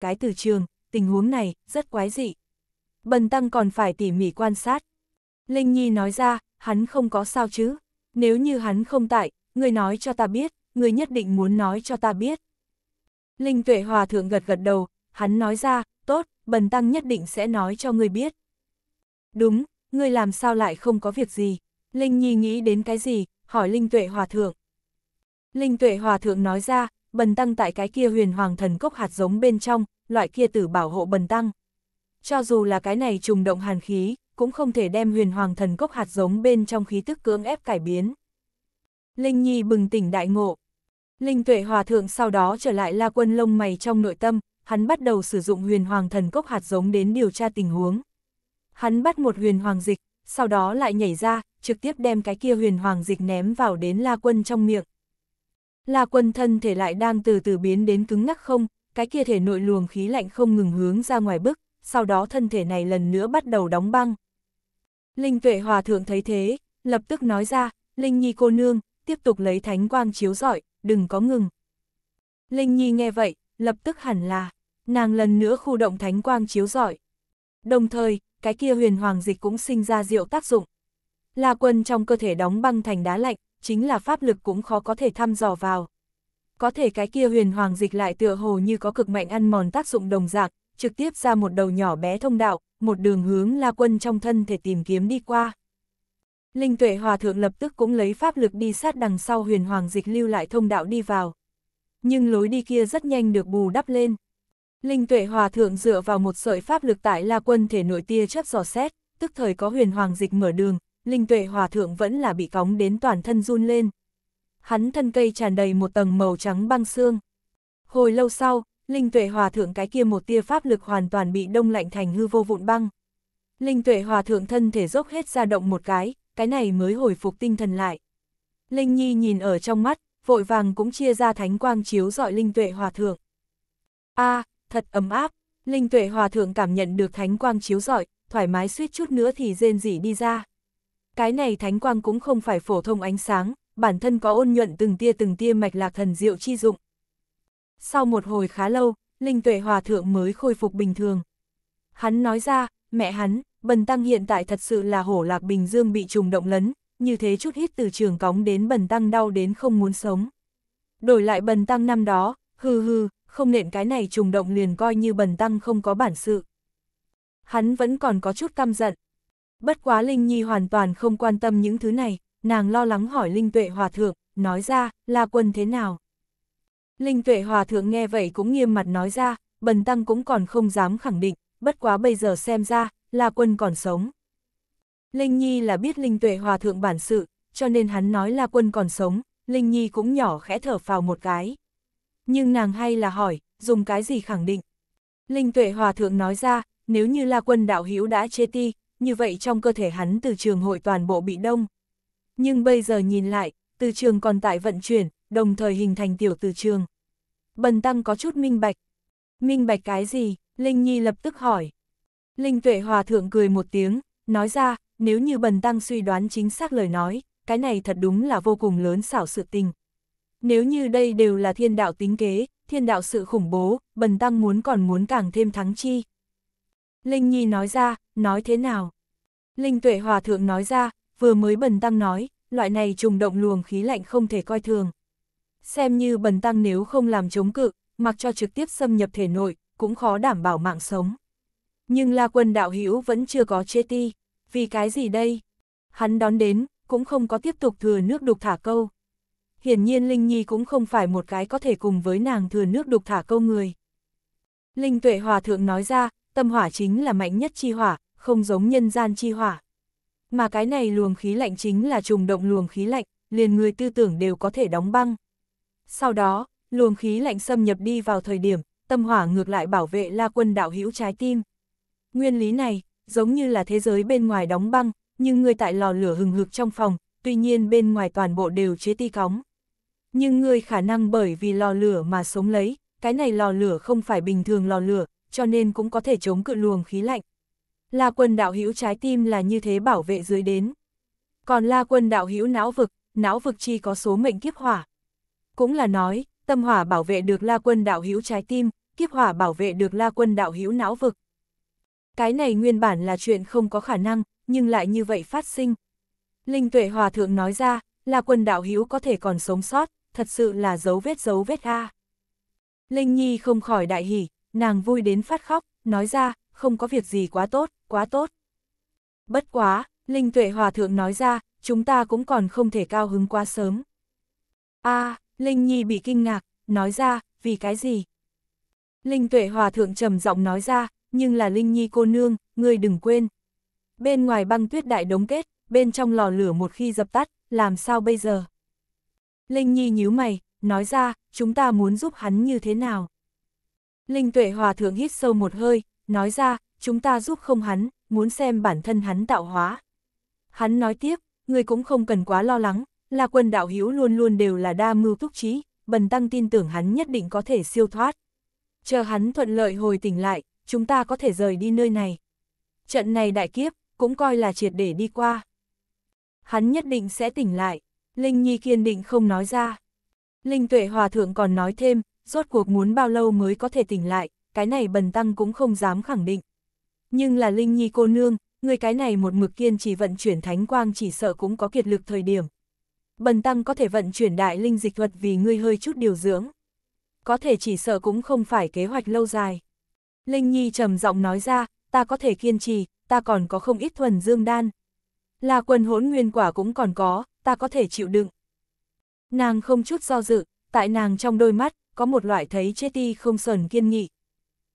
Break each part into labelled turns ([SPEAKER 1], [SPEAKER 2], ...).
[SPEAKER 1] cái từ trường, tình huống này, rất quái dị. Bần tăng còn phải tỉ mỉ quan sát. Linh Nhi nói ra, hắn không có sao chứ. Nếu như hắn không tại, người nói cho ta biết, người nhất định muốn nói cho ta biết. Linh Tuệ Hòa Thượng gật gật đầu, hắn nói ra, tốt, bần tăng nhất định sẽ nói cho người biết. Đúng, người làm sao lại không có việc gì. Linh Nhi nghĩ đến cái gì, hỏi Linh Tuệ Hòa Thượng. Linh Tuệ Hòa Thượng nói ra, bần tăng tại cái kia huyền hoàng thần cốc hạt giống bên trong, loại kia tử bảo hộ bần tăng. Cho dù là cái này trùng động hàn khí, cũng không thể đem huyền hoàng thần cốc hạt giống bên trong khí tức cưỡng ép cải biến. Linh Nhi bừng tỉnh đại ngộ. Linh tuệ hòa thượng sau đó trở lại la quân lông mày trong nội tâm, hắn bắt đầu sử dụng huyền hoàng thần cốc hạt giống đến điều tra tình huống. Hắn bắt một huyền hoàng dịch, sau đó lại nhảy ra, trực tiếp đem cái kia huyền hoàng dịch ném vào đến la quân trong miệng. La quân thân thể lại đang từ từ biến đến cứng ngắc không, cái kia thể nội luồng khí lạnh không ngừng hướng ra ngoài bức, sau đó thân thể này lần nữa bắt đầu đóng băng. Linh vệ hòa thượng thấy thế, lập tức nói ra, Linh Nhi cô nương, tiếp tục lấy thánh quang chiếu rọi, đừng có ngừng. Linh Nhi nghe vậy, lập tức hẳn là, nàng lần nữa khu động thánh quang chiếu rọi. Đồng thời, cái kia huyền hoàng dịch cũng sinh ra diệu tác dụng. La quân trong cơ thể đóng băng thành đá lạnh, chính là pháp lực cũng khó có thể thăm dò vào. Có thể cái kia huyền hoàng dịch lại tựa hồ như có cực mạnh ăn mòn tác dụng đồng dạng, trực tiếp ra một đầu nhỏ bé thông đạo, một đường hướng la quân trong thân thể tìm kiếm đi qua. Linh tuệ hòa thượng lập tức cũng lấy pháp lực đi sát đằng sau huyền hoàng dịch lưu lại thông đạo đi vào. Nhưng lối đi kia rất nhanh được bù đắp lên. Linh tuệ hòa thượng dựa vào một sợi pháp lực tại la quân thể nội tia chấp dò xét, tức thời có huyền hoàng dịch mở đường, linh tuệ hòa thượng vẫn là bị cóng đến toàn thân run lên. Hắn thân cây tràn đầy một tầng màu trắng băng xương. Hồi lâu sau, linh tuệ hòa thượng cái kia một tia pháp lực hoàn toàn bị đông lạnh thành hư vô vụn băng. Linh tuệ hòa thượng thân thể dốc hết ra động một cái, cái này mới hồi phục tinh thần lại. Linh Nhi nhìn ở trong mắt, vội vàng cũng chia ra thánh quang chiếu dọi linh tuệ hòa thượng. a thật ấm áp, linh tuệ hòa thượng cảm nhận được thánh quang chiếu dọi, thoải mái suýt chút nữa thì rên rỉ đi ra. Cái này thánh quang cũng không phải phổ thông ánh sáng, bản thân có ôn nhuận từng tia từng tia mạch lạc thần diệu chi dụng. Sau một hồi khá lâu, Linh Tuệ Hòa Thượng mới khôi phục bình thường. Hắn nói ra, mẹ hắn, Bần Tăng hiện tại thật sự là hổ lạc Bình Dương bị trùng động lấn, như thế chút hít từ trường cống đến Bần Tăng đau đến không muốn sống. Đổi lại Bần Tăng năm đó, hừ hừ, không nện cái này trùng động liền coi như Bần Tăng không có bản sự. Hắn vẫn còn có chút căm giận, Bất quá Linh Nhi hoàn toàn không quan tâm những thứ này, nàng lo lắng hỏi Linh Tuệ Hòa Thượng, nói ra, là quân thế nào? Linh Tuệ Hòa Thượng nghe vậy cũng nghiêm mặt nói ra, Bần Tăng cũng còn không dám khẳng định, bất quá bây giờ xem ra, là quân còn sống. Linh Nhi là biết Linh Tuệ Hòa Thượng bản sự, cho nên hắn nói là quân còn sống, Linh Nhi cũng nhỏ khẽ thở phào một cái. Nhưng nàng hay là hỏi, dùng cái gì khẳng định? Linh Tuệ Hòa Thượng nói ra, nếu như La Quân Đạo Hữu đã chê ti, như vậy trong cơ thể hắn từ trường hội toàn bộ bị đông. Nhưng bây giờ nhìn lại, từ trường còn tại vận chuyển, đồng thời hình thành tiểu từ trường. Bần tăng có chút minh bạch. Minh bạch cái gì? Linh Nhi lập tức hỏi. Linh tuệ hòa thượng cười một tiếng, nói ra, nếu như bần tăng suy đoán chính xác lời nói, cái này thật đúng là vô cùng lớn xảo sự tình. Nếu như đây đều là thiên đạo tính kế, thiên đạo sự khủng bố, bần tăng muốn còn muốn càng thêm thắng chi, Linh Nhi nói ra, nói thế nào? Linh Tuệ Hòa Thượng nói ra, vừa mới bần tăng nói, loại này trùng động luồng khí lạnh không thể coi thường. Xem như bần tăng nếu không làm chống cự, mặc cho trực tiếp xâm nhập thể nội, cũng khó đảm bảo mạng sống. Nhưng La Quân Đạo Hữu vẫn chưa có chê ti, vì cái gì đây? Hắn đón đến, cũng không có tiếp tục thừa nước đục thả câu. Hiển nhiên Linh Nhi cũng không phải một cái có thể cùng với nàng thừa nước đục thả câu người. Linh Tuệ Hòa Thượng nói ra, tâm hỏa chính là mạnh nhất chi hỏa, không giống nhân gian chi hỏa. Mà cái này luồng khí lạnh chính là trùng động luồng khí lạnh, liền người tư tưởng đều có thể đóng băng. Sau đó, luồng khí lạnh xâm nhập đi vào thời điểm, tâm hỏa ngược lại bảo vệ la quân đạo hữu trái tim. Nguyên lý này, giống như là thế giới bên ngoài đóng băng, nhưng người tại lò lửa hừng hực trong phòng, tuy nhiên bên ngoài toàn bộ đều chế ti cóng. Nhưng người khả năng bởi vì lò lửa mà sống lấy, cái này lò lửa không phải bình thường lò lửa, cho nên cũng có thể chống cự luồng khí lạnh. La quân đạo hữu trái tim là như thế bảo vệ dưới đến. Còn la quân đạo hữu não vực, não vực chi có số mệnh kiếp hỏa. Cũng là nói, tâm hỏa bảo vệ được la quân đạo hữu trái tim, kiếp hỏa bảo vệ được la quân đạo hữu não vực. Cái này nguyên bản là chuyện không có khả năng, nhưng lại như vậy phát sinh. Linh tuệ hòa thượng nói ra, la quân đạo hữu có thể còn sống sót, thật sự là dấu vết dấu vết a. Linh Nhi không khỏi đại hỉ, nàng vui đến phát khóc, nói ra, không có việc gì quá tốt, quá tốt. Bất quá, Linh Tuệ Hòa Thượng nói ra, chúng ta cũng còn không thể cao hứng quá sớm. a à, Linh Nhi bị kinh ngạc, nói ra, vì cái gì? Linh Tuệ Hòa Thượng trầm giọng nói ra, nhưng là Linh Nhi cô nương, ngươi đừng quên. Bên ngoài băng tuyết đại đống kết, bên trong lò lửa một khi dập tắt, làm sao bây giờ? Linh Nhi nhíu mày, nói ra, chúng ta muốn giúp hắn như thế nào? Linh tuệ hòa thượng hít sâu một hơi, nói ra, chúng ta giúp không hắn, muốn xem bản thân hắn tạo hóa. Hắn nói tiếp, người cũng không cần quá lo lắng, là quân đạo hữu luôn luôn đều là đa mưu túc trí, bần tăng tin tưởng hắn nhất định có thể siêu thoát. Chờ hắn thuận lợi hồi tỉnh lại, chúng ta có thể rời đi nơi này. Trận này đại kiếp, cũng coi là triệt để đi qua. Hắn nhất định sẽ tỉnh lại, Linh Nhi kiên định không nói ra. Linh Tuệ Hòa Thượng còn nói thêm, rốt cuộc muốn bao lâu mới có thể tỉnh lại, cái này bần tăng cũng không dám khẳng định. Nhưng là Linh Nhi cô nương, người cái này một mực kiên trì vận chuyển thánh quang chỉ sợ cũng có kiệt lực thời điểm. Bần tăng có thể vận chuyển đại linh dịch thuật vì ngươi hơi chút điều dưỡng. Có thể chỉ sợ cũng không phải kế hoạch lâu dài. Linh Nhi trầm giọng nói ra, ta có thể kiên trì, ta còn có không ít thuần dương đan. Là quần hỗn nguyên quả cũng còn có, ta có thể chịu đựng. Nàng không chút do dự, tại nàng trong đôi mắt, có một loại thấy chết đi không sờn kiên nghị.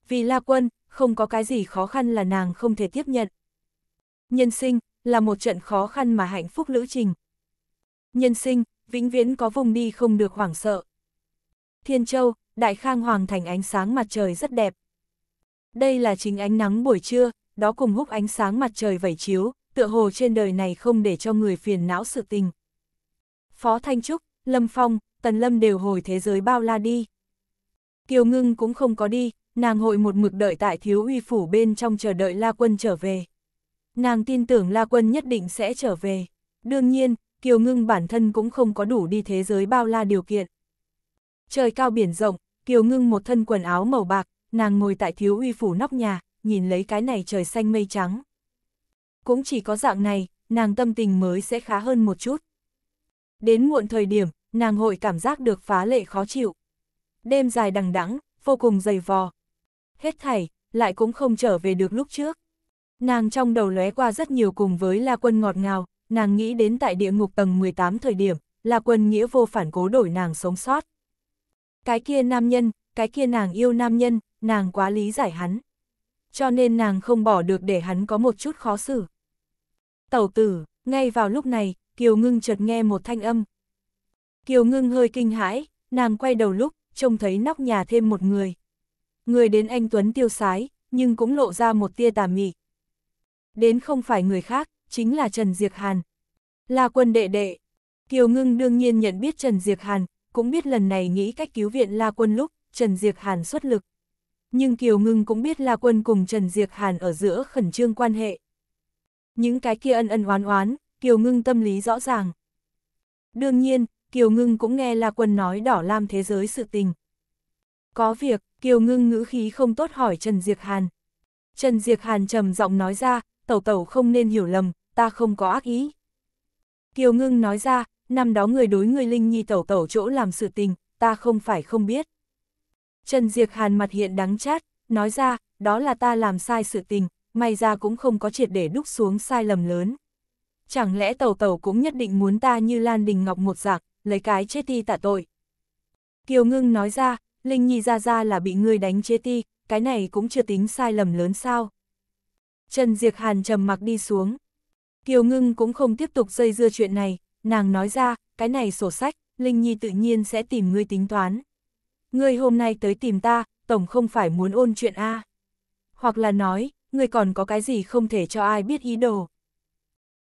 [SPEAKER 1] Vì La Quân, không có cái gì khó khăn là nàng không thể tiếp nhận. Nhân sinh, là một trận khó khăn mà hạnh phúc lữ trình. Nhân sinh, vĩnh viễn có vùng đi không được hoảng sợ. Thiên Châu, Đại Khang Hoàng thành ánh sáng mặt trời rất đẹp. Đây là chính ánh nắng buổi trưa, đó cùng húc ánh sáng mặt trời vẩy chiếu, tựa hồ trên đời này không để cho người phiền não sự tình. Phó Thanh Trúc, Lâm Phong, Tần Lâm đều hồi thế giới bao la đi. Kiều Ngưng cũng không có đi, nàng hội một mực đợi tại thiếu uy phủ bên trong chờ đợi La Quân trở về. Nàng tin tưởng La Quân nhất định sẽ trở về. Đương nhiên, Kiều Ngưng bản thân cũng không có đủ đi thế giới bao la điều kiện. Trời cao biển rộng, Kiều Ngưng một thân quần áo màu bạc, nàng ngồi tại thiếu uy phủ nóc nhà, nhìn lấy cái này trời xanh mây trắng. Cũng chỉ có dạng này, nàng tâm tình mới sẽ khá hơn một chút. Đến muộn thời điểm, nàng hội cảm giác được phá lệ khó chịu đêm dài đằng đẵng, vô cùng dày vò. Hết thảy, lại cũng không trở về được lúc trước. Nàng trong đầu lóe qua rất nhiều cùng với La Quân ngọt ngào, nàng nghĩ đến tại địa ngục tầng 18 thời điểm, La Quân nghĩa vô phản cố đổi nàng sống sót. Cái kia nam nhân, cái kia nàng yêu nam nhân, nàng quá lý giải hắn. Cho nên nàng không bỏ được để hắn có một chút khó xử. Tẩu tử, ngay vào lúc này, Kiều Ngưng chợt nghe một thanh âm. Kiều Ngưng hơi kinh hãi, nàng quay đầu lúc, trông thấy nóc nhà thêm một người. Người đến anh Tuấn tiêu sái, nhưng cũng lộ ra một tia tà mị. Đến không phải người khác, chính là Trần Diệc Hàn. Là quân đệ đệ. Kiều Ngưng đương nhiên nhận biết Trần Diệc Hàn, cũng biết lần này nghĩ cách cứu viện La Quân lúc Trần Diệc Hàn xuất lực. Nhưng Kiều Ngưng cũng biết La Quân cùng Trần Diệc Hàn ở giữa khẩn trương quan hệ. Những cái kia ân ân oán oán, Kiều Ngưng tâm lý rõ ràng. Đương nhiên, Kiều Ngưng cũng nghe La Quân nói đỏ lam thế giới sự tình. Có việc, Kiều Ngưng ngữ khí không tốt hỏi Trần Diệc Hàn. Trần Diệc Hàn trầm giọng nói ra, tẩu tẩu không nên hiểu lầm, ta không có ác ý. Kiều Ngưng nói ra, năm đó người đối người Linh Nhi tẩu tẩu chỗ làm sự tình, ta không phải không biết. Trần Diệc Hàn mặt hiện đắng chát, nói ra, đó là ta làm sai sự tình, may ra cũng không có triệt để đúc xuống sai lầm lớn. Chẳng lẽ tẩu tẩu cũng nhất định muốn ta như Lan Đình Ngọc một dạng, lấy cái chết ti tạ tội. Kiều Ngưng nói ra, Linh Nhi ra ra là bị ngươi đánh chết ti, cái này cũng chưa tính sai lầm lớn sao. Trần Diệc Hàn trầm mặc đi xuống. Kiều Ngưng cũng không tiếp tục dây dưa chuyện này, nàng nói ra, cái này sổ sách, Linh Nhi tự nhiên sẽ tìm ngươi tính toán. Ngươi hôm nay tới tìm ta, tổng không phải muốn ôn chuyện A. Hoặc là nói, ngươi còn có cái gì không thể cho ai biết ý đồ.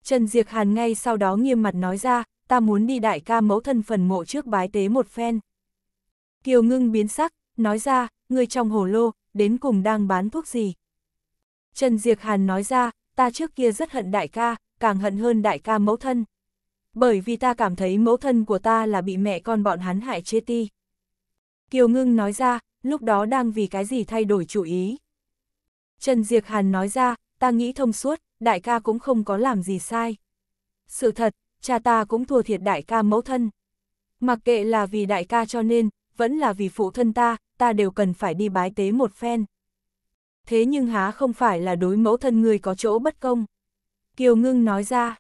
[SPEAKER 1] Trần Diệc Hàn ngay sau đó nghiêm mặt nói ra, ta muốn đi đại ca mẫu thân phần mộ trước bái tế một phen. Kiều ngưng biến sắc, nói ra, người trong hồ lô, đến cùng đang bán thuốc gì. Trần Diệc Hàn nói ra, ta trước kia rất hận đại ca, càng hận hơn đại ca mẫu thân. Bởi vì ta cảm thấy mẫu thân của ta là bị mẹ con bọn hắn hại chê ti. Kiều ngưng nói ra, lúc đó đang vì cái gì thay đổi chủ ý. Trần Diệc Hàn nói ra, ta nghĩ thông suốt, đại ca cũng không có làm gì sai. Sự thật, cha ta cũng thua thiệt đại ca mẫu thân. Mặc kệ là vì đại ca cho nên, vẫn là vì phụ thân ta, ta đều cần phải đi bái tế một phen. Thế nhưng há không phải là đối mẫu thân người có chỗ bất công. Kiều ngưng nói ra,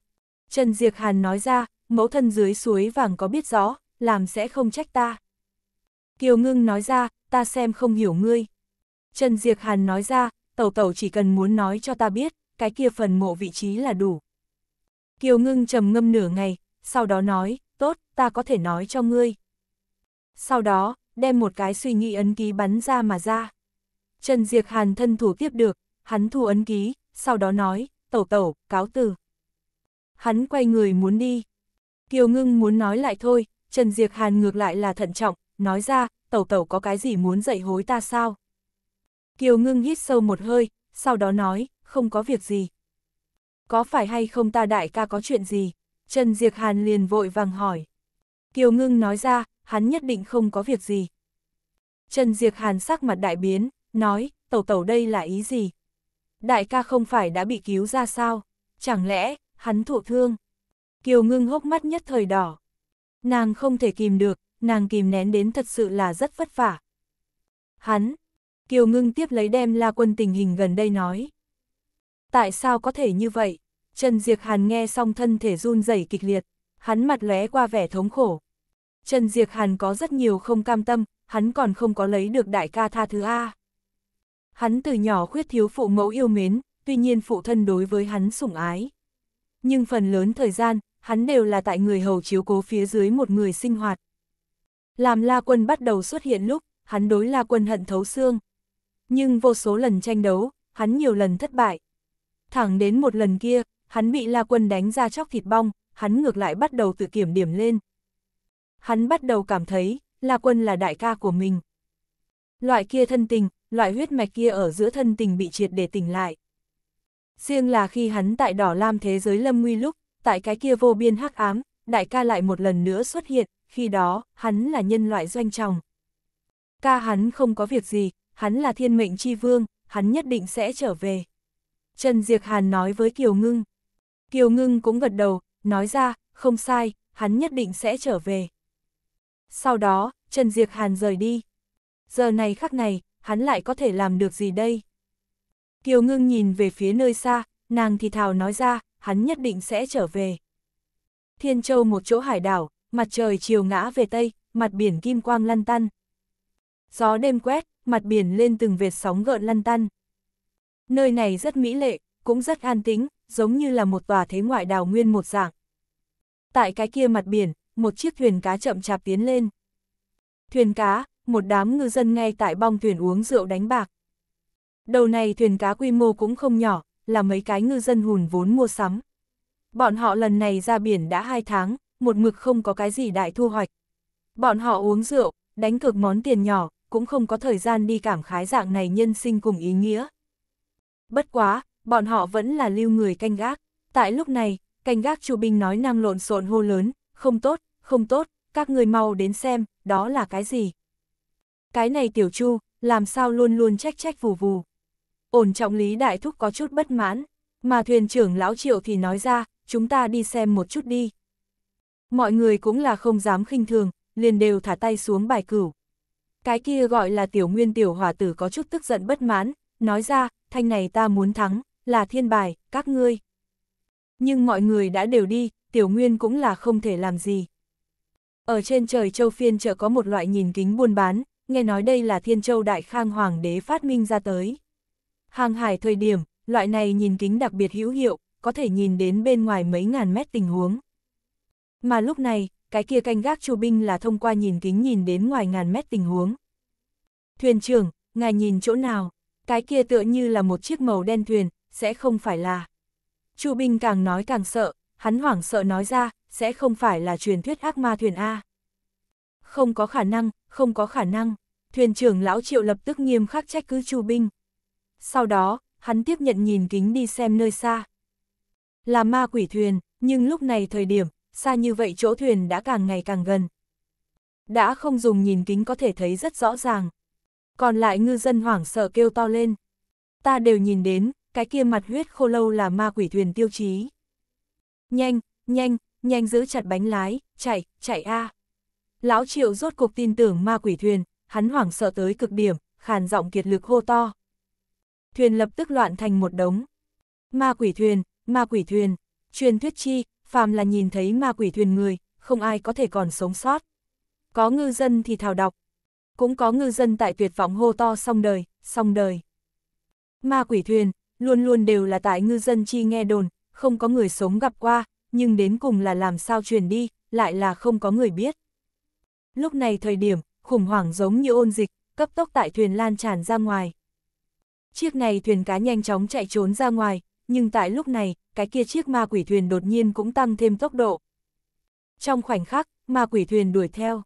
[SPEAKER 1] Trần Diệc Hàn nói ra, mẫu thân dưới suối vàng có biết rõ, làm sẽ không trách ta. Kiều ngưng nói ra, ta xem không hiểu ngươi. Trần Diệc Hàn nói ra, tẩu tẩu chỉ cần muốn nói cho ta biết, cái kia phần mộ vị trí là đủ. Kiều ngưng trầm ngâm nửa ngày, sau đó nói, tốt, ta có thể nói cho ngươi. Sau đó, đem một cái suy nghĩ ấn ký bắn ra mà ra. Trần Diệc Hàn thân thủ tiếp được, hắn thu ấn ký, sau đó nói, tẩu tẩu, cáo từ. Hắn quay người muốn đi. Kiều ngưng muốn nói lại thôi, Trần Diệc Hàn ngược lại là thận trọng, nói ra, tẩu tẩu có cái gì muốn dạy hối ta sao? Kiều ngưng hít sâu một hơi, sau đó nói, không có việc gì có phải hay không ta đại ca có chuyện gì? Trần Diệc Hàn liền vội vàng hỏi. Kiều Ngưng nói ra, hắn nhất định không có việc gì. Trần Diệc Hàn sắc mặt đại biến, nói, tẩu tẩu đây là ý gì? Đại ca không phải đã bị cứu ra sao? Chẳng lẽ, hắn thụ thương? Kiều Ngưng hốc mắt nhất thời đỏ. Nàng không thể kìm được, nàng kìm nén đến thật sự là rất vất vả. Hắn, Kiều Ngưng tiếp lấy đem La Quân tình hình gần đây nói. Tại sao có thể như vậy? Trần Diệc Hàn nghe xong thân thể run rẩy kịch liệt, hắn mặt lóe qua vẻ thống khổ. Trần Diệc Hàn có rất nhiều không cam tâm, hắn còn không có lấy được đại ca tha thứ A. Hắn từ nhỏ khuyết thiếu phụ mẫu yêu mến, tuy nhiên phụ thân đối với hắn sủng ái. Nhưng phần lớn thời gian, hắn đều là tại người hầu chiếu cố phía dưới một người sinh hoạt. Làm La Quân bắt đầu xuất hiện lúc, hắn đối La Quân hận thấu xương. Nhưng vô số lần tranh đấu, hắn nhiều lần thất bại, Thẳng đến một lần kia, hắn bị La Quân đánh ra chóc thịt bong, hắn ngược lại bắt đầu tự kiểm điểm lên. Hắn bắt đầu cảm thấy, La Quân là đại ca của mình. Loại kia thân tình, loại huyết mạch kia ở giữa thân tình bị triệt để tỉnh lại. Riêng là khi hắn tại đỏ lam thế giới lâm nguy lúc, tại cái kia vô biên hắc ám, đại ca lại một lần nữa xuất hiện, khi đó, hắn là nhân loại doanh trọng. Ca hắn không có việc gì, hắn là thiên mệnh chi vương, hắn nhất định sẽ trở về. Trần Diệc Hàn nói với Kiều Ngưng. Kiều Ngưng cũng gật đầu, nói ra, không sai, hắn nhất định sẽ trở về. Sau đó, Trần Diệc Hàn rời đi. Giờ này khắc này, hắn lại có thể làm được gì đây? Kiều Ngưng nhìn về phía nơi xa, nàng thì thào nói ra, hắn nhất định sẽ trở về. Thiên Châu một chỗ hải đảo, mặt trời chiều ngã về Tây, mặt biển kim quang lăn tăn. Gió đêm quét, mặt biển lên từng vệt sóng gợn lăn tăn. Nơi này rất mỹ lệ, cũng rất an tĩnh giống như là một tòa thế ngoại đào nguyên một dạng. Tại cái kia mặt biển, một chiếc thuyền cá chậm chạp tiến lên. Thuyền cá, một đám ngư dân ngay tại bong thuyền uống rượu đánh bạc. Đầu này thuyền cá quy mô cũng không nhỏ, là mấy cái ngư dân hùn vốn mua sắm. Bọn họ lần này ra biển đã hai tháng, một mực không có cái gì đại thu hoạch. Bọn họ uống rượu, đánh cược món tiền nhỏ, cũng không có thời gian đi cảm khái dạng này nhân sinh cùng ý nghĩa. Bất quá, bọn họ vẫn là lưu người canh gác. Tại lúc này, canh gác chu binh nói năng lộn xộn hô lớn, không tốt, không tốt, các người mau đến xem, đó là cái gì. Cái này tiểu chu, làm sao luôn luôn trách trách vù vù. Ổn trọng lý đại thúc có chút bất mãn, mà thuyền trưởng lão triệu thì nói ra, chúng ta đi xem một chút đi. Mọi người cũng là không dám khinh thường, liền đều thả tay xuống bài cửu. Cái kia gọi là tiểu nguyên tiểu hòa tử có chút tức giận bất mãn, nói ra, thanh này ta muốn thắng, là thiên bài, các ngươi. Nhưng mọi người đã đều đi, tiểu nguyên cũng là không thể làm gì. Ở trên trời châu phiên chợ có một loại nhìn kính buôn bán, nghe nói đây là thiên châu đại khang hoàng đế phát minh ra tới. Hàng hải thời điểm, loại này nhìn kính đặc biệt hữu hiệu, có thể nhìn đến bên ngoài mấy ngàn mét tình huống. Mà lúc này, cái kia canh gác chu binh là thông qua nhìn kính nhìn đến ngoài ngàn mét tình huống. Thuyền trưởng, ngài nhìn chỗ nào? cái kia tựa như là một chiếc màu đen thuyền, sẽ không phải là. Chu Binh càng nói càng sợ, hắn hoảng sợ nói ra, sẽ không phải là truyền thuyết ác ma thuyền A. Không có khả năng, không có khả năng, thuyền trưởng lão triệu lập tức nghiêm khắc trách cứ Chu Binh. Sau đó, hắn tiếp nhận nhìn kính đi xem nơi xa. Là ma quỷ thuyền, nhưng lúc này thời điểm, xa như vậy chỗ thuyền đã càng ngày càng gần. Đã không dùng nhìn kính có thể thấy rất rõ ràng còn lại ngư dân hoảng sợ kêu to lên. Ta đều nhìn đến, cái kia mặt huyết khô lâu là ma quỷ thuyền tiêu chí. Nhanh, nhanh, nhanh giữ chặt bánh lái, chạy, chạy a. À. Lão Triệu rốt cuộc tin tưởng ma quỷ thuyền, hắn hoảng sợ tới cực điểm, khàn giọng kiệt lực hô to. Thuyền lập tức loạn thành một đống. Ma quỷ thuyền, ma quỷ thuyền, truyền thuyết chi, phàm là nhìn thấy ma quỷ thuyền người, không ai có thể còn sống sót. Có ngư dân thì thào đọc, cũng có ngư dân tại tuyệt vọng hô to xong đời, xong đời. Ma quỷ thuyền, luôn luôn đều là tại ngư dân chi nghe đồn, không có người sống gặp qua, nhưng đến cùng là làm sao truyền đi, lại là không có người biết. Lúc này thời điểm, khủng hoảng giống như ôn dịch, cấp tốc tại thuyền lan tràn ra ngoài. Chiếc này thuyền cá nhanh chóng chạy trốn ra ngoài, nhưng tại lúc này, cái kia chiếc ma quỷ thuyền đột nhiên cũng tăng thêm tốc độ. Trong khoảnh khắc, ma quỷ thuyền đuổi theo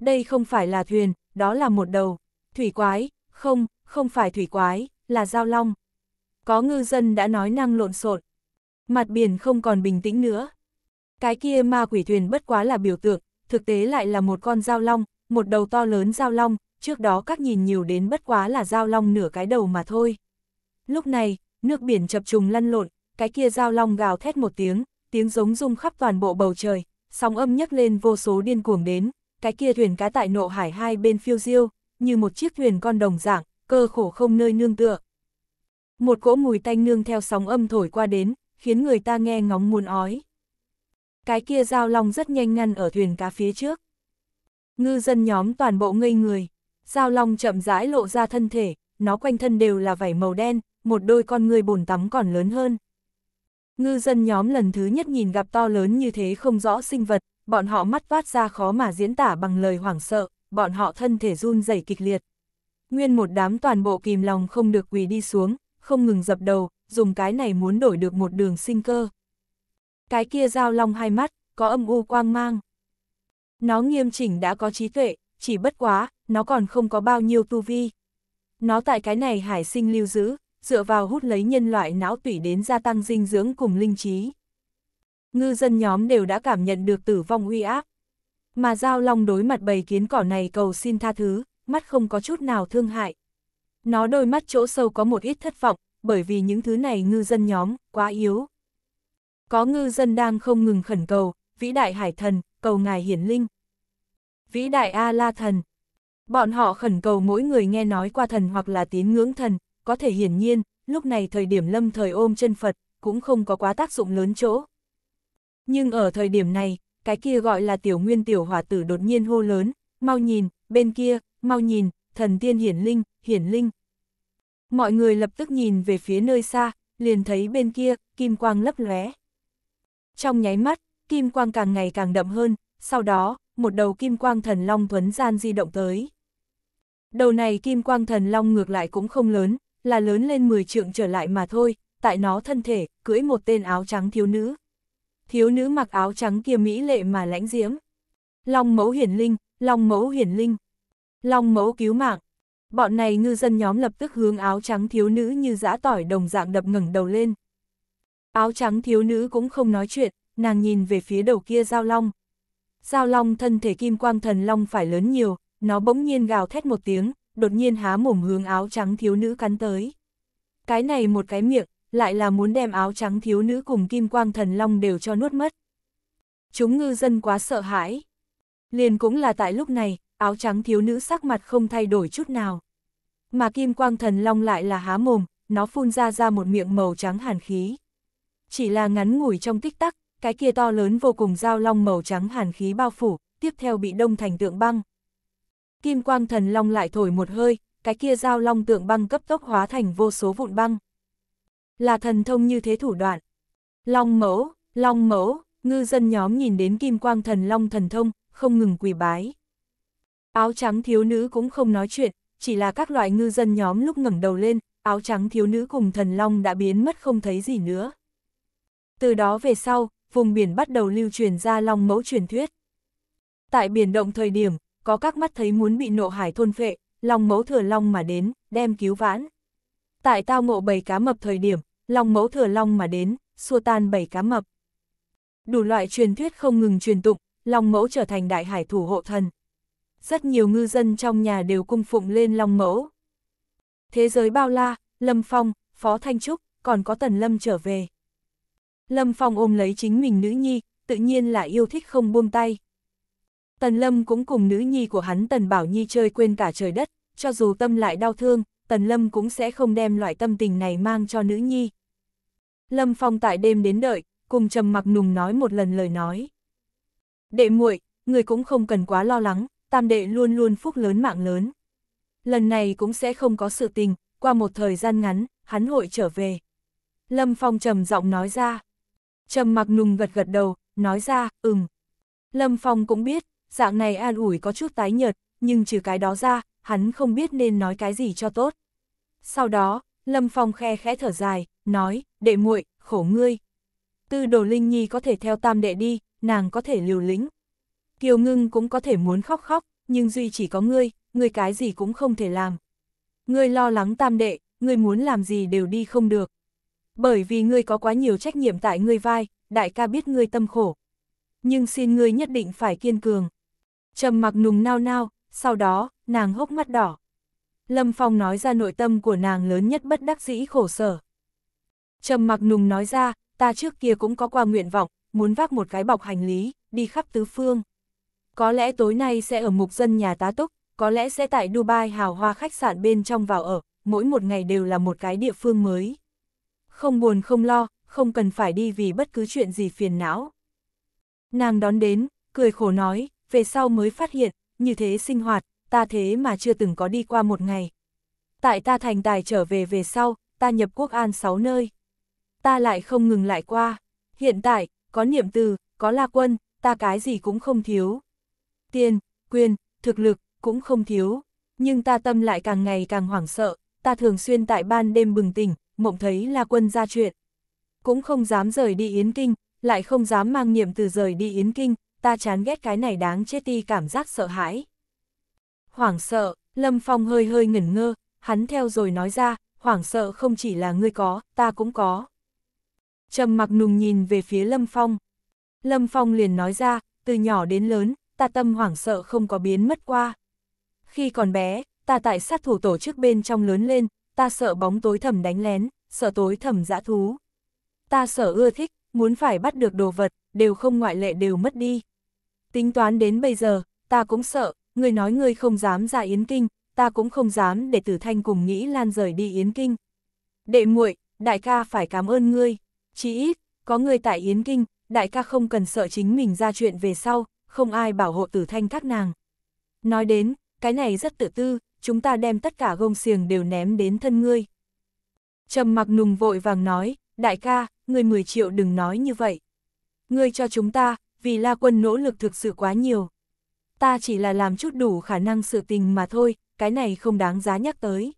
[SPEAKER 1] đây không phải là thuyền, đó là một đầu. Thủy quái, không, không phải thủy quái, là giao long. Có ngư dân đã nói năng lộn xộn. Mặt biển không còn bình tĩnh nữa. Cái kia ma quỷ thuyền bất quá là biểu tượng, thực tế lại là một con giao long, một đầu to lớn giao long, trước đó các nhìn nhiều đến bất quá là giao long nửa cái đầu mà thôi. Lúc này, nước biển chập trùng lăn lộn, cái kia giao long gào thét một tiếng, tiếng giống rung khắp toàn bộ bầu trời, sóng âm nhấc lên vô số điên cuồng đến, cái kia thuyền cá tại nộ hải hai bên phiêu diêu, như một chiếc thuyền con đồng dạng, cơ khổ không nơi nương tựa. Một cỗ mùi tanh nương theo sóng âm thổi qua đến, khiến người ta nghe ngóng muốn ói. Cái kia giao long rất nhanh ngăn ở thuyền cá phía trước. Ngư dân nhóm toàn bộ ngây người, giao long chậm rãi lộ ra thân thể, nó quanh thân đều là vảy màu đen, một đôi con người bồn tắm còn lớn hơn. Ngư dân nhóm lần thứ nhất nhìn gặp to lớn như thế không rõ sinh vật, bọn họ mắt vát ra khó mà diễn tả bằng lời hoảng sợ, bọn họ thân thể run rẩy kịch liệt. Nguyên một đám toàn bộ kìm lòng không được quỳ đi xuống, không ngừng dập đầu, dùng cái này muốn đổi được một đường sinh cơ. Cái kia giao long hai mắt, có âm u quang mang. Nó nghiêm chỉnh đã có trí tuệ, chỉ bất quá, nó còn không có bao nhiêu tu vi. Nó tại cái này hải sinh lưu giữ, dựa vào hút lấy nhân loại não tủy đến gia tăng dinh dưỡng cùng linh trí ngư dân nhóm đều đã cảm nhận được tử vong uy áp. Mà Giao Long đối mặt bầy kiến cỏ này cầu xin tha thứ, mắt không có chút nào thương hại. Nó đôi mắt chỗ sâu có một ít thất vọng, bởi vì những thứ này ngư dân nhóm, quá yếu. Có ngư dân đang không ngừng khẩn cầu, vĩ đại hải thần, cầu ngài hiển linh. Vĩ đại A-la thần. Bọn họ khẩn cầu mỗi người nghe nói qua thần hoặc là tín ngưỡng thần, có thể hiển nhiên, lúc này thời điểm lâm thời ôm chân Phật, cũng không có quá tác dụng lớn chỗ, nhưng ở thời điểm này, cái kia gọi là tiểu nguyên tiểu hỏa tử đột nhiên hô lớn, mau nhìn, bên kia, mau nhìn, thần tiên hiển linh, hiển linh. Mọi người lập tức nhìn về phía nơi xa, liền thấy bên kia, kim quang lấp lóe. Trong nháy mắt, kim quang càng ngày càng đậm hơn, sau đó, một đầu kim quang thần long thuấn gian di động tới. Đầu này kim quang thần long ngược lại cũng không lớn, là lớn lên 10 trượng trở lại mà thôi, tại nó thân thể, cưỡi một tên áo trắng thiếu nữ thiếu nữ mặc áo trắng kia mỹ lệ mà lãnh diễm. Long mẫu hiển linh, long mẫu hiển linh, long mẫu cứu mạng. Bọn này ngư dân nhóm lập tức hướng áo trắng thiếu nữ như dã tỏi đồng dạng đập ngẩng đầu lên. Áo trắng thiếu nữ cũng không nói chuyện, nàng nhìn về phía đầu kia giao long. Giao long thân thể kim quang thần long phải lớn nhiều, nó bỗng nhiên gào thét một tiếng, đột nhiên há mồm hướng áo trắng thiếu nữ cắn tới. Cái này một cái miệng, lại là muốn đem áo trắng thiếu nữ cùng kim quang thần long đều cho nuốt mất. Chúng ngư dân quá sợ hãi. Liền cũng là tại lúc này, áo trắng thiếu nữ sắc mặt không thay đổi chút nào. Mà kim quang thần long lại là há mồm, nó phun ra ra một miệng màu trắng hàn khí. Chỉ là ngắn ngủi trong tích tắc, cái kia to lớn vô cùng dao long màu trắng hàn khí bao phủ, tiếp theo bị đông thành tượng băng. Kim quang thần long lại thổi một hơi, cái kia dao long tượng băng cấp tốc hóa thành vô số vụn băng là thần thông như thế thủ đoạn. Long mẫu, long mẫu, ngư dân nhóm nhìn đến kim quang thần long thần thông, không ngừng quỳ bái. Áo trắng thiếu nữ cũng không nói chuyện, chỉ là các loại ngư dân nhóm lúc ngẩng đầu lên, áo trắng thiếu nữ cùng thần long đã biến mất không thấy gì nữa. Từ đó về sau, vùng biển bắt đầu lưu truyền ra long mẫu truyền thuyết. Tại biển động thời điểm, có các mắt thấy muốn bị nộ hải thôn phệ, long mẫu thừa long mà đến, đem cứu vãn. Tại tao ngộ bầy cá mập thời điểm, long mẫu thừa long mà đến, xua tan bảy cá mập. Đủ loại truyền thuyết không ngừng truyền tụng, long mẫu trở thành đại hải thủ hộ thần. Rất nhiều ngư dân trong nhà đều cung phụng lên long mẫu. Thế giới bao la, Lâm Phong, Phó Thanh Trúc, còn có Tần Lâm trở về. Lâm Phong ôm lấy chính mình nữ nhi, tự nhiên là yêu thích không buông tay. Tần Lâm cũng cùng nữ nhi của hắn Tần Bảo Nhi chơi quên cả trời đất, cho dù tâm lại đau thương, Tần Lâm cũng sẽ không đem loại tâm tình này mang cho nữ nhi. Lâm Phong tại đêm đến đợi, cùng trầm mặc nùng nói một lần lời nói. Đệ muội, người cũng không cần quá lo lắng, tam đệ luôn luôn phúc lớn mạng lớn. Lần này cũng sẽ không có sự tình, qua một thời gian ngắn, hắn hội trở về. Lâm Phong trầm giọng nói ra. Trầm mặc nùng gật gật đầu, nói ra, ừm. Lâm Phong cũng biết, dạng này an ủi có chút tái nhợt, nhưng trừ cái đó ra, hắn không biết nên nói cái gì cho tốt. Sau đó, Lâm Phong khe khẽ thở dài, nói, đệ muội, khổ ngươi. Tư đồ Linh Nhi có thể theo tam đệ đi, nàng có thể liều lĩnh. Kiều ngưng cũng có thể muốn khóc khóc, nhưng duy chỉ có ngươi, ngươi cái gì cũng không thể làm. Ngươi lo lắng tam đệ, ngươi muốn làm gì đều đi không được. Bởi vì ngươi có quá nhiều trách nhiệm tại ngươi vai, đại ca biết ngươi tâm khổ. Nhưng xin ngươi nhất định phải kiên cường. Trầm mặc nùng nao nao, sau đó, nàng hốc mắt đỏ. Lâm Phong nói ra nội tâm của nàng lớn nhất bất đắc dĩ khổ sở. Trầm mặc nùng nói ra, ta trước kia cũng có qua nguyện vọng, muốn vác một cái bọc hành lý, đi khắp tứ phương. Có lẽ tối nay sẽ ở mục dân nhà tá túc, có lẽ sẽ tại Dubai hào hoa khách sạn bên trong vào ở, mỗi một ngày đều là một cái địa phương mới. Không buồn không lo, không cần phải đi vì bất cứ chuyện gì phiền não. Nàng đón đến, cười khổ nói, về sau mới phát hiện, như thế sinh hoạt, ta thế mà chưa từng có đi qua một ngày. Tại ta thành tài trở về về sau, ta nhập quốc an sáu nơi ta lại không ngừng lại qua. Hiện tại, có niệm từ, có la quân, ta cái gì cũng không thiếu. Tiền, quyền, thực lực, cũng không thiếu. Nhưng ta tâm lại càng ngày càng hoảng sợ, ta thường xuyên tại ban đêm bừng tỉnh, mộng thấy la quân ra chuyện. Cũng không dám rời đi Yến Kinh, lại không dám mang niệm từ rời đi Yến Kinh, ta chán ghét cái này đáng chết đi cảm giác sợ hãi. Hoảng sợ, Lâm Phong hơi hơi ngẩn ngơ, hắn theo rồi nói ra, hoảng sợ không chỉ là ngươi có, ta cũng có trầm mặc nùng nhìn về phía Lâm Phong. Lâm Phong liền nói ra, từ nhỏ đến lớn, ta tâm hoảng sợ không có biến mất qua. Khi còn bé, ta tại sát thủ tổ chức bên trong lớn lên, ta sợ bóng tối thầm đánh lén, sợ tối thầm dã thú. Ta sợ ưa thích, muốn phải bắt được đồ vật, đều không ngoại lệ đều mất đi. Tính toán đến bây giờ, ta cũng sợ, người nói người không dám ra Yến Kinh, ta cũng không dám để Tử Thanh cùng nghĩ lan rời đi Yến Kinh. Đệ muội, đại ca phải cảm ơn ngươi. Chỉ ít, có người tại Yến Kinh, đại ca không cần sợ chính mình ra chuyện về sau, không ai bảo hộ tử thanh các nàng. Nói đến, cái này rất tự tư, chúng ta đem tất cả gông xiềng đều ném đến thân ngươi. trầm mặc nùng vội vàng nói, đại ca, ngươi 10 triệu đừng nói như vậy. Ngươi cho chúng ta, vì la quân nỗ lực thực sự quá nhiều. Ta chỉ là làm chút đủ khả năng sự tình mà thôi, cái này không đáng giá nhắc tới.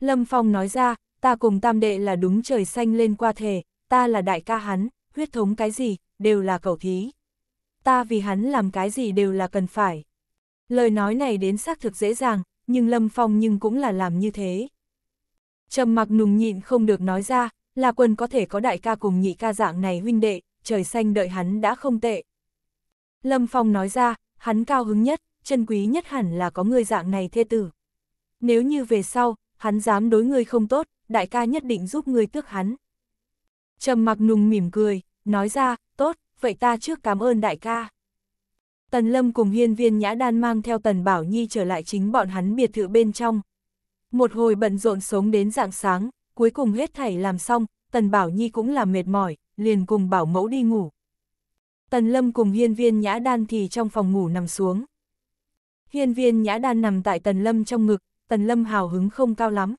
[SPEAKER 1] Lâm Phong nói ra, ta cùng tam đệ là đúng trời xanh lên qua thể, ta là đại ca hắn, huyết thống cái gì, đều là cầu thí. Ta vì hắn làm cái gì đều là cần phải. Lời nói này đến xác thực dễ dàng, nhưng Lâm Phong nhưng cũng là làm như thế. Trầm mặc nùng nhịn không được nói ra, là quân có thể có đại ca cùng nhị ca dạng này huynh đệ, trời xanh đợi hắn đã không tệ. Lâm Phong nói ra, hắn cao hứng nhất, chân quý nhất hẳn là có người dạng này thê tử. Nếu như về sau, hắn dám đối ngươi không tốt, đại ca nhất định giúp người tước hắn. Trầm mặc nùng mỉm cười, nói ra, tốt, vậy ta trước cảm ơn đại ca. Tần Lâm cùng hiên viên nhã đan mang theo Tần Bảo Nhi trở lại chính bọn hắn biệt thự bên trong. Một hồi bận rộn sống đến dạng sáng, cuối cùng hết thảy làm xong, Tần Bảo Nhi cũng là mệt mỏi, liền cùng bảo mẫu đi ngủ. Tần Lâm cùng hiên viên nhã đan thì trong phòng ngủ nằm xuống. Hiên viên nhã đan nằm tại Tần Lâm trong ngực, Tần Lâm hào hứng không cao lắm,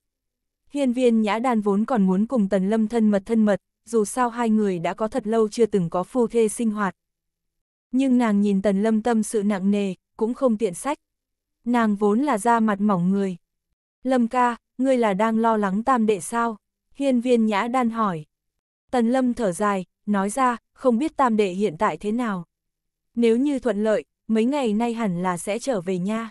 [SPEAKER 1] Hiên viên nhã đan vốn còn muốn cùng tần lâm thân mật thân mật, dù sao hai người đã có thật lâu chưa từng có phu thê sinh hoạt. Nhưng nàng nhìn tần lâm tâm sự nặng nề, cũng không tiện sách. Nàng vốn là da mặt mỏng người. Lâm ca, ngươi là đang lo lắng tam đệ sao? Hiên viên nhã đan hỏi. Tần lâm thở dài, nói ra, không biết tam đệ hiện tại thế nào. Nếu như thuận lợi, mấy ngày nay hẳn là sẽ trở về nha.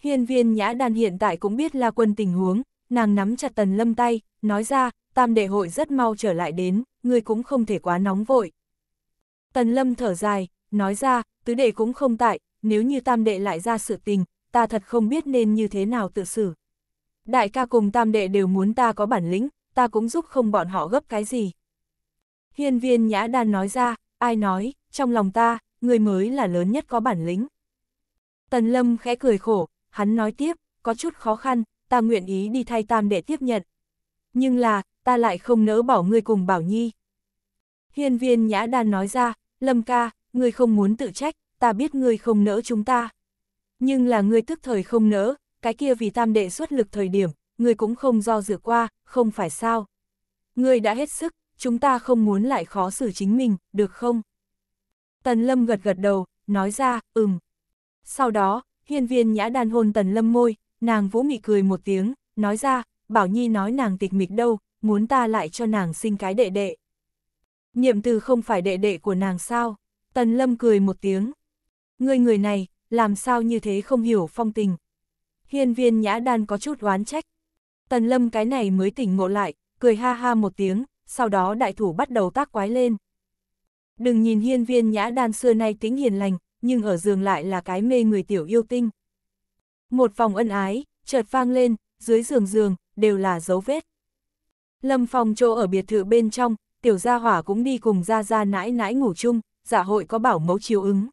[SPEAKER 1] Hiên viên nhã đan hiện tại cũng biết là quân tình huống, nàng nắm chặt tần lâm tay, nói ra, tam đệ hội rất mau trở lại đến, ngươi cũng không thể quá nóng vội. Tần lâm thở dài, nói ra, tứ đệ cũng không tại, nếu như tam đệ lại ra sự tình, ta thật không biết nên như thế nào tự xử. Đại ca cùng tam đệ đều muốn ta có bản lĩnh, ta cũng giúp không bọn họ gấp cái gì. Hiên viên nhã đan nói ra, ai nói, trong lòng ta, người mới là lớn nhất có bản lĩnh. Tần lâm khẽ cười khổ, hắn nói tiếp, có chút khó khăn, ta nguyện ý đi thay tam đệ tiếp nhận. Nhưng là, ta lại không nỡ bỏ ngươi cùng bảo nhi. Hiên viên nhã đan nói ra, Lâm ca, ngươi không muốn tự trách, ta biết ngươi không nỡ chúng ta. Nhưng là ngươi tức thời không nỡ, cái kia vì tam đệ xuất lực thời điểm, ngươi cũng không do dự qua, không phải sao. Ngươi đã hết sức, chúng ta không muốn lại khó xử chính mình, được không? Tần Lâm gật gật đầu, nói ra, ừm. Sau đó, hiên viên nhã đan hôn Tần Lâm môi, nàng vũ mị cười một tiếng, nói ra, Bảo Nhi nói nàng tịch mịch đâu, muốn ta lại cho nàng sinh cái đệ đệ. Niệm từ không phải đệ đệ của nàng sao? Tần Lâm cười một tiếng. Người người này, làm sao như thế không hiểu phong tình. Hiên viên nhã đan có chút oán trách. Tần Lâm cái này mới tỉnh ngộ lại, cười ha ha một tiếng, sau đó đại thủ bắt đầu tác quái lên. Đừng nhìn hiên viên nhã đan xưa nay tính hiền lành, nhưng ở giường lại là cái mê người tiểu yêu tinh. Một vòng ân ái, chợt vang lên, dưới giường giường, đều là dấu vết. Lâm Phong chỗ ở biệt thự bên trong, tiểu gia hỏa cũng đi cùng gia gia nãi nãi ngủ chung, dạ hội có bảo mẫu chiếu ứng.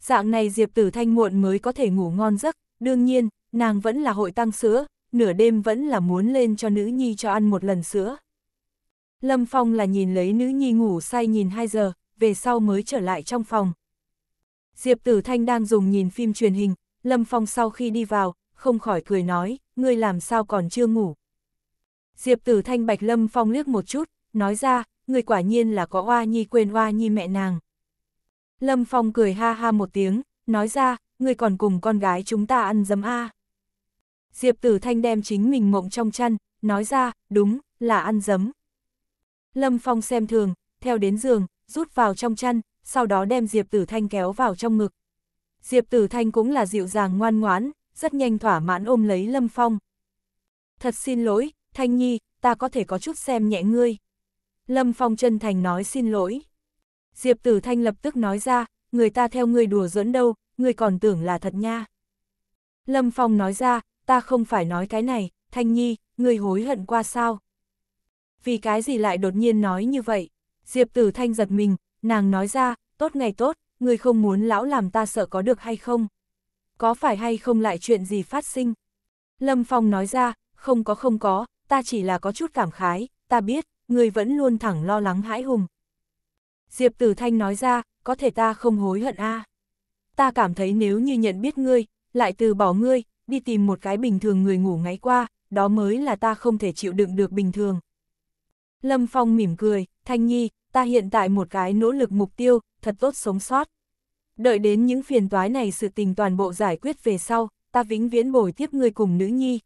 [SPEAKER 1] Dạng này Diệp Tử Thanh muộn mới có thể ngủ ngon giấc, đương nhiên, nàng vẫn là hội tăng sữa, nửa đêm vẫn là muốn lên cho nữ nhi cho ăn một lần sữa. Lâm Phong là nhìn lấy nữ nhi ngủ say nhìn 2 giờ, về sau mới trở lại trong phòng. Diệp Tử Thanh đang dùng nhìn phim truyền hình, Lâm Phong sau khi đi vào, không khỏi cười nói, ngươi làm sao còn chưa ngủ. Diệp tử thanh bạch Lâm Phong liếc một chút, nói ra, Ngươi quả nhiên là có oa nhi quên oa nhi mẹ nàng. Lâm Phong cười ha ha một tiếng, nói ra, Ngươi còn cùng con gái chúng ta ăn dấm a. Diệp Tử Thanh đem chính mình mộng trong chăn, nói ra, đúng, là ăn dấm. Lâm Phong xem thường, theo đến giường, rút vào trong chăn, sau đó đem Diệp Tử Thanh kéo vào trong ngực, Diệp Tử Thanh cũng là dịu dàng ngoan ngoãn, rất nhanh thỏa mãn ôm lấy Lâm Phong. Thật xin lỗi, Thanh Nhi, ta có thể có chút xem nhẹ ngươi. Lâm Phong chân thành nói xin lỗi. Diệp Tử Thanh lập tức nói ra, người ta theo ngươi đùa dẫn đâu, ngươi còn tưởng là thật nha. Lâm Phong nói ra, ta không phải nói cái này, Thanh Nhi, ngươi hối hận qua sao? Vì cái gì lại đột nhiên nói như vậy? Diệp Tử Thanh giật mình, nàng nói ra, tốt ngày tốt, ngươi không muốn lão làm ta sợ có được hay không? Có phải hay không lại chuyện gì phát sinh? Lâm Phong nói ra, không có không có, ta chỉ là có chút cảm khái, ta biết, ngươi vẫn luôn thẳng lo lắng hãi hùng. Diệp Tử Thanh nói ra, có thể ta không hối hận a. À? Ta cảm thấy nếu như nhận biết ngươi, lại từ bỏ ngươi, đi tìm một cái bình thường người ngủ ngáy qua, đó mới là ta không thể chịu đựng được bình thường. Lâm Phong mỉm cười, Thanh Nhi, ta hiện tại một cái nỗ lực mục tiêu, thật tốt sống sót. Đợi đến những phiền toái này sự tình toàn bộ giải quyết về sau, ta vĩnh viễn bồi tiếp ngươi cùng nữ nhi.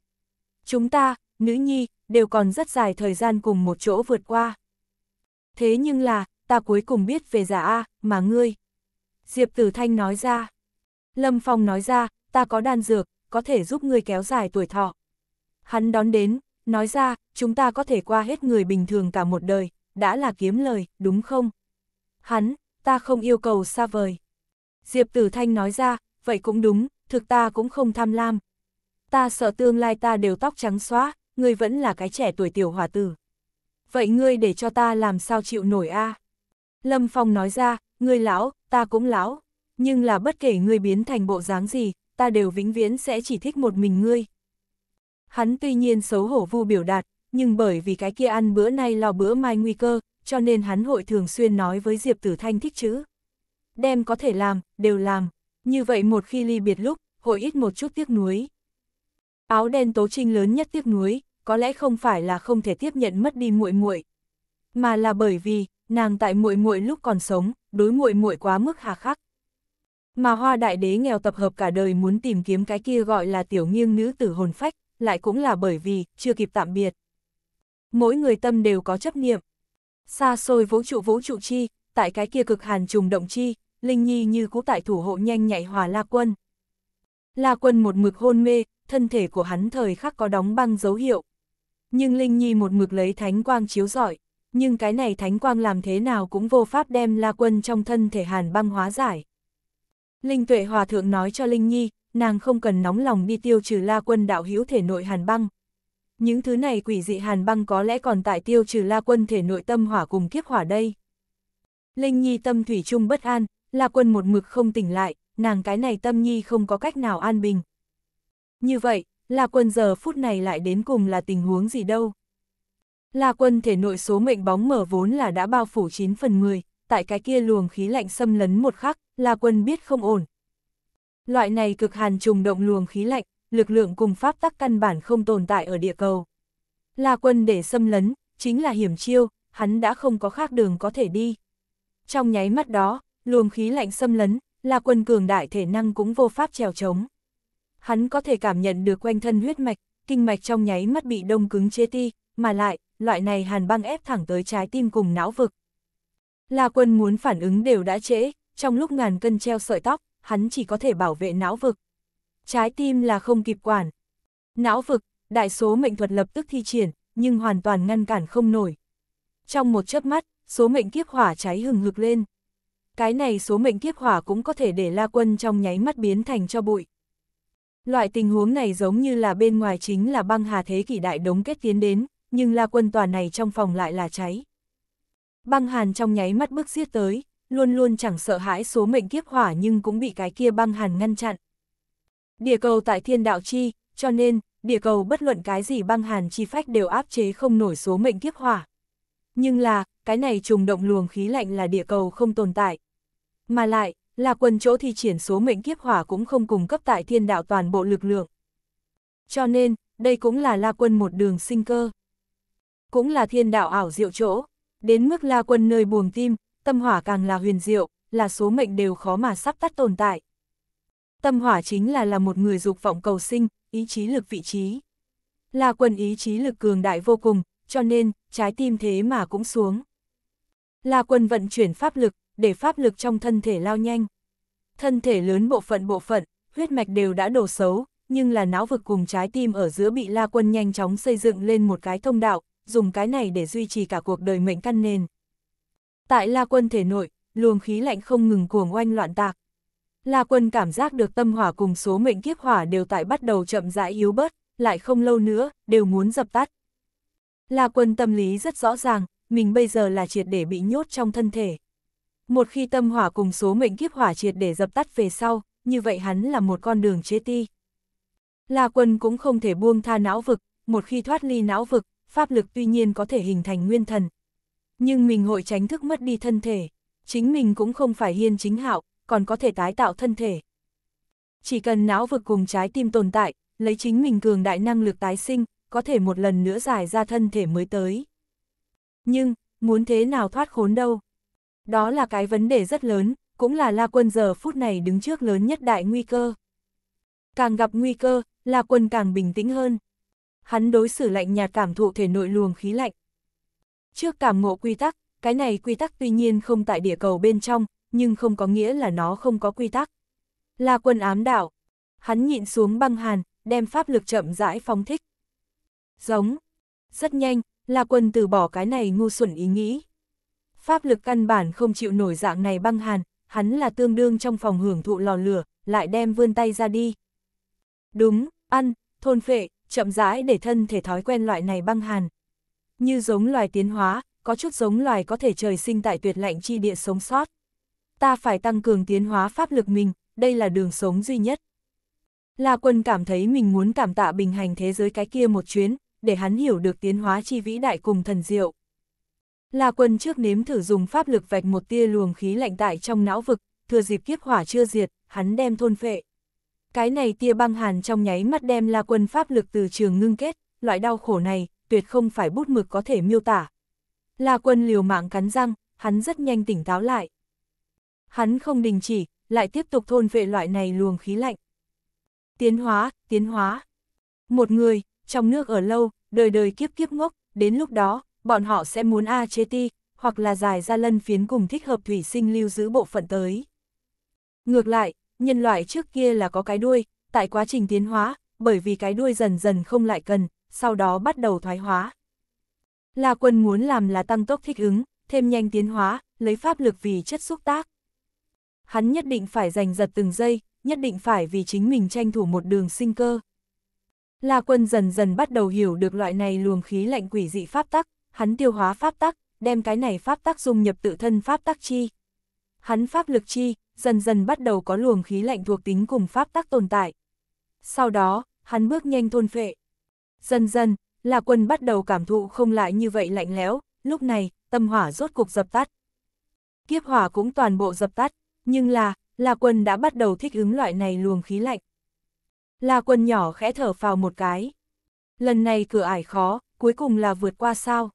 [SPEAKER 1] Chúng ta, nữ nhi, đều còn rất dài thời gian cùng một chỗ vượt qua. Thế nhưng là, ta cuối cùng biết về giả A, mà ngươi. Diệp Tử Thanh nói ra. Lâm Phong nói ra, ta có đan dược, có thể giúp ngươi kéo dài tuổi thọ. Hắn đón đến, nói ra, chúng ta có thể qua hết người bình thường cả một đời, đã là kiếm lời, đúng không? Hắn, ta không yêu cầu xa vời. Diệp Tử Thanh nói ra, vậy cũng đúng, thực ta cũng không tham lam. Ta sợ tương lai ta đều tóc trắng xóa, ngươi vẫn là cái trẻ tuổi tiểu hòa tử. Vậy ngươi để cho ta làm sao chịu nổi a? Lâm Phong nói ra, ngươi lão, ta cũng lão, nhưng là bất kể ngươi biến thành bộ dáng gì, ta đều vĩnh viễn sẽ chỉ thích một mình ngươi. Hắn tuy nhiên xấu hổ vu biểu đạt, nhưng bởi vì cái kia ăn bữa nay lo bữa mai nguy cơ, cho nên hắn hội thường xuyên nói với Diệp Tử Thanh thích chữ. Đem có thể làm, đều làm, như vậy một khi ly biệt lúc, hội ít một chút tiếc nuối. Áo đen tố trinh lớn nhất tiếc nuối, có lẽ không phải là không thể tiếp nhận mất đi muội muội, mà là bởi vì nàng tại muội muội lúc còn sống, đối muội muội quá mức hà khắc. Mà Hoa Đại Đế nghèo tập hợp cả đời muốn tìm kiếm cái kia gọi là tiểu nghiêng nữ tử hồn phách, lại cũng là bởi vì chưa kịp tạm biệt mỗi người tâm đều có chấp niệm. Xa xôi vũ trụ vũ trụ chi, tại cái kia cực hàn trùng động chi, Linh Nhi như cũ tại thủ hộ nhanh nhạy hòa La Quân. La Quân một mực hôn mê, thân thể của hắn thời khắc có đóng băng dấu hiệu. Nhưng Linh Nhi một mực lấy thánh quang chiếu rọi, nhưng cái này thánh quang làm thế nào cũng vô pháp đem La Quân trong thân thể hàn băng hóa giải. Linh Tuệ Hòa Thượng nói cho Linh Nhi, nàng không cần nóng lòng đi tiêu trừ La Quân đạo hữu thể nội hàn băng, những thứ này quỷ dị hàn băng có lẽ còn tại tiêu trừ la quân thể nội tâm hỏa cùng kiếp hỏa đây. Linh Nhi tâm thủy chung bất an, la quân một mực không tỉnh lại, nàng cái này tâm nhi không có cách nào an bình. Như vậy, la quân giờ phút này lại đến cùng là tình huống gì đâu. La quân thể nội số mệnh bóng mở vốn là đã bao phủ 9 phần 10, tại cái kia luồng khí lạnh xâm lấn một khắc, La quân biết không ổn. Loại này cực hàn trùng động luồng khí lạnh, lực lượng cùng pháp tắc căn bản không tồn tại ở địa cầu. La quân để xâm lấn, chính là hiểm chiêu, hắn đã không có khác đường có thể đi. Trong nháy mắt đó, luồng khí lạnh xâm lấn, La quân cường đại thể năng cũng vô pháp trèo trống. Hắn có thể cảm nhận được quanh thân huyết mạch, kinh mạch trong nháy mắt bị đông cứng chê ti, mà lại, loại này hàn băng ép thẳng tới trái tim cùng não vực. La quân muốn phản ứng đều đã trễ, trong lúc ngàn cân treo sợi tóc, hắn chỉ có thể bảo vệ não vực trái tim là không kịp quản. Não vực, đại số mệnh thuật lập tức thi triển, nhưng hoàn toàn ngăn cản không nổi. Trong một chớp mắt, số mệnh kiếp hỏa cháy hừng hực lên. Cái này số mệnh kiếp hỏa cũng có thể để La Quân trong nháy mắt biến thành cho bụi. Loại tình huống này giống như là bên ngoài chính là băng hà thế kỷ đại đống kết tiến đến, nhưng La Quân tòa này trong phòng lại là cháy. Băng hàn trong nháy mắt bước giết tới, luôn luôn chẳng sợ hãi số mệnh kiếp hỏa nhưng cũng bị cái kia băng hàn ngăn chặn địa cầu tại thiên đạo chi, cho nên, địa cầu bất luận cái gì băng hàn chi phách đều áp chế không nổi số mệnh kiếp hỏa. Nhưng là, cái này trùng động luồng khí lạnh là địa cầu không tồn tại. Mà lại, là quần chỗ thì triển số mệnh kiếp hỏa cũng không cung cấp tại thiên đạo toàn bộ lực lượng. Cho nên, đây cũng là la quân một đường sinh cơ. Cũng là thiên đạo ảo diệu chỗ, đến mức la quân nơi buồng tim, tâm hỏa càng là huyền diệu, là số mệnh đều khó mà sắp tắt tồn tại. Tâm hỏa chính là là một người dục vọng cầu sinh, ý chí lực vị trí. Là quần ý chí lực cường đại vô cùng, cho nên, trái tim thế mà cũng xuống. Là quần vận chuyển pháp lực, để pháp lực trong thân thể lao nhanh. Thân thể lớn bộ phận bộ phận, huyết mạch đều đã đổ xấu, nhưng là não vực cùng trái tim ở giữa bị La Quân nhanh chóng xây dựng lên một cái thông đạo, dùng cái này để duy trì cả cuộc đời mệnh căn nền. Tại La Quân thể nội, luồng khí lạnh không ngừng cuồng oanh loạn tạc. La Quân cảm giác được tâm hỏa cùng số mệnh kiếp hỏa đều tại bắt đầu chậm rãi yếu bớt, lại không lâu nữa, đều muốn dập tắt. La Quân tâm lý rất rõ ràng, mình bây giờ là triệt để bị nhốt trong thân thể. Một khi tâm hỏa cùng số mệnh kiếp hỏa triệt để dập tắt về sau, như vậy hắn là một con đường chế ti. La Quân cũng không thể buông tha não vực, một khi thoát ly não vực, pháp lực tuy nhiên có thể hình thành nguyên thần. Nhưng mình hội tránh thức mất đi thân thể, chính mình cũng không phải hiên chính hạo, còn có thể tái tạo thân thể. Chỉ cần não vực cùng trái tim tồn tại, lấy chính mình cường đại năng lực tái sinh, có thể một lần nữa giải ra thân thể mới tới. Nhưng, muốn thế nào thoát khốn đâu? Đó là cái vấn đề rất lớn, cũng là La Quân giờ phút này đứng trước lớn nhất đại nguy cơ. Càng gặp nguy cơ, La Quân càng bình tĩnh hơn. Hắn đối xử lạnh nhạt cảm thụ thể nội luồng khí lạnh. Trước cảm ngộ quy tắc, cái này quy tắc tuy nhiên không tại địa cầu bên trong, nhưng không có nghĩa là nó không có quy tắc. La quân ám đạo, hắn nhịn xuống băng hàn, đem pháp lực chậm rãi phóng thích. Giống, rất nhanh, La quân từ bỏ cái này ngu xuẩn ý nghĩ. Pháp lực căn bản không chịu nổi dạng này băng hàn, hắn là tương đương trong phòng hưởng thụ lò lửa, lại đem vươn tay ra đi. Đúng, ăn, thôn phệ, chậm rãi để thân thể thói quen loại này băng hàn. Như giống loài tiến hóa, có chút giống loài có thể trời sinh tại tuyệt lạnh chi địa sống sót ta phải tăng cường tiến hóa pháp lực mình, đây là đường sống duy nhất. La Quân cảm thấy mình muốn cảm tạ bình hành thế giới cái kia một chuyến, để hắn hiểu được tiến hóa chi vĩ đại cùng thần diệu. La Quân trước nếm thử dùng pháp lực vạch một tia luồng khí lạnh tại trong não vực, thừa dịp kiếp hỏa chưa diệt, hắn đem thôn phệ. Cái này tia băng hàn trong nháy mắt đem La Quân pháp lực từ trường ngưng kết, loại đau khổ này, tuyệt không phải bút mực có thể miêu tả. La Quân liều mạng cắn răng, hắn rất nhanh tỉnh táo lại hắn không đình chỉ, lại tiếp tục thôn vệ loại này luồng khí lạnh. Tiến hóa, tiến hóa. Một người, trong nước ở lâu, đời đời kiếp kiếp ngốc, đến lúc đó, bọn họ sẽ muốn a chê ti, hoặc là dài ra lân phiến cùng thích hợp thủy sinh lưu giữ bộ phận tới. Ngược lại, nhân loại trước kia là có cái đuôi, tại quá trình tiến hóa, bởi vì cái đuôi dần dần không lại cần, sau đó bắt đầu thoái hóa. là quân muốn làm là tăng tốc thích ứng, thêm nhanh tiến hóa, lấy pháp lực vì chất xúc tác hắn nhất định phải giành giật từng giây, nhất định phải vì chính mình tranh thủ một đường sinh cơ. La quân dần dần bắt đầu hiểu được loại này luồng khí lạnh quỷ dị pháp tắc, hắn tiêu hóa pháp tắc, đem cái này pháp tắc dung nhập tự thân pháp tắc chi. Hắn pháp lực chi, dần dần bắt đầu có luồng khí lạnh thuộc tính cùng pháp tắc tồn tại. Sau đó, hắn bước nhanh thôn phệ. Dần dần, là quân bắt đầu cảm thụ không lại như vậy lạnh lẽo, lúc này, tâm hỏa rốt cục dập tắt. Kiếp hỏa cũng toàn bộ dập tắt. Nhưng là, La Quân đã bắt đầu thích ứng loại này luồng khí lạnh. La Quân nhỏ khẽ thở phào một cái. Lần này cửa ải khó, cuối cùng là vượt qua sao.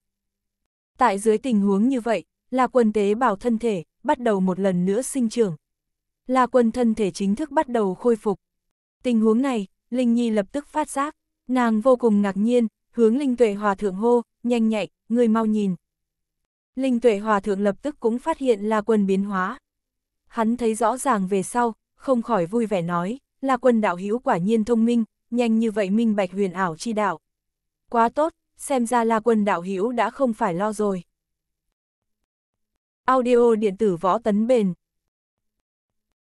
[SPEAKER 1] Tại dưới tình huống như vậy, La Quân tế bào thân thể, bắt đầu một lần nữa sinh trưởng. La Quân thân thể chính thức bắt đầu khôi phục. Tình huống này, Linh Nhi lập tức phát giác, nàng vô cùng ngạc nhiên, hướng Linh Tuệ Hòa Thượng hô, nhanh nhạy, người mau nhìn. Linh Tuệ Hòa Thượng lập tức cũng phát hiện La Quân biến hóa hắn thấy rõ ràng về sau, không khỏi vui vẻ nói, là quân đạo hữu quả nhiên thông minh, nhanh như vậy minh bạch huyền ảo chi đạo. Quá tốt, xem ra La Quân đạo hữu đã không phải lo rồi. Audio điện tử võ tấn bền.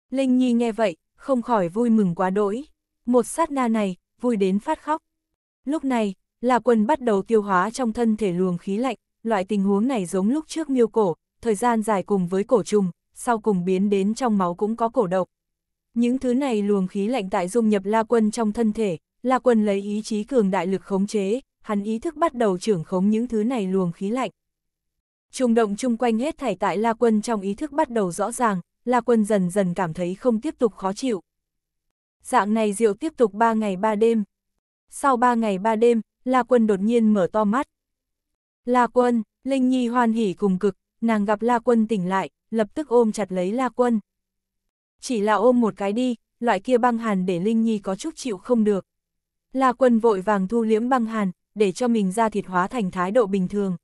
[SPEAKER 1] Linh Nhi nghe vậy, không khỏi vui mừng quá đỗi, một sát na này, vui đến phát khóc. Lúc này, La Quân bắt đầu tiêu hóa trong thân thể luồng khí lạnh, loại tình huống này giống lúc trước miêu cổ, thời gian dài cùng với cổ trùng, sau cùng biến đến trong máu cũng có cổ độc. Những thứ này luồng khí lạnh tại dung nhập La Quân trong thân thể, La Quân lấy ý chí cường đại lực khống chế, hắn ý thức bắt đầu trưởng khống những thứ này luồng khí lạnh. Trùng động chung quanh hết thảy tại La Quân trong ý thức bắt đầu rõ ràng, La Quân dần dần cảm thấy không tiếp tục khó chịu. Dạng này rượu tiếp tục 3 ngày 3 đêm. Sau 3 ngày 3 đêm, La Quân đột nhiên mở to mắt. La Quân, Linh Nhi hoan hỉ cùng cực, nàng gặp La Quân tỉnh lại, lập tức ôm chặt lấy La Quân. Chỉ là ôm một cái đi, loại kia băng hàn để Linh Nhi có chút chịu không được. La Quân vội vàng thu liễm băng hàn, để cho mình ra thịt hóa thành thái độ bình thường.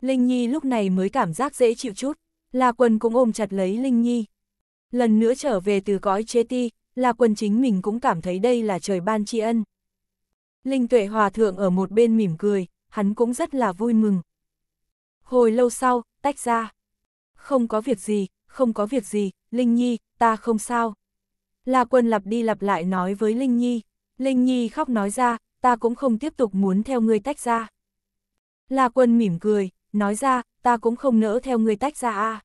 [SPEAKER 1] Linh Nhi lúc này mới cảm giác dễ chịu chút, La Quân cũng ôm chặt lấy Linh Nhi. Lần nữa trở về từ cõi chế ti, La Quân chính mình cũng cảm thấy đây là trời ban tri ân. Linh Tuệ Hòa Thượng ở một bên mỉm cười, hắn cũng rất là vui mừng. Hồi lâu sau, tách ra. Không có việc gì, không có việc gì, Linh Nhi, ta không sao. La quân lặp đi lặp lại nói với Linh Nhi. Linh Nhi khóc nói ra, ta cũng không tiếp tục muốn theo ngươi tách ra. La quân mỉm cười, nói ra, ta cũng không nỡ theo ngươi tách ra a. À.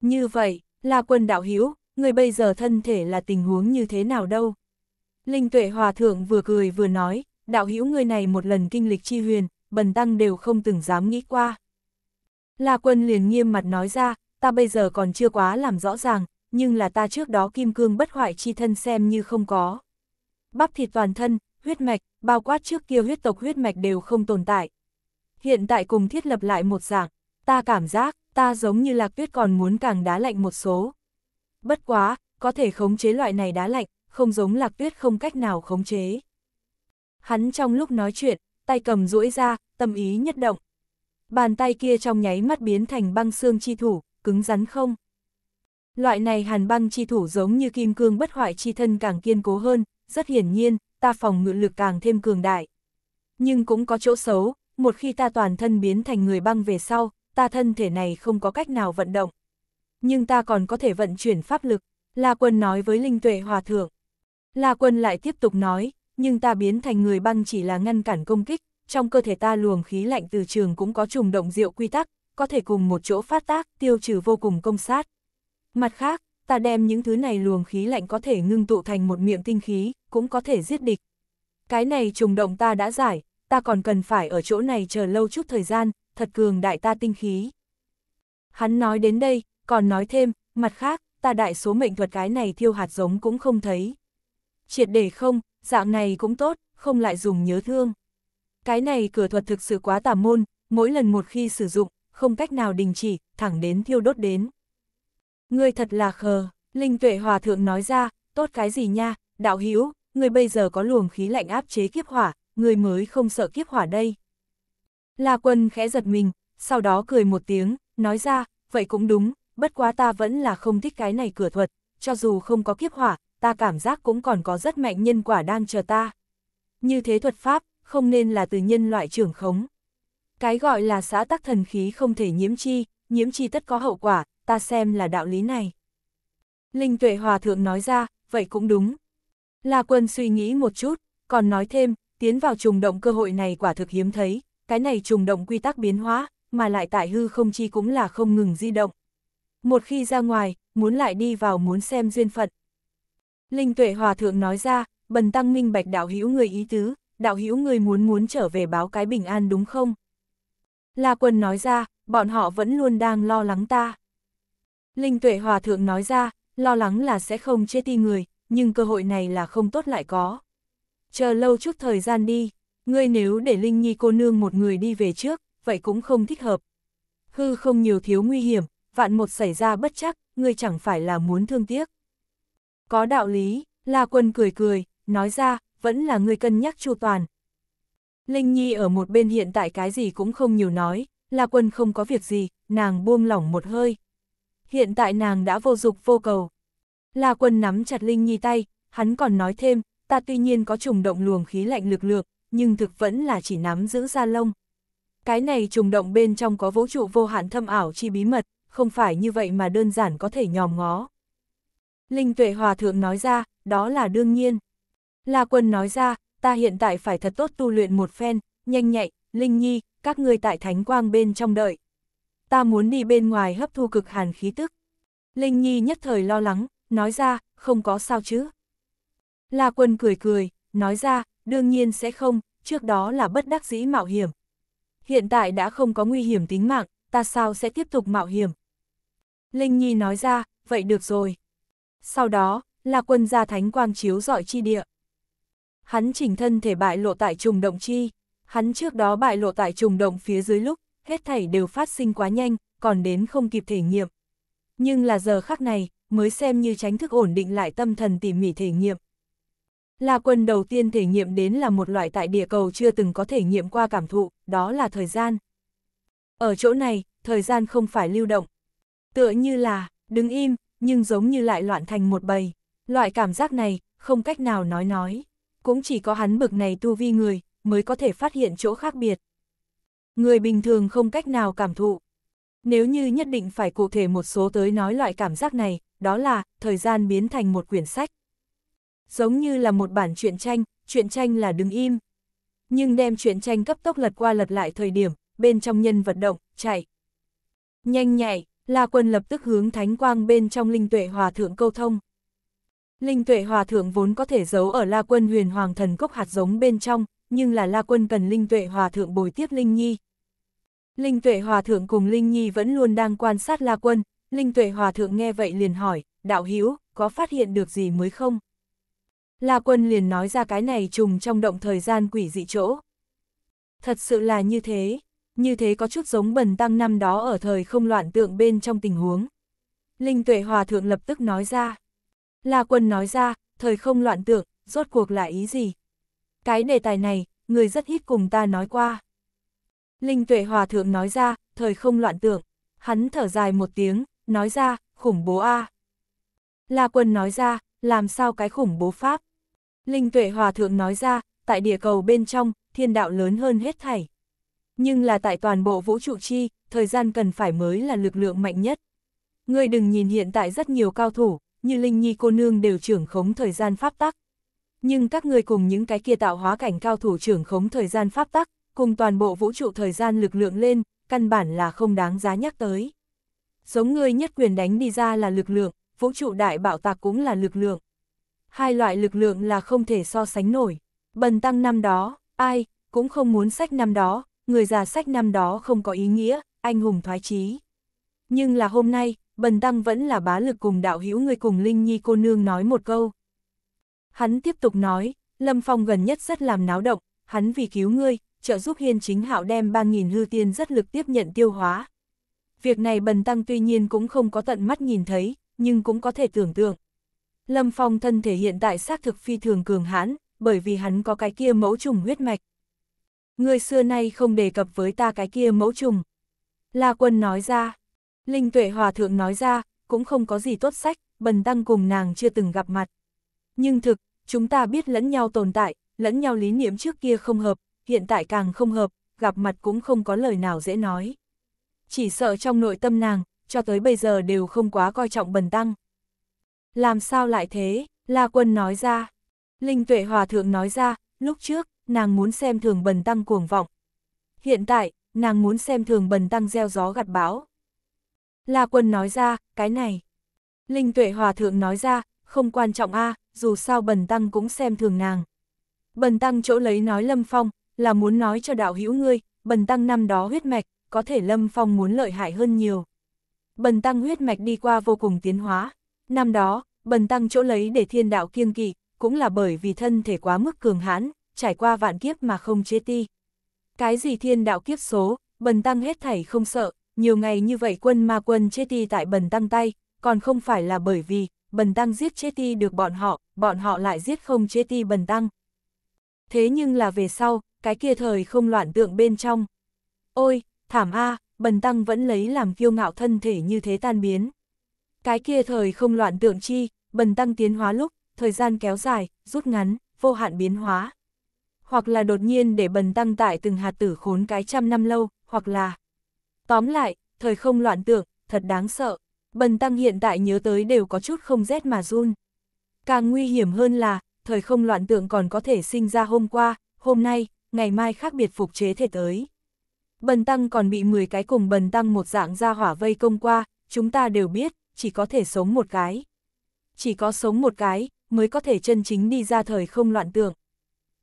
[SPEAKER 1] Như vậy, La quân đạo hữu người bây giờ thân thể là tình huống như thế nào đâu. Linh tuệ hòa thượng vừa cười vừa nói, đạo hữu người này một lần kinh lịch chi huyền, bần tăng đều không từng dám nghĩ qua. La Quân liền nghiêm mặt nói ra, ta bây giờ còn chưa quá làm rõ ràng, nhưng là ta trước đó kim cương bất hoại chi thân xem như không có. Bắp thịt toàn thân, huyết mạch, bao quát trước kia huyết tộc huyết mạch đều không tồn tại. Hiện tại cùng thiết lập lại một dạng, ta cảm giác, ta giống như lạc tuyết còn muốn càng đá lạnh một số. Bất quá, có thể khống chế loại này đá lạnh, không giống lạc tuyết không cách nào khống chế. Hắn trong lúc nói chuyện, tay cầm duỗi ra, tâm ý nhất động, bàn tay kia trong nháy mắt biến thành băng xương chi thủ, cứng rắn không. Loại này hàn băng chi thủ giống như kim cương bất hoại chi thân càng kiên cố hơn, rất hiển nhiên, ta phòng ngự lực càng thêm cường đại. Nhưng cũng có chỗ xấu, một khi ta toàn thân biến thành người băng về sau, ta thân thể này không có cách nào vận động. Nhưng ta còn có thể vận chuyển pháp lực, La Quân nói với Linh Tuệ Hòa Thượng. La Quân lại tiếp tục nói, nhưng ta biến thành người băng chỉ là ngăn cản công kích, trong cơ thể ta luồng khí lạnh từ trường cũng có trùng động diệu quy tắc, có thể cùng một chỗ phát tác, tiêu trừ vô cùng công sát. Mặt khác, ta đem những thứ này luồng khí lạnh có thể ngưng tụ thành một miệng tinh khí, cũng có thể giết địch. Cái này trùng động ta đã giải, ta còn cần phải ở chỗ này chờ lâu chút thời gian, thật cường đại ta tinh khí. Hắn nói đến đây, còn nói thêm, mặt khác, ta đại số mệnh thuật cái này thiêu hạt giống cũng không thấy. Triệt để không, dạng này cũng tốt, không lại dùng nhớ thương. Cái này cửa thuật thực sự quá tà môn, mỗi lần một khi sử dụng, không cách nào đình chỉ, thẳng đến thiêu đốt đến. Ngươi thật là khờ, Linh Tuệ Hòa Thượng nói ra, tốt cái gì nha, đạo hữu ngươi bây giờ có luồng khí lạnh áp chế kiếp hỏa, ngươi mới không sợ kiếp hỏa đây. La quân khẽ giật mình, sau đó cười một tiếng, nói ra, vậy cũng đúng, bất quá ta vẫn là không thích cái này cửa thuật, cho dù không có kiếp hỏa, ta cảm giác cũng còn có rất mạnh nhân quả đang chờ ta. Như thế thuật pháp, không nên là từ nhân loại trưởng khống. Cái gọi là xã tắc thần khí không thể nhiễm chi, nhiễm chi tất có hậu quả, ta xem là đạo lý này. Linh tuệ hòa thượng nói ra, vậy cũng đúng. La quân suy nghĩ một chút, còn nói thêm, tiến vào trùng động cơ hội này quả thực hiếm thấy, cái này trùng động quy tắc biến hóa, mà lại tại hư không chi cũng là không ngừng di động. Một khi ra ngoài, muốn lại đi vào muốn xem duyên phận. Linh tuệ hòa thượng nói ra, bần tăng minh bạch đạo hữu người ý tứ, đạo hữu người muốn muốn trở về báo cái bình an đúng không? La Quân nói ra, bọn họ vẫn luôn đang lo lắng ta. Linh Tuệ Hòa Thượng nói ra, lo lắng là sẽ không chết đi người, nhưng cơ hội này là không tốt lại có. Chờ lâu chút thời gian đi, ngươi nếu để Linh Nhi cô nương một người đi về trước, vậy cũng không thích hợp. Hư không nhiều thiếu nguy hiểm, vạn một xảy ra bất chắc, ngươi chẳng phải là muốn thương tiếc. Có đạo lý, La Quân cười cười, nói ra, vẫn là người cân nhắc chu toàn. Linh Nhi ở một bên hiện tại cái gì cũng không nhiều nói, La Quân không có việc gì, nàng buông lỏng một hơi. Hiện tại nàng đã vô dục vô cầu. La Quân nắm chặt Linh Nhi tay, hắn còn nói thêm, ta tuy nhiên có trùng động luồng khí lạnh lực lượng, nhưng thực vẫn là chỉ nắm giữ ra lông. Cái này trùng động bên trong có vũ trụ vô hạn thâm ảo chi bí mật, không phải như vậy mà đơn giản có thể nhòm ngó. Linh Tuệ Hòa Thượng nói ra, đó là đương nhiên. La Quân nói ra, ta hiện tại phải thật tốt tu luyện một phen, nhanh nhạy, Linh Nhi, các ngươi tại thánh quang bên trong đợi. Ta muốn đi bên ngoài hấp thu cực hàn khí tức. Linh Nhi nhất thời lo lắng, nói ra, không có sao chứ. La Quân cười cười, nói ra, đương nhiên sẽ không, trước đó là bất đắc dĩ mạo hiểm. Hiện tại đã không có nguy hiểm tính mạng, ta sao sẽ tiếp tục mạo hiểm. Linh Nhi nói ra, vậy được rồi. Sau đó, La Quân ra thánh quang chiếu dọi chi địa. Hắn chỉnh thân thể bại lộ tại trùng động chi, hắn trước đó bại lộ tại trùng động phía dưới lúc, hết thảy đều phát sinh quá nhanh, còn đến không kịp thể nghiệm. Nhưng là giờ khắc này, mới xem như tránh thức ổn định lại tâm thần tỉ mỉ thể nghiệm. Là quần đầu tiên thể nghiệm đến là một loại tại địa cầu chưa từng có thể nghiệm qua cảm thụ, đó là thời gian. Ở chỗ này, thời gian không phải lưu động. Tựa như là, đứng im, nhưng giống như lại loạn thành một bầy. Loại cảm giác này, không cách nào nói nói cũng chỉ có hắn bực này tu vi người, mới có thể phát hiện chỗ khác biệt. Người bình thường không cách nào cảm thụ. Nếu như nhất định phải cụ thể một số tới nói loại cảm giác này, đó là, thời gian biến thành một quyển sách. Giống như là một bản truyện tranh, truyện tranh là đứng im. Nhưng đem truyện tranh cấp tốc lật qua lật lại thời điểm, bên trong nhân vật động, chạy. Nhanh nhạy, La Quân lập tức hướng thánh quang bên trong linh tuệ hòa thượng câu thông. Linh tuệ hòa thượng vốn có thể giấu ở La Quân huyền hoàng thần cốc hạt giống bên trong, nhưng là La Quân cần Linh tuệ hòa thượng bồi tiếp Linh Nhi. Linh tuệ hòa thượng cùng Linh Nhi vẫn luôn đang quan sát La Quân, Linh tuệ hòa thượng nghe vậy liền hỏi, đạo hữu có phát hiện được gì mới không? La Quân liền nói ra cái này trùng trong động thời gian quỷ dị chỗ. Thật sự là như thế, như thế có chút giống bần tăng năm đó ở thời không loạn tượng bên trong tình huống. Linh tuệ hòa thượng lập tức nói ra. La Quân nói ra, thời không loạn tượng, rốt cuộc là ý gì? Cái đề tài này, người rất ít cùng ta nói qua. Linh Tuệ Hòa Thượng nói ra, thời không loạn tượng. Hắn thở dài một tiếng, nói ra, khủng bố a. À. La Quân nói ra, làm sao cái khủng bố pháp? Linh Tuệ Hòa Thượng nói ra, tại địa cầu bên trong, thiên đạo lớn hơn hết thảy. Nhưng là tại toàn bộ vũ trụ chi, thời gian cần phải mới là lực lượng mạnh nhất. Ngươi đừng nhìn hiện tại rất nhiều cao thủ, như Linh Nhi cô nương đều trưởng khống thời gian pháp tắc. Nhưng các người cùng những cái kia tạo hóa cảnh cao thủ trưởng khống thời gian pháp tắc, cùng toàn bộ vũ trụ thời gian lực lượng lên, căn bản là không đáng giá nhắc tới. Giống người nhất quyền đánh đi ra là lực lượng, vũ trụ đại bạo tạc cũng là lực lượng. Hai loại lực lượng là không thể so sánh nổi. Bần tăng năm đó, ai, cũng không muốn sách năm đó, người già sách năm đó không có ý nghĩa, anh hùng thoái chí. Nhưng là hôm nay, bần tăng vẫn là bá lực cùng đạo hữu người cùng Linh Nhi cô nương nói một câu. Hắn tiếp tục nói, Lâm Phong gần nhất rất làm náo động, hắn vì cứu ngươi, trợ giúp hiên chính hạo đem 3.000 hư tiên rất lực tiếp nhận tiêu hóa. Việc này bần tăng tuy nhiên cũng không có tận mắt nhìn thấy, nhưng cũng có thể tưởng tượng. Lâm Phong thân thể hiện tại xác thực phi thường cường hãn, bởi vì hắn có cái kia mẫu trùng huyết mạch. Người xưa nay không đề cập với ta cái kia mẫu trùng. La quân nói ra, Linh tuệ hòa thượng nói ra, cũng không có gì tốt sách, bần tăng cùng nàng chưa từng gặp mặt. Nhưng thực, chúng ta biết lẫn nhau tồn tại, lẫn nhau lý niệm trước kia không hợp, hiện tại càng không hợp, gặp mặt cũng không có lời nào dễ nói. Chỉ sợ trong nội tâm nàng, cho tới bây giờ đều không quá coi trọng bần tăng. Làm sao lại thế, La Quân nói ra. Linh Tuệ Hòa Thượng nói ra, lúc trước, nàng muốn xem thường bần tăng cuồng vọng. Hiện tại, nàng muốn xem thường bần tăng gieo gió gặt bão. La Quân nói ra, cái này. Linh Tuệ Hòa Thượng nói ra, không quan trọng a dù sao Bần Tăng cũng xem thường nàng. Bần Tăng chỗ lấy nói Lâm Phong, là muốn nói cho đạo hữu ngươi, Bần Tăng năm đó huyết mạch, có thể Lâm Phong muốn lợi hại hơn nhiều. Bần Tăng huyết mạch đi qua vô cùng tiến hóa. Năm đó, Bần Tăng chỗ lấy để thiên đạo kiêng kỵ, cũng là bởi vì thân thể quá mức cường hãn, trải qua vạn kiếp mà không chế ti. Cái gì thiên đạo kiếp số, Bần Tăng hết thảy không sợ, nhiều ngày như vậy quân ma quân Chetty tại bần tăng tay, còn không phải là bởi vì, bần tăng giết Chetty được bọn họ, bọn họ lại giết không Chetty bần tăng. Thế nhưng là về sau, cái kia thời không loạn tượng bên trong. Ôi, thảm a bần tăng vẫn lấy làm kiêu ngạo thân thể như thế tan biến. Cái kia thời không loạn tượng chi, bần tăng tiến hóa lúc, thời gian kéo dài, rút ngắn, vô hạn biến hóa. Hoặc là đột nhiên để bần tăng tại từng hạt tử khốn cái trăm năm lâu, hoặc là Tóm lại, thời không loạn tượng, thật đáng sợ. Bần tăng hiện tại nhớ tới đều có chút không rét mà run. Càng nguy hiểm hơn là, thời không loạn tượng còn có thể sinh ra hôm qua, hôm nay, ngày mai khác biệt phục chế thể tới. Bần tăng còn bị 10 cái cùng bần tăng một dạng ra hỏa vây công qua, chúng ta đều biết, chỉ có thể sống một cái. Chỉ có sống một cái, mới có thể chân chính đi ra thời không loạn tượng.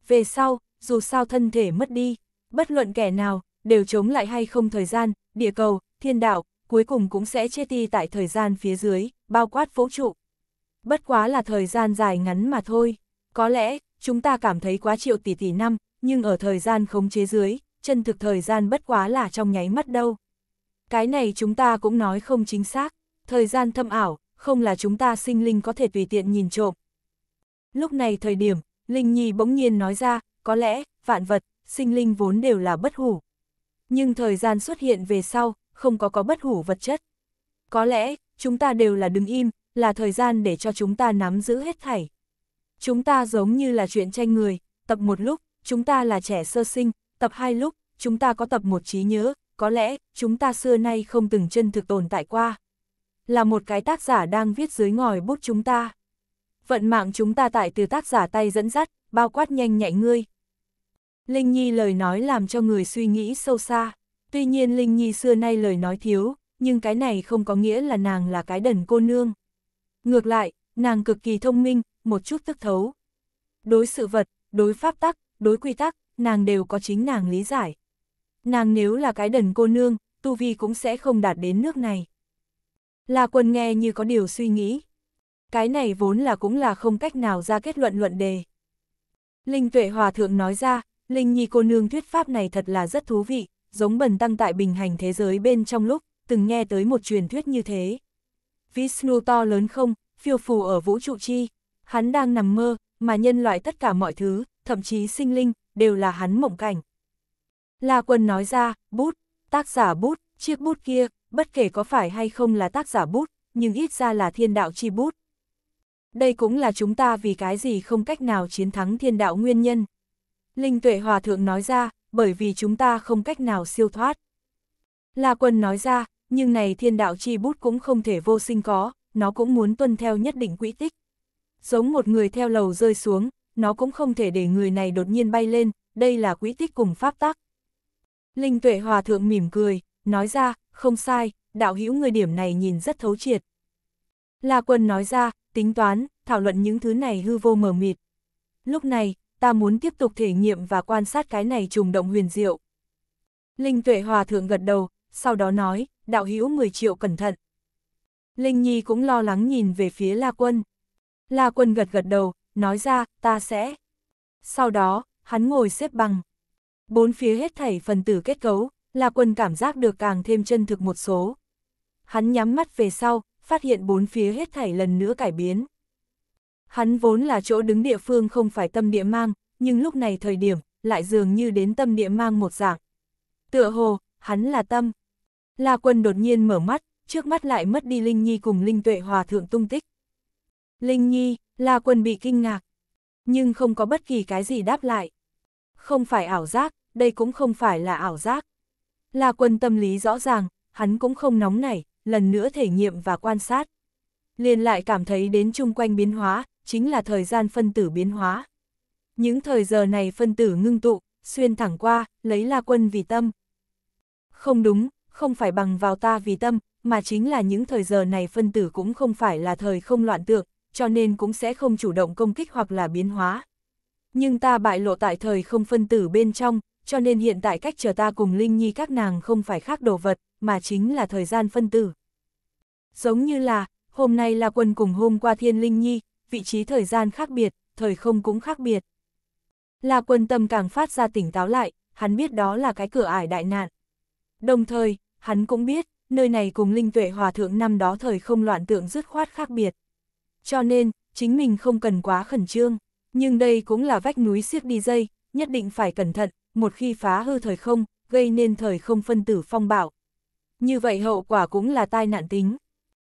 [SPEAKER 1] Về sau, dù sao thân thể mất đi, bất luận kẻ nào, đều chống lại hay không thời gian, địa cầu, thiên đạo, cuối cùng cũng sẽ chết đi tại thời gian phía dưới, bao quát vũ trụ. Bất quá là thời gian dài ngắn mà thôi. Có lẽ, chúng ta cảm thấy quá triệu tỷ tỷ năm, nhưng ở thời gian khống chế dưới, chân thực thời gian bất quá là trong nháy mắt đâu. Cái này chúng ta cũng nói không chính xác, thời gian thâm ảo, không là chúng ta sinh linh có thể tùy tiện nhìn trộm. Lúc này thời điểm, Linh Nhi bỗng nhiên nói ra, có lẽ, vạn vật, sinh linh vốn đều là bất hủ nhưng thời gian xuất hiện về sau, không có có bất hủ vật chất. Có lẽ, chúng ta đều là đứng im, là thời gian để cho chúng ta nắm giữ hết thảy. Chúng ta giống như là chuyện tranh người, tập một lúc, chúng ta là trẻ sơ sinh, tập hai lúc, chúng ta có tập một trí nhớ, có lẽ, chúng ta xưa nay không từng chân thực tồn tại qua. Là một cái tác giả đang viết dưới ngòi bút chúng ta. Vận mạng chúng ta tại từ tác giả tay dẫn dắt, bao quát nhanh nhạy ngươi. Linh Nhi lời nói làm cho người suy nghĩ sâu xa. Tuy nhiên Linh Nhi xưa nay lời nói thiếu, nhưng cái này không có nghĩa là nàng là cái đần cô nương. Ngược lại, nàng cực kỳ thông minh, một chút tức thấu. Đối sự vật, đối pháp tắc, đối quy tắc, nàng đều có chính nàng lý giải. Nàng nếu là cái đần cô nương, tu vi cũng sẽ không đạt đến nước này. Là quần nghe như có điều suy nghĩ. Cái này vốn là cũng là không cách nào ra kết luận luận đề. Linh tuệ hòa thượng nói ra, Linh Nhi cô nương thuyết pháp này thật là rất thú vị, giống bần tăng tại bình hành thế giới bên trong lúc, từng nghe tới một truyền thuyết như thế. Vishnu to lớn không, phiêu phù ở vũ trụ chi, hắn đang nằm mơ, mà nhân loại tất cả mọi thứ, thậm chí sinh linh, đều là hắn mộng cảnh. La Quân nói ra, bút, tác giả bút, chiếc bút kia, bất kể có phải hay không là tác giả bút, nhưng ít ra là thiên đạo chi bút. Đây cũng là chúng ta vì cái gì không cách nào chiến thắng thiên đạo nguyên nhân. Linh tuệ hòa thượng nói ra, bởi vì chúng ta không cách nào siêu thoát. La quân nói ra, nhưng này thiên đạo chi bút cũng không thể vô sinh có, nó cũng muốn tuân theo nhất định quỹ tích. Giống một người theo lầu rơi xuống, nó cũng không thể để người này đột nhiên bay lên, đây là quỹ tích cùng pháp tắc. Linh tuệ hòa thượng mỉm cười, nói ra, không sai, đạo hữu người điểm này nhìn rất thấu triệt. La quân nói ra, tính toán, thảo luận những thứ này hư vô mờ mịt. Lúc này, ta muốn tiếp tục thể nghiệm và quan sát cái này trùng động huyền diệu. Linh tuệ hòa thượng gật đầu, sau đó nói, đạo hữu 10 triệu cẩn thận. Linh Nhi cũng lo lắng nhìn về phía La Quân. La Quân gật gật đầu, nói ra, ta sẽ. Sau đó, hắn ngồi xếp bằng. Bốn phía hết thảy phần tử kết cấu, La Quân cảm giác được càng thêm chân thực một số. Hắn nhắm mắt về sau, phát hiện bốn phía hết thảy lần nữa cải biến. Hắn vốn là chỗ đứng địa phương không phải tâm địa mang, nhưng lúc này thời điểm, lại dường như đến tâm địa mang một dạng. Tựa hồ, hắn là tâm. La quân đột nhiên mở mắt, trước mắt lại mất đi Linh Nhi cùng Linh Tuệ Hòa Thượng tung tích. Linh Nhi, La quân bị kinh ngạc, nhưng không có bất kỳ cái gì đáp lại. Không phải ảo giác, đây cũng không phải là ảo giác. La quân tâm lý rõ ràng, hắn cũng không nóng nảy, lần nữa thể nghiệm và quan sát. Liền lại cảm thấy đến chung quanh biến hóa, chính là thời gian phân tử biến hóa. Những thời giờ này phân tử ngưng tụ, xuyên thẳng qua, lấy la quân vì tâm. Không đúng, không phải bằng vào ta vì tâm, mà chính là những thời giờ này phân tử cũng không phải là thời không loạn tượng, cho nên cũng sẽ không chủ động công kích hoặc là biến hóa. Nhưng ta bại lộ tại thời không phân tử bên trong, cho nên hiện tại cách chờ ta cùng Linh Nhi các nàng không phải khác đồ vật, mà chính là thời gian phân tử. Giống như là, hôm nay là quân cùng hôm qua Thiên Linh Nhi, vị trí thời gian khác biệt, thời không cũng khác biệt. La quân tâm càng phát ra tỉnh táo lại, hắn biết đó là cái cửa ải đại nạn. Đồng thời, hắn cũng biết, nơi này cùng linh tuệ hòa thượng năm đó thời không loạn tượng dứt khoát khác biệt. Cho nên, chính mình không cần quá khẩn trương, nhưng đây cũng là vách núi siết đi dây, nhất định phải cẩn thận, một khi phá hư thời không, gây nên thời không phân tử phong bạo. Như vậy hậu quả cũng là tai nạn tính.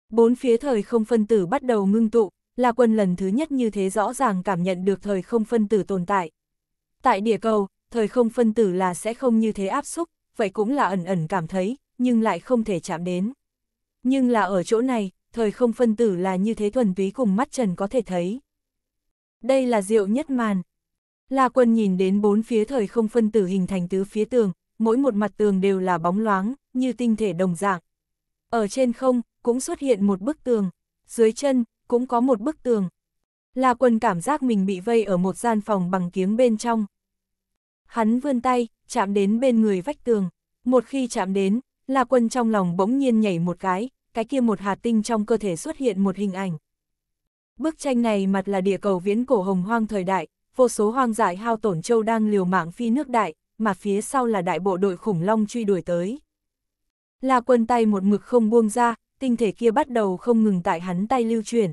[SPEAKER 1] Bốn phía thời không phân tử bắt đầu ngưng tụ, La Quân lần thứ nhất như thế rõ ràng cảm nhận được thời không phân tử tồn tại. Tại địa cầu, thời không phân tử là sẽ không như thế áp xúc, vậy cũng là ẩn ẩn cảm thấy, nhưng lại không thể chạm đến. Nhưng là ở chỗ này, thời không phân tử là như thế thuần túy cùng mắt trần có thể thấy. Đây là diệu nhất màn. La Quân nhìn đến bốn phía thời không phân tử hình thành tứ phía tường, mỗi một mặt tường đều là bóng loáng, như tinh thể đồng dạng. Ở trên không, cũng xuất hiện một bức tường. Dưới chân, cũng có một bức tường. La Quân cảm giác mình bị vây ở một gian phòng bằng kiếng bên trong. Hắn vươn tay, chạm đến bên người vách tường. Một khi chạm đến, La Quân trong lòng bỗng nhiên nhảy một cái, cái kia một hạt tinh trong cơ thể xuất hiện một hình ảnh. Bức tranh này mặt là địa cầu viễn cổ hồng hoang thời đại, vô số hoang dại hao tổn châu đang liều mạng phi nước đại, mà phía sau là đại bộ đội khủng long truy đuổi tới. La Quân tay một mực không buông ra, tinh thể kia bắt đầu không ngừng tại hắn tay lưu truyền.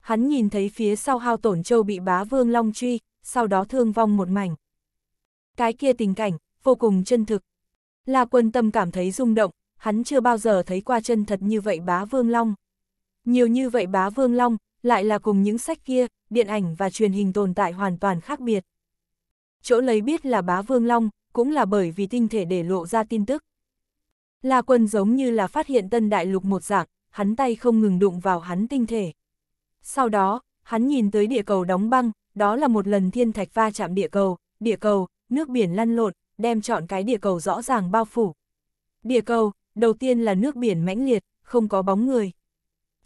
[SPEAKER 1] Hắn nhìn thấy phía sau hao tổn châu bị bá vương long truy, sau đó thương vong một mảnh. Cái kia tình cảnh, vô cùng chân thực. La quân tâm cảm thấy rung động, hắn chưa bao giờ thấy qua chân thật như vậy bá vương long. Nhiều như vậy bá vương long, lại là cùng những sách kia, điện ảnh và truyền hình tồn tại hoàn toàn khác biệt. Chỗ lấy biết là bá vương long, cũng là bởi vì tinh thể để lộ ra tin tức. La Quân giống như là phát hiện tân đại lục một dạng, hắn tay không ngừng đụng vào hắn tinh thể. Sau đó, hắn nhìn tới địa cầu đóng băng, đó là một lần thiên thạch va chạm địa cầu, địa cầu, nước biển lăn lộn, đem chọn cái địa cầu rõ ràng bao phủ. Địa cầu, đầu tiên là nước biển mãnh liệt, không có bóng người.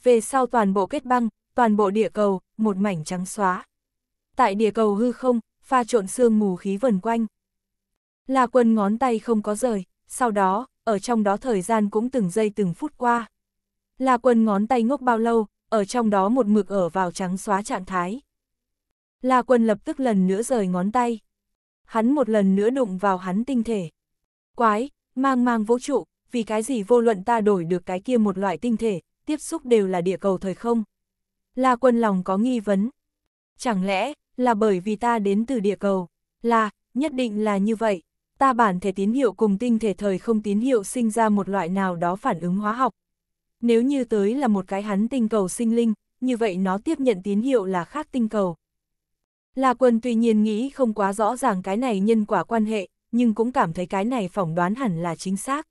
[SPEAKER 1] Về sau toàn bộ kết băng, toàn bộ địa cầu, một mảnh trắng xóa. Tại địa cầu hư không, pha trộn sương mù khí vần quanh. La quân ngón tay không có rời, sau đó, ở trong đó thời gian cũng từng giây từng phút qua. La Quân ngón tay ngốc bao lâu, ở trong đó một mực ở vào trắng xóa trạng thái. La Quân lập tức lần nữa rời ngón tay. Hắn một lần nữa đụng vào hắn tinh thể. Quái, mang mang vũ trụ, vì cái gì vô luận ta đổi được cái kia một loại tinh thể, tiếp xúc đều là địa cầu thời không. La Quân lòng có nghi vấn. Chẳng lẽ, là bởi vì ta đến từ địa cầu, là, nhất định là như vậy ta bản thể tín hiệu cùng tinh thể thời không tín hiệu sinh ra một loại nào đó phản ứng hóa học. Nếu như tới là một cái hắn tinh cầu sinh linh, như vậy nó tiếp nhận tín hiệu là khác tinh cầu. La Quân tuy nhiên nghĩ không quá rõ ràng cái này nhân quả quan hệ, nhưng cũng cảm thấy cái này phỏng đoán hẳn là chính xác.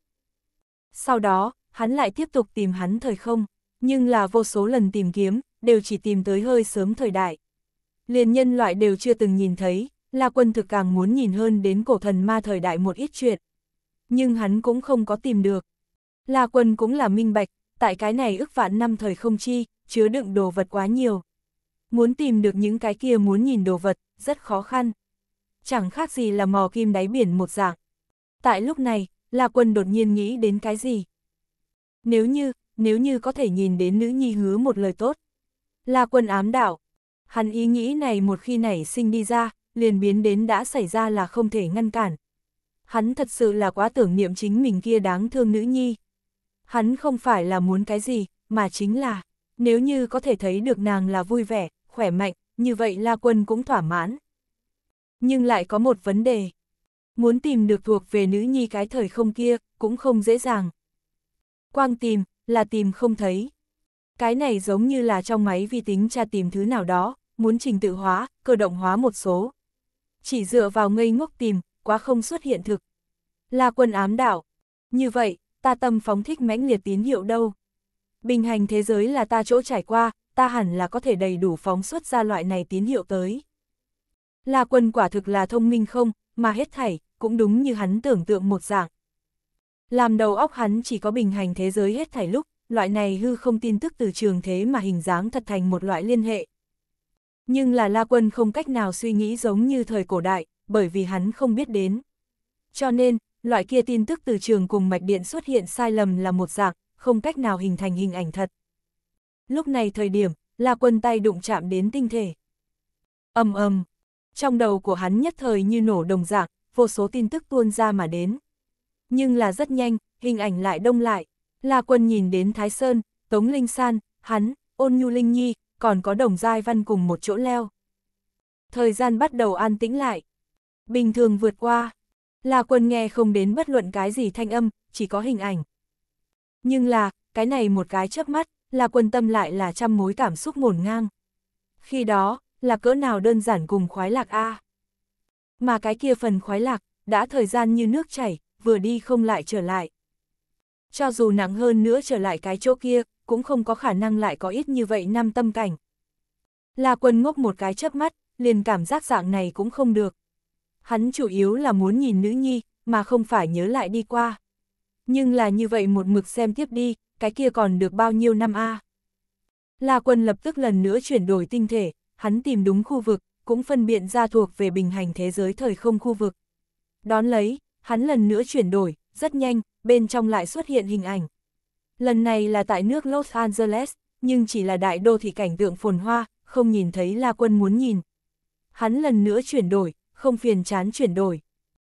[SPEAKER 1] Sau đó, hắn lại tiếp tục tìm hắn thời không, nhưng là vô số lần tìm kiếm, đều chỉ tìm tới hơi sớm thời đại. Liền nhân loại đều chưa từng nhìn thấy, La Quân thực càng muốn nhìn hơn đến cổ thần ma thời đại một ít chuyện. Nhưng hắn cũng không có tìm được. La Quân cũng là minh bạch, tại cái này ức vạn năm thời không chi, chứa đựng đồ vật quá nhiều. Muốn tìm được những cái kia muốn nhìn đồ vật, rất khó khăn. Chẳng khác gì là mò kim đáy biển một dạng. Tại lúc này, La Quân đột nhiên nghĩ đến cái gì? Nếu như, nếu như có thể nhìn đến nữ nhi hứa một lời tốt. La Quân ám đạo, hắn ý nghĩ này một khi nảy sinh đi ra, liền biến đến đã xảy ra là không thể ngăn cản. Hắn thật sự là quá tưởng niệm chính mình kia đáng thương nữ nhi. Hắn không phải là muốn cái gì, mà chính là, nếu như có thể thấy được nàng là vui vẻ, khỏe mạnh, như vậy La Quân cũng thỏa mãn. Nhưng lại có một vấn đề. Muốn tìm được thuộc về nữ nhi cái thời không kia, cũng không dễ dàng. Quang tìm, là tìm không thấy. Cái này giống như là trong máy vi tính tra tìm thứ nào đó, muốn trình tự hóa, cơ động hóa một số chỉ dựa vào ngây ngốc tìm, quá không xuất hiện thực. Là quân ám đảo. Như vậy, ta tâm phóng thích mãnh liệt tín hiệu đâu. Bình hành thế giới là ta chỗ trải qua, ta hẳn là có thể đầy đủ phóng xuất ra loại này tín hiệu tới. Là quân quả thực là thông minh không, mà hết thảy, cũng đúng như hắn tưởng tượng một dạng. Làm đầu óc hắn chỉ có bình hành thế giới hết thảy lúc, loại này hư không tin tức từ trường thế mà hình dáng thật thành một loại liên hệ, nhưng là La Quân không cách nào suy nghĩ giống như thời cổ đại, bởi vì hắn không biết đến. Cho nên, loại kia tin tức từ trường cùng mạch điện xuất hiện sai lầm là một dạng, không cách nào hình thành hình ảnh thật. Lúc này thời điểm, La Quân tay đụng chạm đến tinh thể. ầm ầm, trong đầu của hắn nhất thời như nổ đồng dạng, vô số tin tức tuôn ra mà đến. Nhưng là rất nhanh, hình ảnh lại đông lại. La Quân nhìn đến Thái Sơn, Tống Linh San, hắn, Ôn Nhu Linh Nhi, còn có đồng giai văn cùng một chỗ leo. Thời gian bắt đầu an tĩnh lại. Bình thường vượt qua. Là quân nghe không đến bất luận cái gì thanh âm, chỉ có hình ảnh. Nhưng là, cái này một cái chớp mắt, là quân tâm lại là trăm mối cảm xúc mồn ngang. Khi đó, là cỡ nào đơn giản cùng khoái lạc A. Mà cái kia phần khoái lạc, đã thời gian như nước chảy, vừa đi không lại trở lại. Cho dù nắng hơn nữa trở lại cái chỗ kia, cũng không có khả năng lại có ít như vậy năm tâm cảnh. La quân ngốc một cái chớp mắt, liền cảm giác dạng này cũng không được. Hắn chủ yếu là muốn nhìn nữ nhi, mà không phải nhớ lại đi qua. Nhưng là như vậy một mực xem tiếp đi, cái kia còn được bao nhiêu năm a? À? La quân lập tức lần nữa chuyển đổi tinh thể, hắn tìm đúng khu vực, cũng phân biện ra thuộc về bình hành thế giới thời không khu vực. Đón lấy, hắn lần nữa chuyển đổi, rất nhanh, bên trong lại xuất hiện hình ảnh. Lần này là tại nước Los Angeles, nhưng chỉ là đại đô thị cảnh tượng phồn hoa, không nhìn thấy là quân muốn nhìn. Hắn lần nữa chuyển đổi, không phiền chán chuyển đổi.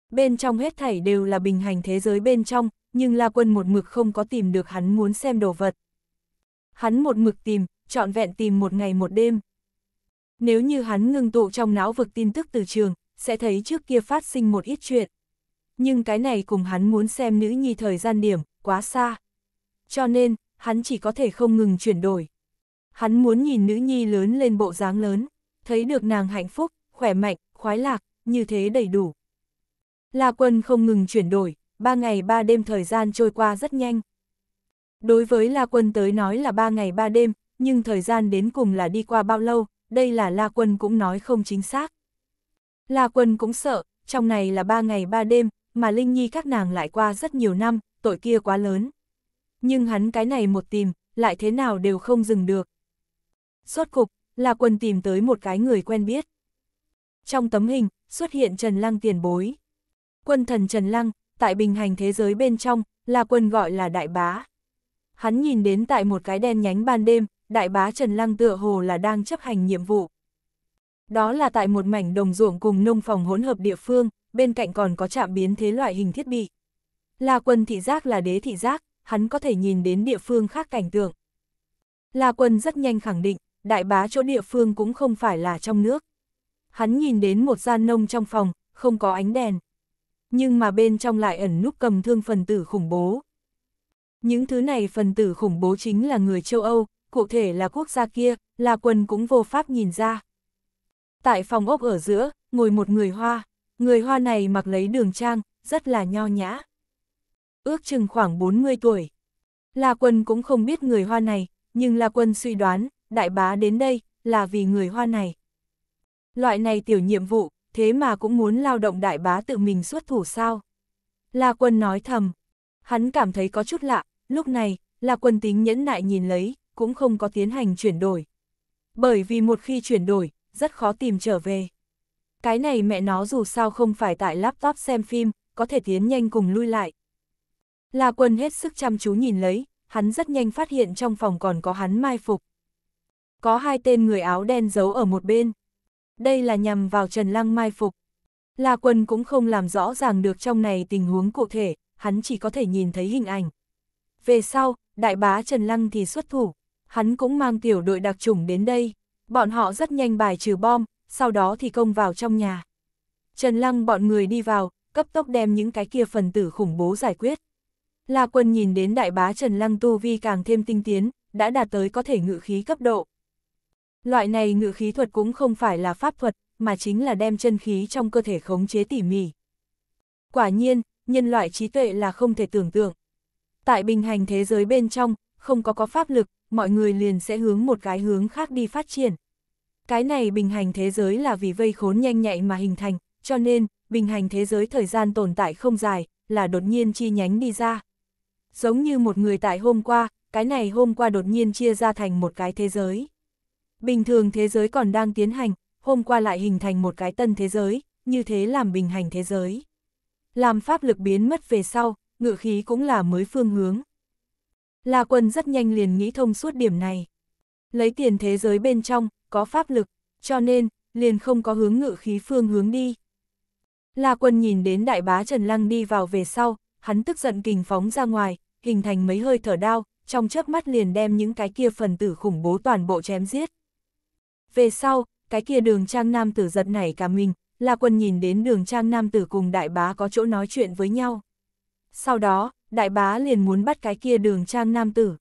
[SPEAKER 1] Bên trong hết thảy đều là bình hành thế giới bên trong, nhưng La Quân một mực không có tìm được hắn muốn xem đồ vật. Hắn một mực tìm, trọn vẹn tìm một ngày một đêm. Nếu như hắn ngưng tụ trong não vực tin tức từ trường, sẽ thấy trước kia phát sinh một ít chuyện. Nhưng cái này cùng hắn muốn xem nữ nhi thời gian điểm, quá xa cho nên, hắn chỉ có thể không ngừng chuyển đổi. Hắn muốn nhìn nữ nhi lớn lên bộ dáng lớn, thấy được nàng hạnh phúc, khỏe mạnh, khoái lạc, như thế đầy đủ. La quân không ngừng chuyển đổi, ba ngày ba đêm thời gian trôi qua rất nhanh. Đối với La quân tới nói là ba ngày ba đêm, nhưng thời gian đến cùng là đi qua bao lâu, đây là La quân cũng nói không chính xác. La quân cũng sợ, trong này là ba ngày ba đêm, mà Linh Nhi các nàng lại qua rất nhiều năm, tội kia quá lớn nhưng hắn cái này một tìm, lại thế nào đều không dừng được. Suốt cục, là quần tìm tới một cái người quen biết. Trong tấm hình, xuất hiện Trần Lăng tiền bối. Quân thần Trần Lăng, tại bình hành thế giới bên trong, là quân gọi là đại bá. Hắn nhìn đến tại một cái đen nhánh ban đêm, đại bá Trần Lăng tựa hồ là đang chấp hành nhiệm vụ. Đó là tại một mảnh đồng ruộng cùng nông phòng hỗn hợp địa phương, bên cạnh còn có trạm biến thế loại hình thiết bị. Là quân thị giác là đế thị giác, hắn có thể nhìn đến địa phương khác cảnh tượng. La Quân rất nhanh khẳng định, đại bá chỗ địa phương cũng không phải là trong nước. Hắn nhìn đến một gian nông trong phòng, không có ánh đèn. Nhưng mà bên trong lại ẩn núp cầm thương phần tử khủng bố. Những thứ này phần tử khủng bố chính là người châu Âu, cụ thể là quốc gia kia, La Quân cũng vô pháp nhìn ra. Tại phòng ốc ở giữa, ngồi một người Hoa. Người Hoa này mặc lấy đường trang, rất là nho nhã ước chừng khoảng 40 tuổi. La Quân cũng không biết người Hoa này, nhưng La Quân suy đoán, đại bá đến đây, là vì người Hoa này. Loại này tiểu nhiệm vụ, thế mà cũng muốn lao động đại bá tự mình xuất thủ sao. La Quân nói thầm, hắn cảm thấy có chút lạ, lúc này, La Quân tính nhẫn nại nhìn lấy, cũng không có tiến hành chuyển đổi. Bởi vì một khi chuyển đổi, rất khó tìm trở về. Cái này mẹ nó dù sao không phải tại laptop xem phim, có thể tiến nhanh cùng lui lại. La Quân hết sức chăm chú nhìn lấy, hắn rất nhanh phát hiện trong phòng còn có hắn mai phục. Có hai tên người áo đen giấu ở một bên. Đây là nhằm vào Trần Lăng mai phục. La Quân cũng không làm rõ ràng được trong này tình huống cụ thể, hắn chỉ có thể nhìn thấy hình ảnh. Về sau, đại bá Trần Lăng thì xuất thủ, hắn cũng mang tiểu đội đặc chủng đến đây. Bọn họ rất nhanh bài trừ bom, sau đó thì công vào trong nhà. Trần Lăng bọn người đi vào, cấp tốc đem những cái kia phần tử khủng bố giải quyết. La Quân nhìn đến đại bá Trần Lăng tu vi càng thêm tinh tiến, đã đạt tới có thể ngự khí cấp độ. Loại này ngự khí thuật cũng không phải là pháp thuật, mà chính là đem chân khí trong cơ thể khống chế tỉ mỉ. Quả nhiên, nhân loại trí tuệ là không thể tưởng tượng. Tại bình hành thế giới bên trong, không có có pháp lực, mọi người liền sẽ hướng một cái hướng khác đi phát triển. Cái này bình hành thế giới là vì vây khốn nhanh nhạy mà hình thành, cho nên, bình hành thế giới thời gian tồn tại không dài, là đột nhiên chi nhánh đi ra giống như một người tại hôm qua, cái này hôm qua đột nhiên chia ra thành một cái thế giới. Bình thường thế giới còn đang tiến hành, hôm qua lại hình thành một cái tân thế giới, như thế làm bình hành thế giới. Làm pháp lực biến mất về sau, ngựa khí cũng là mới phương hướng. La quân rất nhanh liền nghĩ thông suốt điểm này. Lấy tiền thế giới bên trong, có pháp lực, cho nên, liền không có hướng ngự khí phương hướng đi. La quân nhìn đến đại bá Trần Lăng đi vào về sau, hắn tức giận kình phóng ra ngoài, hình thành mấy hơi thở đao, trong chớp mắt liền đem những cái kia phần tử khủng bố toàn bộ chém giết. Về sau, cái kia đường trang nam tử giật nảy cả mình, là quân nhìn đến đường trang nam tử cùng đại bá có chỗ nói chuyện với nhau. Sau đó, đại bá liền muốn bắt cái kia đường trang nam tử.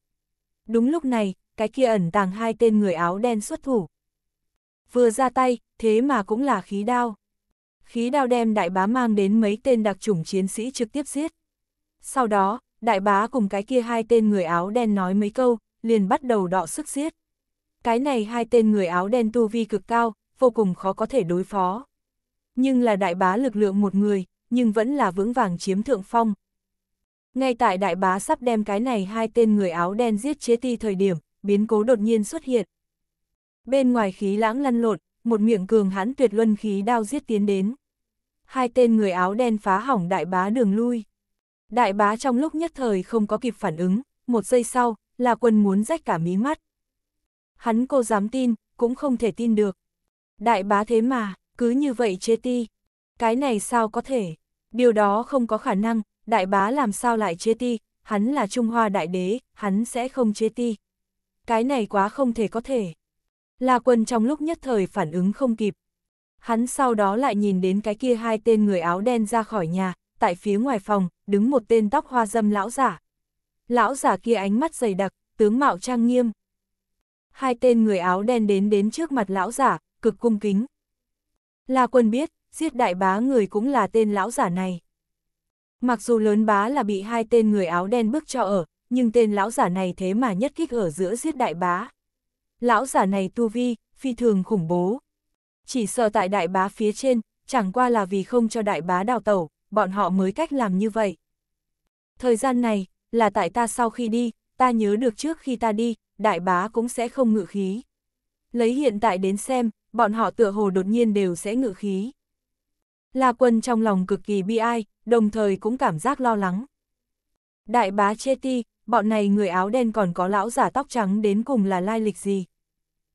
[SPEAKER 1] Đúng lúc này, cái kia ẩn tàng hai tên người áo đen xuất thủ. Vừa ra tay, thế mà cũng là khí đao. Khí đao đem đại bá mang đến mấy tên đặc chủng chiến sĩ trực tiếp giết. Sau đó, đại bá cùng cái kia hai tên người áo đen nói mấy câu, liền bắt đầu đọ sức giết. Cái này hai tên người áo đen tu vi cực cao, vô cùng khó có thể đối phó. Nhưng là đại bá lực lượng một người, nhưng vẫn là vững vàng chiếm thượng phong. Ngay tại đại bá sắp đem cái này hai tên người áo đen giết chế ti thời điểm, biến cố đột nhiên xuất hiện. Bên ngoài khí lãng lăn lộn, một miệng cường hãn tuyệt luân khí đao giết tiến đến. Hai tên người áo đen phá hỏng đại bá đường lui. Đại bá trong lúc nhất thời không có kịp phản ứng, một giây sau, là quân muốn rách cả mí mắt. Hắn cô dám tin, cũng không thể tin được. Đại bá thế mà, cứ như vậy chê ti. Cái này sao có thể? Điều đó không có khả năng, đại bá làm sao lại chê ti, hắn là Trung Hoa đại đế, hắn sẽ không chê ti. Cái này quá không thể có thể. La quân trong lúc nhất thời phản ứng không kịp. Hắn sau đó lại nhìn đến cái kia hai tên người áo đen ra khỏi nhà, tại phía ngoài phòng, đứng một tên tóc hoa dâm lão giả. Lão giả kia ánh mắt dày đặc, tướng mạo trang nghiêm. Hai tên người áo đen đến đến trước mặt lão giả, cực cung kính. La quân biết, giết đại bá người cũng là tên lão giả này. Mặc dù lớn bá là bị hai tên người áo đen bước cho ở, nhưng tên lão giả này thế mà nhất kích ở giữa giết đại bá. Lão giả này tu vi, phi thường khủng bố. Chỉ sợ tại đại bá phía trên, chẳng qua là vì không cho đại bá đào tẩu, bọn họ mới cách làm như vậy. Thời gian này, là tại ta sau khi đi, ta nhớ được trước khi ta đi, đại bá cũng sẽ không ngự khí. Lấy hiện tại đến xem, bọn họ tựa hồ đột nhiên đều sẽ ngự khí. La quân trong lòng cực kỳ bi ai, đồng thời cũng cảm giác lo lắng. Đại bá chê ti, bọn này người áo đen còn có lão giả tóc trắng đến cùng là lai lịch gì?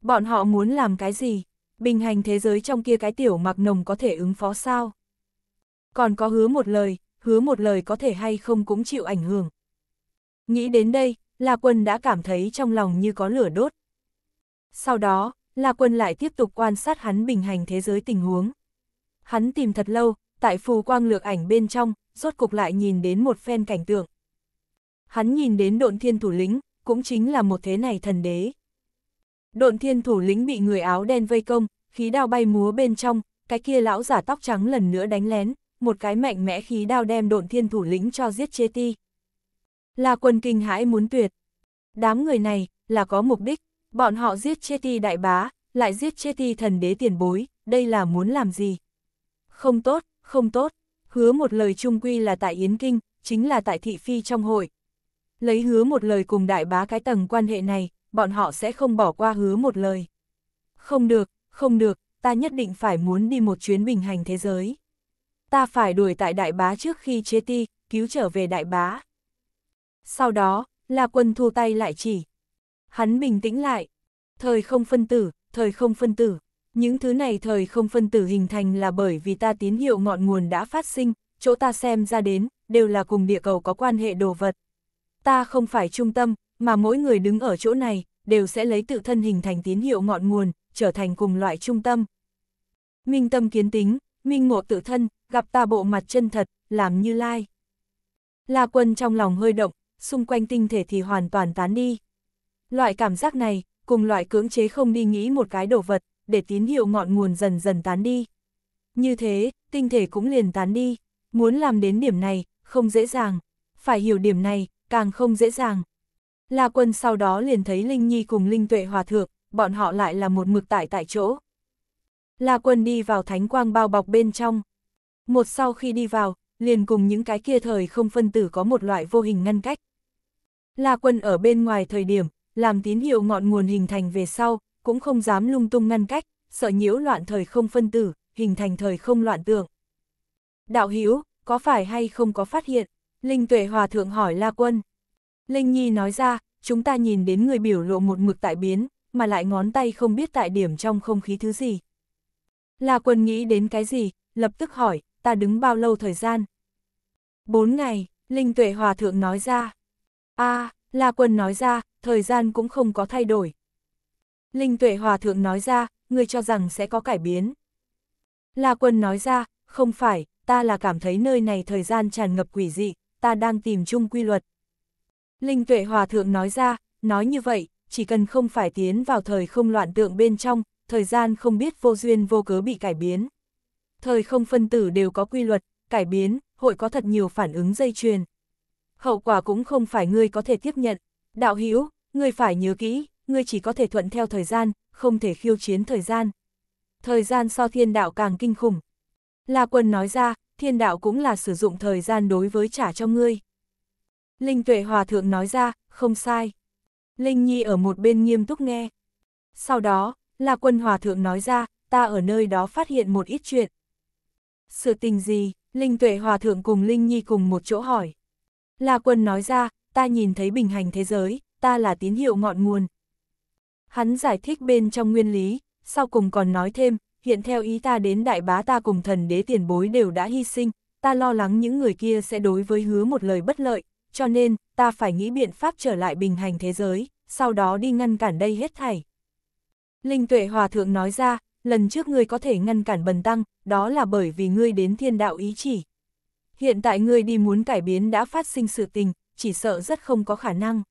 [SPEAKER 1] Bọn họ muốn làm cái gì? Bình hành thế giới trong kia cái tiểu mặc nồng có thể ứng phó sao? còn có hứa một lời, hứa một lời có thể hay không cũng chịu ảnh hưởng. Nghĩ đến đây, La Quân đã cảm thấy trong lòng như có lửa đốt. Sau đó, La Quân lại tiếp tục quan sát hắn bình hành thế giới tình huống. Hắn tìm thật lâu, tại phù quang lược ảnh bên trong, rốt cục lại nhìn đến một phen cảnh tượng. Hắn nhìn đến độn thiên thủ lĩnh, cũng chính là một thế này thần đế. Độn thiên thủ lĩnh bị người áo đen vây công, khí đao bay múa bên trong, cái kia lão giả tóc trắng lần nữa đánh lén, một cái mạnh mẽ khí đao đem độn thiên thủ lĩnh cho giết chê ti. Là quân kinh hãi muốn tuyệt. Đám người này, là có mục đích, bọn họ giết chê ti đại bá, lại giết chê ti thần đế tiền bối, đây là muốn làm gì? Không tốt, không tốt, hứa một lời trung quy là tại Yến Kinh, chính là tại thị phi trong hội. Lấy hứa một lời cùng đại bá cái tầng quan hệ này, bọn họ sẽ không bỏ qua hứa một lời. Không được, không được, ta nhất định phải muốn đi một chuyến bình hành thế giới ta phải đuổi tại đại bá trước khi chế ti, cứu trở về đại bá. Sau đó, là quân thu tay lại chỉ. Hắn bình tĩnh lại. Thời không phân tử, thời không phân tử. Những thứ này thời không phân tử hình thành là bởi vì ta tín hiệu ngọn nguồn đã phát sinh, chỗ ta xem ra đến, đều là cùng địa cầu có quan hệ đồ vật. Ta không phải trung tâm, mà mỗi người đứng ở chỗ này, đều sẽ lấy tự thân hình thành tín hiệu ngọn nguồn, trở thành cùng loại trung tâm. Minh tâm kiến tính, minh ngộ tự thân, gặp ta bộ mặt chân thật, làm như lai. La quân trong lòng hơi động, xung quanh tinh thể thì hoàn toàn tán đi. Loại cảm giác này, cùng loại cưỡng chế không đi nghĩ một cái đồ vật, để tín hiệu ngọn nguồn dần dần tán đi. Như thế, tinh thể cũng liền tán đi, muốn làm đến điểm này, không dễ dàng, phải hiểu điểm này, càng không dễ dàng. La quân sau đó liền thấy Linh Nhi cùng Linh Tuệ hòa thượng, bọn họ lại là một mực tại tại chỗ. La Quân đi vào thánh quang bao bọc bên trong. Một sau khi đi vào, liền cùng những cái kia thời không phân tử có một loại vô hình ngăn cách. La Quân ở bên ngoài thời điểm, làm tín hiệu ngọn nguồn hình thành về sau, cũng không dám lung tung ngăn cách, sợ nhiễu loạn thời không phân tử, hình thành thời không loạn tượng. Đạo Hiếu, có phải hay không có phát hiện? Linh Tuệ Hòa Thượng hỏi La Quân. Linh Nhi nói ra, chúng ta nhìn đến người biểu lộ một mực tại biến, mà lại ngón tay không biết tại điểm trong không khí thứ gì. La Quân nghĩ đến cái gì, lập tức hỏi, ta đứng bao lâu thời gian? Bốn ngày, Linh Tuệ Hòa Thượng nói ra. a à, La Quân nói ra, thời gian cũng không có thay đổi. Linh Tuệ Hòa Thượng nói ra, người cho rằng sẽ có cải biến. La Quân nói ra, không phải, ta là cảm thấy nơi này thời gian tràn ngập quỷ dị, ta đang tìm chung quy luật. Linh Tuệ Hòa Thượng nói ra, nói như vậy, chỉ cần không phải tiến vào thời không loạn tượng bên trong, thời gian không biết vô duyên vô cớ bị cải biến. Thời không phân tử đều có quy luật, cải biến, hội có thật nhiều phản ứng dây chuyền. Hậu quả cũng không phải ngươi có thể tiếp nhận. Đạo hữu ngươi phải nhớ kỹ, ngươi chỉ có thể thuận theo thời gian, không thể khiêu chiến thời gian. Thời gian so thiên đạo càng kinh khủng. La quân nói ra, thiên đạo cũng là sử dụng thời gian đối với trả cho ngươi. Linh tuệ hòa thượng nói ra, không sai. Linh Nhi ở một bên nghiêm túc nghe. Sau đó, là quân hòa thượng nói ra, ta ở nơi đó phát hiện một ít chuyện. Sự tình gì, Linh Tuệ Hòa Thượng cùng Linh Nhi cùng một chỗ hỏi. La Quân nói ra, ta nhìn thấy bình hành thế giới, ta là tín hiệu ngọn nguồn. Hắn giải thích bên trong nguyên lý, sau cùng còn nói thêm, hiện theo ý ta đến đại bá ta cùng thần đế tiền bối đều đã hy sinh, ta lo lắng những người kia sẽ đối với hứa một lời bất lợi, cho nên, ta phải nghĩ biện pháp trở lại bình hành thế giới, sau đó đi ngăn cản đây hết thảy. Linh tuệ hòa thượng nói ra, lần trước ngươi có thể ngăn cản bần tăng, đó là bởi vì ngươi đến thiên đạo ý chỉ. Hiện tại ngươi đi muốn cải biến đã phát sinh sự tình, chỉ sợ rất không có khả năng.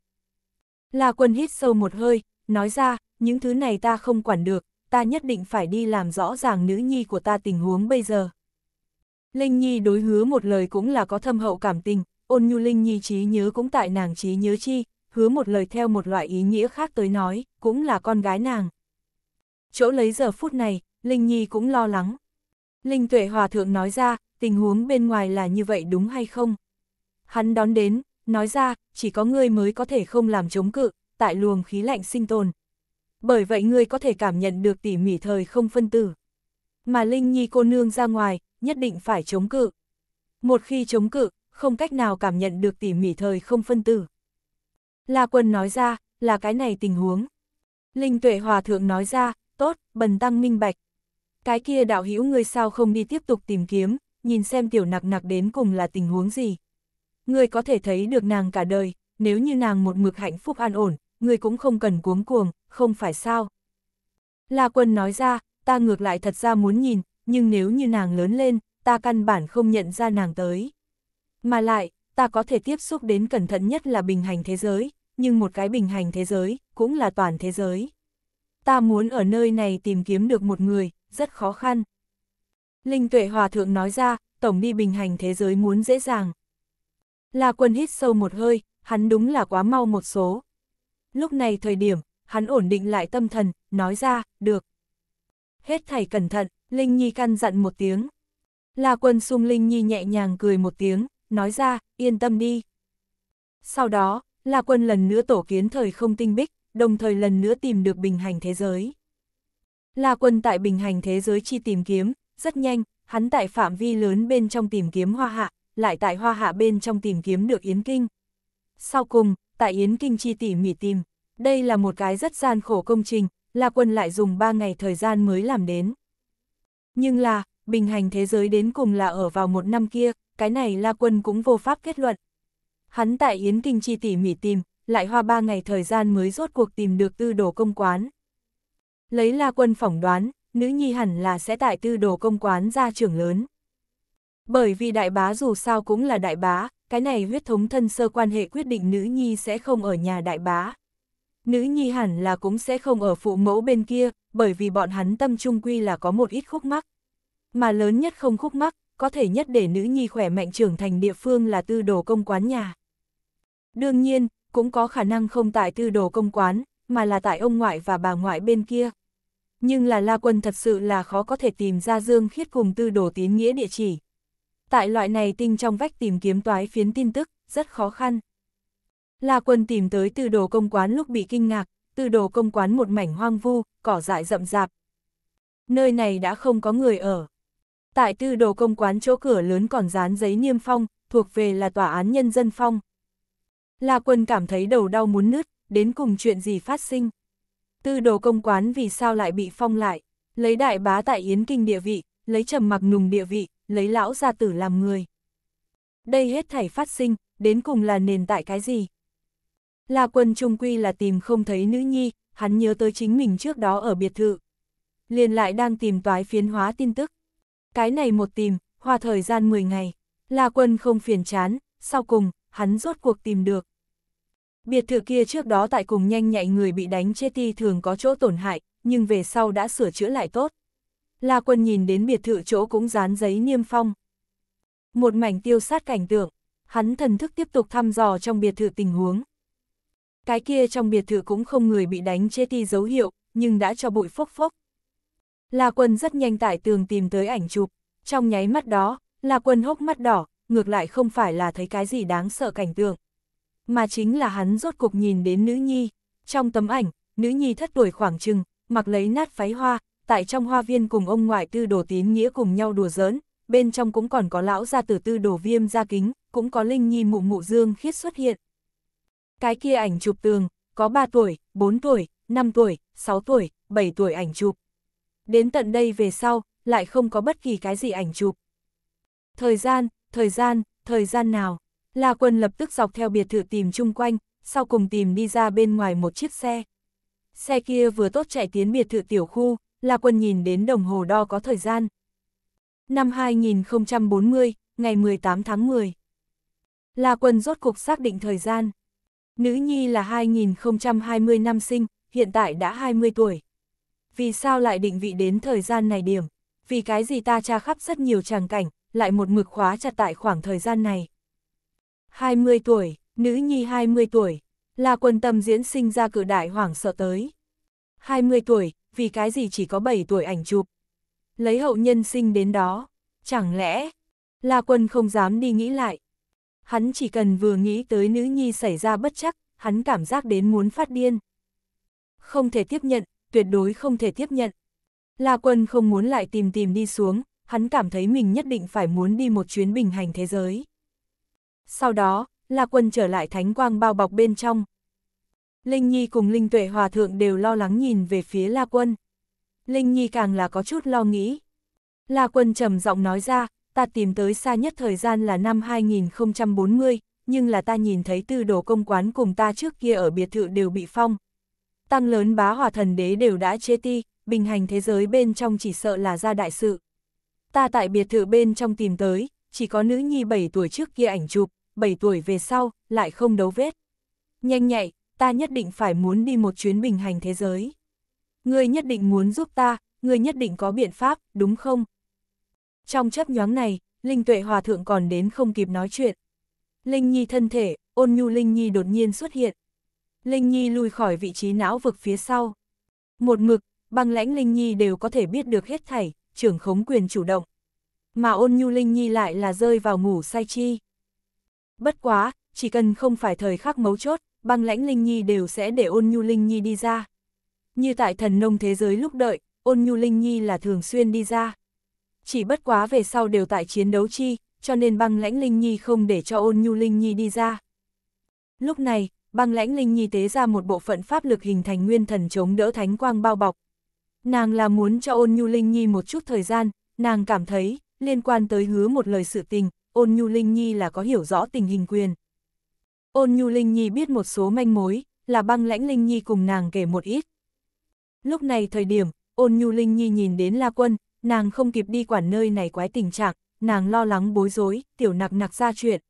[SPEAKER 1] La quân hít sâu một hơi, nói ra, những thứ này ta không quản được, ta nhất định phải đi làm rõ ràng nữ nhi của ta tình huống bây giờ. Linh Nhi đối hứa một lời cũng là có thâm hậu cảm tình, ôn nhu Linh Nhi trí nhớ cũng tại nàng trí nhớ chi, hứa một lời theo một loại ý nghĩa khác tới nói, cũng là con gái nàng chỗ lấy giờ phút này, Linh Nhi cũng lo lắng. Linh Tuệ Hòa Thượng nói ra, tình huống bên ngoài là như vậy đúng hay không? Hắn đón đến, nói ra, chỉ có ngươi mới có thể không làm chống cự, tại luồng khí lạnh sinh tồn. Bởi vậy ngươi có thể cảm nhận được tỉ mỉ thời không phân tử. Mà Linh Nhi cô nương ra ngoài, nhất định phải chống cự. Một khi chống cự, không cách nào cảm nhận được tỉ mỉ thời không phân tử. La Quân nói ra, là cái này tình huống. Linh Tuệ Hòa Thượng nói ra, tốt, bần tăng minh bạch. Cái kia đạo hữu người sao không đi tiếp tục tìm kiếm, nhìn xem tiểu nặc nặc đến cùng là tình huống gì. Người có thể thấy được nàng cả đời, nếu như nàng một mực hạnh phúc an ổn, người cũng không cần cuống cuồng, không phải sao. La quân nói ra, ta ngược lại thật ra muốn nhìn, nhưng nếu như nàng lớn lên, ta căn bản không nhận ra nàng tới. Mà lại, ta có thể tiếp xúc đến cẩn thận nhất là bình hành thế giới, nhưng một cái bình hành thế giới, cũng là toàn thế giới ta muốn ở nơi này tìm kiếm được một người, rất khó khăn. Linh tuệ hòa thượng nói ra, tổng đi bình hành thế giới muốn dễ dàng. La quân hít sâu một hơi, hắn đúng là quá mau một số. Lúc này thời điểm, hắn ổn định lại tâm thần, nói ra, được. Hết thảy cẩn thận, Linh Nhi căn dặn một tiếng. La quân sung Linh Nhi nhẹ nhàng cười một tiếng, nói ra, yên tâm đi. Sau đó, La quân lần nữa tổ kiến thời không tinh bích, đồng thời lần nữa tìm được bình hành thế giới. La quân tại bình hành thế giới chi tìm kiếm, rất nhanh, hắn tại phạm vi lớn bên trong tìm kiếm hoa hạ, lại tại hoa hạ bên trong tìm kiếm được Yến Kinh. Sau cùng, tại Yến Kinh chi tỉ mỉ tìm, đây là một cái rất gian khổ công trình, La Quân lại dùng 3 ngày thời gian mới làm đến. Nhưng là, bình hành thế giới đến cùng là ở vào một năm kia, cái này La Quân cũng vô pháp kết luận. Hắn tại Yến Kinh chi tỉ mỉ tìm, lại hoa ba ngày thời gian mới rốt cuộc tìm được tư đồ công quán. Lấy la quân phỏng đoán, nữ nhi hẳn là sẽ tại tư đồ công quán ra trưởng lớn. Bởi vì đại bá dù sao cũng là đại bá, cái này huyết thống thân sơ quan hệ quyết định nữ nhi sẽ không ở nhà đại bá. Nữ nhi hẳn là cũng sẽ không ở phụ mẫu bên kia, bởi vì bọn hắn tâm trung quy là có một ít khúc mắc. Mà lớn nhất không khúc mắc, có thể nhất để nữ nhi khỏe mạnh trưởng thành địa phương là tư đồ công quán nhà. Đương nhiên, cũng có khả năng không tại tư đồ công quán, mà là tại ông ngoại và bà ngoại bên kia. Nhưng là La Quân thật sự là khó có thể tìm ra Dương Khiết cùng tư đồ tín nghĩa địa chỉ. Tại loại này tinh trong vách tìm kiếm toái phiến tin tức, rất khó khăn. La Quân tìm tới tư đồ công quán lúc bị kinh ngạc, tư đồ công quán một mảnh hoang vu, cỏ dại rậm rạp. Nơi này đã không có người ở. Tại tư đồ công quán chỗ cửa lớn còn dán giấy niêm phong, thuộc về là tòa án nhân dân phong. La Quân cảm thấy đầu đau muốn nứt, đến cùng chuyện gì phát sinh. Tư đồ công quán vì sao lại bị phong lại, lấy đại bá tại Yến Kinh địa vị, lấy trầm mặc nùng địa vị, lấy lão gia tử làm người. Đây hết thảy phát sinh, đến cùng là nền tại cái gì? La Quân trung quy là tìm không thấy nữ nhi, hắn nhớ tới chính mình trước đó ở biệt thự. Liền lại đang tìm toái phiến hóa tin tức. Cái này một tìm, hòa thời gian 10 ngày. La Quân không phiền chán, sau cùng, hắn rốt cuộc tìm được. Biệt thự kia trước đó tại cùng nhanh nhạy người bị đánh chết ti thường có chỗ tổn hại, nhưng về sau đã sửa chữa lại tốt. La quân nhìn đến biệt thự chỗ cũng dán giấy niêm phong. Một mảnh tiêu sát cảnh tượng, hắn thần thức tiếp tục thăm dò trong biệt thự tình huống. Cái kia trong biệt thự cũng không người bị đánh chết ti dấu hiệu, nhưng đã cho bụi phốc phốc. La quân rất nhanh tại tường tìm tới ảnh chụp, trong nháy mắt đó, La quân hốc mắt đỏ, ngược lại không phải là thấy cái gì đáng sợ cảnh tượng. Mà chính là hắn rốt cuộc nhìn đến nữ nhi. Trong tấm ảnh, nữ nhi thất tuổi khoảng chừng mặc lấy nát váy hoa, tại trong hoa viên cùng ông ngoại tư đồ tín nghĩa cùng nhau đùa giỡn, bên trong cũng còn có lão gia tử tư đồ viêm gia kính, cũng có linh nhi mụ mụ dương khiết xuất hiện. Cái kia ảnh chụp tường, có 3 tuổi, 4 tuổi, 5 tuổi, 6 tuổi, 7 tuổi ảnh chụp. Đến tận đây về sau, lại không có bất kỳ cái gì ảnh chụp. Thời gian, thời gian, thời gian nào? La Quân lập tức dọc theo biệt thự tìm chung quanh, sau cùng tìm đi ra bên ngoài một chiếc xe. Xe kia vừa tốt chạy tiến biệt thự tiểu khu, La Quân nhìn đến đồng hồ đo có thời gian. Năm 2040, ngày 18 tháng 10. La Quân rốt cục xác định thời gian. Nữ nhi là 2020 năm sinh, hiện tại đã 20 tuổi. Vì sao lại định vị đến thời gian này điểm? Vì cái gì ta tra khắp rất nhiều tràng cảnh, lại một mực khóa chặt tại khoảng thời gian này. 20 tuổi, nữ nhi 20 tuổi, là quân tâm diễn sinh ra cử đại hoảng sợ tới. 20 tuổi, vì cái gì chỉ có 7 tuổi ảnh chụp. Lấy hậu nhân sinh đến đó, chẳng lẽ, là Quân không dám đi nghĩ lại. Hắn chỉ cần vừa nghĩ tới nữ nhi xảy ra bất chắc, hắn cảm giác đến muốn phát điên. Không thể tiếp nhận, tuyệt đối không thể tiếp nhận. La Quân không muốn lại tìm tìm đi xuống, hắn cảm thấy mình nhất định phải muốn đi một chuyến bình hành thế giới. Sau đó, La Quân trở lại thánh quang bao bọc bên trong. Linh Nhi cùng Linh Tuệ Hòa Thượng đều lo lắng nhìn về phía La Quân. Linh Nhi càng là có chút lo nghĩ. La Quân trầm giọng nói ra, ta tìm tới xa nhất thời gian là năm 2040, nhưng là ta nhìn thấy tư đồ công quán cùng ta trước kia ở biệt thự đều bị phong. Tăng lớn bá hòa thần đế đều đã chê ti, bình hành thế giới bên trong chỉ sợ là ra đại sự ta tại biệt thự bên trong tìm tới, chỉ có nữ nhi 7 tuổi trước kia ảnh chụp, 7 tuổi về sau, lại không đấu vết. Nhanh nhạy, ta nhất định phải muốn đi một chuyến bình hành thế giới. Ngươi nhất định muốn giúp ta, ngươi nhất định có biện pháp, đúng không? Trong chấp nhoáng này, Linh Tuệ Hòa Thượng còn đến không kịp nói chuyện. Linh Nhi thân thể, ôn nhu Linh Nhi đột nhiên xuất hiện. Linh Nhi lùi khỏi vị trí não vực phía sau. Một mực, băng lãnh Linh Nhi đều có thể biết được hết thảy, trưởng khống quyền chủ động. Mà ôn nhu linh nhi lại là rơi vào ngủ say chi. Bất quá, chỉ cần không phải thời khắc mấu chốt, băng lãnh linh nhi đều sẽ để ôn nhu linh nhi đi ra. Như tại thần nông thế giới lúc đợi, ôn nhu linh nhi là thường xuyên đi ra. Chỉ bất quá về sau đều tại chiến đấu chi, cho nên băng lãnh linh nhi không để cho ôn nhu linh nhi đi ra. Lúc này, băng lãnh linh nhi tế ra một bộ phận pháp lực hình thành nguyên thần chống đỡ thánh quang bao bọc, Nàng là muốn cho ôn nhu Linh Nhi một chút thời gian, nàng cảm thấy, liên quan tới hứa một lời sự tình, ôn nhu Linh Nhi là có hiểu rõ tình hình quyền. Ôn nhu Linh Nhi biết một số manh mối, là băng lãnh Linh Nhi cùng nàng kể một ít. Lúc này thời điểm, ôn nhu Linh Nhi nhìn đến La Quân, nàng không kịp đi quản nơi này quái tình trạng, nàng lo lắng bối rối, tiểu nặc nặc ra chuyện.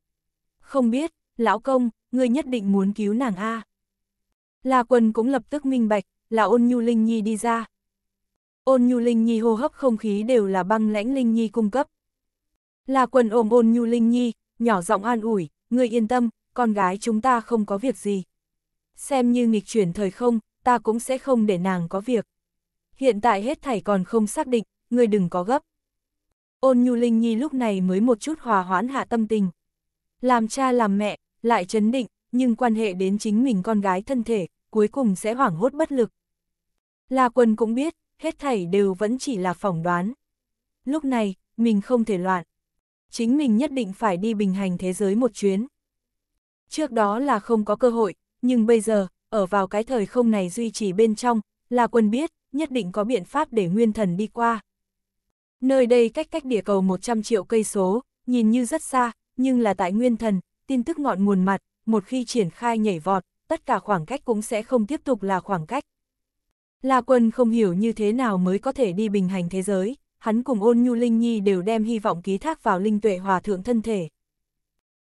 [SPEAKER 1] Không biết, lão công, ngươi nhất định muốn cứu nàng a La Quân cũng lập tức minh bạch, là ôn nhu Linh Nhi đi ra, Ôn nhu linh nhi hô hấp không khí đều là băng lãnh linh nhi cung cấp. Là quần ôm ôn nhu linh nhi, nhỏ giọng an ủi, người yên tâm, con gái chúng ta không có việc gì. Xem như nghịch chuyển thời không, ta cũng sẽ không để nàng có việc. Hiện tại hết thảy còn không xác định, người đừng có gấp. Ôn nhu linh nhi lúc này mới một chút hòa hoãn hạ tâm tình. Làm cha làm mẹ, lại chấn định, nhưng quan hệ đến chính mình con gái thân thể, cuối cùng sẽ hoảng hốt bất lực. La quân cũng biết, hết thảy đều vẫn chỉ là phỏng đoán. Lúc này, mình không thể loạn. Chính mình nhất định phải đi bình hành thế giới một chuyến. Trước đó là không có cơ hội, nhưng bây giờ, ở vào cái thời không này duy trì bên trong, là quân biết, nhất định có biện pháp để nguyên thần đi qua. Nơi đây cách cách địa cầu 100 triệu cây số, nhìn như rất xa, nhưng là tại nguyên thần, tin tức ngọn nguồn mặt, một khi triển khai nhảy vọt, tất cả khoảng cách cũng sẽ không tiếp tục là khoảng cách. La Quân không hiểu như thế nào mới có thể đi bình hành thế giới, hắn cùng ôn nhu Linh Nhi đều đem hy vọng ký thác vào Linh Tuệ Hòa Thượng thân thể.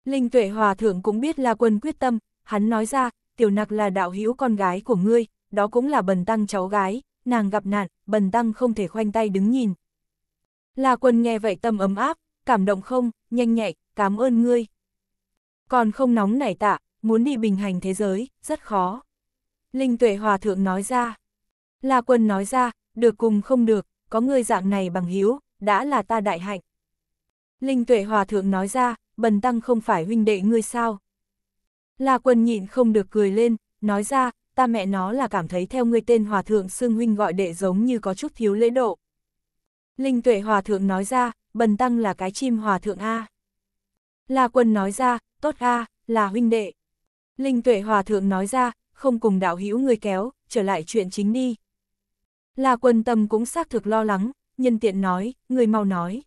[SPEAKER 1] Linh Tuệ Hòa Thượng cũng biết La Quân quyết tâm, hắn nói ra, tiểu nặc là đạo hữu con gái của ngươi, đó cũng là bần tăng cháu gái, nàng gặp nạn, bần tăng không thể khoanh tay đứng nhìn. La Quân nghe vậy tâm ấm áp, cảm động không, nhanh nhạy, cảm ơn ngươi. Còn không nóng nảy tạ, muốn đi bình hành thế giới, rất khó. Linh Tuệ Hòa Thượng nói ra. La Quân nói ra, được cùng không được, có người dạng này bằng hiếu, đã là ta đại hạnh. Linh Tuệ Hòa Thượng nói ra, bần tăng không phải huynh đệ ngươi sao. La Quân nhịn không được cười lên, nói ra, ta mẹ nó là cảm thấy theo ngươi tên Hòa Thượng xưng huynh gọi đệ giống như có chút thiếu lễ độ. Linh Tuệ Hòa Thượng nói ra, bần tăng là cái chim Hòa Thượng A. La Quân nói ra, tốt A, là huynh đệ. Linh Tuệ Hòa Thượng nói ra, không cùng đạo hữu người kéo, trở lại chuyện chính đi. Là quân tâm cũng xác thực lo lắng, nhân tiện nói, người mau nói.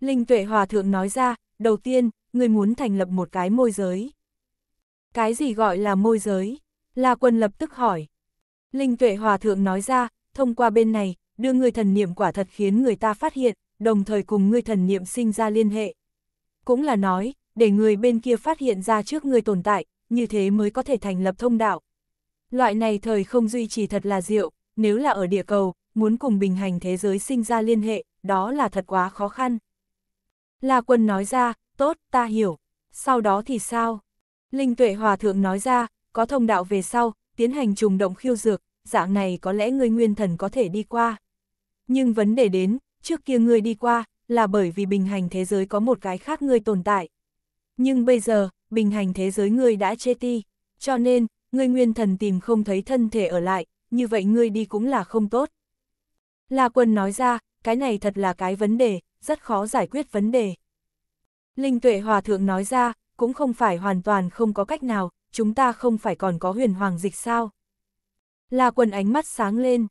[SPEAKER 1] Linh tuệ hòa thượng nói ra, đầu tiên, người muốn thành lập một cái môi giới. Cái gì gọi là môi giới? La quân lập tức hỏi. Linh tuệ hòa thượng nói ra, thông qua bên này, đưa người thần niệm quả thật khiến người ta phát hiện, đồng thời cùng người thần niệm sinh ra liên hệ. Cũng là nói, để người bên kia phát hiện ra trước người tồn tại, như thế mới có thể thành lập thông đạo. Loại này thời không duy trì thật là diệu, nếu là ở địa cầu, muốn cùng bình hành thế giới sinh ra liên hệ, đó là thật quá khó khăn. La Quân nói ra, tốt, ta hiểu. Sau đó thì sao? Linh Tuệ Hòa Thượng nói ra, có thông đạo về sau, tiến hành trùng động khiêu dược, dạng này có lẽ người nguyên thần có thể đi qua. Nhưng vấn đề đến, trước kia ngươi đi qua, là bởi vì bình hành thế giới có một cái khác ngươi tồn tại. Nhưng bây giờ, bình hành thế giới ngươi đã chê ti, cho nên, ngươi nguyên thần tìm không thấy thân thể ở lại, như vậy ngươi đi cũng là không tốt. La Quân nói ra, cái này thật là cái vấn đề, rất khó giải quyết vấn đề. Linh Tuệ Hòa Thượng nói ra, cũng không phải hoàn toàn không có cách nào, chúng ta không phải còn có huyền hoàng dịch sao. La Quân ánh mắt sáng lên.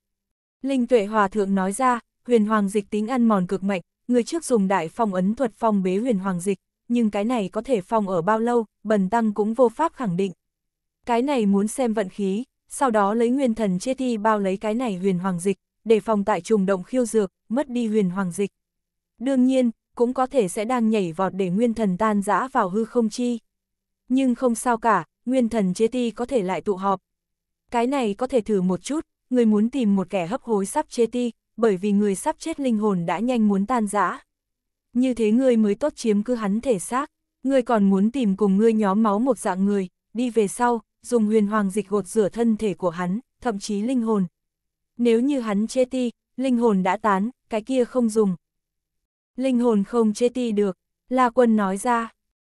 [SPEAKER 1] Linh Tuệ Hòa Thượng nói ra, huyền hoàng dịch tính ăn mòn cực mạnh, người trước dùng đại phong ấn thuật phong bế huyền hoàng dịch, nhưng cái này có thể phong ở bao lâu, bần tăng cũng vô pháp khẳng định. Cái này muốn xem vận khí, sau đó lấy nguyên thần chia thi bao lấy cái này huyền hoàng dịch, để phòng tại trùng động khiêu dược, mất đi huyền hoàng dịch. Đương nhiên, cũng có thể sẽ đang nhảy vọt để nguyên thần tan rã vào hư không chi. Nhưng không sao cả, nguyên thần chế ti có thể lại tụ họp. Cái này có thể thử một chút, người muốn tìm một kẻ hấp hối sắp chế ti, bởi vì người sắp chết linh hồn đã nhanh muốn tan rã. Như thế người mới tốt chiếm cứ hắn thể xác, người còn muốn tìm cùng ngươi nhóm máu một dạng người, đi về sau, dùng huyền hoàng dịch gột rửa thân thể của hắn, thậm chí linh hồn. Nếu như hắn chê ti, linh hồn đã tán, cái kia không dùng. Linh hồn không chê ti được, La Quân nói ra.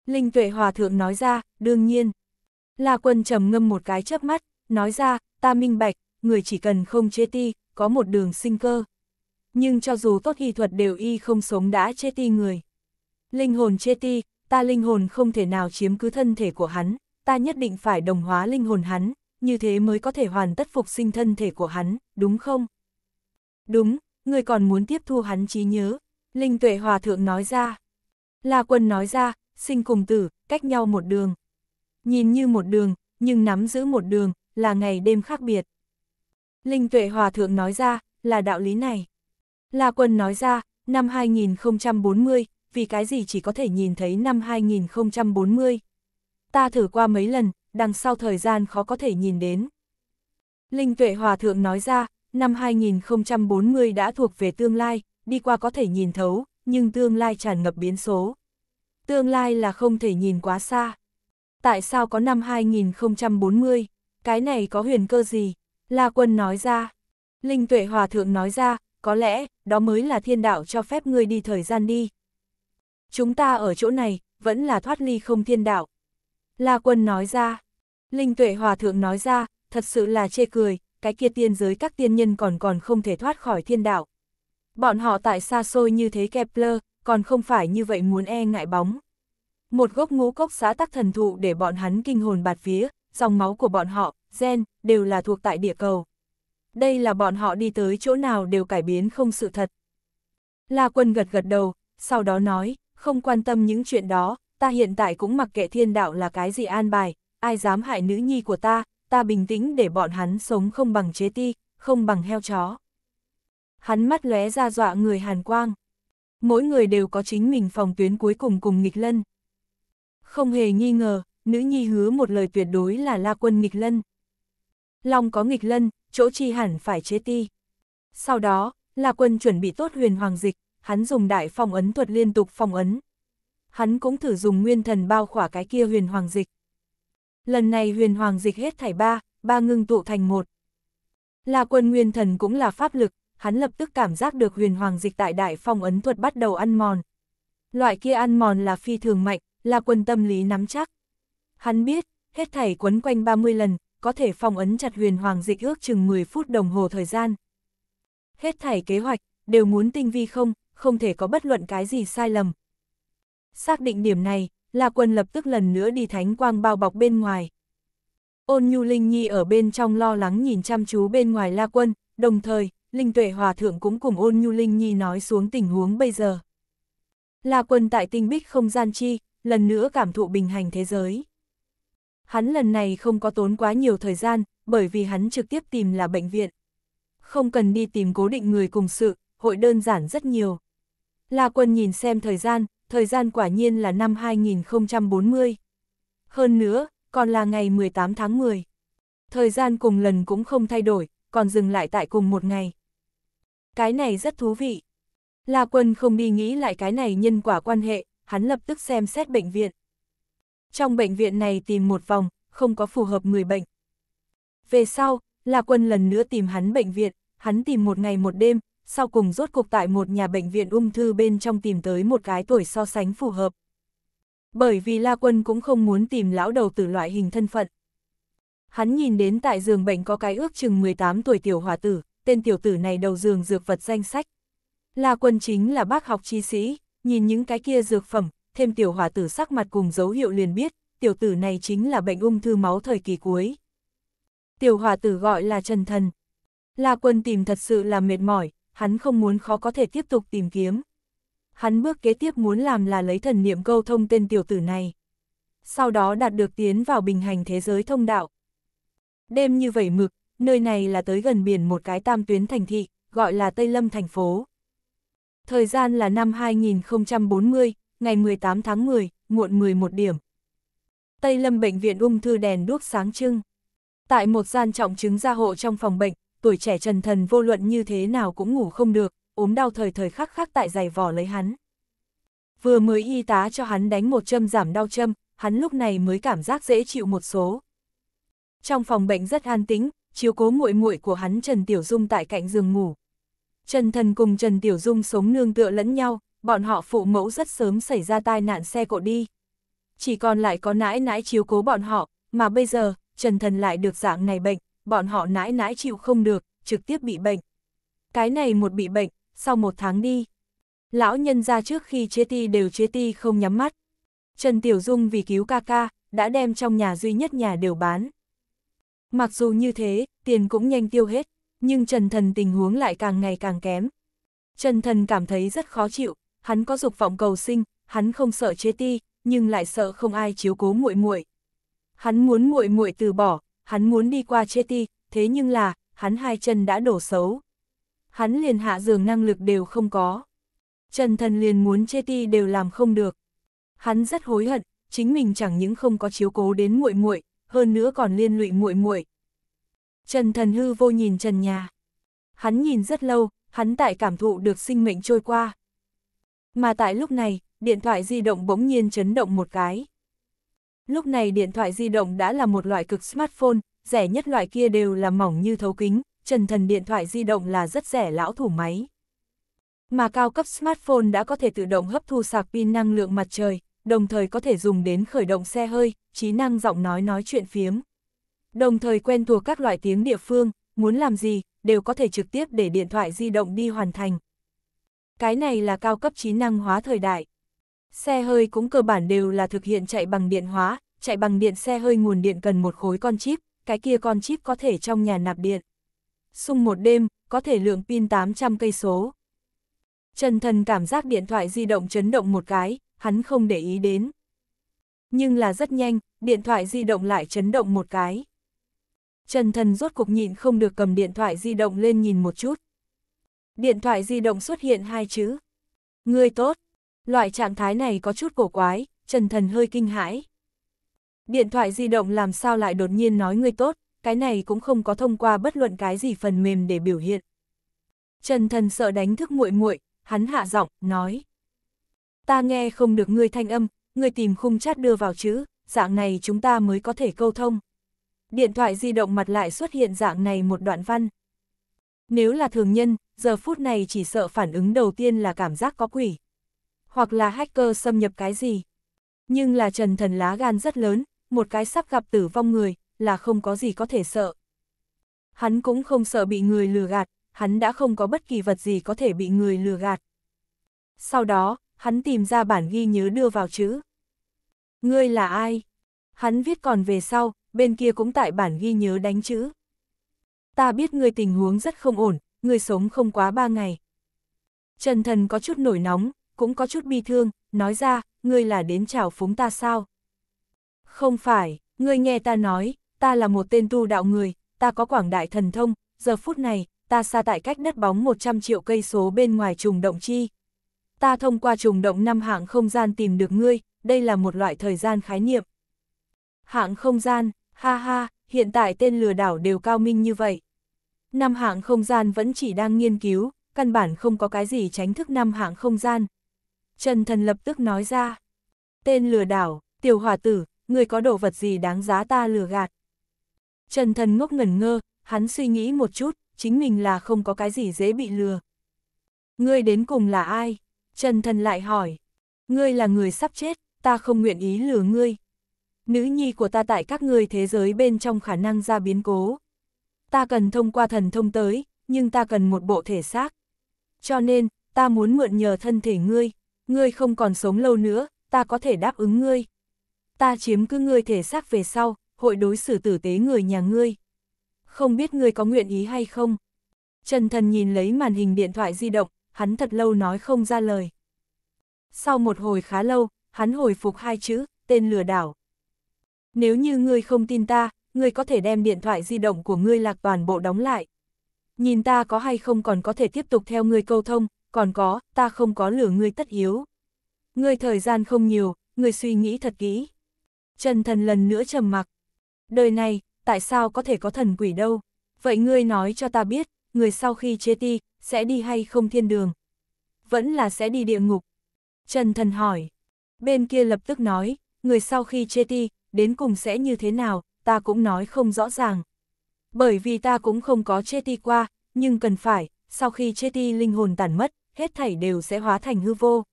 [SPEAKER 1] Linh tuệ hòa thượng nói ra, đương nhiên. La Quân trầm ngâm một cái chớp mắt, nói ra, ta minh bạch, người chỉ cần không chê ti, có một đường sinh cơ. Nhưng cho dù tốt y thuật đều y không sống đã chê ti người. Linh hồn chê ti, ta linh hồn không thể nào chiếm cứ thân thể của hắn, ta nhất định phải đồng hóa linh hồn hắn, như thế mới có thể hoàn tất phục sinh thân thể của hắn, đúng không? Đúng, người còn muốn tiếp thu hắn trí nhớ, Linh Tuệ Hòa Thượng nói ra. La Quân nói ra, sinh cùng tử, cách nhau một đường. Nhìn như một đường, nhưng nắm giữ một đường, là ngày đêm khác biệt. Linh Tuệ Hòa Thượng nói ra, là đạo lý này. La Quân nói ra, năm 2040, vì cái gì chỉ có thể nhìn thấy năm 2040 ta thử qua mấy lần, đằng sau thời gian khó có thể nhìn đến. Linh Tuệ Hòa Thượng nói ra, năm 2040 đã thuộc về tương lai, đi qua có thể nhìn thấu, nhưng tương lai tràn ngập biến số. Tương lai là không thể nhìn quá xa. Tại sao có năm 2040? Cái này có huyền cơ gì? La Quân nói ra. Linh Tuệ Hòa Thượng nói ra, có lẽ, đó mới là thiên đạo cho phép ngươi đi thời gian đi. Chúng ta ở chỗ này, vẫn là thoát ly không thiên đạo. La Quân nói ra. Linh Tuệ Hòa Thượng nói ra, thật sự là chê cười, cái kia tiên giới các tiên nhân còn còn không thể thoát khỏi thiên đạo. Bọn họ tại xa xôi như thế Kepler, còn không phải như vậy muốn e ngại bóng. Một gốc ngũ cốc xã tắc thần thụ để bọn hắn kinh hồn bạt vía, dòng máu của bọn họ, gen, đều là thuộc tại địa cầu. Đây là bọn họ đi tới chỗ nào đều cải biến không sự thật. La Quân gật gật đầu, sau đó nói, không quan tâm những chuyện đó, ta hiện tại cũng mặc kệ thiên đạo là cái gì an bài, ai dám hại nữ nhi của ta, ta bình tĩnh để bọn hắn sống không bằng chế ti, không bằng heo chó. Hắn mắt lóe ra dọa người Hàn Quang. Mỗi người đều có chính mình phòng tuyến cuối cùng cùng nghịch lân. Không hề nghi ngờ, nữ nhi hứa một lời tuyệt đối là la quân nghịch lân. Long có nghịch lân, chỗ chi hẳn phải chế ti. Sau đó, la quân chuẩn bị tốt huyền hoàng dịch, hắn dùng đại phong ấn thuật liên tục phong ấn, hắn cũng thử dùng nguyên thần bao khỏa cái kia huyền hoàng dịch. Lần này huyền hoàng dịch hết thảy ba, ba ngưng tụ thành một. Là quân nguyên thần cũng là pháp lực, hắn lập tức cảm giác được huyền hoàng dịch tại đại phong ấn thuật bắt đầu ăn mòn. Loại kia ăn mòn là phi thường mạnh, là quân tâm lý nắm chắc. Hắn biết, hết thảy quấn quanh 30 lần, có thể phong ấn chặt huyền hoàng dịch ước chừng 10 phút đồng hồ thời gian. Hết thảy kế hoạch, đều muốn tinh vi không, không thể có bất luận cái gì sai lầm, xác định điểm này, La Quân lập tức lần nữa đi thánh quang bao bọc bên ngoài. Ôn Nhu Linh Nhi ở bên trong lo lắng nhìn chăm chú bên ngoài La Quân, đồng thời, Linh Tuệ Hòa Thượng cũng cùng Ôn Nhu Linh Nhi nói xuống tình huống bây giờ. La Quân tại tinh bích không gian chi, lần nữa cảm thụ bình hành thế giới. Hắn lần này không có tốn quá nhiều thời gian, bởi vì hắn trực tiếp tìm là bệnh viện. Không cần đi tìm cố định người cùng sự, hội đơn giản rất nhiều. La Quân nhìn xem thời gian, thời gian quả nhiên là năm 2040. Hơn nữa, còn là ngày 18 tháng 10. Thời gian cùng lần cũng không thay đổi, còn dừng lại tại cùng một ngày. Cái này rất thú vị. La Quân không đi nghĩ lại cái này nhân quả quan hệ, hắn lập tức xem xét bệnh viện. Trong bệnh viện này tìm một vòng, không có phù hợp người bệnh. Về sau, La Quân lần nữa tìm hắn bệnh viện, hắn tìm một ngày một đêm, sau cùng rốt cuộc tại một nhà bệnh viện ung thư bên trong tìm tới một cái tuổi so sánh phù hợp. Bởi vì La Quân cũng không muốn tìm lão đầu tử loại hình thân phận. Hắn nhìn đến tại giường bệnh có cái ước chừng 18 tuổi tiểu hòa tử, tên tiểu tử này đầu giường dược vật danh sách. La Quân chính là bác học chi sĩ, nhìn những cái kia dược phẩm, thêm tiểu hòa tử sắc mặt cùng dấu hiệu liền biết, tiểu tử này chính là bệnh ung thư máu thời kỳ cuối. Tiểu hòa tử gọi là Trần Thần. La Quân tìm thật sự là mệt mỏi, hắn không muốn khó có thể tiếp tục tìm kiếm. Hắn bước kế tiếp muốn làm là lấy thần niệm câu thông tên tiểu tử này. Sau đó đạt được tiến vào bình hành thế giới thông đạo. Đêm như vậy mực, nơi này là tới gần biển một cái tam tuyến thành thị, gọi là Tây Lâm thành phố. Thời gian là năm 2040, ngày 18 tháng 10, muộn 11 điểm. Tây Lâm Bệnh viện ung thư đèn đuốc sáng trưng. Tại một gian trọng chứng gia hộ trong phòng bệnh, tuổi trẻ trần thần vô luận như thế nào cũng ngủ không được, ốm đau thời thời khắc khắc tại giày vò lấy hắn. Vừa mới y tá cho hắn đánh một châm giảm đau châm, hắn lúc này mới cảm giác dễ chịu một số. Trong phòng bệnh rất an tĩnh, chiếu cố muội muội của hắn Trần Tiểu Dung tại cạnh giường ngủ. Trần Thần cùng Trần Tiểu Dung sống nương tựa lẫn nhau, bọn họ phụ mẫu rất sớm xảy ra tai nạn xe cộ đi. Chỉ còn lại có nãi nãi chiếu cố bọn họ, mà bây giờ, Trần Thần lại được dạng này bệnh, bọn họ nãi nãi chịu không được, trực tiếp bị bệnh. Cái này một bị bệnh, sau một tháng đi. Lão nhân ra trước khi chế ti đều chế ti không nhắm mắt. Trần Tiểu Dung vì cứu ca ca, đã đem trong nhà duy nhất nhà đều bán. Mặc dù như thế, tiền cũng nhanh tiêu hết, nhưng Trần Thần tình huống lại càng ngày càng kém. Trần Thần cảm thấy rất khó chịu, hắn có dục vọng cầu sinh, hắn không sợ chế ti, nhưng lại sợ không ai chiếu cố muội muội. Hắn muốn muội muội từ bỏ, hắn muốn đi qua Chetty, thế nhưng là, hắn hai chân đã đổ xấu. Hắn liền hạ giường năng lực đều không có. Trần thần liền muốn Chetty đều làm không được. Hắn rất hối hận, chính mình chẳng những không có chiếu cố đến muội muội, hơn nữa còn liên lụy muội muội. Trần thần hư vô nhìn trần nhà. Hắn nhìn rất lâu, hắn tại cảm thụ được sinh mệnh trôi qua. Mà tại lúc này, điện thoại di động bỗng nhiên chấn động một cái. Lúc này điện thoại di động đã là một loại cực smartphone, rẻ nhất loại kia đều là mỏng như thấu kính, trần thần điện thoại di động là rất rẻ lão thủ máy. Mà cao cấp smartphone đã có thể tự động hấp thu sạc pin năng lượng mặt trời, đồng thời có thể dùng đến khởi động xe hơi, trí năng giọng nói nói chuyện phiếm. Đồng thời quen thuộc các loại tiếng địa phương, muốn làm gì, đều có thể trực tiếp để điện thoại di động đi hoàn thành. Cái này là cao cấp trí năng hóa thời đại. Xe hơi cũng cơ bản đều là thực hiện chạy bằng điện hóa, chạy bằng điện xe hơi nguồn điện cần một khối con chip, cái kia con chip có thể trong nhà nạp điện. Xung một đêm, có thể lượng pin 800 cây số. Trần Thần cảm giác điện thoại di động chấn động một cái, hắn không để ý đến. Nhưng là rất nhanh, điện thoại di động lại chấn động một cái. Trần Thần rốt cục nhịn không được cầm điện thoại di động lên nhìn một chút. Điện thoại di động xuất hiện hai chữ. người tốt. Loại trạng thái này có chút cổ quái, Trần Thần hơi kinh hãi. Điện thoại di động làm sao lại đột nhiên nói người tốt, cái này cũng không có thông qua bất luận cái gì phần mềm để biểu hiện. Trần Thần sợ đánh thức muội muội, hắn hạ giọng, nói. Ta nghe không được ngươi thanh âm, ngươi tìm khung chat đưa vào chứ? dạng này chúng ta mới có thể câu thông. Điện thoại di động mặt lại xuất hiện dạng này một đoạn văn. Nếu là thường nhân, giờ phút này chỉ sợ phản ứng đầu tiên là cảm giác có quỷ hoặc là hacker xâm nhập cái gì. Nhưng là Trần Thần lá gan rất lớn, một cái sắp gặp tử vong người, là không có gì có thể sợ. Hắn cũng không sợ bị người lừa gạt, hắn đã không có bất kỳ vật gì có thể bị người lừa gạt. Sau đó, hắn tìm ra bản ghi nhớ đưa vào chữ. Ngươi là ai? Hắn viết còn về sau, bên kia cũng tại bản ghi nhớ đánh chữ. Ta biết ngươi tình huống rất không ổn, ngươi sống không quá ba ngày. Trần thần có chút nổi nóng, cũng có chút bi thương, nói ra, ngươi là đến chào phúng ta sao? Không phải, ngươi nghe ta nói, ta là một tên tu đạo người, ta có quảng đại thần thông, giờ phút này, ta xa tại cách đất bóng 100 triệu cây số bên ngoài trùng động chi. Ta thông qua trùng động năm hạng không gian tìm được ngươi, đây là một loại thời gian khái niệm. Hạng không gian, ha ha, hiện tại tên lừa đảo đều cao minh như vậy. Năm hạng không gian vẫn chỉ đang nghiên cứu, căn bản không có cái gì tránh thức năm hạng không gian, Trần Thần lập tức nói ra. Tên lừa đảo, tiểu hỏa tử, người có đồ vật gì đáng giá ta lừa gạt. Trần Thần ngốc ngẩn ngơ, hắn suy nghĩ một chút, chính mình là không có cái gì dễ bị lừa. Ngươi đến cùng là ai? Trần Thần lại hỏi. Ngươi là người sắp chết, ta không nguyện ý lừa ngươi. Nữ nhi của ta tại các ngươi thế giới bên trong khả năng ra biến cố. Ta cần thông qua thần thông tới, nhưng ta cần một bộ thể xác. Cho nên, ta muốn mượn nhờ thân thể ngươi, ngươi không còn sống lâu nữa, ta có thể đáp ứng ngươi. Ta chiếm cứ ngươi thể xác về sau, hội đối xử tử tế người nhà ngươi. Không biết ngươi có nguyện ý hay không? Trần thần nhìn lấy màn hình điện thoại di động, hắn thật lâu nói không ra lời. Sau một hồi khá lâu, hắn hồi phục hai chữ, tên lừa đảo. Nếu như ngươi không tin ta, ngươi có thể đem điện thoại di động của ngươi lạc toàn bộ đóng lại. Nhìn ta có hay không còn có thể tiếp tục theo ngươi câu thông, còn có, ta không có lửa ngươi tất yếu. Ngươi thời gian không nhiều, ngươi suy nghĩ thật kỹ. Trần thần lần nữa trầm mặc. Đời này, tại sao có thể có thần quỷ đâu? Vậy ngươi nói cho ta biết, người sau khi chế ti, sẽ đi hay không thiên đường? Vẫn là sẽ đi địa ngục. Trần thần hỏi. Bên kia lập tức nói, người sau khi chế ti, đến cùng sẽ như thế nào, ta cũng nói không rõ ràng. Bởi vì ta cũng không có chế ti qua, nhưng cần phải, sau khi chế ti linh hồn tàn mất, hết thảy đều sẽ hóa thành hư vô.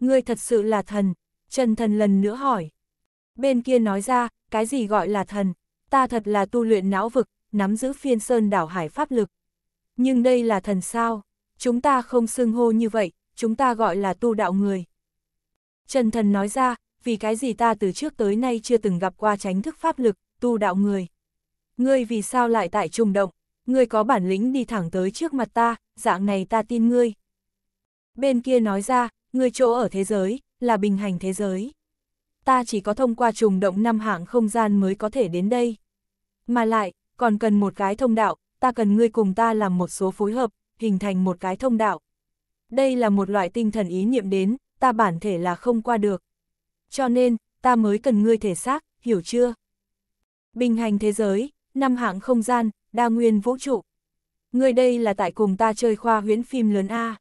[SPEAKER 1] Ngươi thật sự là thần, Trần Thần lần nữa hỏi. Bên kia nói ra, cái gì gọi là thần, ta thật là tu luyện não vực, nắm giữ phiên sơn đảo hải pháp lực. Nhưng đây là thần sao, chúng ta không xưng hô như vậy, chúng ta gọi là tu đạo người. Trần Thần nói ra, vì cái gì ta từ trước tới nay chưa từng gặp qua tránh thức pháp lực, tu đạo người. Ngươi vì sao lại tại trùng động, ngươi có bản lĩnh đi thẳng tới trước mặt ta, dạng này ta tin ngươi. Bên kia nói ra, người chỗ ở thế giới, là bình hành thế giới. Ta chỉ có thông qua trùng động năm hạng không gian mới có thể đến đây. Mà lại, còn cần một cái thông đạo, ta cần ngươi cùng ta làm một số phối hợp, hình thành một cái thông đạo. Đây là một loại tinh thần ý niệm đến, ta bản thể là không qua được. Cho nên, ta mới cần ngươi thể xác, hiểu chưa? Bình hành thế giới, năm hạng không gian, đa nguyên vũ trụ. Ngươi đây là tại cùng ta chơi khoa huyễn phim lớn A.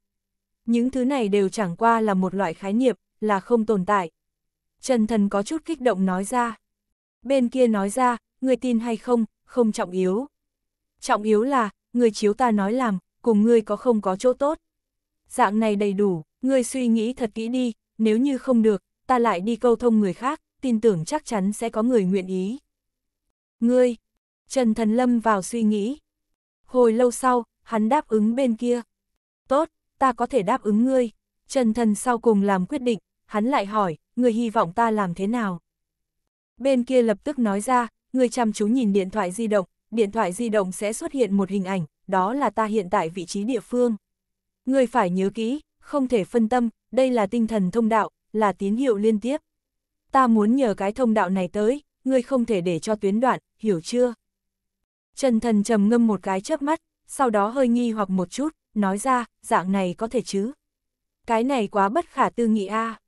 [SPEAKER 1] Những thứ này đều chẳng qua là một loại khái niệm, là không tồn tại. Trần Thần có chút kích động nói ra. Bên kia nói ra, người tin hay không, không trọng yếu. Trọng yếu là, người chiếu ta nói làm, cùng ngươi có không có chỗ tốt. Dạng này đầy đủ, ngươi suy nghĩ thật kỹ đi, nếu như không được, ta lại đi câu thông người khác, tin tưởng chắc chắn sẽ có người nguyện ý. Ngươi, Trần Thần Lâm vào suy nghĩ. Hồi lâu sau, hắn đáp ứng bên kia. Tốt, ta có thể đáp ứng ngươi. Trần thần sau cùng làm quyết định, hắn lại hỏi, người hy vọng ta làm thế nào? Bên kia lập tức nói ra, người chăm chú nhìn điện thoại di động, điện thoại di động sẽ xuất hiện một hình ảnh, đó là ta hiện tại vị trí địa phương. Người phải nhớ kỹ, không thể phân tâm, đây là tinh thần thông đạo, là tín hiệu liên tiếp. Ta muốn nhờ cái thông đạo này tới, ngươi không thể để cho tuyến đoạn, hiểu chưa? Trần thần trầm ngâm một cái chớp mắt, sau đó hơi nghi hoặc một chút, nói ra, dạng này có thể chứ. Cái này quá bất khả tư nghị a.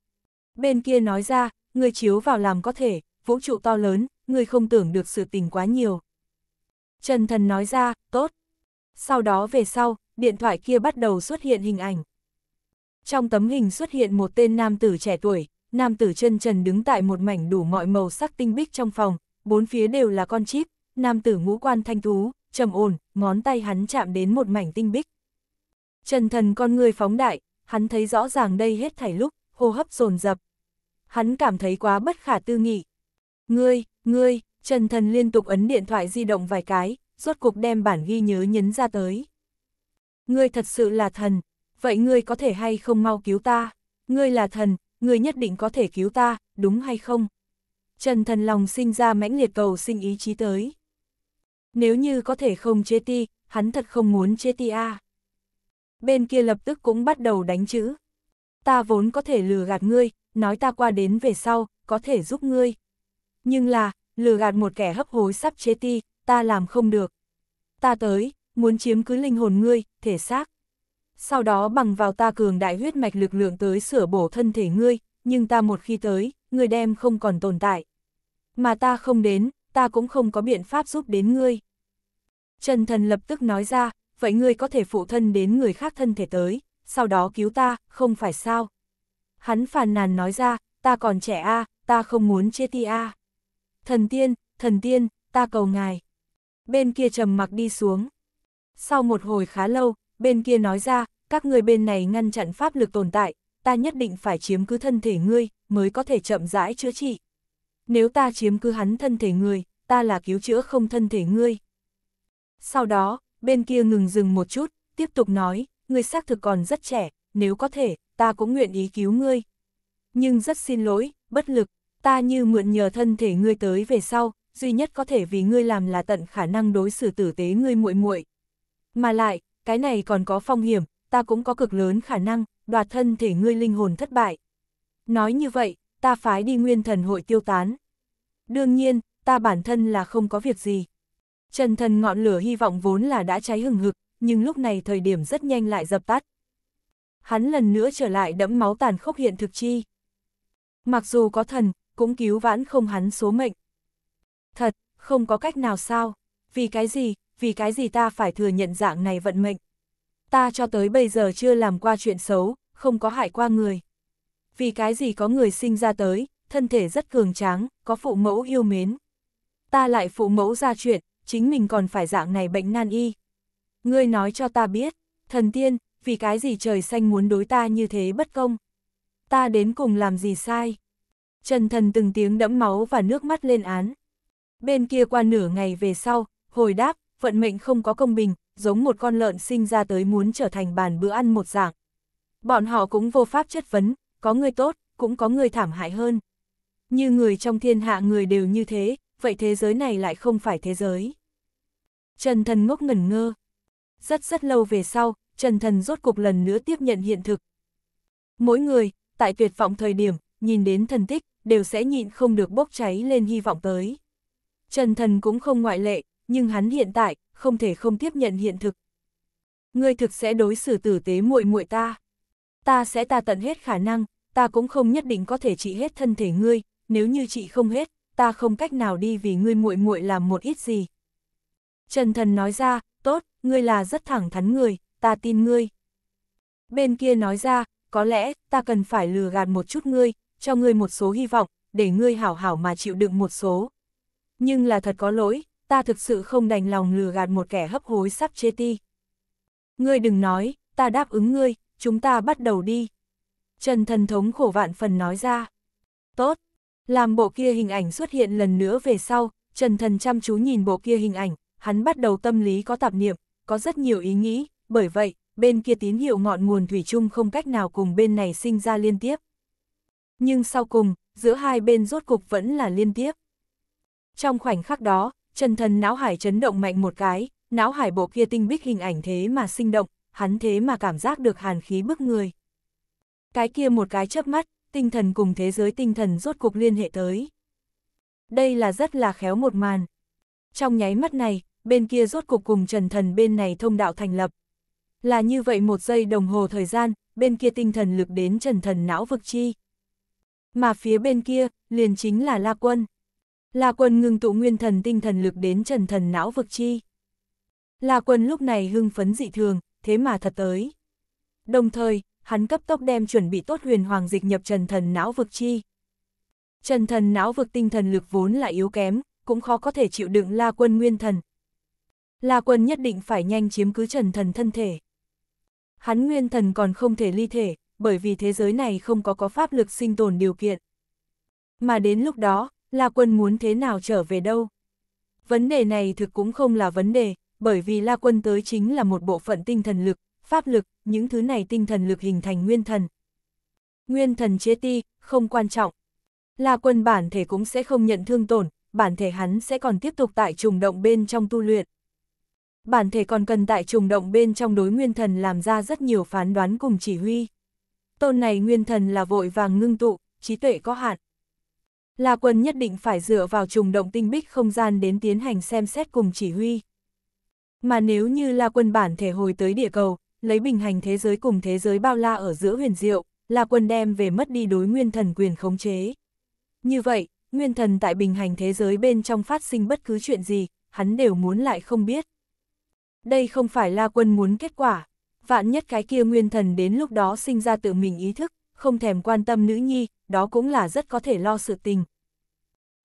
[SPEAKER 1] Bên kia nói ra, người chiếu vào làm có thể, vũ trụ to lớn, người không tưởng được sự tình quá nhiều. Trần thần nói ra, tốt. Sau đó về sau, điện thoại kia bắt đầu xuất hiện hình ảnh. Trong tấm hình xuất hiện một tên nam tử trẻ tuổi, nam tử chân trần đứng tại một mảnh đủ mọi màu sắc tinh bích trong phòng, bốn phía đều là con chip, nam tử ngũ quan thanh tú, trầm ổn, ngón tay hắn chạm đến một mảnh tinh bích. Trần thần con người phóng đại, hắn thấy rõ ràng đây hết thảy lúc, hô hấp dồn dập. Hắn cảm thấy quá bất khả tư nghị. Ngươi, ngươi, Trần thần liên tục ấn điện thoại di động vài cái, rốt cuộc đem bản ghi nhớ nhấn ra tới. Ngươi thật sự là thần, vậy ngươi có thể hay không mau cứu ta? Ngươi là thần, ngươi nhất định có thể cứu ta, đúng hay không? Trần thần lòng sinh ra mãnh liệt cầu sinh ý chí tới. Nếu như có thể không chế ti, hắn thật không muốn chế ti a. À bên kia lập tức cũng bắt đầu đánh chữ. Ta vốn có thể lừa gạt ngươi, nói ta qua đến về sau, có thể giúp ngươi. Nhưng là, lừa gạt một kẻ hấp hối sắp chế ti, ta làm không được. Ta tới, muốn chiếm cứ linh hồn ngươi, thể xác. Sau đó bằng vào ta cường đại huyết mạch lực lượng tới sửa bổ thân thể ngươi, nhưng ta một khi tới, ngươi đem không còn tồn tại. Mà ta không đến, ta cũng không có biện pháp giúp đến ngươi. Trần thần lập tức nói ra, vậy ngươi có thể phụ thân đến người khác thân thể tới, sau đó cứu ta, không phải sao? Hắn phàn nàn nói ra, ta còn trẻ a, ta không muốn chia ti a. Thần tiên, thần tiên, ta cầu ngài. Bên kia trầm mặc đi xuống. Sau một hồi khá lâu, bên kia nói ra, các người bên này ngăn chặn pháp lực tồn tại, ta nhất định phải chiếm cứ thân thể ngươi, mới có thể chậm rãi chữa trị. Nếu ta chiếm cứ hắn thân thể ngươi, ta là cứu chữa không thân thể ngươi. Sau đó, bên kia ngừng dừng một chút, tiếp tục nói, ngươi xác thực còn rất trẻ, nếu có thể, ta cũng nguyện ý cứu ngươi. Nhưng rất xin lỗi, bất lực, ta như mượn nhờ thân thể ngươi tới về sau, duy nhất có thể vì ngươi làm là tận khả năng đối xử tử tế ngươi muội muội. Mà lại, cái này còn có phong hiểm, ta cũng có cực lớn khả năng đoạt thân thể ngươi linh hồn thất bại. Nói như vậy, ta phái đi nguyên thần hội tiêu tán. Đương nhiên, ta bản thân là không có việc gì. Chân thần ngọn lửa hy vọng vốn là đã cháy hừng hực, nhưng lúc này thời điểm rất nhanh lại dập tắt. Hắn lần nữa trở lại đẫm máu tàn khốc hiện thực chi. Mặc dù có thần, cũng cứu vãn không hắn số mệnh. Thật, không có cách nào sao, vì cái gì, vì cái gì ta phải thừa nhận dạng này vận mệnh. Ta cho tới bây giờ chưa làm qua chuyện xấu, không có hại qua người. Vì cái gì có người sinh ra tới, thân thể rất cường tráng, có phụ mẫu yêu mến. Ta lại phụ mẫu ra chuyện, chính mình còn phải dạng này bệnh nan y. Ngươi nói cho ta biết, thần tiên, vì cái gì trời xanh muốn đối ta như thế bất công? Ta đến cùng làm gì sai? Trần thần từng tiếng đẫm máu và nước mắt lên án. Bên kia qua nửa ngày về sau, hồi đáp, vận mệnh không có công bình, giống một con lợn sinh ra tới muốn trở thành bàn bữa ăn một dạng. Bọn họ cũng vô pháp chất vấn, có người tốt, cũng có người thảm hại hơn. Như người trong thiên hạ người đều như thế, vậy thế giới này lại không phải thế giới. Trần Thần ngốc ngẩn ngơ. Rất rất lâu về sau, Trần Thần rốt cục lần nữa tiếp nhận hiện thực. Mỗi người, tại tuyệt vọng thời điểm, nhìn đến thần tích, đều sẽ nhịn không được bốc cháy lên hy vọng tới. Trần Thần cũng không ngoại lệ, nhưng hắn hiện tại, không thể không tiếp nhận hiện thực. Ngươi thực sẽ đối xử tử tế muội muội ta. Ta sẽ ta tận hết khả năng, ta cũng không nhất định có thể trị hết thân thể ngươi, nếu như trị không hết, ta không cách nào đi vì ngươi muội muội làm một ít gì. Trần Thần nói ra, tốt, ngươi là rất thẳng thắn người, ta tin ngươi. Bên kia nói ra, có lẽ, ta cần phải lừa gạt một chút ngươi, cho ngươi một số hy vọng, để ngươi hảo hảo mà chịu đựng một số. Nhưng là thật có lỗi, ta thực sự không đành lòng lừa gạt một kẻ hấp hối sắp chê ti. Ngươi đừng nói, ta đáp ứng ngươi, chúng ta bắt đầu đi. Trần thần thống khổ vạn phần nói ra. Tốt, làm bộ kia hình ảnh xuất hiện lần nữa về sau, Trần Thần chăm chú nhìn bộ kia hình ảnh, hắn bắt đầu tâm lý có tạp niệm, có rất nhiều ý nghĩ, bởi vậy, bên kia tín hiệu ngọn nguồn thủy chung không cách nào cùng bên này sinh ra liên tiếp. Nhưng sau cùng, giữa hai bên rốt cục vẫn là liên tiếp. Trong khoảnh khắc đó, Trần Thần não hải chấn động mạnh một cái, não hải bộ kia tinh bích hình ảnh thế mà sinh động, hắn thế mà cảm giác được hàn khí bức người. Cái kia một cái chớp mắt, tinh thần cùng thế giới tinh thần rốt cuộc liên hệ tới. Đây là rất là khéo một màn. Trong nháy mắt này, bên kia rốt cuộc cùng Trần Thần bên này thông đạo thành lập. Là như vậy một giây đồng hồ thời gian, bên kia tinh thần lực đến Trần Thần não vực chi. Mà phía bên kia, liền chính là La Quân. La Quân ngưng tụ nguyên thần tinh thần lực đến Trần Thần não vực chi. La Quân lúc này hưng phấn dị thường, thế mà thật tới. Đồng thời, hắn cấp tốc đem chuẩn bị tốt huyền hoàng dịch nhập trần thần não vực chi. Trần thần não vực tinh thần lực vốn là yếu kém, cũng khó có thể chịu đựng la quân nguyên thần. La quân nhất định phải nhanh chiếm cứ trần thần thân thể. Hắn nguyên thần còn không thể ly thể, bởi vì thế giới này không có có pháp lực sinh tồn điều kiện. Mà đến lúc đó, La Quân muốn thế nào trở về đâu? Vấn đề này thực cũng không là vấn đề, bởi vì La Quân tới chính là một bộ phận tinh thần lực, pháp lực, những thứ này tinh thần lực hình thành nguyên thần. Nguyên thần chế ti, không quan trọng. là quân bản thể cũng sẽ không nhận thương tổn, bản thể hắn sẽ còn tiếp tục tại trùng động bên trong tu luyện. Bản thể còn cần tại trùng động bên trong đối nguyên thần làm ra rất nhiều phán đoán cùng chỉ huy. Tôn này nguyên thần là vội vàng ngưng tụ, trí tuệ có hạn. là quân nhất định phải dựa vào trùng động tinh bích không gian đến tiến hành xem xét cùng chỉ huy. Mà nếu như là quân bản thể hồi tới địa cầu, lấy bình hành thế giới cùng thế giới bao la ở giữa huyền diệu, là quân đem về mất đi đối nguyên thần quyền khống chế. Như vậy, nguyên thần tại bình hành thế giới bên trong phát sinh bất cứ chuyện gì, hắn đều muốn lại không biết. Đây không phải là quân muốn kết quả, vạn nhất cái kia nguyên thần đến lúc đó sinh ra tự mình ý thức, không thèm quan tâm nữ nhi, đó cũng là rất có thể lo sự tình.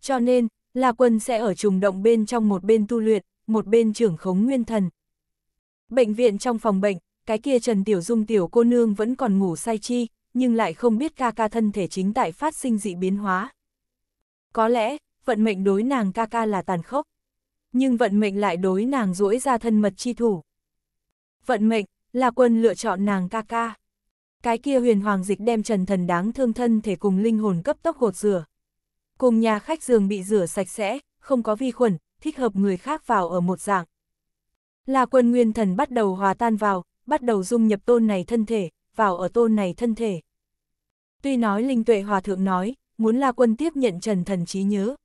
[SPEAKER 1] Cho nên, là Quân sẽ ở trùng động bên trong một bên tu luyện, một bên trưởng khống nguyên thần. Bệnh viện trong phòng bệnh, cái kia Trần Tiểu Dung tiểu cô nương vẫn còn ngủ say chi, nhưng lại không biết ca ca thân thể chính tại phát sinh dị biến hóa. Có lẽ, vận mệnh đối nàng ca ca là tàn khốc, nhưng vận mệnh lại đối nàng rũi ra thân mật chi thủ. Vận mệnh, là quân lựa chọn nàng ca ca. Cái kia huyền hoàng dịch đem trần thần đáng thương thân thể cùng linh hồn cấp tốc gột rửa. Cùng nhà khách giường bị rửa sạch sẽ, không có vi khuẩn, thích hợp người khác vào ở một dạng. Là quân nguyên thần bắt đầu hòa tan vào, bắt đầu dung nhập tôn này thân thể, vào ở tôn này thân thể. Tuy nói Linh Tuệ Hòa Thượng nói, muốn La Quân tiếp nhận Trần Thần trí nhớ.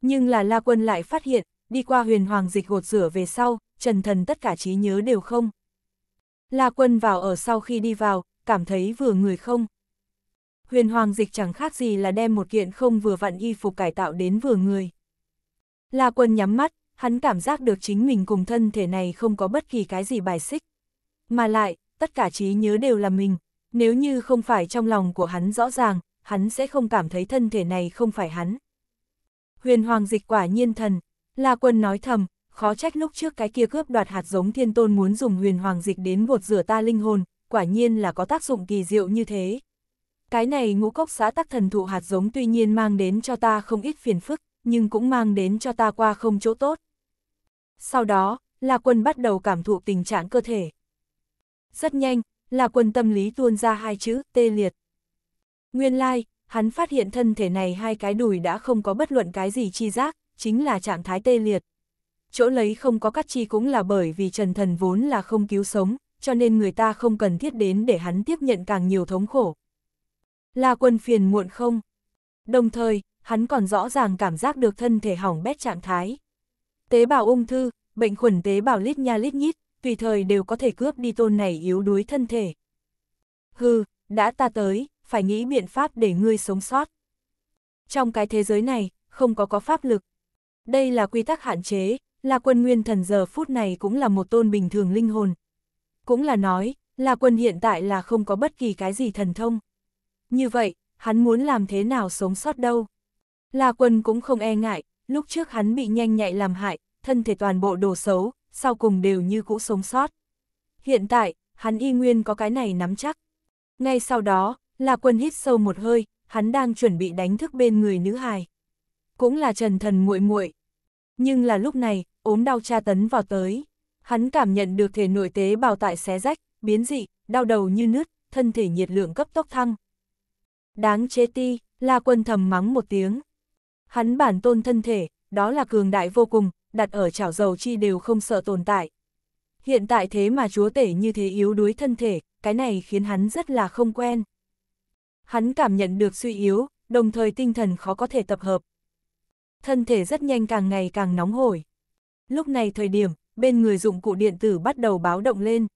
[SPEAKER 1] Nhưng là La Quân lại phát hiện, đi qua huyền hoàng dịch gột rửa về sau, Trần Thần tất cả trí nhớ đều không. La Quân vào ở sau khi đi vào, cảm thấy vừa người không. Huyền hoàng dịch chẳng khác gì là đem một kiện không vừa vặn y phục cải tạo đến vừa người. La Quân nhắm mắt, hắn cảm giác được chính mình cùng thân thể này không có bất kỳ cái gì bài xích. Mà lại, tất cả trí nhớ đều là mình, nếu như không phải trong lòng của hắn rõ ràng, hắn sẽ không cảm thấy thân thể này không phải hắn. Huyền hoàng dịch quả nhiên thần, La Quân nói thầm, khó trách lúc trước cái kia cướp đoạt hạt giống thiên tôn muốn dùng huyền hoàng dịch đến bột rửa ta linh hồn, quả nhiên là có tác dụng kỳ diệu như thế. Cái này ngũ cốc xã tắc thần thụ hạt giống tuy nhiên mang đến cho ta không ít phiền phức, nhưng cũng mang đến cho ta qua không chỗ tốt. Sau đó, La Quân bắt đầu cảm thụ tình trạng cơ thể, rất nhanh, là quần tâm lý tuôn ra hai chữ tê liệt. Nguyên lai, like, hắn phát hiện thân thể này hai cái đùi đã không có bất luận cái gì chi giác, chính là trạng thái tê liệt. Chỗ lấy không có cắt chi cũng là bởi vì Trần Thần vốn là không cứu sống, cho nên người ta không cần thiết đến để hắn tiếp nhận càng nhiều thống khổ. Là quân phiền muộn không? Đồng thời, hắn còn rõ ràng cảm giác được thân thể hỏng bét trạng thái. Tế bào ung thư, bệnh khuẩn tế bào lít nha lít nhít, tùy thời đều có thể cướp đi tôn này yếu đuối thân thể. Hừ, đã ta tới, phải nghĩ biện pháp để ngươi sống sót. Trong cái thế giới này, không có có pháp lực. Đây là quy tắc hạn chế, là quân nguyên thần giờ phút này cũng là một tôn bình thường linh hồn. Cũng là nói, là quân hiện tại là không có bất kỳ cái gì thần thông. Như vậy, hắn muốn làm thế nào sống sót đâu. Là quân cũng không e ngại, lúc trước hắn bị nhanh nhạy làm hại, thân thể toàn bộ đồ xấu, sau cùng đều như cũ sống sót. Hiện tại, hắn y nguyên có cái này nắm chắc. Ngay sau đó, là quân hít sâu một hơi, hắn đang chuẩn bị đánh thức bên người nữ hài. Cũng là trần thần muội muội Nhưng là lúc này, ốm đau tra tấn vào tới. Hắn cảm nhận được thể nội tế bào tại xé rách, biến dị, đau đầu như nứt, thân thể nhiệt lượng cấp tốc thăng. Đáng chế ti, là Quân thầm mắng một tiếng. Hắn bản tôn thân thể, đó là cường đại vô cùng, đặt ở chảo dầu chi đều không sợ tồn tại. Hiện tại thế mà chúa tể như thế yếu đuối thân thể, cái này khiến hắn rất là không quen. Hắn cảm nhận được suy yếu, đồng thời tinh thần khó có thể tập hợp. Thân thể rất nhanh càng ngày càng nóng hổi. Lúc này thời điểm, bên người dụng cụ điện tử bắt đầu báo động lên.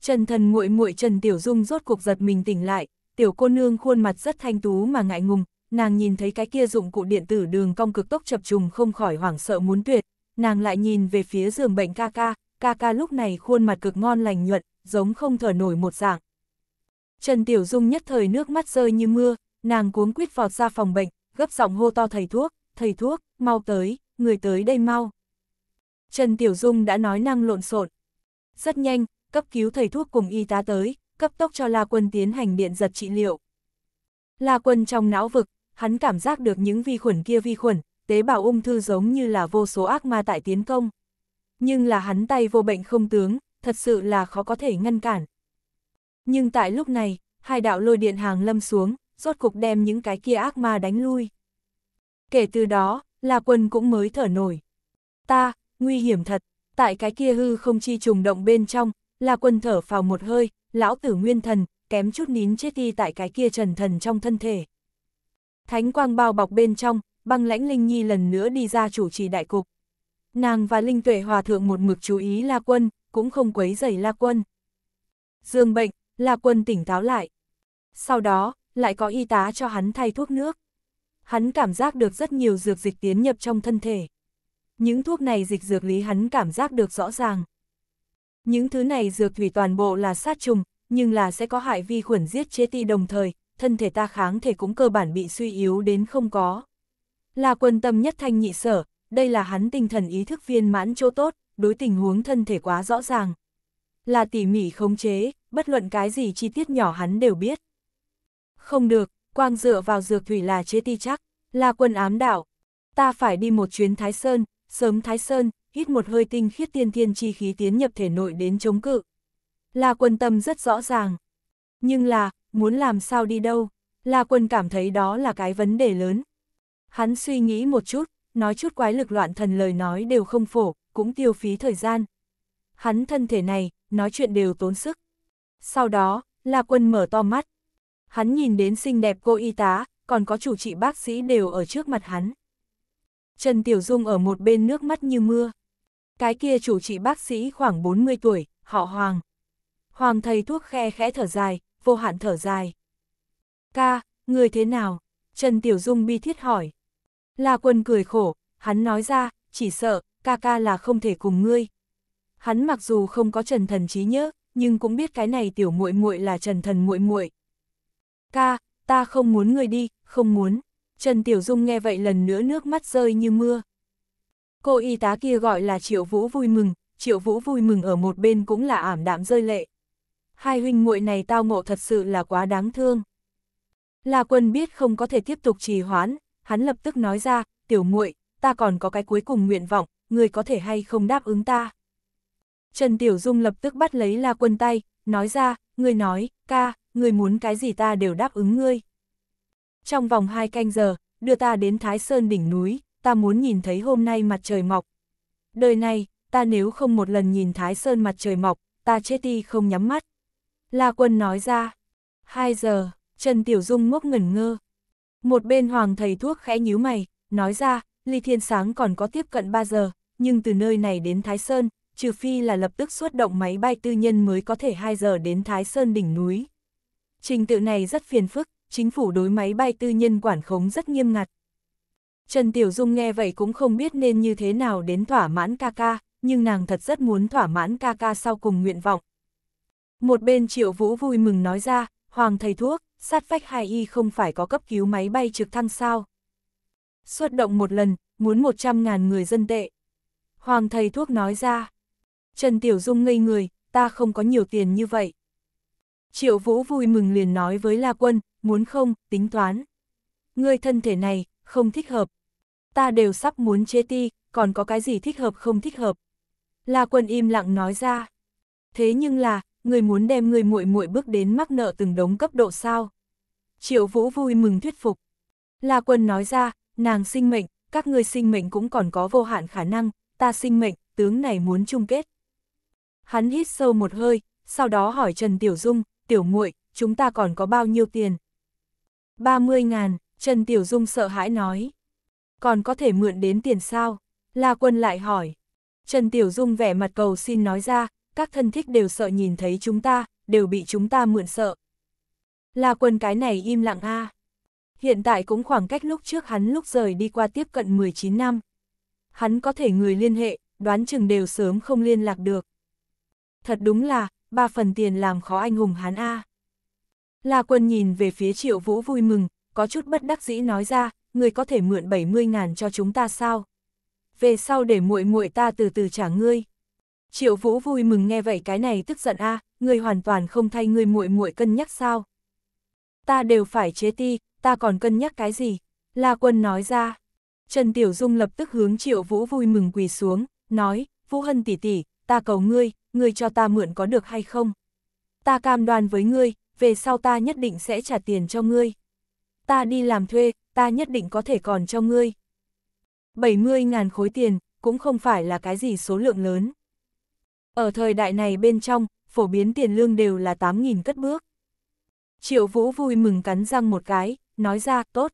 [SPEAKER 1] Trần thần nguội nguội Trần Tiểu Dung rốt cuộc giật mình tỉnh lại, tiểu cô nương khuôn mặt rất thanh tú mà ngại ngùng, nàng nhìn thấy cái kia dụng cụ điện tử đường cong cực tốc chập trùng không khỏi hoảng sợ muốn tuyệt, nàng lại nhìn về phía giường bệnh ca ca, ca ca lúc này khuôn mặt cực ngon lành nhuận, giống không thở nổi một dạng. Trần Tiểu Dung nhất thời nước mắt rơi như mưa, nàng cuống quýt vọt ra phòng bệnh, gấp giọng hô to thầy thuốc, thầy thuốc, mau tới, người tới đây mau. Trần Tiểu Dung đã nói năng lộn xộn. Rất nhanh, cấp cứu thầy thuốc cùng y tá tới, cấp tốc cho La Quân tiến hành điện giật trị liệu. La Quân trong não vực, hắn cảm giác được những vi khuẩn kia vi khuẩn, tế bào ung thư giống như là vô số ác ma tại tiến công. Nhưng là hắn tay vô bệnh không tướng, thật sự là khó có thể ngăn cản. Nhưng tại lúc này, hai đạo lôi điện hàng lâm xuống, rốt cục đem những cái kia ác ma đánh lui. Kể từ đó, là Quân cũng mới thở nổi. Ta, nguy hiểm thật, tại cái kia hư không chi trùng động bên trong, là Quân thở phào một hơi, lão tử nguyên thần, kém chút nín chết đi tại cái kia trần thần trong thân thể. Thánh quang bao bọc bên trong, băng lãnh Linh Nhi lần nữa đi ra chủ trì đại cục. Nàng và Linh Tuệ Hòa Thượng một mực chú ý La Quân, cũng không quấy rầy La Quân. Dương bệnh, La Quân tỉnh táo lại. Sau đó, lại có y tá cho hắn thay thuốc nước. Hắn cảm giác được rất nhiều dược dịch tiến nhập trong thân thể. Những thuốc này dịch dược lý hắn cảm giác được rõ ràng. Những thứ này dược thủy toàn bộ là sát trùng, nhưng là sẽ có hại vi khuẩn giết chế ti đồng thời, thân thể ta kháng thể cũng cơ bản bị suy yếu đến không có. Là quân tâm nhất thanh nhị sở, đây là hắn tinh thần ý thức viên mãn chỗ tốt, đối tình huống thân thể quá rõ ràng. Là tỉ mỉ khống chế, bất luận cái gì chi tiết nhỏ hắn đều biết. Không được, quang dựa vào dược thủy là chế ti chắc, là quân ám đạo. Ta phải đi một chuyến Thái Sơn, sớm Thái Sơn, hít một hơi tinh khiết tiên thiên chi khí tiến nhập thể nội đến chống cự. Là quân tâm rất rõ ràng. Nhưng là, muốn làm sao đi đâu, La Quân cảm thấy đó là cái vấn đề lớn. Hắn suy nghĩ một chút, nói chút quái lực loạn thần lời nói đều không phổ, cũng tiêu phí thời gian. Hắn thân thể này, nói chuyện đều tốn sức. Sau đó, La Quân mở to mắt. Hắn nhìn đến xinh đẹp cô y tá, còn có chủ trị bác sĩ đều ở trước mặt hắn. Trần Tiểu Dung ở một bên nước mắt như mưa. Cái kia chủ trị bác sĩ khoảng 40 tuổi, họ Hoàng. Hoàng thầy thuốc khe khẽ thở dài, vô hạn thở dài. Ca, người thế nào? Trần Tiểu Dung bi thiết hỏi. La quân cười khổ, hắn nói ra, chỉ sợ, ca ca là không thể cùng ngươi. Hắn mặc dù không có Trần Thần trí nhớ, nhưng cũng biết cái này tiểu muội muội là Trần Thần muội muội. Ca, ta không muốn ngươi đi, không muốn. Trần Tiểu Dung nghe vậy lần nữa nước mắt rơi như mưa. Cô y tá kia gọi là Triệu Vũ vui mừng, Triệu Vũ vui mừng ở một bên cũng là ảm đạm rơi lệ hai huynh muội này tao ngộ thật sự là quá đáng thương. La Quân biết không có thể tiếp tục trì hoãn, hắn lập tức nói ra, tiểu muội, ta còn có cái cuối cùng nguyện vọng, người có thể hay không đáp ứng ta. Trần Tiểu Dung lập tức bắt lấy La Quân tay, nói ra, Ngươi nói, ca, ngươi muốn cái gì ta đều đáp ứng ngươi. Trong vòng hai canh giờ, đưa ta đến Thái Sơn đỉnh núi, ta muốn nhìn thấy hôm nay mặt trời mọc. Đời này, ta nếu không một lần nhìn Thái Sơn mặt trời mọc, ta chết đi không nhắm mắt. La Quân nói ra. Hai giờ, Trần Tiểu Dung ngốc ngẩn ngơ. Một bên hoàng thầy thuốc khẽ nhíu mày, nói ra, ly thiên sáng còn có tiếp cận 3 giờ, nhưng từ nơi này đến Thái Sơn, trừ phi là lập tức xuất động máy bay tư nhân mới có thể 2 giờ đến Thái Sơn đỉnh núi. Trình tự này rất phiền phức, chính phủ đối máy bay tư nhân quản khống rất nghiêm ngặt. Trần Tiểu Dung nghe vậy cũng không biết nên như thế nào đến thỏa mãn ca ca, nhưng nàng thật rất muốn thỏa mãn ca ca sau cùng nguyện vọng, một bên triệu vũ vui mừng nói ra, hoàng thầy thuốc, sát phách hài y không phải có cấp cứu máy bay trực thăng sao. Xuất động một lần, muốn 100.000 người dân tệ. Hoàng thầy thuốc nói ra, Trần Tiểu Dung ngây người, ta không có nhiều tiền như vậy. Triệu Vũ vui mừng liền nói với La Quân, muốn không, tính toán. Ngươi thân thể này, không thích hợp. Ta đều sắp muốn chế ti, còn có cái gì thích hợp không thích hợp. La Quân im lặng nói ra. Thế nhưng là, người muốn đem người muội muội bước đến mắc nợ từng đống cấp độ sao. Triệu Vũ vui mừng thuyết phục. La Quân nói ra, nàng sinh mệnh, các ngươi sinh mệnh cũng còn có vô hạn khả năng, ta sinh mệnh, tướng này muốn chung kết. Hắn hít sâu một hơi, sau đó hỏi Trần Tiểu Dung, Tiểu muội chúng ta còn có bao nhiêu tiền? 30 ngàn, Trần Tiểu Dung sợ hãi nói. Còn có thể mượn đến tiền sao? La Quân lại hỏi. Trần Tiểu Dung vẻ mặt cầu xin nói ra, các thân thích đều sợ nhìn thấy chúng ta, đều bị chúng ta mượn sợ. Là quân cái này im lặng a Hiện tại cũng khoảng cách lúc trước hắn lúc rời đi qua tiếp cận 19 năm. Hắn có thể người liên hệ, đoán chừng đều sớm không liên lạc được. Thật đúng là, ba phần tiền làm khó anh hùng hắn a à. La quân nhìn về phía triệu vũ vui mừng, có chút bất đắc dĩ nói ra, người có thể mượn 70 ngàn cho chúng ta sao? Về sau để muội muội ta từ từ trả ngươi. Triệu Vũ vui mừng nghe vậy cái này tức giận a, à, ngươi hoàn toàn không thay ngươi muội muội cân nhắc sao? Ta đều phải chế ti, ta còn cân nhắc cái gì? La Quân nói ra. Trần Tiểu Dung lập tức hướng Triệu Vũ vui mừng quỳ xuống, nói, Vũ Hân tỷ tỷ, ta cầu ngươi, ngươi cho ta mượn có được hay không? Ta cam đoan với ngươi, về sau ta nhất định sẽ trả tiền cho ngươi. Ta đi làm thuê, ta nhất định có thể còn cho ngươi. 70.000 khối tiền, cũng không phải là cái gì số lượng lớn. Ở thời đại này bên trong, phổ biến tiền lương đều là 8.000 cất bước. Triệu Vũ vui mừng cắn răng một cái, nói ra, tốt.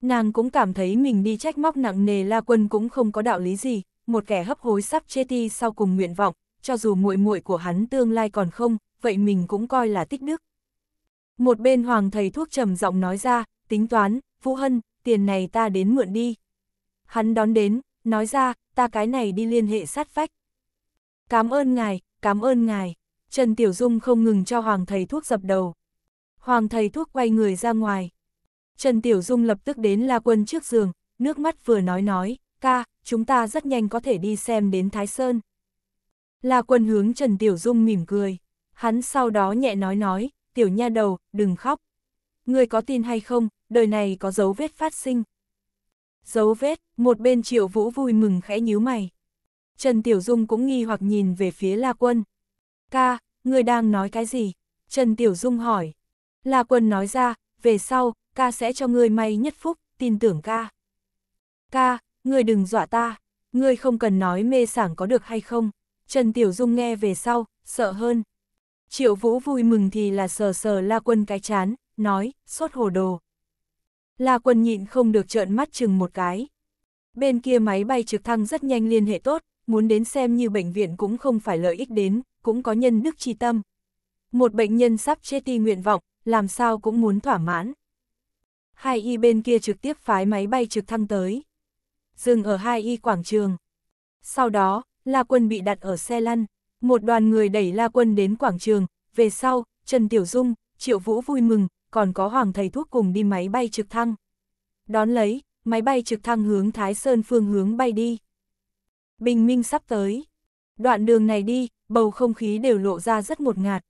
[SPEAKER 1] Nàng cũng cảm thấy mình đi trách móc nặng nề La Quân cũng không có đạo lý gì, một kẻ hấp hối sắp chết đi sau cùng nguyện vọng, cho dù muội muội của hắn tương lai còn không, vậy mình cũng coi là tích đức. Một bên hoàng thầy thuốc trầm giọng nói ra, tính toán, Vũ Hân, tiền này ta đến mượn đi. Hắn đón đến, nói ra, ta cái này đi liên hệ sát vách. Cảm ơn ngài, cảm ơn ngài. Trần Tiểu Dung không ngừng cho Hoàng thầy thuốc dập đầu. Hoàng thầy thuốc quay người ra ngoài. Trần Tiểu Dung lập tức đến La Quân trước giường, nước mắt vừa nói nói, ca, chúng ta rất nhanh có thể đi xem đến Thái Sơn. La Quân hướng Trần Tiểu Dung mỉm cười. Hắn sau đó nhẹ nói nói, tiểu nha đầu, đừng khóc. Người có tin hay không, đời này có dấu vết phát sinh. Dấu vết, một bên triệu vũ vui mừng khẽ nhíu mày. Trần Tiểu Dung cũng nghi hoặc nhìn về phía La Quân. Ca, người đang nói cái gì? Trần Tiểu Dung hỏi. La Quân nói ra, về sau, ca sẽ cho ngươi may nhất phúc, tin tưởng ca. Ca, ngươi đừng dọa ta, ngươi không cần nói mê sảng có được hay không. Trần Tiểu Dung nghe về sau, sợ hơn. Triệu Vũ vui mừng thì là sờ sờ La Quân cái chán, nói, sốt hồ đồ. La Quân nhịn không được trợn mắt chừng một cái. Bên kia máy bay trực thăng rất nhanh liên hệ tốt, muốn đến xem như bệnh viện cũng không phải lợi ích đến, cũng có nhân đức chi tâm. Một bệnh nhân sắp chết đi nguyện vọng, làm sao cũng muốn thỏa mãn. Hai y bên kia trực tiếp phái máy bay trực thăng tới. Dừng ở hai y quảng trường. Sau đó, La Quân bị đặt ở xe lăn. Một đoàn người đẩy La Quân đến quảng trường. Về sau, Trần Tiểu Dung, Triệu Vũ vui mừng, còn có Hoàng Thầy Thuốc cùng đi máy bay trực thăng. Đón lấy, máy bay trực thăng hướng Thái Sơn phương hướng bay đi. Bình minh sắp tới. Đoạn đường này đi, bầu không khí đều lộ ra rất một ngạt.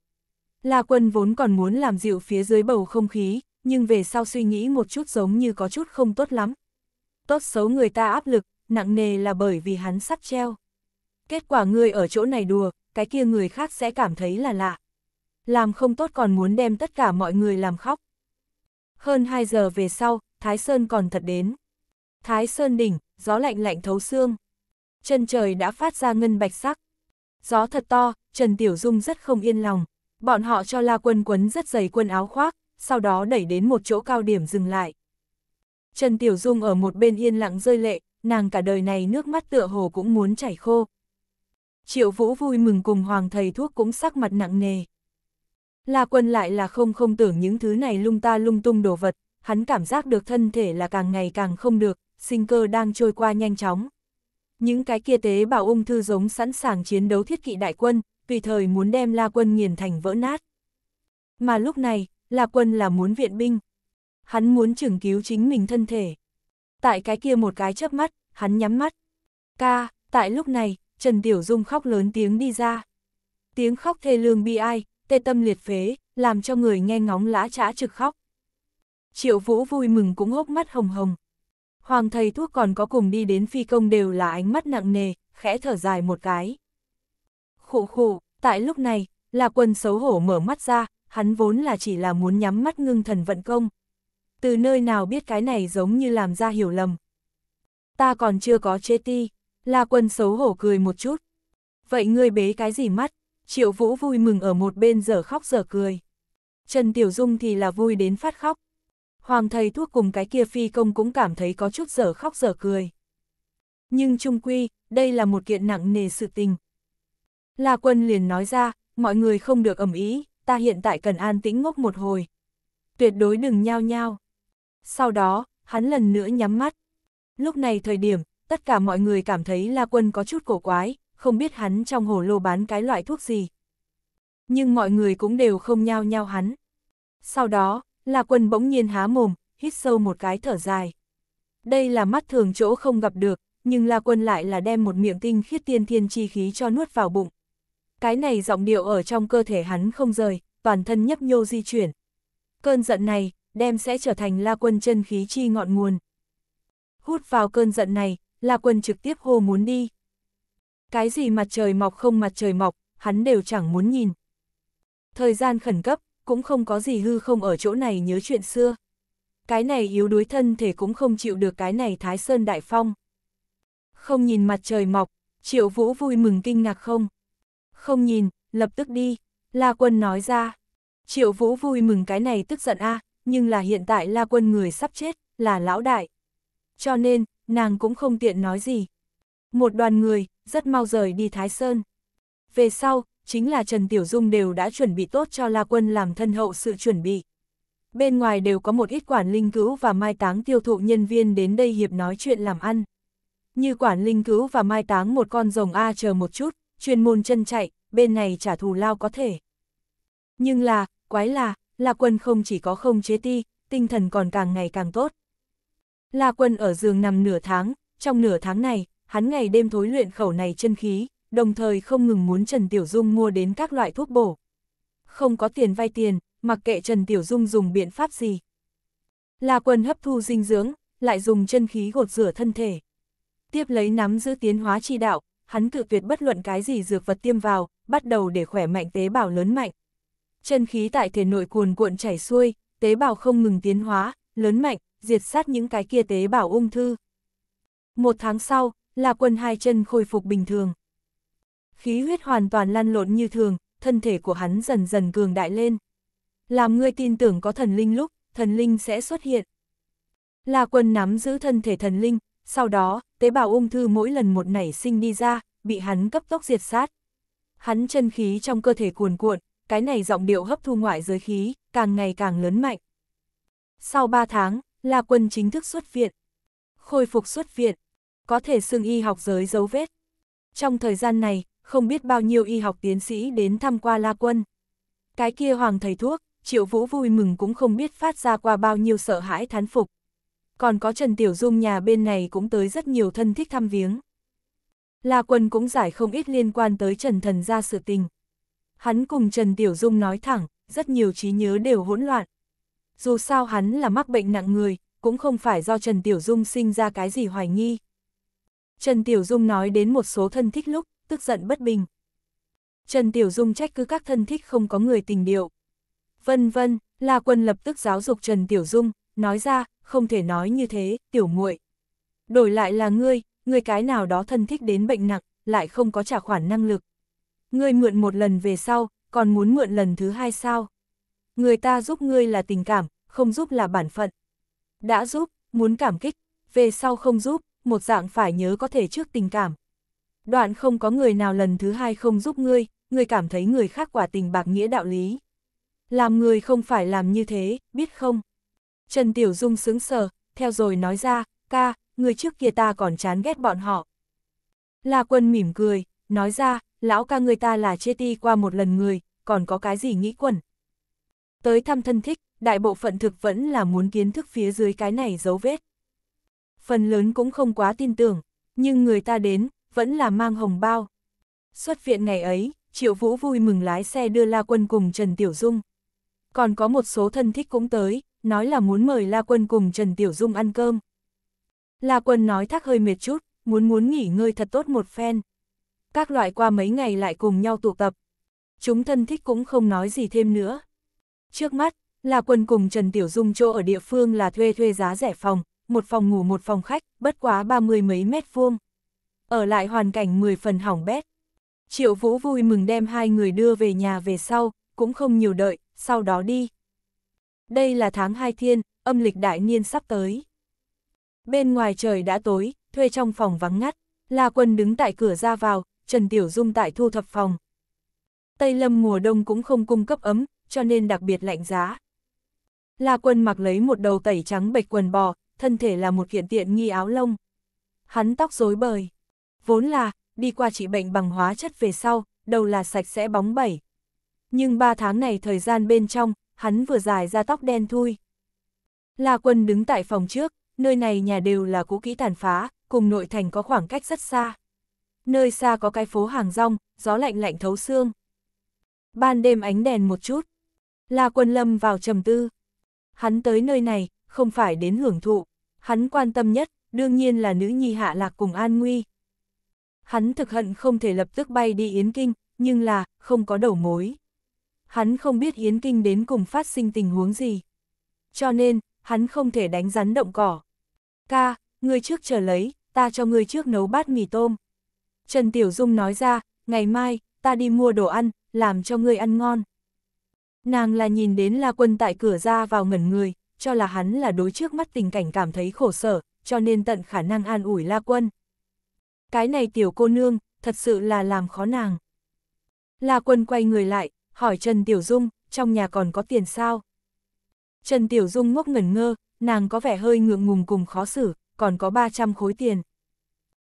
[SPEAKER 1] La quân vốn còn muốn làm dịu phía dưới bầu không khí, nhưng về sau suy nghĩ một chút giống như có chút không tốt lắm. Tốt xấu người ta áp lực, nặng nề là bởi vì hắn sắp treo. Kết quả người ở chỗ này đùa, cái kia người khác sẽ cảm thấy là lạ. Làm không tốt còn muốn đem tất cả mọi người làm khóc. Hơn 2 giờ về sau, Thái Sơn còn thật đến. Thái Sơn đỉnh, gió lạnh lạnh thấu xương. Chân trời đã phát ra ngân bạch sắc. Gió thật to, Trần Tiểu Dung rất không yên lòng. Bọn họ cho La Quân quấn rất dày quần áo khoác, sau đó đẩy đến một chỗ cao điểm dừng lại. Trần Tiểu Dung ở một bên yên lặng rơi lệ, nàng cả đời này nước mắt tựa hồ cũng muốn chảy khô. Triệu Vũ vui mừng cùng Hoàng thầy thuốc cũng sắc mặt nặng nề. La Quân lại là không không tưởng những thứ này lung ta lung tung đồ vật, hắn cảm giác được thân thể là càng ngày càng không được, sinh cơ đang trôi qua nhanh chóng. Những cái kia tế bào ung thư giống sẵn sàng chiến đấu thiết kỵ đại quân, tùy thời muốn đem La Quân nghiền thành vỡ nát. Mà lúc này, La Quân là muốn viện binh. Hắn muốn trưởng cứu chính mình thân thể. Tại cái kia một cái chớp mắt, hắn nhắm mắt. Ca, tại lúc này, Trần Tiểu Dung khóc lớn tiếng đi ra. Tiếng khóc thê lương bi ai, tê tâm liệt phế, làm cho người nghe ngóng lã trã trực khóc. Triệu Vũ vui mừng cũng hốc mắt hồng hồng, Hoàng thầy thuốc còn có cùng đi đến phi công đều là ánh mắt nặng nề, khẽ thở dài một cái. Khụ khụ, tại lúc này, là quân xấu hổ mở mắt ra, hắn vốn là chỉ là muốn nhắm mắt ngưng thần vận công. Từ nơi nào biết cái này giống như làm ra hiểu lầm. Ta còn chưa có chê ti, là quân xấu hổ cười một chút. Vậy ngươi bế cái gì mắt? Triệu Vũ vui mừng ở một bên giờ khóc giờ cười. Trần Tiểu Dung thì là vui đến phát khóc, Hoàng thầy thuốc cùng cái kia phi công cũng cảm thấy có chút dở khóc dở cười. Nhưng trung quy, đây là một kiện nặng nề sự tình. La quân liền nói ra, mọi người không được ẩm ý, ta hiện tại cần an tĩnh ngốc một hồi. Tuyệt đối đừng nhao nhao. Sau đó, hắn lần nữa nhắm mắt. Lúc này thời điểm, tất cả mọi người cảm thấy La Quân có chút cổ quái, không biết hắn trong hồ lô bán cái loại thuốc gì. Nhưng mọi người cũng đều không nhao nhao hắn. Sau đó, La Quân bỗng nhiên há mồm, hít sâu một cái thở dài. Đây là mắt thường chỗ không gặp được, nhưng La Quân lại là đem một miệng tinh khiết tiên thiên chi khí cho nuốt vào bụng. Cái này giọng điệu ở trong cơ thể hắn không rời, toàn thân nhấp nhô di chuyển. Cơn giận này, đem sẽ trở thành La Quân chân khí chi ngọn nguồn. Hút vào cơn giận này, La Quân trực tiếp hô muốn đi. Cái gì mặt trời mọc không mặt trời mọc, hắn đều chẳng muốn nhìn. Thời gian khẩn cấp, cũng không có gì hư không ở chỗ này nhớ chuyện xưa. Cái này yếu đuối thân thể cũng không chịu được cái này Thái Sơn Đại Phong. Không nhìn mặt trời mọc, Triệu Vũ vui mừng kinh ngạc không? Không nhìn, lập tức đi, La Quân nói ra. Triệu Vũ vui mừng cái này tức giận a nhưng là hiện tại La Quân người sắp chết, là lão đại. Cho nên, nàng cũng không tiện nói gì. Một đoàn người, rất mau rời đi Thái Sơn. Về sau, chính là Trần Tiểu Dung đều đã chuẩn bị tốt cho La Quân làm thân hậu sự chuẩn bị. Bên ngoài đều có một ít quản linh cứu và mai táng tiêu thụ nhân viên đến đây hiệp nói chuyện làm ăn. Như quản linh cứu và mai táng một con rồng A chờ một chút, chuyên môn chân chạy, bên này trả thù lao có thể. Nhưng là, quái là, La Quân không chỉ có không chế ti, tinh thần còn càng ngày càng tốt. La Quân ở giường nằm nửa tháng, trong nửa tháng này, hắn ngày đêm thối luyện khẩu này chân khí, đồng thời không ngừng muốn Trần Tiểu Dung mua đến các loại thuốc bổ. Không có tiền vay tiền, mặc kệ Trần Tiểu Dung dùng biện pháp gì. La Quân hấp thu dinh dưỡng, lại dùng chân khí gột rửa thân thể. Tiếp lấy nắm giữ tiến hóa chi đạo, hắn cự tuyệt bất luận cái gì dược vật tiêm vào, bắt đầu để khỏe mạnh tế bào lớn mạnh. Chân khí tại thể nội cuồn cuộn chảy xuôi, tế bào không ngừng tiến hóa, lớn mạnh, diệt sát những cái kia tế bào ung thư. Một tháng sau, La quân hai chân khôi phục bình thường khí huyết hoàn toàn lăn lộn như thường, thân thể của hắn dần dần cường đại lên. Làm ngươi tin tưởng có thần linh lúc, thần linh sẽ xuất hiện. La quân nắm giữ thân thể thần linh, sau đó, tế bào ung thư mỗi lần một nảy sinh đi ra, bị hắn cấp tốc diệt sát. Hắn chân khí trong cơ thể cuồn cuộn, cái này giọng điệu hấp thu ngoại giới khí, càng ngày càng lớn mạnh. Sau 3 tháng, La Quân chính thức xuất viện. Khôi phục xuất viện, có thể xưng y học giới dấu vết. Trong thời gian này, không biết bao nhiêu y học tiến sĩ đến thăm qua La Quân. Cái kia hoàng thầy thuốc, Triệu Vũ vui mừng cũng không biết phát ra qua bao nhiêu sợ hãi thán phục. Còn có Trần Tiểu Dung nhà bên này cũng tới rất nhiều thân thích thăm viếng. La Quân cũng giải không ít liên quan tới Trần Thần ra sự tình. Hắn cùng Trần Tiểu Dung nói thẳng, rất nhiều trí nhớ đều hỗn loạn. Dù sao hắn là mắc bệnh nặng người, cũng không phải do Trần Tiểu Dung sinh ra cái gì hoài nghi. Trần Tiểu Dung nói đến một số thân thích lúc, tức giận bất bình. Trần Tiểu Dung trách cứ các thân thích không có người tình điệu. Vân vân, La Quân lập tức giáo dục Trần Tiểu Dung, nói ra, không thể nói như thế, tiểu muội. Đổi lại là ngươi, ngươi cái nào đó thân thích đến bệnh nặng, lại không có trả khoản năng lực. Ngươi mượn một lần về sau, còn muốn mượn lần thứ hai sao? Người ta giúp ngươi là tình cảm, không giúp là bản phận. Đã giúp, muốn cảm kích, về sau không giúp, một dạng phải nhớ có thể trước tình cảm, đoạn không có người nào lần thứ hai không giúp ngươi, ngươi cảm thấy người khác quả tình bạc nghĩa đạo lý. Làm người không phải làm như thế, biết không? Trần Tiểu Dung sướng sờ, theo rồi nói ra, ca, người trước kia ta còn chán ghét bọn họ. La quân mỉm cười, nói ra, lão ca người ta là chê ti qua một lần người, còn có cái gì nghĩ quẩn. Tới thăm thân thích, đại bộ phận thực vẫn là muốn kiến thức phía dưới cái này dấu vết. Phần lớn cũng không quá tin tưởng, nhưng người ta đến, vẫn là mang hồng bao. Xuất viện ngày ấy, Triệu Vũ vui mừng lái xe đưa La Quân cùng Trần Tiểu Dung. Còn có một số thân thích cũng tới, nói là muốn mời La Quân cùng Trần Tiểu Dung ăn cơm. La Quân nói thắc hơi mệt chút, muốn muốn nghỉ ngơi thật tốt một phen. Các loại qua mấy ngày lại cùng nhau tụ tập. Chúng thân thích cũng không nói gì thêm nữa. Trước mắt, La Quân cùng Trần Tiểu Dung chỗ ở địa phương là thuê thuê giá rẻ phòng, một phòng ngủ một phòng khách, bất quá ba mươi mấy mét vuông ở lại hoàn cảnh 10 phần hỏng bét. Triệu Vũ vui mừng đem hai người đưa về nhà về sau, cũng không nhiều đợi, sau đó đi. Đây là tháng hai thiên, âm lịch đại niên sắp tới. Bên ngoài trời đã tối, thuê trong phòng vắng ngắt, La Quân đứng tại cửa ra vào, Trần Tiểu Dung tại thu thập phòng. Tây Lâm mùa đông cũng không cung cấp ấm, cho nên đặc biệt lạnh giá. La Quân mặc lấy một đầu tẩy trắng bạch quần bò, thân thể là một kiện tiện nghi áo lông. Hắn tóc rối bời, vốn là, đi qua trị bệnh bằng hóa chất về sau, đầu là sạch sẽ bóng bẩy. Nhưng ba tháng này thời gian bên trong, hắn vừa dài ra tóc đen thui. La quân đứng tại phòng trước, nơi này nhà đều là cũ kỹ tàn phá, cùng nội thành có khoảng cách rất xa. Nơi xa có cái phố hàng rong, gió lạnh lạnh thấu xương. Ban đêm ánh đèn một chút. La quân lâm vào trầm tư. Hắn tới nơi này, không phải đến hưởng thụ. Hắn quan tâm nhất, đương nhiên là nữ nhi hạ lạc cùng an nguy, Hắn thực hận không thể lập tức bay đi Yến Kinh, nhưng là, không có đầu mối. Hắn không biết Yến Kinh đến cùng phát sinh tình huống gì. Cho nên, hắn không thể đánh rắn động cỏ. Ca, ngươi trước chờ lấy, ta cho ngươi trước nấu bát mì tôm. Trần Tiểu Dung nói ra, ngày mai, ta đi mua đồ ăn, làm cho ngươi ăn ngon. Nàng là nhìn đến La Quân tại cửa ra vào ngẩn người, cho là hắn là đối trước mắt tình cảnh cảm thấy khổ sở, cho nên tận khả năng an ủi La Quân cái này tiểu cô nương, thật sự là làm khó nàng. La Quân quay người lại, hỏi Trần Tiểu Dung, trong nhà còn có tiền sao? Trần Tiểu Dung ngốc ngẩn ngơ, nàng có vẻ hơi ngượng ngùng cùng khó xử, còn có 300 khối tiền.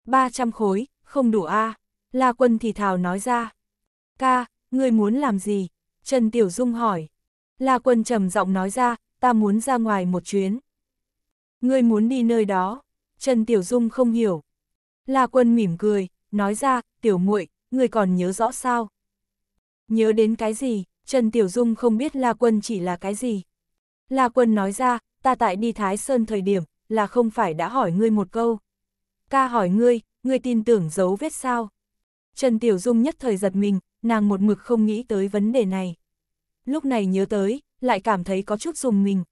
[SPEAKER 1] 300 khối, không đủ a à. La Quân thì thào nói ra. Ca, ngươi muốn làm gì? Trần Tiểu Dung hỏi. La Quân trầm giọng nói ra, ta muốn ra ngoài một chuyến. Ngươi muốn đi nơi đó. Trần Tiểu Dung không hiểu, La quân mỉm cười, nói ra, tiểu muội, người còn nhớ rõ sao? Nhớ đến cái gì, Trần Tiểu Dung không biết La quân chỉ là cái gì. La quân nói ra, ta tại đi Thái Sơn thời điểm, là không phải đã hỏi ngươi một câu. Ca hỏi ngươi, ngươi tin tưởng giấu vết sao? Trần Tiểu Dung nhất thời giật mình, nàng một mực không nghĩ tới vấn đề này. Lúc này nhớ tới, lại cảm thấy có chút dùng mình.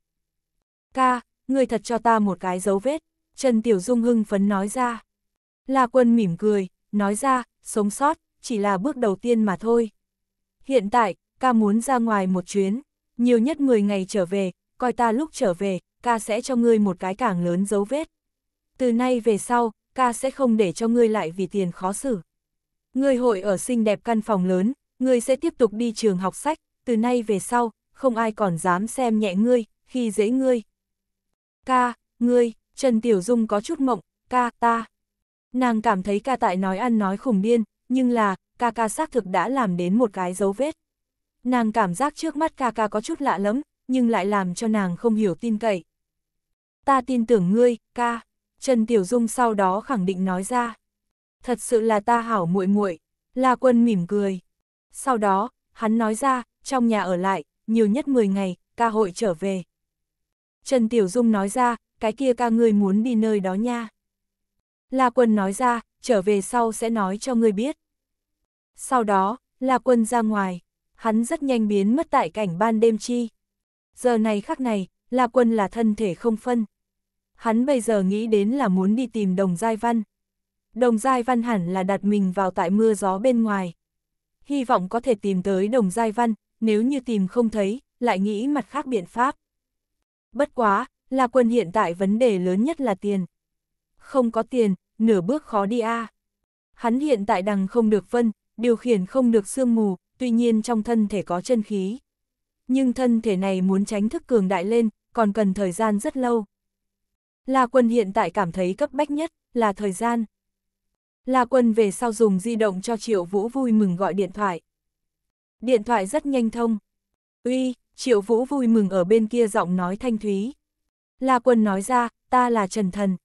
[SPEAKER 1] Ca, ngươi thật cho ta một cái dấu vết, Trần Tiểu Dung hưng phấn nói ra. La Quân mỉm cười, nói ra, sống sót, chỉ là bước đầu tiên mà thôi. Hiện tại, ca muốn ra ngoài một chuyến, nhiều nhất 10 ngày trở về, coi ta lúc trở về, ca sẽ cho ngươi một cái cảng lớn dấu vết. Từ nay về sau, ca sẽ không để cho ngươi lại vì tiền khó xử. Ngươi hội ở xinh đẹp căn phòng lớn, ngươi sẽ tiếp tục đi trường học sách, từ nay về sau, không ai còn dám xem nhẹ ngươi, khi dễ ngươi. Ca, ngươi, Trần Tiểu Dung có chút mộng, ca, ta. Nàng cảm thấy ca tại nói ăn nói khủng điên, nhưng là, ca ca xác thực đã làm đến một cái dấu vết. Nàng cảm giác trước mắt ca ca có chút lạ lẫm nhưng lại làm cho nàng không hiểu tin cậy. Ta tin tưởng ngươi, ca. Trần Tiểu Dung sau đó khẳng định nói ra. Thật sự là ta hảo muội muội. La Quân mỉm cười. Sau đó, hắn nói ra, trong nhà ở lại, nhiều nhất 10 ngày, ca hội trở về. Trần Tiểu Dung nói ra, cái kia ca ngươi muốn đi nơi đó nha. La Quân nói ra, trở về sau sẽ nói cho ngươi biết. Sau đó, La Quân ra ngoài, hắn rất nhanh biến mất tại cảnh ban đêm chi. Giờ này khắc này, La Quân là thân thể không phân. Hắn bây giờ nghĩ đến là muốn đi tìm Đồng Giai Văn. Đồng Giai Văn hẳn là đặt mình vào tại mưa gió bên ngoài. Hy vọng có thể tìm tới Đồng Giai Văn, nếu như tìm không thấy, lại nghĩ mặt khác biện pháp. Bất quá, La Quân hiện tại vấn đề lớn nhất là tiền không có tiền, nửa bước khó đi a. À. Hắn hiện tại đằng không được vân, điều khiển không được sương mù, tuy nhiên trong thân thể có chân khí. Nhưng thân thể này muốn tránh thức cường đại lên, còn cần thời gian rất lâu. La quân hiện tại cảm thấy cấp bách nhất là thời gian. La quân về sau dùng di động cho Triệu Vũ vui mừng gọi điện thoại. Điện thoại rất nhanh thông. Uy, Triệu Vũ vui mừng ở bên kia giọng nói thanh thúy. La quân nói ra, ta là Trần Thần,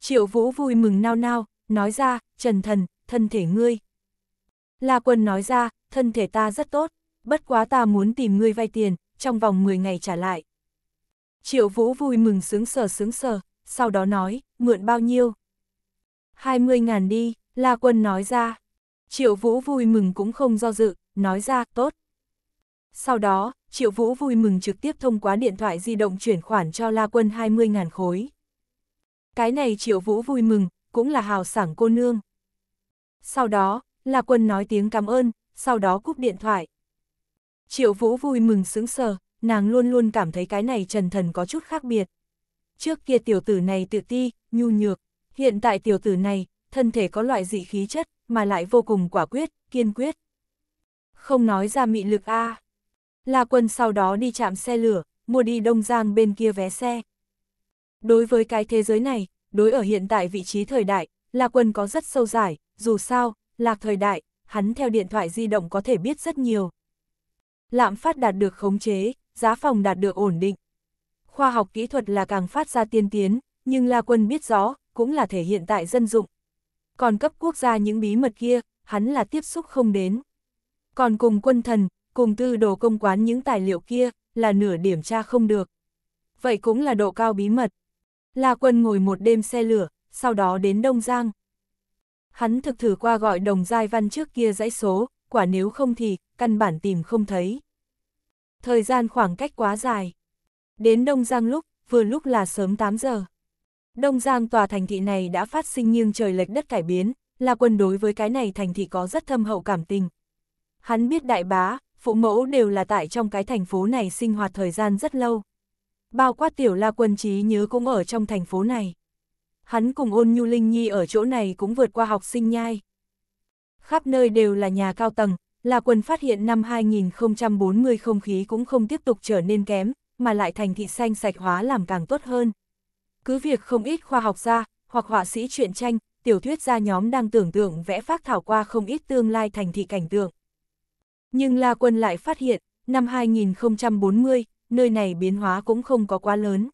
[SPEAKER 1] Triệu Vũ vui mừng nao nao, nói ra, Trần Thần, thân thể ngươi. La Quân nói ra, thân thể ta rất tốt, bất quá ta muốn tìm ngươi vay tiền, trong vòng 10 ngày trả lại. Triệu Vũ vui mừng sướng sờ sướng sờ, sau đó nói, mượn bao nhiêu? 20 ngàn đi, La Quân nói ra. Triệu Vũ vui mừng cũng không do dự, nói ra, tốt. Sau đó, Triệu Vũ vui mừng trực tiếp thông qua điện thoại di động chuyển khoản cho La Quân 20 ngàn khối cái này triệu vũ vui mừng, cũng là hào sảng cô nương. Sau đó, là quân nói tiếng cảm ơn, sau đó cúp điện thoại. Triệu vũ vui mừng sững sờ, nàng luôn luôn cảm thấy cái này trần thần có chút khác biệt. Trước kia tiểu tử này tự ti, nhu nhược, hiện tại tiểu tử này, thân thể có loại dị khí chất, mà lại vô cùng quả quyết, kiên quyết. Không nói ra mị lực a à. La quân sau đó đi chạm xe lửa, mua đi Đông Giang bên kia vé xe, Đối với cái thế giới này, đối ở hiện tại vị trí thời đại, Lạc Quân có rất sâu giải, dù sao, Lạc thời đại, hắn theo điện thoại di động có thể biết rất nhiều. Lạm phát đạt được khống chế, giá phòng đạt được ổn định. Khoa học kỹ thuật là càng phát ra tiên tiến, nhưng La Quân biết rõ, cũng là thể hiện tại dân dụng. Còn cấp quốc gia những bí mật kia, hắn là tiếp xúc không đến. Còn cùng quân thần, cùng tư đồ công quán những tài liệu kia, là nửa điểm tra không được. Vậy cũng là độ cao bí mật, La Quân ngồi một đêm xe lửa, sau đó đến Đông Giang. Hắn thực thử qua gọi đồng giai văn trước kia dãy số, quả nếu không thì, căn bản tìm không thấy. Thời gian khoảng cách quá dài. Đến Đông Giang lúc, vừa lúc là sớm 8 giờ. Đông Giang tòa thành thị này đã phát sinh nghiêng trời lệch đất cải biến, La quân đối với cái này thành thị có rất thâm hậu cảm tình. Hắn biết đại bá, phụ mẫu đều là tại trong cái thành phố này sinh hoạt thời gian rất lâu bao quát tiểu la quân trí nhớ cũng ở trong thành phố này. Hắn cùng ôn nhu linh nhi ở chỗ này cũng vượt qua học sinh nhai. Khắp nơi đều là nhà cao tầng, là quân phát hiện năm 2040 không khí cũng không tiếp tục trở nên kém, mà lại thành thị xanh sạch hóa làm càng tốt hơn. Cứ việc không ít khoa học gia, hoặc họa sĩ truyện tranh, tiểu thuyết gia nhóm đang tưởng tượng vẽ phác thảo qua không ít tương lai thành thị cảnh tượng. Nhưng La Quân lại phát hiện, năm 2040, nơi này biến hóa cũng không có quá lớn.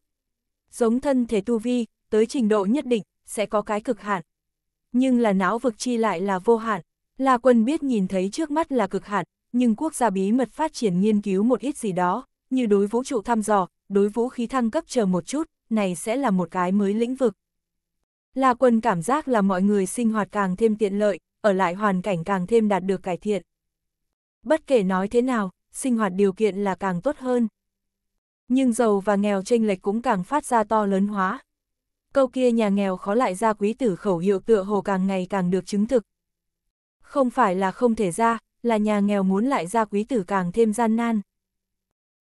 [SPEAKER 1] Giống thân thể tu vi, tới trình độ nhất định, sẽ có cái cực hạn. Nhưng là não vực chi lại là vô hạn. La quân biết nhìn thấy trước mắt là cực hạn, nhưng quốc gia bí mật phát triển nghiên cứu một ít gì đó, như đối vũ trụ thăm dò, đối vũ khí thăng cấp chờ một chút, này sẽ là một cái mới lĩnh vực. La quân cảm giác là mọi người sinh hoạt càng thêm tiện lợi, ở lại hoàn cảnh càng thêm đạt được cải thiện. Bất kể nói thế nào, sinh hoạt điều kiện là càng tốt hơn nhưng giàu và nghèo tranh lệch cũng càng phát ra to lớn hóa. Câu kia nhà nghèo khó lại ra quý tử khẩu hiệu tựa hồ càng ngày càng được chứng thực. Không phải là không thể ra, là nhà nghèo muốn lại ra quý tử càng thêm gian nan.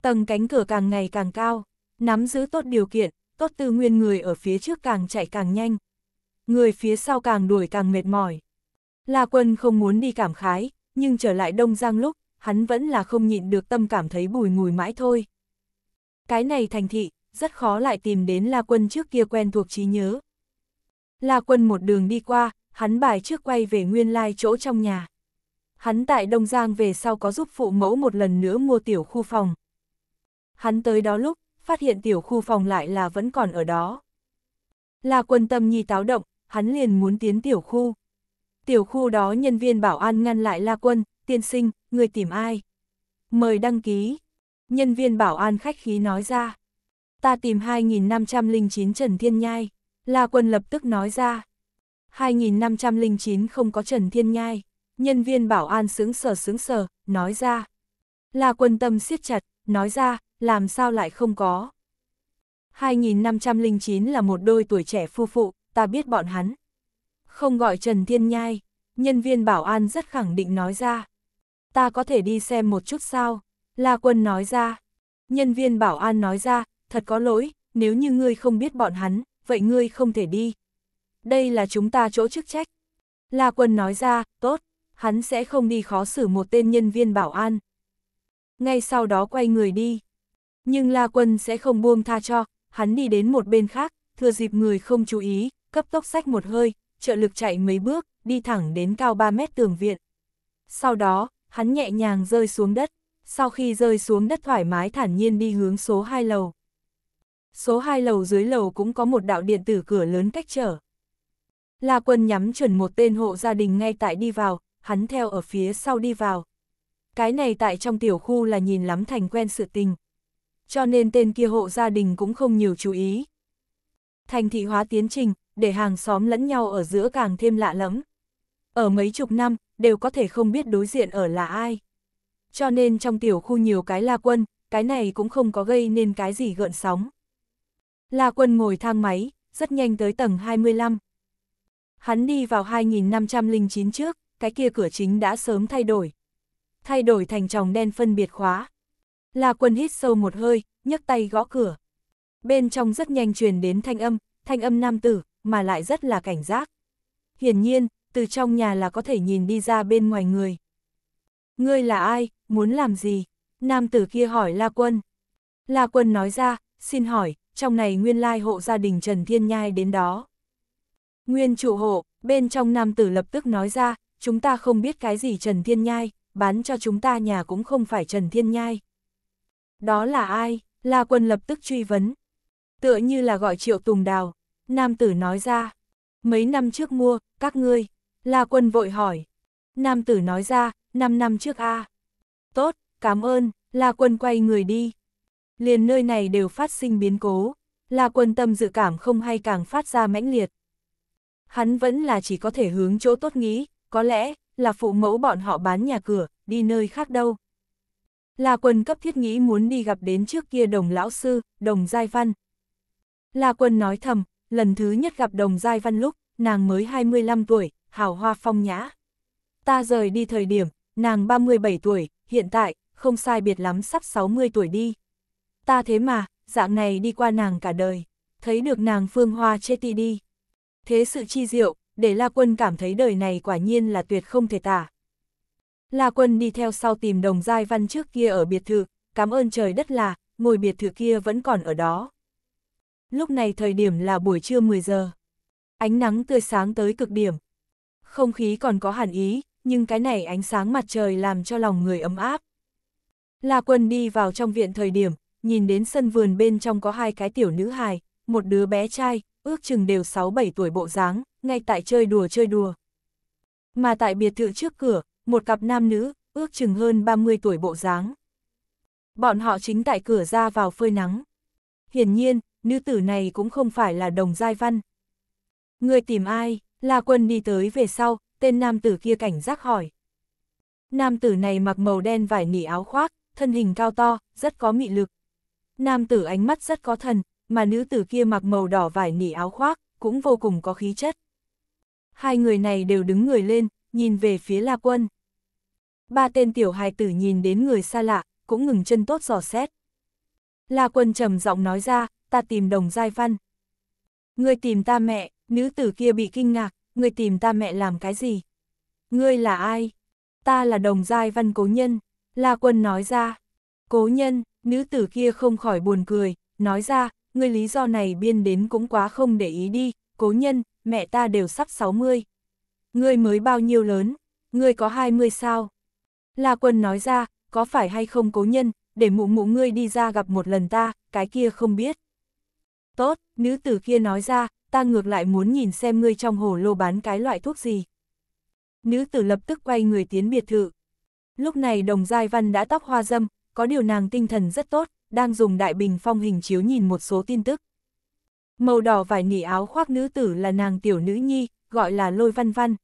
[SPEAKER 1] Tầng cánh cửa càng ngày càng cao, nắm giữ tốt điều kiện, tốt tư nguyên người ở phía trước càng chạy càng nhanh. Người phía sau càng đuổi càng mệt mỏi. La quân không muốn đi cảm khái, nhưng trở lại Đông Giang lúc, hắn vẫn là không nhịn được tâm cảm thấy bùi ngùi mãi thôi. Cái này thành thị, rất khó lại tìm đến La Quân trước kia quen thuộc trí nhớ. La Quân một đường đi qua, hắn bài trước quay về nguyên lai chỗ trong nhà. Hắn tại Đông Giang về sau có giúp phụ mẫu một lần nữa mua tiểu khu phòng. Hắn tới đó lúc, phát hiện tiểu khu phòng lại là vẫn còn ở đó. La Quân tâm nhi táo động, hắn liền muốn tiến tiểu khu. Tiểu khu đó nhân viên bảo an ngăn lại La Quân, tiên sinh, người tìm ai? Mời đăng ký, nhân viên bảo an khách khí nói ra. Ta tìm 2509 Trần Thiên Nhai, La Quân lập tức nói ra. 2509 không có Trần Thiên Nhai, nhân viên bảo an sướng sờ sướng sờ, nói ra. La Quân tâm siết chặt, nói ra, làm sao lại không có. 2509 là một đôi tuổi trẻ phu phụ, ta biết bọn hắn. Không gọi Trần Thiên Nhai, nhân viên bảo an rất khẳng định nói ra. Ta có thể đi xem một chút sao? La Quân nói ra. Nhân viên bảo an nói ra, thật có lỗi, nếu như ngươi không biết bọn hắn, vậy ngươi không thể đi. Đây là chúng ta chỗ chức trách. La Quân nói ra, tốt, hắn sẽ không đi khó xử một tên nhân viên bảo an. Ngay sau đó quay người đi. Nhưng La Quân sẽ không buông tha cho, hắn đi đến một bên khác, thừa dịp người không chú ý, cấp tốc sách một hơi, trợ lực chạy mấy bước, đi thẳng đến cao 3 mét tường viện. Sau đó, hắn nhẹ nhàng rơi xuống đất sau khi rơi xuống đất thoải mái thản nhiên đi hướng số 2 lầu. Số 2 lầu dưới lầu cũng có một đạo điện tử cửa lớn cách trở. La quân nhắm chuẩn một tên hộ gia đình ngay tại đi vào, hắn theo ở phía sau đi vào. Cái này tại trong tiểu khu là nhìn lắm thành quen sự tình. Cho nên tên kia hộ gia đình cũng không nhiều chú ý. Thành thị hóa tiến trình, để hàng xóm lẫn nhau ở giữa càng thêm lạ lẫm. Ở mấy chục năm, đều có thể không biết đối diện ở là ai cho nên trong tiểu khu nhiều cái la quân, cái này cũng không có gây nên cái gì gợn sóng. La quân ngồi thang máy, rất nhanh tới tầng 25. Hắn đi vào 2509 trước, cái kia cửa chính đã sớm thay đổi. Thay đổi thành tròng đen phân biệt khóa. La quân hít sâu một hơi, nhấc tay gõ cửa. Bên trong rất nhanh truyền đến thanh âm, thanh âm nam tử, mà lại rất là cảnh giác. Hiển nhiên, từ trong nhà là có thể nhìn đi ra bên ngoài người. Ngươi là ai, muốn làm gì? Nam tử kia hỏi La Quân. La Quân nói ra, xin hỏi, trong này nguyên lai hộ gia đình Trần Thiên Nhai đến đó. Nguyên trụ hộ, bên trong nam tử lập tức nói ra, chúng ta không biết cái gì Trần Thiên Nhai, bán cho chúng ta nhà cũng không phải Trần Thiên Nhai. Đó là ai? La Quân lập tức truy vấn. Tựa như là gọi triệu tùng đào. Nam tử nói ra. Mấy năm trước mua, các ngươi. La Quân vội hỏi. Nam tử nói ra, 5 năm trước a à. Tốt, cảm ơn, là quân quay người đi. Liền nơi này đều phát sinh biến cố, là quân tâm dự cảm không hay càng phát ra mãnh liệt. Hắn vẫn là chỉ có thể hướng chỗ tốt nghĩ, có lẽ là phụ mẫu bọn họ bán nhà cửa, đi nơi khác đâu. Là quân cấp thiết nghĩ muốn đi gặp đến trước kia đồng lão sư, đồng giai văn. Là quân nói thầm, lần thứ nhất gặp đồng giai văn lúc, nàng mới 25 tuổi, hào hoa phong nhã. Ta rời đi thời điểm, Nàng 37 tuổi, hiện tại, không sai biệt lắm sắp 60 tuổi đi. Ta thế mà, dạng này đi qua nàng cả đời, thấy được nàng phương hoa chê ti đi. Thế sự chi diệu, để La Quân cảm thấy đời này quả nhiên là tuyệt không thể tả. La Quân đi theo sau tìm đồng giai văn trước kia ở biệt thự, cảm ơn trời đất là, ngồi biệt thự kia vẫn còn ở đó. Lúc này thời điểm là buổi trưa 10 giờ. Ánh nắng tươi sáng tới cực điểm. Không khí còn có hàn ý, nhưng cái này ánh sáng mặt trời làm cho lòng người ấm áp. La Quân đi vào trong viện thời điểm, nhìn đến sân vườn bên trong có hai cái tiểu nữ hài, một đứa bé trai, ước chừng đều 6-7 tuổi bộ dáng, ngay tại chơi đùa chơi đùa. Mà tại biệt thự trước cửa, một cặp nam nữ, ước chừng hơn 30 tuổi bộ dáng. Bọn họ chính tại cửa ra vào phơi nắng. Hiển nhiên, nữ tử này cũng không phải là đồng giai văn. Người tìm ai, La Quân đi tới về sau, tên nam tử kia cảnh giác hỏi. Nam tử này mặc màu đen vải nỉ áo khoác, thân hình cao to, rất có mị lực. Nam tử ánh mắt rất có thần, mà nữ tử kia mặc màu đỏ vải nỉ áo khoác, cũng vô cùng có khí chất. Hai người này đều đứng người lên, nhìn về phía La Quân. Ba tên tiểu hài tử nhìn đến người xa lạ, cũng ngừng chân tốt dò xét. La Quân trầm giọng nói ra, ta tìm đồng giai văn. Người tìm ta mẹ, nữ tử kia bị kinh ngạc, người tìm ta mẹ làm cái gì? Ngươi là ai? Ta là đồng giai văn cố nhân, La Quân nói ra. Cố nhân, nữ tử kia không khỏi buồn cười, nói ra, ngươi lý do này biên đến cũng quá không để ý đi, cố nhân, mẹ ta đều sắp 60. Ngươi mới bao nhiêu lớn, ngươi có 20 sao? La Quân nói ra, có phải hay không cố nhân, để mụ mụ ngươi đi ra gặp một lần ta, cái kia không biết tốt, nữ tử kia nói ra, ta ngược lại muốn nhìn xem ngươi trong hồ lô bán cái loại thuốc gì. Nữ tử lập tức quay người tiến biệt thự. Lúc này đồng giai văn đã tóc hoa dâm, có điều nàng tinh thần rất tốt, đang dùng đại bình phong hình chiếu nhìn một số tin tức. Màu đỏ vải nỉ áo khoác nữ tử là nàng tiểu nữ nhi, gọi là lôi văn văn.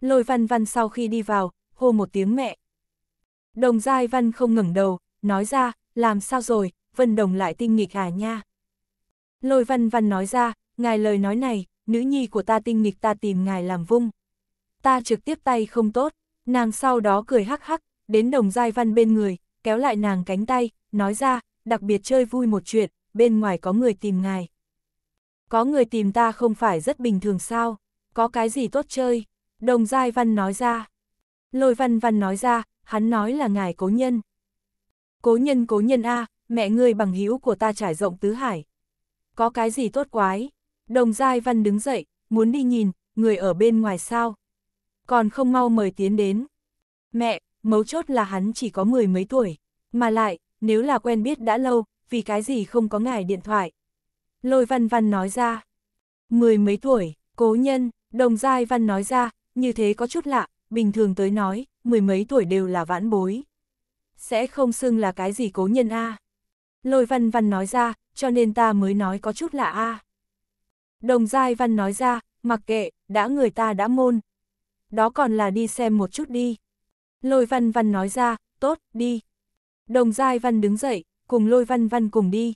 [SPEAKER 1] Lôi văn văn sau khi đi vào, hô một tiếng mẹ. Đồng giai văn không ngẩng đầu, nói ra, làm sao rồi, vân đồng lại tinh nghịch à nha. Lôi văn văn nói ra, ngài lời nói này, nữ nhi của ta tinh nghịch ta tìm ngài làm vung. Ta trực tiếp tay không tốt, nàng sau đó cười hắc hắc, đến đồng giai văn bên người, kéo lại nàng cánh tay, nói ra, đặc biệt chơi vui một chuyện, bên ngoài có người tìm ngài. Có người tìm ta không phải rất bình thường sao, có cái gì tốt chơi, đồng giai văn nói ra. Lôi văn văn nói ra, hắn nói là ngài cố nhân. Cố nhân cố nhân A, mẹ ngươi bằng hữu của ta trải rộng tứ hải, có cái gì tốt quái? Đồng Giai Văn đứng dậy, muốn đi nhìn, người ở bên ngoài sao? Còn không mau mời tiến đến. Mẹ, mấu chốt là hắn chỉ có mười mấy tuổi, mà lại, nếu là quen biết đã lâu, vì cái gì không có ngài điện thoại. Lôi Văn Văn nói ra, mười mấy tuổi, cố nhân, Đồng Giai Văn nói ra, như thế có chút lạ, bình thường tới nói, mười mấy tuổi đều là vãn bối. Sẽ không xưng là cái gì cố nhân a Lôi Văn Văn nói ra, cho nên ta mới nói có chút lạ a. À. Đồng Giai Văn nói ra, mặc kệ, đã người ta đã môn. Đó còn là đi xem một chút đi. Lôi Văn Văn nói ra, tốt, đi. Đồng Giai Văn đứng dậy, cùng Lôi Văn Văn cùng đi.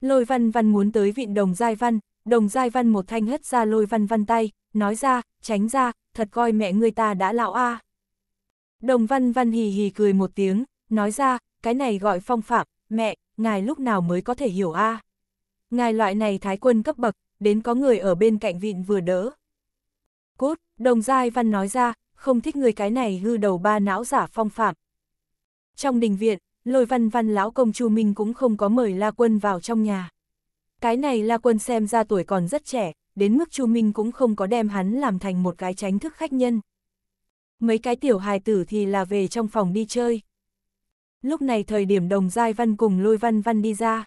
[SPEAKER 1] Lôi Văn Văn muốn tới vịn Đồng Giai Văn, Đồng Giai Văn một thanh hất ra Lôi Văn Văn tay, nói ra, tránh ra, thật coi mẹ người ta đã lão a. À. Đồng Văn Văn hì hì cười một tiếng, nói ra, cái này gọi phong phạm, mẹ, ngài lúc nào mới có thể hiểu a à? Ngài loại này thái quân cấp bậc, đến có người ở bên cạnh vịn vừa đỡ. Cốt, đồng giai văn nói ra, không thích người cái này hư đầu ba não giả phong phạm. Trong đình viện, lôi văn văn lão công chu Minh cũng không có mời La Quân vào trong nhà. Cái này La Quân xem ra tuổi còn rất trẻ, đến mức chu Minh cũng không có đem hắn làm thành một cái tránh thức khách nhân. Mấy cái tiểu hài tử thì là về trong phòng đi chơi. Lúc này thời điểm đồng giai văn cùng lôi văn văn đi ra.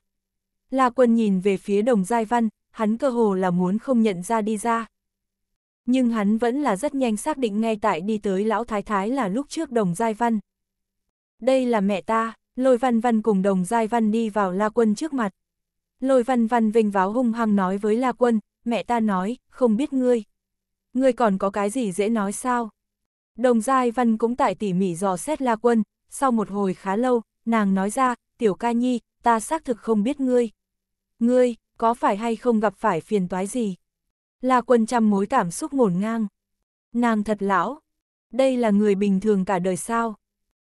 [SPEAKER 1] La quân nhìn về phía đồng giai văn, hắn cơ hồ là muốn không nhận ra đi ra. Nhưng hắn vẫn là rất nhanh xác định ngay tại đi tới lão thái thái là lúc trước đồng giai văn. Đây là mẹ ta, lôi văn văn cùng đồng giai văn đi vào la quân trước mặt. Lôi văn văn vinh váo hung hăng nói với la quân, mẹ ta nói, không biết ngươi. Ngươi còn có cái gì dễ nói sao? Đồng giai văn cũng tại tỉ mỉ dò xét la quân, sau một hồi khá lâu, nàng nói ra, tiểu ca nhi, ta xác thực không biết ngươi. Ngươi, có phải hay không gặp phải phiền toái gì? Là quân trăm mối cảm xúc ngổn ngang. Nàng thật lão, đây là người bình thường cả đời sao?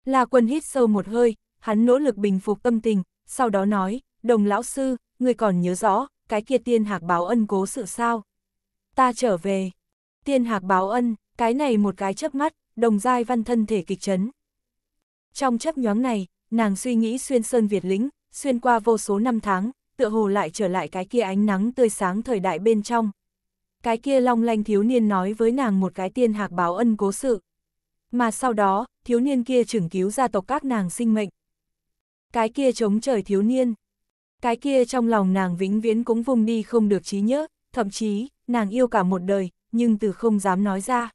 [SPEAKER 1] Là quân hít sâu một hơi, hắn nỗ lực bình phục tâm tình, sau đó nói, đồng lão sư, ngươi còn nhớ rõ, cái kia tiên hạc báo ân cố sự sao? Ta trở về. Tiên hạc báo ân, cái này một cái chớp mắt, đồng giai văn thân thể kịch chấn. Trong chấp nhoáng này, nàng suy nghĩ xuyên sơn Việt lĩnh, xuyên qua vô số năm tháng, tựa hồ lại trở lại cái kia ánh nắng tươi sáng thời đại bên trong. Cái kia long lanh thiếu niên nói với nàng một cái tiên hạc báo ân cố sự. Mà sau đó, thiếu niên kia trưởng cứu gia tộc các nàng sinh mệnh. Cái kia chống trời thiếu niên. Cái kia trong lòng nàng vĩnh viễn cũng vùng đi không được trí nhớ, thậm chí, nàng yêu cả một đời, nhưng từ không dám nói ra.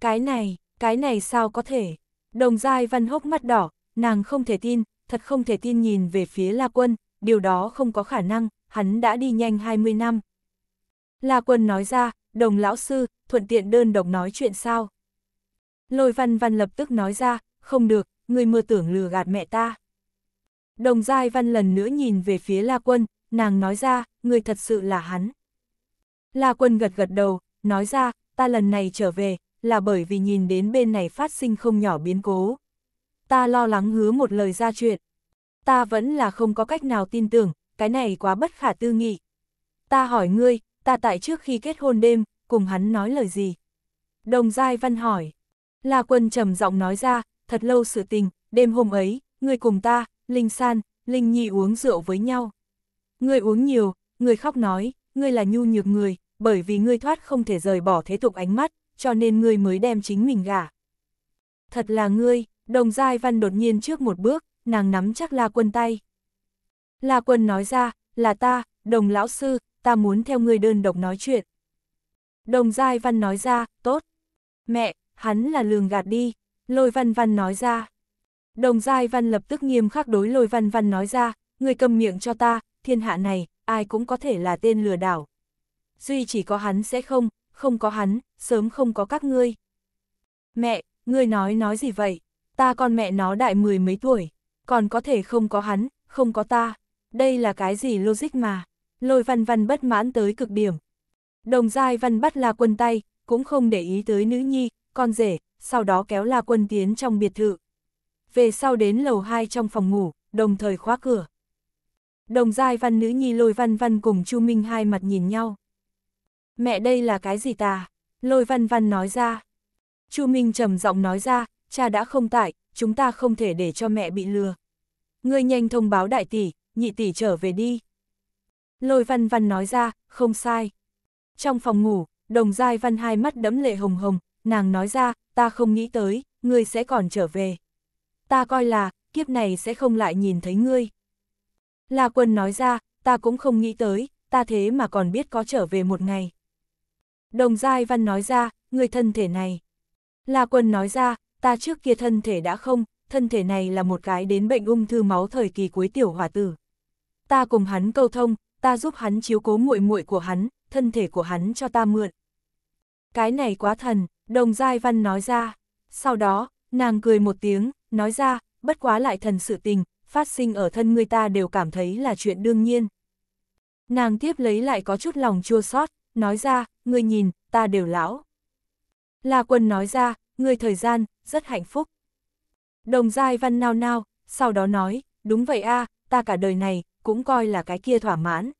[SPEAKER 1] Cái này, cái này sao có thể? Đồng Giai Văn hốc mắt đỏ, nàng không thể tin, thật không thể tin nhìn về phía La Quân, điều đó không có khả năng, hắn đã đi nhanh 20 năm. La Quân nói ra, đồng lão sư, thuận tiện đơn độc nói chuyện sao? Lôi Văn Văn lập tức nói ra, không được, người mơ tưởng lừa gạt mẹ ta. Đồng Giai Văn lần nữa nhìn về phía La Quân, nàng nói ra, người thật sự là hắn. La Quân gật gật đầu, nói ra, ta lần này trở về, là bởi vì nhìn đến bên này phát sinh không nhỏ biến cố. Ta lo lắng hứa một lời ra chuyện. Ta vẫn là không có cách nào tin tưởng, cái này quá bất khả tư nghị. Ta hỏi ngươi, ta tại trước khi kết hôn đêm, cùng hắn nói lời gì? Đồng Giai Văn hỏi. La Quân trầm giọng nói ra, thật lâu sự tình, đêm hôm ấy, ngươi cùng ta, Linh San, Linh Nhi uống rượu với nhau. Ngươi uống nhiều, ngươi khóc nói, ngươi là nhu nhược người, bởi vì ngươi thoát không thể rời bỏ thế tục ánh mắt, cho nên ngươi mới đem chính mình gả. Thật là ngươi, đồng giai văn đột nhiên trước một bước, nàng nắm chắc La Quân tay. La Quân nói ra, là ta, đồng lão sư, ta muốn theo ngươi đơn độc nói chuyện. Đồng giai văn nói ra, tốt. Mẹ, hắn là lường gạt đi, lôi văn văn nói ra. Đồng giai văn lập tức nghiêm khắc đối lôi văn văn nói ra, ngươi cầm miệng cho ta, thiên hạ này, ai cũng có thể là tên lừa đảo. Duy chỉ có hắn sẽ không, không có hắn, sớm không có các ngươi. Mẹ, ngươi nói nói gì vậy? Ta con mẹ nó đại mười mấy tuổi, còn có thể không có hắn, không có ta. Đây là cái gì logic mà? Lôi văn văn bất mãn tới cực điểm. Đồng giai văn bắt La Quân tay, cũng không để ý tới nữ nhi, con rể, sau đó kéo La Quân tiến trong biệt thự. Về sau đến lầu 2 trong phòng ngủ, đồng thời khóa cửa. Đồng giai văn nữ nhi lôi văn văn cùng Chu Minh hai mặt nhìn nhau. Mẹ đây là cái gì ta? Lôi văn văn nói ra. Chu Minh trầm giọng nói ra, cha đã không tại, chúng ta không thể để cho mẹ bị lừa. Ngươi nhanh thông báo đại tỷ, nhị tỷ trở về đi. Lôi văn văn nói ra, không sai. Trong phòng ngủ, đồng giai văn hai mắt đẫm lệ hồng hồng, nàng nói ra, ta không nghĩ tới, ngươi sẽ còn trở về. Ta coi là, kiếp này sẽ không lại nhìn thấy ngươi. La quân nói ra, ta cũng không nghĩ tới, ta thế mà còn biết có trở về một ngày. Đồng Giai Văn nói ra, người thân thể này. La Quân nói ra, ta trước kia thân thể đã không, thân thể này là một cái đến bệnh ung thư máu thời kỳ cuối tiểu hòa tử. Ta cùng hắn câu thông, ta giúp hắn chiếu cố muội muội của hắn, thân thể của hắn cho ta mượn. Cái này quá thần, đồng giai văn nói ra. Sau đó, nàng cười một tiếng, nói ra, bất quá lại thần sự tình, phát sinh ở thân người ta đều cảm thấy là chuyện đương nhiên. Nàng tiếp lấy lại có chút lòng chua sót, nói ra, người nhìn, ta đều lão. La Quân nói ra, người thời gian, rất hạnh phúc. Đồng Giai Văn nao nao, sau đó nói, đúng vậy a, ta cả đời này, cũng coi là cái kia thỏa mãn.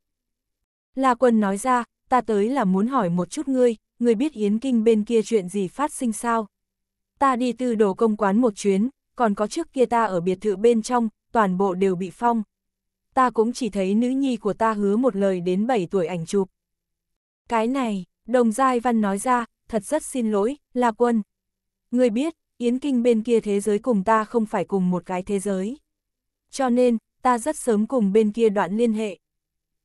[SPEAKER 1] La Quân nói ra, ta tới là muốn hỏi một chút ngươi, ngươi biết Yến Kinh bên kia chuyện gì phát sinh sao? Ta đi từ đồ công quán một chuyến, còn có trước kia ta ở biệt thự bên trong, toàn bộ đều bị phong. Ta cũng chỉ thấy nữ nhi của ta hứa một lời đến 7 tuổi ảnh chụp, cái này, đồng giai văn nói ra, thật rất xin lỗi, là quân. Người biết, Yến Kinh bên kia thế giới cùng ta không phải cùng một cái thế giới. Cho nên, ta rất sớm cùng bên kia đoạn liên hệ.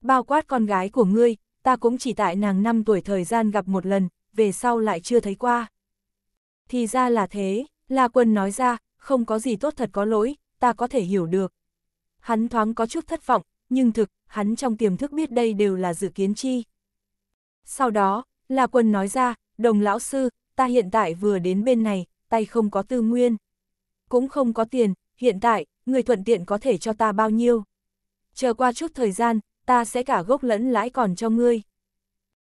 [SPEAKER 1] Bao quát con gái của ngươi, ta cũng chỉ tại nàng 5 tuổi thời gian gặp một lần, về sau lại chưa thấy qua. Thì ra là thế, La Quân nói ra, không có gì tốt thật có lỗi, ta có thể hiểu được. Hắn thoáng có chút thất vọng, nhưng thực, hắn trong tiềm thức biết đây đều là dự kiến chi, sau đó, La quân nói ra, đồng lão sư, ta hiện tại vừa đến bên này, tay không có tư nguyên. Cũng không có tiền, hiện tại, người thuận tiện có thể cho ta bao nhiêu. Chờ qua chút thời gian, ta sẽ cả gốc lẫn lãi còn cho ngươi.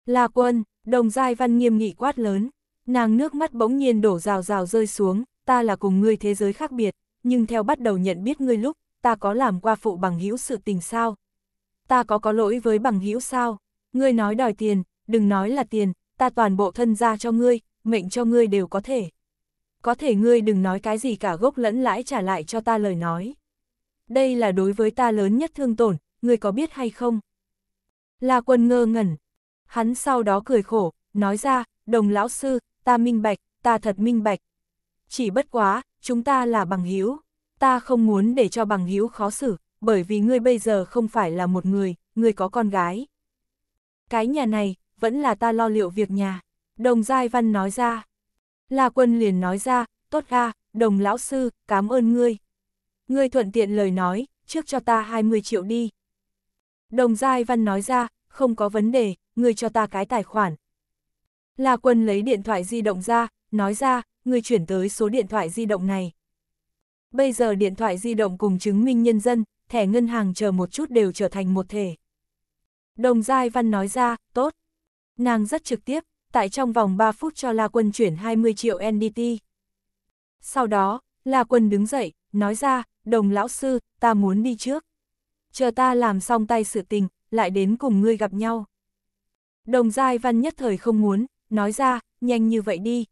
[SPEAKER 1] La quân, đồng giai văn nghiêm nghị quát lớn, nàng nước mắt bỗng nhiên đổ rào rào rơi xuống, ta là cùng ngươi thế giới khác biệt, nhưng theo bắt đầu nhận biết ngươi lúc, ta có làm qua phụ bằng hữu sự tình sao? Ta có có lỗi với bằng hữu sao? Ngươi nói đòi tiền, đừng nói là tiền, ta toàn bộ thân ra cho ngươi, mệnh cho ngươi đều có thể. Có thể ngươi đừng nói cái gì cả gốc lẫn lãi trả lại cho ta lời nói. Đây là đối với ta lớn nhất thương tổn, ngươi có biết hay không? La quân ngơ ngẩn. Hắn sau đó cười khổ, nói ra, đồng lão sư, ta minh bạch, ta thật minh bạch. Chỉ bất quá, chúng ta là bằng hữu ta không muốn để cho bằng hữu khó xử, bởi vì ngươi bây giờ không phải là một người, ngươi có con gái. Cái nhà này, vẫn là ta lo liệu việc nhà. Đồng Giai Văn nói ra. La Quân liền nói ra, tốt ga, đồng lão sư, cảm ơn ngươi. Ngươi thuận tiện lời nói, trước cho ta 20 triệu đi. Đồng Giai Văn nói ra, không có vấn đề, ngươi cho ta cái tài khoản. La Quân lấy điện thoại di động ra, nói ra, ngươi chuyển tới số điện thoại di động này. Bây giờ điện thoại di động cùng chứng minh nhân dân, thẻ ngân hàng chờ một chút đều trở thành một thể. Đồng Giai Văn nói ra, tốt nàng rất trực tiếp, tại trong vòng 3 phút cho La Quân chuyển 20 triệu NDT. Sau đó, La Quân đứng dậy, nói ra, đồng lão sư, ta muốn đi trước. Chờ ta làm xong tay sự tình, lại đến cùng ngươi gặp nhau. Đồng Giai Văn nhất thời không muốn, nói ra, nhanh như vậy đi.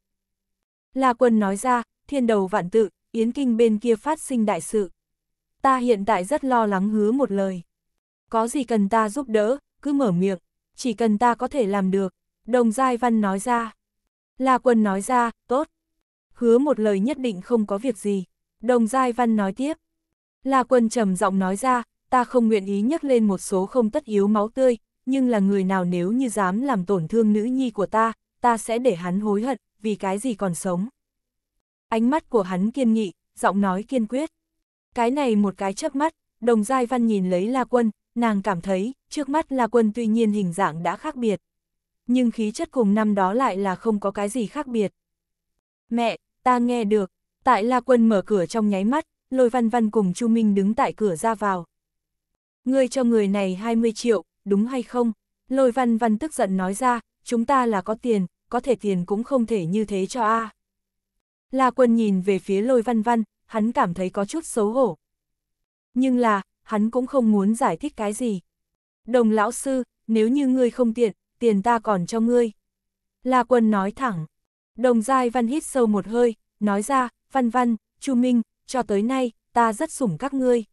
[SPEAKER 1] La Quân nói ra, thiên đầu vạn tự, Yến Kinh bên kia phát sinh đại sự. Ta hiện tại rất lo lắng hứa một lời. Có gì cần ta giúp đỡ, cứ mở miệng chỉ cần ta có thể làm được, đồng giai văn nói ra. La quân nói ra, tốt. Hứa một lời nhất định không có việc gì. Đồng giai văn nói tiếp. La quân trầm giọng nói ra, ta không nguyện ý nhắc lên một số không tất yếu máu tươi, nhưng là người nào nếu như dám làm tổn thương nữ nhi của ta, ta sẽ để hắn hối hận, vì cái gì còn sống. Ánh mắt của hắn kiên nghị, giọng nói kiên quyết. Cái này một cái chớp mắt, đồng giai văn nhìn lấy La Quân, nàng cảm thấy, trước mắt La Quân tuy nhiên hình dạng đã khác biệt. Nhưng khí chất cùng năm đó lại là không có cái gì khác biệt. Mẹ, ta nghe được, tại La Quân mở cửa trong nháy mắt, lôi văn văn cùng Chu Minh đứng tại cửa ra vào. Ngươi cho người này 20 triệu, đúng hay không? Lôi văn văn tức giận nói ra, chúng ta là có tiền, có thể tiền cũng không thể như thế cho a. La Quân nhìn về phía lôi văn văn, hắn cảm thấy có chút xấu hổ. Nhưng là, hắn cũng không muốn giải thích cái gì. Đồng lão sư, nếu như ngươi không tiện, tiền ta còn cho ngươi. La quân nói thẳng. Đồng giai văn hít sâu một hơi, nói ra, văn văn, chu minh, cho tới nay, ta rất sủng các ngươi.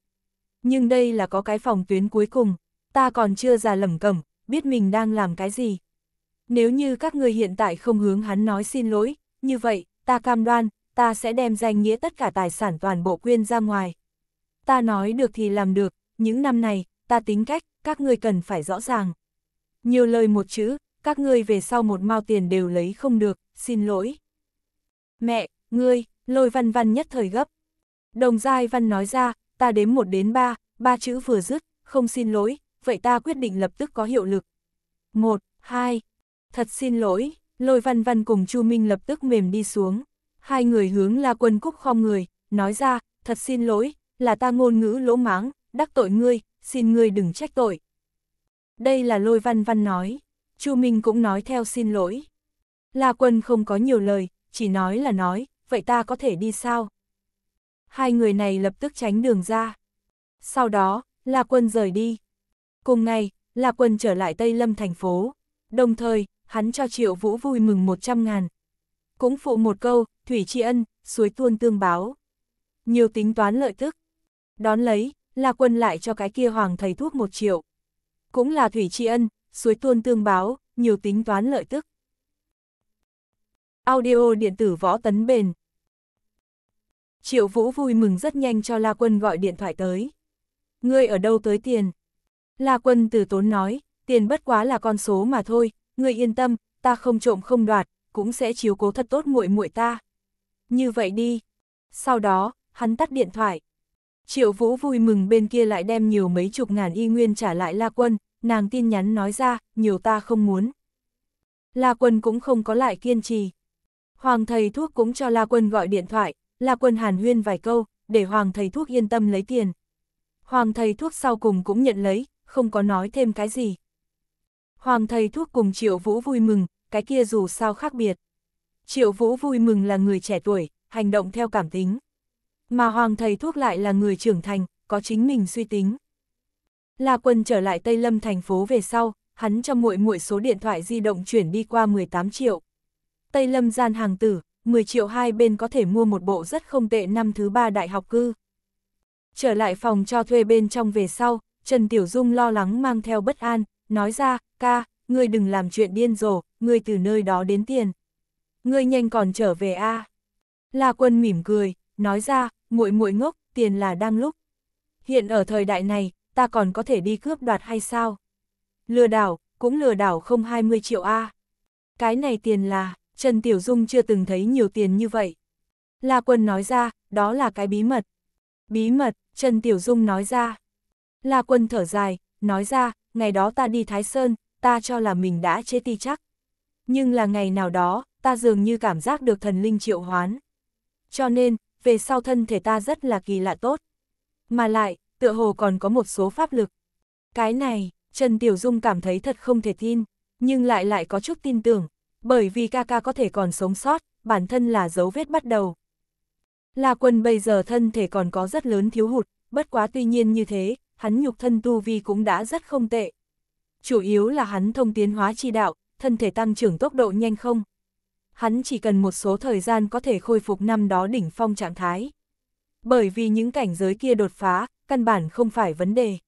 [SPEAKER 1] Nhưng đây là có cái phòng tuyến cuối cùng, ta còn chưa già lầm cẩm, biết mình đang làm cái gì. Nếu như các ngươi hiện tại không hướng hắn nói xin lỗi, như vậy, ta cam đoan, ta sẽ đem danh nghĩa tất cả tài sản toàn bộ quyên ra ngoài ta nói được thì làm được, những năm này, ta tính cách, các ngươi cần phải rõ ràng. Nhiều lời một chữ, các ngươi về sau một mao tiền đều lấy không được, xin lỗi. Mẹ, ngươi, lôi văn văn nhất thời gấp. Đồng giai văn nói ra, ta đếm một đến ba, ba chữ vừa dứt, không xin lỗi, vậy ta quyết định lập tức có hiệu lực. Một, hai, thật xin lỗi, lôi văn văn cùng Chu Minh lập tức mềm đi xuống. Hai người hướng la quân cúc khom người, nói ra, thật xin lỗi, là ta ngôn ngữ lỗ máng, đắc tội ngươi, xin ngươi đừng trách tội. Đây là lôi văn văn nói, Chu Minh cũng nói theo xin lỗi. La Quân không có nhiều lời, chỉ nói là nói, vậy ta có thể đi sao? Hai người này lập tức tránh đường ra. Sau đó, La Quân rời đi. Cùng ngày, La Quân trở lại Tây Lâm thành phố. Đồng thời, hắn cho Triệu Vũ vui mừng 100 ngàn. Cũng phụ một câu, Thủy Tri Ân, suối tuôn tương báo. Nhiều tính toán lợi tức. Đón lấy, là quân lại cho cái kia hoàng thầy thuốc một triệu. Cũng là thủy tri ân, suối tuôn tương báo, nhiều tính toán lợi tức. Audio điện tử võ tấn bền. Triệu Vũ vui mừng rất nhanh cho La Quân gọi điện thoại tới. Ngươi ở đâu tới tiền? La Quân từ tốn nói, tiền bất quá là con số mà thôi, ngươi yên tâm, ta không trộm không đoạt, cũng sẽ chiếu cố thật tốt muội muội ta. Như vậy đi. Sau đó, hắn tắt điện thoại. Triệu Vũ vui mừng bên kia lại đem nhiều mấy chục ngàn y nguyên trả lại La Quân, nàng tin nhắn nói ra, nhiều ta không muốn. La Quân cũng không có lại kiên trì. Hoàng thầy thuốc cũng cho La Quân gọi điện thoại, La Quân hàn huyên vài câu, để Hoàng thầy thuốc yên tâm lấy tiền. Hoàng thầy thuốc sau cùng cũng nhận lấy, không có nói thêm cái gì. Hoàng thầy thuốc cùng Triệu Vũ vui mừng, cái kia dù sao khác biệt. Triệu Vũ vui mừng là người trẻ tuổi, hành động theo cảm tính. Mà Hoàng thầy thuốc lại là người trưởng thành, có chính mình suy tính. La Quân trở lại Tây Lâm thành phố về sau, hắn cho muội muội số điện thoại di động chuyển đi qua 18 triệu. Tây Lâm gian hàng tử, 10 triệu hai bên có thể mua một bộ rất không tệ năm thứ ba đại học cư. Trở lại phòng cho thuê bên trong về sau, Trần Tiểu Dung lo lắng mang theo bất an, nói ra, ca, ngươi đừng làm chuyện điên rồ, ngươi từ nơi đó đến tiền. Ngươi nhanh còn trở về a à? La Quân mỉm cười, nói ra, muội muội ngốc, tiền là đang lúc. Hiện ở thời đại này, ta còn có thể đi cướp đoạt hay sao? Lừa đảo, cũng lừa đảo không 20 triệu A. Cái này tiền là, Trần Tiểu Dung chưa từng thấy nhiều tiền như vậy. La Quân nói ra, đó là cái bí mật. Bí mật, Trần Tiểu Dung nói ra. La Quân thở dài, nói ra, ngày đó ta đi Thái Sơn, ta cho là mình đã chế ti chắc. Nhưng là ngày nào đó, ta dường như cảm giác được thần linh triệu hoán. Cho nên, về sau thân thể ta rất là kỳ lạ tốt. Mà lại, tựa hồ còn có một số pháp lực. Cái này, Trần Tiểu Dung cảm thấy thật không thể tin, nhưng lại lại có chút tin tưởng, bởi vì ca ca có thể còn sống sót, bản thân là dấu vết bắt đầu. là quân bây giờ thân thể còn có rất lớn thiếu hụt, bất quá tuy nhiên như thế, hắn nhục thân tu vi cũng đã rất không tệ. Chủ yếu là hắn thông tiến hóa chi đạo, thân thể tăng trưởng tốc độ nhanh không, hắn chỉ cần một số thời gian có thể khôi phục năm đó đỉnh phong trạng thái. Bởi vì những cảnh giới kia đột phá, căn bản không phải vấn đề.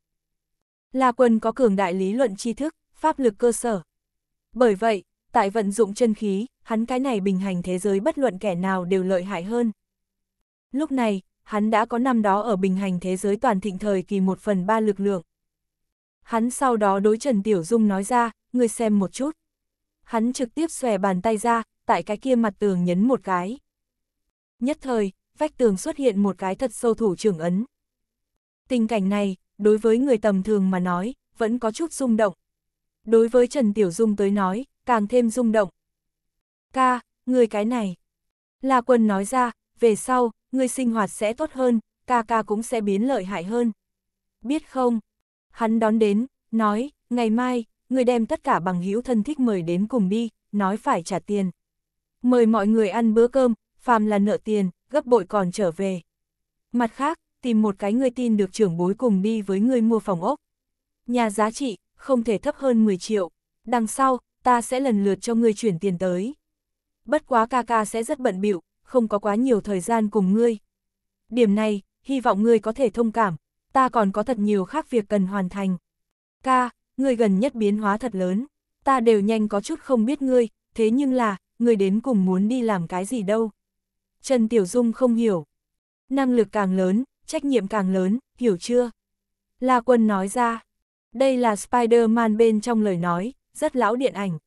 [SPEAKER 1] La Quân có cường đại lý luận tri thức, pháp lực cơ sở. Bởi vậy, tại vận dụng chân khí, hắn cái này bình hành thế giới bất luận kẻ nào đều lợi hại hơn. Lúc này, hắn đã có năm đó ở bình hành thế giới toàn thịnh thời kỳ một phần ba lực lượng. Hắn sau đó đối Trần Tiểu Dung nói ra, ngươi xem một chút. Hắn trực tiếp xòe bàn tay ra, tại cái kia mặt tường nhấn một cái. Nhất thời, vách tường xuất hiện một cái thật sâu thủ trưởng ấn. Tình cảnh này, đối với người tầm thường mà nói, vẫn có chút rung động. Đối với Trần Tiểu Dung tới nói, càng thêm rung động. Ca, người cái này. La Quân nói ra, về sau, người sinh hoạt sẽ tốt hơn, ca ca cũng sẽ biến lợi hại hơn. Biết không? Hắn đón đến, nói, ngày mai, người đem tất cả bằng hữu thân thích mời đến cùng đi, nói phải trả tiền. Mời mọi người ăn bữa cơm, phàm là nợ tiền, gấp bội còn trở về. Mặt khác, tìm một cái người tin được trưởng bối cùng đi với người mua phòng ốc. Nhà giá trị, không thể thấp hơn 10 triệu. Đằng sau, ta sẽ lần lượt cho ngươi chuyển tiền tới. Bất quá ca ca sẽ rất bận bịu, không có quá nhiều thời gian cùng ngươi. Điểm này, hy vọng ngươi có thể thông cảm, ta còn có thật nhiều khác việc cần hoàn thành. Ca, ngươi gần nhất biến hóa thật lớn, ta đều nhanh có chút không biết ngươi, thế nhưng là, người đến cùng muốn đi làm cái gì đâu. Trần Tiểu Dung không hiểu. Năng lực càng lớn, trách nhiệm càng lớn, hiểu chưa? La Quân nói ra. Đây là Spider-Man bên trong lời nói, rất lão điện ảnh.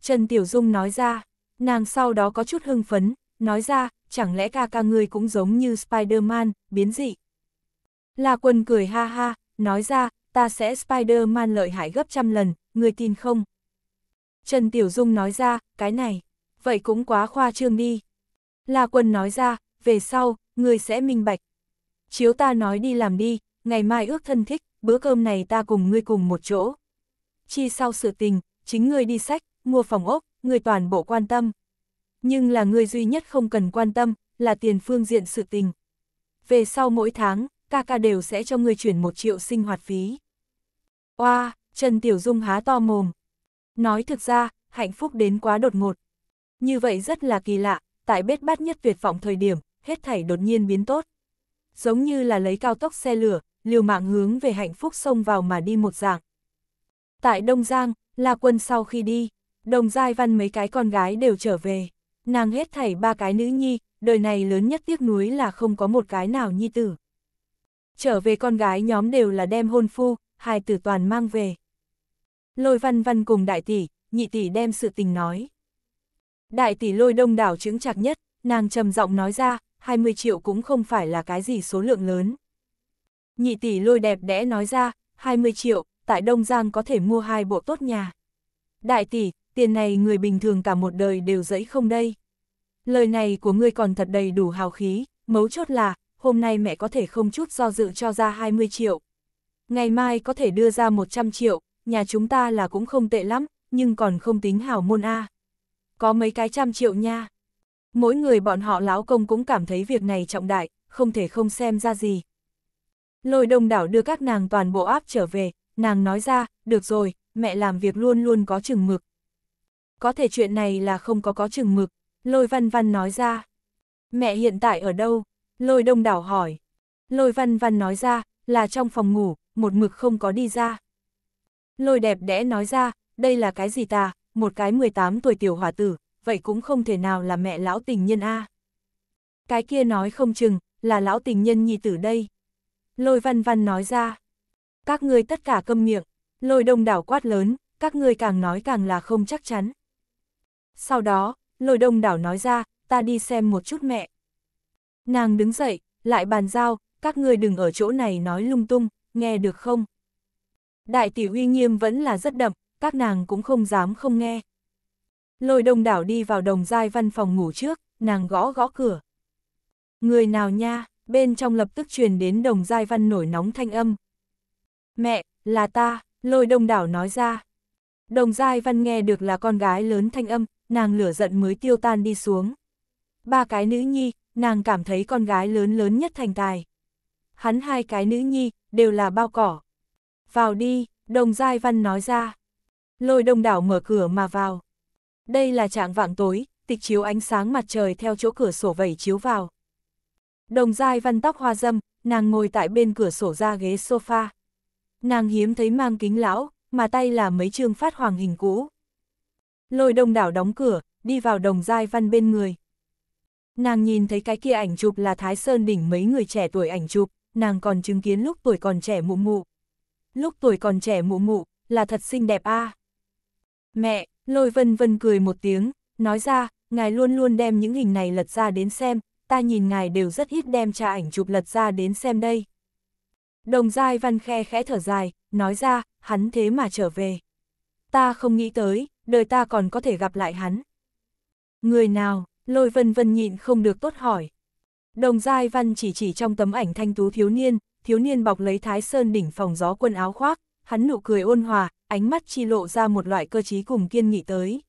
[SPEAKER 1] Trần Tiểu Dung nói ra, nàng sau đó có chút hưng phấn, nói ra, chẳng lẽ ca ca ngươi cũng giống như Spider-Man, biến dị. La Quân cười ha ha, nói ra, ta sẽ Spider-Man lợi hại gấp trăm lần, người tin không? Trần Tiểu Dung nói ra, cái này vậy cũng quá khoa trương đi. La quân nói ra, về sau, người sẽ minh bạch. Chiếu ta nói đi làm đi, ngày mai ước thân thích, bữa cơm này ta cùng ngươi cùng một chỗ. Chi sau sự tình, chính ngươi đi sách, mua phòng ốc, ngươi toàn bộ quan tâm. Nhưng là ngươi duy nhất không cần quan tâm, là tiền phương diện sự tình. Về sau mỗi tháng, ca ca đều sẽ cho ngươi chuyển một triệu sinh hoạt phí. Oa, wow, Trần Tiểu Dung há to mồm. Nói thực ra, hạnh phúc đến quá đột ngột, như vậy rất là kỳ lạ, tại bết bát nhất tuyệt vọng thời điểm, hết thảy đột nhiên biến tốt. Giống như là lấy cao tốc xe lửa, liều mạng hướng về hạnh phúc xông vào mà đi một dạng. Tại Đông Giang, La Quân sau khi đi, Đồng Giai Văn mấy cái con gái đều trở về. Nàng hết thảy ba cái nữ nhi, đời này lớn nhất tiếc nuối là không có một cái nào nhi tử. Trở về con gái nhóm đều là đem hôn phu, hai tử toàn mang về. Lôi văn văn cùng đại tỷ, nhị tỷ đem sự tình nói. Đại tỷ lôi đông đảo chứng chặt nhất, nàng trầm giọng nói ra, 20 triệu cũng không phải là cái gì số lượng lớn. Nhị tỷ lôi đẹp đẽ nói ra, 20 triệu, tại Đông Giang có thể mua hai bộ tốt nhà. Đại tỷ, tiền này người bình thường cả một đời đều dẫy không đây. Lời này của ngươi còn thật đầy đủ hào khí, mấu chốt là, hôm nay mẹ có thể không chút do dự cho ra 20 triệu. Ngày mai có thể đưa ra 100 triệu, nhà chúng ta là cũng không tệ lắm, nhưng còn không tính hào môn A. À có mấy cái trăm triệu nha. Mỗi người bọn họ láo công cũng cảm thấy việc này trọng đại, không thể không xem ra gì. Lôi đông đảo đưa các nàng toàn bộ áp trở về, nàng nói ra, được rồi, mẹ làm việc luôn luôn có chừng mực. Có thể chuyện này là không có có chừng mực, lôi văn văn nói ra. Mẹ hiện tại ở đâu? Lôi đông đảo hỏi. Lôi văn văn nói ra, là trong phòng ngủ, một mực không có đi ra. Lôi đẹp đẽ nói ra, đây là cái gì ta, một cái 18 tuổi tiểu hỏa tử, vậy cũng không thể nào là mẹ lão tình nhân a. Cái kia nói không chừng, là lão tình nhân nhi tử đây. Lôi văn văn nói ra. Các ngươi tất cả câm miệng, lôi đông đảo quát lớn, các ngươi càng nói càng là không chắc chắn. Sau đó, lôi đông đảo nói ra, ta đi xem một chút mẹ. Nàng đứng dậy, lại bàn giao, các ngươi đừng ở chỗ này nói lung tung, nghe được không? Đại tỷ uy nghiêm vẫn là rất đậm, các nàng cũng không dám không nghe. Lôi đông đảo đi vào đồng giai văn phòng ngủ trước, nàng gõ gõ cửa. Người nào nha, bên trong lập tức truyền đến đồng giai văn nổi nóng thanh âm. Mẹ, là ta, lôi đông đảo nói ra. Đồng giai văn nghe được là con gái lớn thanh âm, nàng lửa giận mới tiêu tan đi xuống. Ba cái nữ nhi, nàng cảm thấy con gái lớn lớn nhất thành tài. Hắn hai cái nữ nhi, đều là bao cỏ. Vào đi, đồng giai văn nói ra lôi đông đảo mở cửa mà vào. Đây là trạng vạng tối, tịch chiếu ánh sáng mặt trời theo chỗ cửa sổ vẩy chiếu vào. Đồng dai văn tóc hoa dâm, nàng ngồi tại bên cửa sổ ra ghế sofa. Nàng hiếm thấy mang kính lão, mà tay là mấy chương phát hoàng hình cũ. Lôi đông đảo đóng cửa, đi vào đồng dai văn bên người. Nàng nhìn thấy cái kia ảnh chụp là Thái Sơn đỉnh mấy người trẻ tuổi ảnh chụp, nàng còn chứng kiến lúc tuổi còn trẻ mụ mụ. Lúc tuổi còn trẻ mụ mụ, là thật xinh đẹp a à. Mẹ, lôi vân vân cười một tiếng, nói ra, ngài luôn luôn đem những hình này lật ra đến xem, ta nhìn ngài đều rất ít đem trả ảnh chụp lật ra đến xem đây. Đồng giai văn khe khẽ thở dài, nói ra, hắn thế mà trở về. Ta không nghĩ tới, đời ta còn có thể gặp lại hắn. Người nào, lôi vân vân nhịn không được tốt hỏi. Đồng giai văn chỉ chỉ trong tấm ảnh thanh tú thiếu niên, thiếu niên bọc lấy thái sơn đỉnh phòng gió quần áo khoác, hắn nụ cười ôn hòa, ánh mắt chi lộ ra một loại cơ trí cùng kiên nghị tới.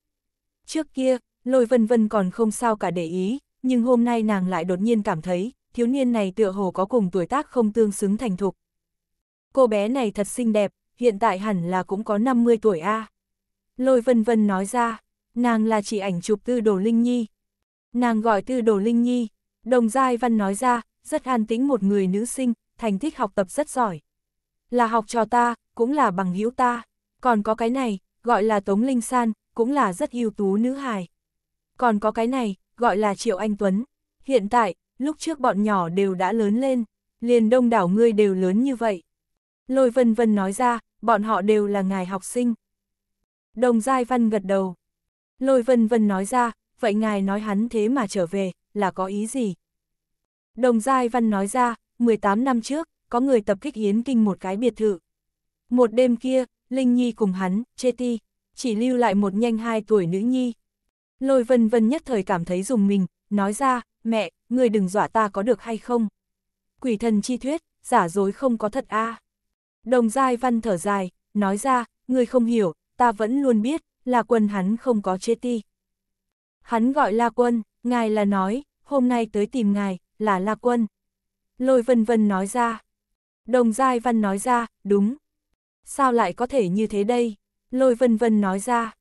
[SPEAKER 1] Trước kia, lôi vân vân còn không sao cả để ý, nhưng hôm nay nàng lại đột nhiên cảm thấy, thiếu niên này tựa hồ có cùng tuổi tác không tương xứng thành thục. Cô bé này thật xinh đẹp, hiện tại hẳn là cũng có 50 tuổi a. Lôi vân vân nói ra, nàng là chị ảnh chụp tư đồ Linh Nhi. Nàng gọi tư đồ Linh Nhi, đồng giai văn nói ra, rất an tĩnh một người nữ sinh, thành tích học tập rất giỏi là học trò ta, cũng là bằng hữu ta. Còn có cái này, gọi là Tống Linh San, cũng là rất ưu tú nữ hài. Còn có cái này, gọi là Triệu Anh Tuấn. Hiện tại, lúc trước bọn nhỏ đều đã lớn lên, liền đông đảo ngươi đều lớn như vậy. Lôi vân vân nói ra, bọn họ đều là ngài học sinh. Đồng Giai Văn gật đầu. Lôi vân vân nói ra, vậy ngài nói hắn thế mà trở về, là có ý gì? Đồng Giai Văn nói ra, 18 năm trước, có người tập kích Yến Kinh một cái biệt thự. Một đêm kia, Linh Nhi cùng hắn, chê ti, chỉ lưu lại một nhanh hai tuổi nữ nhi. Lôi vân vân nhất thời cảm thấy dùng mình, nói ra, mẹ, người đừng dọa ta có được hay không. Quỷ thần chi thuyết, giả dối không có thật a. À. Đồng giai văn thở dài, nói ra, người không hiểu, ta vẫn luôn biết, là quân hắn không có chê ti. Hắn gọi La Quân, ngài là nói, hôm nay tới tìm ngài, là La Quân. Lôi vân vân nói ra. Đồng Giai Văn nói ra, đúng. Sao lại có thể như thế đây? Lôi Vân Vân nói ra.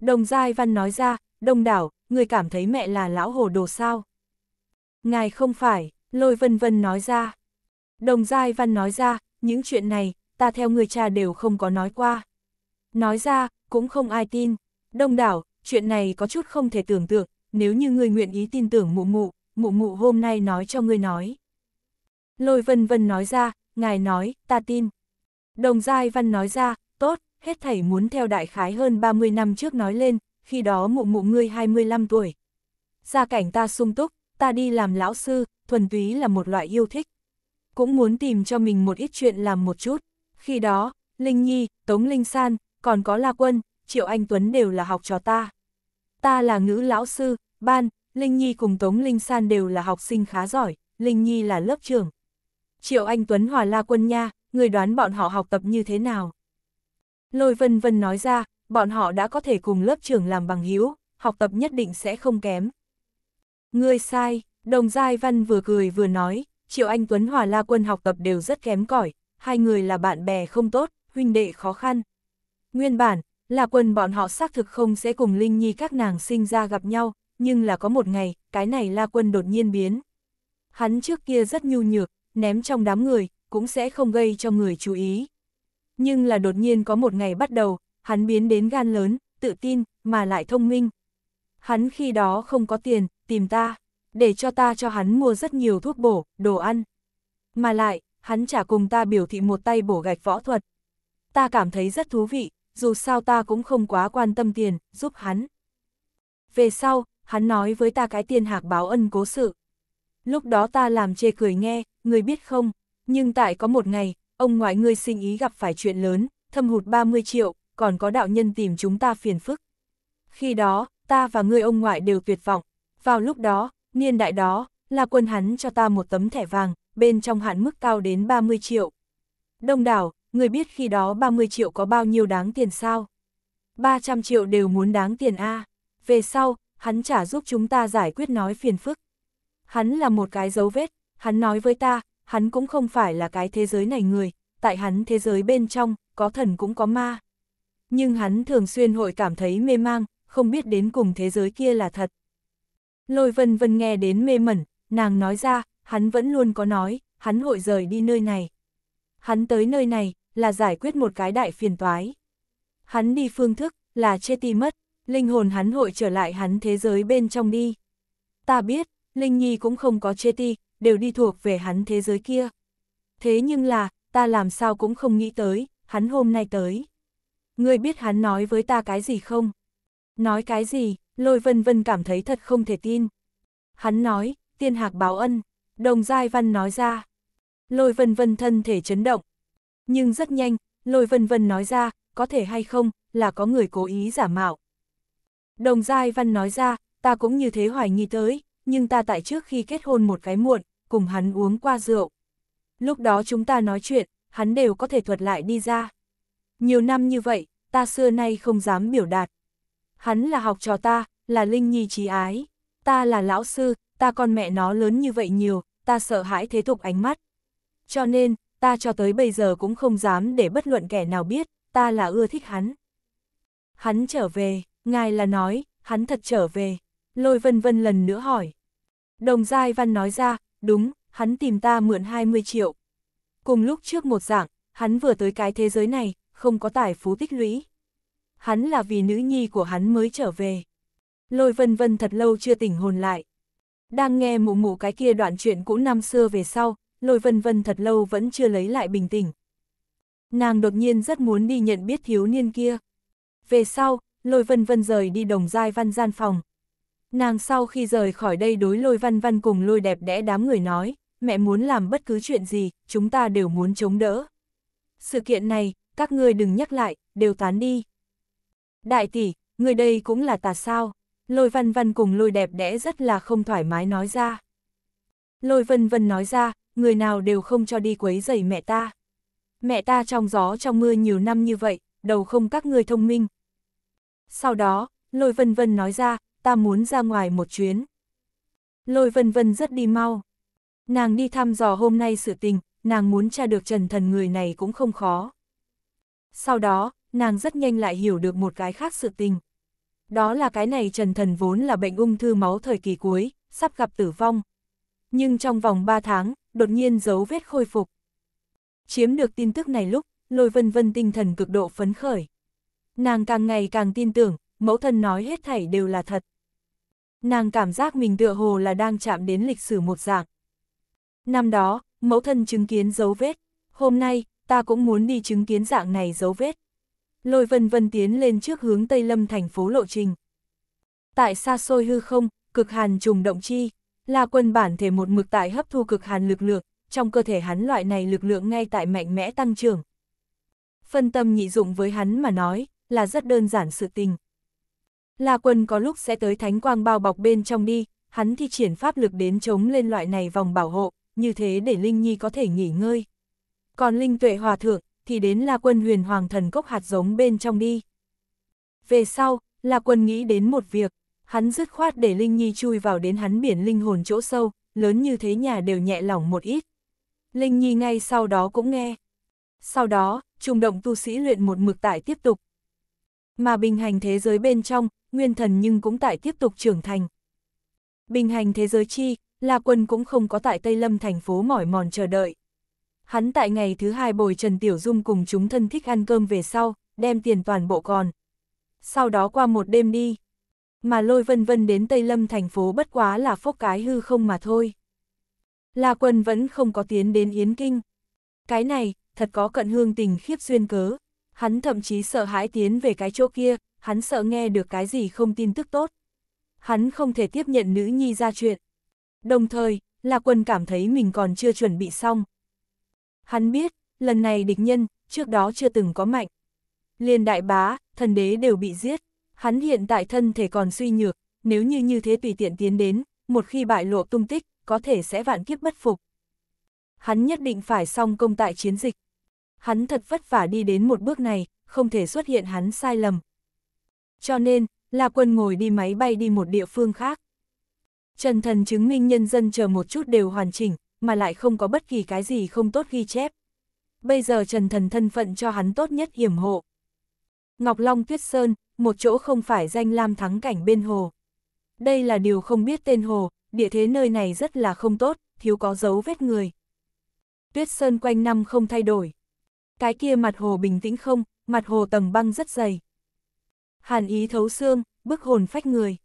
[SPEAKER 1] Đồng Giai Văn nói ra, đông đảo, người cảm thấy mẹ là lão hồ đồ sao? Ngài không phải, Lôi Vân Vân nói ra. Đồng Giai Văn nói ra, những chuyện này, ta theo người cha đều không có nói qua. Nói ra, cũng không ai tin. Đông đảo, chuyện này có chút không thể tưởng tượng, nếu như người nguyện ý tin tưởng mụ mụ, mụ mụ hôm nay nói cho người nói. Lôi Vân Vân nói ra, ngài nói, ta tin. Đồng Giai Văn nói ra, tốt, hết thảy muốn theo đại khái hơn 30 năm trước nói lên, khi đó mụ mụ ngươi 25 tuổi. Gia cảnh ta sung túc, ta đi làm lão sư, thuần túy là một loại yêu thích. Cũng muốn tìm cho mình một ít chuyện làm một chút. Khi đó, Linh Nhi, Tống Linh San, còn có La Quân, Triệu Anh Tuấn đều là học trò ta. Ta là ngữ lão sư, ban, Linh Nhi cùng Tống Linh San đều là học sinh khá giỏi, Linh Nhi là lớp trưởng. Triệu Anh Tuấn hòa la quân nha, người đoán bọn họ học tập như thế nào. Lôi Vân Vân nói ra, bọn họ đã có thể cùng lớp trưởng làm bằng hữu học tập nhất định sẽ không kém. người sai, đồng giai văn vừa cười vừa nói, Triệu Anh Tuấn hòa la quân học tập đều rất kém cỏi hai người là bạn bè không tốt, huynh đệ khó khăn. Nguyên bản, là quân bọn họ xác thực không sẽ cùng Linh Nhi các nàng sinh ra gặp nhau, nhưng là có một ngày, cái này La Quân đột nhiên biến. Hắn trước kia rất nhu nhược, ném trong đám người, cũng sẽ không gây cho người chú ý. Nhưng là đột nhiên có một ngày bắt đầu, hắn biến đến gan lớn, tự tin, mà lại thông minh. Hắn khi đó không có tiền, tìm ta, để cho ta cho hắn mua rất nhiều thuốc bổ, đồ ăn. Mà lại, hắn trả cùng ta biểu thị một tay bổ gạch võ thuật. Ta cảm thấy rất thú vị, dù sao ta cũng không quá quan tâm tiền, giúp hắn. Về sau, hắn nói với ta cái tiền hạc báo ân cố sự lúc đó ta làm chê cười nghe, người biết không, nhưng tại có một ngày, ông ngoại ngươi sinh ý gặp phải chuyện lớn, thâm hụt 30 triệu, còn có đạo nhân tìm chúng ta phiền phức. Khi đó, ta và ngươi ông ngoại đều tuyệt vọng, vào lúc đó, niên đại đó, là quân hắn cho ta một tấm thẻ vàng, bên trong hạn mức cao đến 30 triệu. Đông đảo, người biết khi đó 30 triệu có bao nhiêu đáng tiền sao? 300 triệu đều muốn đáng tiền A. Về sau, hắn trả giúp chúng ta giải quyết nói phiền phức, hắn là một cái dấu vết, hắn nói với ta, hắn cũng không phải là cái thế giới này người, tại hắn thế giới bên trong, có thần cũng có ma. Nhưng hắn thường xuyên hội cảm thấy mê mang, không biết đến cùng thế giới kia là thật. Lôi vân vân nghe đến mê mẩn, nàng nói ra, hắn vẫn luôn có nói, hắn hội rời đi nơi này. Hắn tới nơi này, là giải quyết một cái đại phiền toái. Hắn đi phương thức, là chê ti mất, linh hồn hắn hội trở lại hắn thế giới bên trong đi. Ta biết, Linh Nhi cũng không có chê ti, đều đi thuộc về hắn thế giới kia. Thế nhưng là, ta làm sao cũng không nghĩ tới, hắn hôm nay tới. Ngươi biết hắn nói với ta cái gì không? Nói cái gì, lôi vân vân cảm thấy thật không thể tin. Hắn nói, tiên hạc báo ân, đồng giai văn nói ra. Lôi vân vân thân thể chấn động. Nhưng rất nhanh, lôi vân vân nói ra, có thể hay không, là có người cố ý giả mạo. Đồng giai văn nói ra, ta cũng như thế hoài nghi tới, nhưng ta tại trước khi kết hôn một cái muộn, cùng hắn uống qua rượu. Lúc đó chúng ta nói chuyện, hắn đều có thể thuật lại đi ra. Nhiều năm như vậy, ta xưa nay không dám biểu đạt. Hắn là học trò ta, là Linh Nhi trí ái. Ta là lão sư, ta con mẹ nó lớn như vậy nhiều, ta sợ hãi thế tục ánh mắt. Cho nên, ta cho tới bây giờ cũng không dám để bất luận kẻ nào biết, ta là ưa thích hắn. Hắn trở về, ngài là nói, hắn thật trở về, Lôi vân vân lần nữa hỏi. Đồng Giai Văn nói ra, đúng, hắn tìm ta mượn 20 triệu. Cùng lúc trước một dạng, hắn vừa tới cái thế giới này, không có tài phú tích lũy. Hắn là vì nữ nhi của hắn mới trở về. Lôi vân vân thật lâu chưa tỉnh hồn lại. Đang nghe mụ mụ cái kia đoạn chuyện cũ năm xưa về sau, lôi vân vân thật lâu vẫn chưa lấy lại bình tĩnh. Nàng đột nhiên rất muốn đi nhận biết thiếu niên kia. Về sau, lôi vân vân rời đi đồng giai văn gian phòng, Nàng sau khi rời khỏi đây đối lôi văn văn cùng lôi đẹp đẽ đám người nói, mẹ muốn làm bất cứ chuyện gì, chúng ta đều muốn chống đỡ. Sự kiện này, các ngươi đừng nhắc lại, đều tán đi. Đại tỷ, người đây cũng là tà sao, lôi văn văn cùng lôi đẹp đẽ rất là không thoải mái nói ra. Lôi vân vân nói ra, người nào đều không cho đi quấy giày mẹ ta. Mẹ ta trong gió trong mưa nhiều năm như vậy, đầu không các ngươi thông minh. Sau đó, lôi vân vân nói ra, ta muốn ra ngoài một chuyến. Lôi vân vân rất đi mau. Nàng đi thăm dò hôm nay sự tình, nàng muốn tra được trần thần người này cũng không khó. Sau đó, nàng rất nhanh lại hiểu được một cái khác sự tình. Đó là cái này trần thần vốn là bệnh ung thư máu thời kỳ cuối, sắp gặp tử vong. Nhưng trong vòng 3 tháng, đột nhiên dấu vết khôi phục. Chiếm được tin tức này lúc, lôi vân vân tinh thần cực độ phấn khởi. Nàng càng ngày càng tin tưởng, mẫu thân nói hết thảy đều là thật nàng cảm giác mình tựa hồ là đang chạm đến lịch sử một dạng. Năm đó, mẫu thân chứng kiến dấu vết, hôm nay, ta cũng muốn đi chứng kiến dạng này dấu vết. Lôi vân vân tiến lên trước hướng Tây Lâm thành phố lộ trình. Tại xa xôi hư không, cực hàn trùng động chi, là quân bản thể một mực tại hấp thu cực hàn lực lượng, trong cơ thể hắn loại này lực lượng ngay tại mạnh mẽ tăng trưởng. Phân tâm nhị dụng với hắn mà nói, là rất đơn giản sự tình. La Quân có lúc sẽ tới thánh quang bao bọc bên trong đi, hắn thi triển pháp lực đến chống lên loại này vòng bảo hộ, như thế để Linh Nhi có thể nghỉ ngơi. Còn Linh Tuệ Hòa Thượng, thì đến La Quân huyền hoàng thần cốc hạt giống bên trong đi. Về sau, La Quân nghĩ đến một việc, hắn dứt khoát để Linh Nhi chui vào đến hắn biển linh hồn chỗ sâu, lớn như thế nhà đều nhẹ lỏng một ít. Linh Nhi ngay sau đó cũng nghe. Sau đó, trùng động tu sĩ luyện một mực tại tiếp tục. Mà bình hành thế giới bên trong, nguyên thần nhưng cũng tại tiếp tục trưởng thành. Bình hành thế giới chi, La Quân cũng không có tại Tây Lâm thành phố mỏi mòn chờ đợi. Hắn tại ngày thứ hai bồi Trần Tiểu Dung cùng chúng thân thích ăn cơm về sau, đem tiền toàn bộ còn. Sau đó qua một đêm đi. Mà lôi vân vân đến Tây Lâm thành phố bất quá là phốc cái hư không mà thôi. La Quân vẫn không có tiến đến Yến Kinh. Cái này, thật có cận hương tình khiếp duyên cớ. Hắn thậm chí sợ hãi tiến về cái chỗ kia, hắn sợ nghe được cái gì không tin tức tốt. Hắn không thể tiếp nhận nữ nhi ra chuyện. Đồng thời, là Quân cảm thấy mình còn chưa chuẩn bị xong. Hắn biết, lần này địch nhân, trước đó chưa từng có mạnh. Liên đại bá, thần đế đều bị giết. Hắn hiện tại thân thể còn suy nhược, nếu như như thế tùy tiện tiến đến, một khi bại lộ tung tích, có thể sẽ vạn kiếp bất phục. Hắn nhất định phải xong công tại chiến dịch. Hắn thật vất vả đi đến một bước này, không thể xuất hiện hắn sai lầm cho nên, La Quân ngồi đi máy bay đi một địa phương khác. Trần Thần chứng minh nhân dân chờ một chút đều hoàn chỉnh, mà lại không có bất kỳ cái gì không tốt ghi chép. Bây giờ Trần Thần thân phận cho hắn tốt nhất hiểm hộ. Ngọc Long Tuyết Sơn, một chỗ không phải danh lam thắng cảnh bên hồ. Đây là điều không biết tên hồ, địa thế nơi này rất là không tốt, thiếu có dấu vết người. Tuyết Sơn quanh năm không thay đổi. Cái kia mặt hồ bình tĩnh không, mặt hồ tầng băng rất dày hàn ý thấu xương, bức hồn phách người.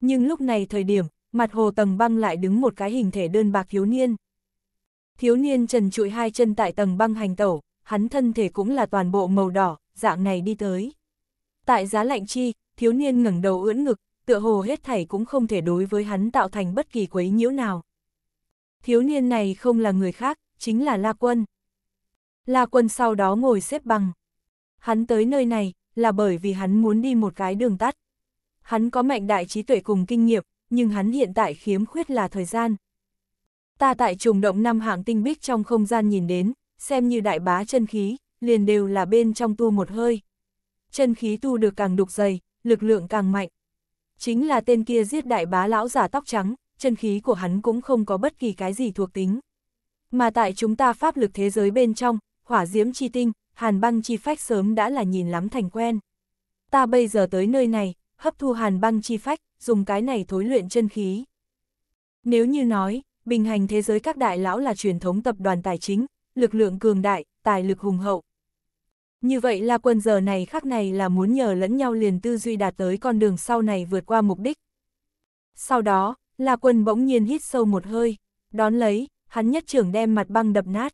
[SPEAKER 1] Nhưng lúc này thời điểm, mặt hồ tầng băng lại đứng một cái hình thể đơn bạc thiếu niên. Thiếu niên trần trụi hai chân tại tầng băng hành tẩu, hắn thân thể cũng là toàn bộ màu đỏ, dạng này đi tới. Tại giá lạnh chi, thiếu niên ngẩng đầu ưỡn ngực, tựa hồ hết thảy cũng không thể đối với hắn tạo thành bất kỳ quấy nhiễu nào. Thiếu niên này không là người khác, chính là La Quân. La Quân sau đó ngồi xếp bằng. Hắn tới nơi này, là bởi vì hắn muốn đi một cái đường tắt. Hắn có mạnh đại trí tuệ cùng kinh nghiệm, nhưng hắn hiện tại khiếm khuyết là thời gian. Ta tại trùng động năm hạng tinh bích trong không gian nhìn đến, xem như đại bá chân khí, liền đều là bên trong tu một hơi. Chân khí tu được càng đục dày, lực lượng càng mạnh. Chính là tên kia giết đại bá lão giả tóc trắng, chân khí của hắn cũng không có bất kỳ cái gì thuộc tính. Mà tại chúng ta pháp lực thế giới bên trong, hỏa diễm chi tinh, hàn băng chi phách sớm đã là nhìn lắm thành quen. Ta bây giờ tới nơi này, hấp thu hàn băng chi phách, dùng cái này thối luyện chân khí. Nếu như nói, bình hành thế giới các đại lão là truyền thống tập đoàn tài chính, lực lượng cường đại, tài lực hùng hậu. Như vậy là quân giờ này khác này là muốn nhờ lẫn nhau liền tư duy đạt tới con đường sau này vượt qua mục đích. Sau đó, là quân bỗng nhiên hít sâu một hơi, đón lấy, hắn nhất trưởng đem mặt băng đập nát.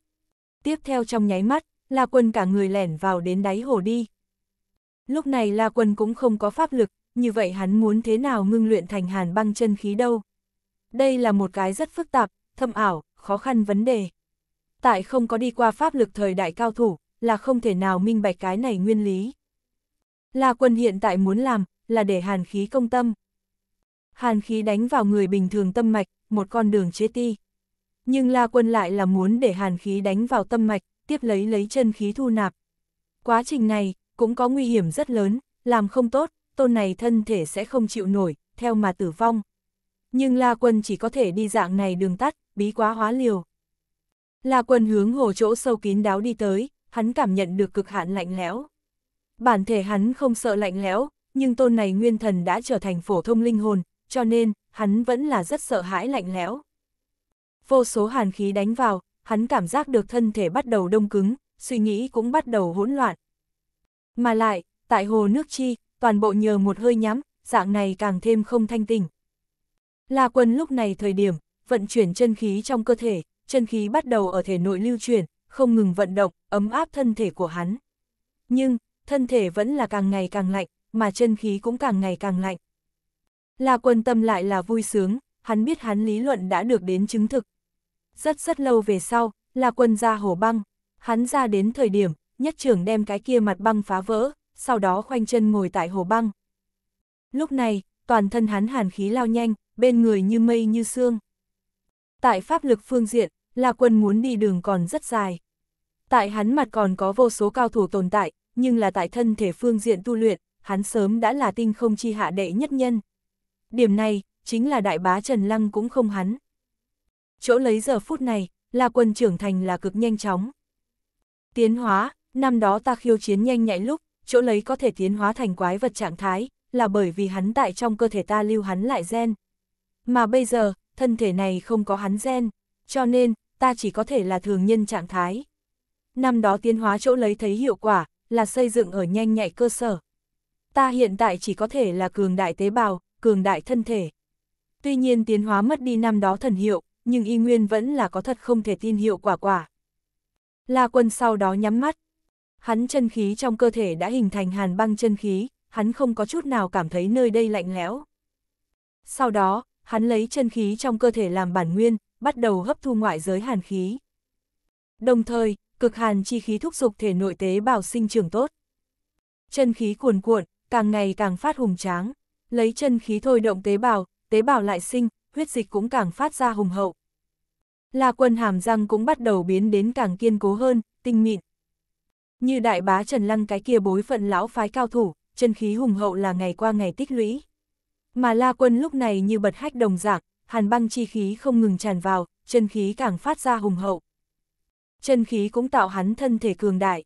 [SPEAKER 1] Tiếp theo trong nháy mắt, La Quân cả người lẻn vào đến đáy hồ đi. Lúc này La Quân cũng không có pháp lực, như vậy hắn muốn thế nào ngưng luyện thành hàn băng chân khí đâu. Đây là một cái rất phức tạp, thâm ảo, khó khăn vấn đề. Tại không có đi qua pháp lực thời đại cao thủ, là không thể nào minh bạch cái này nguyên lý. La Quân hiện tại muốn làm, là để hàn khí công tâm. Hàn khí đánh vào người bình thường tâm mạch, một con đường chế ti. Nhưng La Quân lại là muốn để hàn khí đánh vào tâm mạch, tiếp lấy lấy chân khí thu nạp. Quá trình này, cũng có nguy hiểm rất lớn, làm không tốt, tôn này thân thể sẽ không chịu nổi, theo mà tử vong. Nhưng La Quân chỉ có thể đi dạng này đường tắt, bí quá hóa liều. La Quân hướng hồ chỗ sâu kín đáo đi tới, hắn cảm nhận được cực hạn lạnh lẽo. Bản thể hắn không sợ lạnh lẽo, nhưng tôn này nguyên thần đã trở thành phổ thông linh hồn, cho nên, hắn vẫn là rất sợ hãi lạnh lẽo. Vô số hàn khí đánh vào, hắn cảm giác được thân thể bắt đầu đông cứng, suy nghĩ cũng bắt đầu hỗn loạn. Mà lại, tại hồ nước chi, toàn bộ nhờ một hơi nhắm, dạng này càng thêm không thanh tình. La quân lúc này thời điểm, vận chuyển chân khí trong cơ thể, chân khí bắt đầu ở thể nội lưu chuyển, không ngừng vận động, ấm áp thân thể của hắn. Nhưng, thân thể vẫn là càng ngày càng lạnh, mà chân khí cũng càng ngày càng lạnh. La quân tâm lại là vui sướng, hắn biết hắn lý luận đã được đến chứng thực, rất rất lâu về sau, là quân ra hồ băng, hắn ra đến thời điểm, nhất trưởng đem cái kia mặt băng phá vỡ, sau đó khoanh chân ngồi tại hồ băng. Lúc này, toàn thân hắn hàn khí lao nhanh, bên người như mây như sương. Tại pháp lực phương diện, là quân muốn đi đường còn rất dài. Tại hắn mặt còn có vô số cao thủ tồn tại, nhưng là tại thân thể phương diện tu luyện, hắn sớm đã là tinh không chi hạ đệ nhất nhân. Điểm này, chính là đại bá Trần Lăng cũng không hắn chỗ lấy giờ phút này, là quân trưởng thành là cực nhanh chóng. Tiến hóa, năm đó ta khiêu chiến nhanh nhạy lúc, chỗ lấy có thể tiến hóa thành quái vật trạng thái, là bởi vì hắn tại trong cơ thể ta lưu hắn lại gen. Mà bây giờ, thân thể này không có hắn gen, cho nên, ta chỉ có thể là thường nhân trạng thái. Năm đó tiến hóa chỗ lấy thấy hiệu quả, là xây dựng ở nhanh nhạy cơ sở. Ta hiện tại chỉ có thể là cường đại tế bào, cường đại thân thể. Tuy nhiên tiến hóa mất đi năm đó thần hiệu, nhưng y nguyên vẫn là có thật không thể tin hiệu quả quả. La quân sau đó nhắm mắt. Hắn chân khí trong cơ thể đã hình thành hàn băng chân khí, hắn không có chút nào cảm thấy nơi đây lạnh lẽo. Sau đó, hắn lấy chân khí trong cơ thể làm bản nguyên, bắt đầu hấp thu ngoại giới hàn khí. Đồng thời, cực hàn chi khí thúc dục thể nội tế bào sinh trưởng tốt. Chân khí cuồn cuộn, càng ngày càng phát hùng tráng, lấy chân khí thôi động tế bào, tế bào lại sinh, huyết dịch cũng càng phát ra hùng hậu. la quân hàm răng cũng bắt đầu biến đến càng kiên cố hơn, tinh mịn. Như đại bá Trần Lăng cái kia bối phận lão phái cao thủ, chân khí hùng hậu là ngày qua ngày tích lũy. Mà la quân lúc này như bật hách đồng dạng, hàn băng chi khí không ngừng tràn vào, chân khí càng phát ra hùng hậu. Chân khí cũng tạo hắn thân thể cường đại.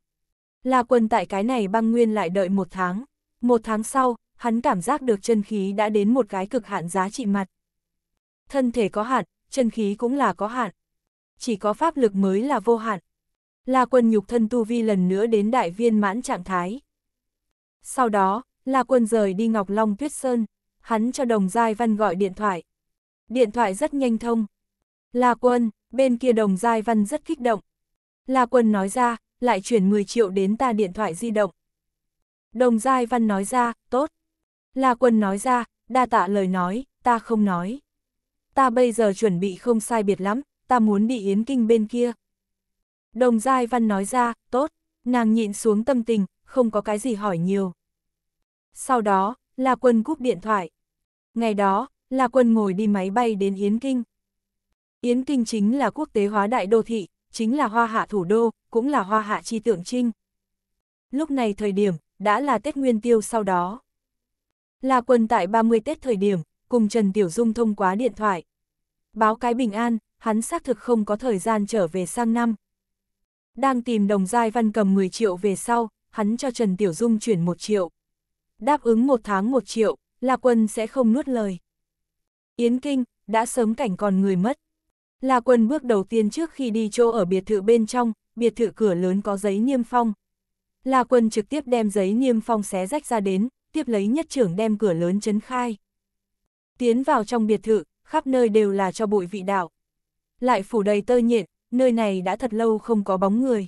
[SPEAKER 1] La quân tại cái này băng nguyên lại đợi một tháng. Một tháng sau, hắn cảm giác được chân khí đã đến một cái cực hạn giá trị mặt thân thể có hạn, chân khí cũng là có hạn. Chỉ có pháp lực mới là vô hạn. La quân nhục thân tu vi lần nữa đến đại viên mãn trạng thái. Sau đó, La quân rời đi Ngọc Long Tuyết Sơn, hắn cho đồng giai văn gọi điện thoại. Điện thoại rất nhanh thông. La quân, bên kia đồng giai văn rất kích động. La quân nói ra, lại chuyển 10 triệu đến ta điện thoại di động. Đồng giai văn nói ra, tốt. La quân nói ra, đa tạ lời nói, ta không nói ta bây giờ chuẩn bị không sai biệt lắm, ta muốn đi Yến Kinh bên kia. Đồng Giai Văn nói ra, tốt, nàng nhịn xuống tâm tình, không có cái gì hỏi nhiều. Sau đó, là quân cúp điện thoại. Ngày đó, là quân ngồi đi máy bay đến Yến Kinh. Yến Kinh chính là quốc tế hóa đại đô thị, chính là hoa hạ thủ đô, cũng là hoa hạ chi tượng trinh. Lúc này thời điểm, đã là Tết Nguyên Tiêu sau đó. Là quân tại 30 Tết thời điểm, cùng Trần Tiểu Dung thông qua điện thoại, Báo cái bình an, hắn xác thực không có thời gian trở về sang năm. Đang tìm đồng giai văn cầm 10 triệu về sau, hắn cho Trần Tiểu Dung chuyển 1 triệu. Đáp ứng một tháng 1 triệu, La Quân sẽ không nuốt lời. Yến Kinh, đã sớm cảnh còn người mất. La Quân bước đầu tiên trước khi đi chỗ ở biệt thự bên trong, biệt thự cửa lớn có giấy niêm phong. La Quân trực tiếp đem giấy niêm phong xé rách ra đến, tiếp lấy nhất trưởng đem cửa lớn chấn khai. Tiến vào trong biệt thự, khắp nơi đều là cho bụi vị đạo. Lại phủ đầy tơ nhện, nơi này đã thật lâu không có bóng người.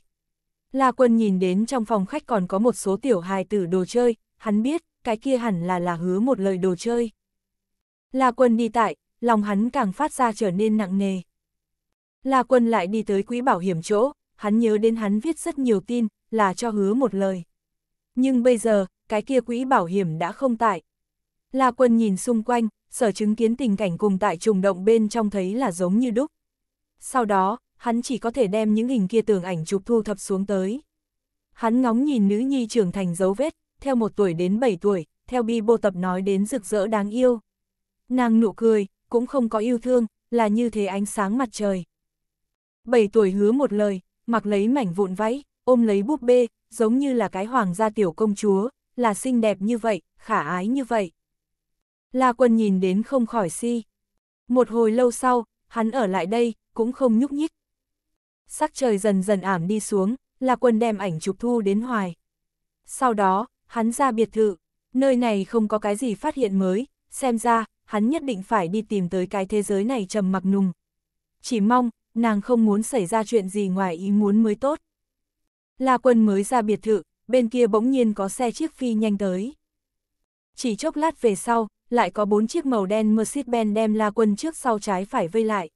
[SPEAKER 1] La quân nhìn đến trong phòng khách còn có một số tiểu hài tử đồ chơi, hắn biết, cái kia hẳn là là hứa một lời đồ chơi. La quân đi tại, lòng hắn càng phát ra trở nên nặng nề. La quân lại đi tới quỹ bảo hiểm chỗ, hắn nhớ đến hắn viết rất nhiều tin, là cho hứa một lời. Nhưng bây giờ, cái kia quỹ bảo hiểm đã không tại. La quân nhìn xung quanh, sở chứng kiến tình cảnh cùng tại trùng động bên trong thấy là giống như đúc. Sau đó, hắn chỉ có thể đem những hình kia tường ảnh chụp thu thập xuống tới. Hắn ngóng nhìn nữ nhi trưởng thành dấu vết, theo một tuổi đến 7 tuổi, theo bi bô tập nói đến rực rỡ đáng yêu. Nàng nụ cười, cũng không có yêu thương, là như thế ánh sáng mặt trời. 7 tuổi hứa một lời, mặc lấy mảnh vụn váy, ôm lấy búp bê, giống như là cái hoàng gia tiểu công chúa, là xinh đẹp như vậy, khả ái như vậy. La Quân nhìn đến không khỏi si. Một hồi lâu sau, hắn ở lại đây, cũng không nhúc nhích. Sắc trời dần dần ảm đi xuống, La Quân đem ảnh chụp thu đến hoài. Sau đó, hắn ra biệt thự, nơi này không có cái gì phát hiện mới, xem ra, hắn nhất định phải đi tìm tới cái thế giới này trầm mặc nùng. Chỉ mong, nàng không muốn xảy ra chuyện gì ngoài ý muốn mới tốt. La Quân mới ra biệt thự, bên kia bỗng nhiên có xe chiếc phi nhanh tới. Chỉ chốc lát về sau, lại có bốn chiếc màu đen Mercedes-Benz đem La Quân trước sau trái phải vây lại.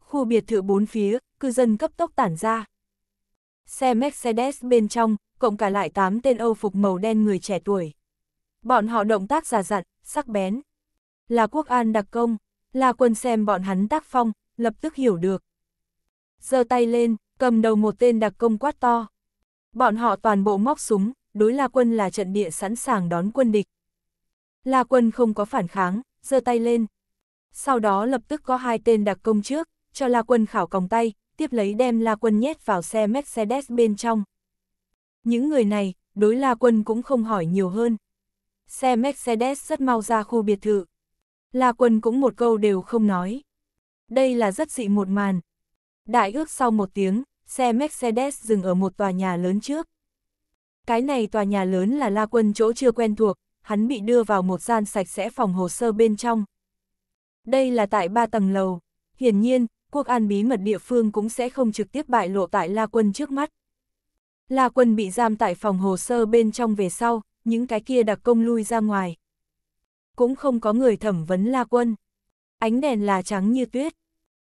[SPEAKER 1] Khu biệt thự bốn phía, cư dân cấp tốc tản ra. Xe Mercedes bên trong, cộng cả lại tám tên Âu phục màu đen người trẻ tuổi. Bọn họ động tác già dặn, sắc bén. Là quốc an đặc công, là quân xem bọn hắn tác phong, lập tức hiểu được. giơ tay lên, cầm đầu một tên đặc công quát to. Bọn họ toàn bộ móc súng, đối la quân là trận địa sẵn sàng đón quân địch. La quân không có phản kháng, giơ tay lên. Sau đó lập tức có hai tên đặc công trước, cho La quân khảo còng tay, tiếp lấy đem La quân nhét vào xe Mercedes bên trong. Những người này, đối La quân cũng không hỏi nhiều hơn. Xe Mercedes rất mau ra khu biệt thự. La quân cũng một câu đều không nói. Đây là rất dị một màn. Đại ước sau một tiếng, xe Mercedes dừng ở một tòa nhà lớn trước. Cái này tòa nhà lớn là La Quân chỗ chưa quen thuộc, hắn bị đưa vào một gian sạch sẽ phòng hồ sơ bên trong. Đây là tại ba tầng lầu. Hiển nhiên, quốc an bí mật địa phương cũng sẽ không trực tiếp bại lộ tại La Quân trước mắt. La Quân bị giam tại phòng hồ sơ bên trong về sau, những cái kia đặc công lui ra ngoài. Cũng không có người thẩm vấn La Quân. Ánh đèn là trắng như tuyết.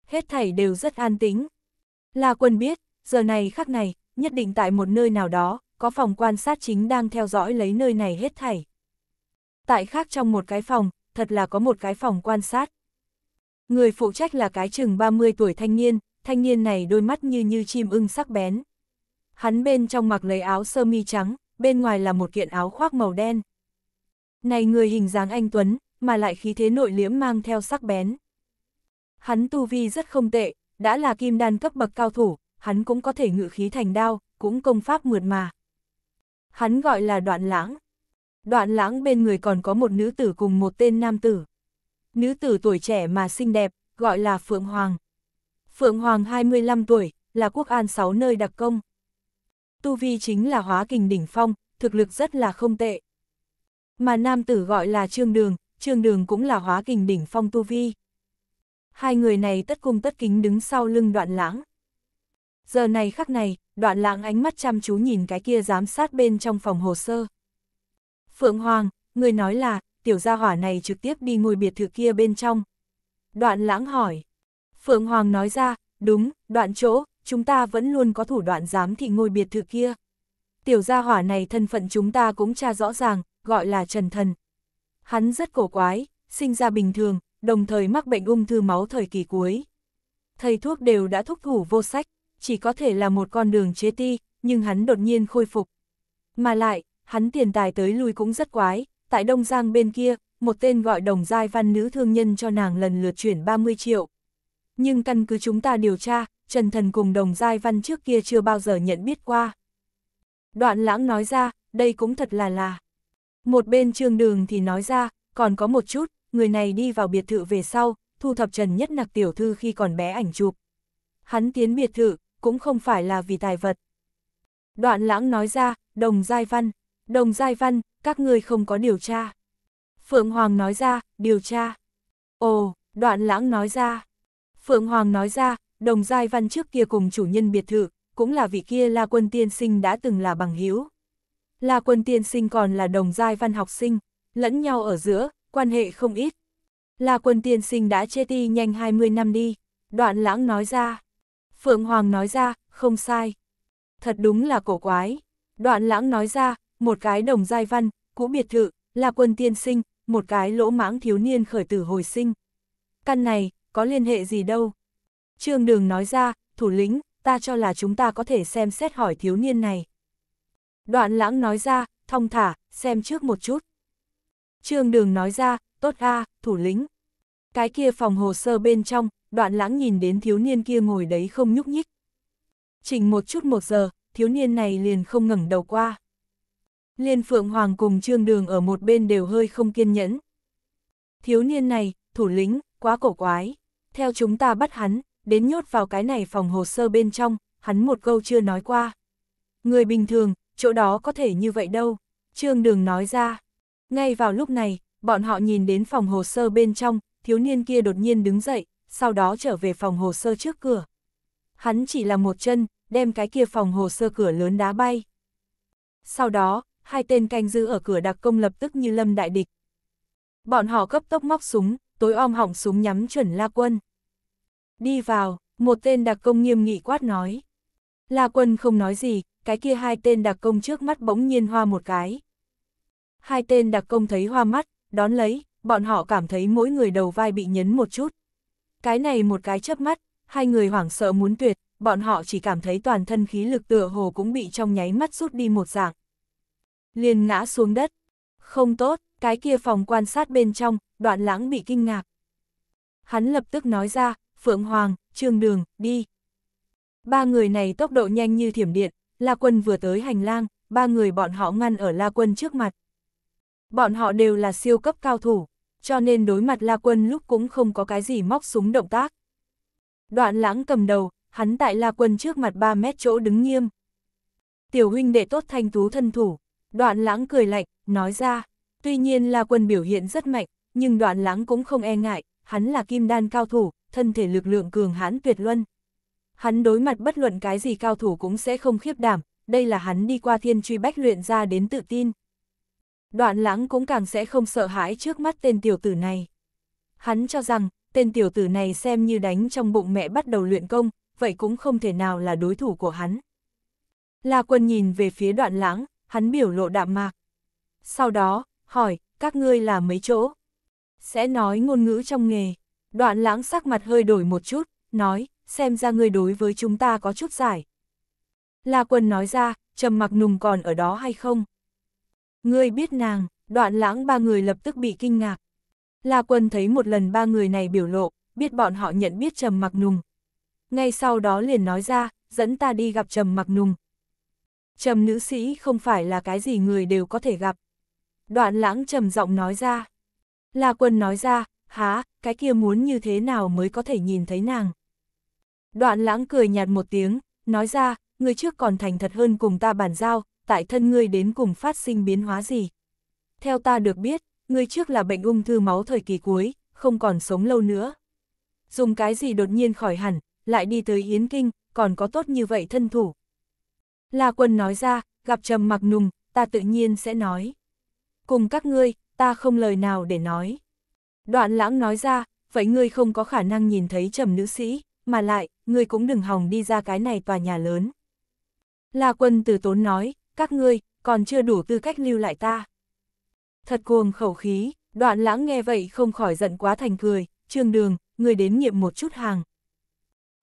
[SPEAKER 1] Hết thảy đều rất an tính. La Quân biết, giờ này khắc này, nhất định tại một nơi nào đó, có phòng quan sát chính đang theo dõi lấy nơi này hết thảy tại khác trong một cái phòng, thật là có một cái phòng quan sát. Người phụ trách là cái chừng 30 tuổi thanh niên, thanh niên này đôi mắt như như chim ưng sắc bén. Hắn bên trong mặc lấy áo sơ mi trắng, bên ngoài là một kiện áo khoác màu đen. Này người hình dáng anh Tuấn, mà lại khí thế nội liễm mang theo sắc bén. Hắn tu vi rất không tệ, đã là kim đan cấp bậc cao thủ, hắn cũng có thể ngự khí thành đao, cũng công pháp mượt mà. Hắn gọi là đoạn lãng, Đoạn lãng bên người còn có một nữ tử cùng một tên nam tử. Nữ tử tuổi trẻ mà xinh đẹp, gọi là Phượng Hoàng. Phượng Hoàng 25 tuổi, là quốc an 6 nơi đặc công. Tu Vi chính là hóa kình đỉnh phong, thực lực rất là không tệ. Mà nam tử gọi là Trương Đường, Trương Đường cũng là hóa kình đỉnh phong Tu Vi. Hai người này tất cung tất kính đứng sau lưng đoạn lãng. Giờ này khắc này, đoạn lãng ánh mắt chăm chú nhìn cái kia giám sát bên trong phòng hồ sơ. Phượng Hoàng, người nói là, tiểu gia hỏa này trực tiếp đi ngồi biệt thự kia bên trong. Đoạn lãng hỏi. Phượng Hoàng nói ra, đúng, đoạn chỗ, chúng ta vẫn luôn có thủ đoạn dám thị ngôi biệt thự kia. Tiểu gia hỏa này thân phận chúng ta cũng tra rõ ràng, gọi là Trần Thần. Hắn rất cổ quái, sinh ra bình thường, đồng thời mắc bệnh ung thư máu thời kỳ cuối. Thầy thuốc đều đã thúc thủ vô sách, chỉ có thể là một con đường chế ti, nhưng hắn đột nhiên khôi phục. Mà lại, hắn tiền tài tới lui cũng rất quái, tại Đông Giang bên kia, một tên gọi đồng giai văn nữ thương nhân cho nàng lần lượt chuyển 30 triệu. Nhưng căn cứ chúng ta điều tra, Trần Thần cùng đồng giai văn trước kia chưa bao giờ nhận biết qua. Đoạn lãng nói ra, đây cũng thật là là. Một bên trương đường thì nói ra, còn có một chút, người này đi vào biệt thự về sau, thu thập Trần Nhất Nặc tiểu thư khi còn bé ảnh chụp. Hắn tiến biệt thự, cũng không phải là vì tài vật. Đoạn lãng nói ra, đồng giai văn. Đồng Giai Văn, các người không có điều tra. Phượng Hoàng nói ra, điều tra. Ồ, đoạn lãng nói ra. Phượng Hoàng nói ra, đồng giai văn trước kia cùng chủ nhân biệt thự, cũng là vị kia La Quân Tiên Sinh đã từng là bằng hiếu. La Quân Tiên Sinh còn là đồng giai văn học sinh, lẫn nhau ở giữa, quan hệ không ít. La Quân Tiên Sinh đã chết đi nhanh 20 năm đi, đoạn lãng nói ra. Phượng Hoàng nói ra, không sai. Thật đúng là cổ quái. Đoạn lãng nói ra, một cái đồng giai văn, cũ biệt thự, là quân tiên sinh, một cái lỗ mãng thiếu niên khởi tử hồi sinh. Căn này, có liên hệ gì đâu. Trương Đường nói ra, thủ lĩnh, ta cho là chúng ta có thể xem xét hỏi thiếu niên này. Đoạn lãng nói ra, thong thả, xem trước một chút. Trương Đường nói ra, tốt a, thủ lĩnh. Cái kia phòng hồ sơ bên trong, đoạn lãng nhìn đến thiếu niên kia ngồi đấy không nhúc nhích. Chỉnh một chút một giờ, thiếu niên này liền không ngẩng đầu qua. Liên Phượng Hoàng cùng Trương Đường ở một bên đều hơi không kiên nhẫn. Thiếu niên này, thủ lĩnh, quá cổ quái. Theo chúng ta bắt hắn, đến nhốt vào cái này phòng hồ sơ bên trong, hắn một câu chưa nói qua. Người bình thường, chỗ đó có thể như vậy đâu. Trương Đường nói ra. Ngay vào lúc này, bọn họ nhìn đến phòng hồ sơ bên trong, thiếu niên kia đột nhiên đứng dậy, sau đó trở về phòng hồ sơ trước cửa. Hắn chỉ là một chân, đem cái kia phòng hồ sơ cửa lớn đá bay. Sau đó, hai tên canh giữ ở cửa đặc công lập tức như lâm đại địch. Bọn họ cấp tốc móc súng, tối om hỏng súng nhắm chuẩn La Quân. Đi vào, một tên đặc công nghiêm nghị quát nói. La Quân không nói gì, cái kia hai tên đặc công trước mắt bỗng nhiên hoa một cái. Hai tên đặc công thấy hoa mắt, đón lấy, bọn họ cảm thấy mỗi người đầu vai bị nhấn một chút. Cái này một cái chớp mắt, hai người hoảng sợ muốn tuyệt, bọn họ chỉ cảm thấy toàn thân khí lực tựa hồ cũng bị trong nháy mắt rút đi một dạng liền ngã xuống đất. Không tốt, cái kia phòng quan sát bên trong, đoạn lãng bị kinh ngạc. Hắn lập tức nói ra, Phượng Hoàng, Trương Đường, đi. Ba người này tốc độ nhanh như thiểm điện, La Quân vừa tới hành lang, ba người bọn họ ngăn ở La Quân trước mặt. Bọn họ đều là siêu cấp cao thủ, cho nên đối mặt La Quân lúc cũng không có cái gì móc súng động tác. Đoạn lãng cầm đầu, hắn tại La Quân trước mặt 3 mét chỗ đứng nghiêm. Tiểu huynh đệ tốt thanh tú thân thủ, Đoạn lãng cười lạnh, nói ra, tuy nhiên La quân biểu hiện rất mạnh, nhưng đoạn lãng cũng không e ngại, hắn là kim đan cao thủ, thân thể lực lượng cường hãn tuyệt luân. Hắn đối mặt bất luận cái gì cao thủ cũng sẽ không khiếp đảm, đây là hắn đi qua thiên truy bách luyện ra đến tự tin. Đoạn lãng cũng càng sẽ không sợ hãi trước mắt tên tiểu tử này. Hắn cho rằng, tên tiểu tử này xem như đánh trong bụng mẹ bắt đầu luyện công, vậy cũng không thể nào là đối thủ của hắn. La quân nhìn về phía đoạn lãng, hắn biểu lộ đạm mạc. Sau đó, hỏi, các ngươi là mấy chỗ? Sẽ nói ngôn ngữ trong nghề. Đoạn lãng sắc mặt hơi đổi một chút, nói, xem ra ngươi đối với chúng ta có chút giải. La quân nói ra, trầm mặc nùng còn ở đó hay không? Ngươi biết nàng, đoạn lãng ba người lập tức bị kinh ngạc. La quân thấy một lần ba người này biểu lộ, biết bọn họ nhận biết trầm mặc nùng. Ngay sau đó liền nói ra, dẫn ta đi gặp trầm mặc nùng trầm nữ sĩ không phải là cái gì người đều có thể gặp. Đoạn lãng trầm giọng nói ra. La quân nói ra, há, cái kia muốn như thế nào mới có thể nhìn thấy nàng. Đoạn lãng cười nhạt một tiếng, nói ra, người trước còn thành thật hơn cùng ta bàn giao, tại thân ngươi đến cùng phát sinh biến hóa gì. Theo ta được biết, người trước là bệnh ung thư máu thời kỳ cuối, không còn sống lâu nữa. Dùng cái gì đột nhiên khỏi hẳn, lại đi tới Yến Kinh, còn có tốt như vậy thân thủ, La Quân nói ra, gặp Trầm Mặc Nùng, ta tự nhiên sẽ nói. Cùng các ngươi, ta không lời nào để nói. Đoạn lãng nói ra, vậy ngươi không có khả năng nhìn thấy trầm nữ sĩ, mà lại, ngươi cũng đừng hòng đi ra cái này tòa nhà lớn. La quân từ tốn nói, các ngươi, còn chưa đủ tư cách lưu lại ta. Thật cuồng khẩu khí, đoạn lãng nghe vậy không khỏi giận quá thành cười, trương đường, ngươi đến nghiệm một chút hàng.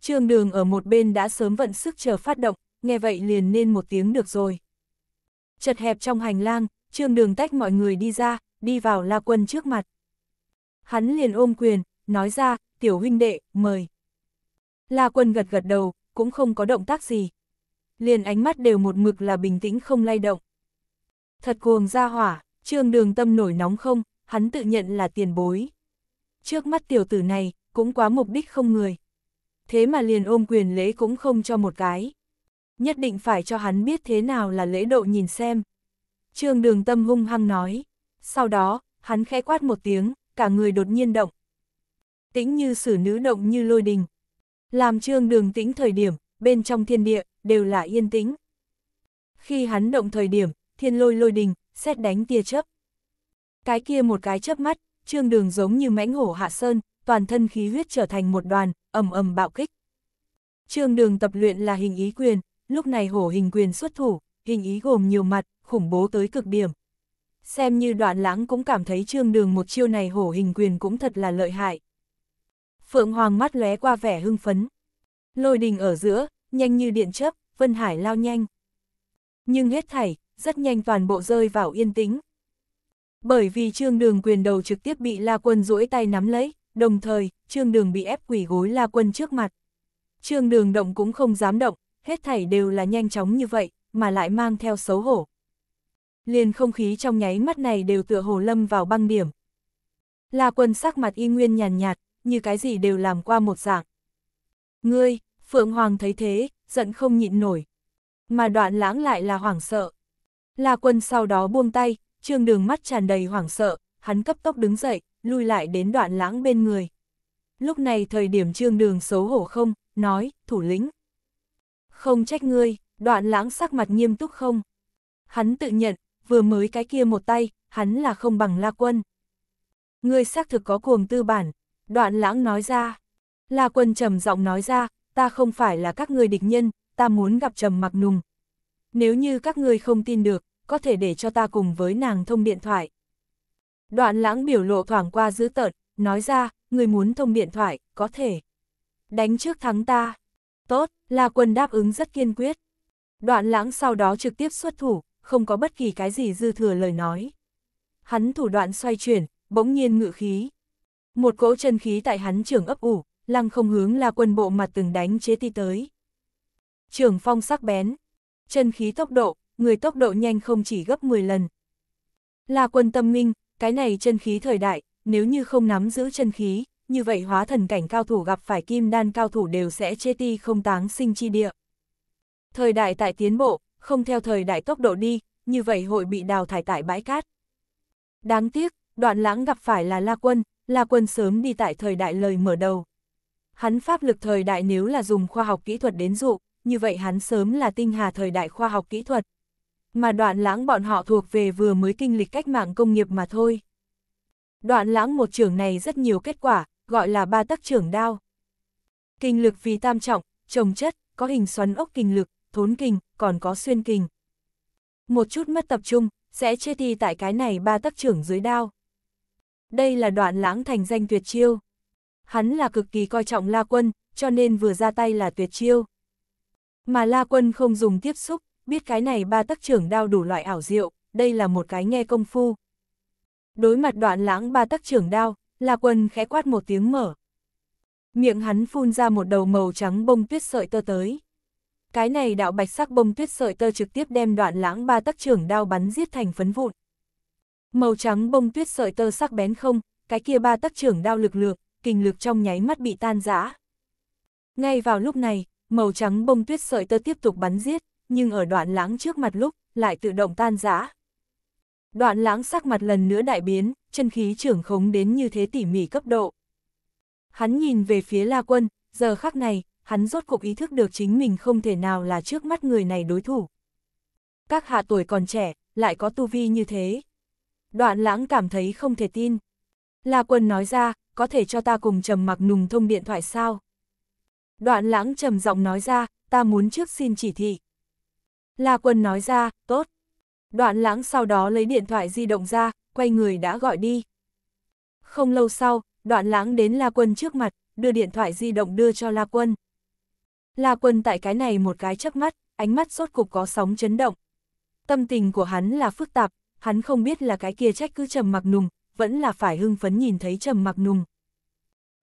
[SPEAKER 1] Trương đường ở một bên đã sớm vận sức chờ phát động, nghe vậy liền nên một tiếng được rồi. Chật hẹp trong hành lang, trương đường tách mọi người đi ra, đi vào la quân trước mặt. Hắn liền ôm quyền, nói ra, tiểu huynh đệ, mời. La quân gật gật đầu, cũng không có động tác gì. Liền ánh mắt đều một mực là bình tĩnh không lay động. Thật cuồng ra hỏa, trương đường tâm nổi nóng không, hắn tự nhận là tiền bối. Trước mắt tiểu tử này, cũng quá mục đích không người. Thế mà liền ôm quyền lễ cũng không cho một cái nhất định phải cho hắn biết thế nào là lễ độ nhìn xem. Trương đường tâm hung hăng nói, sau đó, hắn khẽ quát một tiếng, cả người đột nhiên động. Tĩnh như sử nữ động như lôi đình. Làm trương đường tĩnh thời điểm, bên trong thiên địa, đều là yên tĩnh. Khi hắn động thời điểm, thiên lôi lôi đình, xét đánh tia chớp. Cái kia một cái chớp mắt, trương đường giống như mãnh hổ hạ sơn, toàn thân khí huyết trở thành một đoàn, ầm ầm bạo kích. Trương đường tập luyện là hình ý quyền, lúc này hổ hình quyền xuất thủ, hình ý gồm nhiều mặt, khủng bố tới cực điểm. Xem như đoạn lãng cũng cảm thấy trương đường một chiêu này hổ hình quyền cũng thật là lợi hại. Phượng Hoàng mắt lóe qua vẻ hưng phấn. Lôi đình ở giữa, nhanh như điện chớp, Vân Hải lao nhanh. Nhưng hết thảy, rất nhanh toàn bộ rơi vào yên tĩnh. Bởi vì trương đường quyền đầu trực tiếp bị La Quân duỗi tay nắm lấy, đồng thời, trương đường bị ép quỷ gối La Quân trước mặt. Trương đường động cũng không dám động, hết thảy đều là nhanh chóng như vậy, mà lại mang theo xấu hổ. Liền không khí trong nháy mắt này đều tựa hồ lâm vào băng điểm. La quân sắc mặt y nguyên nhàn nhạt, như cái gì đều làm qua một dạng. Ngươi, Phượng Hoàng thấy thế, giận không nhịn nổi. Mà đoạn lãng lại là hoảng sợ. La quân sau đó buông tay, trương đường mắt tràn đầy hoảng sợ, hắn cấp tốc đứng dậy, lui lại đến đoạn lãng bên người. Lúc này thời điểm trương đường xấu hổ không, nói, thủ lĩnh. Không trách ngươi, đoạn lãng sắc mặt nghiêm túc không? Hắn tự nhận, vừa mới cái kia một tay, hắn là không bằng La Quân. Ngươi xác thực có cuồng tư bản, đoạn lãng nói ra. La Quân trầm giọng nói ra, ta không phải là các người địch nhân, ta muốn gặp trầm mặc nùng. Nếu như các ngươi không tin được, có thể để cho ta cùng với nàng thông điện thoại. Đoạn lãng biểu lộ thoảng qua dữ tợn, nói ra, người muốn thông điện thoại, có thể. Đánh trước thắng ta, Tốt, La Quân đáp ứng rất kiên quyết. Đoạn lãng sau đó trực tiếp xuất thủ, không có bất kỳ cái gì dư thừa lời nói. Hắn thủ đoạn xoay chuyển, bỗng nhiên ngự khí. Một cỗ chân khí tại hắn trưởng ấp ủ, lăng không hướng La Quân bộ mặt từng đánh chế ti tới. Trưởng phong sắc bén, chân khí tốc độ, người tốc độ nhanh không chỉ gấp 10 lần. La Quân tâm minh, cái này chân khí thời đại, nếu như không nắm giữ chân khí, như vậy hóa thần cảnh cao thủ gặp phải kim đan cao thủ đều sẽ chê ti không táng sinh chi địa. Thời đại tại tiến bộ, không theo thời đại tốc độ đi, như vậy hội bị đào thải tại bãi cát. Đáng tiếc, đoạn lãng gặp phải là La Quân, La Quân sớm đi tại thời đại lời mở đầu. Hắn pháp lực thời đại nếu là dùng khoa học kỹ thuật đến dụ, như vậy hắn sớm là tinh hà thời đại khoa học kỹ thuật. Mà đoạn lãng bọn họ thuộc về vừa mới kinh lịch cách mạng công nghiệp mà thôi. Đoạn lãng một trường này rất nhiều kết quả, gọi là ba tắc trưởng đao. Kinh lực vì tam trọng, trồng chất, có hình xoắn ốc kinh lực, thốn kinh, còn có xuyên kinh. Một chút mất tập trung, sẽ chết đi tại cái này ba tắc trưởng dưới đao. Đây là đoạn lãng thành danh tuyệt chiêu. Hắn là cực kỳ coi trọng La Quân, cho nên vừa ra tay là tuyệt chiêu. Mà La Quân không dùng tiếp xúc, biết cái này ba tắc trưởng đao đủ loại ảo diệu, đây là một cái nghe công phu. Đối mặt đoạn lãng ba tắc trưởng đao, La Quân khẽ quát một tiếng mở. Miệng hắn phun ra một đầu màu trắng bông tuyết sợi tơ tới. Cái này đạo bạch sắc bông tuyết sợi tơ trực tiếp đem đoạn lãng ba tắc trưởng đao bắn giết thành phấn vụn. Màu trắng bông tuyết sợi tơ sắc bén không, cái kia ba tắc trưởng đao lực lượng, kinh lực trong nháy mắt bị tan rã. Ngay vào lúc này, màu trắng bông tuyết sợi tơ tiếp tục bắn giết, nhưng ở đoạn lãng trước mặt lúc, lại tự động tan rã. Đoạn lãng sắc mặt lần nữa đại biến, chân khí trưởng khống đến như thế tỉ mỉ cấp độ. Hắn nhìn về phía La Quân, giờ khắc này, hắn rốt cục ý thức được chính mình không thể nào là trước mắt người này đối thủ. Các hạ tuổi còn trẻ, lại có tu vi như thế. Đoạn lãng cảm thấy không thể tin. La Quân nói ra, có thể cho ta cùng trầm mặc nùng thông điện thoại sao? Đoạn lãng trầm giọng nói ra, ta muốn trước xin chỉ thị. La Quân nói ra, tốt. Đoạn lãng sau đó lấy điện thoại di động ra, quay người đã gọi đi. Không lâu sau, đoạn lãng đến La Quân trước mặt, đưa điện thoại di động đưa cho La Quân. La Quân tại cái này một cái chớp mắt, ánh mắt sốt cục có sóng chấn động. Tâm tình của hắn là phức tạp, hắn không biết là cái kia trách cứ trầm mặc nùng, vẫn là phải hưng phấn nhìn thấy trầm mặc nùng.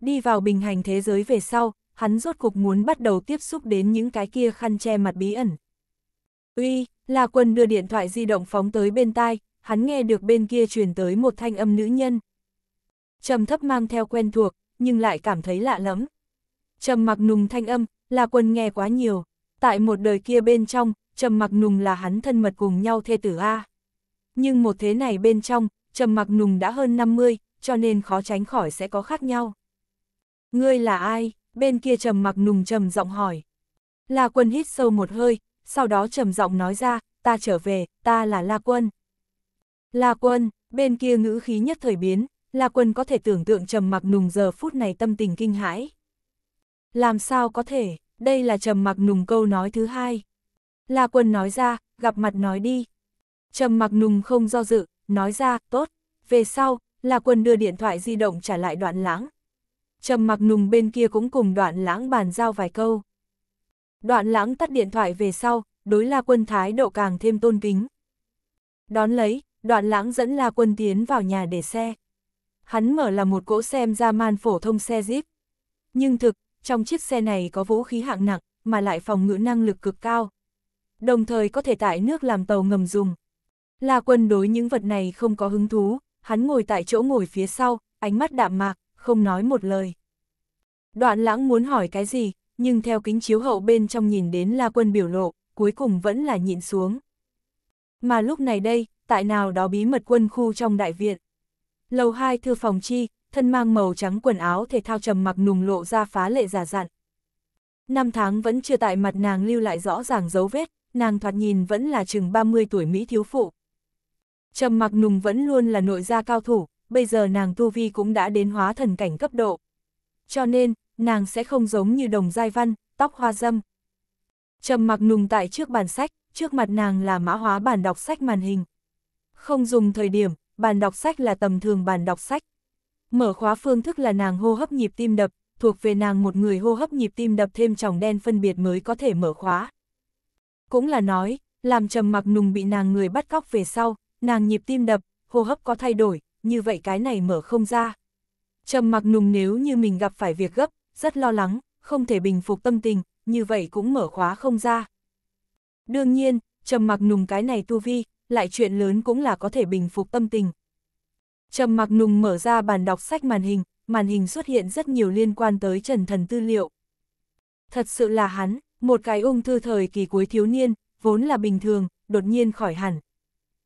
[SPEAKER 1] Đi vào bình hành thế giới về sau, hắn rốt cục muốn bắt đầu tiếp xúc đến những cái kia khăn che mặt bí ẩn. Uy, là quân đưa điện thoại di động phóng tới bên tai, hắn nghe được bên kia truyền tới một thanh âm nữ nhân. Trầm thấp mang theo quen thuộc, nhưng lại cảm thấy lạ lắm. Trầm mặc nùng thanh âm, là quân nghe quá nhiều. Tại một đời kia bên trong, Trầm mặc nùng là hắn thân mật cùng nhau thê tử A. Nhưng một thế này bên trong, Trầm mặc nùng đã hơn 50, cho nên khó tránh khỏi sẽ có khác nhau. Ngươi là ai? Bên kia Trầm mặc nùng trầm giọng hỏi. Là quân hít sâu một hơi, sau đó trầm giọng nói ra, ta trở về, ta là La Quân. La Quân, bên kia ngữ khí nhất thời biến, La Quân có thể tưởng tượng trầm mặc nùng giờ phút này tâm tình kinh hãi. Làm sao có thể, đây là trầm mặc nùng câu nói thứ hai. La Quân nói ra, gặp mặt nói đi. Trầm mặc nùng không do dự, nói ra, tốt. Về sau, La Quân đưa điện thoại di động trả lại đoạn lãng. Trầm mặc nùng bên kia cũng cùng đoạn lãng bàn giao vài câu. Đoạn lãng tắt điện thoại về sau, đối La Quân thái độ càng thêm tôn kính. Đón lấy, đoạn lãng dẫn La Quân tiến vào nhà để xe. Hắn mở là một cỗ xem ra man phổ thông xe Jeep. Nhưng thực, trong chiếc xe này có vũ khí hạng nặng, mà lại phòng ngự năng lực cực cao. Đồng thời có thể tải nước làm tàu ngầm dùng. La Quân đối những vật này không có hứng thú, hắn ngồi tại chỗ ngồi phía sau, ánh mắt đạm mạc, không nói một lời. Đoạn lãng muốn hỏi cái gì, nhưng theo kính chiếu hậu bên trong nhìn đến La Quân biểu lộ, cuối cùng vẫn là nhịn xuống. Mà lúc này đây, tại nào đó bí mật quân khu trong đại viện. Lầu 2 thư phòng chi, thân mang màu trắng quần áo thể thao trầm mặc nùng lộ ra phá lệ giả dặn. Năm tháng vẫn chưa tại mặt nàng lưu lại rõ ràng dấu vết, nàng thoạt nhìn vẫn là chừng 30 tuổi Mỹ thiếu phụ. Trầm mặc nùng vẫn luôn là nội gia cao thủ, bây giờ nàng tu vi cũng đã đến hóa thần cảnh cấp độ. Cho nên, nàng sẽ không giống như đồng giai văn, tóc hoa dâm. Trầm mặc nùng tại trước bàn sách, trước mặt nàng là mã hóa bản đọc sách màn hình. Không dùng thời điểm, bàn đọc sách là tầm thường bàn đọc sách. Mở khóa phương thức là nàng hô hấp nhịp tim đập, thuộc về nàng một người hô hấp nhịp tim đập thêm tròng đen phân biệt mới có thể mở khóa. Cũng là nói, làm trầm mặc nùng bị nàng người bắt cóc về sau, nàng nhịp tim đập, hô hấp có thay đổi, như vậy cái này mở không ra. Trầm mặc nùng nếu như mình gặp phải việc gấp, rất lo lắng, không thể bình phục tâm tình, như vậy cũng mở khóa không ra. Đương nhiên, trầm mặc nùng cái này tu vi, lại chuyện lớn cũng là có thể bình phục tâm tình. Trầm mặc nùng mở ra bàn đọc sách màn hình, màn hình xuất hiện rất nhiều liên quan tới trần thần tư liệu. Thật sự là hắn, một cái ung thư thời kỳ cuối thiếu niên, vốn là bình thường, đột nhiên khỏi hẳn.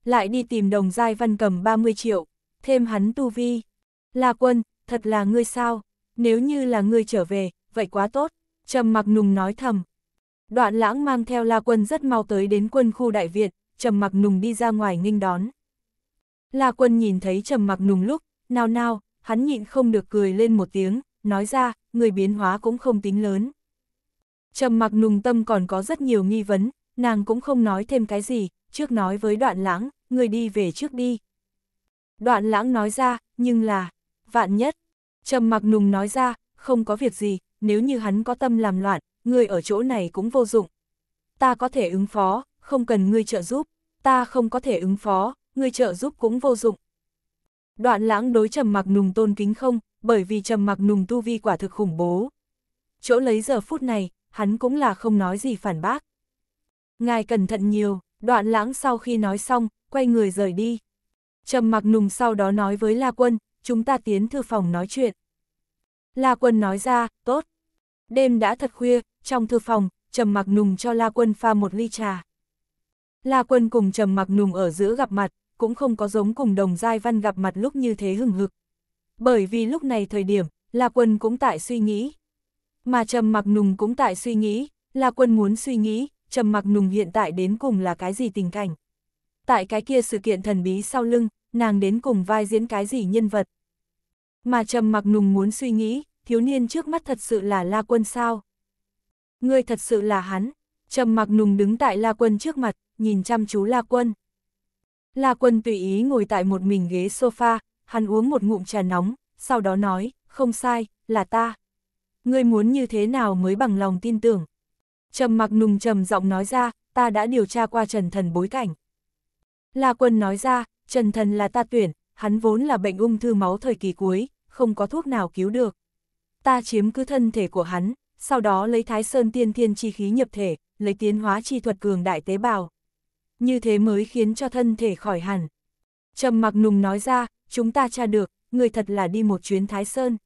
[SPEAKER 1] Lại đi tìm đồng giai văn cầm 30 triệu, thêm hắn tu vi. Là quân, thật là ngươi sao? nếu như là ngươi trở về, vậy quá tốt, trầm mặc nùng nói thầm. Đoạn lãng mang theo la quân rất mau tới đến quân khu đại viện, trầm mặc nùng đi ra ngoài nghênh đón. La quân nhìn thấy trầm mặc nùng lúc, nào nào, hắn nhịn không được cười lên một tiếng, nói ra, người biến hóa cũng không tính lớn. Trầm mặc nùng tâm còn có rất nhiều nghi vấn, nàng cũng không nói thêm cái gì, trước nói với đoạn lãng, người đi về trước đi. Đoạn lãng nói ra, nhưng là, vạn nhất, Trầm mặc nùng nói ra, không có việc gì, nếu như hắn có tâm làm loạn, người ở chỗ này cũng vô dụng. Ta có thể ứng phó, không cần ngươi trợ giúp, ta không có thể ứng phó, ngươi trợ giúp cũng vô dụng. Đoạn lãng đối trầm mặc nùng tôn kính không, bởi vì trầm mặc nùng tu vi quả thực khủng bố. Chỗ lấy giờ phút này, hắn cũng là không nói gì phản bác. Ngài cẩn thận nhiều, đoạn lãng sau khi nói xong, quay người rời đi. Trầm mặc nùng sau đó nói với La Quân, chúng ta tiến thư phòng nói chuyện. La Quân nói ra, tốt. Đêm đã thật khuya, trong thư phòng, Trầm Mặc Nùng cho La Quân pha một ly trà. La Quân cùng Trầm Mặc Nùng ở giữa gặp mặt, cũng không có giống cùng đồng giai văn gặp mặt lúc như thế hừng hực. Bởi vì lúc này thời điểm, La Quân cũng tại suy nghĩ. Mà Trầm Mặc Nùng cũng tại suy nghĩ, La Quân muốn suy nghĩ, Trầm Mặc Nùng hiện tại đến cùng là cái gì tình cảnh. Tại cái kia sự kiện thần bí sau lưng, nàng đến cùng vai diễn cái gì nhân vật. Mà trầm mặc nùng muốn suy nghĩ, thiếu niên trước mắt thật sự là La Quân sao? Ngươi thật sự là hắn, trầm mặc nùng đứng tại La Quân trước mặt, nhìn chăm chú La Quân. La Quân tùy ý ngồi tại một mình ghế sofa, hắn uống một ngụm trà nóng, sau đó nói, không sai, là ta. Ngươi muốn như thế nào mới bằng lòng tin tưởng? Trầm mặc nùng trầm giọng nói ra, ta đã điều tra qua trần thần bối cảnh. La Quân nói ra, Trần Thần là ta tuyển, hắn vốn là bệnh ung thư máu thời kỳ cuối, không có thuốc nào cứu được. Ta chiếm cứ thân thể của hắn, sau đó lấy Thái Sơn tiên thiên chi khí nhập thể, lấy tiến hóa chi thuật cường đại tế bào. Như thế mới khiến cho thân thể khỏi hẳn. Trầm mặc nùng nói ra, chúng ta tra được, người thật là đi một chuyến Thái Sơn.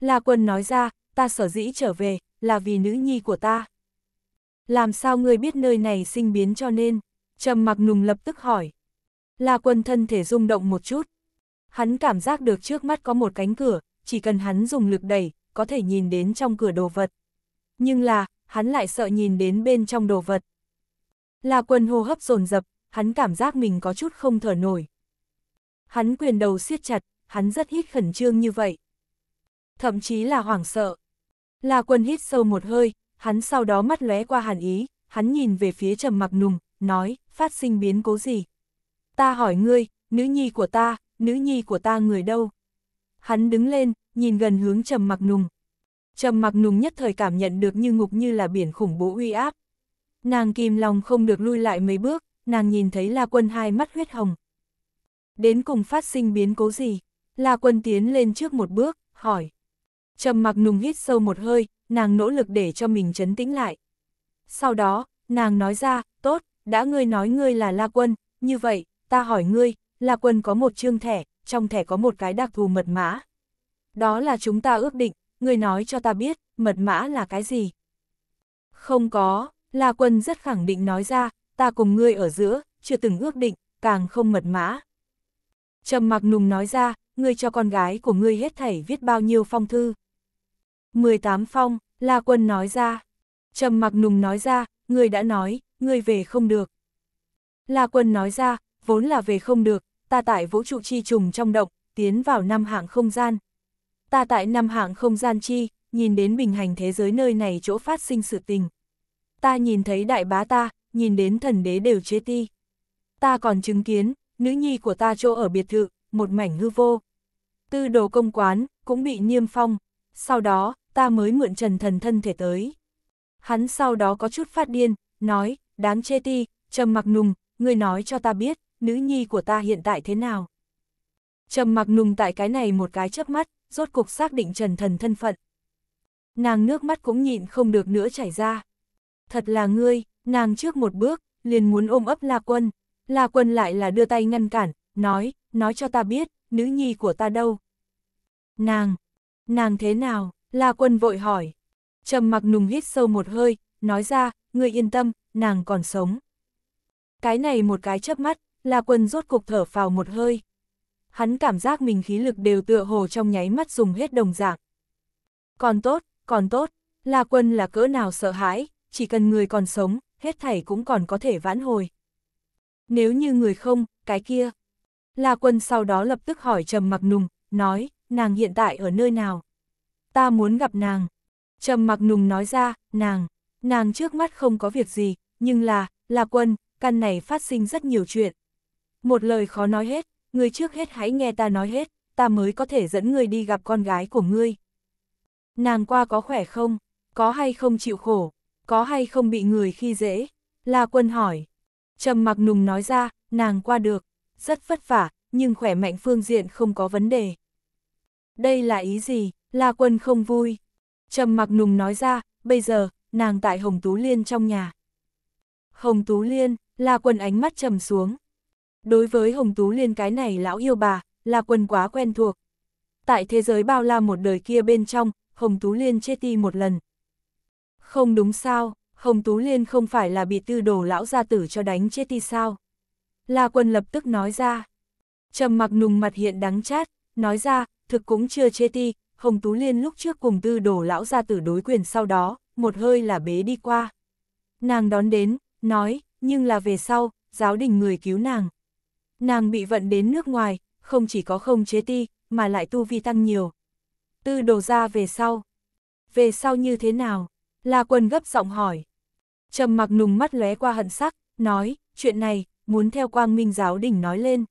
[SPEAKER 1] La quân nói ra, ta sở dĩ trở về, là vì nữ nhi của ta. Làm sao người biết nơi này sinh biến cho nên? Trầm mặc nùng lập tức hỏi. La Quân thân thể rung động một chút. Hắn cảm giác được trước mắt có một cánh cửa, chỉ cần hắn dùng lực đẩy, có thể nhìn đến trong cửa đồ vật. Nhưng là, hắn lại sợ nhìn đến bên trong đồ vật. La Quân hô hấp dồn dập, hắn cảm giác mình có chút không thở nổi. Hắn quyền đầu siết chặt, hắn rất hít khẩn trương như vậy. Thậm chí là hoảng sợ. La Quân hít sâu một hơi, hắn sau đó mắt lóe qua hàn ý, hắn nhìn về phía trầm mặc nùng, nói, phát sinh biến cố gì ta hỏi ngươi, nữ nhi của ta, nữ nhi của ta người đâu? Hắn đứng lên, nhìn gần hướng trầm mặc nùng. Trầm mặc nùng nhất thời cảm nhận được như ngục như là biển khủng bố uy áp. Nàng kìm lòng không được lui lại mấy bước, nàng nhìn thấy La Quân hai mắt huyết hồng. Đến cùng phát sinh biến cố gì? La Quân tiến lên trước một bước, hỏi. Trầm mặc nùng hít sâu một hơi, nàng nỗ lực để cho mình chấn tĩnh lại. Sau đó, nàng nói ra, tốt, đã ngươi nói ngươi là La Quân, như vậy, ta hỏi ngươi, là quân có một chương thẻ, trong thẻ có một cái đặc thù mật mã. Đó là chúng ta ước định, ngươi nói cho ta biết, mật mã là cái gì? Không có, là quân rất khẳng định nói ra, ta cùng ngươi ở giữa, chưa từng ước định, càng không mật mã. Trầm mặc nùng nói ra, ngươi cho con gái của ngươi hết thảy viết bao nhiêu phong thư. 18 phong, La Quân nói ra. Trầm mặc nùng nói ra, ngươi đã nói, ngươi về không được. La Quân nói ra, vốn là về không được, ta tại vũ trụ chi trùng trong động, tiến vào năm hạng không gian. Ta tại năm hạng không gian chi, nhìn đến bình hành thế giới nơi này chỗ phát sinh sự tình. Ta nhìn thấy đại bá ta, nhìn đến thần đế đều chế ti. Ta còn chứng kiến, nữ nhi của ta chỗ ở biệt thự, một mảnh hư vô. Tư đồ công quán, cũng bị niêm phong. Sau đó, ta mới mượn trần thần thân thể tới. Hắn sau đó có chút phát điên, nói, đáng chê ti, trầm mặc nùng, người nói cho ta biết, nữ nhi của ta hiện tại thế nào? Trầm mặc nùng tại cái này một cái chớp mắt, rốt cục xác định Trần Thần thân phận. Nàng nước mắt cũng nhịn không được nữa chảy ra. Thật là ngươi, nàng trước một bước, liền muốn ôm ấp La Quân. La Quân lại là đưa tay ngăn cản, nói, nói cho ta biết, nữ nhi của ta đâu. Nàng, nàng thế nào? La Quân vội hỏi. Trầm mặc nùng hít sâu một hơi, nói ra, ngươi yên tâm, nàng còn sống. Cái này một cái chớp mắt, La Quân rốt cục thở phào một hơi. Hắn cảm giác mình khí lực đều tựa hồ trong nháy mắt dùng hết đồng dạng. Còn tốt, còn tốt, La Quân là cỡ nào sợ hãi, chỉ cần người còn sống, hết thảy cũng còn có thể vãn hồi. Nếu như người không, cái kia. La Quân sau đó lập tức hỏi Trầm Mặc Nùng, nói, nàng hiện tại ở nơi nào? Ta muốn gặp nàng. Trầm Mặc Nùng nói ra, nàng, nàng trước mắt không có việc gì, nhưng là, La Quân, căn này phát sinh rất nhiều chuyện. Một lời khó nói hết, người trước hết hãy nghe ta nói hết, ta mới có thể dẫn người đi gặp con gái của ngươi. Nàng qua có khỏe không? Có hay không chịu khổ? Có hay không bị người khi dễ? La quân hỏi. trầm mặc nùng nói ra, nàng qua được, rất vất vả, nhưng khỏe mạnh phương diện không có vấn đề. Đây là ý gì? La quân không vui. trầm mặc nùng nói ra, bây giờ, nàng tại Hồng Tú Liên trong nhà. Hồng Tú Liên, La quân ánh mắt trầm xuống, Đối với Hồng Tú Liên cái này lão yêu bà, là quần quá quen thuộc. Tại thế giới bao la một đời kia bên trong, Hồng Tú Liên chê ti một lần. Không đúng sao, Hồng Tú Liên không phải là bị tư đồ lão gia tử cho đánh chê ti sao. La quân lập tức nói ra. trầm mặc nùng mặt hiện đắng chát, nói ra, thực cũng chưa chê ti, Hồng Tú Liên lúc trước cùng tư đồ lão gia tử đối quyền sau đó, một hơi là bế đi qua. Nàng đón đến, nói, nhưng là về sau, giáo đình người cứu nàng nàng bị vận đến nước ngoài, không chỉ có không chế ti, mà lại tu vi tăng nhiều. Tư đồ ra về sau. Về sau như thế nào? La quân gấp giọng hỏi. Trầm mặc nùng mắt lóe qua hận sắc, nói, chuyện này, muốn theo quang minh giáo đình nói lên.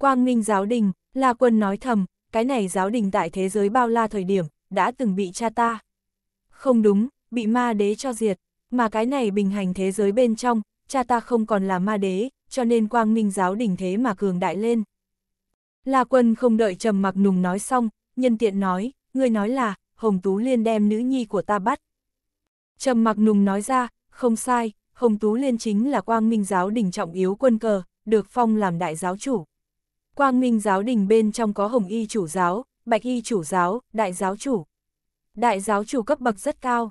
[SPEAKER 1] Quang minh giáo đình, La quân nói thầm, cái này giáo đình tại thế giới bao la thời điểm, đã từng bị cha ta. Không đúng, bị ma đế cho diệt, mà cái này bình hành thế giới bên trong, cha ta không còn là ma đế, cho nên quang minh giáo đỉnh thế mà cường đại lên. La quân không đợi trầm mặc nùng nói xong, nhân tiện nói, ngươi nói là, Hồng Tú Liên đem nữ nhi của ta bắt. Trầm mặc nùng nói ra, không sai, Hồng Tú Liên chính là quang minh giáo đỉnh trọng yếu quân cờ, được phong làm đại giáo chủ. Quang minh giáo đỉnh bên trong có Hồng Y chủ giáo, Bạch Y chủ giáo, đại giáo chủ. Đại giáo chủ cấp bậc rất cao.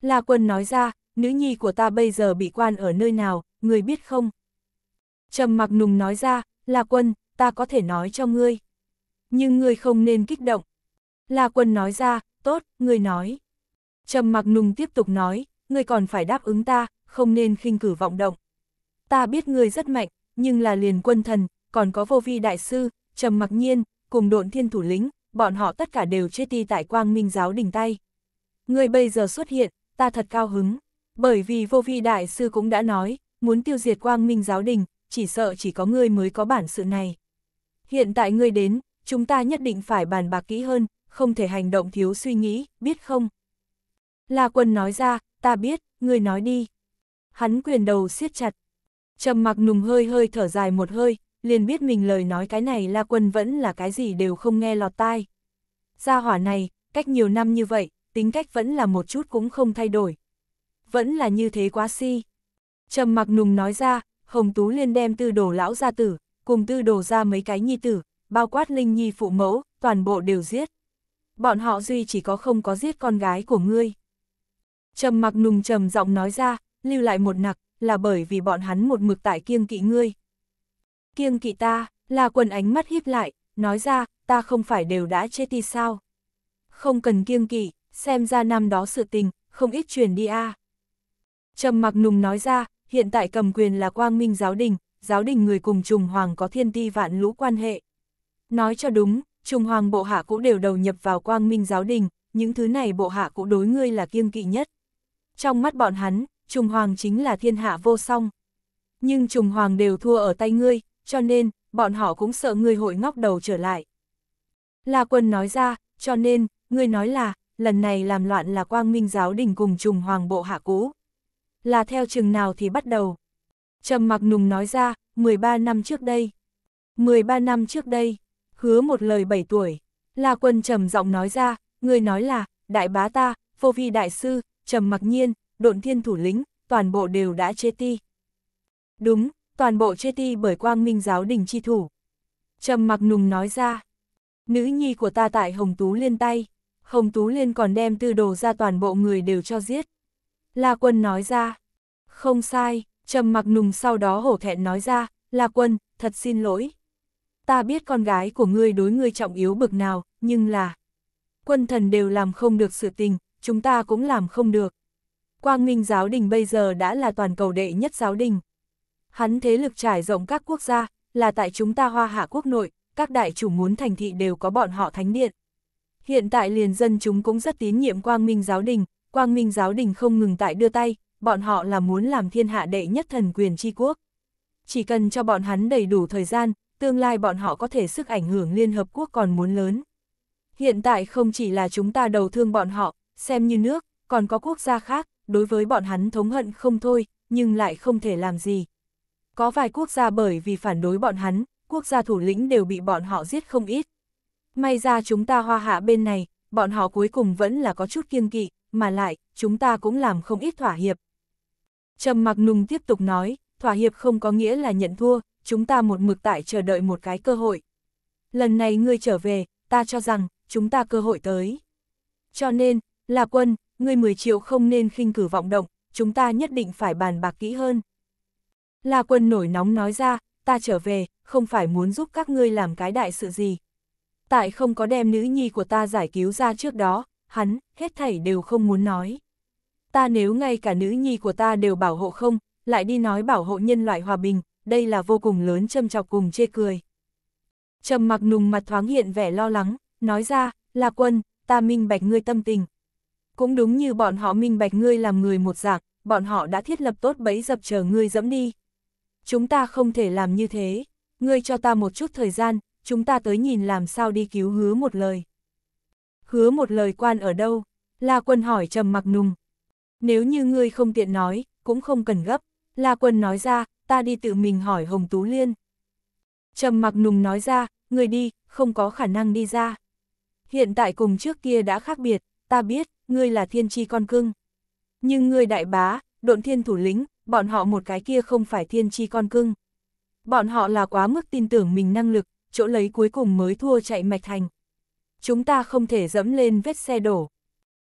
[SPEAKER 1] La quân nói ra, nữ nhi của ta bây giờ bị quan ở nơi nào, người biết không? Trầm mặc nùng nói ra, là quân, ta có thể nói cho ngươi. Nhưng ngươi không nên kích động. Là quân nói ra, tốt, ngươi nói. Trầm mặc nùng tiếp tục nói, ngươi còn phải đáp ứng ta, không nên khinh cử vọng động. Ta biết ngươi rất mạnh, nhưng là liền quân thần, còn có vô vi đại sư, trầm mặc nhiên, cùng độn thiên thủ lĩnh, bọn họ tất cả đều chết đi tại quang minh giáo đỉnh tay. Ngươi bây giờ xuất hiện, ta thật cao hứng, bởi vì vô vi đại sư cũng đã nói, muốn tiêu diệt quang minh giáo đình, chỉ sợ chỉ có ngươi mới có bản sự này. Hiện tại ngươi đến, chúng ta nhất định phải bàn bạc kỹ hơn, không thể hành động thiếu suy nghĩ, biết không? La quân nói ra, ta biết, ngươi nói đi. Hắn quyền đầu siết chặt. trầm mặc nùng hơi hơi thở dài một hơi, liền biết mình lời nói cái này La quân vẫn là cái gì đều không nghe lọt tai. Gia hỏa này, cách nhiều năm như vậy, tính cách vẫn là một chút cũng không thay đổi. Vẫn là như thế quá si. trầm mặc nùng nói ra, Hồng Tú liền đem tư đồ lão gia tử, cùng tư đồ ra mấy cái nhi tử, bao quát linh nhi phụ mẫu, toàn bộ đều giết. Bọn họ duy chỉ có không có giết con gái của ngươi. Trầm mặc nùng trầm giọng nói ra, lưu lại một nặc, là bởi vì bọn hắn một mực tại kiêng kỵ ngươi. Kiêng kỵ ta, là quần ánh mắt híp lại, nói ra, ta không phải đều đã chết đi sao. Không cần kiêng kỵ, xem ra năm đó sự tình, không ít truyền đi a. À. Trầm mặc nùng nói ra, hiện tại cầm quyền là quang minh giáo đình, giáo đình người cùng trùng hoàng có thiên ti vạn lũ quan hệ. Nói cho đúng, trùng hoàng bộ hạ cũ đều đầu nhập vào quang minh giáo đình, những thứ này bộ hạ cũ đối ngươi là kiêng kỵ nhất. Trong mắt bọn hắn, trùng hoàng chính là thiên hạ vô song. Nhưng trùng hoàng đều thua ở tay ngươi, cho nên, bọn họ cũng sợ ngươi hội ngóc đầu trở lại. La quân nói ra, cho nên, ngươi nói là, lần này làm loạn là quang minh giáo đình cùng trùng hoàng bộ hạ cũ là theo chừng nào thì bắt đầu. Trầm mặc nùng nói ra, 13 năm trước đây. 13 năm trước đây, hứa một lời 7 tuổi. Là quân trầm giọng nói ra, người nói là, đại bá ta, vô vi đại sư, trầm mặc nhiên, độn thiên thủ lĩnh, toàn bộ đều đã chê ti. Đúng, toàn bộ chê ti bởi quang minh giáo đình chi thủ. Trầm mặc nùng nói ra, nữ nhi của ta tại Hồng Tú Liên tay, Hồng Tú Liên còn đem tư đồ ra toàn bộ người đều cho giết. La Quân nói ra. Không sai, trầm mặc nùng sau đó hổ thẹn nói ra, La Quân, thật xin lỗi. Ta biết con gái của ngươi đối ngươi trọng yếu bực nào, nhưng là... Quân thần đều làm không được sự tình, chúng ta cũng làm không được. Quang Minh giáo đình bây giờ đã là toàn cầu đệ nhất giáo đình. Hắn thế lực trải rộng các quốc gia, là tại chúng ta hoa hạ quốc nội, các đại chủ muốn thành thị đều có bọn họ thánh điện. Hiện tại liền dân chúng cũng rất tín nhiệm Quang Minh giáo đình, quang minh giáo đình không ngừng tại đưa tay, bọn họ là muốn làm thiên hạ đệ nhất thần quyền tri quốc. Chỉ cần cho bọn hắn đầy đủ thời gian, tương lai bọn họ có thể sức ảnh hưởng Liên Hợp Quốc còn muốn lớn. Hiện tại không chỉ là chúng ta đầu thương bọn họ, xem như nước, còn có quốc gia khác, đối với bọn hắn thống hận không thôi, nhưng lại không thể làm gì. Có vài quốc gia bởi vì phản đối bọn hắn, quốc gia thủ lĩnh đều bị bọn họ giết không ít. May ra chúng ta hoa hạ bên này, bọn họ cuối cùng vẫn là có chút kiêng kỵ, mà lại, chúng ta cũng làm không ít thỏa hiệp. Trầm mặc nùng tiếp tục nói, thỏa hiệp không có nghĩa là nhận thua, chúng ta một mực tại chờ đợi một cái cơ hội. Lần này ngươi trở về, ta cho rằng, chúng ta cơ hội tới. Cho nên, là quân, ngươi 10 triệu không nên khinh cử vọng động, chúng ta nhất định phải bàn bạc kỹ hơn. La quân nổi nóng nói ra, ta trở về, không phải muốn giúp các ngươi làm cái đại sự gì. Tại không có đem nữ nhi của ta giải cứu ra trước đó, hắn, hết thảy đều không muốn nói. Ta nếu ngay cả nữ nhi của ta đều bảo hộ không, lại đi nói bảo hộ nhân loại hòa bình, đây là vô cùng lớn châm chọc cùng chê cười. Trầm mặc nùng mặt thoáng hiện vẻ lo lắng, nói ra, là quân, ta minh bạch ngươi tâm tình. Cũng đúng như bọn họ minh bạch ngươi làm người một dạng, bọn họ đã thiết lập tốt bẫy dập chờ ngươi dẫm đi. Chúng ta không thể làm như thế, ngươi cho ta một chút thời gian, chúng ta tới nhìn làm sao đi cứu hứa một lời hứa một lời quan ở đâu? La Quân hỏi trầm mặc nùng. Nếu như ngươi không tiện nói, cũng không cần gấp. La Quân nói ra, ta đi tự mình hỏi Hồng Tú Liên. Trầm mặc nùng nói ra, người đi, không có khả năng đi ra. Hiện tại cùng trước kia đã khác biệt, ta biết, ngươi là thiên tri con cưng. Nhưng ngươi đại bá, độn thiên thủ lĩnh, bọn họ một cái kia không phải thiên tri con cưng. Bọn họ là quá mức tin tưởng mình năng lực, chỗ lấy cuối cùng mới thua chạy mạch thành chúng ta không thể dẫm lên vết xe đổ.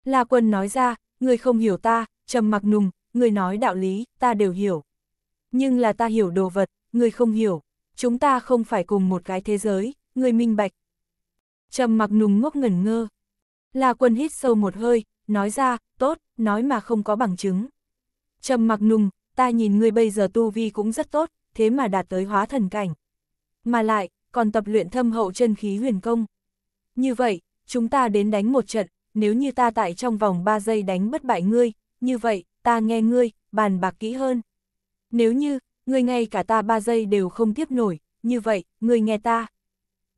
[SPEAKER 1] La quân nói ra, người không hiểu ta, trầm mặc nùng, người nói đạo lý, ta đều hiểu. Nhưng là ta hiểu đồ vật, người không hiểu, chúng ta không phải cùng một cái thế giới, người minh bạch. Trầm mặc nùng ngốc ngẩn ngơ. La quân hít sâu một hơi, nói ra, tốt, nói mà không có bằng chứng. Trầm mặc nùng, ta nhìn ngươi bây giờ tu vi cũng rất tốt, thế mà đạt tới hóa thần cảnh. Mà lại, còn tập luyện thâm hậu chân khí huyền công. Như vậy, chúng ta đến đánh một trận, nếu như ta tại trong vòng 3 giây đánh bất bại ngươi, như vậy, ta nghe ngươi, bàn bạc kỹ hơn. Nếu như, ngươi ngay cả ta 3 giây đều không tiếp nổi, như vậy, ngươi nghe ta.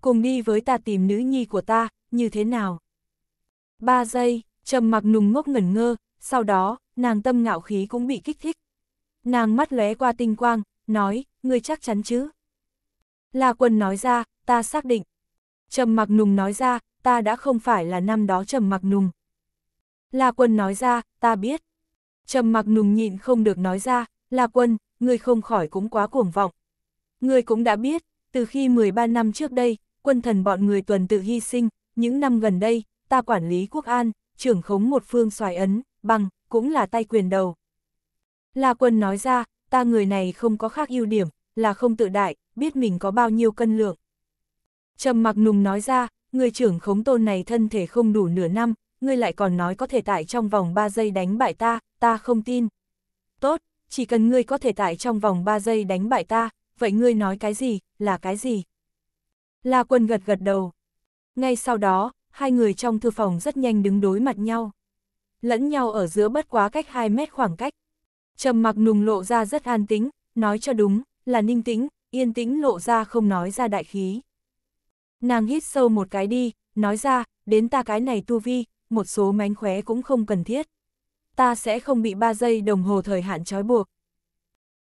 [SPEAKER 1] Cùng đi với ta tìm nữ nhi của ta, như thế nào? 3 giây, trầm mặc nùng ngốc ngẩn ngơ, sau đó, nàng tâm ngạo khí cũng bị kích thích. Nàng mắt lóe qua tinh quang, nói, ngươi chắc chắn chứ? là quân nói ra, ta xác định, Trầm Mặc Nùng nói ra, ta đã không phải là năm đó Trầm Mặc Nùng. La Quân nói ra, ta biết. Trầm Mặc Nùng nhịn không được nói ra, La Quân, ngươi không khỏi cũng quá cuồng vọng. Ngươi cũng đã biết, từ khi 13 năm trước đây, quân thần bọn người tuần tự hy sinh, những năm gần đây, ta quản lý quốc an, trưởng khống một phương xoài ấn, bằng, cũng là tay quyền đầu. La Quân nói ra, ta người này không có khác ưu điểm, là không tự đại, biết mình có bao nhiêu cân lượng. Trầm mặc nùng nói ra, người trưởng khống tôn này thân thể không đủ nửa năm, ngươi lại còn nói có thể tại trong vòng 3 giây đánh bại ta, ta không tin. Tốt, chỉ cần ngươi có thể tại trong vòng 3 giây đánh bại ta, vậy ngươi nói cái gì, là cái gì? La quân gật gật đầu. Ngay sau đó, hai người trong thư phòng rất nhanh đứng đối mặt nhau. Lẫn nhau ở giữa bất quá cách 2 mét khoảng cách. Trầm mặc nùng lộ ra rất an tĩnh nói cho đúng, là ninh tĩnh, yên tĩnh lộ ra không nói ra đại khí. Nàng hít sâu một cái đi, nói ra, đến ta cái này tu vi, một số mánh khóe cũng không cần thiết. Ta sẽ không bị ba giây đồng hồ thời hạn trói buộc.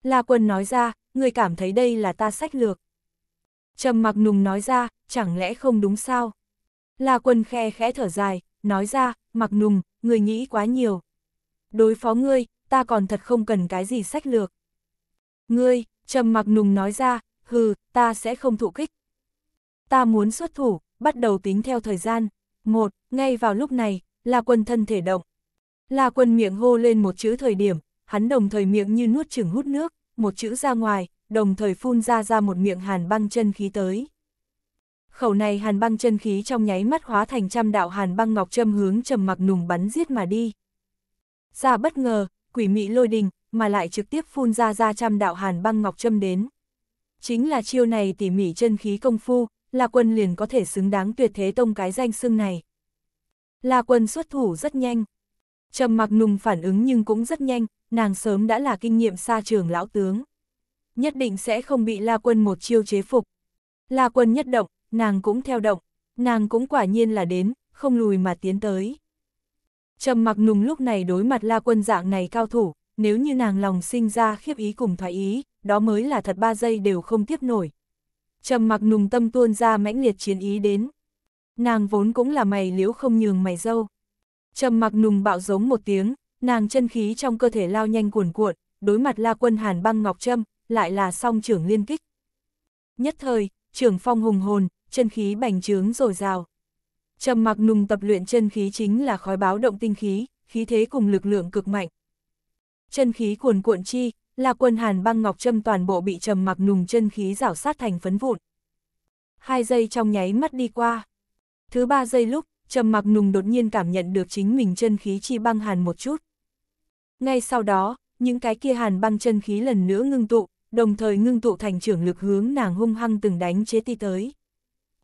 [SPEAKER 1] La Quân nói ra, người cảm thấy đây là ta sách lược. Trầm mặc nùng nói ra, chẳng lẽ không đúng sao? La Quân khe khẽ thở dài, nói ra, mặc nùng, người nghĩ quá nhiều. Đối phó ngươi, ta còn thật không cần cái gì sách lược. Ngươi, trầm mặc nùng nói ra, hừ, ta sẽ không thụ kích, ta muốn xuất thủ, bắt đầu tính theo thời gian. Một, ngay vào lúc này, là quân thân thể động. Là quân miệng hô lên một chữ thời điểm, hắn đồng thời miệng như nuốt chừng hút nước, một chữ ra ngoài, đồng thời phun ra ra một miệng hàn băng chân khí tới. Khẩu này hàn băng chân khí trong nháy mắt hóa thành trăm đạo hàn băng ngọc châm hướng trầm mặc nùng bắn giết mà đi. Ra bất ngờ, quỷ mị lôi đình, mà lại trực tiếp phun ra ra trăm đạo hàn băng ngọc châm đến. Chính là chiêu này tỉ mỉ chân khí công phu, La Quân liền có thể xứng đáng tuyệt thế tông cái danh xưng này. La Quân xuất thủ rất nhanh. Trầm mặc nùng phản ứng nhưng cũng rất nhanh, nàng sớm đã là kinh nghiệm xa trường lão tướng. Nhất định sẽ không bị La Quân một chiêu chế phục. La Quân nhất động, nàng cũng theo động, nàng cũng quả nhiên là đến, không lùi mà tiến tới. Trầm mặc nùng lúc này đối mặt La Quân dạng này cao thủ, nếu như nàng lòng sinh ra khiếp ý cùng thoái ý, đó mới là thật ba giây đều không tiếp nổi, Trầm mặc nùng tâm tuôn ra mãnh liệt chiến ý đến. Nàng vốn cũng là mày liễu không nhường mày dâu. Trầm mặc nùng bạo giống một tiếng, nàng chân khí trong cơ thể lao nhanh cuồn cuộn, đối mặt la quân hàn băng ngọc trâm, lại là song trưởng liên kích. Nhất thời, trưởng phong hùng hồn, chân khí bành trướng rồi rào. Trầm mặc nùng tập luyện chân khí chính là khói báo động tinh khí, khí thế cùng lực lượng cực mạnh. Chân khí cuồn cuộn chi, là quân hàn băng ngọc châm toàn bộ bị trầm mặc nùng chân khí rảo sát thành phấn vụn. Hai giây trong nháy mắt đi qua. Thứ ba giây lúc, trầm mặc nùng đột nhiên cảm nhận được chính mình chân khí chi băng hàn một chút. Ngay sau đó, những cái kia hàn băng chân khí lần nữa ngưng tụ, đồng thời ngưng tụ thành trưởng lực hướng nàng hung hăng từng đánh chế ti tới.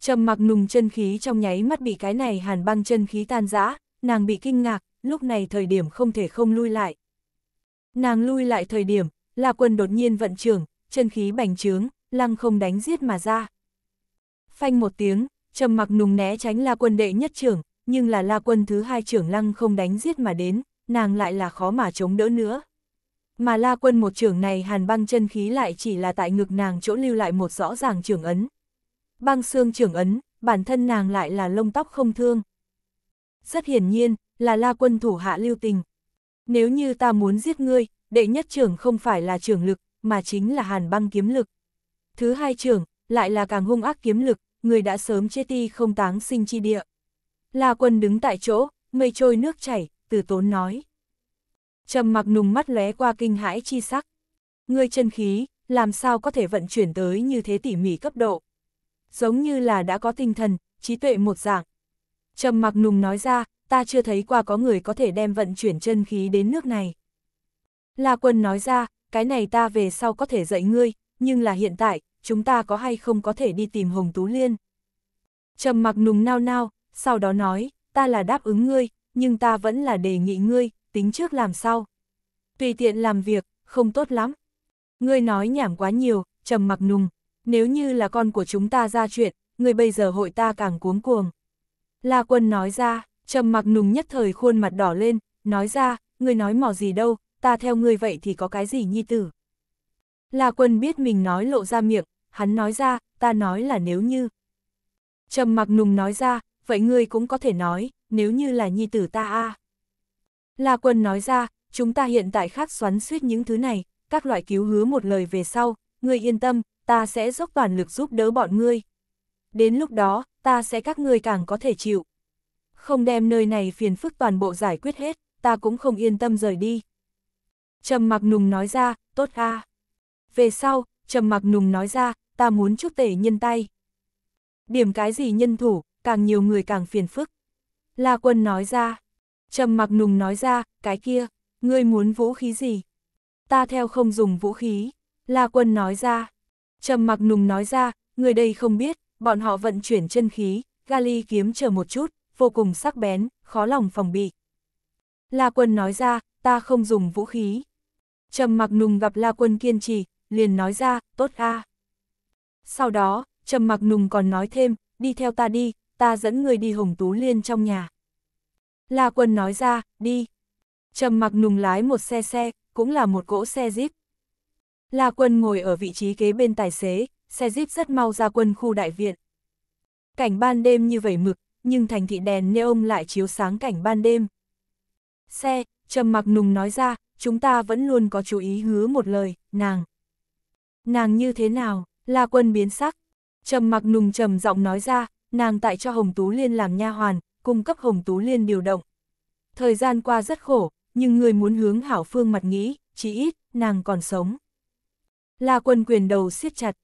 [SPEAKER 1] Trầm mặc nùng chân khí trong nháy mắt bị cái này hàn băng chân khí tan rã, nàng bị kinh ngạc, lúc này thời điểm không thể không lui lại. Nàng lui lại thời điểm, La Quân đột nhiên vận trưởng, chân khí bành trướng, lăng không đánh giết mà ra. Phanh một tiếng, trầm mặc nùng né tránh La Quân đệ nhất trưởng, nhưng là La Quân thứ hai trưởng lăng không đánh giết mà đến, nàng lại là khó mà chống đỡ nữa. Mà La Quân một trưởng này hàn băng chân khí lại chỉ là tại ngực nàng chỗ lưu lại một rõ ràng trưởng ấn. Băng xương trưởng ấn, bản thân nàng lại là lông tóc không thương. Rất hiển nhiên, là La Quân thủ hạ lưu tình. Nếu như ta muốn giết ngươi, đệ nhất trưởng không phải là trưởng lực, mà chính là hàn băng kiếm lực. Thứ hai trưởng, lại là càng hung ác kiếm lực, người đã sớm chết đi không táng sinh chi địa. La quân đứng tại chỗ, mây trôi nước chảy, từ tốn nói. Trầm mặc nùng mắt lóe qua kinh hãi chi sắc. Người chân khí, làm sao có thể vận chuyển tới như thế tỉ mỉ cấp độ. Giống như là đã có tinh thần, trí tuệ một dạng. Trầm mặc nùng nói ra, ta chưa thấy qua có người có thể đem vận chuyển chân khí đến nước này. La Quân nói ra, cái này ta về sau có thể dạy ngươi, nhưng là hiện tại, chúng ta có hay không có thể đi tìm Hồng Tú Liên. Trầm mặc nùng nao nao, sau đó nói, ta là đáp ứng ngươi, nhưng ta vẫn là đề nghị ngươi, tính trước làm sau. Tùy tiện làm việc, không tốt lắm. Ngươi nói nhảm quá nhiều, trầm mặc nùng, nếu như là con của chúng ta ra chuyện, ngươi bây giờ hội ta càng cuống cuồng. La Quân nói ra, trầm mặc nùng nhất thời khuôn mặt đỏ lên, nói ra, ngươi nói mỏ gì đâu, ta theo ngươi vậy thì có cái gì nhi tử? La quân biết mình nói lộ ra miệng, hắn nói ra, ta nói là nếu như. Trầm mặc nùng nói ra, vậy ngươi cũng có thể nói, nếu như là nhi tử ta a. À. La quân nói ra, chúng ta hiện tại khác xoắn suýt những thứ này, các loại cứu hứa một lời về sau, ngươi yên tâm, ta sẽ dốc toàn lực giúp đỡ bọn ngươi. Đến lúc đó, ta sẽ các ngươi càng có thể chịu. Không đem nơi này phiền phức toàn bộ giải quyết hết, ta cũng không yên tâm rời đi. Trầm mặc nùng nói ra, tốt a. Về sau, trầm mặc nùng nói ra, ta muốn chúc tể nhân tay. Điểm cái gì nhân thủ, càng nhiều người càng phiền phức. La quân nói ra. Trầm mặc nùng nói ra, cái kia, ngươi muốn vũ khí gì? Ta theo không dùng vũ khí. La quân nói ra. Trầm mặc nùng nói ra, người đây không biết, bọn họ vận chuyển chân khí, gali kiếm chờ một chút, vô cùng sắc bén, khó lòng phòng bị. La quân nói ra, ta không dùng vũ khí. Trầm mặc nùng gặp La Quân kiên trì, liền nói ra, tốt a. Sau đó, Trầm mặc nùng còn nói thêm, đi theo ta đi, ta dẫn người đi Hồng Tú Liên trong nhà. La Quân nói ra, đi. Trầm mặc nùng lái một xe xe, cũng là một cỗ xe jeep. La Quân ngồi ở vị trí kế bên tài xế, xe jeep rất mau ra quân khu đại viện. Cảnh ban đêm như vậy mực, nhưng thành thị đèn neon lại chiếu sáng cảnh ban đêm. Xe, Trầm mặc nùng nói ra, chúng ta vẫn luôn có chú ý hứa một lời, nàng. Nàng như thế nào, La Quân biến sắc. Trầm mặc nùng trầm giọng nói ra, nàng tại cho Hồng Tú Liên làm nha hoàn, cung cấp Hồng Tú Liên điều động. Thời gian qua rất khổ, nhưng người muốn hướng hảo phương mặt nghĩ, chỉ ít, nàng còn sống. La Quân quyền đầu siết chặt.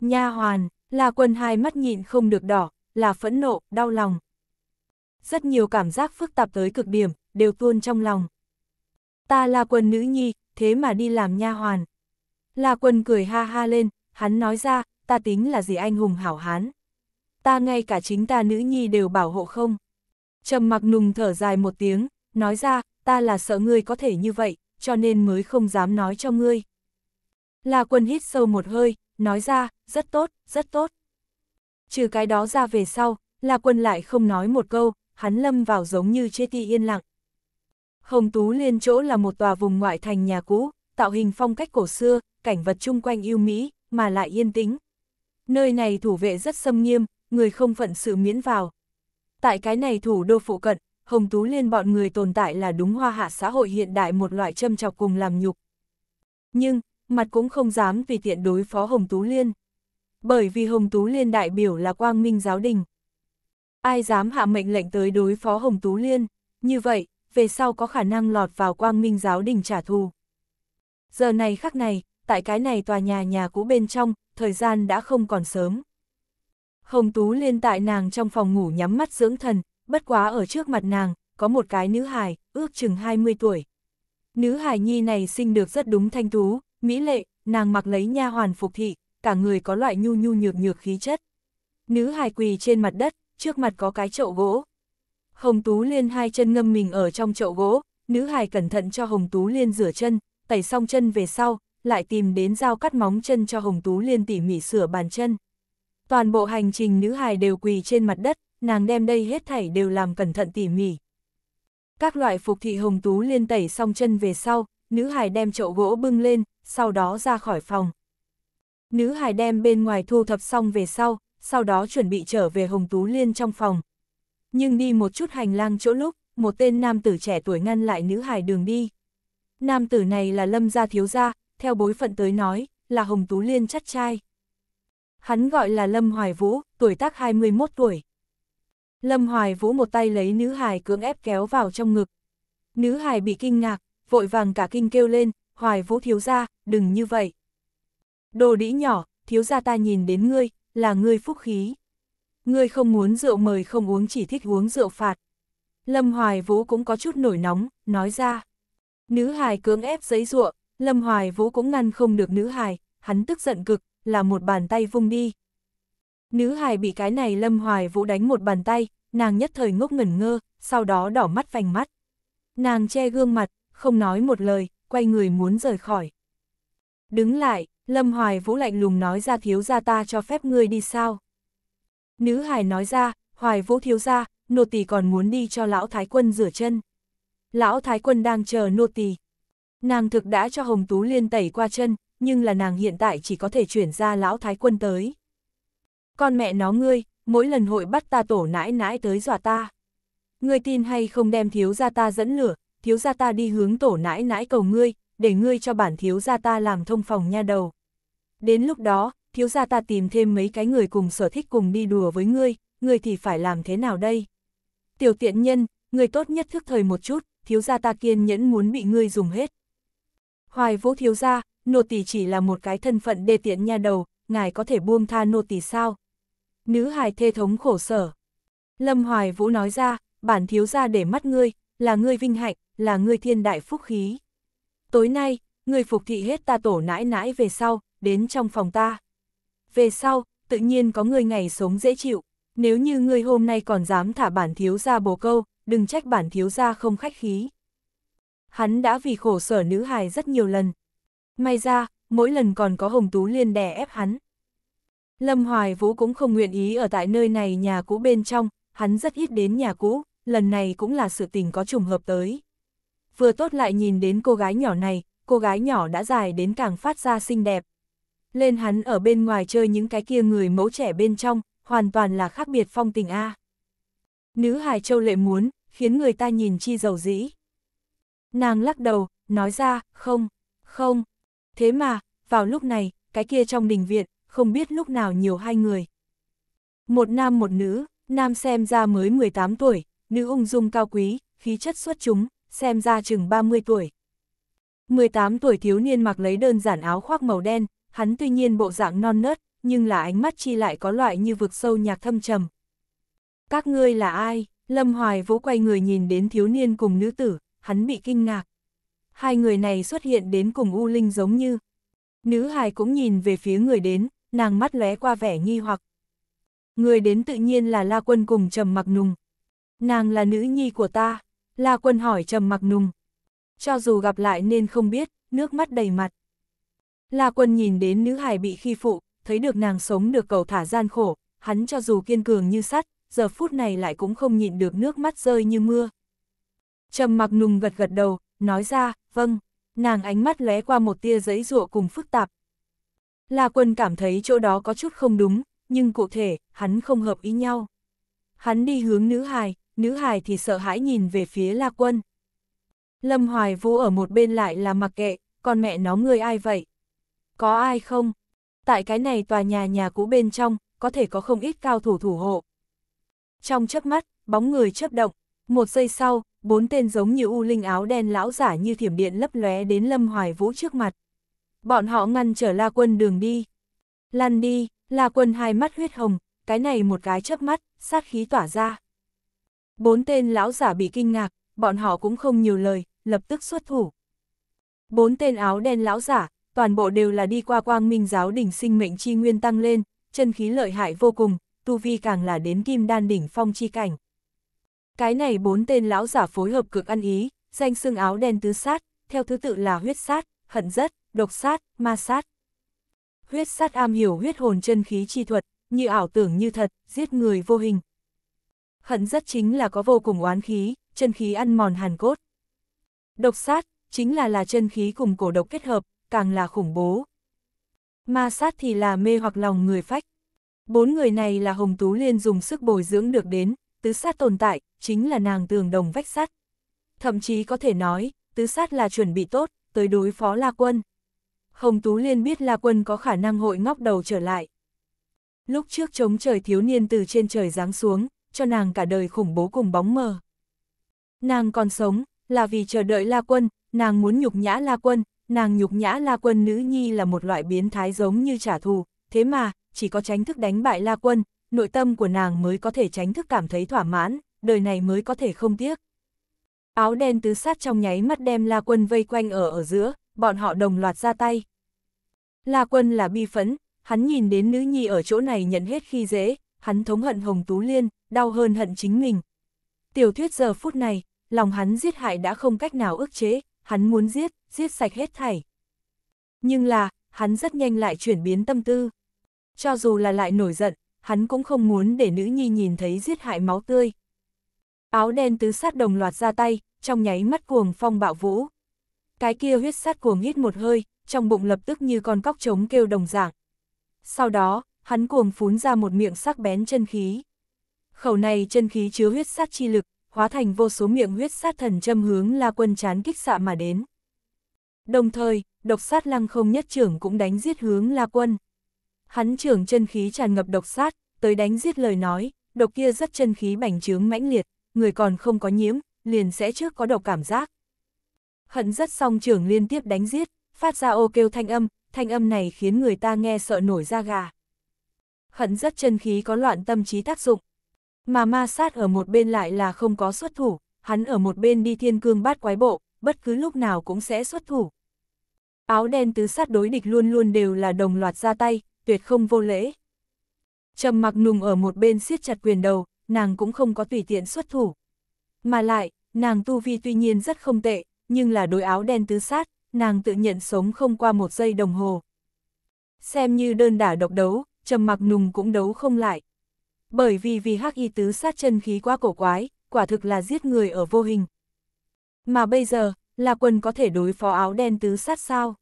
[SPEAKER 1] Nha hoàn, La Quân hai mắt nhịn không được đỏ, là phẫn nộ, đau lòng. Rất nhiều cảm giác phức tạp tới cực điểm, đều tuôn trong lòng. Ta là quần nữ nhi, thế mà đi làm nha hoàn. La quân cười ha ha lên, hắn nói ra, ta tính là gì anh hùng hảo hán. Ta ngay cả chính ta nữ nhi đều bảo hộ không. Trầm mặc nùng thở dài một tiếng, nói ra, ta là sợ ngươi có thể như vậy, cho nên mới không dám nói cho ngươi. La quân hít sâu một hơi, nói ra, rất tốt, rất tốt. Trừ cái đó ra về sau, La quân lại không nói một câu, hắn lâm vào giống như chê ti yên lặng. Hồng Tú Liên chỗ là một tòa vùng ngoại thành nhà cũ, tạo hình phong cách cổ xưa, cảnh vật chung quanh yêu mỹ, mà lại yên tĩnh. Nơi này thủ vệ rất xâm nghiêm, người không phận sự miễn vào. Tại cái này thủ đô phụ cận, Hồng Tú Liên bọn người tồn tại là đúng hoa hạ xã hội hiện đại một loại châm chọc cùng làm nhục. Nhưng, mặt cũng không dám vì tiện đối phó Hồng Tú Liên. Bởi vì Hồng Tú Liên đại biểu là quang minh giáo đình. Ai dám hạ mệnh lệnh tới đối phó Hồng Tú Liên, như vậy, về sau có khả năng lọt vào quang minh giáo đình trả thù. Giờ này khắc này, tại cái này tòa nhà nhà cũ bên trong, thời gian đã không còn sớm. Hồng Tú Liên tại nàng trong phòng ngủ nhắm mắt dưỡng thần, bất quá ở trước mặt nàng, có một cái nữ hài, ước chừng 20 tuổi. Nữ hài nhi này sinh được rất đúng thanh tú, mỹ lệ, nàng mặc lấy nha hoàn phục thị, cả người có loại nhu nhu nhược nhược khí chất. Nữ hài quỳ trên mặt đất, trước mặt có cái chậu gỗ, Hồng Tú Liên hai chân ngâm mình ở trong chậu gỗ, nữ hài cẩn thận cho Hồng Tú Liên rửa chân, tẩy xong chân về sau, lại tìm đến dao cắt móng chân cho Hồng Tú Liên tỉ mỉ sửa bàn chân. Toàn bộ hành trình nữ hài đều quỳ trên mặt đất, nàng đem đây hết thảy đều làm cẩn thận tỉ mỉ. Các loại phục thị Hồng Tú Liên tẩy xong chân về sau, nữ hài đem chậu gỗ bưng lên, sau đó ra khỏi phòng. Nữ hài đem bên ngoài thu thập xong về sau, sau đó chuẩn bị trở về Hồng Tú Liên trong phòng, nhưng đi một chút hành lang chỗ lúc, một tên nam tử trẻ tuổi ngăn lại nữ hài đường đi. Nam tử này là Lâm Gia Thiếu Gia, theo bối phận tới nói, là Hồng Tú Liên chắt trai. Hắn gọi là Lâm Hoài Vũ, tuổi tác 21 tuổi. Lâm Hoài Vũ một tay lấy nữ hài cưỡng ép kéo vào trong ngực. Nữ hài bị kinh ngạc, vội vàng cả kinh kêu lên, Hoài Vũ thiếu gia, đừng như vậy. Đồ đĩ nhỏ, thiếu gia ta nhìn đến ngươi, là ngươi phúc khí ngươi không muốn rượu mời không uống chỉ thích uống rượu phạt. Lâm Hoài Vũ cũng có chút nổi nóng, nói ra. Nữ hài cưỡng ép giấy ruộng, Lâm Hoài Vũ cũng ngăn không được nữ hài, hắn tức giận cực, là một bàn tay vung đi. Nữ hài bị cái này Lâm Hoài Vũ đánh một bàn tay, nàng nhất thời ngốc ngẩn ngơ, sau đó đỏ mắt vành mắt. Nàng che gương mặt, không nói một lời, quay người muốn rời khỏi. Đứng lại, Lâm Hoài Vũ lạnh lùng nói ra thiếu ra ta cho phép ngươi đi sao nữ hài nói ra, hoài vũ thiếu ra, nô tỳ còn muốn đi cho lão thái quân rửa chân. Lão thái quân đang chờ nô tỳ. Nàng thực đã cho Hồng Tú Liên tẩy qua chân, nhưng là nàng hiện tại chỉ có thể chuyển ra lão thái quân tới. Con mẹ nó ngươi, mỗi lần hội bắt ta tổ nãi nãi tới dọa ta. Ngươi tin hay không đem thiếu gia ta dẫn lửa, thiếu gia ta đi hướng tổ nãi nãi cầu ngươi, để ngươi cho bản thiếu gia ta làm thông phòng nha đầu. Đến lúc đó, thiếu gia ta tìm thêm mấy cái người cùng sở thích cùng đi đùa với ngươi, ngươi thì phải làm thế nào đây? Tiểu tiện nhân, ngươi tốt nhất thức thời một chút, thiếu gia ta kiên nhẫn muốn bị ngươi dùng hết. Hoài vũ thiếu gia, nô tỳ chỉ là một cái thân phận đê tiện nha đầu, ngài có thể buông tha nô tỳ sao? Nữ hài thê thống khổ sở. Lâm Hoài Vũ nói ra, bản thiếu gia để mắt ngươi, là ngươi vinh hạnh, là ngươi thiên đại phúc khí. Tối nay, ngươi phục thị hết ta tổ nãi nãi về sau, đến trong phòng ta về sau, tự nhiên có người ngày sống dễ chịu, nếu như ngươi hôm nay còn dám thả bản thiếu ra bồ câu, đừng trách bản thiếu ra không khách khí. Hắn đã vì khổ sở nữ hài rất nhiều lần. May ra, mỗi lần còn có Hồng Tú Liên đè ép hắn. Lâm Hoài Vũ cũng không nguyện ý ở tại nơi này nhà cũ bên trong, hắn rất ít đến nhà cũ, lần này cũng là sự tình có trùng hợp tới. Vừa tốt lại nhìn đến cô gái nhỏ này, cô gái nhỏ đã dài đến càng phát ra xinh đẹp, lên hắn ở bên ngoài chơi những cái kia người mẫu trẻ bên trong, hoàn toàn là khác biệt phong tình A. Nữ hài châu lệ muốn, khiến người ta nhìn chi dầu dĩ. Nàng lắc đầu, nói ra, không, không. Thế mà, vào lúc này, cái kia trong đình viện, không biết lúc nào nhiều hai người. Một nam một nữ, nam xem ra mới 18 tuổi, nữ ung dung cao quý, khí chất xuất chúng, xem ra chừng 30 tuổi. 18 tuổi thiếu niên mặc lấy đơn giản áo khoác màu đen, hắn tuy nhiên bộ dạng non nớt, nhưng là ánh mắt chi lại có loại như vực sâu nhạc thâm trầm. Các ngươi là ai? Lâm Hoài vỗ quay người nhìn đến thiếu niên cùng nữ tử, hắn bị kinh ngạc. Hai người này xuất hiện đến cùng U Linh giống như. Nữ hài cũng nhìn về phía người đến, nàng mắt lóe qua vẻ nghi hoặc. Người đến tự nhiên là La Quân cùng Trầm Mặc Nùng. Nàng là nữ nhi của ta, La Quân hỏi Trầm Mặc Nùng. Cho dù gặp lại nên không biết, nước mắt đầy mặt. La quân nhìn đến nữ hài bị khi phụ, thấy được nàng sống được cầu thả gian khổ, hắn cho dù kiên cường như sắt, giờ phút này lại cũng không nhịn được nước mắt rơi như mưa. Trầm mặc nùng gật gật đầu, nói ra, vâng, nàng ánh mắt lóe qua một tia giấy rụa cùng phức tạp. La quân cảm thấy chỗ đó có chút không đúng, nhưng cụ thể, hắn không hợp ý nhau. Hắn đi hướng nữ hài, nữ hài thì sợ hãi nhìn về phía La quân. Lâm Hoài Vũ ở một bên lại là mặc kệ, con mẹ nó người ai vậy? Có ai không? Tại cái này tòa nhà nhà cũ bên trong, có thể có không ít cao thủ thủ hộ. Trong chớp mắt, bóng người chớp động, một giây sau, bốn tên giống như u linh áo đen lão giả như thiểm điện lấp lóe đến Lâm Hoài Vũ trước mặt. Bọn họ ngăn trở La Quân đường đi. Lăn đi, La Quân hai mắt huyết hồng, cái này một cái chớp mắt, sát khí tỏa ra. Bốn tên lão giả bị kinh ngạc, bọn họ cũng không nhiều lời, lập tức xuất thủ. Bốn tên áo đen lão giả, toàn bộ đều là đi qua quang minh giáo đỉnh sinh mệnh chi nguyên tăng lên, chân khí lợi hại vô cùng, tu vi càng là đến kim đan đỉnh phong chi cảnh. Cái này bốn tên lão giả phối hợp cực ăn ý, danh xương áo đen tứ sát, theo thứ tự là huyết sát, hận rất, độc sát, ma sát. Huyết sát am hiểu huyết hồn chân khí chi thuật, như ảo tưởng như thật, giết người vô hình. Hận rất chính là có vô cùng oán khí, chân khí ăn mòn hàn cốt. Độc sát, chính là là chân khí cùng cổ độc kết hợp, càng là khủng bố. Ma sát thì là mê hoặc lòng người phách. Bốn người này là Hồng Tú Liên dùng sức bồi dưỡng được đến, tứ sát tồn tại, chính là nàng tường đồng vách sắt. Thậm chí có thể nói, tứ sát là chuẩn bị tốt, tới đối phó La Quân. Hồng Tú Liên biết La Quân có khả năng hội ngóc đầu trở lại. Lúc trước chống trời thiếu niên từ trên trời giáng xuống, cho nàng cả đời khủng bố cùng bóng mờ. Nàng còn sống, là vì chờ đợi La Quân, nàng muốn nhục nhã La Quân, nàng nhục nhã La Quân nữ nhi là một loại biến thái giống như trả thù, thế mà, chỉ có tránh thức đánh bại La Quân, nội tâm của nàng mới có thể tránh thức cảm thấy thỏa mãn, đời này mới có thể không tiếc. Áo đen tứ sát trong nháy mắt đem La Quân vây quanh ở ở giữa, bọn họ đồng loạt ra tay. La Quân là bi phẫn, hắn nhìn đến nữ nhi ở chỗ này nhận hết khi dễ, hắn thống hận Hồng Tú Liên, đau hơn hận chính mình. Tiểu thuyết giờ phút này, lòng hắn giết hại đã không cách nào ức chế, hắn muốn giết, giết sạch hết thảy. Nhưng là, hắn rất nhanh lại chuyển biến tâm tư. Cho dù là lại nổi giận, hắn cũng không muốn để nữ nhi nhìn thấy giết hại máu tươi. Áo đen tứ sát đồng loạt ra tay, trong nháy mắt cuồng phong bạo vũ. Cái kia huyết sát cuồng hít một hơi, trong bụng lập tức như con cóc trống kêu đồng dạng. Sau đó, hắn cuồng phún ra một miệng sắc bén chân khí. Khẩu này chân khí chứa huyết sát chi lực, hóa thành vô số miệng huyết sát thần châm hướng La Quân chán kích xạ mà đến. Đồng thời, độc sát lăng không nhất trưởng cũng đánh giết hướng La Quân. Hắn trưởng chân khí tràn ngập độc sát, tới đánh giết lời nói, độc kia rất chân khí bành trướng mãnh liệt, người còn không có nhiễm, liền sẽ trước có độc cảm giác. Hận rất song trưởng liên tiếp đánh giết, phát ra ô kêu thanh âm, thanh âm này khiến người ta nghe sợ nổi da gà. Hận rất chân khí có loạn tâm trí tác dụng, mà ma sát ở một bên lại là không có xuất thủ, hắn ở một bên đi thiên cương bát quái bộ, bất cứ lúc nào cũng sẽ xuất thủ. Áo đen tứ sát đối địch luôn luôn đều là đồng loạt ra tay, tuyệt không vô lễ. Trầm mặc nùng ở một bên siết chặt quyền đầu, nàng cũng không có tùy tiện xuất thủ. Mà lại, nàng tu vi tuy nhiên rất không tệ, nhưng là đối áo đen tứ sát, nàng tự nhận sống không qua một giây đồng hồ. Xem như đơn đả độc đấu, trầm mặc nùng cũng đấu không lại, bởi vì vì hắc y tứ sát chân khí quá cổ quái, quả thực là giết người ở vô hình. Mà bây giờ, là quần có thể đối phó áo đen tứ sát sao?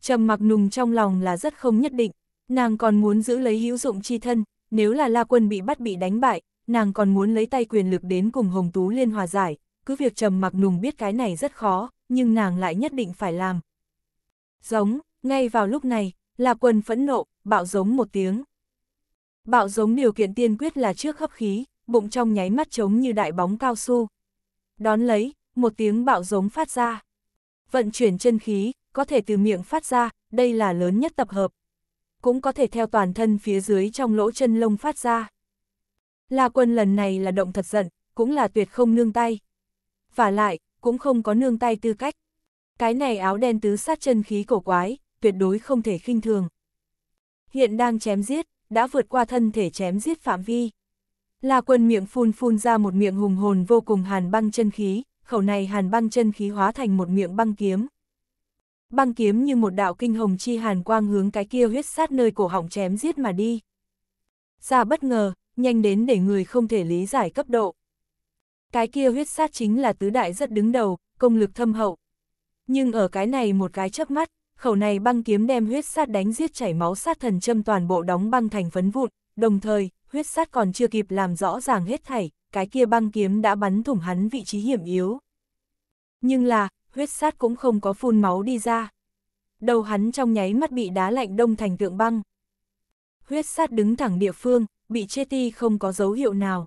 [SPEAKER 1] Trầm mặc nùng trong lòng là rất không nhất định, nàng còn muốn giữ lấy hữu dụng chi thân, nếu là La Quân bị bắt bị đánh bại, nàng còn muốn lấy tay quyền lực đến cùng Hồng Tú Liên hòa giải, cứ việc Trầm mặc nùng biết cái này rất khó, nhưng nàng lại nhất định phải làm. Giống, ngay vào lúc này, La Quân phẫn nộ, bạo giống một tiếng. Bạo giống điều kiện tiên quyết là trước hấp khí, bụng trong nháy mắt trống như đại bóng cao su. Đón lấy, một tiếng bạo giống phát ra. Vận chuyển chân khí, có thể từ miệng phát ra, đây là lớn nhất tập hợp. Cũng có thể theo toàn thân phía dưới trong lỗ chân lông phát ra. La quân lần này là động thật giận, cũng là tuyệt không nương tay. Và lại, cũng không có nương tay tư cách. Cái này áo đen tứ sát chân khí cổ quái, tuyệt đối không thể khinh thường. Hiện đang chém giết, đã vượt qua thân thể chém giết phạm vi. La quân miệng phun phun ra một miệng hùng hồn vô cùng hàn băng chân khí, khẩu này hàn băng chân khí hóa thành một miệng băng kiếm. Băng kiếm như một đạo kinh hồng chi hàn quang hướng cái kia huyết sát nơi cổ họng chém giết mà đi. Ra bất ngờ, nhanh đến để người không thể lý giải cấp độ. Cái kia huyết sát chính là tứ đại rất đứng đầu, công lực thâm hậu. Nhưng ở cái này một cái chớp mắt, khẩu này băng kiếm đem huyết sát đánh giết chảy máu sát thần châm toàn bộ đóng băng thành phấn vụn, đồng thời, huyết sát còn chưa kịp làm rõ ràng hết thảy, cái kia băng kiếm đã bắn thủng hắn vị trí hiểm yếu. Nhưng là, huyết sát cũng không có phun máu đi ra. Đầu hắn trong nháy mắt bị đá lạnh đông thành tượng băng. Huyết sát đứng thẳng địa phương, bị chê ti không có dấu hiệu nào.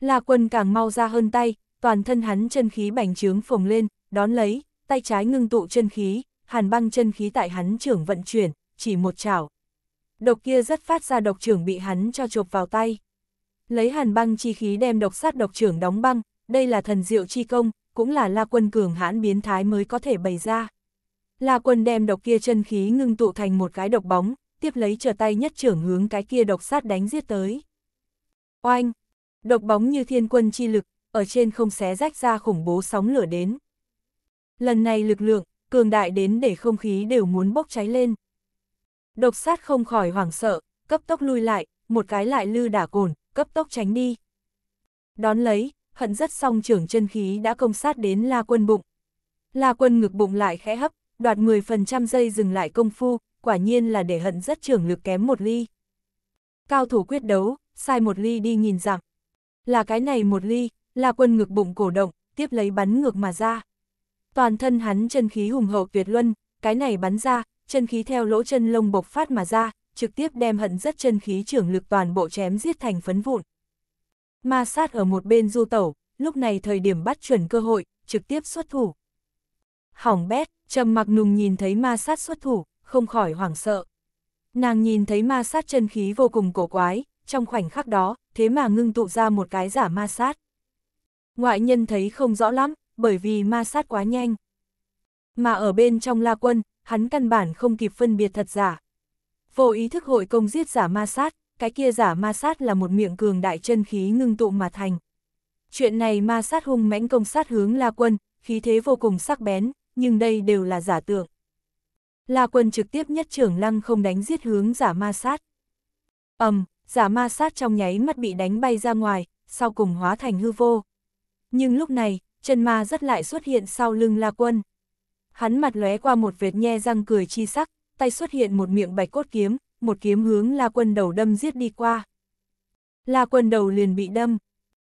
[SPEAKER 1] là quân càng mau ra hơn tay, toàn thân hắn chân khí bành trướng phồng lên, đón lấy, tay trái ngưng tụ chân khí, hàn băng chân khí tại hắn trưởng vận chuyển, chỉ một chảo. Độc kia rất phát ra độc trưởng bị hắn cho chộp vào tay. Lấy hàn băng chi khí đem độc sát độc trưởng đóng băng, đây là thần diệu chi công, cũng là la quân cường hãn biến thái mới có thể bày ra. La quân đem độc kia chân khí ngưng tụ thành một cái độc bóng, tiếp lấy trở tay nhất trưởng hướng cái kia độc sát đánh giết tới. Oanh! Độc bóng như thiên quân chi lực, ở trên không xé rách ra khủng bố sóng lửa đến. Lần này lực lượng, cường đại đến để không khí đều muốn bốc cháy lên. Độc sát không khỏi hoảng sợ, cấp tốc lui lại, một cái lại lư đả cồn, cấp tốc tránh đi. Đón lấy, hận rất song trưởng chân khí đã công sát đến La Quân bụng. La Quân ngực bụng lại khẽ hấp, đoạt 10% giây dừng lại công phu, quả nhiên là để hận rất trưởng lực kém một ly. Cao thủ quyết đấu, sai một ly đi nhìn rằng, Là cái này một ly, La Quân ngực bụng cổ động, tiếp lấy bắn ngược mà ra. Toàn thân hắn chân khí hùng hậu tuyệt luân, cái này bắn ra, chân khí theo lỗ chân lông bộc phát mà ra, trực tiếp đem hận rất chân khí trưởng lực toàn bộ chém giết thành phấn vụn. Ma sát ở một bên du tẩu, lúc này thời điểm bắt chuẩn cơ hội, trực tiếp xuất thủ. Hỏng bét, trầm mặc nùng nhìn thấy ma sát xuất thủ, không khỏi hoảng sợ. Nàng nhìn thấy ma sát chân khí vô cùng cổ quái, trong khoảnh khắc đó, thế mà ngưng tụ ra một cái giả ma sát. Ngoại nhân thấy không rõ lắm, bởi vì ma sát quá nhanh. Mà ở bên trong la quân, hắn căn bản không kịp phân biệt thật giả. Vô ý thức hội công giết giả ma sát, cái kia giả ma sát là một miệng cường đại chân khí ngưng tụ mà thành. Chuyện này ma sát hung mãnh công sát hướng la quân, khí thế vô cùng sắc bén, nhưng đây đều là giả tượng. La quân trực tiếp nhất trưởng lăng không đánh giết hướng giả ma sát. ầm, um, giả ma sát trong nháy mắt bị đánh bay ra ngoài, sau cùng hóa thành hư vô. Nhưng lúc này, chân ma rất lại xuất hiện sau lưng La Quân. Hắn mặt lóe qua một vệt nhe răng cười chi sắc, tay xuất hiện một miệng bạch cốt kiếm, một kiếm hướng La Quân đầu đâm giết đi qua. La Quân đầu liền bị đâm.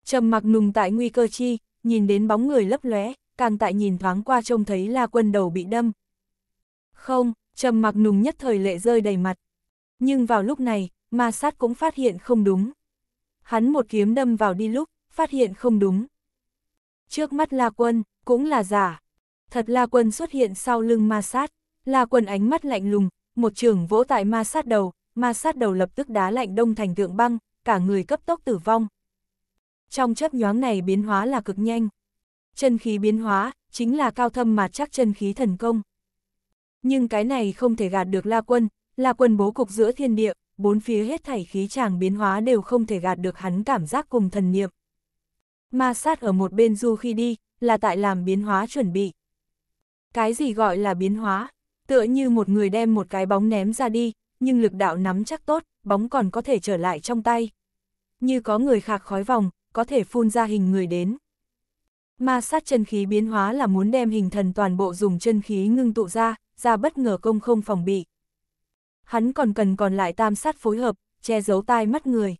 [SPEAKER 1] Trầm mặc nùng tại nguy cơ chi, nhìn đến bóng người lấp lóe, càng tại nhìn thoáng qua trông thấy La Quân đầu bị đâm. Không, trầm mặc nùng nhất thời lệ rơi đầy mặt. Nhưng vào lúc này, ma sát cũng phát hiện không đúng. Hắn một kiếm đâm vào đi lúc, phát hiện không đúng. Trước mắt La Quân, cũng là giả. Thật La Quân xuất hiện sau lưng ma sát, La Quân ánh mắt lạnh lùng, một trường vỗ tại ma sát đầu, ma sát đầu lập tức đá lạnh đông thành tượng băng, cả người cấp tốc tử vong. Trong chấp nhoáng này biến hóa là cực nhanh. Chân khí biến hóa, chính là cao thâm mà chắc chân khí thần công. Nhưng cái này không thể gạt được La Quân, La Quân bố cục giữa thiên địa, bốn phía hết thảy khí chàng biến hóa đều không thể gạt được hắn cảm giác cùng thần niệm ma sát ở một bên du khi đi, là tại làm biến hóa chuẩn bị. Cái gì gọi là biến hóa? Tựa như một người đem một cái bóng ném ra đi, nhưng lực đạo nắm chắc tốt, bóng còn có thể trở lại trong tay. Như có người khạc khói vòng, có thể phun ra hình người đến. Ma sát chân khí biến hóa là muốn đem hình thần toàn bộ dùng chân khí ngưng tụ ra, ra bất ngờ công không phòng bị. Hắn còn cần còn lại tam sát phối hợp, che giấu tai mắt người.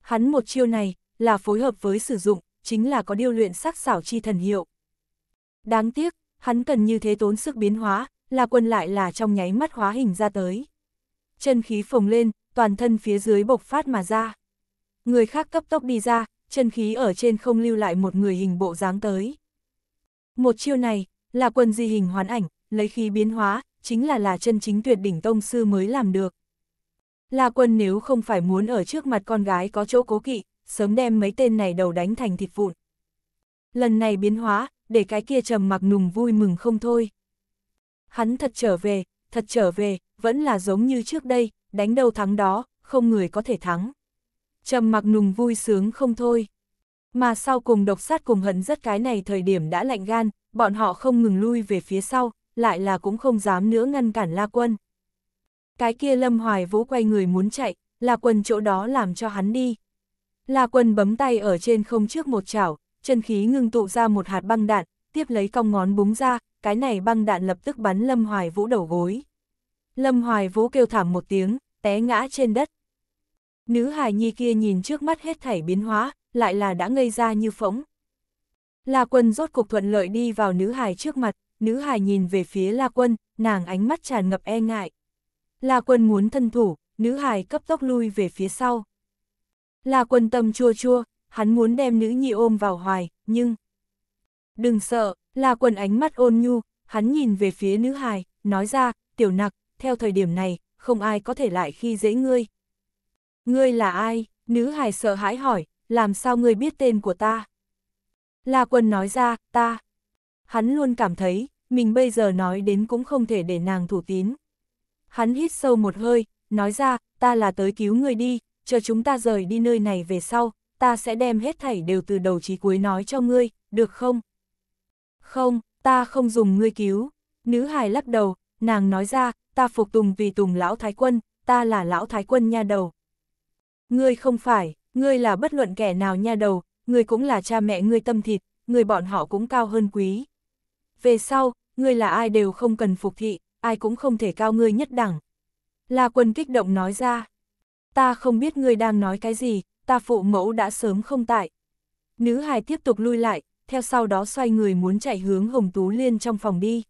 [SPEAKER 1] Hắn một chiêu này, là phối hợp với sử dụng, chính là có điêu luyện sắc xảo chi thần hiệu. Đáng tiếc, hắn cần như thế tốn sức biến hóa, là quân lại là trong nháy mắt hóa hình ra tới. Chân khí phồng lên, toàn thân phía dưới bộc phát mà ra. Người khác cấp tốc đi ra, chân khí ở trên không lưu lại một người hình bộ dáng tới. Một chiêu này, là quân di hình hoán ảnh, lấy khí biến hóa, chính là là chân chính tuyệt đỉnh tông sư mới làm được. Là quân nếu không phải muốn ở trước mặt con gái có chỗ cố kỵ, sớm đem mấy tên này đầu đánh thành thịt vụn. Lần này biến hóa, để cái kia trầm mặc nùng vui mừng không thôi. Hắn thật trở về, thật trở về, vẫn là giống như trước đây, đánh đầu thắng đó, không người có thể thắng. Trầm mặc nùng vui sướng không thôi. Mà sau cùng độc sát cùng hận rất cái này thời điểm đã lạnh gan, bọn họ không ngừng lui về phía sau, lại là cũng không dám nữa ngăn cản La Quân. Cái kia Lâm Hoài Vũ quay người muốn chạy, La Quân chỗ đó làm cho hắn đi. La quân bấm tay ở trên không trước một chảo, chân khí ngưng tụ ra một hạt băng đạn, tiếp lấy cong ngón búng ra, cái này băng đạn lập tức bắn Lâm Hoài Vũ đầu gối. Lâm Hoài Vũ kêu thảm một tiếng, té ngã trên đất. Nữ hài nhi kia nhìn trước mắt hết thảy biến hóa, lại là đã ngây ra như phỗng. La quân rốt cục thuận lợi đi vào nữ hài trước mặt, nữ hài nhìn về phía La quân, nàng ánh mắt tràn ngập e ngại. La quân muốn thân thủ, nữ hài cấp tốc lui về phía sau. La quân tâm chua chua, hắn muốn đem nữ nhi ôm vào hoài, nhưng... Đừng sợ, La quân ánh mắt ôn nhu, hắn nhìn về phía nữ hài, nói ra, tiểu nặc, theo thời điểm này, không ai có thể lại khi dễ ngươi. Ngươi là ai? Nữ hài sợ hãi hỏi, làm sao ngươi biết tên của ta? La quân nói ra, ta. Hắn luôn cảm thấy, mình bây giờ nói đến cũng không thể để nàng thủ tín. Hắn hít sâu một hơi, nói ra, ta là tới cứu ngươi đi, chờ chúng ta rời đi nơi này về sau, ta sẽ đem hết thảy đều từ đầu chí cuối nói cho ngươi, được không? Không, ta không dùng ngươi cứu. Nữ hài lắc đầu, nàng nói ra, ta phục tùng vì tùng lão thái quân, ta là lão thái quân nha đầu. Ngươi không phải, ngươi là bất luận kẻ nào nha đầu, ngươi cũng là cha mẹ ngươi tâm thịt, ngươi bọn họ cũng cao hơn quý. Về sau, ngươi là ai đều không cần phục thị, ai cũng không thể cao ngươi nhất đẳng. La quân kích động nói ra ta không biết ngươi đang nói cái gì, ta phụ mẫu đã sớm không tại. Nữ hài tiếp tục lui lại, theo sau đó xoay người muốn chạy hướng Hồng Tú Liên trong phòng đi.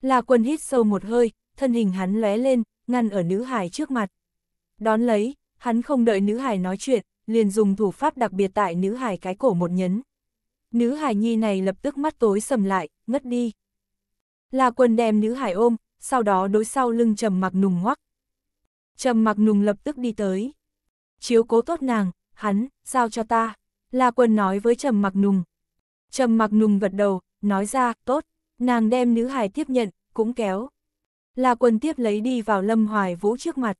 [SPEAKER 1] La quân hít sâu một hơi, thân hình hắn lóe lên, ngăn ở nữ hài trước mặt. Đón lấy, hắn không đợi nữ hài nói chuyện, liền dùng thủ pháp đặc biệt tại nữ hài cái cổ một nhấn. Nữ hài nhi này lập tức mắt tối sầm lại, ngất đi. La quân đem nữ hài ôm, sau đó đối sau lưng trầm mặc nùng ngoắc, Trầm mặc nùng lập tức đi tới. Chiếu cố tốt nàng, hắn, giao cho ta. La quân nói với trầm mặc nùng. Trầm mặc nùng gật đầu, nói ra, tốt. Nàng đem nữ hài tiếp nhận, cũng kéo. La quân tiếp lấy đi vào Lâm Hoài Vũ trước mặt.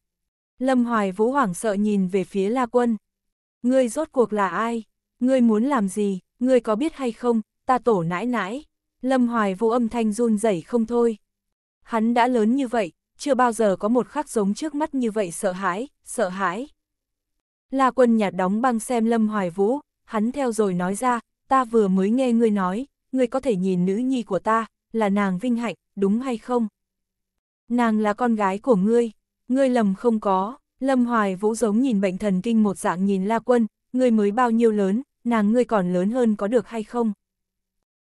[SPEAKER 1] Lâm Hoài Vũ hoảng sợ nhìn về phía La quân. Ngươi rốt cuộc là ai? Ngươi muốn làm gì? Ngươi có biết hay không? Ta tổ nãi nãi. Lâm Hoài Vũ âm thanh run rẩy không thôi. Hắn đã lớn như vậy, chưa bao giờ có một khắc giống trước mắt như vậy sợ hãi, sợ hãi. La quân nhạt đóng băng xem Lâm Hoài Vũ, hắn theo rồi nói ra, ta vừa mới nghe ngươi nói, ngươi có thể nhìn nữ nhi của ta, là nàng vinh hạnh, đúng hay không? Nàng là con gái của ngươi, ngươi lầm không có, Lâm Hoài Vũ giống nhìn bệnh thần kinh một dạng nhìn La Quân, ngươi mới bao nhiêu lớn, nàng ngươi còn lớn hơn có được hay không?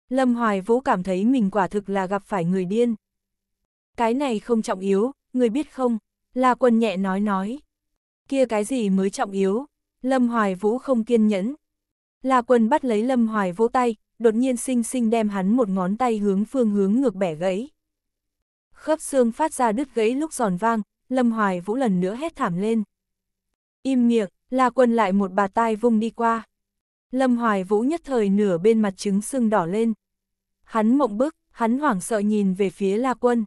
[SPEAKER 1] Lâm Hoài Vũ cảm thấy mình quả thực là gặp phải người điên cái này không trọng yếu, người biết không? La Quân nhẹ nói nói. Kia cái gì mới trọng yếu? Lâm Hoài Vũ không kiên nhẫn. La Quân bắt lấy Lâm Hoài Vũ tay, đột nhiên sinh sinh đem hắn một ngón tay hướng phương hướng ngược bẻ gãy. Khớp xương phát ra đứt gãy lúc giòn vang, Lâm Hoài Vũ lần nữa hét thảm lên. Im miệng, La Quân lại một bà tai vung đi qua. Lâm Hoài Vũ nhất thời nửa bên mặt trứng sưng đỏ lên. Hắn mộng bức, hắn hoảng sợ nhìn về phía La Quân.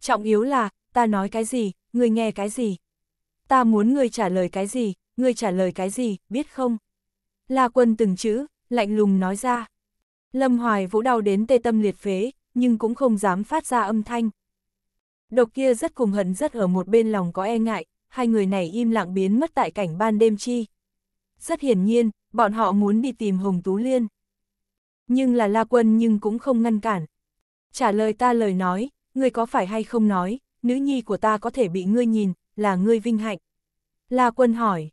[SPEAKER 1] Trọng yếu là, ta nói cái gì, người nghe cái gì. Ta muốn người trả lời cái gì, người trả lời cái gì, biết không? La quân từng chữ, lạnh lùng nói ra. Lâm Hoài Vũ đau đến tê tâm liệt phế, nhưng cũng không dám phát ra âm thanh. Độc kia rất cùng hận rất ở một bên lòng có e ngại, hai người này im lặng biến mất tại cảnh ban đêm chi. Rất hiển nhiên, bọn họ muốn đi tìm Hồng Tú Liên. Nhưng là La Quân nhưng cũng không ngăn cản. Trả lời ta lời nói, ngươi có phải hay không nói, nữ nhi của ta có thể bị ngươi nhìn, là ngươi vinh hạnh. La quân hỏi,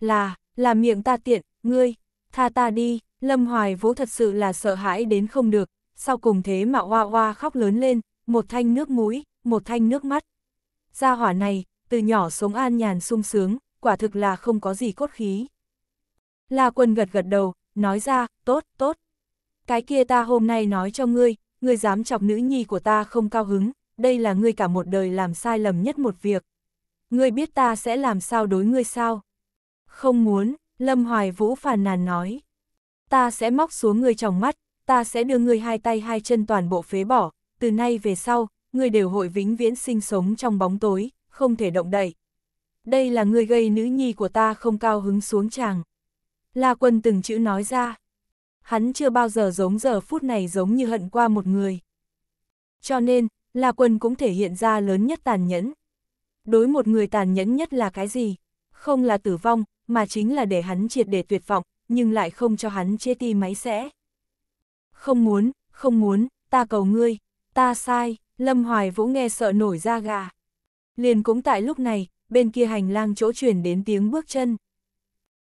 [SPEAKER 1] là, là miệng ta tiện, ngươi, tha ta đi, Lâm Hoài Vũ thật sự là sợ hãi đến không được, sau cùng thế mà hoa hoa khóc lớn lên, một thanh nước mũi, một thanh nước mắt. Gia hỏa này, từ nhỏ sống an nhàn sung sướng, quả thực là không có gì cốt khí. La quân gật gật đầu, nói ra, tốt, tốt. Cái kia ta hôm nay nói cho ngươi, ngươi dám chọc nữ nhi của ta không cao hứng, đây là ngươi cả một đời làm sai lầm nhất một việc. Ngươi biết ta sẽ làm sao đối ngươi sao? Không muốn, Lâm Hoài Vũ phàn nàn nói. Ta sẽ móc xuống ngươi trong mắt, ta sẽ đưa ngươi hai tay hai chân toàn bộ phế bỏ, từ nay về sau, ngươi đều hội vĩnh viễn sinh sống trong bóng tối, không thể động đậy. Đây là ngươi gây nữ nhi của ta không cao hứng xuống chàng. La quân từng chữ nói ra hắn chưa bao giờ giống giờ phút này giống như hận qua một người. Cho nên, La Quân cũng thể hiện ra lớn nhất tàn nhẫn. Đối một người tàn nhẫn nhất là cái gì? Không là tử vong, mà chính là để hắn triệt để tuyệt vọng, nhưng lại không cho hắn chia ti máy sẽ. Không muốn, không muốn, ta cầu ngươi, ta sai, Lâm Hoài Vũ nghe sợ nổi da gà. Liền cũng tại lúc này, bên kia hành lang chỗ truyền đến tiếng bước chân.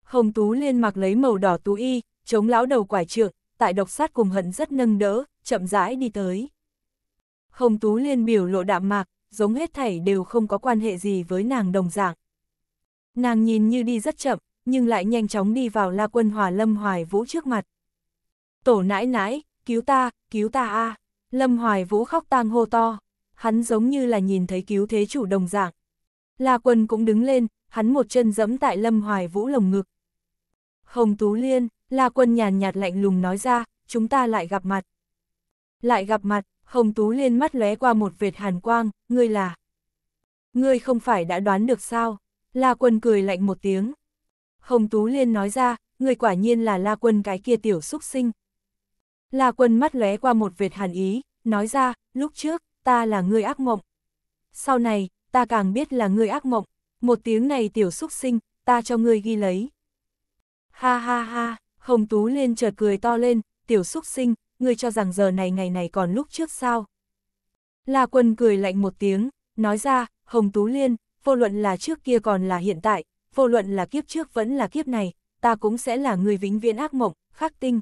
[SPEAKER 1] Hồng Tú Liên mặc lấy màu đỏ tú y, chống lão đầu quải trượng, tại độc sát cùng hận rất nâng đỡ, chậm rãi đi tới. Hồng Tú Liên biểu lộ đạm mạc, giống hết thảy đều không có quan hệ gì với nàng đồng dạng. Nàng nhìn như đi rất chậm, nhưng lại nhanh chóng đi vào la quân hòa Lâm Hoài Vũ trước mặt. Tổ nãi nãi, cứu ta, cứu ta a à. Lâm Hoài Vũ khóc tang hô to, hắn giống như là nhìn thấy cứu thế chủ đồng dạng. La quân cũng đứng lên, hắn một chân dẫm tại Lâm Hoài Vũ lồng ngực. Hồng Tú Liên, La Quân nhàn nhạt lạnh lùng nói ra, chúng ta lại gặp mặt. Lại gặp mặt, Hồng Tú liên mắt lóe qua một vệt hàn quang, ngươi là... Ngươi không phải đã đoán được sao? La Quân cười lạnh một tiếng. Hồng Tú Liên nói ra, ngươi quả nhiên là La Quân cái kia tiểu xúc sinh. La Quân mắt lóe qua một vệt hàn ý, nói ra, lúc trước, ta là ngươi ác mộng. Sau này, ta càng biết là ngươi ác mộng, một tiếng này tiểu xúc sinh, ta cho ngươi ghi lấy. Ha ha ha. Hồng tú liên chợt cười to lên, tiểu xúc sinh, ngươi cho rằng giờ này ngày này còn lúc trước sao. La quân cười lạnh một tiếng, nói ra, Hồng Tú Liên, vô luận là trước kia còn là hiện tại, vô luận là kiếp trước vẫn là kiếp này, ta cũng sẽ là người vĩnh viễn ác mộng, khắc tinh.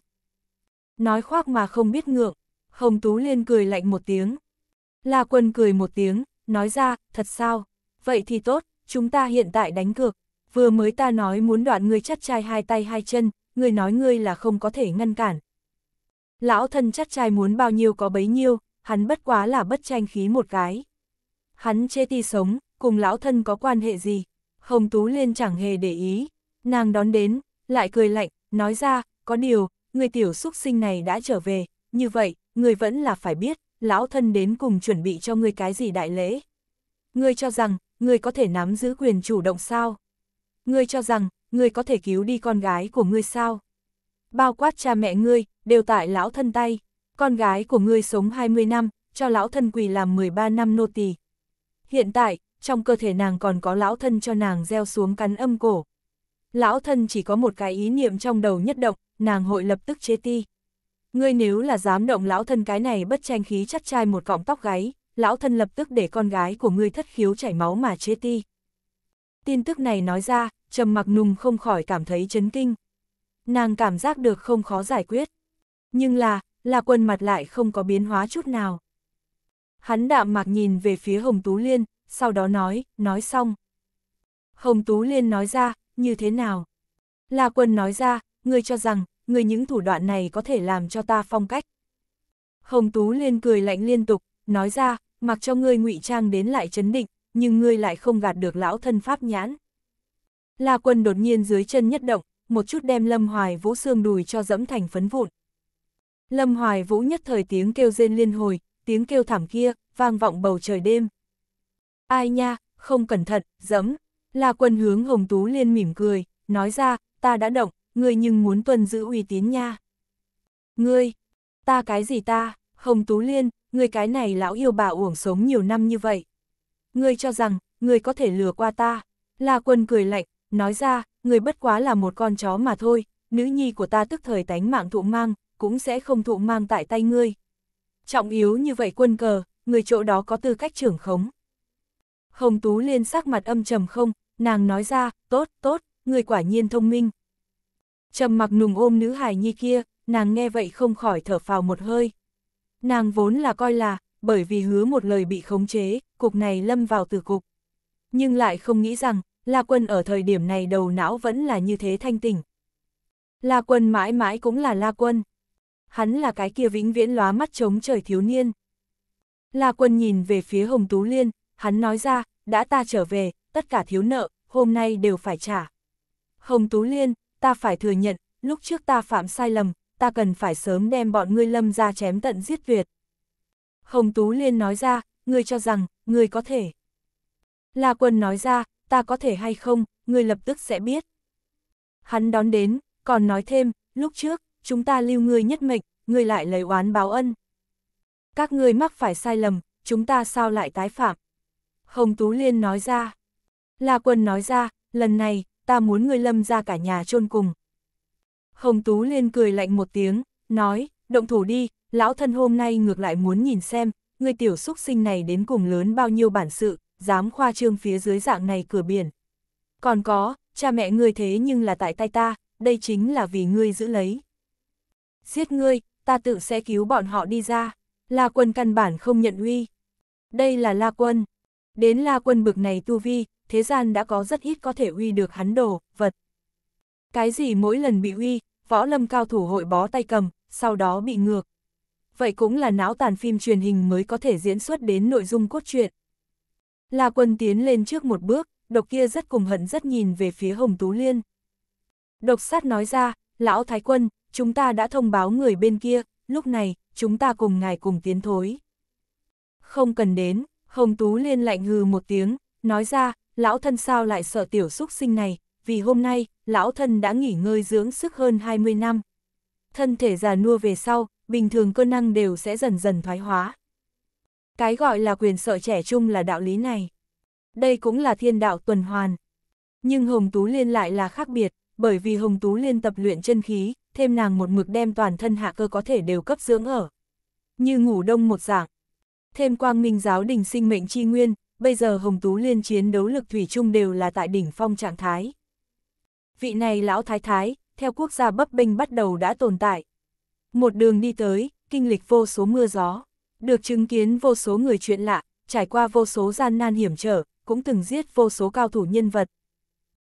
[SPEAKER 1] Nói khoác mà không biết ngượng, Hồng Tú Liên cười lạnh một tiếng. La Quân cười một tiếng, nói ra, thật sao, vậy thì tốt, chúng ta hiện tại đánh cược. Vừa mới ta nói muốn đoạn ngươi chắt chai hai tay hai chân, ngươi nói ngươi là không có thể ngăn cản. Lão thân chắc trai muốn bao nhiêu có bấy nhiêu, hắn bất quá là bất tranh khí một cái. Hắn chê ti sống, cùng lão thân có quan hệ gì? Hồng Tú Liên chẳng hề để ý, nàng đón đến, lại cười lạnh, nói ra, có điều, người tiểu xúc sinh này đã trở về, như vậy, người vẫn là phải biết, lão thân đến cùng chuẩn bị cho người cái gì đại lễ. người cho rằng, người có thể nắm giữ quyền chủ động sao? người cho rằng, ngươi có thể cứu đi con gái của ngươi sao? Bao quát cha mẹ ngươi, đều tại lão thân tay, con gái của ngươi sống 20 năm, cho lão thân quỳ làm 13 năm nô tỳ. Hiện tại, trong cơ thể nàng còn có lão thân cho nàng gieo xuống cắn âm cổ. Lão thân chỉ có một cái ý niệm trong đầu nhất động, nàng hội lập tức chế ti. Ngươi nếu là dám động lão thân cái này bất tranh khí chắt chai một cọng tóc gáy, lão thân lập tức để con gái của ngươi thất khiếu chảy máu mà chế ti. Tin tức này nói ra, trầm mặc nùng không khỏi cảm thấy chấn kinh. Nàng cảm giác được không khó giải quyết. Nhưng là, là quân mặt lại không có biến hóa chút nào. Hắn đạm mạc nhìn về phía Hồng Tú Liên, sau đó nói, nói xong. Hồng Tú Liên nói ra, như thế nào? là quân nói ra, ngươi cho rằng, ngươi những thủ đoạn này có thể làm cho ta phong cách. Hồng Tú Liên cười lạnh liên tục, nói ra, mặc cho ngươi ngụy trang đến lại chấn định, nhưng ngươi lại không gạt được lão thân pháp nhãn. La Quân đột nhiên dưới chân nhất động, một chút đem Lâm Hoài Vũ xương đùi cho dẫm thành phấn vụn. Lâm Hoài Vũ nhất thời tiếng kêu rên liên hồi, tiếng kêu thảm kia, vang vọng bầu trời đêm. Ai nha, không cẩn thận, dẫm. La Quân hướng Hồng Tú Liên mỉm cười, nói ra, ta đã động, ngươi nhưng muốn tuân giữ uy tín nha. Ngươi, ta cái gì ta, Hồng Tú Liên, ngươi cái này lão yêu bà uổng sống nhiều năm như vậy. Ngươi cho rằng, ngươi có thể lừa qua ta. La Quân cười lạnh, nói ra, người bất quá là một con chó mà thôi, nữ nhi của ta tức thời tánh mạng thụ mang, cũng sẽ không thụ mang tại tay ngươi. Trọng yếu như vậy quân cờ, người chỗ đó có tư cách trưởng khống. Hồng Tú Liên sắc mặt âm trầm không, nàng nói ra, tốt, tốt, người quả nhiên thông minh. Trầm mặc nùng ôm nữ hài nhi kia, nàng nghe vậy không khỏi thở phào một hơi. Nàng vốn là coi là, bởi vì hứa một lời bị khống chế, cục này lâm vào tử cục. Nhưng lại không nghĩ rằng, La Quân ở thời điểm này đầu não vẫn là như thế thanh tỉnh. La Quân mãi mãi cũng là La Quân. Hắn là cái kia vĩnh viễn lóa mắt chống trời thiếu niên. La Quân nhìn về phía Hồng Tú Liên, hắn nói ra, đã ta trở về, tất cả thiếu nợ, hôm nay đều phải trả. Hồng Tú Liên, ta phải thừa nhận, lúc trước ta phạm sai lầm, ta cần phải sớm đem bọn ngươi lâm ra chém tận giết tuyệt. Hồng Tú Liên nói ra, ngươi cho rằng, ngươi có thể. La Quân nói ra, ta có thể hay không, người lập tức sẽ biết. Hắn đón đến, còn nói thêm, lúc trước, chúng ta lưu ngươi nhất mệnh, ngươi lại lấy oán báo ân. Các ngươi mắc phải sai lầm, chúng ta sao lại tái phạm? Hồng Tú Liên nói ra. La Quân nói ra, lần này, ta muốn ngươi lâm ra cả nhà chôn cùng. Hồng Tú Liên cười lạnh một tiếng, nói, động thủ đi, lão thân hôm nay ngược lại muốn nhìn xem, ngươi tiểu xúc sinh này đến cùng lớn bao nhiêu bản sự dám khoa trương phía dưới dạng này cửa biển. Còn có, cha mẹ ngươi thế nhưng là tại tay ta, đây chính là vì ngươi giữ lấy. Giết ngươi, ta tự sẽ cứu bọn họ đi ra. La quân căn bản không nhận uy. Đây là La quân. Đến La quân bực này tu vi, thế gian đã có rất ít có thể uy được hắn đồ, vật. Cái gì mỗi lần bị uy, võ lâm cao thủ hội bó tay cầm, sau đó bị ngược. Vậy cũng là não tàn phim truyền hình mới có thể diễn xuất đến nội dung cốt truyện. La Quân tiến lên trước một bước, độc kia rất cùng hận rất nhìn về phía Hồng Tú Liên. Độc sát nói ra, Lão Thái Quân, chúng ta đã thông báo người bên kia, lúc này, chúng ta cùng ngài cùng tiến thối. Không cần đến, Hồng Tú Liên lạnh hừ một tiếng, nói ra, Lão Thân sao lại sợ tiểu xúc sinh này, vì hôm nay, Lão Thân đã nghỉ ngơi dưỡng sức hơn 20 năm. Thân thể già nua về sau, bình thường cơ năng đều sẽ dần dần thoái hóa, cái gọi là quyền sợ trẻ trung là đạo lý này. Đây cũng là thiên đạo tuần hoàn. Nhưng Hồng Tú Liên lại là khác biệt, bởi vì Hồng Tú Liên tập luyện chân khí, thêm nàng một mực đem toàn thân hạ cơ có thể đều cấp dưỡng ở. Như ngủ đông một dạng. Thêm quang minh giáo đình sinh mệnh chi nguyên, bây giờ Hồng Tú Liên chiến đấu lực thủy chung đều là tại đỉnh phong trạng thái. Vị này lão thái thái, theo quốc gia bấp bênh bắt đầu đã tồn tại. Một đường đi tới, kinh lịch vô số mưa gió. Được chứng kiến vô số người chuyện lạ, trải qua vô số gian nan hiểm trở, cũng từng giết vô số cao thủ nhân vật.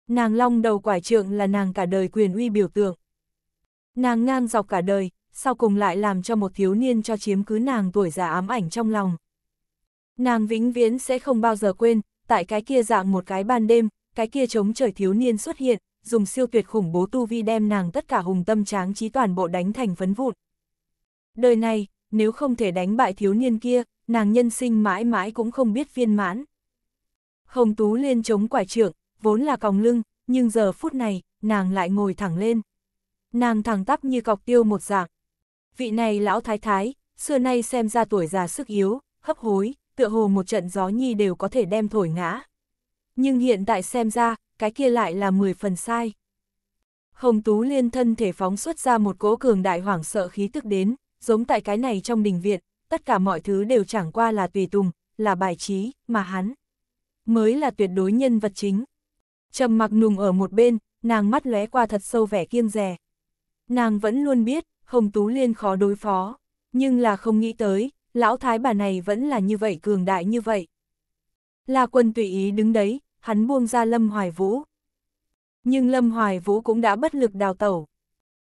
[SPEAKER 1] Nàng long đầu quải trượng là nàng cả đời quyền uy biểu tượng. Nàng ngang dọc cả đời, sau cùng lại làm cho một thiếu niên cho chiếm cứ nàng tuổi già ám ảnh trong lòng. Nàng vĩnh viễn sẽ không bao giờ quên, tại cái kia dạng một cái ban đêm, cái kia chống trời thiếu niên xuất hiện, dùng siêu tuyệt khủng bố tu vi đem nàng tất cả hùng tâm tráng trí toàn bộ đánh thành phấn vụn. Đời này, nếu không thể đánh bại thiếu niên kia, nàng nhân sinh mãi mãi cũng không biết viên mãn. Hồng Tú liên chống quải trưởng vốn là còng lưng, nhưng giờ phút này, nàng lại ngồi thẳng lên. Nàng thẳng tắp như cọc tiêu một dạng. Vị này lão thái thái, xưa nay xem ra tuổi già sức yếu, hấp hối, tựa hồ một trận gió nhi đều có thể đem thổi ngã. Nhưng hiện tại xem ra, cái kia lại là 10 phần sai. Hồng Tú Liên thân thể phóng xuất ra một cỗ cường đại hoảng sợ khí tức đến, giống tại cái này trong đình viện, tất cả mọi thứ đều chẳng qua là tùy tùng, là bài trí, mà hắn mới là tuyệt đối nhân vật chính. Trầm mặc nùng ở một bên, nàng mắt lóe qua thật sâu vẻ kiêng rè. Nàng vẫn luôn biết, Hồng Tú Liên khó đối phó, nhưng là không nghĩ tới, lão thái bà này vẫn là như vậy cường đại như vậy. La quân tùy ý đứng đấy, hắn buông ra Lâm Hoài Vũ. Nhưng Lâm Hoài Vũ cũng đã bất lực đào tẩu.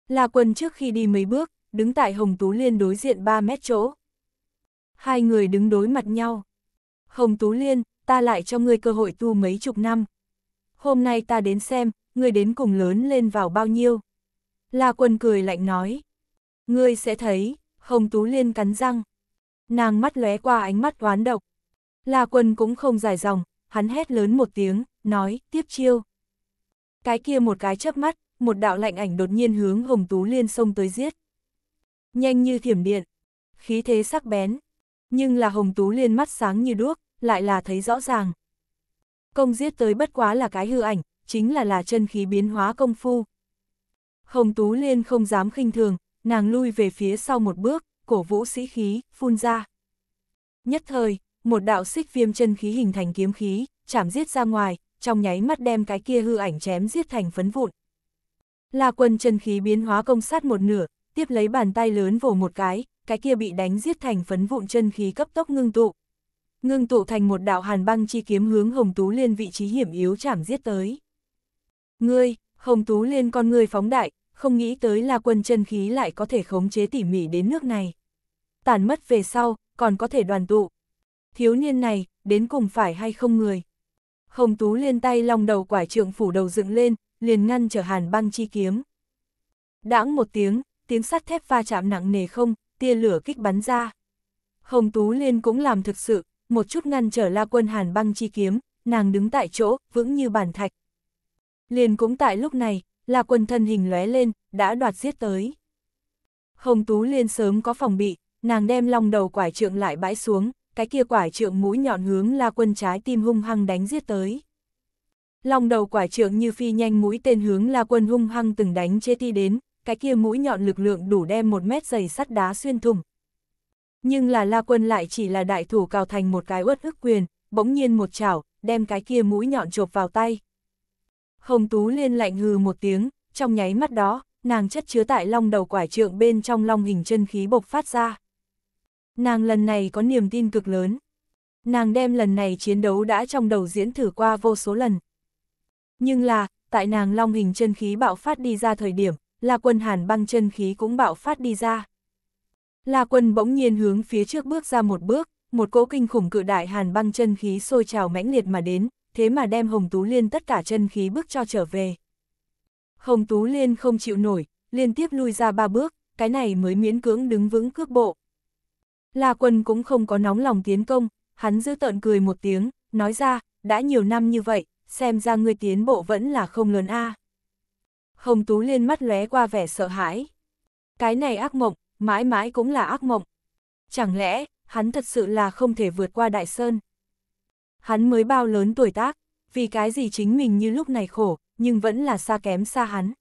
[SPEAKER 1] La quân trước khi đi mấy bước, đứng tại Hồng Tú Liên đối diện 3 mét chỗ. Hai người đứng đối mặt nhau. Hồng Tú Liên, ta lại cho ngươi cơ hội tu mấy chục năm. Hôm nay ta đến xem, ngươi đến cùng lớn lên vào bao nhiêu. La Quân cười lạnh nói. Ngươi sẽ thấy, Hồng Tú Liên cắn răng. Nàng mắt lóe qua ánh mắt oán độc. La Quân cũng không dài dòng, hắn hét lớn một tiếng, nói, tiếp chiêu. Cái kia một cái chớp mắt, một đạo lạnh ảnh đột nhiên hướng Hồng Tú Liên xông tới giết nhanh như thiểm điện, khí thế sắc bén. Nhưng là Hồng Tú Liên mắt sáng như đuốc, lại là thấy rõ ràng. Công giết tới bất quá là cái hư ảnh, chính là là chân khí biến hóa công phu. Hồng Tú Liên không dám khinh thường, nàng lui về phía sau một bước, cổ vũ sĩ khí, phun ra. Nhất thời, một đạo xích viêm chân khí hình thành kiếm khí, chảm giết ra ngoài, trong nháy mắt đem cái kia hư ảnh chém giết thành phấn vụn. là quân chân khí biến hóa công sát một nửa, tiếp lấy bàn tay lớn vồ một cái, cái kia bị đánh giết thành phấn vụn chân khí cấp tốc ngưng tụ. Ngưng tụ thành một đạo hàn băng chi kiếm hướng Hồng Tú Liên vị trí hiểm yếu chảm giết tới. Ngươi, Hồng Tú Liên con ngươi phóng đại, không nghĩ tới là quân chân khí lại có thể khống chế tỉ mỉ đến nước này. Tàn mất về sau, còn có thể đoàn tụ. Thiếu niên này, đến cùng phải hay không người. Hồng Tú Liên tay lòng đầu quải trượng phủ đầu dựng lên, liền ngăn trở hàn băng chi kiếm. Đãng một tiếng, tiếng sắt thép va chạm nặng nề không, tia lửa kích bắn ra. Hồng Tú Liên cũng làm thực sự, một chút ngăn trở la quân hàn băng chi kiếm, nàng đứng tại chỗ, vững như bàn thạch. Liên cũng tại lúc này, la quân thân hình lóe lên, đã đoạt giết tới. Hồng Tú Liên sớm có phòng bị, nàng đem long đầu quải trượng lại bãi xuống, cái kia quải trượng mũi nhọn hướng la quân trái tim hung hăng đánh giết tới. Long đầu quải trượng như phi nhanh mũi tên hướng la quân hung hăng từng đánh chế thi đến, cái kia mũi nhọn lực lượng đủ đem một mét dày sắt đá xuyên thủng. Nhưng là La Quân lại chỉ là đại thủ cào thành một cái uất ức quyền, bỗng nhiên một chảo, đem cái kia mũi nhọn chộp vào tay. Hồng Tú Liên lạnh hừ một tiếng, trong nháy mắt đó, nàng chất chứa tại long đầu quải trượng bên trong long hình chân khí bộc phát ra. Nàng lần này có niềm tin cực lớn. Nàng đem lần này chiến đấu đã trong đầu diễn thử qua vô số lần. Nhưng là, tại nàng long hình chân khí bạo phát đi ra thời điểm, La Quân hàn băng chân khí cũng bạo phát đi ra. La Quân bỗng nhiên hướng phía trước bước ra một bước, một cỗ kinh khủng cự đại hàn băng chân khí sôi trào mãnh liệt mà đến, thế mà đem Hồng Tú Liên tất cả chân khí bước cho trở về. Hồng Tú Liên không chịu nổi, liên tiếp lui ra ba bước, cái này mới miễn cưỡng đứng vững cước bộ. La Quân cũng không có nóng lòng tiến công, hắn giữ tợn cười một tiếng, nói ra, đã nhiều năm như vậy, xem ra ngươi tiến bộ vẫn là không lớn a. À. Hồng Tú liên mắt lóe qua vẻ sợ hãi. Cái này ác mộng, mãi mãi cũng là ác mộng. Chẳng lẽ, hắn thật sự là không thể vượt qua đại sơn? Hắn mới bao lớn tuổi tác, vì cái gì chính mình như lúc này khổ, nhưng vẫn là xa kém xa hắn.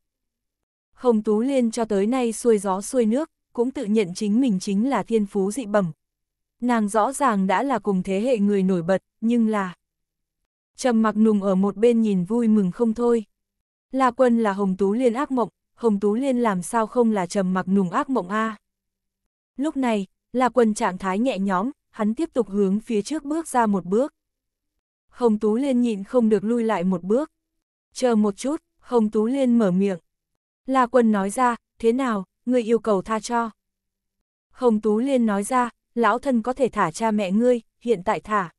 [SPEAKER 1] Hồng Tú Liên cho tới nay xuôi gió xuôi nước, cũng tự nhận chính mình chính là thiên phú dị bẩm. Nàng rõ ràng đã là cùng thế hệ người nổi bật, nhưng là... Trầm mặc nùng ở một bên nhìn vui mừng không thôi. La Quân là Hồng Tú Liên ác mộng, Hồng Tú Liên làm sao không là trầm mặc nùng ác mộng a? Lúc này, La Quân trạng thái nhẹ nhõm, hắn tiếp tục hướng phía trước bước ra một bước. Hồng Tú Liên nhịn không được lui lại một bước. Chờ một chút, Hồng Tú Liên mở miệng. La Quân nói ra, thế nào, ngươi yêu cầu tha cho. Hồng Tú Liên nói ra, lão thân có thể thả cha mẹ ngươi, hiện tại thả.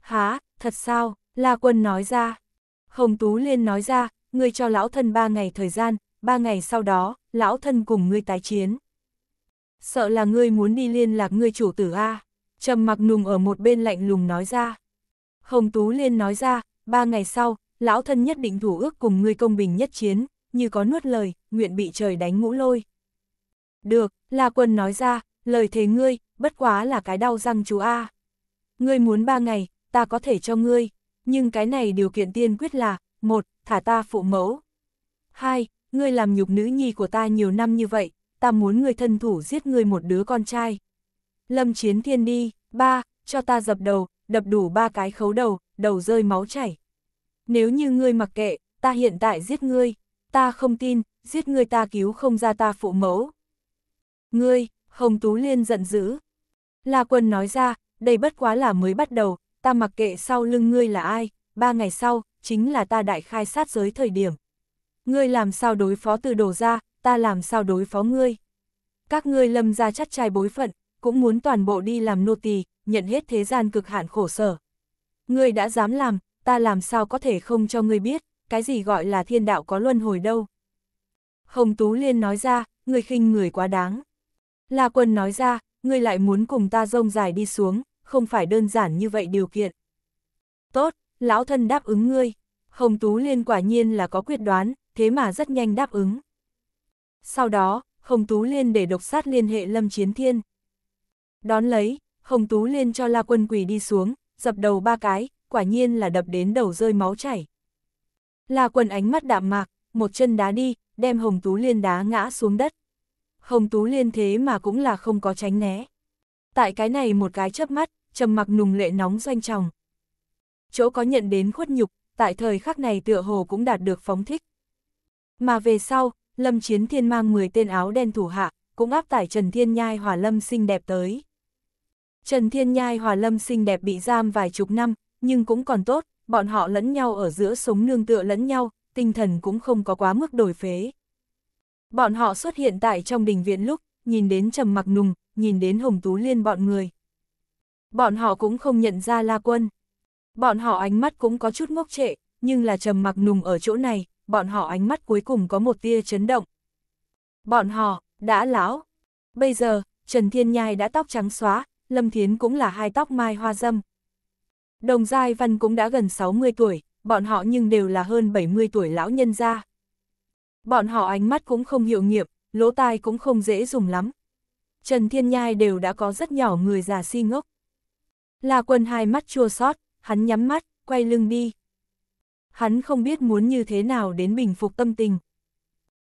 [SPEAKER 1] Há, thật sao, La Quân nói ra. Hồng Tú Liên nói ra, ngươi cho lão thân ba ngày thời gian, ba ngày sau đó, lão thân cùng ngươi tái chiến. Sợ là ngươi muốn đi liên lạc ngươi chủ tử A, trầm mặc nùng ở một bên lạnh lùng nói ra. Hồng Tú Liên nói ra, ba ngày sau, lão thân nhất định thủ ước cùng ngươi công bình nhất chiến, như có nuốt lời, nguyện bị trời đánh ngũ lôi. Được, La Quân nói ra, lời thế ngươi, bất quá là cái đau răng chú A. Ngươi muốn ba ngày, ta có thể cho ngươi, nhưng cái này điều kiện tiên quyết là, một, thả ta phụ mẫu. Hai, ngươi làm nhục nữ nhi của ta nhiều năm như vậy, ta muốn ngươi thân thủ giết ngươi một đứa con trai. Lâm chiến thiên đi, ba, cho ta dập đầu, đập đủ ba cái khấu đầu, đầu rơi máu chảy. Nếu như ngươi mặc kệ, ta hiện tại giết ngươi, ta không tin, giết ngươi ta cứu không ra ta phụ mẫu. Ngươi, Hồng Tú Liên giận dữ. La quân nói ra, đây bất quá là mới bắt đầu, ta mặc kệ sau lưng ngươi là ai, ba ngày sau, chính là ta đại khai sát giới thời điểm. Ngươi làm sao đối phó từ đổ ra, ta làm sao đối phó ngươi. Các ngươi lâm ra chắt trai bối phận, cũng muốn toàn bộ đi làm nô tỳ, nhận hết thế gian cực hạn khổ sở. Ngươi đã dám làm, ta làm sao có thể không cho ngươi biết, cái gì gọi là thiên đạo có luân hồi đâu. Hồng Tú Liên nói ra, ngươi khinh người quá đáng. La Quân nói ra, ngươi lại muốn cùng ta rông dài đi xuống, không phải đơn giản như vậy điều kiện. Tốt, lão thân đáp ứng ngươi. Hồng Tú Liên quả nhiên là có quyết đoán, thế mà rất nhanh đáp ứng. Sau đó, Hồng Tú Liên để độc sát liên hệ Lâm Chiến Thiên. Đón lấy, Hồng Tú Liên cho La Quân Quỳ đi xuống, dập đầu ba cái, quả nhiên là đập đến đầu rơi máu chảy. La Quân ánh mắt đạm mạc, một chân đá đi, đem Hồng Tú Liên đá ngã xuống đất. Hồng Tú Liên thế mà cũng là không có tránh né. Tại cái này một cái chớp mắt, trầm mặc nùng lệ nóng doanh tròng chỗ có nhận đến khuất nhục, tại thời khắc này tựa hồ cũng đạt được phóng thích. Mà về sau, Lâm Chiến Thiên mang 10 tên áo đen thủ hạ, cũng áp tải Trần Thiên Nhai Hòa Lâm xinh đẹp tới. Trần Thiên Nhai Hòa Lâm xinh đẹp bị giam vài chục năm, nhưng cũng còn tốt, bọn họ lẫn nhau ở giữa sống nương tựa lẫn nhau, tinh thần cũng không có quá mức đổi phế. Bọn họ xuất hiện tại trong đình viện lúc, nhìn đến Trầm Mặc Nùng, nhìn đến Hồng Tú Liên bọn người. Bọn họ cũng không nhận ra La Quân. Bọn họ ánh mắt cũng có chút ngốc trệ, nhưng là trầm mặc nùng ở chỗ này, bọn họ ánh mắt cuối cùng có một tia chấn động. Bọn họ, đã lão. Bây giờ, Trần Thiên Nhai đã tóc trắng xóa, Lâm Thiến cũng là hai tóc mai hoa dâm. Đồng Giai Văn cũng đã gần 60 tuổi, bọn họ nhưng đều là hơn 70 tuổi lão nhân gia. Bọn họ ánh mắt cũng không hiệu nghiệm, lỗ tai cũng không dễ dùng lắm. Trần Thiên Nhai đều đã có rất nhỏ người già si ngốc. Là quân hai mắt chua sót, hắn nhắm mắt, quay lưng đi. Hắn không biết muốn như thế nào đến bình phục tâm tình.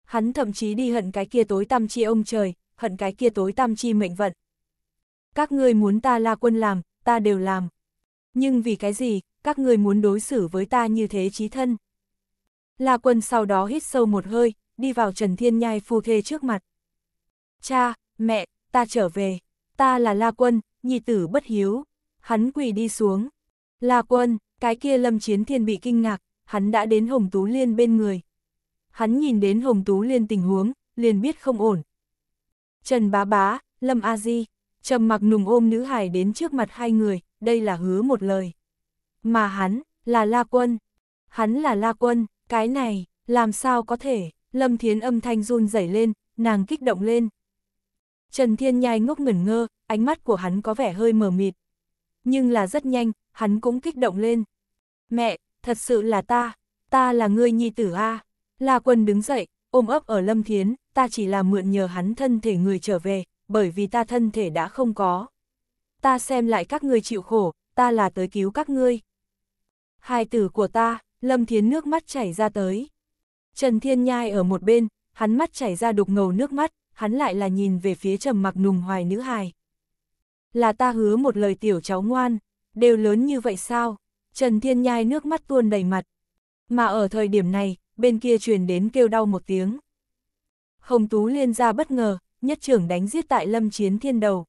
[SPEAKER 1] Hắn thậm chí đi hận cái kia tối tăm chi ông trời, hận cái kia tối tăm chi mệnh vận. Các ngươi muốn ta la quân làm, ta đều làm. Nhưng vì cái gì, các ngươi muốn đối xử với ta như thế chí thân. La quân sau đó hít sâu một hơi, đi vào Trần Thiên Nhai phu thê trước mặt. Cha, mẹ, ta trở về, ta là La quân, nhi tử bất hiếu. Hắn quỳ đi xuống, La quân, cái kia lâm chiến thiên bị kinh ngạc, hắn đã đến Hồng Tú Liên bên người. Hắn nhìn đến Hồng Tú Liên tình huống, liền biết không ổn. Trần Bá Bá, Lâm A Di, trầm mặc nùng ôm nữ hải đến trước mặt hai người, đây là hứa một lời. Mà hắn, là La Quân. Hắn là La Quân, cái này, làm sao có thể, Lâm Thiến âm thanh run rẩy lên, nàng kích động lên. Trần Thiên Nhai ngốc ngẩn ngơ, ánh mắt của hắn có vẻ hơi mờ mịt. Nhưng là rất nhanh, hắn cũng kích động lên. Mẹ, thật sự là ta, ta là ngươi nhi tử a. À. La Quân đứng dậy, ôm ấp ở Lâm Thiến, ta chỉ là mượn nhờ hắn thân thể người trở về, bởi vì ta thân thể đã không có. Ta xem lại các ngươi chịu khổ, ta là tới cứu các ngươi. Hai tử của ta, Lâm Thiến nước mắt chảy ra tới. Trần Thiên Nhai ở một bên, hắn mắt chảy ra đục ngầu nước mắt, hắn lại là nhìn về phía trầm mặc nùng hoài nữ hài. Là ta hứa một lời tiểu cháu ngoan, đều lớn như vậy sao? Trần Thiên Nhai nước mắt tuôn đầy mặt. Mà ở thời điểm này, bên kia truyền đến kêu đau một tiếng. Hồng Tú Liên ra bất ngờ, nhất trưởng đánh giết tại Lâm Chiến Thiên đầu.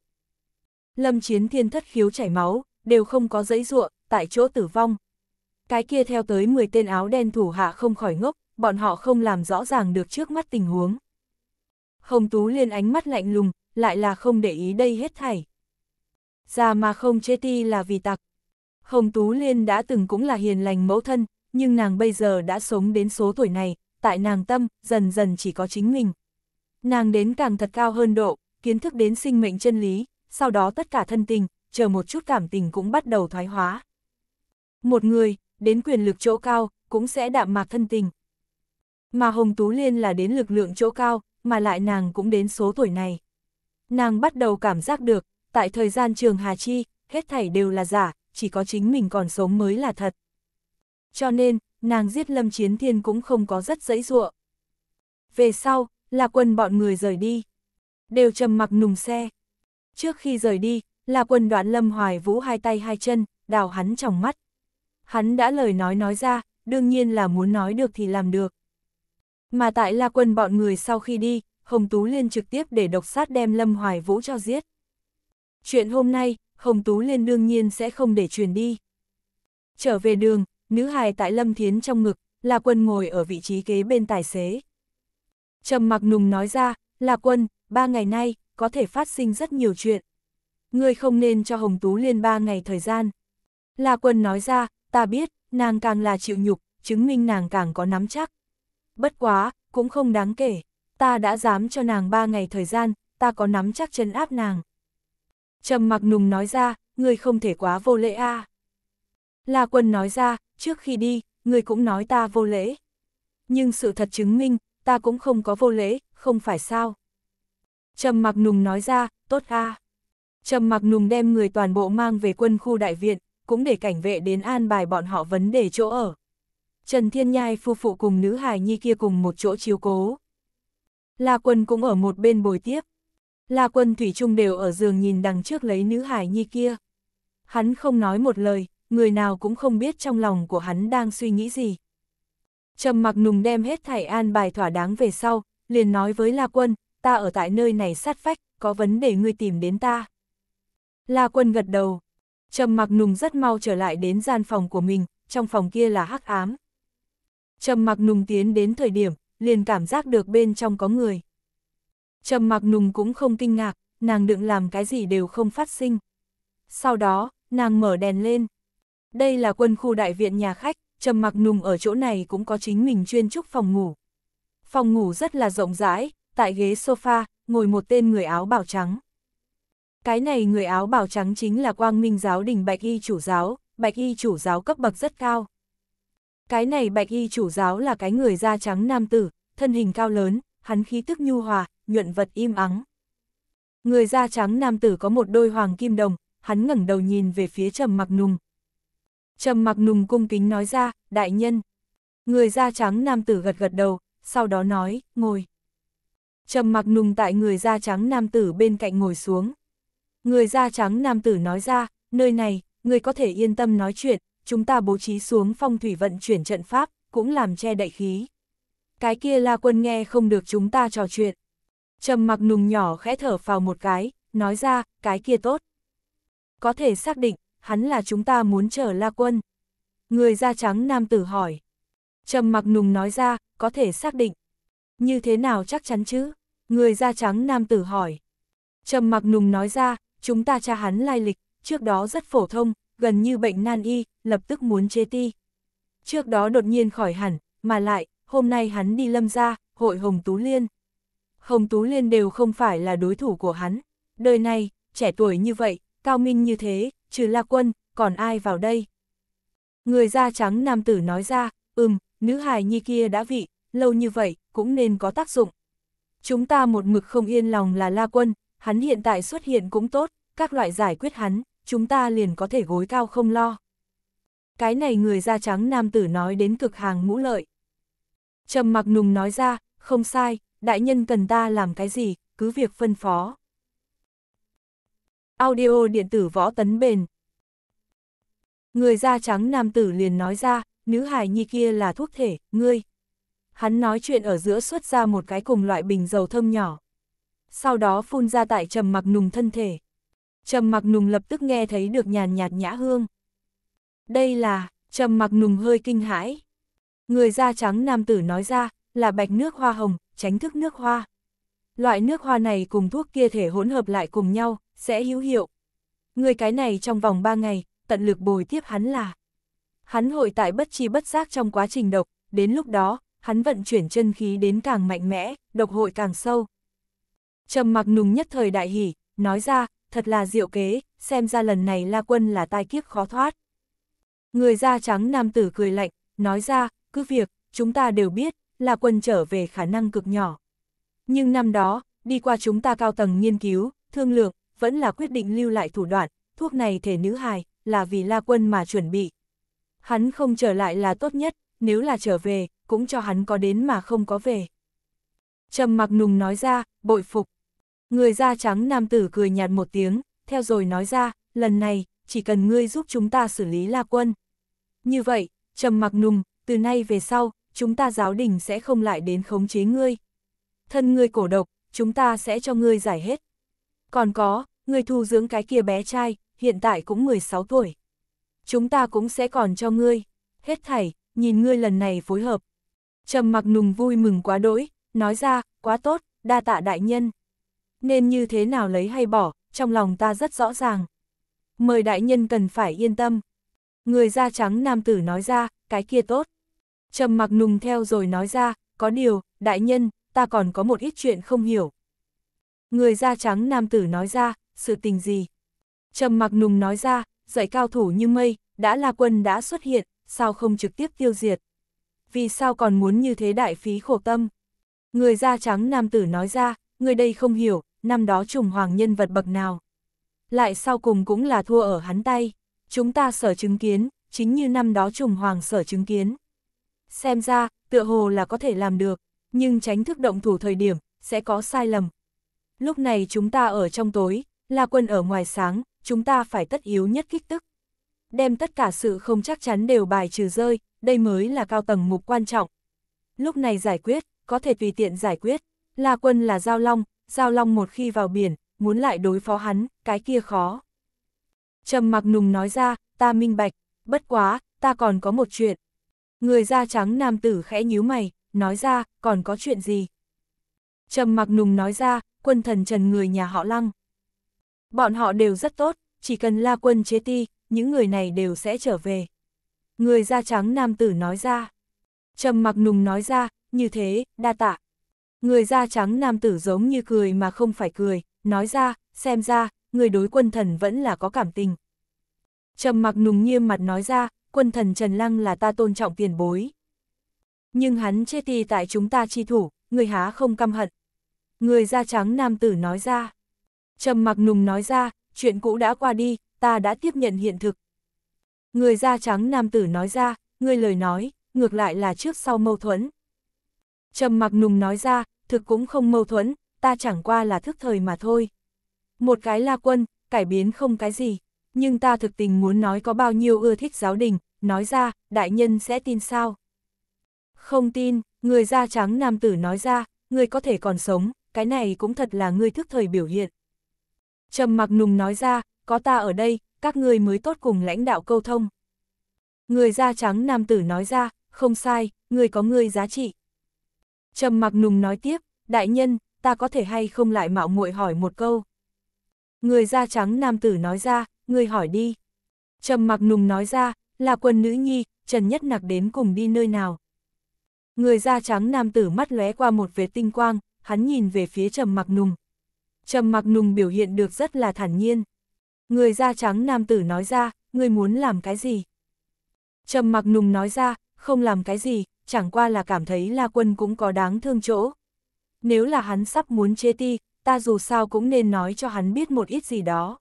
[SPEAKER 1] Lâm Chiến Thiên thất khiếu chảy máu, đều không có giấy ruộng, tại chỗ tử vong. Cái kia theo tới 10 tên áo đen thủ hạ không khỏi ngốc, bọn họ không làm rõ ràng được trước mắt tình huống. Hồng Tú Liên ánh mắt lạnh lùng, lại là không để ý đây hết thảy. Già mà không chê ti là vì tặc. Hồng Tú Liên đã từng cũng là hiền lành mẫu thân, nhưng nàng bây giờ đã sống đến số tuổi này, tại nàng tâm, dần dần chỉ có chính mình. Nàng đến càng thật cao hơn độ, kiến thức đến sinh mệnh chân lý, sau đó tất cả thân tình, chờ một chút cảm tình cũng bắt đầu thoái hóa. Một người, đến quyền lực chỗ cao, cũng sẽ đạm mạc thân tình. Mà Hồng Tú Liên là đến lực lượng chỗ cao, mà lại nàng cũng đến số tuổi này. Nàng bắt đầu cảm giác được, tại thời gian trường Hà Chi, hết thảy đều là giả, chỉ có chính mình còn sống mới là thật. Cho nên, nàng giết Lâm Chiến Thiên cũng không có rất dãy ruộng. Về sau, là quân bọn người rời đi. Đều trầm mặc nùng xe. Trước khi rời đi, là quân đoạn Lâm Hoài Vũ hai tay hai chân, đào hắn trong mắt. Hắn đã lời nói nói ra, đương nhiên là muốn nói được thì làm được. Mà tại La Quân bọn người sau khi đi, Hồng Tú Liên trực tiếp để độc sát đem Lâm Hoài Vũ cho giết. Chuyện hôm nay, Hồng Tú Liên đương nhiên sẽ không để truyền đi. Trở về đường, nữ hài tại Lâm Thiến trong ngực, là quân ngồi ở vị trí kế bên tài xế. trầm mặc nùng nói ra, là quân, ba ngày nay, có thể phát sinh rất nhiều chuyện. Ngươi không nên cho Hồng Tú Liên ba ngày thời gian. Là quân nói ra, ta biết, nàng càng là chịu nhục, chứng minh nàng càng có nắm chắc. Bất quá, cũng không đáng kể, ta đã dám cho nàng ba ngày thời gian, ta có nắm chắc chân áp nàng. Trầm mặc nùng nói ra, người không thể quá vô lễ a. La quân nói ra, trước khi đi, người cũng nói ta vô lễ. Nhưng sự thật chứng minh, ta cũng không có vô lễ, không phải sao. Trầm mặc nùng nói ra, tốt a. Trầm mặc nùng đem người toàn bộ mang về quân khu đại viện, cũng để cảnh vệ đến an bài bọn họ vấn đề chỗ ở. Trần Thiên Nhai phu phụ cùng nữ hài nhi kia cùng một chỗ chiếu cố. La quân cũng ở một bên bồi tiếp. La Quân Thủy Trung đều ở giường nhìn đằng trước lấy nữ hải nhi kia. Hắn không nói một lời, người nào cũng không biết trong lòng của hắn đang suy nghĩ gì. Trầm mặc nùng đem hết thảy an bài thỏa đáng về sau, liền nói với La Quân, ta ở tại nơi này sát phách, có vấn đề ngươi tìm đến ta. La Quân gật đầu. Trầm mặc nùng rất mau trở lại đến gian phòng của mình, trong phòng kia là hắc ám. Trầm mặc nùng tiến đến thời điểm, liền cảm giác được bên trong có người. Trầm mặc nùng cũng không kinh ngạc, nàng đựng làm cái gì đều không phát sinh. Sau đó, nàng mở đèn lên. Đây là quân khu đại viện nhà khách, trầm mặc nùng ở chỗ này cũng có chính mình chuyên trúc phòng ngủ. Phòng ngủ rất là rộng rãi, tại ghế sofa, ngồi một tên người áo bảo trắng. Cái này người áo bảo trắng chính là quang minh giáo đình bạch y chủ giáo, bạch y chủ giáo cấp bậc rất cao. Cái này bạch y chủ giáo là cái người da trắng nam tử, thân hình cao lớn, hắn khí tức nhu hòa, nhuận vật im ắng. Người da trắng nam tử có một đôi hoàng kim đồng, hắn ngẩng đầu nhìn về phía Trầm Mặc Nùng. Trầm Mặc Nùng cung kính nói ra, đại nhân. Người da trắng nam tử gật gật đầu, sau đó nói, ngồi. Trầm Mặc Nùng tại người da trắng nam tử bên cạnh ngồi xuống. Người da trắng nam tử nói ra, nơi này, người có thể yên tâm nói chuyện, chúng ta bố trí xuống phong thủy vận chuyển trận pháp, cũng làm che đậy khí. Cái kia la quân nghe không được chúng ta trò chuyện. Trầm mặc nùng nhỏ khẽ thở vào một cái, nói ra, cái kia tốt. Có thể xác định, hắn là chúng ta muốn chờ la quân. Người da trắng nam tử hỏi. Trầm mặc nùng nói ra, có thể xác định. Như thế nào chắc chắn chứ? Người da trắng nam tử hỏi. Trầm mặc nùng nói ra, chúng ta tra hắn lai lịch, trước đó rất phổ thông, gần như bệnh nan y, lập tức muốn chê ti. Trước đó đột nhiên khỏi hẳn, mà lại, hôm nay hắn đi lâm ra, hội hồng tú liên. Hồng Tú Liên đều không phải là đối thủ của hắn. Đời này, trẻ tuổi như vậy, cao minh như thế, trừ La Quân, còn ai vào đây? Người da trắng nam tử nói ra, ừm, nữ hài nhi kia đã vị, lâu như vậy, cũng nên có tác dụng. Chúng ta một mực không yên lòng là La Quân, hắn hiện tại xuất hiện cũng tốt, các loại giải quyết hắn, chúng ta liền có thể gối cao không lo. Cái này người da trắng nam tử nói đến cực hàng mũ lợi. Trầm mặc nùng nói ra, không sai, đại nhân cần ta làm cái gì, cứ việc phân phó. Audio điện tử võ tấn bền. Người da trắng nam tử liền nói ra, nữ hài nhi kia là thuốc thể, ngươi. Hắn nói chuyện ở giữa xuất ra một cái cùng loại bình dầu thơm nhỏ. Sau đó phun ra tại trầm mặc nùng thân thể. Trầm mặc nùng lập tức nghe thấy được nhàn nhạt nhã hương. Đây là, trầm mặc nùng hơi kinh hãi. Người da trắng nam tử nói ra, là bạch nước hoa hồng, tránh thức nước hoa. Loại nước hoa này cùng thuốc kia thể hỗn hợp lại cùng nhau, sẽ hữu hiệu. Người cái này trong vòng 3 ngày, tận lực bồi tiếp hắn là. Hắn hội tại bất chi bất giác trong quá trình độc, đến lúc đó, hắn vận chuyển chân khí đến càng mạnh mẽ, độc hội càng sâu. Trầm mặc nùng nhất thời đại hỉ, nói ra, thật là diệu kế, xem ra lần này La Quân là tai kiếp khó thoát. Người da trắng nam tử cười lạnh, nói ra, cứ việc, chúng ta đều biết, là quân trở về khả năng cực nhỏ. Nhưng năm đó, đi qua chúng ta cao tầng nghiên cứu, thương lượng, vẫn là quyết định lưu lại thủ đoạn, thuốc này thể nữ hài, là vì la quân mà chuẩn bị. Hắn không trở lại là tốt nhất, nếu là trở về, cũng cho hắn có đến mà không có về. Trầm mặc nùng nói ra, bội phục. Người da trắng nam tử cười nhạt một tiếng, theo rồi nói ra, lần này, chỉ cần ngươi giúp chúng ta xử lý la quân. Như vậy, trầm mặc nùng, từ nay về sau, chúng ta giáo đình sẽ không lại đến khống chế ngươi. Thân ngươi cổ độc, chúng ta sẽ cho ngươi giải hết. Còn có, ngươi thu dưỡng cái kia bé trai, hiện tại cũng 16 tuổi. Chúng ta cũng sẽ còn cho ngươi. Hết thảy, nhìn ngươi lần này phối hợp. Trầm mặc nùng vui mừng quá đỗi, nói ra, quá tốt, đa tạ đại nhân. Nên như thế nào lấy hay bỏ, trong lòng ta rất rõ ràng. Mời đại nhân cần phải yên tâm. Người da trắng nam tử nói ra, cái kia tốt. Trầm mặc nùng theo rồi nói ra, có điều, đại nhân, ta còn có một ít chuyện không hiểu. Người da trắng nam tử nói ra, sự tình gì? Trầm mặc nùng nói ra, dạy cao thủ như mây, đã là quân đã xuất hiện, sao không trực tiếp tiêu diệt? Vì sao còn muốn như thế đại phí khổ tâm? Người da trắng nam tử nói ra, người đây không hiểu, năm đó trùng hoàng nhân vật bậc nào. Lại sau cùng cũng là thua ở hắn tay, chúng ta sở chứng kiến, chính như năm đó trùng hoàng sở chứng kiến xem ra, tựa hồ là có thể làm được, nhưng tránh thức động thủ thời điểm, sẽ có sai lầm. Lúc này chúng ta ở trong tối, là quân ở ngoài sáng, chúng ta phải tất yếu nhất kích tức. Đem tất cả sự không chắc chắn đều bài trừ rơi, đây mới là cao tầng mục quan trọng. Lúc này giải quyết, có thể tùy tiện giải quyết. là quân là Giao Long, Giao Long một khi vào biển, muốn lại đối phó hắn, cái kia khó. Trầm mặc nùng nói ra, ta minh bạch, bất quá, ta còn có một chuyện, Người da trắng nam tử khẽ nhíu mày, nói ra, còn có chuyện gì? Trầm mặc nùng nói ra, quân thần trần người nhà họ lăng. Bọn họ đều rất tốt, chỉ cần la quân chế ti, những người này đều sẽ trở về. Người da trắng nam tử nói ra. Trầm mặc nùng nói ra, như thế, đa tạ. Người da trắng nam tử giống như cười mà không phải cười, nói ra, xem ra, người đối quân thần vẫn là có cảm tình. Trầm mặc nùng nghiêm mặt nói ra, quân thần Trần Lăng là ta tôn trọng tiền bối. Nhưng hắn chê ti tại chúng ta chi thủ, người há không căm hận. Người da trắng nam tử nói ra. trầm mặc nùng nói ra, chuyện cũ đã qua đi, ta đã tiếp nhận hiện thực. Người da trắng nam tử nói ra, người lời nói, ngược lại là trước sau mâu thuẫn. trầm mặc nùng nói ra, thực cũng không mâu thuẫn, ta chẳng qua là thức thời mà thôi. Một cái la quân, cải biến không cái gì, nhưng ta thực tình muốn nói có bao nhiêu ưa thích giáo đình, nói ra, đại nhân sẽ tin sao? Không tin, người da trắng nam tử nói ra, người có thể còn sống, cái này cũng thật là người thức thời biểu hiện. Trầm mặc nùng nói ra, có ta ở đây, các ngươi mới tốt cùng lãnh đạo câu thông. Người da trắng nam tử nói ra, không sai, người có người giá trị. Trầm mặc nùng nói tiếp, đại nhân, ta có thể hay không lại mạo muội hỏi một câu. Người da trắng nam tử nói ra, người hỏi đi. Trầm mặc nùng nói ra, là quần nữ nhi, Trần Nhất Nặc đến cùng đi nơi nào. Người da trắng nam tử mắt lóe qua một vệt tinh quang, hắn nhìn về phía Trầm mặc nùng. Trầm mặc nùng biểu hiện được rất là thản nhiên. Người da trắng nam tử nói ra, người muốn làm cái gì? Trầm mặc nùng nói ra, không làm cái gì, chẳng qua là cảm thấy La Quân cũng có đáng thương chỗ. Nếu là hắn sắp muốn chê ti, ta dù sao cũng nên nói cho hắn biết một ít gì đó.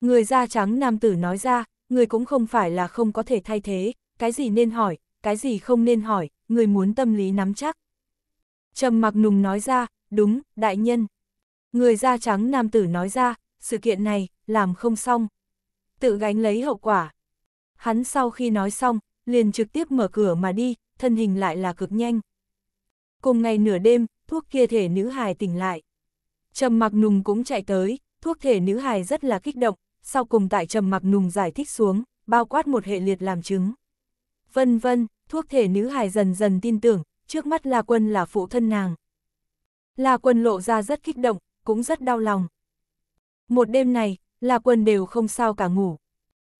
[SPEAKER 1] Người da trắng nam tử nói ra, người cũng không phải là không có thể thay thế, cái gì nên hỏi, cái gì không nên hỏi, người muốn tâm lý nắm chắc. Trầm mặc nùng nói ra, đúng, đại nhân. Người da trắng nam tử nói ra, sự kiện này, làm không xong. Tự gánh lấy hậu quả. Hắn sau khi nói xong, liền trực tiếp mở cửa mà đi, thân hình lại là cực nhanh. Cùng ngày nửa đêm, thuốc kia thể nữ hài tỉnh lại. Trầm mặc nùng cũng chạy tới, thuốc thể nữ hài rất là kích động, sau cùng tại trầm mặc nùng giải thích xuống, bao quát một hệ liệt làm chứng. Vân vân, thuốc thể nữ hài dần dần tin tưởng, trước mắt là quân là phụ thân nàng. Là quân lộ ra rất kích động, cũng rất đau lòng. Một đêm này, là quân đều không sao cả ngủ.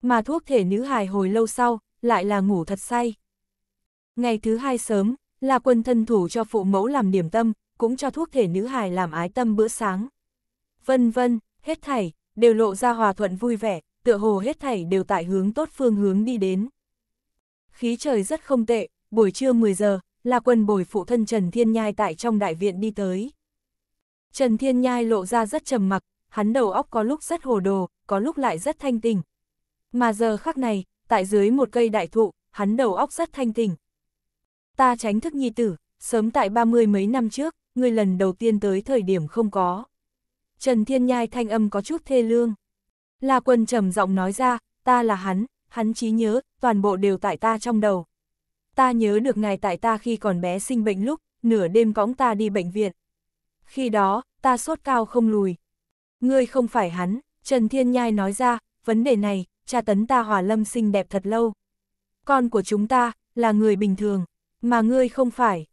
[SPEAKER 1] Mà thuốc thể nữ hài hồi lâu sau, lại là ngủ thật say. Ngày thứ hai sớm, là quân thân thủ cho phụ mẫu làm điểm tâm, cũng cho thuốc thể nữ hài làm ái tâm bữa sáng. Vân vân, hết thảy, đều lộ ra hòa thuận vui vẻ, tựa hồ hết thảy đều tại hướng tốt phương hướng đi đến. Khí trời rất không tệ, buổi trưa 10 giờ, la quân bồi phụ thân Trần Thiên Nhai tại trong đại viện đi tới. Trần Thiên Nhai lộ ra rất trầm mặc, hắn đầu óc có lúc rất hồ đồ, có lúc lại rất thanh tình. Mà giờ khắc này, tại dưới một cây đại thụ, hắn đầu óc rất thanh tình. Ta tránh thức nhi tử, sớm tại ba mươi mấy năm trước, người lần đầu tiên tới thời điểm không có. Trần Thiên Nhai thanh âm có chút thê lương. La Quân trầm giọng nói ra, ta là hắn, hắn trí nhớ, toàn bộ đều tại ta trong đầu. Ta nhớ được ngài tại ta khi còn bé sinh bệnh lúc, nửa đêm cõng ta đi bệnh viện. Khi đó, ta sốt cao không lùi. Ngươi không phải hắn, Trần Thiên Nhai nói ra, vấn đề này, cha tấn ta hòa lâm sinh đẹp thật lâu. Con của chúng ta, là người bình thường, mà ngươi không phải.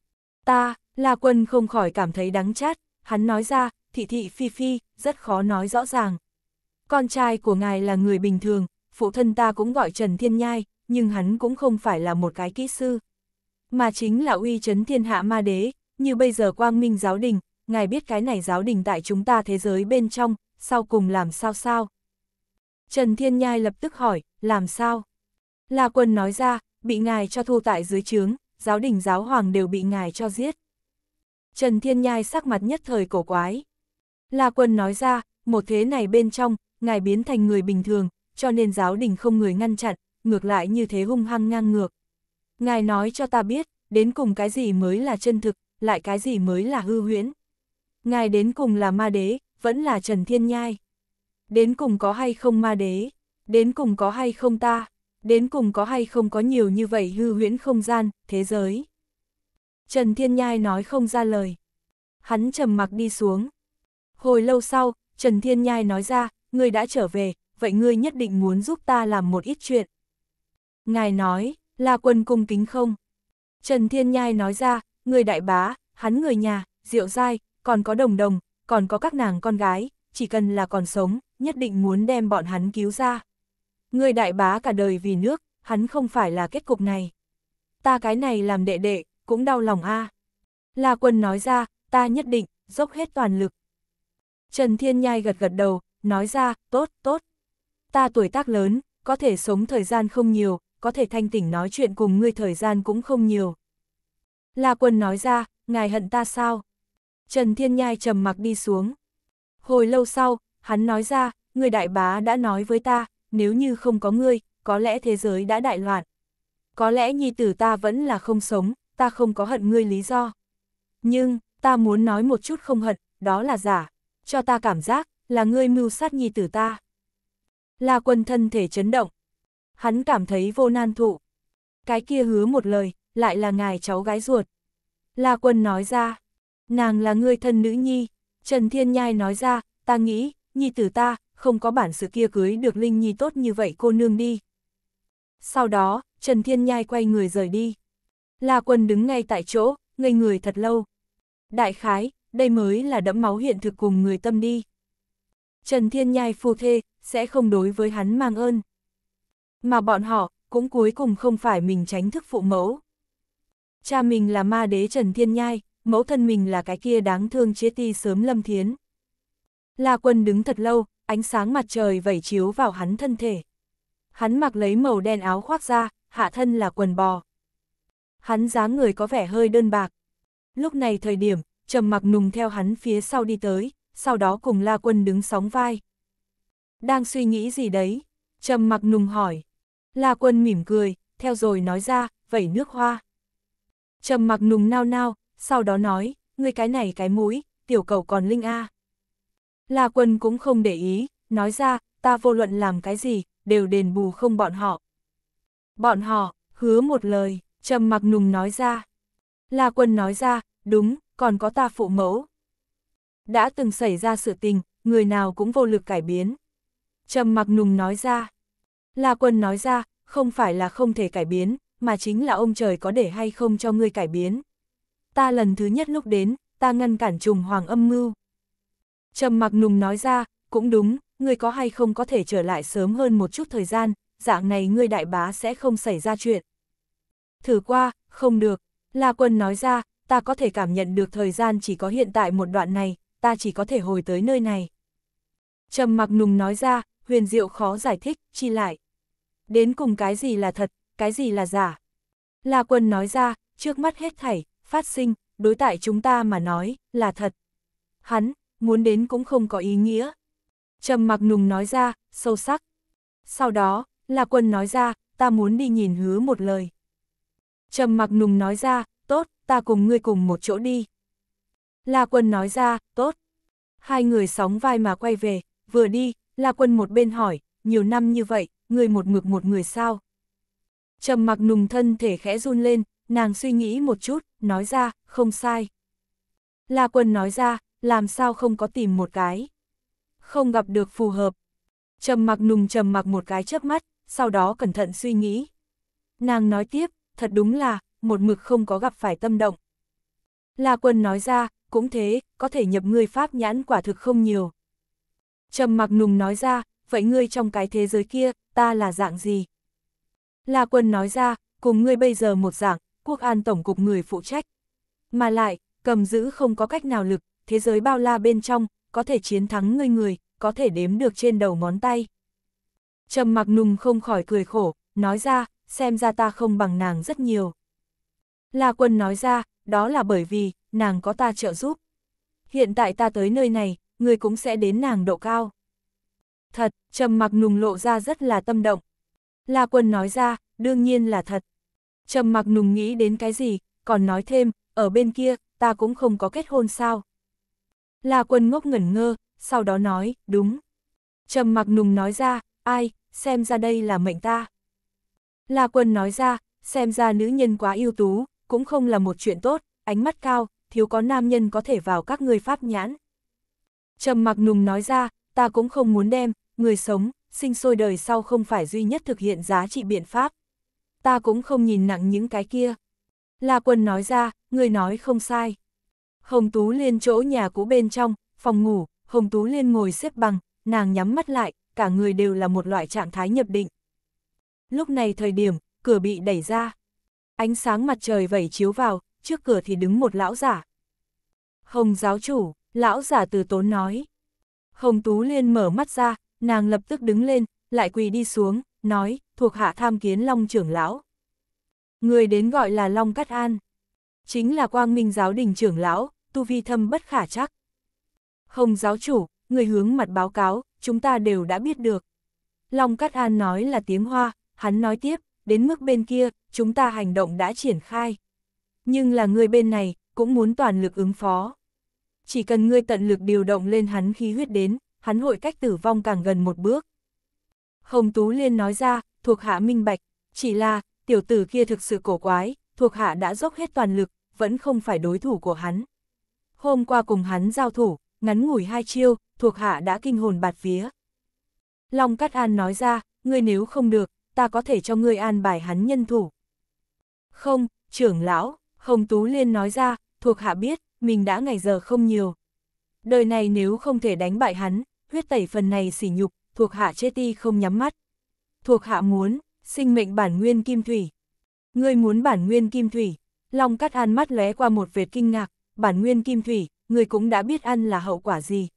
[SPEAKER 1] Ta, La Quân không khỏi cảm thấy đắng chát, hắn nói ra, thị thị phi phi, rất khó nói rõ ràng. Con trai của ngài là người bình thường, phụ thân ta cũng gọi Trần Thiên Nhai, nhưng hắn cũng không phải là một cái kỹ sư. Mà chính là uy chấn thiên hạ ma đế, như bây giờ quang minh giáo đình, ngài biết cái này giáo đình tại chúng ta thế giới bên trong, sau cùng làm sao sao? Trần Thiên Nhai lập tức hỏi, làm sao? La quân nói ra, bị ngài cho thu tại dưới trướng, giáo đình giáo hoàng đều bị ngài cho giết. Trần Thiên Nhai sắc mặt nhất thời cổ quái. La Quân nói ra, một thế này bên trong, ngài biến thành người bình thường, cho nên giáo đình không người ngăn chặn, ngược lại như thế hung hăng ngang ngược. Ngài nói cho ta biết, đến cùng cái gì mới là chân thực, lại cái gì mới là hư huyễn. Ngài đến cùng là ma đế, vẫn là Trần Thiên Nhai. Đến cùng có hay không ma đế, đến cùng có hay không ta, đến cùng có hay không có nhiều như vậy hư huyễn không gian, thế giới. Trần Thiên Nhai nói không ra lời. Hắn trầm mặc đi xuống. Hồi lâu sau, Trần Thiên Nhai nói ra, ngươi đã trở về, vậy ngươi nhất định muốn giúp ta làm một ít chuyện. Ngài nói, là quân cung kính không? Trần Thiên Nhai nói ra, người đại bá, hắn người nhà, diệu dai, còn có đồng đồng, còn có các nàng con gái, chỉ cần là còn sống, nhất định muốn đem bọn hắn cứu ra. Người đại bá cả đời vì nước, hắn không phải là kết cục này. Ta cái này làm đệ đệ, cũng đau lòng a. À. La quân nói ra, ta nhất định, dốc hết toàn lực. Trần Thiên Nhai gật gật đầu, nói ra, tốt, tốt. Ta tuổi tác lớn, có thể sống thời gian không nhiều, có thể thanh tỉnh nói chuyện cùng ngươi thời gian cũng không nhiều. La Quân nói ra, ngài hận ta sao? Trần Thiên Nhai trầm mặc đi xuống. Hồi lâu sau, hắn nói ra, người đại bá đã nói với ta, nếu như không có ngươi, có lẽ thế giới đã đại loạn. Có lẽ nhi tử ta vẫn là không sống, ta không có hận ngươi lý do. Nhưng, ta muốn nói một chút không hận, đó là giả cho ta cảm giác là ngươi mưu sát nhi tử ta. La quân thân thể chấn động. Hắn cảm thấy vô nan thụ. Cái kia hứa một lời, lại là ngài cháu gái ruột. La quân nói ra, nàng là người thân nữ nhi. Trần Thiên Nhai nói ra, ta nghĩ, nhi tử ta, không có bản sự kia cưới được Linh Nhi tốt như vậy cô nương đi. Sau đó, Trần Thiên Nhai quay người rời đi. La quân đứng ngay tại chỗ, ngây người thật lâu. Đại khái, đây mới là đẫm máu hiện thực cùng người tâm đi. Trần Thiên Nhai phù thê, sẽ không đối với hắn mang ơn. Mà bọn họ, cũng cuối cùng không phải mình tránh thức phụ mẫu. Cha mình là ma đế Trần Thiên Nhai, mẫu thân mình là cái kia đáng thương chế ti sớm lâm thiến. La quân đứng thật lâu, ánh sáng mặt trời vẩy chiếu vào hắn thân thể. Hắn mặc lấy màu đen áo khoác ra, hạ thân là quần bò. Hắn dáng người có vẻ hơi đơn bạc. Lúc này thời điểm, trầm mặc nùng theo hắn phía sau đi tới, sau đó cùng La Quân đứng sóng vai. Đang suy nghĩ gì đấy? Trầm mặc nùng hỏi. La Quân mỉm cười, theo rồi nói ra, vẩy nước hoa. Trầm mặc nùng nao nao, sau đó nói, ngươi cái này cái mũi, tiểu cầu còn linh a. La Quân cũng không để ý, nói ra, ta vô luận làm cái gì, đều đền bù không bọn họ. Bọn họ, hứa một lời, trầm mặc nùng nói ra. La Quân nói ra, đúng, còn có ta phụ mẫu. Đã từng xảy ra sự tình, người nào cũng vô lực cải biến. Trầm mặc nùng nói ra. La quân nói ra, không phải là không thể cải biến, mà chính là ông trời có để hay không cho ngươi cải biến. Ta lần thứ nhất lúc đến, ta ngăn cản trùng hoàng âm mưu. Trầm mặc nùng nói ra, cũng đúng, ngươi có hay không có thể trở lại sớm hơn một chút thời gian, dạng này ngươi đại bá sẽ không xảy ra chuyện. Thử qua, không được, La Quân nói ra, ta có thể cảm nhận được thời gian chỉ có hiện tại một đoạn này, ta chỉ có thể hồi tới nơi này. Trầm mặc nùng nói ra, huyền diệu khó giải thích, chi lại. Đến cùng cái gì là thật, cái gì là giả. La quân nói ra, trước mắt hết thảy, phát sinh, đối tại chúng ta mà nói, là thật. Hắn, muốn đến cũng không có ý nghĩa. Trầm mặc nùng nói ra, sâu sắc. Sau đó, La quân nói ra, ta muốn đi nhìn hứa một lời. Trầm mặc nùng nói ra, ta cùng ngươi cùng một chỗ đi. La Quân nói ra, tốt. Hai người sóng vai mà quay về, vừa đi, La Quân một bên hỏi, nhiều năm như vậy, ngươi một mực một người sao? Trầm mặc nùng thân thể khẽ run lên, nàng suy nghĩ một chút, nói ra, không sai. La Quân nói ra, làm sao không có tìm một cái? Không gặp được phù hợp. Trầm mặc nùng trầm mặc một cái chớp mắt, sau đó cẩn thận suy nghĩ. Nàng nói tiếp, thật đúng là, một mực không có gặp phải tâm động. La quân nói ra, cũng thế, có thể nhập ngươi pháp nhãn quả thực không nhiều. Trầm mặc nùng nói ra, vậy ngươi trong cái thế giới kia, ta là dạng gì? La quân nói ra, cùng ngươi bây giờ một dạng, quốc an tổng cục người phụ trách. Mà lại, cầm giữ không có cách nào lực, thế giới bao la bên trong, có thể chiến thắng ngươi người, có thể đếm được trên đầu ngón tay. Trầm mặc nùng không khỏi cười khổ, nói ra, xem ra ta không bằng nàng rất nhiều. La Quân nói ra, đó là bởi vì, nàng có ta trợ giúp. Hiện tại ta tới nơi này, người cũng sẽ đến nàng độ cao. Thật, trầm mặc nùng lộ ra rất là tâm động. La Quân nói ra, đương nhiên là thật. Trầm mặc nùng nghĩ đến cái gì, còn nói thêm, ở bên kia, ta cũng không có kết hôn sao. La Quân ngốc ngẩn ngơ, sau đó nói, đúng. Trầm mặc nùng nói ra, ai, xem ra đây là mệnh ta. La Quân nói ra, xem ra nữ nhân quá ưu tú, cũng không là một chuyện tốt, ánh mắt cao, thiếu có nam nhân có thể vào các người pháp nhãn. Trầm mặc nùng nói ra, ta cũng không muốn đem, người sống, sinh sôi đời sau không phải duy nhất thực hiện giá trị biện pháp. Ta cũng không nhìn nặng những cái kia. La quân nói ra, người nói không sai. Hồng Tú Liên chỗ nhà cũ bên trong, phòng ngủ, Hồng Tú Liên ngồi xếp bằng, nàng nhắm mắt lại, cả người đều là một loại trạng thái nhập định. Lúc này thời điểm, cửa bị đẩy ra. Ánh sáng mặt trời vẩy chiếu vào, trước cửa thì đứng một lão giả. Hồng giáo chủ, lão giả từ tốn nói. Hồng Tú Liên mở mắt ra, nàng lập tức đứng lên, lại quỳ đi xuống, nói, thuộc hạ tham kiến Long trưởng lão. Người đến gọi là Long Cát An. Chính là quang minh giáo đình trưởng lão, tu vi thâm bất khả chắc. Hồng giáo chủ, người hướng mặt báo cáo, chúng ta đều đã biết được. Long Cát An nói là tiếng hoa, hắn nói tiếp, đến mức bên kia, chúng ta hành động đã triển khai. Nhưng là người bên này, cũng muốn toàn lực ứng phó. Chỉ cần ngươi tận lực điều động lên hắn khí huyết đến, hắn hội cách tử vong càng gần một bước. Hồng Tú Liên nói ra, thuộc hạ minh bạch, chỉ là, tiểu tử kia thực sự cổ quái, thuộc hạ đã dốc hết toàn lực, vẫn không phải đối thủ của hắn. Hôm qua cùng hắn giao thủ, ngắn ngủi hai chiêu, thuộc hạ đã kinh hồn bạt vía. Long Cát An nói ra, ngươi nếu không được, ta có thể cho ngươi an bài hắn nhân thủ. Không, trưởng lão, Hồng Tú Liên nói ra, thuộc hạ biết, mình đã ngày giờ không nhiều. Đời này nếu không thể đánh bại hắn, huyết tẩy phần này sỉ nhục, thuộc hạ chê ti không nhắm mắt. Thuộc hạ muốn, sinh mệnh bản nguyên kim thủy. Ngươi muốn bản nguyên kim thủy, Long cắt an mắt lóe qua một vệt kinh ngạc, bản nguyên kim thủy, ngươi cũng đã biết ăn là hậu quả gì.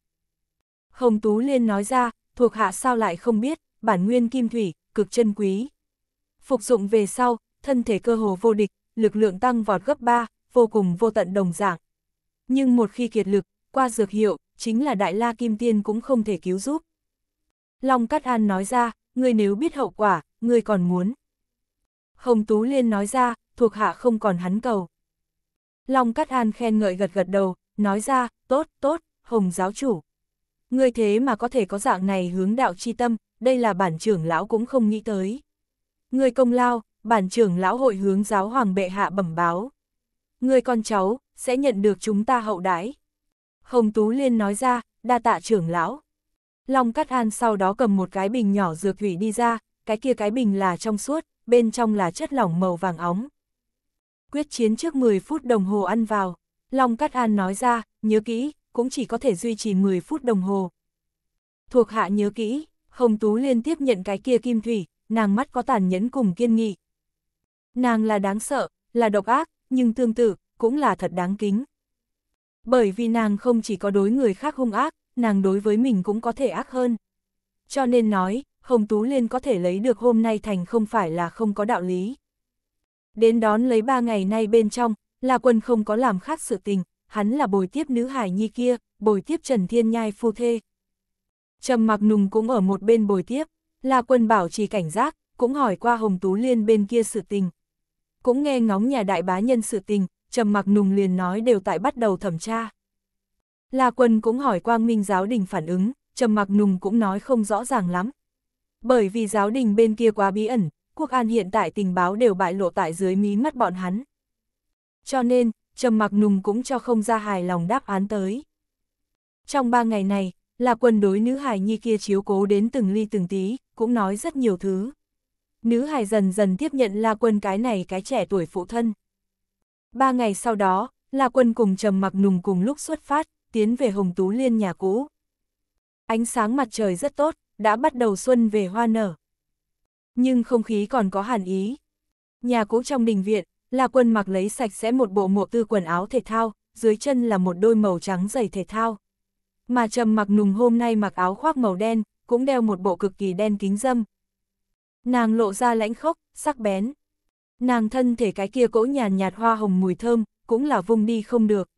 [SPEAKER 1] Hồng Tú Liên nói ra, thuộc hạ sao lại không biết, bản nguyên kim thủy, cực chân quý. Phục dụng về sau, thân thể cơ hồ vô địch, lực lượng tăng vọt gấp 3, vô cùng vô tận đồng dạng. Nhưng một khi kiệt lực, qua dược hiệu, chính là Đại La Kim Tiên cũng không thể cứu giúp. Long Cát An nói ra, ngươi nếu biết hậu quả, ngươi còn muốn. Hồng Tú Liên nói ra, thuộc hạ không còn hắn cầu. Long Cát An khen ngợi gật gật đầu, nói ra, tốt, tốt, Hồng giáo chủ. Ngươi thế mà có thể có dạng này hướng đạo chi tâm, đây là bản trưởng lão cũng không nghĩ tới. Người công lao, bản trưởng lão hội hướng giáo hoàng bệ hạ bẩm báo. Người con cháu, sẽ nhận được chúng ta hậu đái. Hồng Tú Liên nói ra, đa tạ trưởng lão. Long Cát An sau đó cầm một cái bình nhỏ dược thủy đi ra, cái kia cái bình là trong suốt, bên trong là chất lỏng màu vàng óng. Quyết chiến trước 10 phút đồng hồ ăn vào, Long Cát An nói ra, nhớ kỹ, cũng chỉ có thể duy trì 10 phút đồng hồ. Thuộc hạ nhớ kỹ, Hồng Tú liên tiếp nhận cái kia kim thủy, nàng mắt có tàn nhẫn cùng kiên nghị. Nàng là đáng sợ, là độc ác, nhưng tương tự, cũng là thật đáng kính. Bởi vì nàng không chỉ có đối người khác hung ác, nàng đối với mình cũng có thể ác hơn. Cho nên nói, Hồng Tú Liên có thể lấy được hôm nay thành không phải là không có đạo lý. Đến đón lấy ba ngày nay bên trong, là quân không có làm khác sự tình, hắn là bồi tiếp nữ hải nhi kia, bồi tiếp Trần Thiên Nhai phu thê. Trầm mặc nùng cũng ở một bên bồi tiếp, La quân bảo trì cảnh giác, cũng hỏi qua Hồng Tú Liên bên kia sự tình. Cũng nghe ngóng nhà đại bá nhân sự tình, trầm mặc nùng liền nói đều tại bắt đầu thẩm tra. La quân cũng hỏi quang minh giáo đình phản ứng, trầm mặc nùng cũng nói không rõ ràng lắm. Bởi vì giáo đình bên kia quá bí ẩn, quốc an hiện tại tình báo đều bại lộ tại dưới mí mắt bọn hắn. Cho nên, trầm mặc nùng cũng cho không ra hài lòng đáp án tới. Trong ba ngày này, là quân đối nữ hài nhi kia chiếu cố đến từng ly từng tí, cũng nói rất nhiều thứ. Nữ hài dần dần tiếp nhận La Quân cái này cái trẻ tuổi phụ thân. Ba ngày sau đó, La Quân cùng Trầm Mặc Nùng cùng lúc xuất phát, tiến về Hồng Tú Liên nhà cũ. Ánh sáng mặt trời rất tốt, đã bắt đầu xuân về hoa nở. Nhưng không khí còn có hàn ý. Nhà cũ trong đình viện, La Quân mặc lấy sạch sẽ một bộ mộ tư quần áo thể thao, dưới chân là một đôi màu trắng giày thể thao mà trầm mặc nùng hôm nay mặc áo khoác màu đen, cũng đeo một bộ cực kỳ đen kính dâm. Nàng lộ ra lãnh khốc, sắc bén. Nàng thân thể cái kia cỗ nhàn nhạt hoa hồng mùi thơm, cũng là vùng đi không được.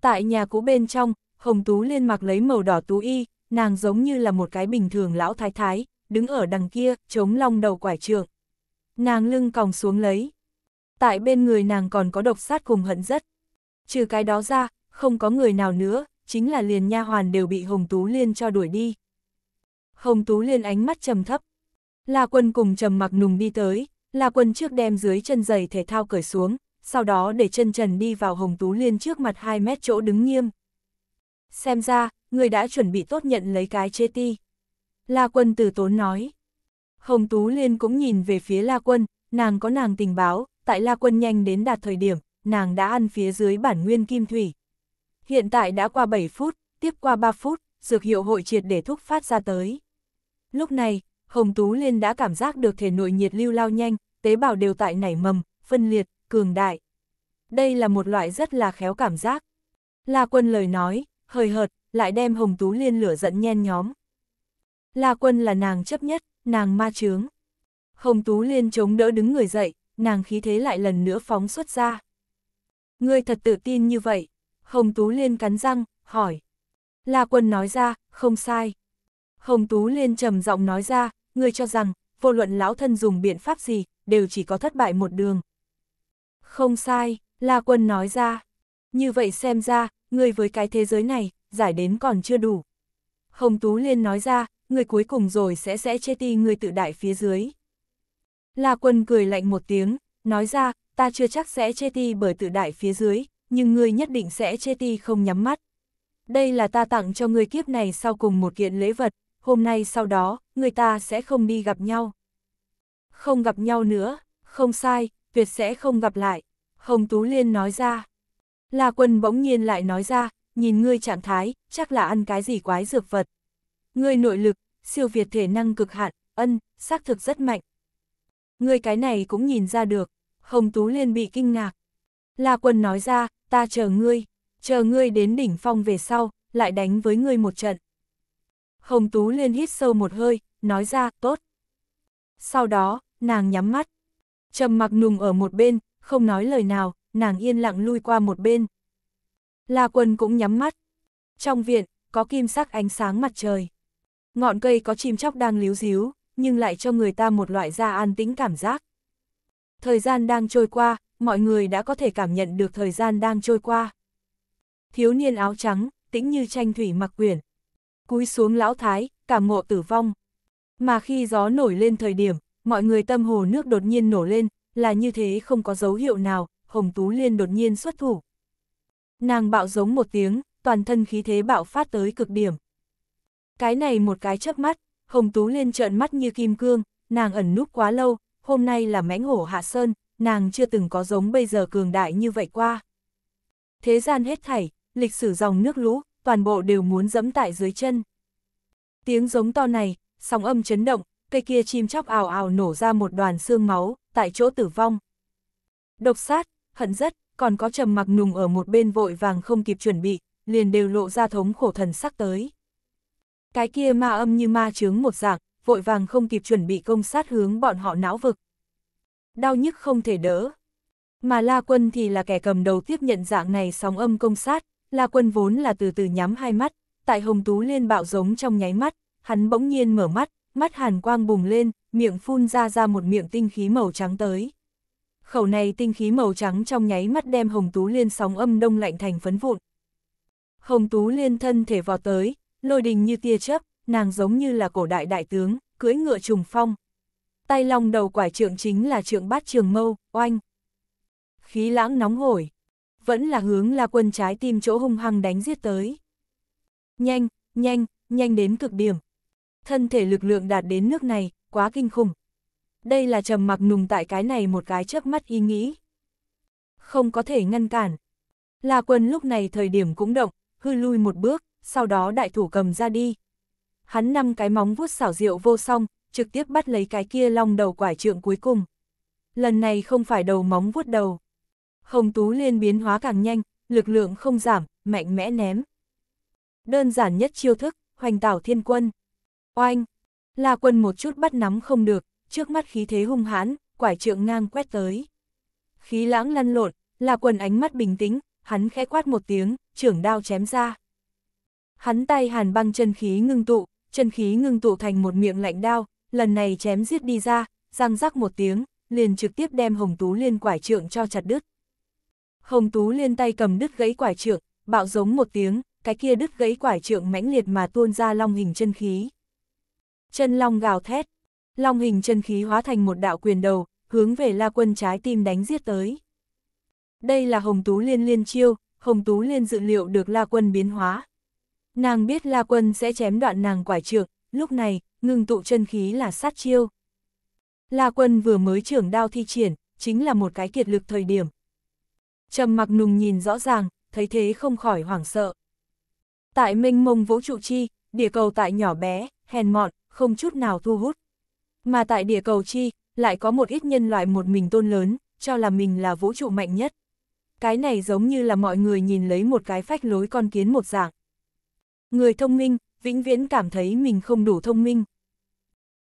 [SPEAKER 1] Tại nhà cũ bên trong, Hồng Tú Liên mặc lấy màu đỏ tú y, nàng giống như là một cái bình thường lão thái thái, đứng ở đằng kia, chống long đầu quải trượng. Nàng lưng còng xuống lấy. Tại bên người nàng còn có độc sát cùng hận rất. Trừ cái đó ra, không có người nào nữa chính là liền nha hoàn đều bị Hồng Tú Liên cho đuổi đi. Hồng Tú Liên ánh mắt trầm thấp. La Quân cùng trầm mặc nùng đi tới, La Quân trước đem dưới chân giày thể thao cởi xuống, sau đó để chân trần đi vào Hồng Tú Liên trước mặt 2 mét chỗ đứng nghiêm. Xem ra, người đã chuẩn bị tốt nhận lấy cái chê ti. La Quân từ tốn nói. Hồng Tú Liên cũng nhìn về phía La Quân, nàng có nàng tình báo, tại La Quân nhanh đến đạt thời điểm, nàng đã ăn phía dưới bản nguyên kim thủy. Hiện tại đã qua 7 phút, tiếp qua 3 phút, dược hiệu hội triệt để thúc phát ra tới. Lúc này, Hồng Tú Liên đã cảm giác được thể nội nhiệt lưu lao nhanh, tế bào đều tại nảy mầm, phân liệt, cường đại. Đây là một loại rất là khéo cảm giác. La Quân lời nói, hời hợt, lại đem Hồng Tú Liên lửa giận nhen nhóm. La Quân là nàng chấp nhất, nàng ma chướng. Hồng Tú Liên chống đỡ đứng người dậy, nàng khí thế lại lần nữa phóng xuất ra. Ngươi thật tự tin như vậy, Hồng Tú Liên cắn răng, hỏi. La Quân nói ra, không sai. Hồng Tú Liên trầm giọng nói ra, ngươi cho rằng, vô luận lão thân dùng biện pháp gì, đều chỉ có thất bại một đường. Không sai, La Quân nói ra. Như vậy xem ra, ngươi với cái thế giới này, giải đến còn chưa đủ. Hồng Tú Liên nói ra, ngươi cuối cùng rồi sẽ sẽ chê ti ngươi tự đại phía dưới. La Quân cười lạnh một tiếng, nói ra, ta chưa chắc sẽ chê ti bởi tự đại phía dưới, nhưng ngươi nhất định sẽ chê ti không nhắm mắt. Đây là ta tặng cho ngươi kiếp này sau cùng một kiện lễ vật, hôm nay sau đó, người ta sẽ không đi gặp nhau. Không gặp nhau nữa, không sai, tuyệt sẽ không gặp lại, Hồng Tú Liên nói ra. La quân bỗng nhiên lại nói ra, nhìn ngươi trạng thái, chắc là ăn cái gì quái dược vật. Ngươi nội lực, siêu việt thể năng cực hạn, ân, xác thực rất mạnh. Ngươi cái này cũng nhìn ra được, Hồng Tú Liên bị kinh ngạc. La quân nói ra, ta chờ ngươi, chờ ngươi đến đỉnh phong về sau, lại đánh với ngươi một trận. Hồng Tú Liên hít sâu một hơi, nói ra, tốt. Sau đó, nàng nhắm mắt. Trầm mặc nùng ở một bên, không nói lời nào, nàng yên lặng lui qua một bên. La quân cũng nhắm mắt. Trong viện, có kim sắc ánh sáng mặt trời. Ngọn cây có chim chóc đang líu díu, nhưng lại cho người ta một loại da an tĩnh cảm giác. Thời gian đang trôi qua, mọi người đã có thể cảm nhận được thời gian đang trôi qua. Thiếu niên áo trắng, tĩnh như tranh thủy mặc quyển. Cúi xuống lão thái, cảm ngộ tử vong. Mà khi gió nổi lên thời điểm, mọi người tâm hồ nước đột nhiên nổ lên, là như thế không có dấu hiệu nào, Hồng Tú Liên đột nhiên xuất thủ. Nàng bạo giống một tiếng, toàn thân khí thế bạo phát tới cực điểm. Cái này một cái chớp mắt, Hồng Tú Liên trợn mắt như kim cương, nàng ẩn núp quá lâu, hôm nay là mãnh hổ hạ sơn, nàng chưa từng có giống bây giờ cường đại như vậy qua. Thế gian hết thảy, lịch sử dòng nước lũ, toàn bộ đều muốn dẫm tại dưới chân. Tiếng giống to này, sóng âm chấn động, cây kia chim chóc ào ào nổ ra một đoàn xương máu, tại chỗ tử vong. Độc sát, hận rất, còn có trầm mặc nùng ở một bên vội vàng không kịp chuẩn bị, liền đều lộ ra thống khổ thần sắc tới. Cái kia ma âm như ma chướng một dạng, vội vàng không kịp chuẩn bị công sát hướng bọn họ não vực đau nhức không thể đỡ. Mà La Quân thì là kẻ cầm đầu tiếp nhận dạng này sóng âm công sát, La Quân vốn là từ từ nhắm hai mắt, tại Hồng Tú Liên bạo giống trong nháy mắt, hắn bỗng nhiên mở mắt, mắt hàn quang bùng lên, miệng phun ra ra một miệng tinh khí màu trắng tới. Khẩu này tinh khí màu trắng trong nháy mắt đem Hồng Tú Liên sóng âm đông lạnh thành phấn vụn. Hồng Tú Liên thân thể vọt tới, lôi đình như tia chớp, nàng giống như là cổ đại đại tướng, cưỡi ngựa trùng phong, Tay long đầu quải trượng chính là trượng bát trường mâu, oanh. Khí lãng nóng hổi. Vẫn là hướng là quân trái tim chỗ hung hăng đánh giết tới. Nhanh, nhanh, nhanh đến cực điểm. Thân thể lực lượng đạt đến nước này, quá kinh khủng. Đây là trầm mặc nùng tại cái này một cái chớp mắt ý nghĩ. Không có thể ngăn cản. La quân lúc này thời điểm cũng động, hư lui một bước, sau đó đại thủ cầm ra đi. Hắn năm cái móng vuốt xảo diệu vô song, trực tiếp bắt lấy cái kia long đầu quải trượng cuối cùng. Lần này không phải đầu móng vuốt đầu. Hồng Tú Liên biến hóa càng nhanh, lực lượng không giảm, mạnh mẽ ném. Đơn giản nhất chiêu thức, hoành tảo thiên quân. Oanh! La quân một chút bắt nắm không được, trước mắt khí thế hung hãn, quải trượng ngang quét tới. Khí lãng lăn lộn, La quân ánh mắt bình tĩnh, hắn khẽ quát một tiếng, trưởng đao chém ra. Hắn tay hàn băng chân khí ngưng tụ, chân khí ngưng tụ thành một miệng lạnh đao, lần này chém giết đi ra, răng rắc một tiếng, liền trực tiếp đem Hồng Tú Liên quải trượng cho chặt đứt. Hồng Tú Liên tay cầm đứt gãy quải trượng, bạo giống một tiếng, cái kia đứt gãy quải trượng mãnh liệt mà tuôn ra long hình chân khí. Chân long gào thét, long hình chân khí hóa thành một đạo quyền đầu, hướng về La Quân trái tim đánh giết tới. Đây là Hồng Tú Liên liên chiêu, Hồng Tú Liên dự liệu được La Quân biến hóa. Nàng biết La Quân sẽ chém đoạn nàng quải trượng, lúc này, ngừng tụ chân khí là sát chiêu. La quân vừa mới trưởng đao thi triển, chính là một cái kiệt lực thời điểm. Trầm mặc nùng nhìn rõ ràng, thấy thế không khỏi hoảng sợ. Tại minh mông vũ trụ chi, địa cầu tại nhỏ bé, hèn mọn, không chút nào thu hút. Mà tại địa cầu chi, lại có một ít nhân loại một mình tôn lớn, cho là mình là vũ trụ mạnh nhất. Cái này giống như là mọi người nhìn lấy một cái phách lối con kiến một dạng. Người thông minh, vĩnh viễn cảm thấy mình không đủ thông minh.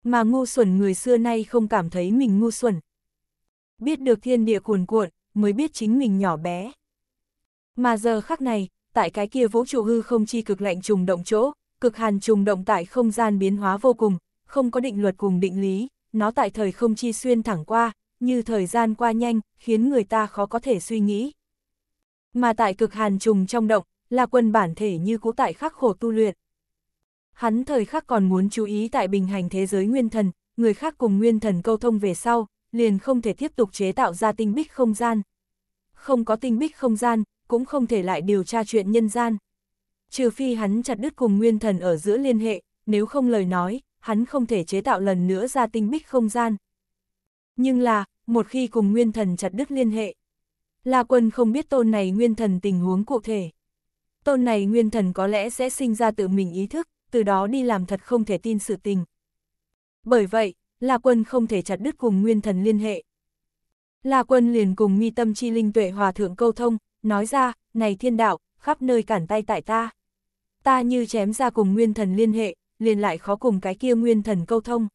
[SPEAKER 1] Mà ngu xuẩn người xưa nay không cảm thấy mình ngu xuẩn. Biết được thiên địa cuồn cuộn, mới biết chính mình nhỏ bé. Mà giờ khắc này, tại cái kia vũ trụ hư không chi cực lạnh trùng động chỗ, cực hàn trùng động tại không gian biến hóa vô cùng, không có định luật cùng định lý, nó tại thời không chi xuyên thẳng qua, như thời gian qua nhanh, khiến người ta khó có thể suy nghĩ. Mà tại cực hàn trùng trong động, là quân bản thể như cũ tại khắc khổ tu luyện hắn thời khắc còn muốn chú ý tại bình hành thế giới nguyên thần, người khác cùng nguyên thần câu thông về sau, liền không thể tiếp tục chế tạo ra tinh bích không gian. Không có tinh bích không gian, cũng không thể lại điều tra chuyện nhân gian. Trừ phi hắn chặt đứt cùng nguyên thần ở giữa liên hệ, nếu không lời nói, hắn không thể chế tạo lần nữa ra tinh bích không gian. Nhưng là, một khi cùng nguyên thần chặt đứt liên hệ, La Quân không biết tôn này nguyên thần tình huống cụ thể. Tôn này nguyên thần có lẽ sẽ sinh ra tự mình ý thức, từ đó đi làm thật không thể tin sự tình. Bởi vậy, La Quân không thể chặt đứt cùng nguyên thần liên hệ. La Quân liền cùng Mi tâm chi linh tuệ hòa thượng câu thông, nói ra, này thiên đạo, khắp nơi cản tay tại ta. Ta như chém ra cùng nguyên thần liên hệ, liền lại khó cùng cái kia nguyên thần câu thông.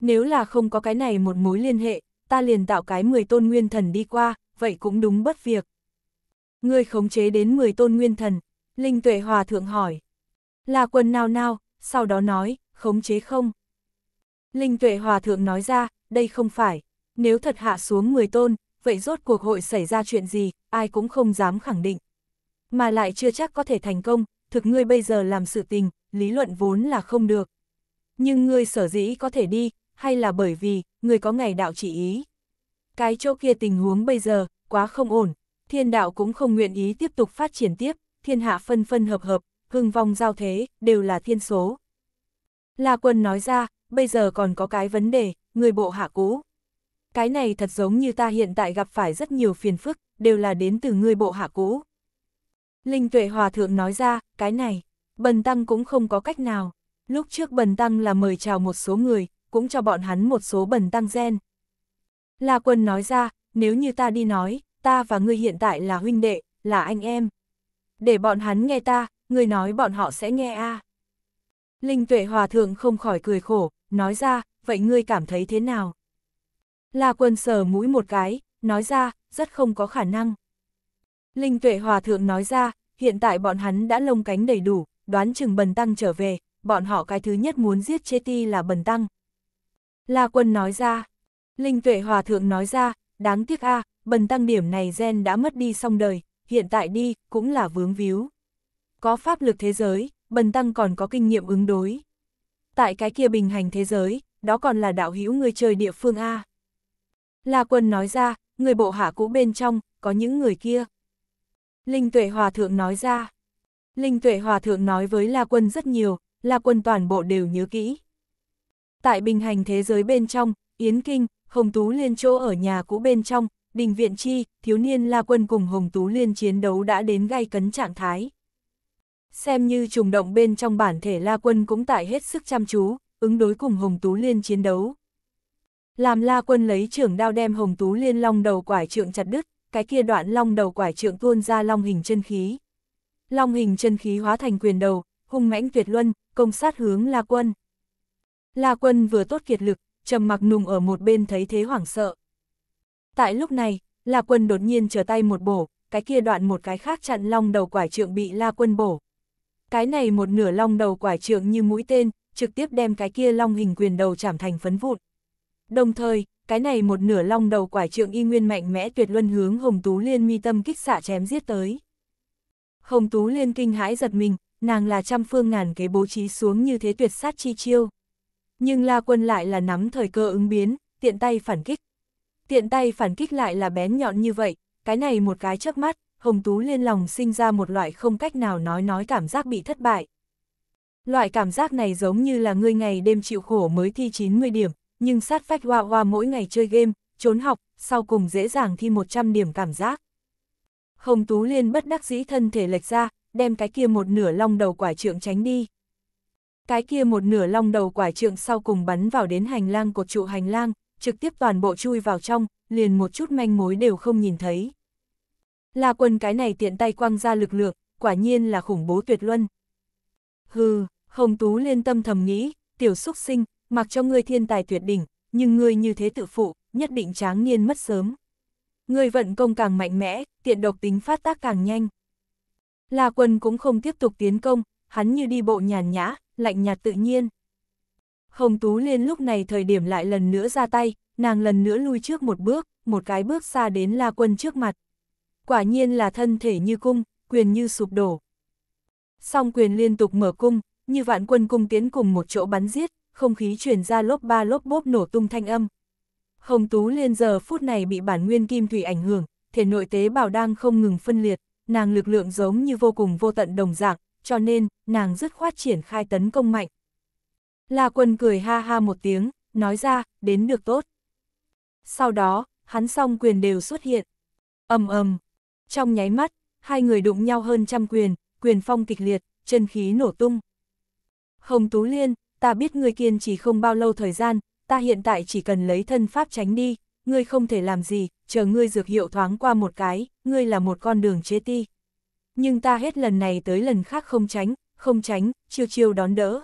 [SPEAKER 1] Nếu là không có cái này một mối liên hệ, ta liền tạo cái 10 tôn nguyên thần đi qua, vậy cũng đúng bất việc. Ngươi khống chế đến 10 tôn nguyên thần, Linh Tuệ Hòa Thượng hỏi. La quân nao nao, sau đó nói, khống chế không. Linh tuệ hòa thượng nói ra, đây không phải, nếu thật hạ xuống 10 tôn, vậy rốt cuộc hội xảy ra chuyện gì, ai cũng không dám khẳng định. Mà lại chưa chắc có thể thành công, thực ngươi bây giờ làm sự tình, lý luận vốn là không được. Nhưng ngươi sở dĩ có thể đi, hay là bởi vì, ngươi có ngày đạo chỉ ý. Cái chỗ kia tình huống bây giờ, quá không ổn, thiên đạo cũng không nguyện ý tiếp tục phát triển tiếp, thiên hạ phân phân hợp hợp, hưng vong giao thế, đều là thiên số. La quân nói ra, bây giờ còn có cái vấn đề, người bộ hạ cũ. Cái này thật giống như ta hiện tại gặp phải rất nhiều phiền phức, đều là đến từ người bộ hạ cũ. Linh tuệ hòa thượng nói ra, cái này, bần tăng cũng không có cách nào. Lúc trước bần tăng là mời chào một số người, cũng cho bọn hắn một số bần tăng gen. La quân nói ra, nếu như ta đi nói, ta và ngươi hiện tại là huynh đệ, là anh em. Để bọn hắn nghe ta, người nói bọn họ sẽ nghe a Linh tuệ hòa thượng không khỏi cười khổ, nói ra, vậy ngươi cảm thấy thế nào? La quân sờ mũi một cái, nói ra, rất không có khả năng. Linh tuệ hòa thượng nói ra, hiện tại bọn hắn đã lông cánh đầy đủ, đoán chừng bần tăng trở về, bọn họ cái thứ nhất muốn giết chê ti là bần tăng. La quân nói ra, Linh tuệ hòa thượng nói ra, đáng tiếc a bần tăng điểm này gen đã mất đi xong đời, hiện tại đi, cũng là vướng víu. Có pháp lực thế giới, bần tăng còn có kinh nghiệm ứng đối. Tại cái kia bình hành thế giới, đó còn là đạo hữu người chơi địa phương A. La quân nói ra, người bộ hạ cũ bên trong, có những người kia. Linh tuệ hòa thượng nói ra. Linh tuệ hòa thượng nói với La quân rất nhiều, La quân toàn bộ đều nhớ kỹ. Tại bình hành thế giới bên trong, Yến Kinh, Hồng Tú Liên chỗ ở nhà cũ bên trong, Đình Viện Chi, thiếu niên La Quân cùng Hồng Tú Liên chiến đấu đã đến gay cấn trạng thái xem như trùng động bên trong bản thể La Quân cũng tại hết sức chăm chú, ứng đối cùng Hồng Tú Liên chiến đấu. Làm La Quân lấy trưởng đao đem Hồng Tú Liên long đầu quải trượng chặt đứt, cái kia đoạn long đầu quải trượng tuôn ra long hình chân khí. Long hình chân khí hóa thành quyền đầu, hung mãnh tuyệt luân, công sát hướng La Quân. La Quân vừa tốt kiệt lực, trầm mặc nùng ở một bên thấy thế hoảng sợ. Tại lúc này, La Quân đột nhiên trở tay một bổ, cái kia đoạn một cái khác chặn long đầu quải trượng bị La Quân bổ, cái này một nửa long đầu quải trượng như mũi tên, trực tiếp đem cái kia long hình quyền đầu chạm thành phấn vụn. Đồng thời, cái này một nửa long đầu quải trượng y nguyên mạnh mẽ tuyệt luân hướng Hồng Tú Liên mi tâm kích xạ chém giết tới. Hồng Tú Liên kinh hãi giật mình, nàng là trăm phương ngàn kế bố trí xuống như thế tuyệt sát chi chiêu. Nhưng La Quân lại là nắm thời cơ ứng biến, tiện tay phản kích. Tiện tay phản kích lại là bén nhọn như vậy, cái này một cái chớp mắt, Hồng Tú Liên lòng sinh ra một loại không cách nào nói nói cảm giác bị thất bại. Loại cảm giác này giống như là người ngày đêm chịu khổ mới thi 90 điểm, nhưng sát phách hoa hoa mỗi ngày chơi game, trốn học, sau cùng dễ dàng thi 100 điểm cảm giác. Hồng Tú Liên bất đắc dĩ thân thể lệch ra, đem cái kia một nửa long đầu quả trượng tránh đi. Cái kia một nửa long đầu quả trượng sau cùng bắn vào đến hành lang cột trụ hành lang, trực tiếp toàn bộ chui vào trong, liền một chút manh mối đều không nhìn thấy. La quân cái này tiện tay quăng ra lực lượng, quả nhiên là khủng bố tuyệt luân. Hừ, Hồng Tú liên tâm thầm nghĩ, tiểu xúc sinh, mặc cho ngươi thiên tài tuyệt đỉnh, nhưng ngươi như thế tự phụ, nhất định tráng niên mất sớm. Ngươi vận công càng mạnh mẽ, tiện độc tính phát tác càng nhanh. La quân cũng không tiếp tục tiến công, hắn như đi bộ nhàn nhã, lạnh nhạt tự nhiên. Hồng Tú Liên lúc này thời điểm lại lần nữa ra tay, nàng lần nữa lui trước một bước, một cái bước xa đến La Quân trước mặt quả nhiên là thân thể như cung, quyền như sụp đổ. Song quyền liên tục mở cung, như vạn quân cung tiến cùng một chỗ bắn giết, không khí truyền ra lốp ba lốp bốp nổ tung thanh âm. Hồng Tú Liên giờ phút này bị bản nguyên kim thủy ảnh hưởng, thể nội tế bào đang không ngừng phân liệt, nàng lực lượng giống như vô cùng vô tận đồng dạng, cho nên nàng dứt khoát triển khai tấn công mạnh. La Quân cười ha ha một tiếng, nói ra, đến được tốt. Sau đó, hắn song quyền đều xuất hiện. Ầm ầm, trong nháy mắt, hai người đụng nhau hơn trăm quyền, quyền phong kịch liệt, chân khí nổ tung. Hồng Tú Liên, ta biết ngươi kiên trì không bao lâu thời gian, ta hiện tại chỉ cần lấy thân pháp tránh đi, ngươi không thể làm gì, chờ ngươi dược hiệu thoáng qua một cái, ngươi là một con đường chế ti. Nhưng ta hết lần này tới lần khác không tránh, không tránh, chiêu chiêu đón đỡ.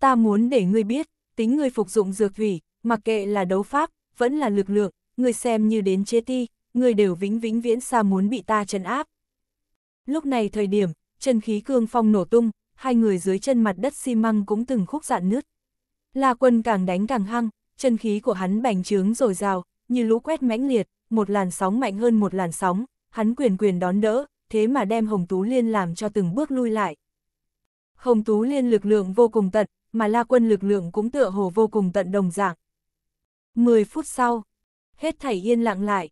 [SPEAKER 1] Ta muốn để ngươi biết, tính ngươi phục dụng dược thủy, mặc kệ là đấu pháp, vẫn là lực lượng, ngươi xem như đến chế ti, người đều vĩnh vĩnh viễn xa muốn bị ta trấn áp. Lúc này thời điểm, chân khí cương phong nổ tung, hai người dưới chân mặt đất xi măng cũng từng khúc dạn nứt. La quân càng đánh càng hăng, chân khí của hắn bành trướng rồi rào, như lũ quét mãnh liệt, một làn sóng mạnh hơn một làn sóng, hắn quyền quyền đón đỡ, thế mà đem Hồng Tú Liên làm cho từng bước lui lại. Hồng Tú Liên lực lượng vô cùng tận, mà La Quân lực lượng cũng tựa hồ vô cùng tận đồng dạng. 10 phút sau, hết thảy yên lặng lại,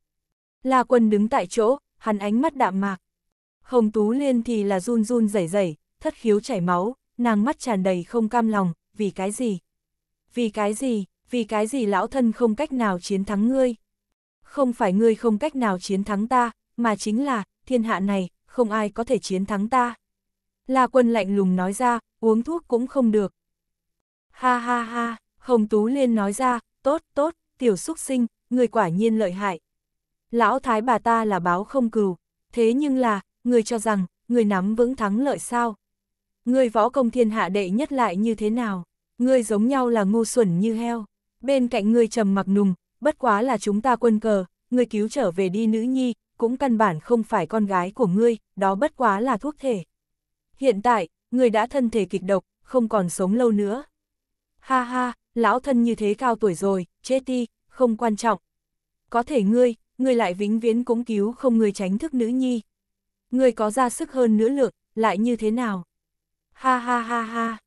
[SPEAKER 1] La Quân đứng tại chỗ, hắn ánh mắt đạm mạc. Hồng Tú Liên thì là run run rẩy rẩy, thất khiếu chảy máu, nàng mắt tràn đầy không cam lòng, vì cái gì? Vì cái gì? Vì cái gì lão thân không cách nào chiến thắng ngươi? Không phải ngươi không cách nào chiến thắng ta, mà chính là, thiên hạ này, không ai có thể chiến thắng ta. La Quân lạnh lùng nói ra, uống thuốc cũng không được. Ha ha ha, Hồng Tú Liên nói ra, tốt tốt, tiểu xúc sinh, người quả nhiên lợi hại, Lão thái bà ta là báo không cừu, thế nhưng là, người cho rằng, người nắm vững thắng lợi sao? Người võ công thiên hạ đệ nhất lại như thế nào? Người giống nhau là ngu xuẩn như heo. Bên cạnh người trầm mặc nùng, bất quá là chúng ta quân cờ, người cứu trở về đi nữ nhi, cũng căn bản không phải con gái của ngươi, đó bất quá là thuốc thể. Hiện tại, người đã thân thể kịch độc, không còn sống lâu nữa. Ha ha, lão thân như thế cao tuổi rồi, chết đi, không quan trọng. Có thể ngươi, ngươi lại vĩnh viễn cúng cứu không người tránh thức nữ nhi. Ngươi có ra sức hơn nữa lượng, lại như thế nào? Ha ha ha ha.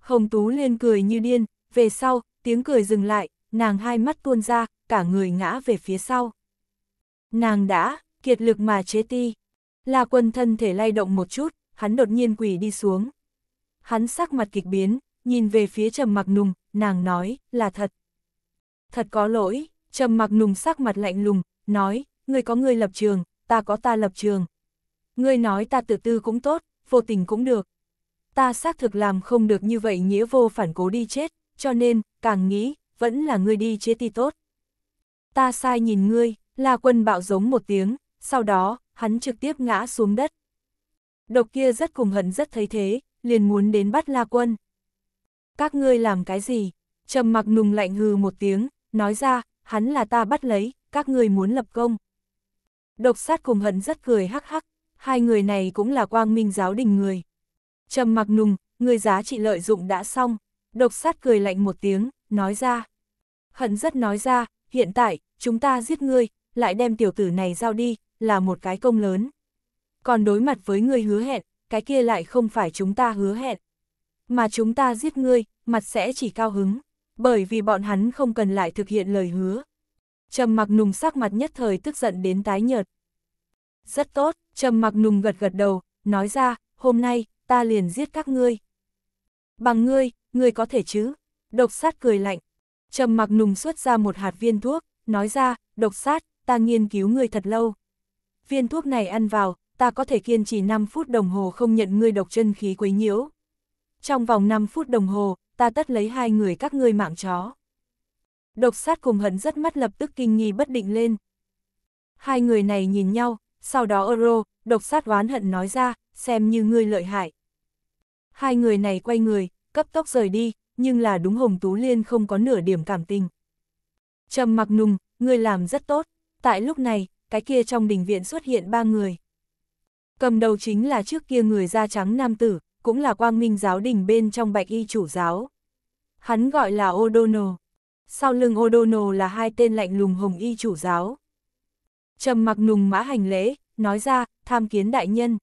[SPEAKER 1] Hồng Tú lên cười như điên, về sau, tiếng cười dừng lại, nàng hai mắt tuôn ra, cả người ngã về phía sau. Nàng đã, kiệt lực mà chế ti. là quân thân thể lay động một chút, hắn đột nhiên quỳ đi xuống. Hắn sắc mặt kịch biến, nhìn về phía trầm mặc nùng, nàng nói, là thật. Thật có lỗi, trầm mặc nùng sắc mặt lạnh lùng, nói, ngươi có ngươi lập trường, ta có ta lập trường. Ngươi nói ta tự tư cũng tốt, vô tình cũng được. Ta xác thực làm không được như vậy nghĩa vô phản cố đi chết, cho nên, càng nghĩ, vẫn là ngươi đi chế ti tốt. Ta sai nhìn ngươi, là quân bạo giống một tiếng, sau đó, hắn trực tiếp ngã xuống đất. Độc kia rất cùng hận rất thấy thế, liền muốn đến bắt La Quân. Các ngươi làm cái gì? Trầm mặc nùng lạnh hừ một tiếng, nói ra, hắn là ta bắt lấy, các người muốn lập công. Độc sát cùng hận rất cười hắc hắc, hai người này cũng là quang minh giáo đình người. trầm mặc nùng, người giá trị lợi dụng đã xong, độc sát cười lạnh một tiếng, nói ra. Hận rất nói ra, hiện tại, chúng ta giết ngươi, lại đem tiểu tử này giao đi, là một cái công lớn. Còn đối mặt với ngươi hứa hẹn, cái kia lại không phải chúng ta hứa hẹn. Mà chúng ta giết ngươi, mặt sẽ chỉ cao hứng, bởi vì bọn hắn không cần lại thực hiện lời hứa, Trầm mặc nùng sắc mặt nhất thời tức giận đến tái nhợt. Rất tốt, trầm mặc nùng gật gật đầu, nói ra, hôm nay, ta liền giết các ngươi. Bằng ngươi, ngươi có thể chứ? Độc sát cười lạnh. Trầm mặc nùng xuất ra một hạt viên thuốc, nói ra, độc sát, ta nghiên cứu ngươi thật lâu. Viên thuốc này ăn vào, ta có thể kiên trì 5 phút đồng hồ không nhận ngươi độc chân khí quấy nhiễu. Trong vòng 5 phút đồng hồ, ta tất lấy hai người các ngươi mạng chó. Độc sát cùng hận rất mắt lập tức kinh nghi bất định lên. Hai người này nhìn nhau, sau đó Euro, độc sát oán hận nói ra, xem như ngươi lợi hại. Hai người này quay người, cấp tốc rời đi, nhưng là đúng Hồng Tú Liên không có nửa điểm cảm tình. Trầm mặc nùng, ngươi làm rất tốt, tại lúc này, cái kia trong đình viện xuất hiện ba người. Cầm đầu chính là trước kia người da trắng nam tử, cũng là quang minh giáo đình bên trong bạch y chủ giáo. Hắn gọi là O'Donnell sau lưng O'Donnell là hai tên lạnh lùng hồng y chủ giáo. Trầm mặc nùng mã hành lễ, nói ra, tham kiến đại nhân.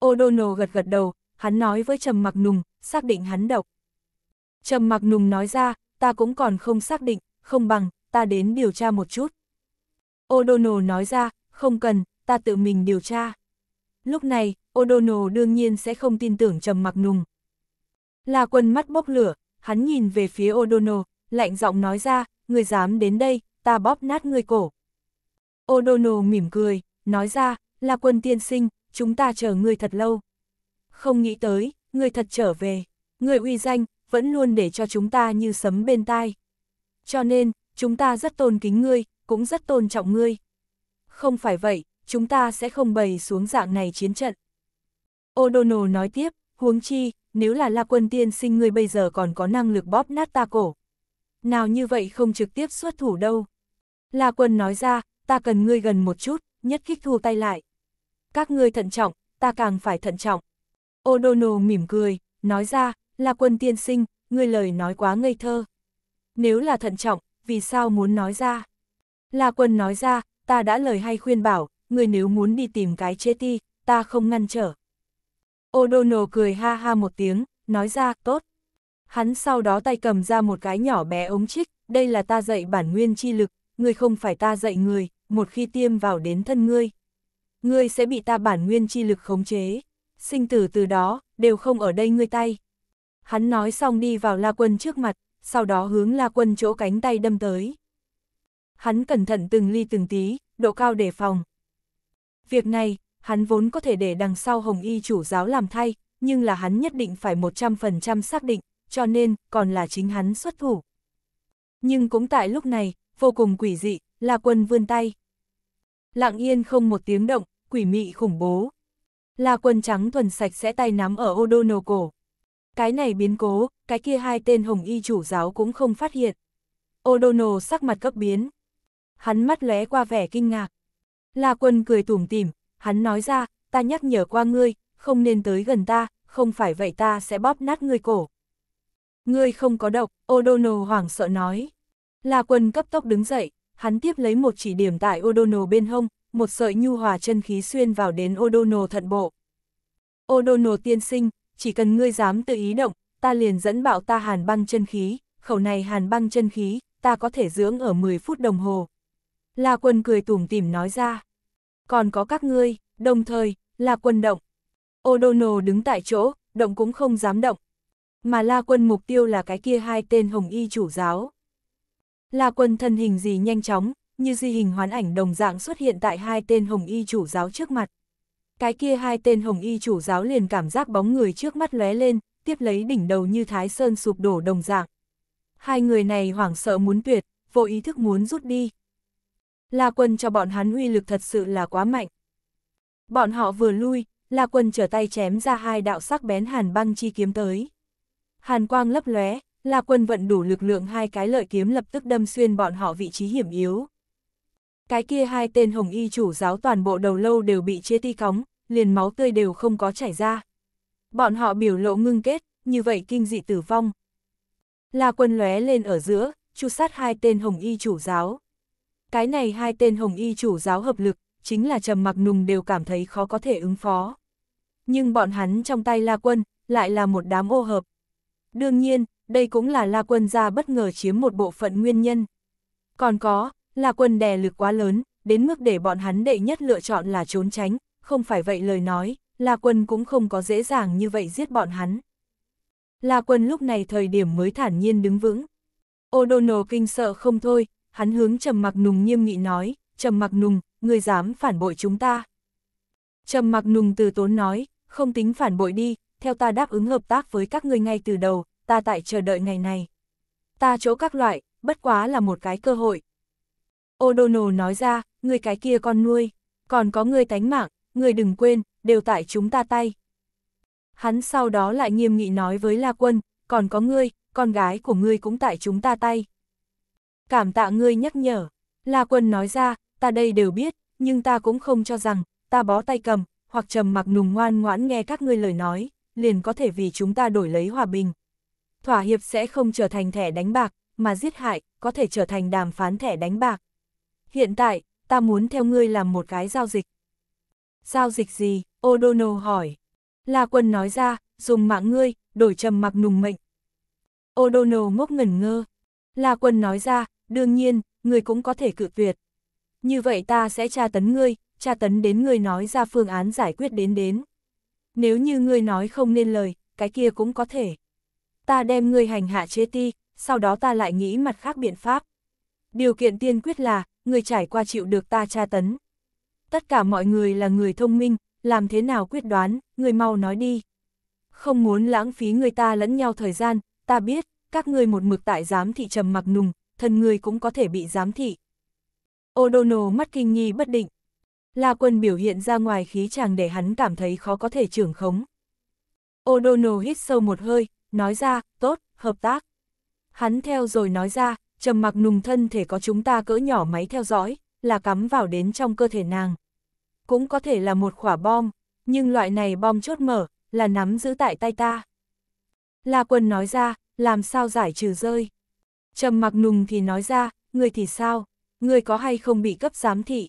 [SPEAKER 1] O'Donnell gật gật đầu, hắn nói với Trầm mặc nùng, xác định hắn độc. Trầm mặc nùng nói ra, ta cũng còn không xác định, không bằng, ta đến điều tra một chút. O'Donnell nói ra, không cần, ta tự mình điều tra. Lúc này, O'Donnell đương nhiên sẽ không tin tưởng Trầm mặc nùng. Là quần mắt bốc lửa, hắn nhìn về phía O'Donnell, lạnh giọng nói ra, người dám đến đây, ta bóp nát người cổ. O'Donnell mỉm cười, nói ra, là quân tiên sinh, chúng ta chờ người thật lâu. Không nghĩ tới, người thật trở về, người uy danh, vẫn luôn để cho chúng ta như sấm bên tai. Cho nên, chúng ta rất tôn kính ngươi, cũng rất tôn trọng ngươi. Không phải vậy, chúng ta sẽ không bày xuống dạng này chiến trận. O'Donnell nói tiếp, huống chi, nếu là La Quân Tiên sinh ngươi bây giờ còn có năng lực bóp nát ta cổ, nào như vậy không trực tiếp xuất thủ đâu. La quân nói ra, ta cần ngươi gần một chút, nhất khích thu tay lại. Các ngươi thận trọng, ta càng phải thận trọng. Odono mỉm cười, nói ra, La quân tiên sinh, ngươi lời nói quá ngây thơ. Nếu là thận trọng, vì sao muốn nói ra? La quân nói ra, ta đã lời hay khuyên bảo, ngươi nếu muốn đi tìm cái chết ti, ta không ngăn trở. Odono cười ha ha một tiếng, nói ra, tốt. Hắn sau đó tay cầm ra một cái nhỏ bé ống chích, đây là ta dạy bản nguyên chi lực, ngươi không phải ta dạy người, một khi tiêm vào đến thân ngươi. Ngươi sẽ bị ta bản nguyên chi lực khống chế, sinh tử từ đó, đều không ở đây ngươi tay. Hắn nói xong đi vào La Quân trước mặt, sau đó hướng La Quân chỗ cánh tay đâm tới. Hắn cẩn thận từng ly từng tí, độ cao đề phòng. Việc này, hắn vốn có thể để đằng sau Hồng Y chủ giáo làm thay, nhưng là hắn nhất định phải 100% xác định, cho nên còn là chính hắn xuất thủ. Nhưng cũng tại lúc này, vô cùng quỷ dị, La Quân vươn tay. Lặng yên không một tiếng động, quỷ mị khủng bố. La Quân trắng thuần sạch sẽ tay nắm ở ô đô cổ. Cái này biến cố, cái kia hai tên hồng y chủ giáo cũng không phát hiện. Odono sắc mặt cấp biến. Hắn mắt lóe qua vẻ kinh ngạc. La quân cười tủm tỉm, hắn nói ra, ta nhắc nhở qua ngươi, không nên tới gần ta, không phải vậy ta sẽ bóp nát ngươi cổ. Ngươi không có độc, O'Donnell hoảng sợ nói. La quân cấp tốc đứng dậy, hắn tiếp lấy một chỉ điểm tại O'Donnell bên hông, một sợi nhu hòa chân khí xuyên vào đến O'Donnell thận bộ. O'Donnell tiên sinh, chỉ cần ngươi dám tự ý động, ta liền dẫn bạo ta hàn băng chân khí, khẩu này hàn băng chân khí, ta có thể dưỡng ở 10 phút đồng hồ. La quân cười tủm tỉm nói ra. Còn có các ngươi, đồng thời, La quân động. O'Donnell đứng tại chỗ, động cũng không dám động, mà La Quân mục tiêu là cái kia hai tên hồng y chủ giáo. La Quân thân hình gì nhanh chóng, như di hình hoán ảnh đồng dạng xuất hiện tại hai tên hồng y chủ giáo trước mặt. Cái kia hai tên hồng y chủ giáo liền cảm giác bóng người trước mắt lóe lên, tiếp lấy đỉnh đầu như thái sơn sụp đổ đồng dạng. Hai người này hoảng sợ muốn tuyệt, vô ý thức muốn rút đi. La quân cho bọn hắn uy lực thật sự là quá mạnh. Bọn họ vừa lui, La quân trở tay chém ra hai đạo sắc bén hàn băng chi kiếm tới hàn quang lấp lóe, La quân vận đủ lực lượng hai cái lợi kiếm lập tức đâm xuyên bọn họ vị trí hiểm yếu. Cái kia hai tên hồng y chủ giáo toàn bộ đầu lâu đều bị chia ti cóng, liền máu tươi đều không có chảy ra. Bọn họ biểu lộ ngưng kết, như vậy kinh dị tử vong. La quân lóe lên ở giữa, chu sát hai tên hồng y chủ giáo. Cái này hai tên hồng y chủ giáo hợp lực, chính là trầm mặc nùng đều cảm thấy khó có thể ứng phó. Nhưng bọn hắn trong tay la quân, lại là một đám ô hợp. Đương nhiên, đây cũng là La Quân ra bất ngờ chiếm một bộ phận nguyên nhân. Còn có, La Quân đè lực quá lớn, đến mức để bọn hắn đệ nhất lựa chọn là trốn tránh, không phải vậy lời nói, La Quân cũng không có dễ dàng như vậy giết bọn hắn. La Quân lúc này thời điểm mới thản nhiên đứng vững. O'Donnell kinh sợ không thôi, hắn hướng Trầm Mặc Nùng nghiêm nghị nói, Trầm Mặc Nùng, ngươi dám phản bội chúng ta. Trầm Mặc Nùng từ tốn nói, không tính phản bội đi, theo ta đáp ứng hợp tác với các ngươi ngay từ đầu, ta tại chờ đợi ngày này. Ta chỗ các loại, bất quá là một cái cơ hội. O'Donnell nói ra, người cái kia con nuôi, còn có người tánh mạng, người đừng quên, đều tại chúng ta tay. Hắn sau đó lại nghiêm nghị nói với La Quân, còn có ngươi, con gái của ngươi cũng tại chúng ta tay. Cảm tạ ngươi nhắc nhở, La Quân nói ra, ta đây đều biết, nhưng ta cũng không cho rằng, ta bó tay cầm, hoặc trầm mặc nùng ngoan ngoãn nghe các ngươi lời nói, liền có thể vì chúng ta đổi lấy hòa bình. Thỏa hiệp sẽ không trở thành thẻ đánh bạc, mà giết hại có thể trở thành đàm phán thẻ đánh bạc. Hiện tại, ta muốn theo ngươi làm một cái giao dịch. Giao dịch gì? O'Donnell hỏi. La quân nói ra, dùng mạng ngươi, đổi trầm mặc nùng mệnh. O'Donnell ngốc ngẩn ngơ. La quân nói ra, đương nhiên, ngươi cũng có thể cự tuyệt. Như vậy ta sẽ tra tấn ngươi, tra tấn đến ngươi nói ra phương án giải quyết đến đến. Nếu như ngươi nói không nên lời, cái kia cũng có thể. Ta đem ngươi hành hạ chế ti, sau đó ta lại nghĩ mặt khác biện pháp. Điều kiện tiên quyết là, ngươi trải qua chịu được ta tra tấn. Tất cả mọi người là người thông minh, làm thế nào quyết đoán, ngươi mau nói đi. Không muốn lãng phí người ta lẫn nhau thời gian, ta biết, các ngươi một mực tại giám thị trầm mặc nùng, thân ngươi cũng có thể bị giám thị. Odono mắt kinh nghi bất định, La Quân biểu hiện ra ngoài khí chàng để hắn cảm thấy khó có thể trưởng khống. O'Donnell hít sâu một hơi, nói ra, tốt, hợp tác. Hắn theo rồi nói ra, trầm mặc nùng thân thể có chúng ta cỡ nhỏ máy theo dõi, là cắm vào đến trong cơ thể nàng. Cũng có thể là một quả bom, nhưng loại này bom chốt mở, là nắm giữ tại tay ta. La Quân nói ra, làm sao giải trừ rơi. Trầm mặc nùng thì nói ra, người thì sao, người có hay không bị cấp giám thị.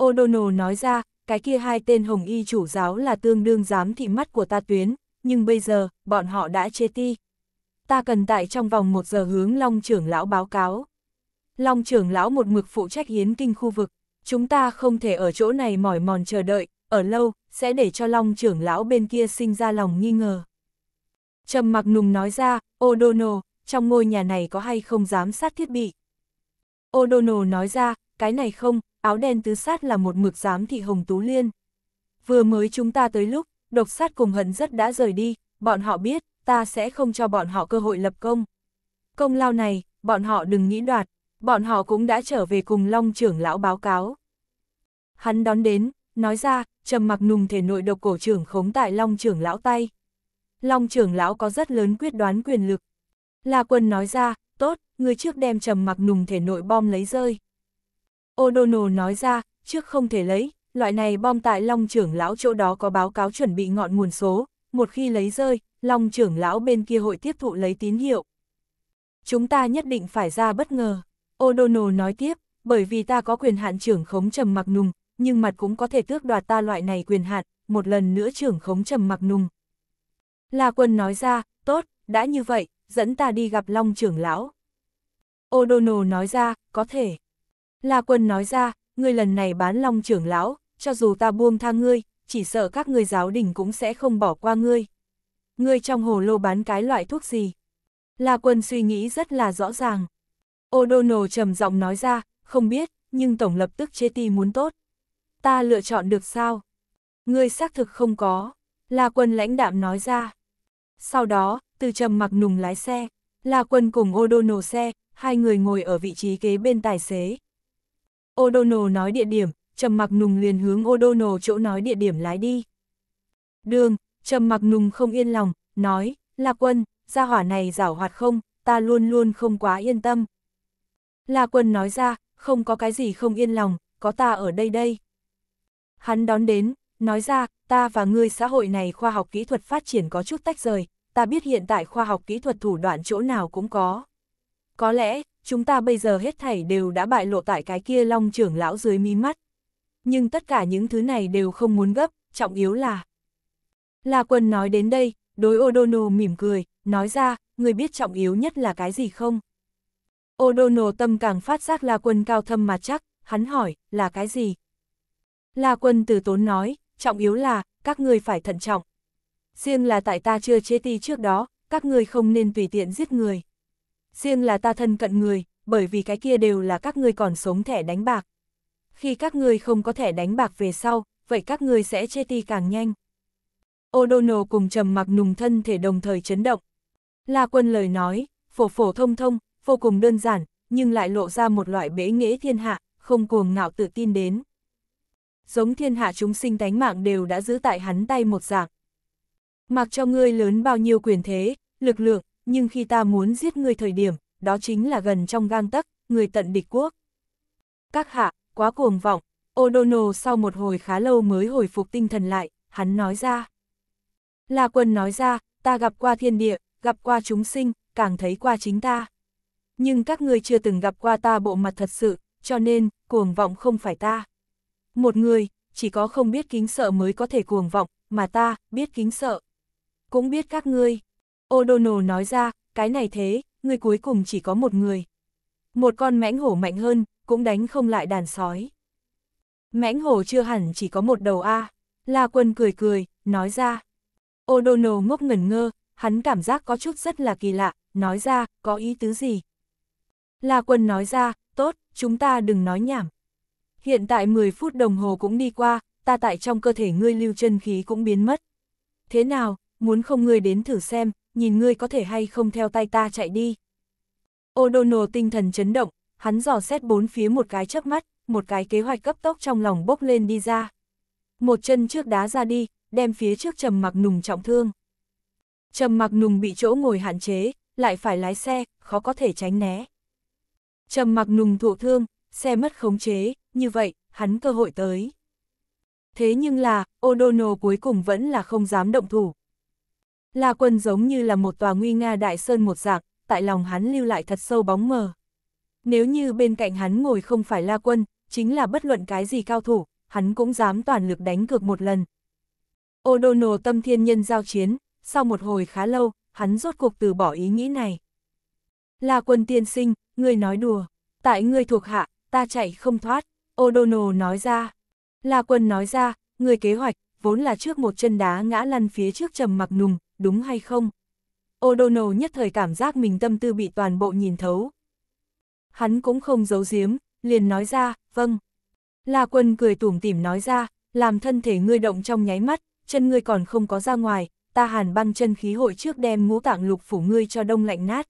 [SPEAKER 1] O'Donnell nói ra, cái kia hai tên hồng y chủ giáo là tương đương giám thị mắt của ta tuyến, nhưng bây giờ, bọn họ đã chê ti. Ta cần tại trong vòng một giờ hướng Long trưởng lão báo cáo. Long trưởng lão một mực phụ trách hiến kinh khu vực, chúng ta không thể ở chỗ này mỏi mòn chờ đợi, ở lâu, sẽ để cho Long trưởng lão bên kia sinh ra lòng nghi ngờ. Trầm mặc nùng nói ra, O'Donnell, trong ngôi nhà này có hay không dám sát thiết bị? O'Donnell nói ra, cái này không, áo đen tứ sát là một mực giám thị Hồng Tú Liên. Vừa mới chúng ta tới lúc, độc sát cùng hận rất đã rời đi, bọn họ biết, ta sẽ không cho bọn họ cơ hội lập công. Công lao này, bọn họ đừng nghĩ đoạt, bọn họ cũng đã trở về cùng Long trưởng lão báo cáo. Hắn đón đến, nói ra, trầm mặc nùng thể nội độc cổ trưởng khống tại Long trưởng lão tay. Long trưởng lão có rất lớn quyết đoán quyền lực. La quân nói ra, tốt, người trước đem trầm mặc nùng thể nội bom lấy rơi. O'Donnell nói ra, trước không thể lấy, loại này bom tại Long trưởng lão chỗ đó có báo cáo chuẩn bị ngọn nguồn số, một khi lấy rơi, Long trưởng lão bên kia hội tiếp thụ lấy tín hiệu. Chúng ta nhất định phải ra bất ngờ. O'Donnell nói tiếp, bởi vì ta có quyền hạn trưởng khống trầm mặc nùng, nhưng mặt cũng có thể tước đoạt ta loại này quyền hạn, một lần nữa trưởng khống trầm mặc nùng. La quân nói ra, tốt, đã như vậy, dẫn ta đi gặp Long trưởng lão. O'Donnell nói ra, có thể. La quân nói ra, ngươi lần này bán long trưởng lão, cho dù ta buông tha ngươi, chỉ sợ các ngươi giáo đình cũng sẽ không bỏ qua ngươi. Ngươi trong hồ lô bán cái loại thuốc gì? La quân suy nghĩ rất là rõ ràng. O'Donnell trầm giọng nói ra, không biết, nhưng tổng lập tức chế ti muốn tốt. Ta lựa chọn được sao? Ngươi xác thực không có. La quân lãnh đạm nói ra. Sau đó, từ trầm mặc nùng lái xe, La quân cùng O'Donnell xe, hai người ngồi ở vị trí kế bên tài xế, O'Donnell nói địa điểm, Trầm Mặc Nùng liền hướng O'Donnell chỗ nói địa điểm lái đi. Đường, Trầm Mặc Nùng không yên lòng, nói, La Quân, gia hỏa này giảo hoạt không, ta luôn luôn không quá yên tâm. La Quân nói ra, không có cái gì không yên lòng, có ta ở đây đây. Hắn đón đến, nói ra, ta và ngươi xã hội này khoa học kỹ thuật phát triển có chút tách rời, ta biết hiện tại khoa học kỹ thuật thủ đoạn chỗ nào cũng có. Có lẽ, chúng ta bây giờ hết thảy đều đã bại lộ tại cái kia long trưởng lão dưới mí mắt. Nhưng tất cả những thứ này đều không muốn gấp, trọng yếu là... La quân nói đến đây, đối odono mỉm cười, nói ra, người biết trọng yếu nhất là cái gì không? odono tâm càng phát giác La quân cao thâm mà chắc, hắn hỏi, là cái gì? La quân từ tốn nói, trọng yếu là, các người phải thận trọng. Riêng là tại ta chưa chế ti trước đó, các người không nên tùy tiện giết người. Riêng là ta thân cận người, bởi vì cái kia đều là các ngươi còn sống thẻ đánh bạc. Khi các ngươi không có thẻ đánh bạc về sau, vậy các ngươi sẽ chê ti càng nhanh. O'Donnell cùng trầm mặc nùng thân thể đồng thời chấn động. La quân lời nói, phổ phổ thông thông, vô cùng đơn giản, nhưng lại lộ ra một loại bế nghĩa thiên hạ, không cuồng ngạo tự tin đến. Giống thiên hạ chúng sinh tánh mạng đều đã giữ tại hắn tay một dạng. Mặc cho ngươi lớn bao nhiêu quyền thế, lực lượng, nhưng khi ta muốn giết người thời điểm, đó chính là gần trong gang tấc, người tận địch quốc. Các hạ, quá cuồng vọng, odono sau một hồi khá lâu mới hồi phục tinh thần lại, hắn nói ra. La quân nói ra, ta gặp qua thiên địa, gặp qua chúng sinh, càng thấy qua chính ta. Nhưng các ngươi chưa từng gặp qua ta bộ mặt thật sự, cho nên, cuồng vọng không phải ta. Một người, chỉ có không biết kính sợ mới có thể cuồng vọng, mà ta, biết kính sợ. Cũng biết các ngươi, O'Donnell nói ra, cái này thế, người cuối cùng chỉ có một người. Một con mãnh hổ mạnh hơn, cũng đánh không lại đàn sói. Mãnh hổ chưa hẳn chỉ có một đầu A. La quân cười cười, nói ra. O'Donnell ngốc ngẩn ngơ, hắn cảm giác có chút rất là kỳ lạ, nói ra, có ý tứ gì. La quân nói ra, tốt, chúng ta đừng nói nhảm. Hiện tại 10 phút đồng hồ cũng đi qua, ta tại trong cơ thể ngươi lưu chân khí cũng biến mất. Thế nào, muốn không ngươi đến thử xem, nhìn ngươi có thể hay không theo tay ta chạy đi. O'Donnell tinh thần chấn động, hắn dò xét bốn phía một cái chớp mắt, một cái kế hoạch cấp tốc trong lòng bốc lên đi ra. Một chân trước đá ra đi, đem phía trước trầm mặc nùng trọng thương. Trầm mặc nùng bị chỗ ngồi hạn chế, lại phải lái xe, khó có thể tránh né. Trầm mặc nùng thụ thương, xe mất khống chế, như vậy, hắn cơ hội tới. Thế nhưng là, Odono cuối cùng vẫn là không dám động thủ. La Quân giống như là một tòa nguy nga đại sơn một dạng, tại lòng hắn lưu lại thật sâu bóng mờ. Nếu như bên cạnh hắn ngồi không phải La Quân, chính là bất luận cái gì cao thủ, hắn cũng dám toàn lực đánh cược một lần. Odono tâm thiên nhân giao chiến, sau một hồi khá lâu, hắn rốt cuộc từ bỏ ý nghĩ này. La Quân tiên sinh, ngươi nói đùa, tại ngươi thuộc hạ, ta chạy không thoát, Odono nói ra. La Quân nói ra, ngươi kế hoạch, vốn là trước một chân đá ngã lăn phía trước trầm mặc nùng, đúng hay không? O'Donnell nhất thời cảm giác mình tâm tư bị toàn bộ nhìn thấu. Hắn cũng không giấu giếm, liền nói ra, vâng. La quân cười tủm tỉm nói ra, làm thân thể ngươi động trong nháy mắt, chân ngươi còn không có ra ngoài, ta hàn băng chân khí hội trước đem ngũ tạng lục phủ ngươi cho đông lạnh nát.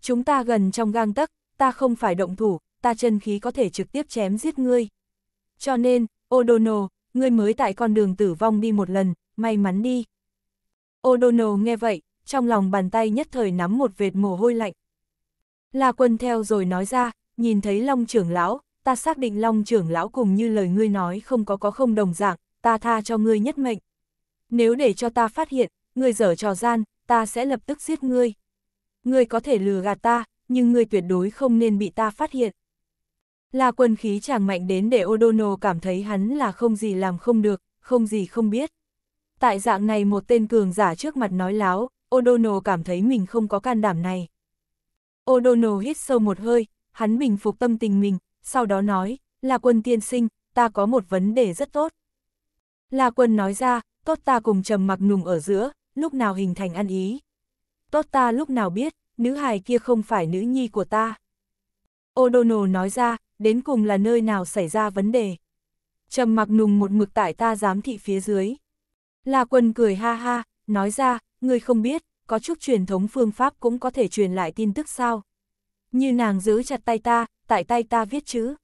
[SPEAKER 1] Chúng ta gần trong gang tấc, ta không phải động thủ, ta chân khí có thể trực tiếp chém giết ngươi. Cho nên, O'Donnell, ngươi mới tại con đường tử vong đi một lần, may mắn đi. O'Donnell nghe vậy, trong lòng bàn tay nhất thời nắm một vệt mồ hôi lạnh. La quân theo rồi nói ra, nhìn thấy Long trưởng lão, ta xác định Long trưởng lão cùng như lời ngươi nói không có có không đồng dạng, ta tha cho ngươi nhất mệnh. Nếu để cho ta phát hiện, ngươi dở trò gian, ta sẽ lập tức giết ngươi. Ngươi có thể lừa gạt ta, nhưng ngươi tuyệt đối không nên bị ta phát hiện. La quân khí chàng mạnh đến để O'Donnell cảm thấy hắn là không gì làm không được, không gì không biết. Tại dạng này một tên cường giả trước mặt nói láo, Odono cảm thấy mình không có can đảm này. Odono hít sâu một hơi, hắn bình phục tâm tình mình, sau đó nói, là quân tiên sinh, ta có một vấn đề rất tốt. là quân nói ra, tốt ta cùng trầm mặc nùng ở giữa, lúc nào hình thành ăn ý. Tốt ta lúc nào biết, nữ hài kia không phải nữ nhi của ta. Odono nói ra, đến cùng là nơi nào xảy ra vấn đề. Trầm mặc nùng một mực tại ta dám thị phía dưới. La Quân cười ha ha, nói ra, ngươi không biết, có chút truyền thống phương pháp cũng có thể truyền lại tin tức sao. Như nàng giữ chặt tay ta, tại tay ta viết chữ.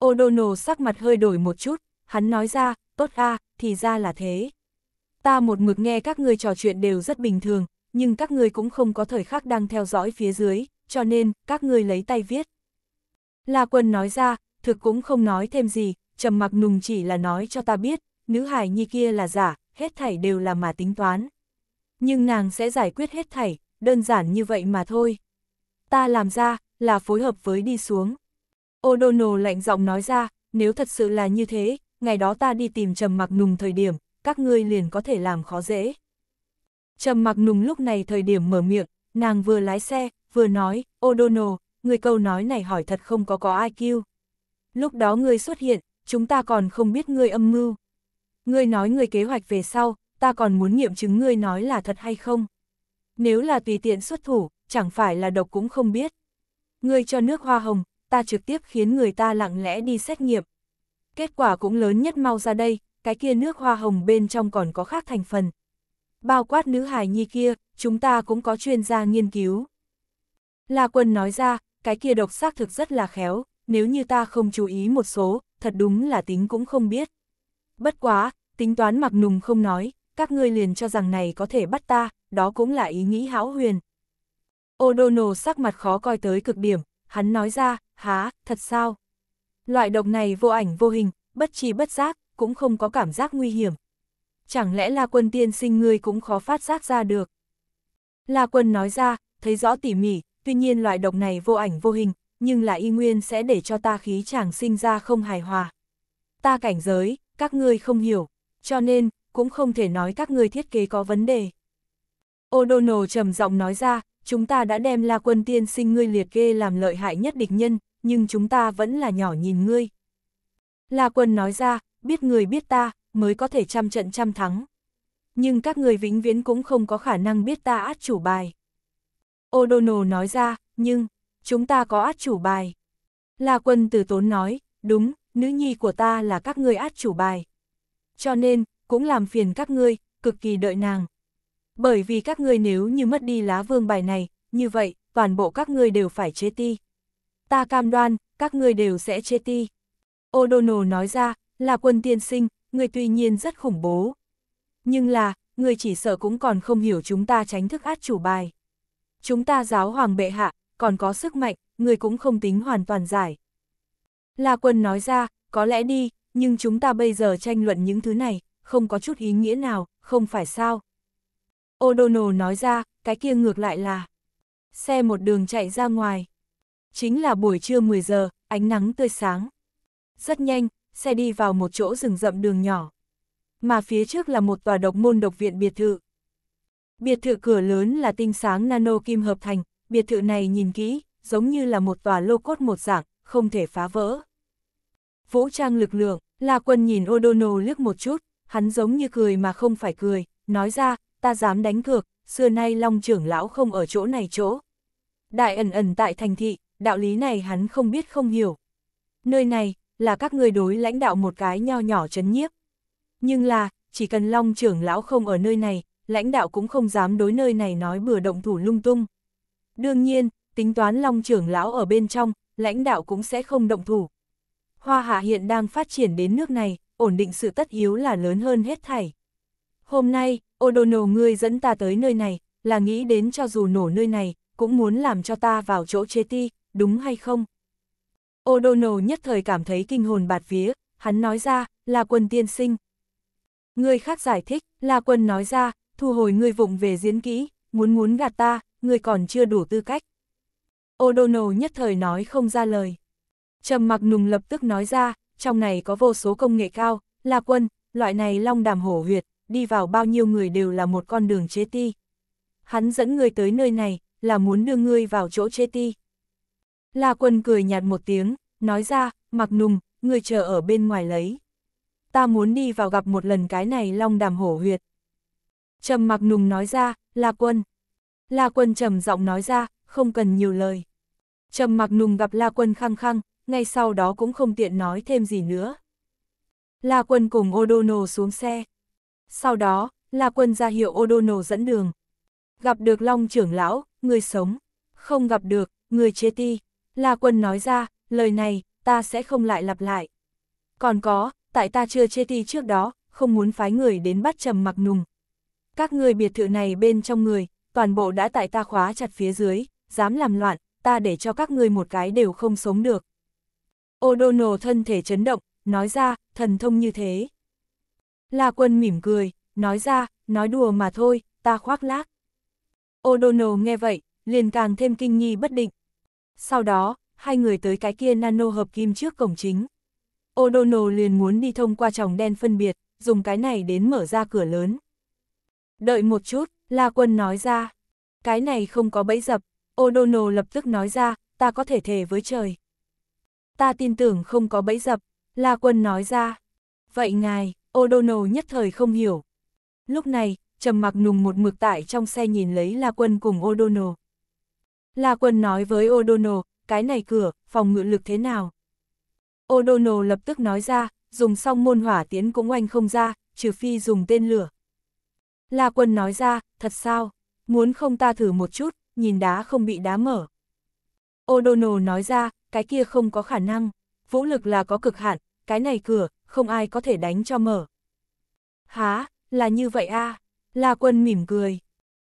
[SPEAKER 1] O'Donnell sắc mặt hơi đổi một chút, hắn nói ra, tốt a, thì ra là thế. Ta một mực nghe các ngươi trò chuyện đều rất bình thường, nhưng các ngươi cũng không có thời khắc đang theo dõi phía dưới, cho nên, các ngươi lấy tay viết. La Quân nói ra, thực cũng không nói thêm gì, trầm mặc nùng chỉ là nói cho ta biết, nữ hài nhi kia là giả, hết thảy đều là mà tính toán. Nhưng nàng sẽ giải quyết hết thảy, đơn giản như vậy mà thôi. Ta làm ra, là phối hợp với đi xuống. Odono lạnh giọng nói ra, nếu thật sự là như thế, ngày đó ta đi tìm trầm mặc nùng thời điểm, các ngươi liền có thể làm khó dễ. Trầm mặc nùng lúc này thời điểm mở miệng, nàng vừa lái xe, vừa nói, Odono, người câu nói này hỏi thật không có có IQ. Lúc đó ngươi xuất hiện, chúng ta còn không biết ngươi âm mưu. Ngươi nói người kế hoạch về sau, ta còn muốn nghiệm chứng ngươi nói là thật hay không. Nếu là tùy tiện xuất thủ, chẳng phải là độc cũng không biết. Ngươi cho nước hoa hồng, ta trực tiếp khiến người ta lặng lẽ đi xét nghiệm. Kết quả cũng lớn nhất mau ra đây, cái kia nước hoa hồng bên trong còn có khác thành phần. Bao quát nữ hài nhi kia, chúng ta cũng có chuyên gia nghiên cứu. La quân nói ra, cái kia độc xác thực rất là khéo, nếu như ta không chú ý một số, thật đúng là tính cũng không biết. Bất quá, tính toán mặc nùng không nói, các ngươi liền cho rằng này có thể bắt ta, đó cũng là ý nghĩ hão huyền. O'Donnell sắc mặt khó coi tới cực điểm, hắn nói ra, há, thật sao? Loại độc này vô ảnh vô hình, bất chi bất giác, cũng không có cảm giác nguy hiểm. Chẳng lẽ là quân tiên sinh ngươi cũng khó phát giác ra được? La quân nói ra, thấy rõ tỉ mỉ, tuy nhiên loại độc này vô ảnh vô hình, nhưng là y nguyên sẽ để cho ta khí chàng sinh ra không hài hòa. Ta cảnh giới, các ngươi không hiểu, cho nên, cũng không thể nói các ngươi thiết kế có vấn đề. O'Donnell trầm giọng nói ra, chúng ta đã đem La Quân Tiên sinh ngươi liệt kê làm lợi hại nhất địch nhân, nhưng chúng ta vẫn là nhỏ nhìn ngươi. La Quân nói ra, biết người biết ta, mới có thể trăm trận trăm thắng. Nhưng các người vĩnh viễn cũng không có khả năng biết ta át chủ bài. O'Donnell nói ra, nhưng, chúng ta có át chủ bài. La Quân từ tốn nói, đúng, nữ nhi của ta là các ngươi át chủ bài. Cho nên, cũng làm phiền các ngươi, cực kỳ đợi nàng. Bởi vì các ngươi nếu như mất đi lá vương bài này, như vậy, toàn bộ các ngươi đều phải chê ti. Ta cam đoan, các ngươi đều sẽ chê ti. O'Donnell nói ra, là quân tiên sinh, người tuy nhiên rất khủng bố. Nhưng là, người chỉ sợ cũng còn không hiểu chúng ta tránh thức át chủ bài. Chúng ta giáo hoàng bệ hạ, còn có sức mạnh, người cũng không tính hoàn toàn giải. La Quân nói ra, có lẽ đi, nhưng chúng ta bây giờ tranh luận những thứ này, không có chút ý nghĩa nào, không phải sao. O'Donnell nói ra, cái kia ngược lại là xe một đường chạy ra ngoài. Chính là buổi trưa 10 giờ, ánh nắng tươi sáng. Rất nhanh, xe đi vào một chỗ rừng rậm đường nhỏ. Mà phía trước là một tòa độc môn độc viện biệt thự. Biệt thự cửa lớn là tinh sáng nano kim hợp thành, biệt thự này nhìn kỹ, giống như là một tòa lô cốt một dạng, không thể phá vỡ. Vũ trang lực lượng, La Quân nhìn Odono liếc một chút, hắn giống như cười mà không phải cười, nói ra, ta dám đánh cược, xưa nay Long trưởng lão không ở chỗ này chỗ. Đại ẩn ẩn tại thành thị, đạo lý này hắn không biết không hiểu. Nơi này, là các người đối lãnh đạo một cái nho nhỏ chấn nhiếp. Nhưng là, chỉ cần Long trưởng lão không ở nơi này, lãnh đạo cũng không dám đối nơi này nói bừa động thủ lung tung. Đương nhiên, tính toán Long trưởng lão ở bên trong, lãnh đạo cũng sẽ không động thủ. Hoa hạ hiện đang phát triển đến nước này, ổn định sự tất yếu là lớn hơn hết thảy. Hôm nay, Odono ngươi dẫn ta tới nơi này, là nghĩ đến cho dù nổ nơi này, cũng muốn làm cho ta vào chỗ chế ti, đúng hay không? Odono nhất thời cảm thấy kinh hồn bạt vía, hắn nói ra, là quân tiên sinh. Ngươi khác giải thích, là quân nói ra, thu hồi ngươi vụng về diễn kỹ, muốn muốn gạt ta, ngươi còn chưa đủ tư cách. O'Donnell nhất thời nói không ra lời. Trầm mặc nùng lập tức nói ra, trong này có vô số công nghệ cao, là quân, loại này long đàm hổ huyệt, đi vào bao nhiêu người đều là một con đường chế ti. Hắn dẫn người tới nơi này, là muốn đưa ngươi vào chỗ chế ti. La quân cười nhạt một tiếng, nói ra, mặc nùng, ngươi chờ ở bên ngoài lấy. Ta muốn đi vào gặp một lần cái này long đàm hổ huyệt. Trầm mặc nùng nói ra, La quân. La quân trầm giọng nói ra, không cần nhiều lời. Trầm mặc nùng gặp La Quân khăng khăng, ngay sau đó cũng không tiện nói thêm gì nữa. La Quân cùng Odono xuống xe. Sau đó, La Quân ra hiệu Odono dẫn đường. Gặp được Long trưởng lão, người sống. Không gặp được, người chế ti. La Quân nói ra, lời này, ta sẽ không lại lặp lại. Còn có, tại ta chưa chế ti trước đó, không muốn phái người đến bắt trầm mặc nùng. Các người biệt thự này bên trong người, toàn bộ đã tại ta khóa chặt phía dưới, dám làm loạn, ta để cho các ngươi một cái đều không sống được. O'Donnell thân thể chấn động, nói ra, thần thông như thế. La quân mỉm cười, nói ra, nói đùa mà thôi, ta khoác lác. O'Donnell nghe vậy, liền càng thêm kinh nghi bất định. Sau đó, hai người tới cái kia nano hợp kim trước cổng chính. O'Donnell liền muốn đi thông qua tròng đen phân biệt, dùng cái này đến mở ra cửa lớn. Đợi một chút, La Quân nói ra. Cái này không có bẫy dập, O'Donnell lập tức nói ra, ta có thể thề với trời. Ta tin tưởng không có bẫy dập, La Quân nói ra. Vậy ngài, O'Donnell nhất thời không hiểu. Lúc này, trầm mặc nùng một mực tại trong xe nhìn lấy La Quân cùng O'Donnell. La Quân nói với O'Donnell, cái này cửa, phòng ngự lực thế nào? O'Donnell lập tức nói ra, dùng xong môn hỏa tiến cũng oanh không ra, trừ phi dùng tên lửa. La Quân nói ra, thật sao, muốn không ta thử một chút, nhìn đá không bị đá mở. O'Donnell nói ra, cái kia không có khả năng, vũ lực là có cực hạn, cái này cửa, không ai có thể đánh cho mở. Há, là như vậy a à? La Quân mỉm cười.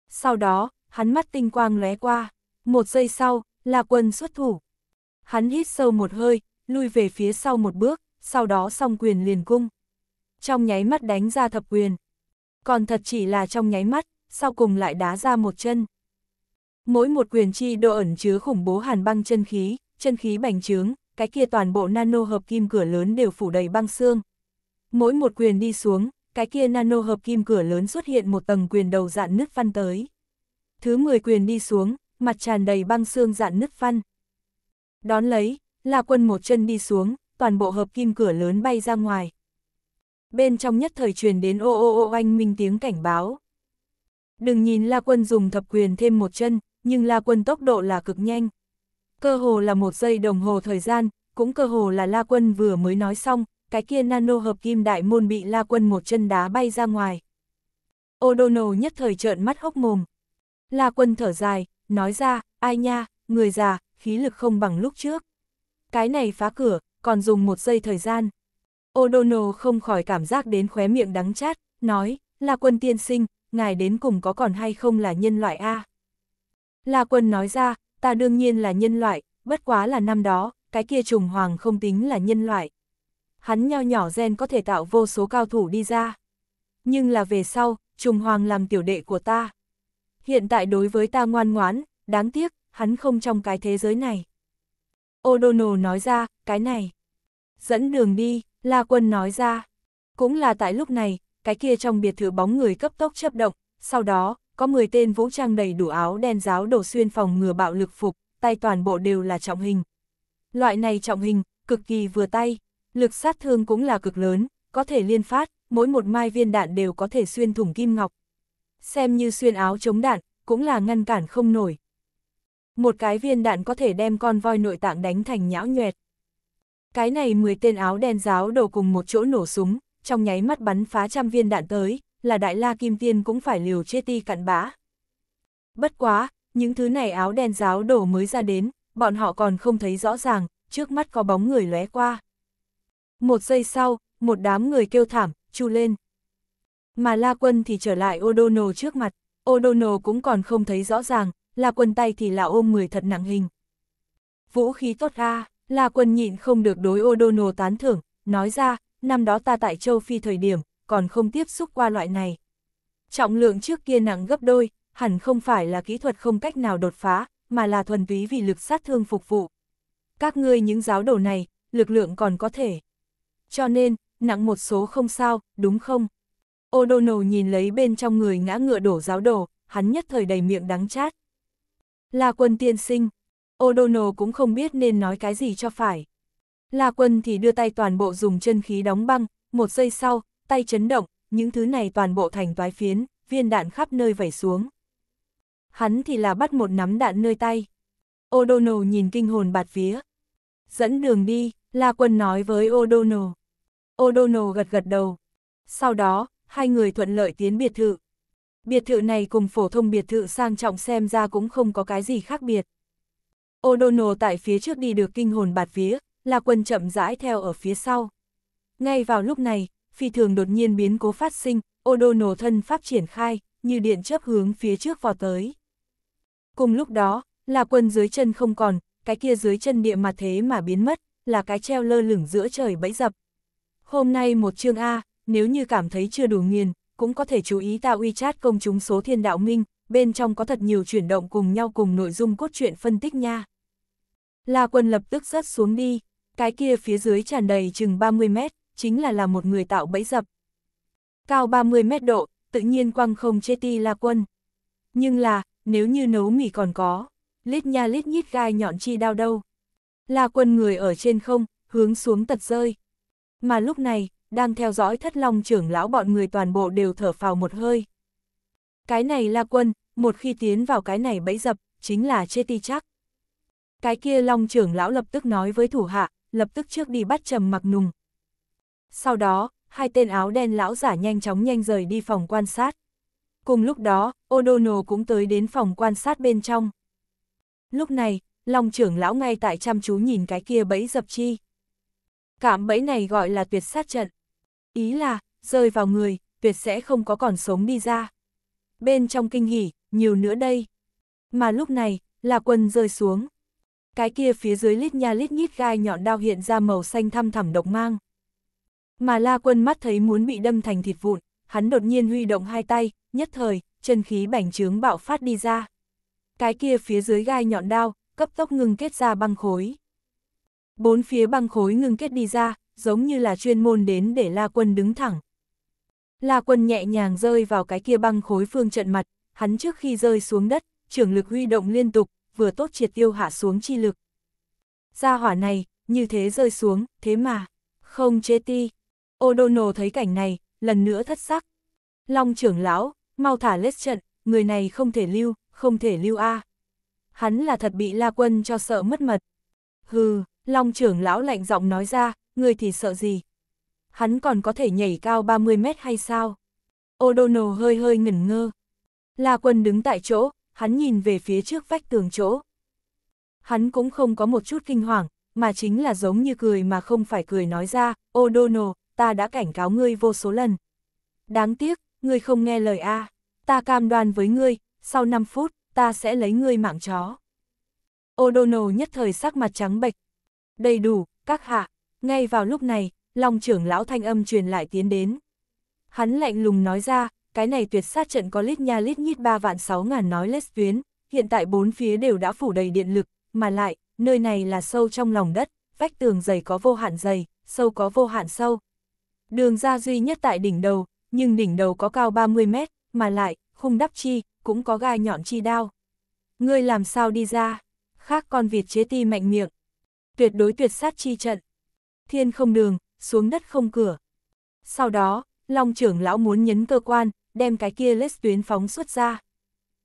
[SPEAKER 1] Sau đó, hắn mắt tinh quang lóe qua, một giây sau, La Quân xuất thủ. Hắn hít sâu một hơi, lui về phía sau một bước, sau đó song quyền liền cung. Trong nháy mắt đánh ra thập quyền. Còn thật chỉ là trong nháy mắt, sau cùng lại đá ra một chân. Mỗi một quyền chi đô ẩn chứa khủng bố hàn băng chân khí, chân khí bành trướng, cái kia toàn bộ nano hợp kim cửa lớn đều phủ đầy băng xương. Mỗi một quyền đi xuống, cái kia nano hợp kim cửa lớn xuất hiện một tầng quyền đầu dạn nứt phân tới. Thứ 10 quyền đi xuống, mặt tràn đầy băng xương dạn nứt phân. Đón lấy, là quân một chân đi xuống, toàn bộ hợp kim cửa lớn bay ra ngoài. Bên trong nhất thời truyền đến ô ô ô oanh minh tiếng cảnh báo. Đừng nhìn La Quân dùng thập quyền thêm một chân, nhưng La Quân tốc độ là cực nhanh. Cơ hồ là một giây đồng hồ thời gian, cũng cơ hồ là La Quân vừa mới nói xong, cái kia nano hợp kim đại môn bị La Quân một chân đá bay ra ngoài. O'Donnell nhất thời trợn mắt hốc mồm. La Quân thở dài, nói ra, ai nha, người già, khí lực không bằng lúc trước. Cái này phá cửa, còn dùng một giây thời gian. O'Donnell không khỏi cảm giác đến khóe miệng đắng chát, nói, La Quân tiên sinh, ngài đến cùng có còn hay không là nhân loại A. La Quân nói ra, ta đương nhiên là nhân loại, bất quá là năm đó, cái kia trùng hoàng không tính là nhân loại. Hắn nho nhỏ gen có thể tạo vô số cao thủ đi ra. Nhưng là về sau, trùng hoàng làm tiểu đệ của ta. Hiện tại đối với ta ngoan ngoãn, đáng tiếc, hắn không trong cái thế giới này. O'Donnell nói ra, cái này. Dẫn đường đi, La Quân nói ra. Cũng là tại lúc này, cái kia trong biệt thự bóng người cấp tốc chấp động, sau đó, có 10 tên vũ trang đầy đủ áo đen giáo đổ xuyên phòng ngừa bạo lực phục, tay toàn bộ đều là trọng hình. Loại này trọng hình, cực kỳ vừa tay, lực sát thương cũng là cực lớn, có thể liên phát, mỗi một mai viên đạn đều có thể xuyên thủng kim ngọc. Xem như xuyên áo chống đạn, cũng là ngăn cản không nổi. Một cái viên đạn có thể đem con voi nội tạng đánh thành nhão nhoẹt. Cái này 10 tên áo đen giáo đổ cùng một chỗ nổ súng, trong nháy mắt bắn phá trăm viên đạn tới, là đại la kim tiên cũng phải liều chê ti cặn bã. Bất quá, những thứ này áo đen giáo đổ mới ra đến, bọn họ còn không thấy rõ ràng, trước mắt có bóng người lóe qua. Một giây sau, một đám người kêu thảm, chu lên. Mà La Quân thì trở lại Odono trước mặt, Odono cũng còn không thấy rõ ràng, La Quân tay thì là ôm người thật nặng hình. Vũ khí tốt ra, à, La Quân nhịn không được đối Odono tán thưởng, nói ra, năm đó ta tại châu Phi thời điểm, còn không tiếp xúc qua loại này. Trọng lượng trước kia nặng gấp đôi, hẳn không phải là kỹ thuật không cách nào đột phá, mà là thuần túy vì lực sát thương phục vụ. Các ngươi những giáo đồ này, lực lượng còn có thể. Cho nên, nặng một số không sao, đúng không? O'Donnell nhìn lấy bên trong người ngã ngựa đổ giáo đồ, hắn nhất thời đầy miệng đắng chát. là quân tiên sinh, O'Donnell cũng không biết nên nói cái gì cho phải. là quân thì đưa tay toàn bộ dùng chân khí đóng băng, một giây sau, tay chấn động, những thứ này toàn bộ thành toái phiến, viên đạn khắp nơi vẩy xuống. Hắn thì là bắt một nắm đạn nơi tay. O'Donnell nhìn kinh hồn bạt vía. Dẫn đường đi, La Quân nói với O'Donnell. O'Donnell gật gật đầu. Sau đó, hai người thuận lợi tiến biệt thự. Biệt thự này cùng phổ thông biệt thự sang trọng xem ra cũng không có cái gì khác biệt. O'Donnell tại phía trước đi được kinh hồn bạt vía, La Quân chậm rãi theo ở phía sau. Ngay vào lúc này, phi thường đột nhiên biến cố phát sinh, ô nổ thân pháp triển khai, như điện chớp hướng phía trước vào tới. Cùng lúc đó, là quân dưới chân không còn, cái kia dưới chân địa mà thế mà biến mất, là cái treo lơ lửng giữa trời bẫy dập. Hôm nay một chương A, nếu như cảm thấy chưa đủ nghiền, cũng có thể chú ý ta WeChat công chúng số thiên đạo minh, bên trong có thật nhiều chuyển động cùng nhau cùng nội dung cốt truyện phân tích nha. Là quân lập tức rớt xuống đi, cái kia phía dưới tràn đầy chừng 30 mét, chính là là một người tạo bẫy dập. Cao 30 mét độ, tự nhiên quăng không chê ti la quân. Nhưng là, nếu như nấu mì còn có, lít nha lít nhít gai nhọn chi đau đâu. La quân người ở trên không, hướng xuống tật rơi. Mà lúc này, đang theo dõi thất long trưởng lão bọn người toàn bộ đều thở phào một hơi. Cái này la quân, một khi tiến vào cái này bẫy dập, chính là chê ti chắc. Cái kia long trưởng lão lập tức nói với thủ hạ, lập tức trước đi bắt trầm mặc nùng, sau đó, hai tên áo đen lão giả nhanh chóng nhanh rời đi phòng quan sát. Cùng lúc đó, O'Donnell cũng tới đến phòng quan sát bên trong. Lúc này, Long trưởng lão ngay tại chăm chú nhìn cái kia bẫy dập chi. Cảm bẫy này gọi là tuyệt sát trận. Ý là, rơi vào người, tuyệt sẽ không có còn sống đi ra. Bên trong kinh hỉ, nhiều nữa đây. Mà lúc này, là quân rơi xuống. Cái kia phía dưới lít nha lít nhít gai nhọn đao hiện ra màu xanh thăm thẳm độc mang. Mà la quân mắt thấy muốn bị đâm thành thịt vụn, hắn đột nhiên huy động hai tay, nhất thời, chân khí bành trướng bạo phát đi ra. Cái kia phía dưới gai nhọn đao, cấp tốc ngưng kết ra băng khối. Bốn phía băng khối ngưng kết đi ra, giống như là chuyên môn đến để La Quân đứng thẳng. La Quân nhẹ nhàng rơi vào cái kia băng khối phương trận mặt, hắn trước khi rơi xuống đất, trưởng lực huy động liên tục, vừa tốt triệt tiêu hạ xuống chi lực. Gia hỏa này, như thế rơi xuống, thế mà, không chế ti, O'Donnell thấy cảnh này, lần nữa thất sắc. Long trưởng lão, mau thả lết trận, người này không thể lưu, không thể lưu a. À. Hắn là thật bị la quân cho sợ mất mật. Hừ, Long trưởng lão lạnh giọng nói ra, người thì sợ gì? Hắn còn có thể nhảy cao 30 mét hay sao? O'Donnell hơi hơi ngẩn ngơ. La quân đứng tại chỗ, hắn nhìn về phía trước vách tường chỗ. Hắn cũng không có một chút kinh hoàng, mà chính là giống như cười mà không phải cười nói ra, O'Donnell, ta đã cảnh cáo ngươi vô số lần. Đáng tiếc, ngươi không nghe lời a. Ta cam đoan với ngươi, sau 5 phút, ta sẽ lấy ngươi mạng chó. O'Donnell nhất thời sắc mặt trắng bệch. Đầy đủ, các hạ. Ngay vào lúc này, Long trưởng lão thanh âm truyền lại tiến đến. Hắn lạnh lùng nói ra, cái này tuyệt sát trận có lít nha lít nhít ba vạn sáu ngàn nói lết tuyến, hiện tại bốn phía đều đã phủ đầy điện lực, mà lại, nơi này là sâu trong lòng đất, vách tường dày có vô hạn dày, sâu có vô hạn sâu, Đường ra duy nhất tại đỉnh đầu, nhưng đỉnh đầu có cao 30 mét, mà lại, khung đắp chi, cũng có gai nhọn chi đao. Ngươi làm sao đi ra? Khác con vịt chế ti mạnh miệng. Tuyệt đối tuyệt sát chi trận. Thiên không đường, xuống đất không cửa. Sau đó, Long trưởng lão muốn nhấn cơ quan, đem cái kia lết tuyến phóng xuất ra.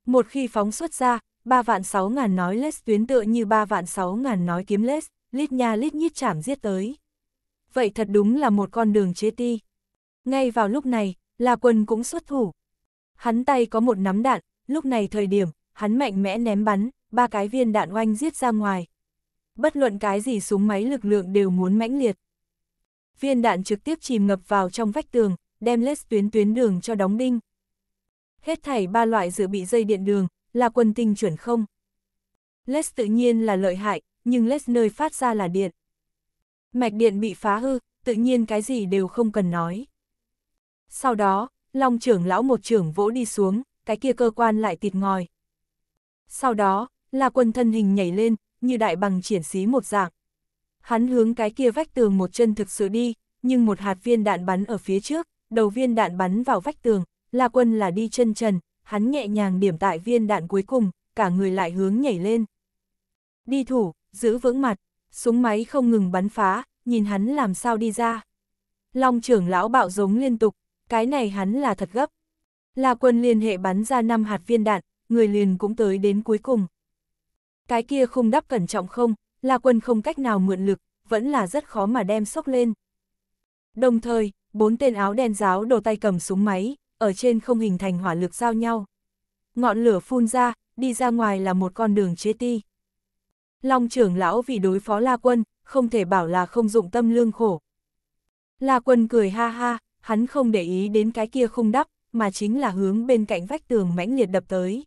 [SPEAKER 1] Một khi phóng xuất ra, 3 vạn 6 ngàn nói lết tuyến tựa như 3 vạn 6 ngàn nói kiếm lết, lít nha lít nhít chảm giết tới vậy thật đúng là một con đường chế ti. Ngay vào lúc này, La Quân cũng xuất thủ. Hắn tay có một nắm đạn, lúc này thời điểm, hắn mạnh mẽ ném bắn, ba cái viên đạn oanh giết ra ngoài. Bất luận cái gì súng máy lực lượng đều muốn mãnh liệt. Viên đạn trực tiếp chìm ngập vào trong vách tường, đem lết tuyến tuyến đường cho đóng đinh. Hết thảy ba loại dự bị dây điện đường, là quân tinh chuẩn không. Les tự nhiên là lợi hại, nhưng Les nơi phát ra là điện mạch điện bị phá hư, tự nhiên cái gì đều không cần nói. Sau đó, Long trưởng lão một trưởng vỗ đi xuống, cái kia cơ quan lại tịt ngòi. Sau đó, là quân thân hình nhảy lên, như đại bằng triển xí một dạng. Hắn hướng cái kia vách tường một chân thực sự đi, nhưng một hạt viên đạn bắn ở phía trước, đầu viên đạn bắn vào vách tường, La Quân là đi chân trần, hắn nhẹ nhàng điểm tại viên đạn cuối cùng, cả người lại hướng nhảy lên. Đi thủ, giữ vững mặt, súng máy không ngừng bắn phá, nhìn hắn làm sao đi ra. Long trưởng lão bạo giống liên tục, cái này hắn là thật gấp. La quân liên hệ bắn ra 5 hạt viên đạn, người liền cũng tới đến cuối cùng. Cái kia không đắp cẩn trọng không, La quân không cách nào mượn lực, vẫn là rất khó mà đem sốc lên. Đồng thời, bốn tên áo đen giáo đồ tay cầm súng máy, ở trên không hình thành hỏa lực giao nhau. Ngọn lửa phun ra, đi ra ngoài là một con đường chế ti. Long trưởng lão vì đối phó La Quân, không thể bảo là không dụng tâm lương khổ. La Quân cười ha ha, hắn không để ý đến cái kia không đắp, mà chính là hướng bên cạnh vách tường mãnh liệt đập tới.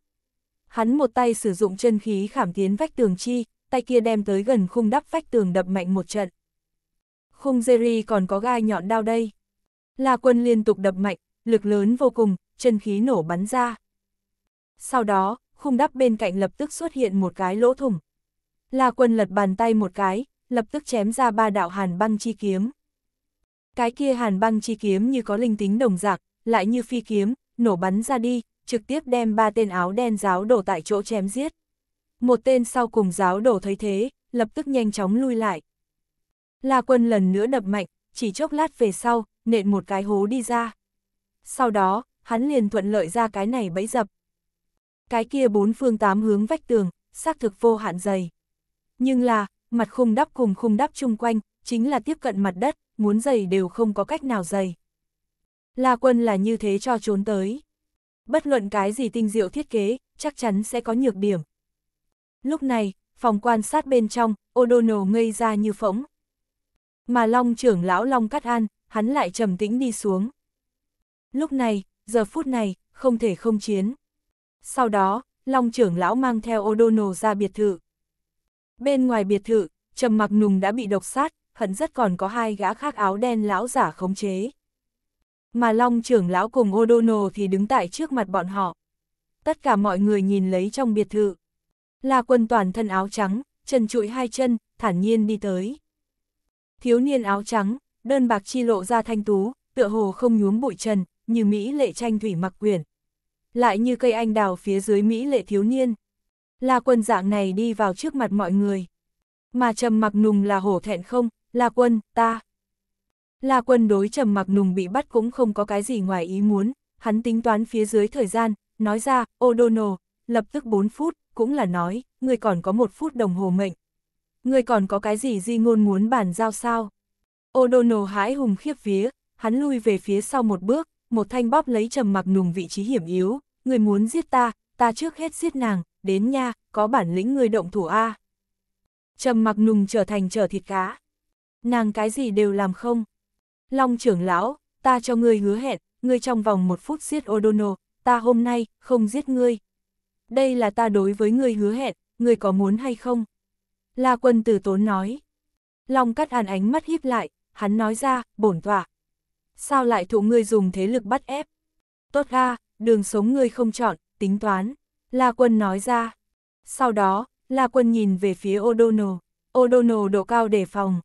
[SPEAKER 1] Hắn một tay sử dụng chân khí khảm tiến vách tường chi, tay kia đem tới gần khung đắp vách tường đập mạnh một trận. Khung Jerry còn có gai nhọn đao đây. La quân liên tục đập mạnh, lực lớn vô cùng, chân khí nổ bắn ra. Sau đó, khung đắp bên cạnh lập tức xuất hiện một cái lỗ thủng, La Quân lật bàn tay một cái, lập tức chém ra ba đạo hàn băng chi kiếm. Cái kia hàn băng chi kiếm như có linh tính đồng dạng, lại như phi kiếm, nổ bắn ra đi, trực tiếp đem ba tên áo đen giáo đổ tại chỗ chém giết. Một tên sau cùng giáo đổ thấy thế, lập tức nhanh chóng lui lại. La Quân lần nữa đập mạnh, chỉ chốc lát về sau, nện một cái hố đi ra. Sau đó, hắn liền thuận lợi ra cái này bẫy dập. Cái kia bốn phương tám hướng vách tường, xác thực vô hạn dày. Nhưng là, mặt khung đắp cùng khung đắp chung quanh, chính là tiếp cận mặt đất, muốn dày đều không có cách nào dày. La quân là như thế cho trốn tới. Bất luận cái gì tinh diệu thiết kế, chắc chắn sẽ có nhược điểm. Lúc này, phòng quan sát bên trong, Odono ngây ra như phỗng. Mà Long trưởng lão Long Cắt An, hắn lại trầm tĩnh đi xuống. Lúc này, giờ phút này, không thể không chiến. Sau đó, Long trưởng lão mang theo Odono ra biệt thự. Bên ngoài biệt thự, Trầm Mặc Nùng đã bị độc sát, hận rất còn có hai gã khác áo đen lão giả khống chế. Mà Long trưởng lão cùng Odono thì đứng tại trước mặt bọn họ. Tất cả mọi người nhìn lấy trong biệt thự. Là quân toàn thân áo trắng, chân trụi hai chân, thản nhiên đi tới. Thiếu niên áo trắng, đơn bạc chi lộ ra thanh tú, tựa hồ không nhuốm bụi trần, như Mỹ lệ tranh thủy mặc quyển. Lại như cây anh đào phía dưới Mỹ lệ thiếu niên. La Quân dạng này đi vào trước mặt mọi người. Mà Trầm Mặc Nùng là hổ thẹn không, La Quân, ta. La Quân đối Trầm Mặc Nùng bị bắt cũng không có cái gì ngoài ý muốn, hắn tính toán phía dưới thời gian, nói ra, O'Donnell, lập tức 4 phút, cũng là nói, người còn có một phút đồng hồ mệnh. Người còn có cái gì di ngôn muốn bàn giao sao? O'Donnell hãi hùng khiếp vía, hắn lui về phía sau một bước, một thanh bóp lấy Trầm Mặc Nùng vị trí hiểm yếu, người muốn giết ta, ta trước hết giết nàng, đến nha, có bản lĩnh người động thủ A. Trầm mặc nùng trở thành trở thịt cá. Nàng cái gì đều làm không? Long trưởng lão, ta cho ngươi hứa hẹn, ngươi trong vòng một phút giết Odono, ta hôm nay, không giết ngươi. Đây là ta đối với ngươi hứa hẹn, ngươi có muốn hay không? La quân tử tốn nói. Long cắt hàn ánh mắt híp lại, hắn nói ra, bổn tỏa. Sao lại thụ ngươi dùng thế lực bắt ép? Tốt ga, đường sống ngươi không chọn, tính toán. La Quân nói ra. Sau đó, La Quân nhìn về phía O'Donnell, O'Donnell độ cao đề phòng.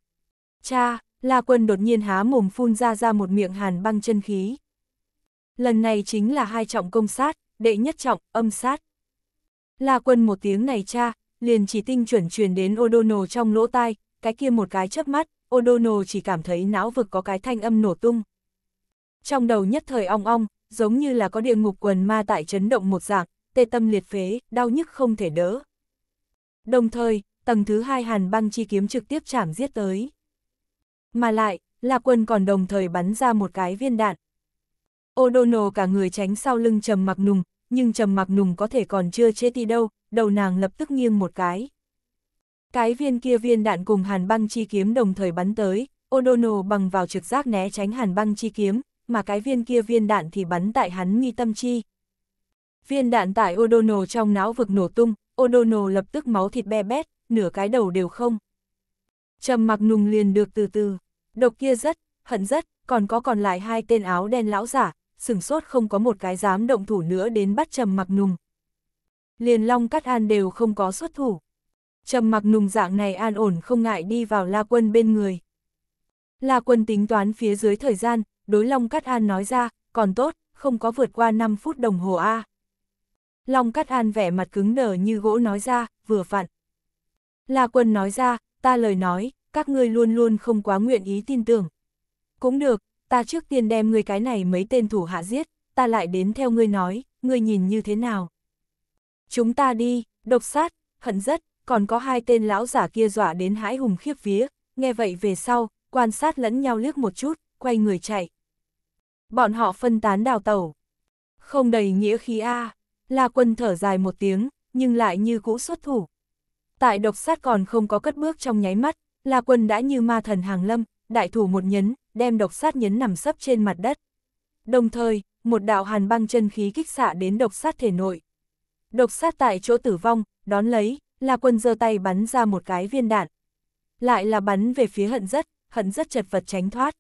[SPEAKER 1] Cha, La Quân đột nhiên há mồm phun ra ra một miệng hàn băng chân khí. Lần này chính là hai trọng công sát, đệ nhất trọng, âm sát. La Quân một tiếng này cha, liền chỉ tinh chuẩn truyền đến O'Donnell trong lỗ tai, cái kia một cái chớp mắt, O'Donnell chỉ cảm thấy não vực có cái thanh âm nổ tung. Trong đầu nhất thời ong ong, giống như là có địa ngục quần ma tại chấn động một dạng, tê tâm liệt phế, đau nhức không thể đỡ. Đồng thời, tầng thứ hai hàn băng chi kiếm trực tiếp chảm giết tới. Mà lại, La Quân còn đồng thời bắn ra một cái viên đạn. Odono cả người tránh sau lưng Trầm Mặc Nùng, nhưng Trầm Mặc Nùng có thể còn chưa chết đi đâu, đầu nàng lập tức nghiêng một cái. Cái viên kia viên đạn cùng hàn băng chi kiếm đồng thời bắn tới, Odono bằng vào trực giác né tránh hàn băng chi kiếm, mà cái viên kia viên đạn thì bắn tại hắn nghi tâm chi. Viên đạn tại Odono trong não vực nổ tung, Odono lập tức máu thịt be bét, nửa cái đầu đều không. Trầm mặc nùng liền được từ từ, độc kia rất, hận rất, còn có còn lại hai tên áo đen lão giả, sửng sốt không có một cái dám động thủ nữa đến bắt trầm mặc nùng. Liền long cắt an đều không có xuất thủ. Trầm mặc nùng dạng này an ổn không ngại đi vào la quân bên người. La quân tính toán phía dưới thời gian, đối long cắt an nói ra, còn tốt, không có vượt qua 5 phút đồng hồ A. Long Cát An vẻ mặt cứng đờ như gỗ nói ra, vừa vặn. La Quân nói ra, ta lời nói, các ngươi luôn luôn không quá nguyện ý tin tưởng. Cũng được, ta trước tiên đem ngươi cái này mấy tên thủ hạ giết, ta lại đến theo ngươi nói, ngươi nhìn như thế nào. Chúng ta đi, độc sát, hận rất, còn có hai tên lão giả kia dọa đến hãi hùng khiếp vía, nghe vậy về sau, quan sát lẫn nhau liếc một chút, quay người chạy. Bọn họ phân tán đào tẩu. Không đầy nghĩa khí a à. La quân thở dài một tiếng, nhưng lại như cũ xuất thủ. Tại độc sát còn không có cất bước trong nháy mắt, La quân đã như ma thần hàng lâm, đại thủ một nhấn, đem độc sát nhấn nằm sấp trên mặt đất. Đồng thời, một đạo hàn băng chân khí kích xạ đến độc sát thể nội. Độc sát tại chỗ tử vong, đón lấy, La Quân giơ tay bắn ra một cái viên đạn. Lại là bắn về phía hận rất, hận rất chật vật tránh thoát.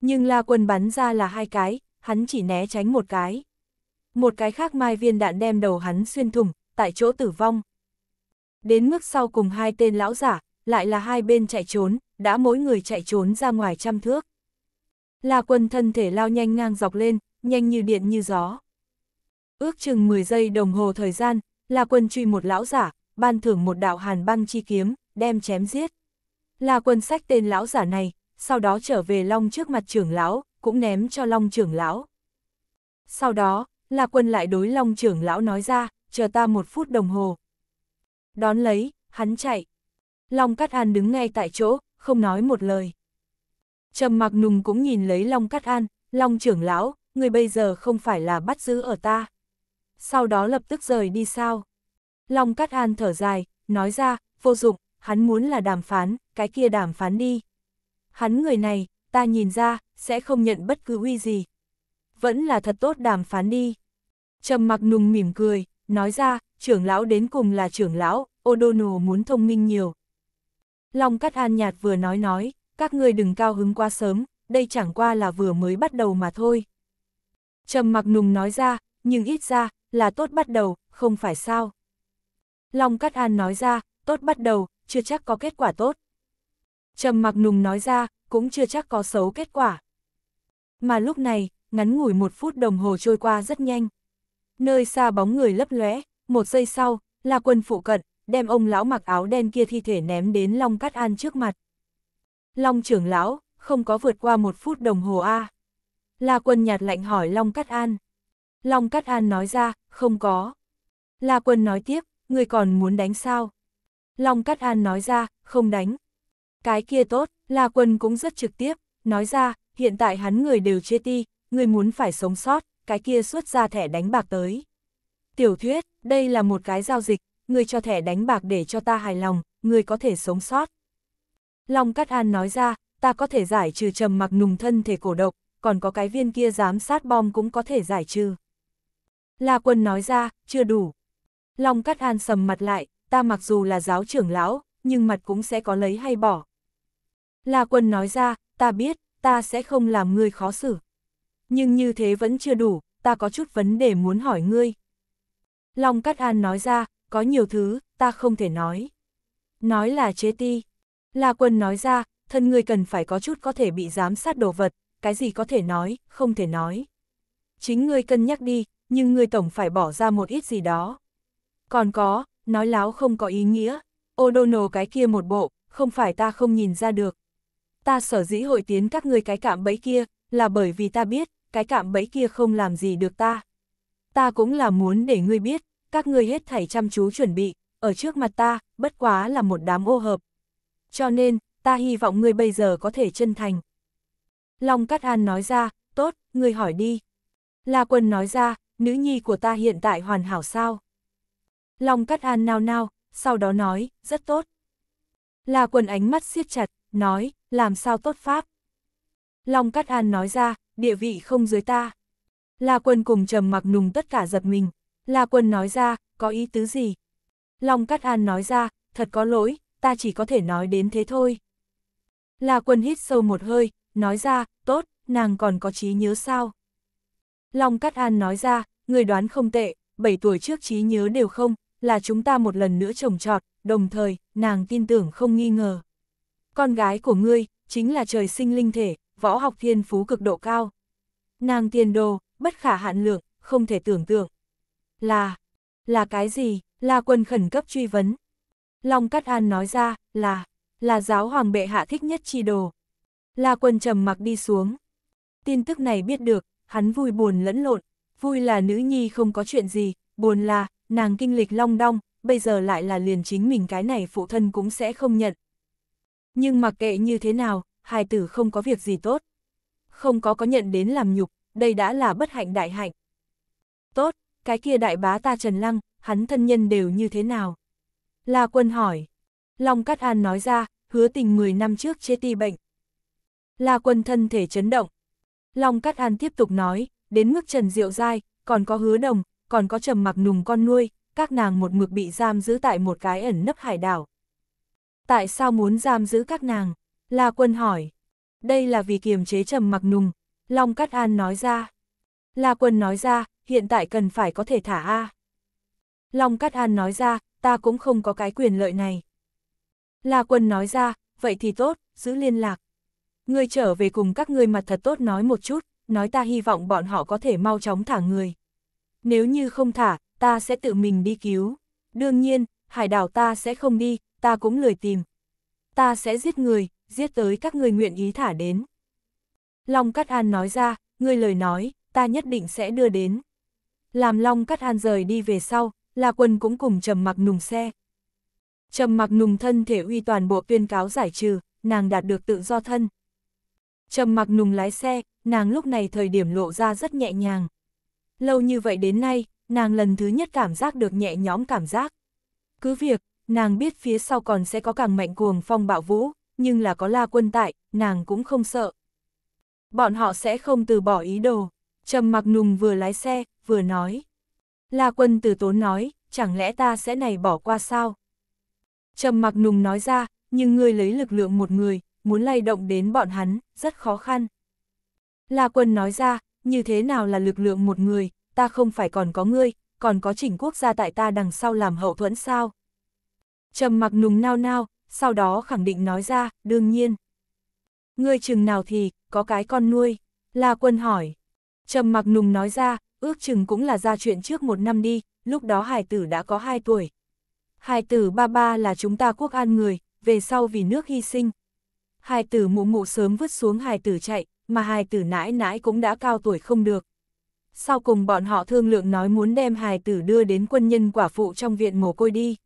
[SPEAKER 1] Nhưng La Quân bắn ra là hai cái, hắn chỉ né tránh một cái một cái khác mai viên đạn đem đầu hắn xuyên thủng, tại chỗ tử vong. Đến mức sau cùng hai tên lão giả, lại là hai bên chạy trốn, đã mỗi người chạy trốn ra ngoài trăm thước. là quân thân thể lao nhanh ngang dọc lên, nhanh như điện như gió. Ước chừng 10 giây đồng hồ thời gian, là quân truy một lão giả, ban thưởng một đạo hàn băng chi kiếm, đem chém giết. là quân sách tên lão giả này, sau đó trở về long trước mặt trưởng lão, cũng ném cho long trưởng lão. Sau đó, La Quân lại đối Long trưởng lão nói ra, chờ ta một phút đồng hồ. Đón lấy, hắn chạy. Long Cát An đứng ngay tại chỗ, không nói một lời. Trầm mặc nùng cũng nhìn lấy Long Cát An, Long trưởng lão, người bây giờ không phải là bắt giữ ở ta. Sau đó lập tức rời đi sao? Long Cát An thở dài, nói ra, vô dụng, hắn muốn là đàm phán, cái kia đàm phán đi. Hắn người này, ta nhìn ra, sẽ không nhận bất cứ uy gì. Vẫn là thật tốt đàm phán đi. Trầm mặc nùng mỉm cười, nói ra, trưởng lão đến cùng là trưởng lão, O'Donnell muốn thông minh nhiều. Long cắt an nhạt vừa nói nói, các ngươi đừng cao hứng quá sớm, đây chẳng qua là vừa mới bắt đầu mà thôi. Trầm mặc nùng nói ra, nhưng ít ra, là tốt bắt đầu, không phải sao. Long cắt an nói ra, tốt bắt đầu, chưa chắc có kết quả tốt. Trầm mặc nùng nói ra, cũng chưa chắc có xấu kết quả. Mà lúc này, ngắn ngủi một phút đồng hồ trôi qua rất nhanh. Nơi xa bóng người lấp lóe, một giây sau, La quân phụ cận, đem ông lão mặc áo đen kia thi thể ném đến Long Cát An trước mặt. Long trưởng lão, không có vượt qua một phút đồng hồ A. La quân nhạt lạnh hỏi Long Cát An. Long Cát An nói ra, không có. La quân nói tiếp, người còn muốn đánh sao? Long Cát An nói ra, không đánh. Cái kia tốt, La quân cũng rất trực tiếp, nói ra, hiện tại hắn người đều chê ti, người muốn phải sống sót, cái kia xuất ra thẻ đánh bạc tới. Tiểu thuyết, đây là một cái giao dịch, người cho thẻ đánh bạc để cho ta hài lòng, người có thể sống sót. Long Cát An nói ra, ta có thể giải trừ trầm mặc nùng thân thể cổ độc, còn có cái viên kia giám sát bom cũng có thể giải trừ. La Quân nói ra, chưa đủ. Long Cát An sầm mặt lại, ta mặc dù là giáo trưởng lão, nhưng mặt cũng sẽ có lấy hay bỏ. La Quân nói ra, ta biết, ta sẽ không làm người khó xử nhưng như thế vẫn chưa đủ, ta có chút vấn đề muốn hỏi ngươi. Long Cát An nói ra, có nhiều thứ, ta không thể nói. Nói là chế ti. La Quân nói ra, thân ngươi cần phải có chút có thể bị giám sát đồ vật, cái gì có thể nói, không thể nói. Chính ngươi cân nhắc đi, nhưng ngươi tổng phải bỏ ra một ít gì đó. Còn có, nói láo không có ý nghĩa, O'Donnell cái kia một bộ, không phải ta không nhìn ra được. Ta sở dĩ hội tiến các ngươi cái cạm bẫy kia, là bởi vì ta biết, cái cạm bẫy kia không làm gì được ta. Ta cũng là muốn để ngươi biết, các ngươi hết thảy chăm chú chuẩn bị, ở trước mặt ta, bất quá là một đám ô hợp. Cho nên, ta hy vọng ngươi bây giờ có thể chân thành. Long Cát An nói ra, tốt, ngươi hỏi đi. La Quân nói ra, nữ nhi của ta hiện tại hoàn hảo sao? Long Cát An nao nao, sau đó nói, rất tốt. La Quân ánh mắt siết chặt, nói, làm sao tốt pháp? Long Cát An nói ra, địa vị không dưới ta. La Quân cùng trầm mặc nùng tất cả giật mình. La Quân nói ra, có ý tứ gì? Long Cát An nói ra, thật có lỗi, ta chỉ có thể nói đến thế thôi. La Quân hít sâu một hơi, nói ra, tốt, nàng còn có trí nhớ sao? Long Cát An nói ra, người đoán không tệ, 7 tuổi trước trí nhớ đều không, là chúng ta một lần nữa trồng trọt, đồng thời, nàng tin tưởng không nghi ngờ. Con gái của ngươi, chính là trời sinh linh thể, võ học thiên phú cực độ cao. Nàng tiền đồ, bất khả hạn lượng, không thể tưởng tượng. Là, là cái gì? là quân khẩn cấp truy vấn. Long Cát An nói ra, là, là giáo hoàng bệ hạ thích nhất chi đồ. là quân trầm mặc đi xuống. Tin tức này biết được, hắn vui buồn lẫn lộn, vui là nữ nhi không có chuyện gì, buồn là, nàng kinh lịch long đong, bây giờ lại là liền chính mình cái này phụ thân cũng sẽ không nhận. Nhưng mặc kệ như thế nào, hài tử không có việc gì tốt. Không có có nhận đến làm nhục, đây đã là bất hạnh đại hạnh. Tốt, cái kia đại bá ta Trần Lăng, hắn thân nhân đều như thế nào? La quân hỏi. Long Cát An nói ra, hứa tình 10 năm trước chê ti bệnh. La quân thân thể chấn động. Long Cát An tiếp tục nói, đến mức Trần Diệu Giai, còn có hứa đồng, còn có trầm mặc nùng con nuôi, các nàng một mực bị giam giữ tại một cái ẩn nấp hải đảo. Tại sao muốn giam giữ các nàng? La Quân hỏi. Đây là vì kiềm chế trầm mặc nùng, Long Cát An nói ra. La Quân nói ra, hiện tại cần phải có thể thả A. Long Cát An nói ra, ta cũng không có cái quyền lợi này. La Quân nói ra, vậy thì tốt, giữ liên lạc. Ngươi trở về cùng các ngươi mặt thật tốt nói một chút, nói ta hy vọng bọn họ có thể mau chóng thả người. Nếu như không thả, ta sẽ tự mình đi cứu. Đương nhiên, hải đảo ta sẽ không đi, ta cũng lười tìm. Ta sẽ giết người, giết tới các người nguyện ý thả đến. Long Cát An nói ra, ngươi lời nói, ta nhất định sẽ đưa đến. Làm Long Cát An rời đi về sau, La Quân cũng cùng Trầm Mặc Nùng xe. Trầm Mặc Nùng thân thể uy toàn bộ tuyên cáo giải trừ, nàng đạt được tự do thân. Trầm Mặc Nùng lái xe, nàng lúc này thời điểm lộ ra rất nhẹ nhàng. Lâu như vậy đến nay, nàng lần thứ nhất cảm giác được nhẹ nhõm cảm giác. Cứ việc, nàng biết phía sau còn sẽ có càng mạnh cuồng phong bạo vũ, nhưng là có la quân tại, nàng cũng không sợ. Bọn họ sẽ không từ bỏ ý đồ. Trầm mặc nùng vừa lái xe, vừa nói. La quân từ tốn nói, chẳng lẽ ta sẽ này bỏ qua sao? Trầm mặc nùng nói ra, nhưng ngươi lấy lực lượng một người, muốn lay động đến bọn hắn, rất khó khăn. La quân nói ra, như thế nào là lực lượng một người, ta không phải còn có ngươi, còn có chỉnh quốc gia tại ta đằng sau làm hậu thuẫn sao? Trầm mặc nùng nao nao, sau đó khẳng định nói ra, đương nhiên. Ngươi chừng nào thì, có cái con nuôi, La Quân hỏi. Trầm mặc nùng nói ra, ước chừng cũng là ra chuyện trước một năm đi, lúc đó hải tử đã có hai tuổi. Hải tử ba ba là chúng ta quốc an người, về sau vì nước hy sinh. Hải tử mụ mụ sớm vứt xuống hải tử chạy, mà hải tử nãi nãi cũng đã cao tuổi không được. Sau cùng bọn họ thương lượng nói muốn đem hài tử đưa đến quân nhân quả phụ trong viện mồ côi đi.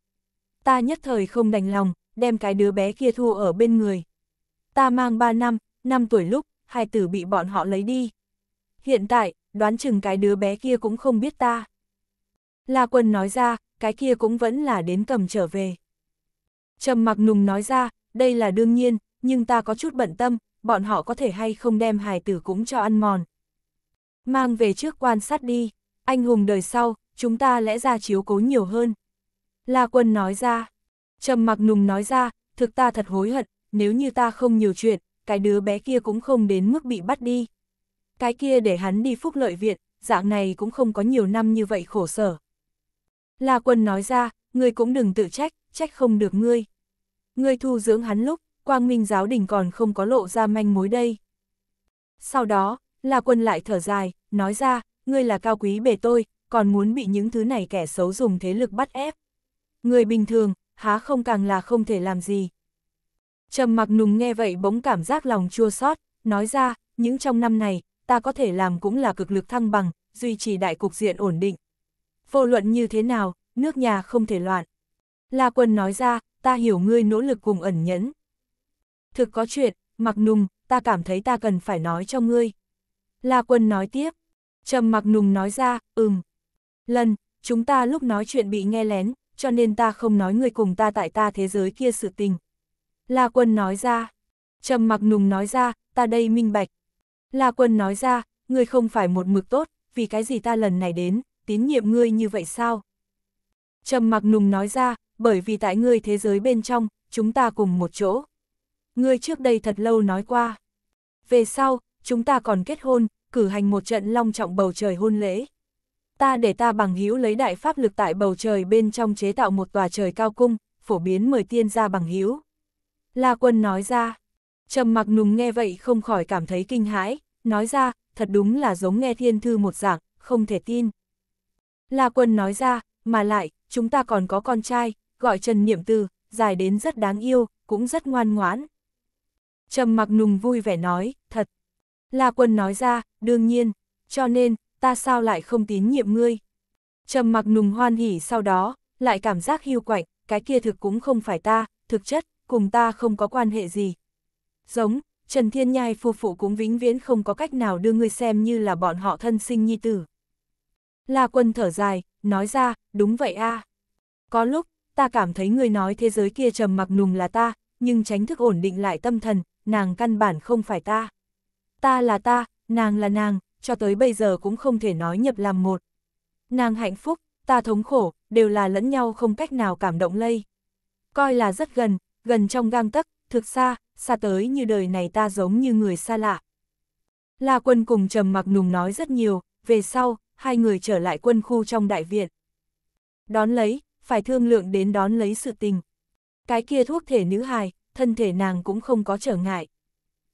[SPEAKER 1] Ta nhất thời không đành lòng, đem cái đứa bé kia thu ở bên người. Ta mang 3 năm, 5 tuổi lúc, hai tử bị bọn họ lấy đi. Hiện tại, đoán chừng cái đứa bé kia cũng không biết ta. La Quân nói ra, cái kia cũng vẫn là đến cầm trở về. Trầm mặc nùng nói ra, đây là đương nhiên, nhưng ta có chút bận tâm, bọn họ có thể hay không đem hài tử cũng cho ăn mòn. Mang về trước quan sát đi, anh hùng đời sau, chúng ta lẽ ra chiếu cố nhiều hơn. La Quân nói ra, Trầm mặc nùng nói ra, thực ta thật hối hận, nếu như ta không nhiều chuyện, cái đứa bé kia cũng không đến mức bị bắt đi. Cái kia để hắn đi phúc lợi viện, dạng này cũng không có nhiều năm như vậy khổ sở. La quân nói ra, ngươi cũng đừng tự trách, trách không được ngươi. Ngươi thu dưỡng hắn lúc, quang minh giáo đình còn không có lộ ra manh mối đây. Sau đó, La quân lại thở dài, nói ra, ngươi là cao quý bề tôi, còn muốn bị những thứ này kẻ xấu dùng thế lực bắt ép. Người bình thường, há không càng là không thể làm gì. Trầm mặc nùng nghe vậy bỗng cảm giác lòng chua xót, nói ra, những trong năm này, ta có thể làm cũng là cực lực thăng bằng, duy trì đại cục diện ổn định. Vô luận như thế nào, nước nhà không thể loạn. La quân nói ra, ta hiểu ngươi nỗ lực cùng ẩn nhẫn. Thực có chuyện, mặc nùng, ta cảm thấy ta cần phải nói cho ngươi. La quân nói tiếp. Trầm mặc nùng nói ra, ừm. Lần, chúng ta lúc nói chuyện bị nghe lén, cho nên ta không nói người cùng ta tại ta thế giới kia sự tình. La Quân nói ra, Trầm Mặc Nùng nói ra, ta đây minh bạch. La Quân nói ra, ngươi không phải một mực tốt, vì cái gì ta lần này đến, tín nhiệm ngươi như vậy sao? Trầm Mặc Nùng nói ra, bởi vì tại ngươi thế giới bên trong, chúng ta cùng một chỗ. Ngươi trước đây thật lâu nói qua. Về sau, chúng ta còn kết hôn, cử hành một trận long trọng bầu trời hôn lễ ta để ta bằng hữu lấy đại pháp lực tại bầu trời bên trong chế tạo một tòa trời cao cung, phổ biến mời tiên gia bằng hữu. La quân nói ra, trầm mặc nùng nghe vậy không khỏi cảm thấy kinh hãi, nói ra, thật đúng là giống nghe thiên thư một dạng, không thể tin. La quân nói ra, mà lại, chúng ta còn có con trai, gọi Trần Niệm Từ, dài đến rất đáng yêu, cũng rất ngoan ngoãn. Trầm mặc nùng vui vẻ nói, thật. La quân nói ra, đương nhiên, cho nên, ta sao lại không tín nhiệm ngươi. Trầm mặc nùng hoan hỉ sau đó, lại cảm giác hiu quạnh, cái kia thực cũng không phải ta, thực chất, cùng ta không có quan hệ gì. Giống, Trần Thiên Nhai phu phụ cũng vĩnh viễn không có cách nào đưa ngươi xem như là bọn họ thân sinh nhi tử. La quân thở dài, nói ra, đúng vậy a. Có lúc, ta cảm thấy người nói thế giới kia trầm mặc nùng là ta, nhưng tránh thức ổn định lại tâm thần, nàng căn bản không phải ta. Ta là ta, nàng là nàng, cho tới bây giờ cũng không thể nói nhập làm một. Nàng hạnh phúc, ta thống khổ, đều là lẫn nhau không cách nào cảm động lây. Coi là rất gần, gần trong gang tấc, thực xa, xa tới như đời này ta giống như người xa lạ. La quân cùng trầm mặc nùng nói rất nhiều, về sau, hai người trở lại quân khu trong đại viện. Đón lấy, phải thương lượng đến đón lấy sự tình. Cái kia thuốc thể nữ hài, thân thể nàng cũng không có trở ngại.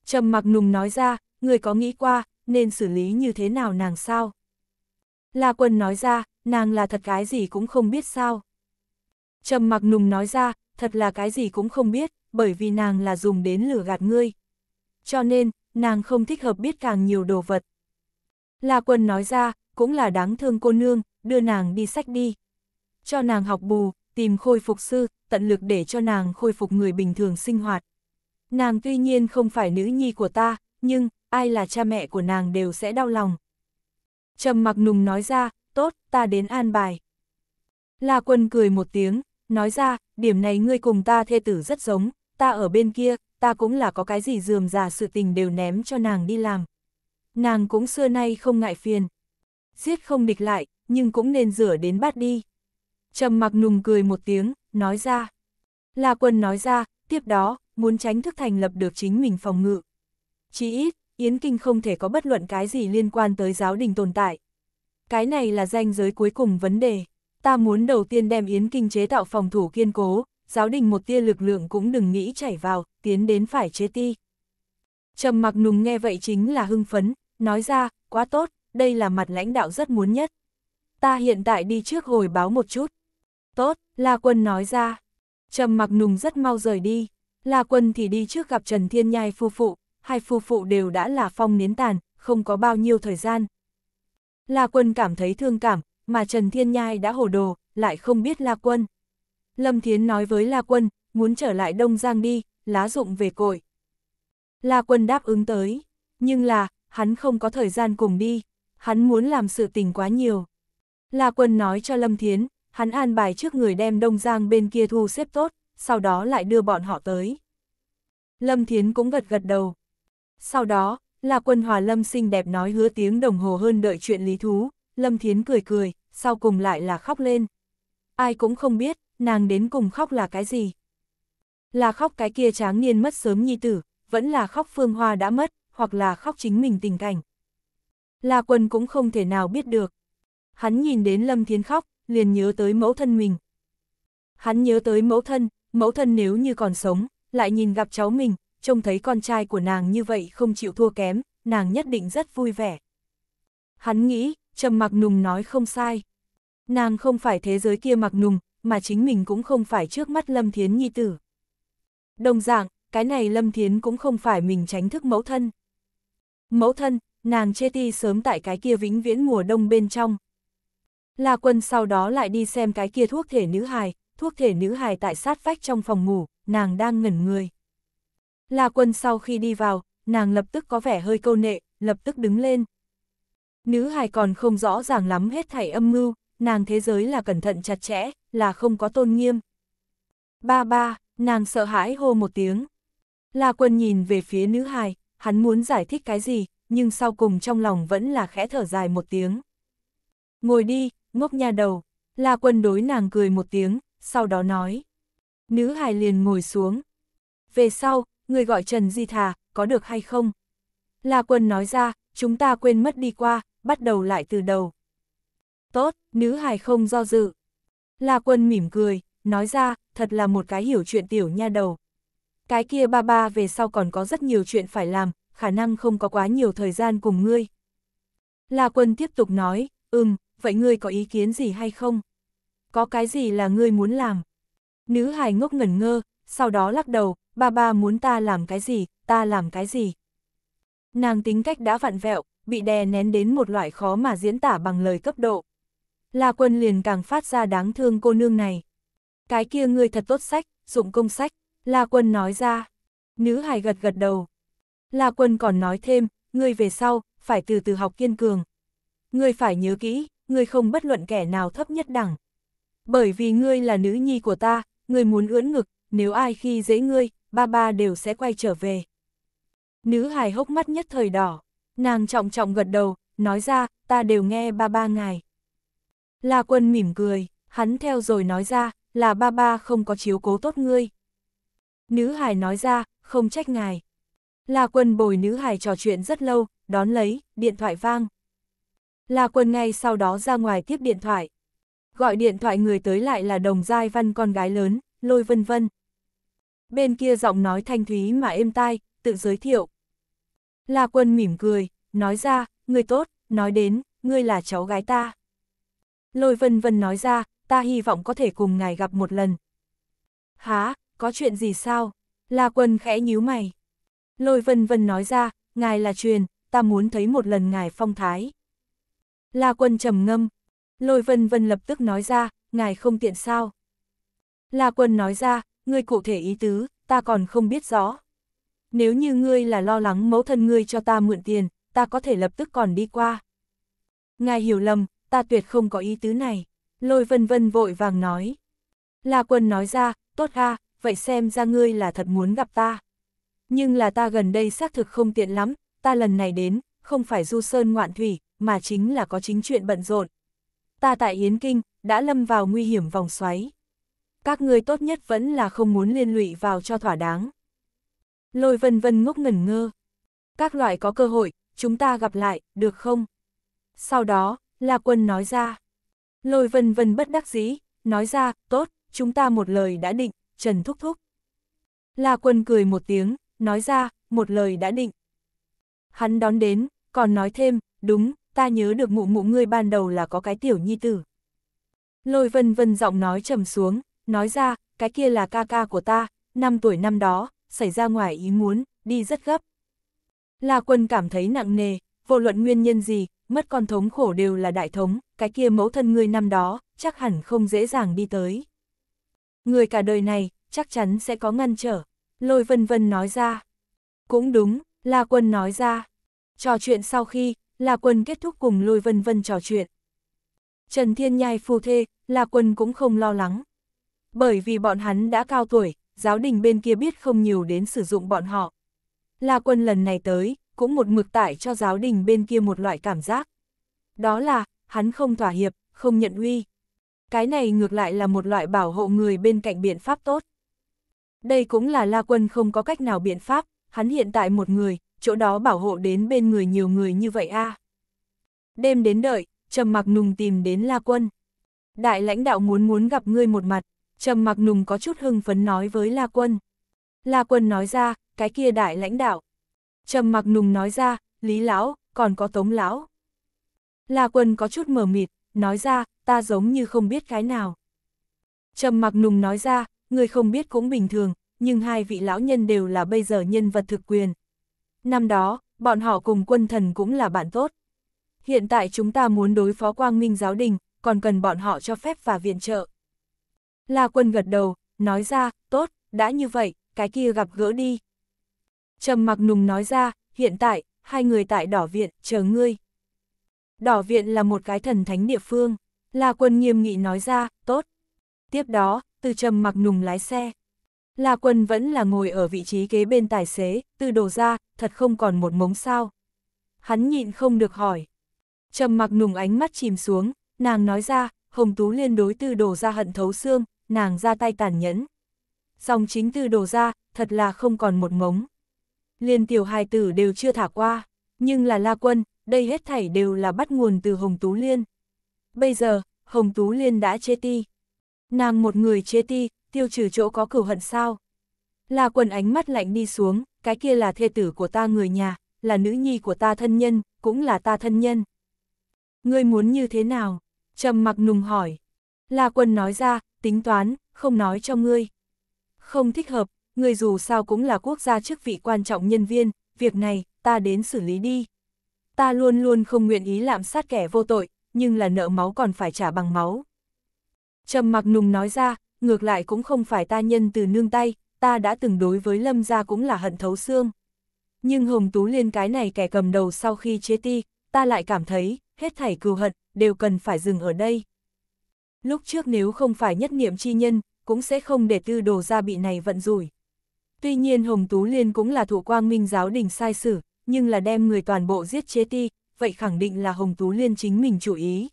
[SPEAKER 1] Trầm mặc nùng nói ra, người có nghĩ qua, nên xử lý như thế nào nàng sao? La Quân nói ra, nàng là thật cái gì cũng không biết sao. Trầm mặc nùng nói ra, thật là cái gì cũng không biết, bởi vì nàng là dùng đến lửa gạt ngươi. Cho nên, nàng không thích hợp biết càng nhiều đồ vật. La Quân nói ra, cũng là đáng thương cô nương, đưa nàng đi sách đi. Cho nàng học bù, tìm khôi phục sư, tận lực để cho nàng khôi phục người bình thường sinh hoạt. Nàng tuy nhiên không phải nữ nhi của ta, nhưng, ai là cha mẹ của nàng đều sẽ đau lòng. Trầm mặc nùng nói ra, tốt, ta đến an bài. La quân cười một tiếng, nói ra, điểm này ngươi cùng ta thê tử rất giống, ta ở bên kia, ta cũng là có cái gì dườm già sự tình đều ném cho nàng đi làm. Nàng cũng xưa nay không ngại phiền. Giết không địch lại, nhưng cũng nên rửa đến bát đi. Trầm mặc nùng cười một tiếng, nói ra. La quân nói ra, tiếp đó, muốn tránh thức thành lập được chính mình phòng ngự. Chỉ ít, Yến Kinh không thể có bất luận cái gì liên quan tới giáo đình tồn tại. Cái này là danh giới cuối cùng vấn đề. Ta muốn đầu tiên đem Yến Kinh chế tạo phòng thủ kiên cố, giáo đình một tia lực lượng cũng đừng nghĩ chảy vào, tiến đến phải chế ti. Trầm mặc nùng nghe vậy chính là hưng phấn, nói ra, quá tốt, đây là mặt lãnh đạo rất muốn nhất. Ta hiện tại đi trước hồi báo một chút. Tốt, La Quân nói ra. Trầm mặc nùng rất mau rời đi. La Quân thì đi trước gặp Trần Thiên Nhai phu phụ, hai phu phụ đều đã là phong nến tàn, không có bao nhiêu thời gian. La Quân cảm thấy thương cảm, mà Trần Thiên Nhai đã hồ đồ, lại không biết La Quân. Lâm Thiến nói với La Quân, muốn trở lại Đông Giang đi, lá dụng về cội. La Quân đáp ứng tới, nhưng là, hắn không có thời gian cùng đi, hắn muốn làm sự tình quá nhiều. La Quân nói cho Lâm Thiến, hắn an bài trước người đem Đông Giang bên kia thu xếp tốt, sau đó lại đưa bọn họ tới. Lâm Thiến cũng gật gật đầu, sau đó, là quân hòa lâm xinh đẹp nói hứa tiếng đồng hồ hơn đợi chuyện lý thú, lâm thiến cười cười, sau cùng lại là khóc lên. Ai cũng không biết, nàng đến cùng khóc là cái gì. Là khóc cái kia tráng niên mất sớm nhi tử, vẫn là khóc phương hoa đã mất, hoặc là khóc chính mình tình cảnh. là quân cũng không thể nào biết được. Hắn nhìn đến lâm thiến khóc, liền nhớ tới mẫu thân mình. Hắn nhớ tới mẫu thân, mẫu thân nếu như còn sống, lại nhìn gặp cháu mình, trông thấy con trai của nàng như vậy không chịu thua kém, nàng nhất định rất vui vẻ. Hắn nghĩ, Trầm Mặc Nùng nói không sai. Nàng không phải thế giới kia Mặc Nùng, mà chính mình cũng không phải trước mắt Lâm Thiến Nhi Tử. Đồng dạng, cái này Lâm Thiến cũng không phải mình tránh thức mẫu thân. Mẫu thân, nàng chê ti sớm tại cái kia vĩnh viễn mùa đông bên trong. La quân sau đó lại đi xem cái kia thuốc thể nữ hài, thuốc thể nữ hài tại sát vách trong phòng ngủ, nàng đang ngẩn người. La Quân sau khi đi vào, nàng lập tức có vẻ hơi câu nệ, lập tức đứng lên. Nữ hài còn không rõ ràng lắm hết thảy âm mưu, nàng thế giới là cẩn thận chặt chẽ, là không có tôn nghiêm. Ba ba, nàng sợ hãi hô một tiếng. La Quân nhìn về phía nữ hài, hắn muốn giải thích cái gì, nhưng sau cùng trong lòng vẫn là khẽ thở dài một tiếng. Ngồi đi, ngốc nha đầu. La Quân đối nàng cười một tiếng, sau đó nói. Nữ hài liền ngồi xuống. Về sau, người gọi Trần Di Thà, có được hay không? La Quân nói ra, chúng ta quên mất đi qua, bắt đầu lại từ đầu. Tốt, nữ hài không do dự. La Quân mỉm cười, nói ra, thật là một cái hiểu chuyện tiểu nha đầu. Cái kia ba ba về sau còn có rất nhiều chuyện phải làm, khả năng không có quá nhiều thời gian cùng ngươi. La Quân tiếp tục nói, ừm, vậy ngươi có ý kiến gì hay không? Có cái gì là ngươi muốn làm? Nữ hài ngốc ngẩn ngơ, sau đó lắc đầu, ba ba muốn ta làm cái gì, ta làm cái gì. Nàng tính cách đã vặn vẹo, bị đè nén đến một loại khó mà diễn tả bằng lời cấp độ. La quân liền càng phát ra đáng thương cô nương này. Cái kia ngươi thật tốt sách, dụng công sách, La quân nói ra. Nữ hài gật gật đầu. La quân còn nói thêm, ngươi về sau, phải từ từ học kiên cường. Ngươi phải nhớ kỹ, ngươi không bất luận kẻ nào thấp nhất đẳng. Bởi vì ngươi là nữ nhi của ta, ngươi muốn ưỡn ngực, nếu ai khi dễ ngươi, ba ba đều sẽ quay trở về. Nữ hài hốc mắt nhất thời đỏ, nàng trọng trọng gật đầu, nói ra, ta đều nghe ba ba ngài. La quân mỉm cười, hắn theo rồi nói ra, là ba ba không có chiếu cố tốt ngươi. Nữ hài nói ra, không trách ngài. La quân bồi nữ hài trò chuyện rất lâu, đón lấy, điện thoại vang. La quân ngay sau đó ra ngoài tiếp điện thoại. Gọi điện thoại người tới lại là đồng giai văn con gái lớn, lôi vân vân bên kia giọng nói thanh thúy mà êm tai, tự giới thiệu. La quân mỉm cười, nói ra, ngươi tốt, nói đến, ngươi là cháu gái ta. Lôi vân vân nói ra, ta hy vọng có thể cùng ngài gặp một lần. Há, có chuyện gì sao? La quân khẽ nhíu mày. Lôi vân vân nói ra, ngài là truyền, ta muốn thấy một lần ngài phong thái. La quân trầm ngâm. Lôi vân vân lập tức nói ra, ngài không tiện sao. La quân nói ra, ngươi cụ thể ý tứ, ta còn không biết rõ. Nếu như ngươi là lo lắng mẫu thân ngươi cho ta mượn tiền, ta có thể lập tức còn đi qua. Ngài hiểu lầm, ta tuyệt không có ý tứ này. Lôi vân vân vội vàng nói. La quân nói ra, tốt ha, vậy xem ra ngươi là thật muốn gặp ta. Nhưng là ta gần đây xác thực không tiện lắm, ta lần này đến, không phải du sơn ngoạn thủy, mà chính là có chính chuyện bận rộn. Ta tại Yến Kinh, đã lâm vào nguy hiểm vòng xoáy các ngươi tốt nhất vẫn là không muốn liên lụy vào cho thỏa đáng. Lôi vân vân ngốc ngẩn ngơ. Các loại có cơ hội, chúng ta gặp lại, được không? Sau đó, La Quân nói ra. Lôi vân vân bất đắc dĩ, nói ra, tốt, chúng ta một lời đã định, Trần Thúc Thúc. La Quân cười một tiếng, nói ra, một lời đã định. Hắn đón đến, còn nói thêm, đúng, ta nhớ được mụ mụ ngươi ban đầu là có cái tiểu nhi tử. Lôi vân vân giọng nói trầm xuống, nói ra, cái kia là ca ca của ta, năm tuổi năm đó, xảy ra ngoài ý muốn, đi rất gấp. La quân cảm thấy nặng nề, vô luận nguyên nhân gì, mất con thống khổ đều là đại thống, cái kia mẫu thân ngươi năm đó, chắc hẳn không dễ dàng đi tới. Người cả đời này, chắc chắn sẽ có ngăn trở, lôi vân vân nói ra. Cũng đúng, La Quân nói ra. Trò chuyện sau khi, La Quân kết thúc cùng lôi vân vân trò chuyện. Trần Thiên Nhai phù thê, La Quân cũng không lo lắng, bởi vì bọn hắn đã cao tuổi, giáo đình bên kia biết không nhiều đến sử dụng bọn họ. La quân lần này tới, cũng một mực tải cho giáo đình bên kia một loại cảm giác. Đó là, hắn không thỏa hiệp, không nhận uy. Cái này ngược lại là một loại bảo hộ người bên cạnh biện pháp tốt. Đây cũng là La Quân không có cách nào biện pháp, hắn hiện tại một người, chỗ đó bảo hộ đến bên người nhiều người như vậy a. Đêm đến đợi, Trầm Mặc Nùng tìm đến La Quân. Đại lãnh đạo muốn muốn gặp ngươi một mặt, Trầm mặc nùng có chút hưng phấn nói với La Quân. La Quân nói ra, cái kia đại lãnh đạo. Trầm mặc nùng nói ra, Lý Lão, còn có Tống Lão. La Quân có chút mờ mịt, nói ra, ta giống như không biết cái nào. Trầm mặc nùng nói ra, người không biết cũng bình thường, nhưng hai vị lão nhân đều là bây giờ nhân vật thực quyền. Năm đó, bọn họ cùng quân thần cũng là bạn tốt. Hiện tại chúng ta muốn đối phó quang minh giáo đình, còn cần bọn họ cho phép và viện trợ. La Quân gật đầu, nói ra, tốt, đã như vậy, cái kia gặp gỡ đi. Trầm mặc nùng nói ra, hiện tại, hai người tại đỏ viện, chờ ngươi. Đỏ viện là một cái thần thánh địa phương, La Quân nghiêm nghị nói ra, tốt. Tiếp đó, từ trầm mặc nùng lái xe. La Quân vẫn là ngồi ở vị trí kế bên tài xế, từ đổ ra, thật không còn một mống sao. Hắn nhịn không được hỏi. Trầm mặc nùng ánh mắt chìm xuống, nàng nói ra, Hồng Tú Liên đối từ đổ ra hận thấu xương, nàng ra tay tàn nhẫn. song chính tư đồ ra, thật là không còn một mống. Liên tiểu hài tử đều chưa thả qua, nhưng là La Quân, đây hết thảy đều là bắt nguồn từ Hồng Tú Liên. Bây giờ, Hồng Tú Liên đã chê ti. Nàng một người chê ti, tiêu trừ chỗ có cửu hận sao. La Quân ánh mắt lạnh đi xuống, cái kia là thê tử của ta người nhà, là nữ nhi của ta thân nhân, cũng là ta thân nhân. Ngươi muốn như thế nào? Trầm mặc nùng hỏi. La Quân nói ra, tính toán, không nói cho ngươi. Không thích hợp, ngươi dù sao cũng là quốc gia chức vị quan trọng nhân viên, việc này, ta đến xử lý đi. Ta luôn luôn không nguyện ý lạm sát kẻ vô tội, nhưng là nợ máu còn phải trả bằng máu. Trầm mặc nùng nói ra, ngược lại cũng không phải ta nhân từ nương tay, ta đã từng đối với lâm gia cũng là hận thấu xương. Nhưng Hồng Tú Liên cái này kẻ cầm đầu sau khi chế ti, ta lại cảm thấy, hết thảy cừu hận, đều cần phải dừng ở đây. Lúc trước nếu không phải nhất niệm chi nhân, cũng sẽ không để tư đồ ra bị này vận rủi. Tuy nhiên Hồng Tú Liên cũng là thủ quang minh giáo đình sai sử, nhưng là đem người toàn bộ giết chế ti, vậy khẳng định là Hồng Tú Liên chính mình chủ ý.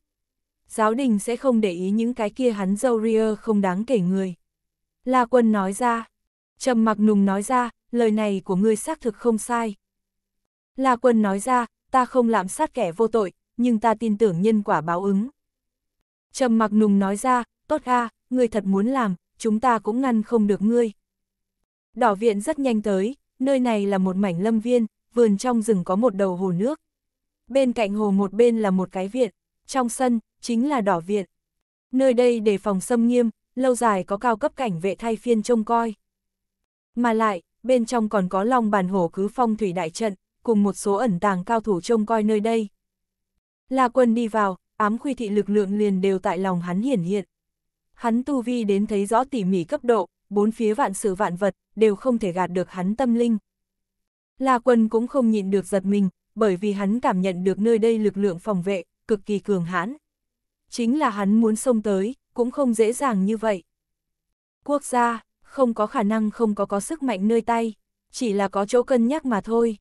[SPEAKER 1] Giáo đình sẽ không để ý những cái kia hắn dâu ria không đáng kể người. La quân nói ra, trầm mặc nùng nói ra, lời này của ngươi xác thực không sai. La quân nói ra, ta không lạm sát kẻ vô tội, nhưng ta tin tưởng nhân quả báo ứng. Trầm mặc nùng nói ra, tốt a, à, ngươi thật muốn làm, chúng ta cũng ngăn không được ngươi. Đỏ viện rất nhanh tới, nơi này là một mảnh lâm viên, vườn trong rừng có một đầu hồ nước. Bên cạnh hồ một bên là một cái viện, trong sân, chính là đỏ viện. Nơi đây để phòng xâm nghiêm, lâu dài có cao cấp cảnh vệ thay phiên trông coi. Mà lại, bên trong còn có long bàn hồ cứ phong thủy đại trận, cùng một số ẩn tàng cao thủ trông coi nơi đây. La quân đi vào, ám khuy thị lực lượng liền đều tại lòng hắn hiển hiện. Hắn tu vi đến thấy rõ tỉ mỉ cấp độ, bốn phía vạn sự vạn vật, đều không thể gạt được hắn tâm linh. La quân cũng không nhịn được giật mình, bởi vì hắn cảm nhận được nơi đây lực lượng phòng vệ, cực kỳ cường hãn. Chính là hắn muốn xông tới, cũng không dễ dàng như vậy. Quốc gia, không có khả năng không có có sức mạnh nơi tay, chỉ là có chỗ cân nhắc mà thôi.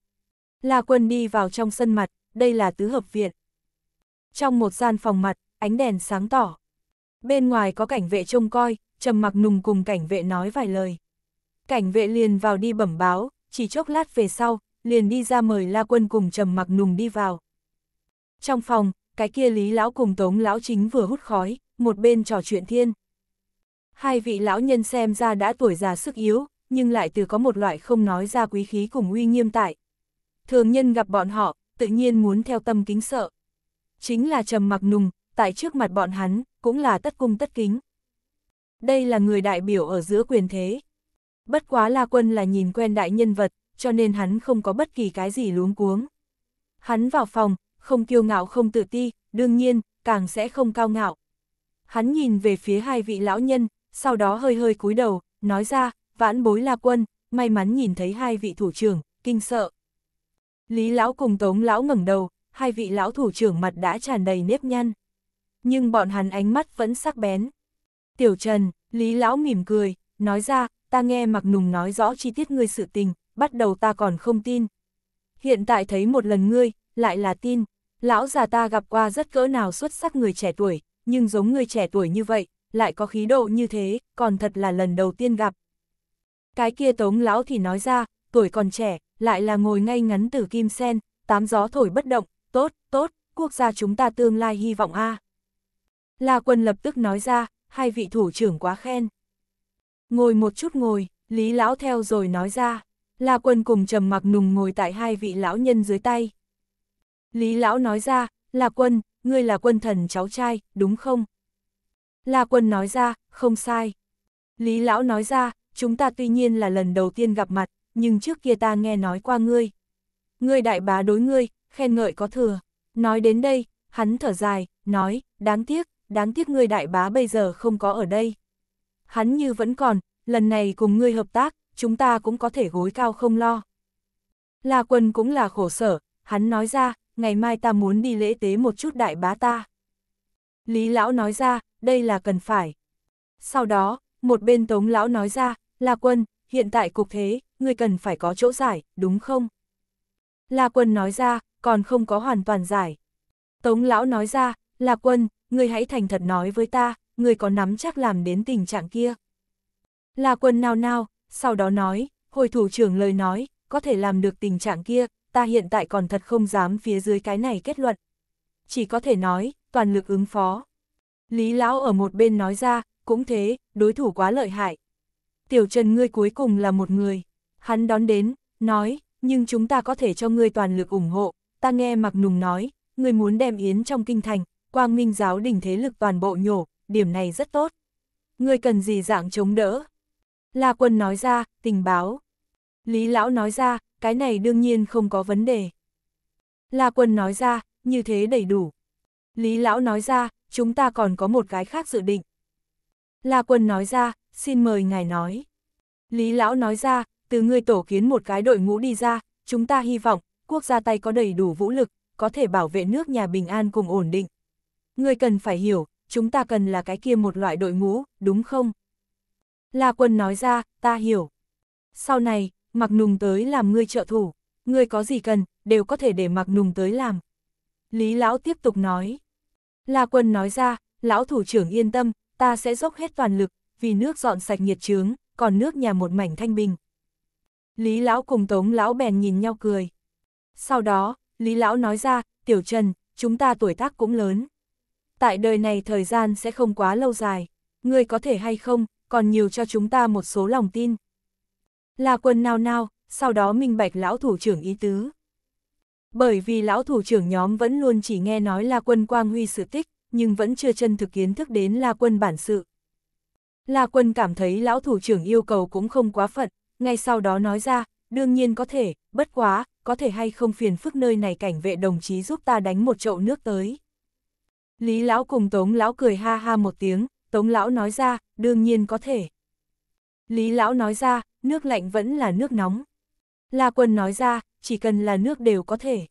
[SPEAKER 1] La quân đi vào trong sân mặt, đây là tứ hợp viện trong một gian phòng mặt, ánh đèn sáng tỏ. Bên ngoài có cảnh vệ trông coi, trầm mặc nùng cùng cảnh vệ nói vài lời. Cảnh vệ liền vào đi bẩm báo, chỉ chốc lát về sau, liền đi ra mời La Quân cùng trầm mặc nùng đi vào. Trong phòng, cái kia Lý Lão cùng Tống Lão chính vừa hút khói, một bên trò chuyện thiên. Hai vị lão nhân xem ra đã tuổi già sức yếu, nhưng lại từ có một loại không nói ra quý khí cùng uy nghiêm tại. Thường nhân gặp bọn họ, tự nhiên muốn theo tâm kính sợ chính là trầm mặc nùng, tại trước mặt bọn hắn, cũng là tất cung tất kính. Đây là người đại biểu ở giữa quyền thế. Bất quá La Quân là nhìn quen đại nhân vật, cho nên hắn không có bất kỳ cái gì luống cuống. Hắn vào phòng, không kiêu ngạo không tự ti, đương nhiên, càng sẽ không cao ngạo. Hắn nhìn về phía hai vị lão nhân, sau đó hơi hơi cúi đầu, nói ra, vãn bối La Quân, may mắn nhìn thấy hai vị thủ trưởng, kinh sợ. Lý lão cùng Tống lão ngẩng đầu, hai vị lão thủ trưởng mặt đã tràn đầy nếp nhăn. Nhưng bọn hắn ánh mắt vẫn sắc bén. Tiểu Trần, Lý Lão mỉm cười, nói ra, ta nghe Mặc Nùng nói rõ chi tiết ngươi sự tình, bắt đầu ta còn không tin. Hiện tại thấy một lần ngươi, lại là tin, lão già ta gặp qua rất cỡ nào xuất sắc người trẻ tuổi, nhưng giống người trẻ tuổi như vậy, lại có khí độ như thế, còn thật là lần đầu tiên gặp. Cái kia tống lão thì nói ra, tuổi còn trẻ, lại là ngồi ngay ngắn từ kim sen, tám gió thổi bất động, tốt, tốt, quốc gia chúng ta tương lai hy vọng a. À. La Quân lập tức nói ra, hai vị thủ trưởng quá khen. Ngồi một chút ngồi, Lý Lão theo rồi nói ra, La Quân cùng trầm mặc nùng ngồi tại hai vị lão nhân dưới tay. Lý Lão nói ra, La Quân, ngươi là quân thần cháu trai, đúng không? La Quân nói ra, không sai. Lý Lão nói ra, chúng ta tuy nhiên là lần đầu tiên gặp mặt, nhưng trước kia ta nghe nói qua ngươi. Ngươi đại bá đối ngươi, khen ngợi có thừa. Nói đến đây, hắn thở dài, nói, đáng tiếc, đáng tiếc ngươi đại bá bây giờ không có ở đây. Hắn như vẫn còn, lần này cùng ngươi hợp tác, chúng ta cũng có thể gối cao không lo. La quân cũng là khổ sở, hắn nói ra, ngày mai ta muốn đi lễ tế một chút đại bá ta. Lý lão nói ra, đây là cần phải. Sau đó, một bên tống lão nói ra, La quân, hiện tại cục thế, ngươi cần phải có chỗ giải, đúng không? La quân nói ra, còn không có hoàn toàn giải. Tống lão nói ra, là quân, ngươi hãy thành thật nói với ta, ngươi có nắm chắc làm đến tình trạng kia. Là quân nào nào, sau đó nói, hồi thủ trưởng lời nói, có thể làm được tình trạng kia, ta hiện tại còn thật không dám phía dưới cái này kết luận. Chỉ có thể nói, toàn lực ứng phó. Lý lão ở một bên nói ra, cũng thế, đối thủ quá lợi hại. Tiểu Trần ngươi cuối cùng là một người. Hắn đón đến, nói, nhưng chúng ta có thể cho ngươi toàn lực ủng hộ, ta nghe mặc nùng nói, người muốn đem yến trong kinh thành, quang minh giáo đình thế lực toàn bộ nhổ, điểm này rất tốt. Người cần gì dạng chống đỡ? La quân nói ra, tình báo. Lý lão nói ra, cái này đương nhiên không có vấn đề. La quân nói ra, như thế đầy đủ. Lý lão nói ra, chúng ta còn có một cái khác dự định. La quân nói ra, xin mời ngài nói. Lý lão nói ra, từ người tổ kiến một cái đội ngũ đi ra, chúng ta hy vọng, quốc gia tay có đầy đủ vũ lực, có thể bảo vệ nước nhà bình an cùng ổn định. Người cần phải hiểu, chúng ta cần là cái kia một loại đội ngũ, đúng không? La quân nói ra, ta hiểu. Sau này, mặc nùng tới làm ngươi trợ thủ, ngươi có gì cần, đều có thể để mặc nùng tới làm. Lý lão tiếp tục nói. La quân nói ra, lão thủ trưởng yên tâm, ta sẽ dốc hết toàn lực, vì nước dọn sạch nhiệt trướng, còn nước nhà một mảnh thanh bình. Lý lão cùng tống lão bèn nhìn nhau cười. Sau đó, Lý Lão nói ra, Tiểu Trần, chúng ta tuổi tác cũng lớn. Tại đời này thời gian sẽ không quá lâu dài, ngươi có thể hay không, còn nhiều cho chúng ta một số lòng tin. Là quần nào nào, sau đó minh bạch lão thủ trưởng ý tứ. Bởi vì lão thủ trưởng nhóm vẫn luôn chỉ nghe nói là quân quang huy sự tích, nhưng vẫn chưa chân thực kiến thức đến là quân bản sự. là quân cảm thấy lão thủ trưởng yêu cầu cũng không quá phận, ngay sau đó nói ra, đương nhiên có thể, bất quá, có thể hay không phiền phức nơi này cảnh vệ đồng chí giúp ta đánh một chậu nước tới. Lý lão cùng Tống lão cười ha ha một tiếng, Tống lão nói ra, đương nhiên có thể. Lý lão nói ra, nước lạnh vẫn là nước nóng. La quân nói ra, chỉ cần là nước đều có thể.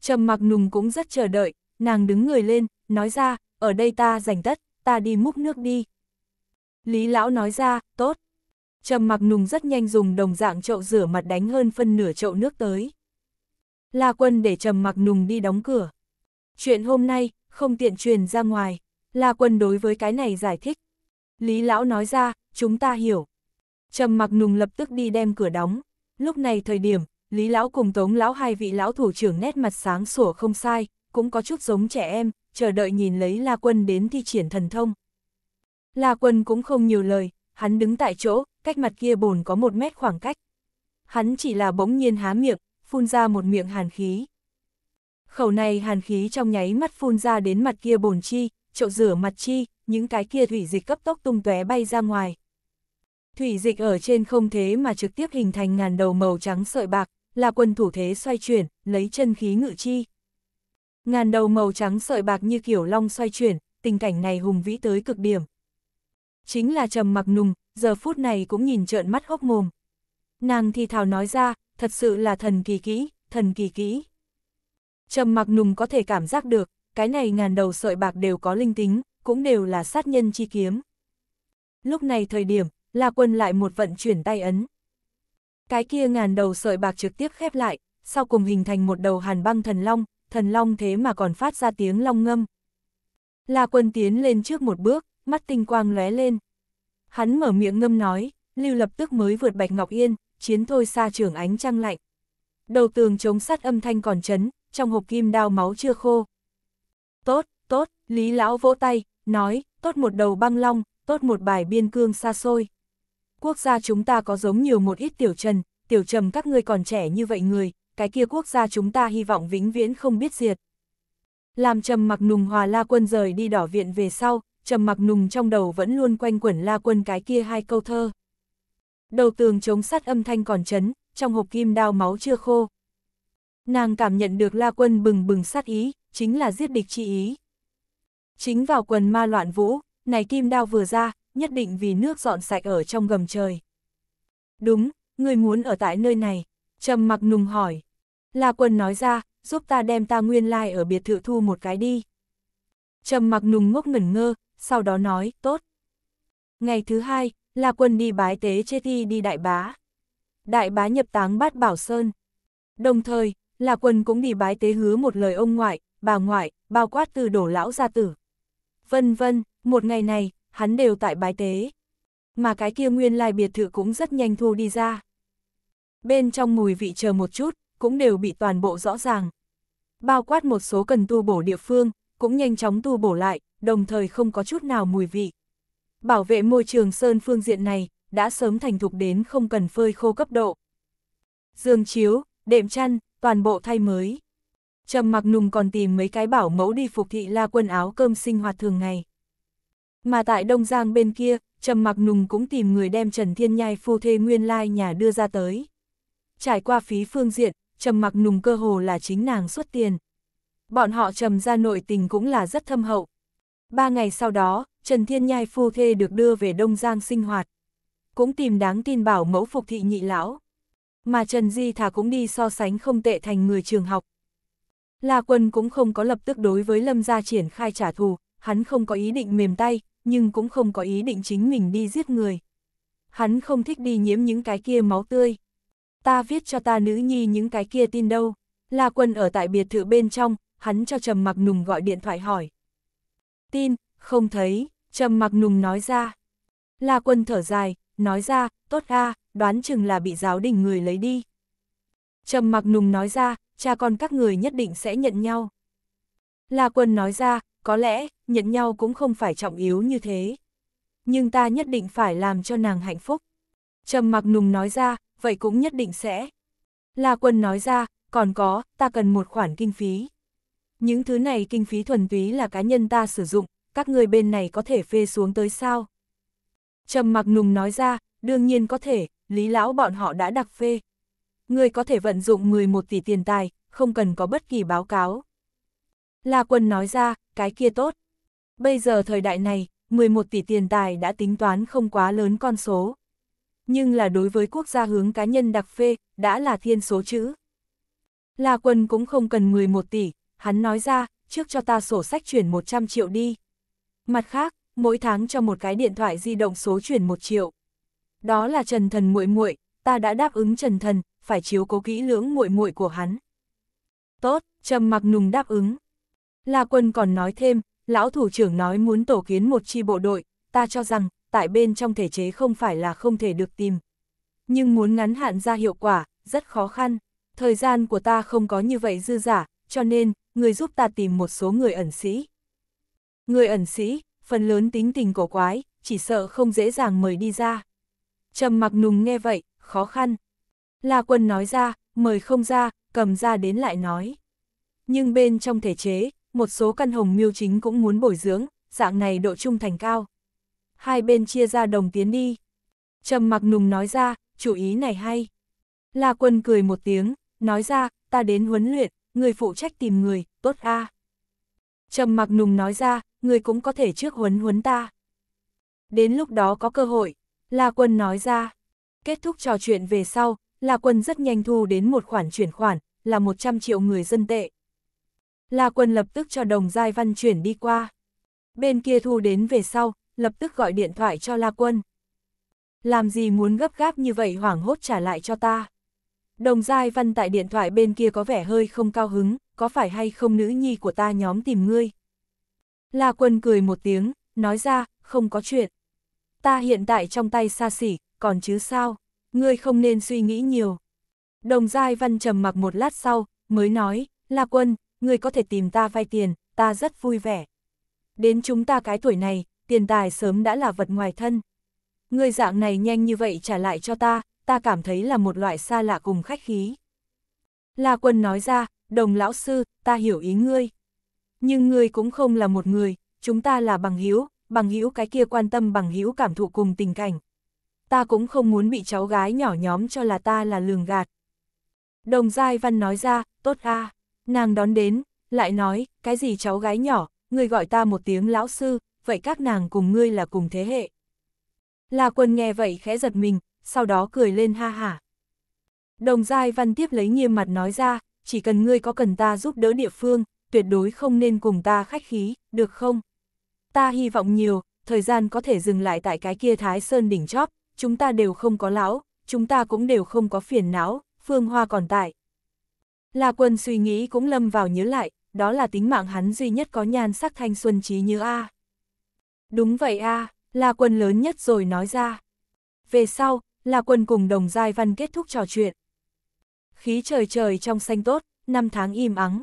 [SPEAKER 1] Trầm mặc nùng cũng rất chờ đợi, nàng đứng người lên, nói ra, ở đây ta rảnh tất, ta đi múc nước đi. Lý lão nói ra, tốt, Trầm mặc nùng rất nhanh dùng đồng dạng chậu rửa mặt đánh hơn phân nửa chậu nước tới. La quân để trầm mặc nùng đi đóng cửa. Chuyện hôm nay, không tiện truyền ra ngoài. La quân đối với cái này giải thích. Lý lão nói ra, chúng ta hiểu. Trầm mặc nùng lập tức đi đem cửa đóng. Lúc này thời điểm, Lý lão cùng tống lão hai vị lão thủ trưởng nét mặt sáng sủa không sai, cũng có chút giống trẻ em, chờ đợi nhìn lấy La quân đến thi triển thần thông. La quân cũng không nhiều lời, hắn đứng tại chỗ, cách mặt kia bồn có một mét khoảng cách. Hắn chỉ là bỗng nhiên há miệng, phun ra một miệng hàn khí. Khẩu này hàn khí trong nháy mắt phun ra đến mặt kia bồn chi, chậu rửa mặt chi, những cái kia thủy dịch cấp tốc tung tóe bay ra ngoài. Thủy dịch ở trên không thế mà trực tiếp hình thành ngàn đầu màu trắng sợi bạc, là quân thủ thế xoay chuyển, lấy chân khí ngự chi. Ngàn đầu màu trắng sợi bạc như kiểu long xoay chuyển, tình cảnh này hùng vĩ tới cực điểm chính là trầm mặc nùng, giờ phút này cũng nhìn trợn mắt hốc mồm. Nàng thì thào nói ra, thật sự là thần kỳ kỹ, thần kỳ kỹ. Trầm mặc nùng có thể cảm giác được, cái này ngàn đầu sợi bạc đều có linh tính, cũng đều là sát nhân chi kiếm. Lúc này thời điểm, La Quân lại một vận chuyển tay ấn. Cái kia ngàn đầu sợi bạc trực tiếp khép lại, sau cùng hình thành một đầu hàn băng thần long, thần long thế mà còn phát ra tiếng long ngâm. La Quân tiến lên trước một bước, mắt tinh quang lóe lên. Hắn mở miệng ngâm nói, lưu lập tức mới vượt Bạch Ngọc Yên, chiến thôi xa trưởng ánh trăng lạnh. Đầu tường chống sắt âm thanh còn chấn, trong hộp kim đao máu chưa khô. Tốt, tốt, Lý Lão vỗ tay, nói, tốt một đầu băng long, tốt một bài biên cương xa xôi. Quốc gia chúng ta có giống nhiều một ít tiểu trần, tiểu trầm các ngươi còn trẻ như vậy người, cái kia quốc gia chúng ta hy vọng vĩnh viễn không biết diệt. Làm trầm mặc nùng hòa la quân rời đi đỏ viện về sau, trầm mặc nùng trong đầu vẫn luôn quanh quẩn la quân cái kia hai câu thơ. Đầu tường chống sắt âm thanh còn chấn, trong hộp kim đao máu chưa khô. Nàng cảm nhận được la quân bừng bừng sát ý, chính là giết địch chi ý. Chính vào quần ma loạn vũ, này kim đao vừa ra, nhất định vì nước dọn sạch ở trong gầm trời. Đúng, người muốn ở tại nơi này, trầm mặc nùng hỏi. La quân nói ra, giúp ta đem ta nguyên lai like ở biệt thự thu một cái đi. Trầm mặc nùng ngốc ngẩn ngơ, sau đó nói, tốt. Ngày thứ hai, là quân đi bái tế chê thi đi đại bá. Đại bá nhập táng bát bảo sơn. Đồng thời, là quân cũng đi bái tế hứa một lời ông ngoại, bà ngoại, bao quát từ đổ lão gia tử. Vân vân, một ngày này, hắn đều tại bái tế. Mà cái kia nguyên lai biệt thự cũng rất nhanh thu đi ra. Bên trong mùi vị chờ một chút, cũng đều bị toàn bộ rõ ràng. Bao quát một số cần tu bổ địa phương, cũng nhanh chóng tu bổ lại, đồng thời không có chút nào mùi vị. Bảo vệ môi trường sơn phương diện này đã sớm thành thục đến không cần phơi khô cấp độ. Dương chiếu, đệm chăn, toàn bộ thay mới. Trầm mặc nùng còn tìm mấy cái bảo mẫu đi phục thị la quần áo cơm sinh hoạt thường ngày. Mà tại Đông Giang bên kia, Trầm mặc nùng cũng tìm người đem Trần Thiên Nhai phu thê nguyên lai nhà đưa ra tới. Trải qua phí phương diện, Trầm mặc nùng cơ hồ là chính nàng xuất tiền. Bọn họ Trầm ra nội tình cũng là rất thâm hậu, Ba ngày sau đó, Trần Thiên Nhai phu thê được đưa về Đông Giang sinh hoạt. Cũng tìm đáng tin bảo mẫu phục thị nhị lão. Mà Trần Di Thà cũng đi so sánh không tệ thành người trường học. La Quân cũng không có lập tức đối với Lâm gia triển khai trả thù, hắn không có ý định mềm tay, nhưng cũng không có ý định chính mình đi giết người. Hắn không thích đi nhiễm những cái kia máu tươi. Ta viết cho ta nữ nhi những cái kia tin đâu. La Quân ở tại biệt thự bên trong, hắn cho Trầm Mặc Nùng gọi điện thoại hỏi. Tin, không thấy, trầm mặc nùng nói ra. La quân thở dài, nói ra, tốt a, đoán chừng là bị giáo đình người lấy đi. Trầm mặc nùng nói ra, cha con các người nhất định sẽ nhận nhau. La quân nói ra, có lẽ, nhận nhau cũng không phải trọng yếu như thế. Nhưng ta nhất định phải làm cho nàng hạnh phúc. Trầm mặc nùng nói ra, vậy cũng nhất định sẽ. La quân nói ra, còn có, ta cần một khoản kinh phí. Những thứ này kinh phí thuần túy là cá nhân ta sử dụng, các người bên này có thể phê xuống tới sao? Trầm mặc nùng nói ra, đương nhiên có thể, lý lão bọn họ đã đặc phê. Người có thể vận dụng 11 tỷ tiền tài, không cần có bất kỳ báo cáo. La quân nói ra, cái kia tốt. Bây giờ thời đại này, 11 tỷ tiền tài đã tính toán không quá lớn con số. Nhưng là đối với quốc gia hướng cá nhân đặc phê, đã là thiên số chữ. La quân cũng không cần 11 tỷ, hắn nói ra, trước cho ta sổ sách chuyển 100 triệu đi. Mặt khác, mỗi tháng cho một cái điện thoại di động số chuyển 1 triệu. Đó là Trần Thần muội muội, ta đã đáp ứng Trần Thần, phải chiếu cố kỹ lưỡng muội muội của hắn. Tốt, Trầm Mặc Nùng đáp ứng. La Quân còn nói thêm, lão thủ trưởng nói muốn tổ kiến một chi bộ đội, ta cho rằng, tại bên trong thể chế không phải là không thể được tìm. Nhưng muốn ngắn hạn ra hiệu quả, rất khó khăn. Thời gian của ta không có như vậy dư giả, cho nên, người giúp ta tìm một số người ẩn sĩ. Người ẩn sĩ, phần lớn tính tình cổ quái, chỉ sợ không dễ dàng mời đi ra. Trầm mặc nùng nghe vậy, khó khăn. La quân nói ra, mời không ra, cầm ra đến lại nói. Nhưng bên trong thể chế, một số căn hồng miêu chính cũng muốn bồi dưỡng, dạng này độ trung thành cao. Hai bên chia ra đồng tiến đi. Trầm mặc nùng nói ra, chủ ý này hay. La quân cười một tiếng, nói ra, ta đến huấn luyện, người phụ trách tìm người, tốt a. Trầm mặc nùng nói ra, người cũng có thể trước huấn huấn ta. Đến lúc đó có cơ hội, La Quân nói ra. Kết thúc trò chuyện về sau, La Quân rất nhanh thu đến một khoản chuyển khoản, là 100 triệu người dân tệ. La Quân lập tức cho đồng giai văn chuyển đi qua. Bên kia thu đến về sau, lập tức gọi điện thoại cho La Quân. Làm gì muốn gấp gáp như vậy hoảng hốt trả lại cho ta. Đồng Giai Văn tại điện thoại bên kia có vẻ hơi không cao hứng, có phải hay không nữ nhi của ta nhóm tìm ngươi? La Quân cười một tiếng, nói ra, không có chuyện. Ta hiện tại trong tay xa xỉ, còn chứ sao? Ngươi không nên suy nghĩ nhiều. Đồng Giai Văn trầm mặc một lát sau, mới nói, La Quân, ngươi có thể tìm ta vay tiền, ta rất vui vẻ. Đến chúng ta cái tuổi này, tiền tài sớm đã là vật ngoài thân. Ngươi dạng này nhanh như vậy trả lại cho ta, ta cảm thấy là một loại xa lạ cùng khách khí. La quân nói ra, đồng lão sư, ta hiểu ý ngươi. Nhưng ngươi cũng không là một người, chúng ta là bằng hữu bằng hữu cái kia quan tâm bằng hữu cảm thụ cùng tình cảnh. Ta cũng không muốn bị cháu gái nhỏ nhóm cho là ta là lường gạt. Đồng Giai Văn nói ra, tốt a nàng đón đến, lại nói, cái gì cháu gái nhỏ, ngươi gọi ta một tiếng lão sư, vậy các nàng cùng ngươi là cùng thế hệ. La quân nghe vậy khẽ giật mình, sau đó cười lên ha hả. Đồng Giai Văn tiếp lấy nghiêm mặt nói ra, chỉ cần ngươi có cần ta giúp đỡ địa phương, tuyệt đối không nên cùng ta khách khí, được không? Ta hy vọng nhiều, thời gian có thể dừng lại tại cái kia Thái Sơn đỉnh chóp, chúng ta đều không có lão, chúng ta cũng đều không có phiền não, phương hoa còn tại. La quân suy nghĩ cũng lâm vào nhớ lại, đó là tính mạng hắn duy nhất có nhan sắc thanh xuân trí như A. Đúng vậy A, La quân lớn nhất rồi nói ra. Về sau, La quân cùng đồng giai văn kết thúc trò chuyện. Khí trời trời trong xanh tốt, năm tháng im ắng.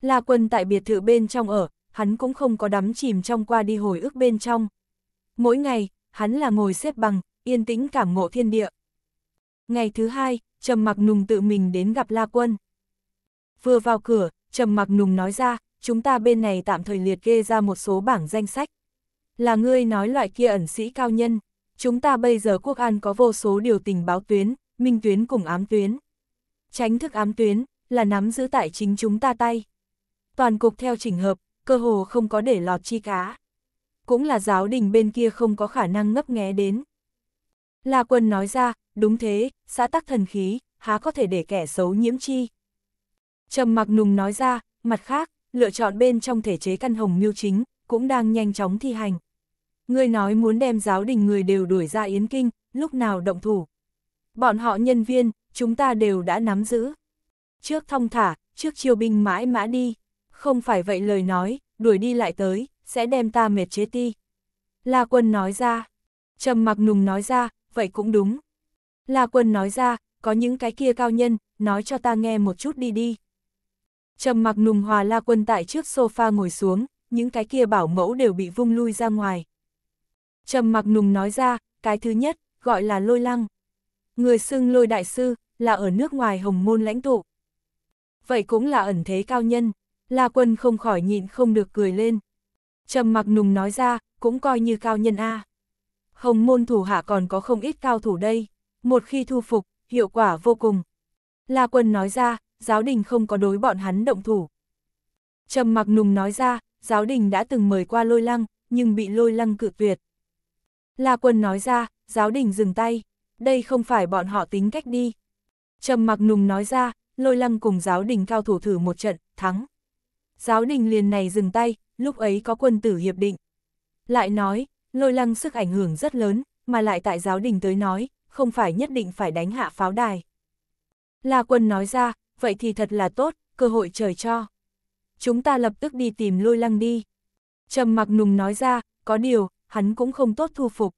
[SPEAKER 1] La quân tại biệt thự bên trong ở, hắn cũng không có đắm chìm trong qua đi hồi ức bên trong. Mỗi ngày, hắn là ngồi xếp bằng, yên tĩnh cảm ngộ thiên địa. Ngày thứ hai, Trầm Mặc Nùng tự mình đến gặp La Quân. Vừa vào cửa, Trầm Mặc Nùng nói ra, chúng ta bên này tạm thời liệt kê ra một số bảng danh sách. Là ngươi nói loại kia ẩn sĩ cao nhân chúng ta bây giờ quốc an có vô số điều tình báo tuyến, minh tuyến cùng ám tuyến. Tránh thức ám tuyến là nắm giữ tại chính chúng ta tay. Toàn cục theo trình hợp, cơ hồ không có để lọt chi cá. Cũng là giáo đình bên kia không có khả năng ngấp nghé đến. La quân nói ra, đúng thế, xã tắc thần khí, há có thể để kẻ xấu nhiễm chi. Trầm mặc nùng nói ra, mặt khác, lựa chọn bên trong thể chế căn hồng miêu chính, cũng đang nhanh chóng thi hành. Ngươi nói muốn đem giáo đình người đều đuổi ra Yến Kinh, lúc nào động thủ. Bọn họ nhân viên, chúng ta đều đã nắm giữ. Trước thông thả, trước chiêu binh mãi mã đi. Không phải vậy lời nói, đuổi đi lại tới, sẽ đem ta mệt chế ti. La quân nói ra. trầm mặc nùng nói ra, vậy cũng đúng. La quân nói ra, có những cái kia cao nhân, nói cho ta nghe một chút đi đi. trầm mặc nùng hòa la quân tại trước sofa ngồi xuống, những cái kia bảo mẫu đều bị vung lui ra ngoài trầm mặc nùng nói ra, cái thứ nhất, gọi là lôi lăng. Người xưng lôi đại sư, là ở nước ngoài hồng môn lãnh tụ. Vậy cũng là ẩn thế cao nhân, La Quân không khỏi nhịn không được cười lên. Trầm mặc nùng nói ra, cũng coi như cao nhân A. Hồng môn thủ hạ còn có không ít cao thủ đây, một khi thu phục, hiệu quả vô cùng. La Quân nói ra, giáo đình không có đối bọn hắn động thủ. Trầm mặc nùng nói ra, giáo đình đã từng mời qua lôi lăng, nhưng bị lôi lăng cự tuyệt. La quân nói ra, giáo đình dừng tay, đây không phải bọn họ tính cách đi. Trầm mặc nùng nói ra, lôi lăng cùng giáo đình cao thủ thử một trận, thắng. Giáo đình liền này dừng tay, lúc ấy có quân tử hiệp định. Lại nói, lôi lăng sức ảnh hưởng rất lớn, mà lại tại giáo đình tới nói, không phải nhất định phải đánh hạ pháo đài. La quân nói ra, vậy thì thật là tốt, cơ hội trời cho. Chúng ta lập tức đi tìm lôi lăng đi. Trầm mặc nùng nói ra, có điều, hắn cũng không tốt thu phục.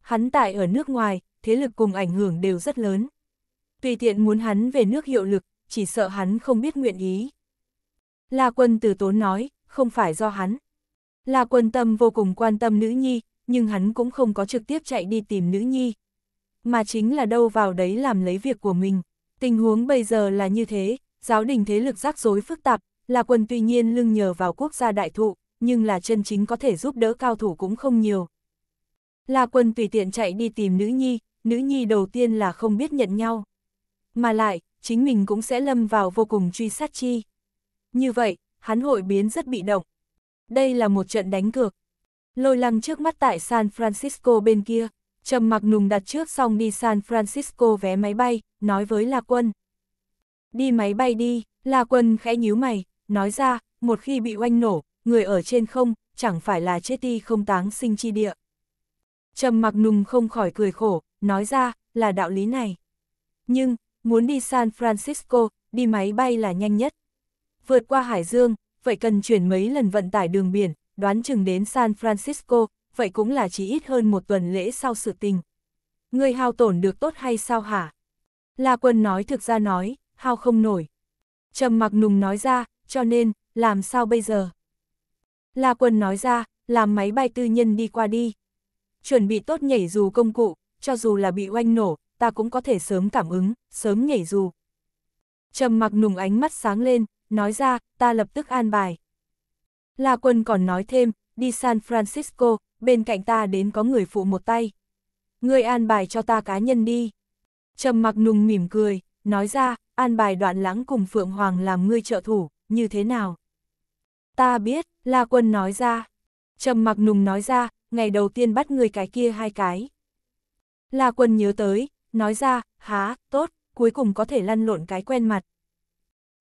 [SPEAKER 1] Hắn tại ở nước ngoài, thế lực cùng ảnh hưởng đều rất lớn. Tùy tiện muốn hắn về nước hiệu lực, chỉ sợ hắn không biết nguyện ý. La quân từ tốn nói, không phải do hắn. La quân tâm vô cùng quan tâm nữ nhi, nhưng hắn cũng không có trực tiếp chạy đi tìm nữ nhi. Mà chính là đâu vào đấy làm lấy việc của mình. Tình huống bây giờ là như thế, giáo đình thế lực rắc rối phức tạp, là quân tuy nhiên lưng nhờ vào quốc gia đại thụ, nhưng là chân chính có thể giúp đỡ cao thủ cũng không nhiều. La quân tùy tiện chạy đi tìm nữ nhi, nữ nhi đầu tiên là không biết nhận nhau. Mà lại, chính mình cũng sẽ lâm vào vô cùng truy sát chi. Như vậy, hắn hội biến rất bị động. Đây là một trận đánh cược. Lôi lăng trước mắt tại San Francisco bên kia, trầm mặc nùng đặt trước xong đi San Francisco vé máy bay, nói với La Quân. Đi máy bay đi, La Quân khẽ nhíu mày, nói ra, một khi bị oanh nổ, người ở trên không, chẳng phải là chết đi không táng sinh chi địa. Trầm mặc nùng không khỏi cười khổ, nói ra, là đạo lý này. Nhưng, muốn đi San Francisco, đi máy bay là nhanh nhất. Vượt qua Hải Dương, vậy cần chuyển mấy lần vận tải đường biển, đoán chừng đến San Francisco, vậy cũng là chỉ ít hơn một tuần lễ sau sự tình. Người hao tổn được tốt hay sao hả? La quân nói thực ra nói, hao không nổi. Trầm mặc nùng nói ra, cho nên, làm sao bây giờ? La Quân nói ra, làm máy bay tư nhân đi qua đi. Chuẩn bị tốt nhảy dù công cụ, cho dù là bị oanh nổ, ta cũng có thể sớm cảm ứng, sớm nhảy dù. Trầm mặc nùng ánh mắt sáng lên, nói ra, ta lập tức an bài. La Quân còn nói thêm, đi San Francisco, bên cạnh ta đến có người phụ một tay. Ngươi an bài cho ta cá nhân đi. Trầm mặc nùng mỉm cười, nói ra, an bài đoạn lãng cùng Phượng Hoàng làm ngươi trợ thủ, như thế nào? Ta biết, La Quân nói ra. Trầm mặc nùng nói ra, ngày đầu tiên bắt người cái kia hai cái. La Quân nhớ tới, nói ra, há, tốt, cuối cùng có thể lăn lộn cái quen mặt.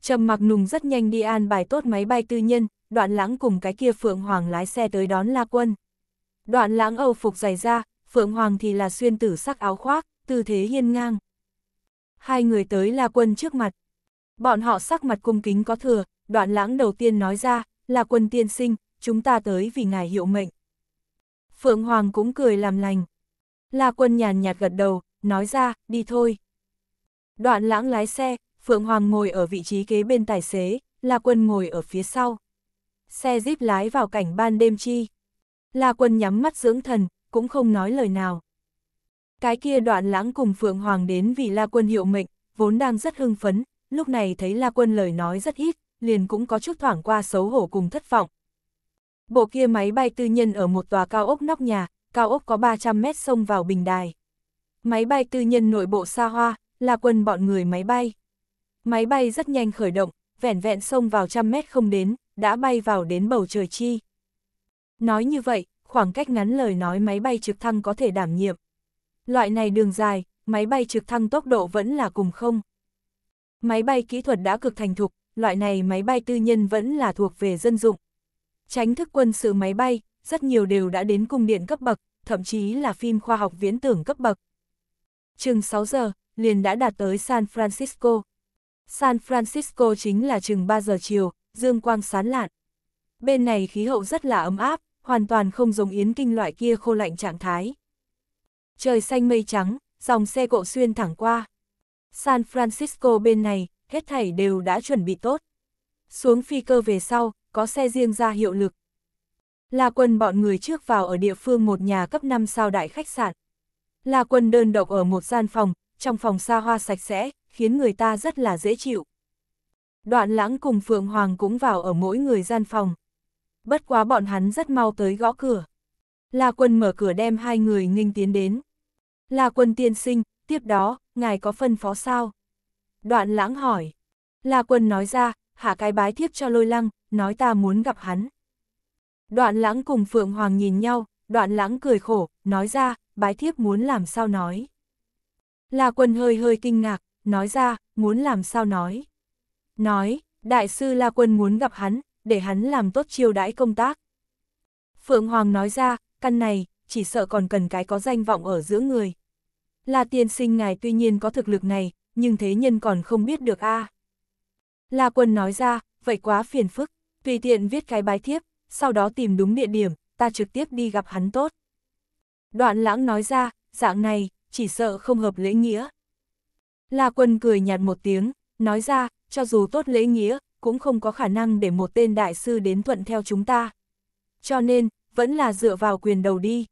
[SPEAKER 1] Trầm mặc nùng rất nhanh đi an bài tốt máy bay tư nhân, đoạn lãng cùng cái kia Phượng Hoàng lái xe tới đón La Quân. Đoạn lãng âu phục dày ra, Phượng Hoàng thì là xuyên tử sắc áo khoác, tư thế hiên ngang. Hai người tới La Quân trước mặt. Bọn họ sắc mặt cung kính có thừa, đoạn lãng đầu tiên nói ra, là quân tiên sinh, chúng ta tới vì ngài hiệu mệnh. Phượng Hoàng cũng cười làm lành. La quân nhàn nhạt gật đầu, nói ra, đi thôi. Đoạn lãng lái xe, Phượng Hoàng ngồi ở vị trí kế bên tài xế, La quân ngồi ở phía sau. Xe jeep lái vào cảnh ban đêm chi. La quân nhắm mắt dưỡng thần, cũng không nói lời nào. Cái kia đoạn lãng cùng Phượng Hoàng đến vì La quân hiệu mệnh, vốn đang rất hưng phấn, lúc này thấy La quân lời nói rất ít, liền cũng có chút thoảng qua xấu hổ cùng thất vọng. Bộ kia máy bay tư nhân ở một tòa cao ốc nóc nhà, cao ốc có 300 mét xông vào bình đài. Máy bay tư nhân nội bộ xa hoa, là quần bọn người máy bay. Máy bay rất nhanh khởi động, vẻn vẹn xông vào trăm mét không đến, đã bay vào đến bầu trời chi. Nói như vậy, khoảng cách ngắn lời nói máy bay trực thăng có thể đảm nhiệm. Loại này đường dài, máy bay trực thăng tốc độ vẫn là cùng không. Máy bay kỹ thuật đã cực thành thục, loại này máy bay tư nhân vẫn là thuộc về dân dụng. Tránh thức quân sự máy bay, rất nhiều đều đã đến cung điện cấp bậc, thậm chí là phim khoa học viễn tưởng cấp bậc. Chừng 6 giờ, liền đã đạt tới San Francisco. San Francisco chính là chừng 3 giờ chiều, dương quang sán lạn. Bên này khí hậu rất là ấm áp, hoàn toàn không giống yến kinh loại kia khô lạnh trạng thái. Trời xanh mây trắng, dòng xe cộ xuyên thẳng qua. San Francisco bên này, hết thảy đều đã chuẩn bị tốt. Xuống phi cơ về sau, có xe riêng ra hiệu lực. là Quân bọn người trước vào ở địa phương một nhà cấp 5 sao đại khách sạn. là Quân đơn độc ở một gian phòng, trong phòng xa hoa sạch sẽ, khiến người ta rất là dễ chịu. Đoạn lãng cùng Phượng Hoàng cũng vào ở mỗi người gian phòng. Bất quá bọn hắn rất mau tới gõ cửa. là Quân mở cửa đem hai người nghênh tiến đến. là Quân tiên sinh, tiếp đó, ngài có phân phó sao? đoạn lãng hỏi. La quân nói ra, hạ cái bái thiếp cho lôi lăng, nói ta muốn gặp hắn. Đoạn lãng cùng Phượng Hoàng nhìn nhau, đoạn lãng cười khổ, nói ra, bái thiếp muốn làm sao nói. La quân hơi hơi kinh ngạc, nói ra, muốn làm sao nói. Nói, đại sư La quân muốn gặp hắn, để hắn làm tốt chiêu đãi công tác. Phượng Hoàng nói ra, căn này, chỉ sợ còn cần cái có danh vọng ở giữa người. La tiên sinh ngài tuy nhiên có thực lực này, nhưng thế nhân còn không biết được a. À. La Quân nói ra, vậy quá phiền phức, tùy tiện viết cái bái thiếp, sau đó tìm đúng địa điểm, ta trực tiếp đi gặp hắn tốt. Đoạn lãng nói ra, dạng này, chỉ sợ không hợp lễ nghĩa. La Quân cười nhạt một tiếng, nói ra, cho dù tốt lễ nghĩa, cũng không có khả năng để một tên đại sư đến thuận theo chúng ta. Cho nên, vẫn là dựa vào quyền đầu đi.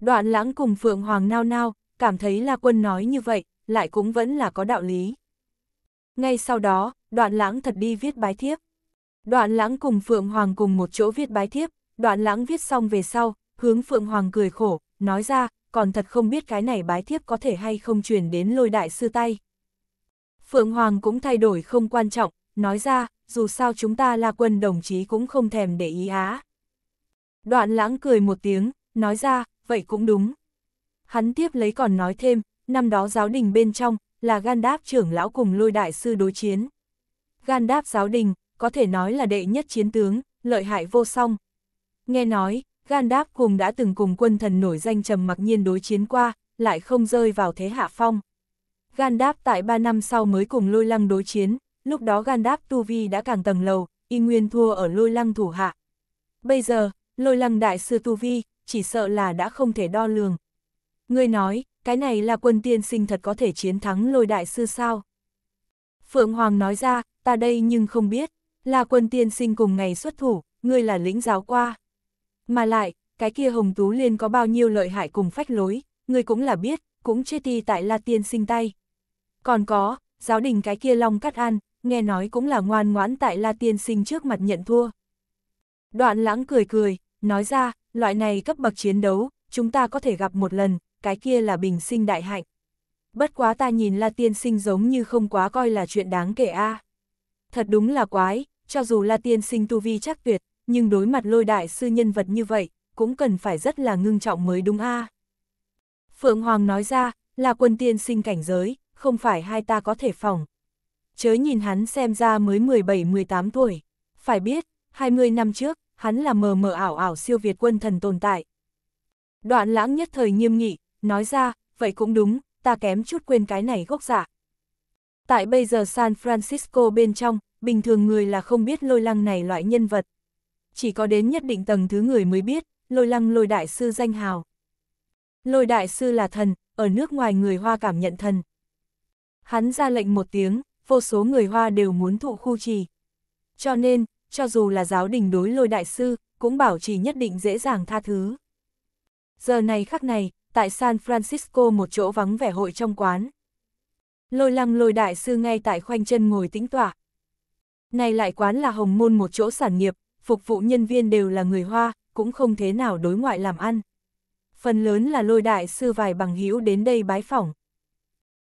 [SPEAKER 1] Đoạn lãng cùng Phượng Hoàng nao nao, cảm thấy La Quân nói như vậy, lại cũng vẫn là có đạo lý. Ngay sau đó, đoạn lãng thật đi viết bái thiếp. Đoạn lãng cùng Phượng Hoàng cùng một chỗ viết bái thiếp, đoạn lãng viết xong về sau, hướng Phượng Hoàng cười khổ, nói ra, còn thật không biết cái này bái thiếp có thể hay không truyền đến lôi đại sư tay. Phượng Hoàng cũng thay đổi không quan trọng, nói ra, dù sao chúng ta là quân đồng chí cũng không thèm để ý á. Đoạn lãng cười một tiếng, nói ra, vậy cũng đúng. Hắn tiếp lấy còn nói thêm, năm đó giáo đình bên trong là gan đáp trưởng lão cùng lôi đại sư đối chiến. Gan đáp giáo đình, có thể nói là đệ nhất chiến tướng, lợi hại vô song. Nghe nói, gan đáp cùng đã từng cùng quân thần nổi danh trầm mặc nhiên đối chiến qua, lại không rơi vào thế hạ phong. Gan đáp tại 3 năm sau mới cùng lôi lăng đối chiến, lúc đó gan đáp tu vi đã càng tầng lầu, y nguyên thua ở lôi lăng thủ hạ. Bây giờ, lôi lăng đại sư tu vi, chỉ sợ là đã không thể đo lường. người nói, cái này là quân tiên sinh thật có thể chiến thắng lôi đại sư sao? Phượng Hoàng nói ra, ta đây nhưng không biết, là quân tiên sinh cùng ngày xuất thủ, ngươi là lĩnh giáo qua. Mà lại, cái kia Hồng Tú Liên có bao nhiêu lợi hại cùng phách lối, ngươi cũng là biết, cũng chết đi tại La Tiên sinh tay. Còn có, giáo đình cái kia Long Cắt An, nghe nói cũng là ngoan ngoãn tại La Tiên sinh trước mặt nhận thua. Đoạn lãng cười cười, nói ra, loại này cấp bậc chiến đấu, chúng ta có thể gặp một lần, cái kia là bình sinh đại hạnh. Bất quá ta nhìn La Tiên Sinh giống như không quá coi là chuyện đáng kể a. Thật đúng là quái, cho dù La Tiên Sinh tu vi chắc tuyệt, nhưng đối mặt lôi đại sư nhân vật như vậy, cũng cần phải rất là ngưng trọng mới đúng a. Phượng Hoàng nói ra, là quân tiên sinh cảnh giới, không phải hai ta có thể phòng. Chớ nhìn hắn xem ra mới 17-18 tuổi, phải biết, 20 năm trước, hắn là mờ mờ ảo ảo siêu việt quân thần tồn tại. Đoạn lãng nhất thời nghiêm nghị, nói ra, vậy cũng đúng, ta kém chút quên cái này gốc giả. Dạ. Tại bây giờ San Francisco bên trong, bình thường người là không biết lôi lăng này loại nhân vật. Chỉ có đến nhất định tầng thứ người mới biết, lôi lăng lôi đại sư danh hào. Lôi đại sư là thần, ở nước ngoài người Hoa cảm nhận thần. Hắn ra lệnh một tiếng, vô số người Hoa đều muốn thụ khu trì. Cho nên, cho dù là giáo đình đối lôi đại sư, cũng bảo trì nhất định dễ dàng tha thứ. Giờ này khắc này, tại San Francisco một chỗ vắng vẻ hội trong quán. Lôi lăng lôi đại sư ngay tại khoanh chân ngồi tĩnh tọa. Này lại quán là hồng môn một chỗ sản nghiệp, phục vụ nhân viên đều là người Hoa, cũng không thế nào đối ngoại làm ăn. Phần lớn là lôi đại sư vài bằng hữu đến đây bái phỏng.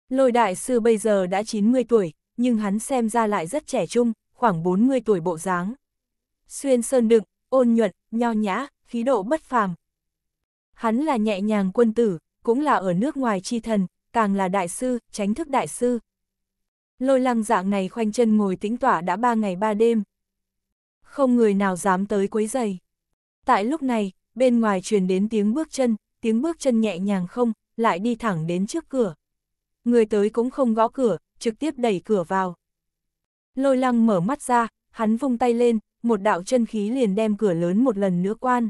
[SPEAKER 1] Lôi đại sư bây giờ đã 90 tuổi, nhưng hắn xem ra lại rất trẻ trung, khoảng 40 tuổi bộ dáng. Xuyên sơn đựng, ôn nhuận, nho nhã, khí độ bất phàm, Hắn là nhẹ nhàng quân tử, cũng là ở nước ngoài chi thần, càng là đại sư, tránh thức đại sư. Lôi lăng dạng này khoanh chân ngồi tĩnh tỏa đã ba ngày ba đêm. Không người nào dám tới quấy giày. Tại lúc này, bên ngoài truyền đến tiếng bước chân, tiếng bước chân nhẹ nhàng không, lại đi thẳng đến trước cửa. Người tới cũng không gõ cửa, trực tiếp đẩy cửa vào. Lôi lăng mở mắt ra, hắn vung tay lên, một đạo chân khí liền đem cửa lớn một lần nữa quan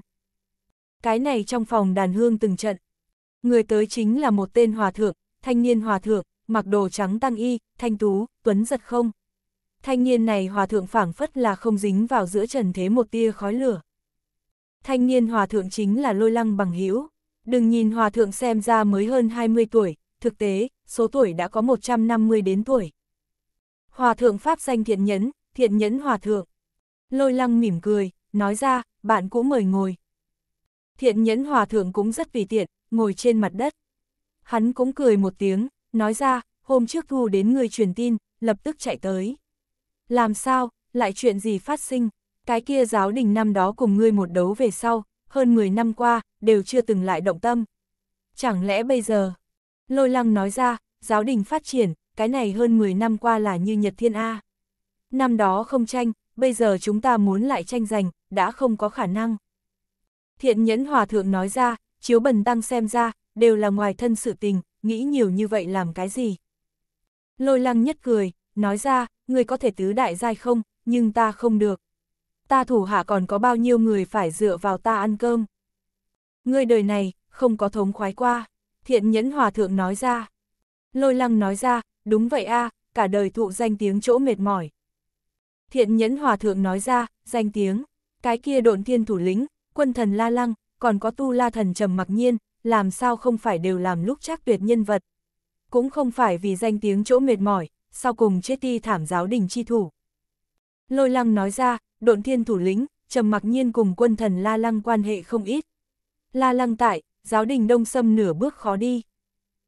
[SPEAKER 1] cái này trong phòng đàn hương từng trận. Người tới chính là một tên hòa thượng, thanh niên hòa thượng, mặc đồ trắng tăng y, thanh tú, tuấn giật không. Thanh niên này hòa thượng phảng phất là không dính vào giữa trần thế một tia khói lửa. Thanh niên hòa thượng chính là lôi lăng bằng hữu Đừng nhìn hòa thượng xem ra mới hơn 20 tuổi, thực tế, số tuổi đã có 150 đến tuổi. Hòa thượng Pháp danh thiện nhẫn, thiện nhẫn hòa thượng. Lôi lăng mỉm cười, nói ra, bạn cũng mời ngồi. Thiện nhẫn hòa thượng cũng rất vì tiện, ngồi trên mặt đất. Hắn cũng cười một tiếng, nói ra, hôm trước thu đến người truyền tin, lập tức chạy tới. Làm sao, lại chuyện gì phát sinh, cái kia giáo đình năm đó cùng ngươi một đấu về sau, hơn 10 năm qua, đều chưa từng lại động tâm. Chẳng lẽ bây giờ, lôi lăng nói ra, giáo đình phát triển, cái này hơn 10 năm qua là như Nhật Thiên A. Năm đó không tranh, bây giờ chúng ta muốn lại tranh giành, đã không có khả năng thiện nhẫn hòa thượng nói ra, chiếu bần tăng xem ra, đều là ngoài thân sự tình, nghĩ nhiều như vậy làm cái gì. Lôi lăng nhất cười, nói ra, người có thể tứ đại giai không, nhưng ta không được. Ta thủ hạ còn có bao nhiêu người phải dựa vào ta ăn cơm. Người đời này, không có thống khoái qua, thiện nhẫn hòa thượng nói ra. Lôi lăng nói ra, đúng vậy a cả đời thụ danh tiếng chỗ mệt mỏi. Thiện nhẫn hòa thượng nói ra, danh tiếng, cái kia độn thiên thủ lĩnh, quân thần La Lăng, còn có tu La thần trầm mặc nhiên, làm sao không phải đều làm lúc chắc tuyệt nhân vật. Cũng không phải vì danh tiếng chỗ mệt mỏi, sau cùng chết ti thảm giáo đình chi thủ. Lôi lăng nói ra, độn thiên thủ lĩnh, trầm mặc nhiên cùng quân thần La Lăng quan hệ không ít. La Lăng tại, giáo đình đông xâm nửa bước khó đi.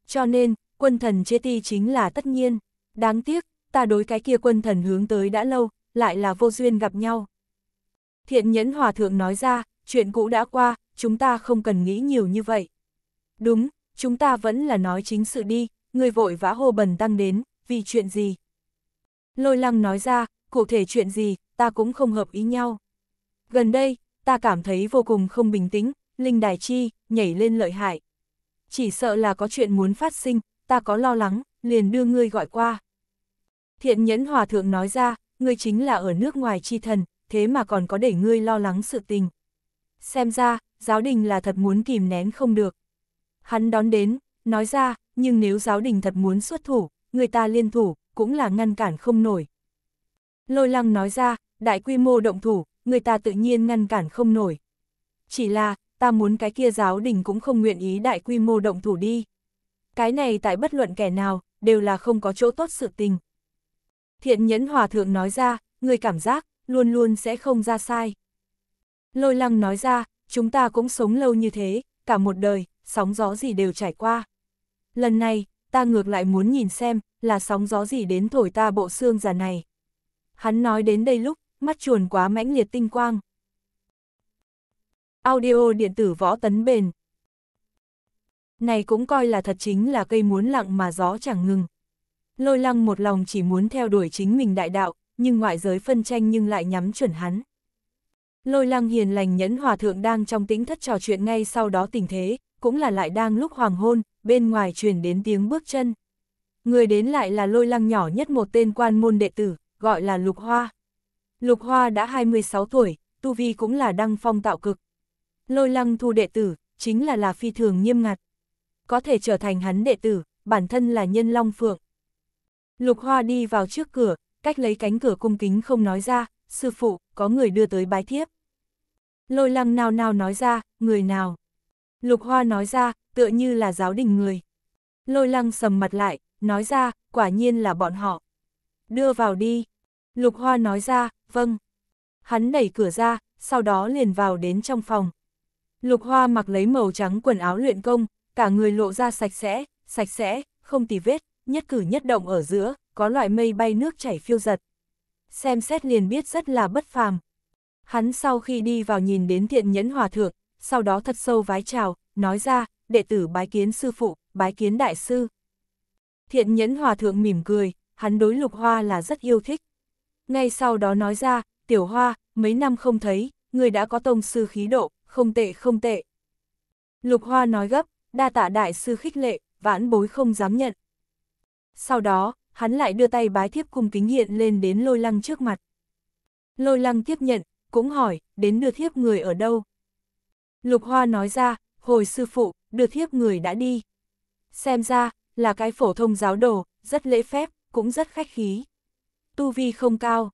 [SPEAKER 1] Cho nên, quân thần chết ti chính là tất nhiên. Đáng tiếc, ta đối cái kia quân thần hướng tới đã lâu, lại là vô duyên gặp nhau. Thiện nhẫn hòa thượng nói ra, chuyện cũ đã qua, chúng ta không cần nghĩ nhiều như vậy. Đúng, chúng ta vẫn là nói chính sự đi, người vội vã hồ bần tăng đến, vì chuyện gì? Lôi lăng nói ra, cụ thể chuyện gì, ta cũng không hợp ý nhau. Gần đây, ta cảm thấy vô cùng không bình tĩnh, Linh Đài Chi, nhảy lên lợi hại. Chỉ sợ là có chuyện muốn phát sinh, ta có lo lắng, liền đưa ngươi gọi qua. Thiện nhẫn hòa thượng nói ra, ngươi chính là ở nước ngoài chi thần, thế mà còn có để ngươi lo lắng sự tình. Xem ra, giáo đình là thật muốn kìm nén không được. Hắn đón đến, nói ra, nhưng nếu giáo đình thật muốn xuất thủ, người ta liên thủ, cũng là ngăn cản không nổi. Lôi lăng nói ra, đại quy mô động thủ, người ta tự nhiên ngăn cản không nổi. Chỉ là, ta muốn cái kia giáo đình cũng không nguyện ý đại quy mô động thủ đi. Cái này tại bất luận kẻ nào, đều là không có chỗ tốt sự tình. Thiện nhẫn hòa thượng nói ra, người cảm giác, luôn luôn sẽ không ra sai. Lôi lăng nói ra, chúng ta cũng sống lâu như thế, cả một đời, sóng gió gì đều trải qua. Lần này, ta ngược lại muốn nhìn xem, là sóng gió gì đến thổi ta bộ xương già này. Hắn nói đến đây lúc, mắt chuồn quá mãnh liệt tinh quang. Audio điện tử võ tấn bền. Này cũng coi là thật chính là cây muốn lặng mà gió chẳng ngừng. Lôi lăng một lòng chỉ muốn theo đuổi chính mình đại đạo, nhưng ngoại giới phân tranh nhưng lại nhắm chuẩn hắn. Lôi lăng hiền lành nhẫn hòa thượng đang trong tính thất trò chuyện ngay sau đó tình thế, cũng là lại đang lúc hoàng hôn, bên ngoài truyền đến tiếng bước chân. Người đến lại là lôi lăng nhỏ nhất một tên quan môn đệ tử, gọi là Lục Hoa. Lục Hoa đã 26 tuổi, tu vi cũng là đăng phong tạo cực. Lôi lăng thu đệ tử, chính là là phi thường nghiêm ngặt. Có thể trở thành hắn đệ tử, bản thân là nhân long phượng. Lục Hoa đi vào trước cửa, cách lấy cánh cửa cung kính không nói ra, sư phụ, có người đưa tới bái thiếp. Lôi lăng nào nào nói ra, người nào. Lục hoa nói ra, tựa như là giáo đình người. Lôi lăng sầm mặt lại, nói ra, quả nhiên là bọn họ. Đưa vào đi. Lục hoa nói ra, vâng. Hắn đẩy cửa ra, sau đó liền vào đến trong phòng. Lục hoa mặc lấy màu trắng quần áo luyện công, cả người lộ ra sạch sẽ, sạch sẽ, không tì vết, nhất cử nhất động ở giữa, có loại mây bay nước chảy phiêu giật. Xem xét liền biết rất là bất phàm. Hắn sau khi đi vào nhìn đến thiện nhẫn hòa thượng, sau đó thật sâu vái chào, nói ra, đệ tử bái kiến sư phụ, bái kiến đại sư. Thiện nhẫn hòa thượng mỉm cười, hắn đối lục hoa là rất yêu thích. Ngay sau đó nói ra, tiểu hoa, mấy năm không thấy, người đã có tông sư khí độ, không tệ không tệ. Lục hoa nói gấp, đa tạ đại sư khích lệ, vãn bối không dám nhận. Sau đó, hắn lại đưa tay bái thiếp cung kính hiện lên đến lôi lăng trước mặt. Lôi lăng tiếp nhận, cũng hỏi, đến đưa thiếp người ở đâu? Lục Hoa nói ra, hồi sư phụ, đưa thiếp người đã đi. Xem ra, là cái phổ thông giáo đồ, rất lễ phép, cũng rất khách khí. Tu vi không cao.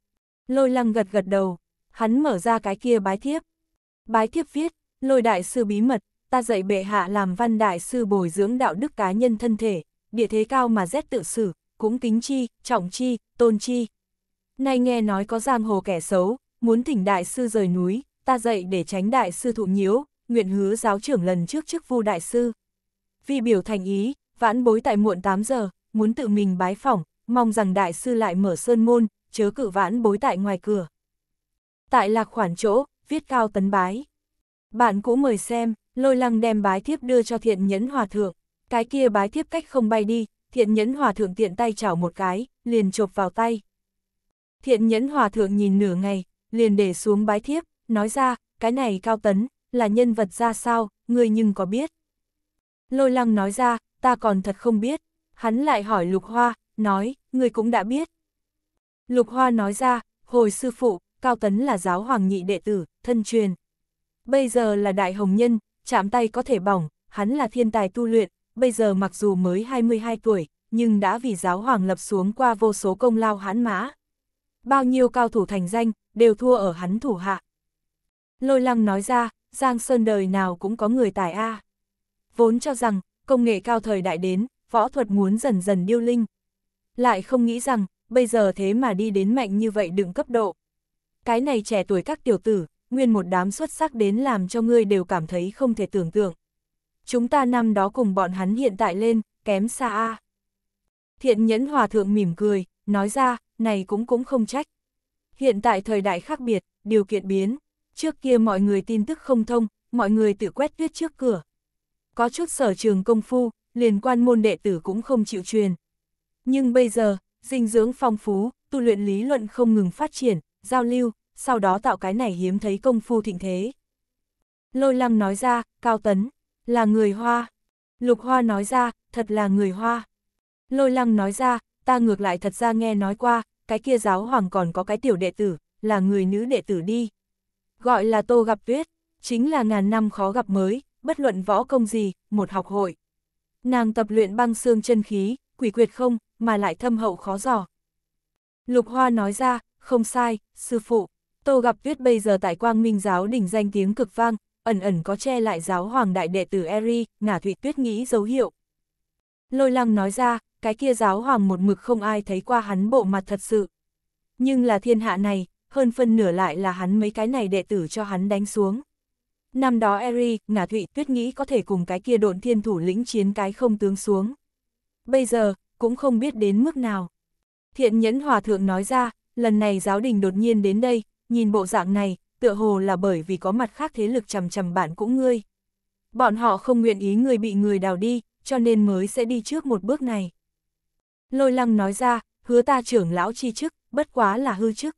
[SPEAKER 1] Lôi lăng gật gật đầu, hắn mở ra cái kia bái thiếp. Bái thiếp viết, lôi đại sư bí mật, ta dạy bệ hạ làm văn đại sư bồi dưỡng đạo đức cá nhân thân thể, địa thế cao mà rét tự xử, cũng kính chi, trọng chi, tôn chi. Nay nghe nói có giang hồ kẻ xấu, muốn thỉnh đại sư rời núi, ta dạy để tránh đại sư thụ nhiễu, nguyện hứa giáo trưởng lần trước chức vu đại sư. Vì biểu thành ý, vãn bối tại muộn 8 giờ, muốn tự mình bái phỏng, mong rằng đại sư lại mở sơn môn, chớ cử vãn bối tại ngoài cửa. Tại lạc khoản chỗ, viết cao tấn bái. Bạn cũ mời xem, lôi lăng đem bái thiếp đưa cho thiện nhẫn hòa thượng, cái kia bái thiếp cách không bay đi, thiện nhẫn hòa thượng tiện tay chảo một cái, liền chộp vào tay. Thiện nhẫn hòa thượng nhìn nửa ngày, liền để xuống bái thiếp, nói ra, cái này cao tấn, là nhân vật ra sao, người nhưng có biết. Lôi lăng nói ra, ta còn thật không biết, hắn lại hỏi lục hoa, nói, người cũng đã biết. Lục hoa nói ra, hồi sư phụ, cao tấn là giáo hoàng nhị đệ tử, thân truyền. Bây giờ là đại hồng nhân, chạm tay có thể bỏng, hắn là thiên tài tu luyện, bây giờ mặc dù mới 22 tuổi, nhưng đã vì giáo hoàng lập xuống qua vô số công lao hãn mã. Bao nhiêu cao thủ thành danh, đều thua ở hắn thủ hạ. Lôi lăng nói ra, Giang Sơn đời nào cũng có người tài A. Vốn cho rằng, công nghệ cao thời đại đến, võ thuật muốn dần dần điêu linh. Lại không nghĩ rằng, bây giờ thế mà đi đến mạnh như vậy đừng cấp độ. Cái này trẻ tuổi các tiểu tử, nguyên một đám xuất sắc đến làm cho ngươi đều cảm thấy không thể tưởng tượng. Chúng ta năm đó cùng bọn hắn hiện tại lên, kém xa A. Thiện nhẫn hòa thượng mỉm cười, nói ra, này cũng cũng không trách. Hiện tại thời đại khác biệt, điều kiện biến. Trước kia mọi người tin tức không thông, mọi người tự quét tuyết trước cửa. Có chút sở trường công phu, liên quan môn đệ tử cũng không chịu truyền. Nhưng bây giờ, dinh dưỡng phong phú, tu luyện lý luận không ngừng phát triển, giao lưu, sau đó tạo cái này hiếm thấy công phu thịnh thế. Lôi lăng nói ra, Cao Tấn, là người Hoa. Lục Hoa nói ra, thật là người Hoa. Lôi lăng nói ra, ta ngược lại thật ra nghe nói qua, cái kia giáo hoàng còn có cái tiểu đệ tử, là người nữ đệ tử đi. Gọi là Tô Gặp Tuyết, chính là ngàn năm khó gặp mới, bất luận võ công gì, một học hội. Nàng tập luyện băng xương chân khí, quỷ quyệt không, mà lại thâm hậu khó giỏ. Lục Hoa nói ra, không sai, sư phụ, Tô Gặp Tuyết bây giờ tại Quang Minh giáo đỉnh danh tiếng cực vang, ẩn ẩn có che lại giáo hoàng đại đệ tử Eri, ngả thụy tuyết nghĩ dấu hiệu. Lôi lăng nói ra, cái kia giáo hoàng một mực không ai thấy qua hắn bộ mặt thật sự. Nhưng là thiên hạ này, hơn phân nửa lại là hắn mấy cái này đệ tử cho hắn đánh xuống. Năm đó Eri, Ngả Thụy, Tuyết nghĩ có thể cùng cái kia độn thiên thủ lĩnh chiến cái không tướng xuống. Bây giờ, cũng không biết đến mức nào. Thiện nhẫn hòa thượng nói ra, lần này giáo đình đột nhiên đến đây, nhìn bộ dạng này, tựa hồ là bởi vì có mặt khác thế lực chầm chầm bạn cũng ngươi. Bọn họ không nguyện ý người bị người đào đi, cho nên mới sẽ đi trước một bước này. Lôi lăng nói ra, hứa ta trưởng lão chi chức, bất quá là hư chức.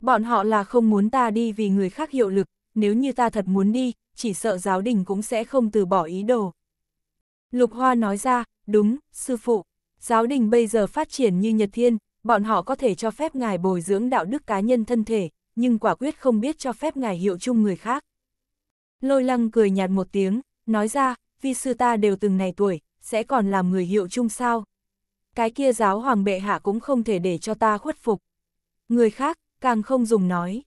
[SPEAKER 1] Bọn họ là không muốn ta đi vì người khác hiệu lực, nếu như ta thật muốn đi, chỉ sợ giáo đình cũng sẽ không từ bỏ ý đồ. Lục Hoa nói ra, đúng, sư phụ, giáo đình bây giờ phát triển như Nhật Thiên, bọn họ có thể cho phép ngài bồi dưỡng đạo đức cá nhân thân thể, nhưng quả quyết không biết cho phép ngài hiệu chung người khác. Lôi lăng cười nhạt một tiếng, nói ra, vi sư ta đều từng này tuổi, sẽ còn làm người hiệu chung sao? cái kia giáo hoàng bệ hạ cũng không thể để cho ta khuất phục. Người khác, càng không dùng nói.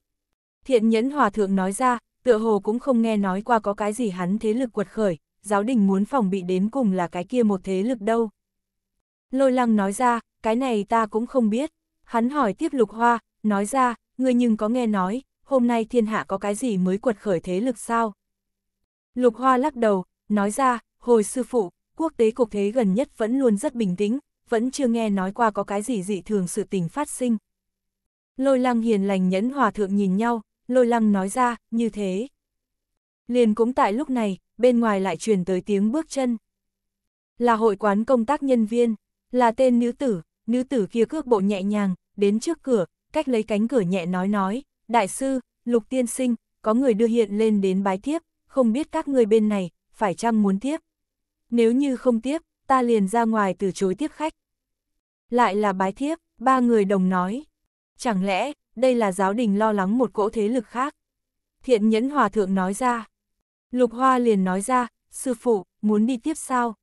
[SPEAKER 1] Thiện nhẫn hòa thượng nói ra, tựa hồ cũng không nghe nói qua có cái gì hắn thế lực quật khởi, giáo đình muốn phòng bị đến cùng là cái kia một thế lực đâu. Lôi lăng nói ra, cái này ta cũng không biết. Hắn hỏi tiếp lục hoa, nói ra, người nhưng có nghe nói, hôm nay thiên hạ có cái gì mới quật khởi thế lực sao? Lục hoa lắc đầu, nói ra, hồi sư phụ, quốc tế cục thế gần nhất vẫn luôn rất bình tĩnh, vẫn chưa nghe nói qua có cái gì dị thường sự tình phát sinh. Lôi lăng hiền lành nhẫn hòa thượng nhìn nhau, lôi lăng nói ra, như thế. Liền cũng tại lúc này, bên ngoài lại truyền tới tiếng bước chân. Là hội quán công tác nhân viên, là tên nữ tử, nữ tử kia cước bộ nhẹ nhàng, đến trước cửa, cách lấy cánh cửa nhẹ nói nói, đại sư, lục tiên sinh, có người đưa hiện lên đến bái tiếp, không biết các người bên này, phải chăng muốn tiếp. Nếu như không tiếp, ta liền ra ngoài từ chối tiếp khách. Lại là bái thiếp, ba người đồng nói. Chẳng lẽ, đây là giáo đình lo lắng một cỗ thế lực khác? Thiện nhẫn hòa thượng nói ra. Lục hoa liền nói ra, sư phụ, muốn đi tiếp sao?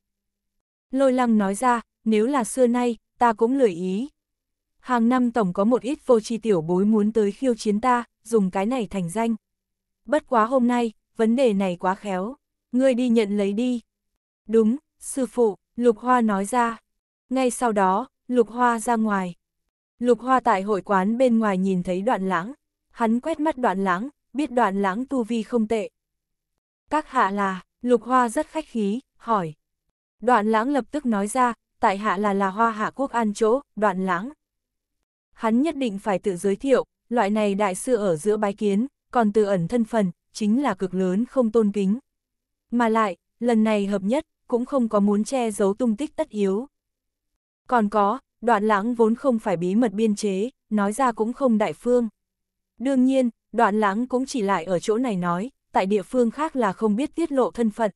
[SPEAKER 1] Lôi lăng nói ra, nếu là xưa nay, ta cũng lười ý. Hàng năm tổng có một ít vô tri tiểu bối muốn tới khiêu chiến ta, dùng cái này thành danh. Bất quá hôm nay, vấn đề này quá khéo, ngươi đi nhận lấy đi. Đúng, sư phụ. Lục Hoa nói ra. Ngay sau đó, Lục Hoa ra ngoài. Lục Hoa tại hội quán bên ngoài nhìn thấy đoạn lãng. Hắn quét mắt đoạn lãng, biết đoạn lãng tu vi không tệ. Các hạ là, Lục Hoa rất khách khí, hỏi. Đoạn lãng lập tức nói ra, tại hạ là là hoa hạ quốc an chỗ, đoạn lãng. Hắn nhất định phải tự giới thiệu, loại này đại sư ở giữa bái kiến, còn từ ẩn thân phần, chính là cực lớn không tôn kính. Mà lại, lần này hợp nhất, cũng không có muốn che giấu tung tích tất yếu. Còn có, đoạn lãng vốn không phải bí mật biên chế, nói ra cũng không đại phương. Đương nhiên, đoạn lãng cũng chỉ lại ở chỗ này nói, tại địa phương khác là không biết tiết lộ thân phận.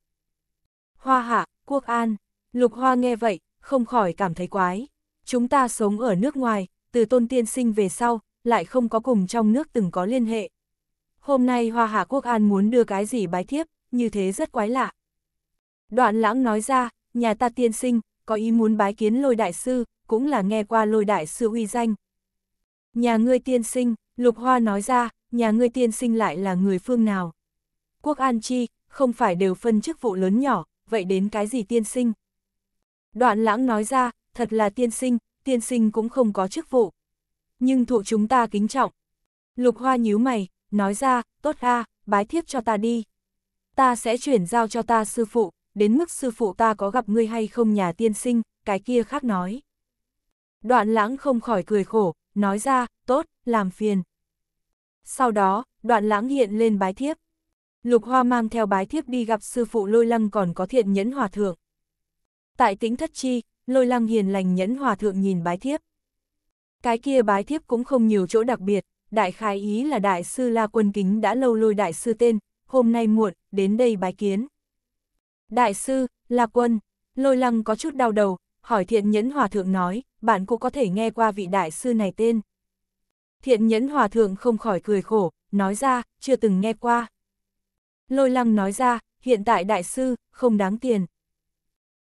[SPEAKER 1] Hoa hạ, quốc an, lục hoa nghe vậy, không khỏi cảm thấy quái. Chúng ta sống ở nước ngoài, từ tôn tiên sinh về sau, lại không có cùng trong nước từng có liên hệ. Hôm nay hoa hạ quốc an muốn đưa cái gì bái thiếp, như thế rất quái lạ. Đoạn lãng nói ra, nhà ta tiên sinh, có ý muốn bái kiến lôi đại sư, cũng là nghe qua lôi đại sư uy danh. Nhà ngươi tiên sinh, lục hoa nói ra, nhà ngươi tiên sinh lại là người phương nào. Quốc an chi, không phải đều phân chức vụ lớn nhỏ, vậy đến cái gì tiên sinh? Đoạn lãng nói ra, thật là tiên sinh, tiên sinh cũng không có chức vụ. Nhưng thụ chúng ta kính trọng. Lục hoa nhíu mày, nói ra, tốt a bái thiếp cho ta đi. Ta sẽ chuyển giao cho ta sư phụ, đến mức sư phụ ta có gặp ngươi hay không nhà tiên sinh, cái kia khác nói. Đoạn lãng không khỏi cười khổ, nói ra, tốt, làm phiền. Sau đó, đoạn lãng hiện lên bái thiếp. Lục Hoa mang theo bái thiếp đi gặp sư phụ lôi lăng còn có thiện nhẫn hòa thượng. Tại tính thất chi, lôi lăng hiền lành nhẫn hòa thượng nhìn bái thiếp. Cái kia bái thiếp cũng không nhiều chỗ đặc biệt, đại khai ý là đại sư La Quân Kính đã lâu lôi đại sư tên, hôm nay muộn, đến đây bái kiến. Đại sư, là Quân, lôi lăng có chút đau đầu, hỏi thiện nhẫn hòa thượng nói, bạn cũng có thể nghe qua vị đại sư này tên. Thiện nhẫn hòa thượng không khỏi cười khổ, nói ra, chưa từng nghe qua. Lôi lăng nói ra, hiện tại đại sư, không đáng tiền.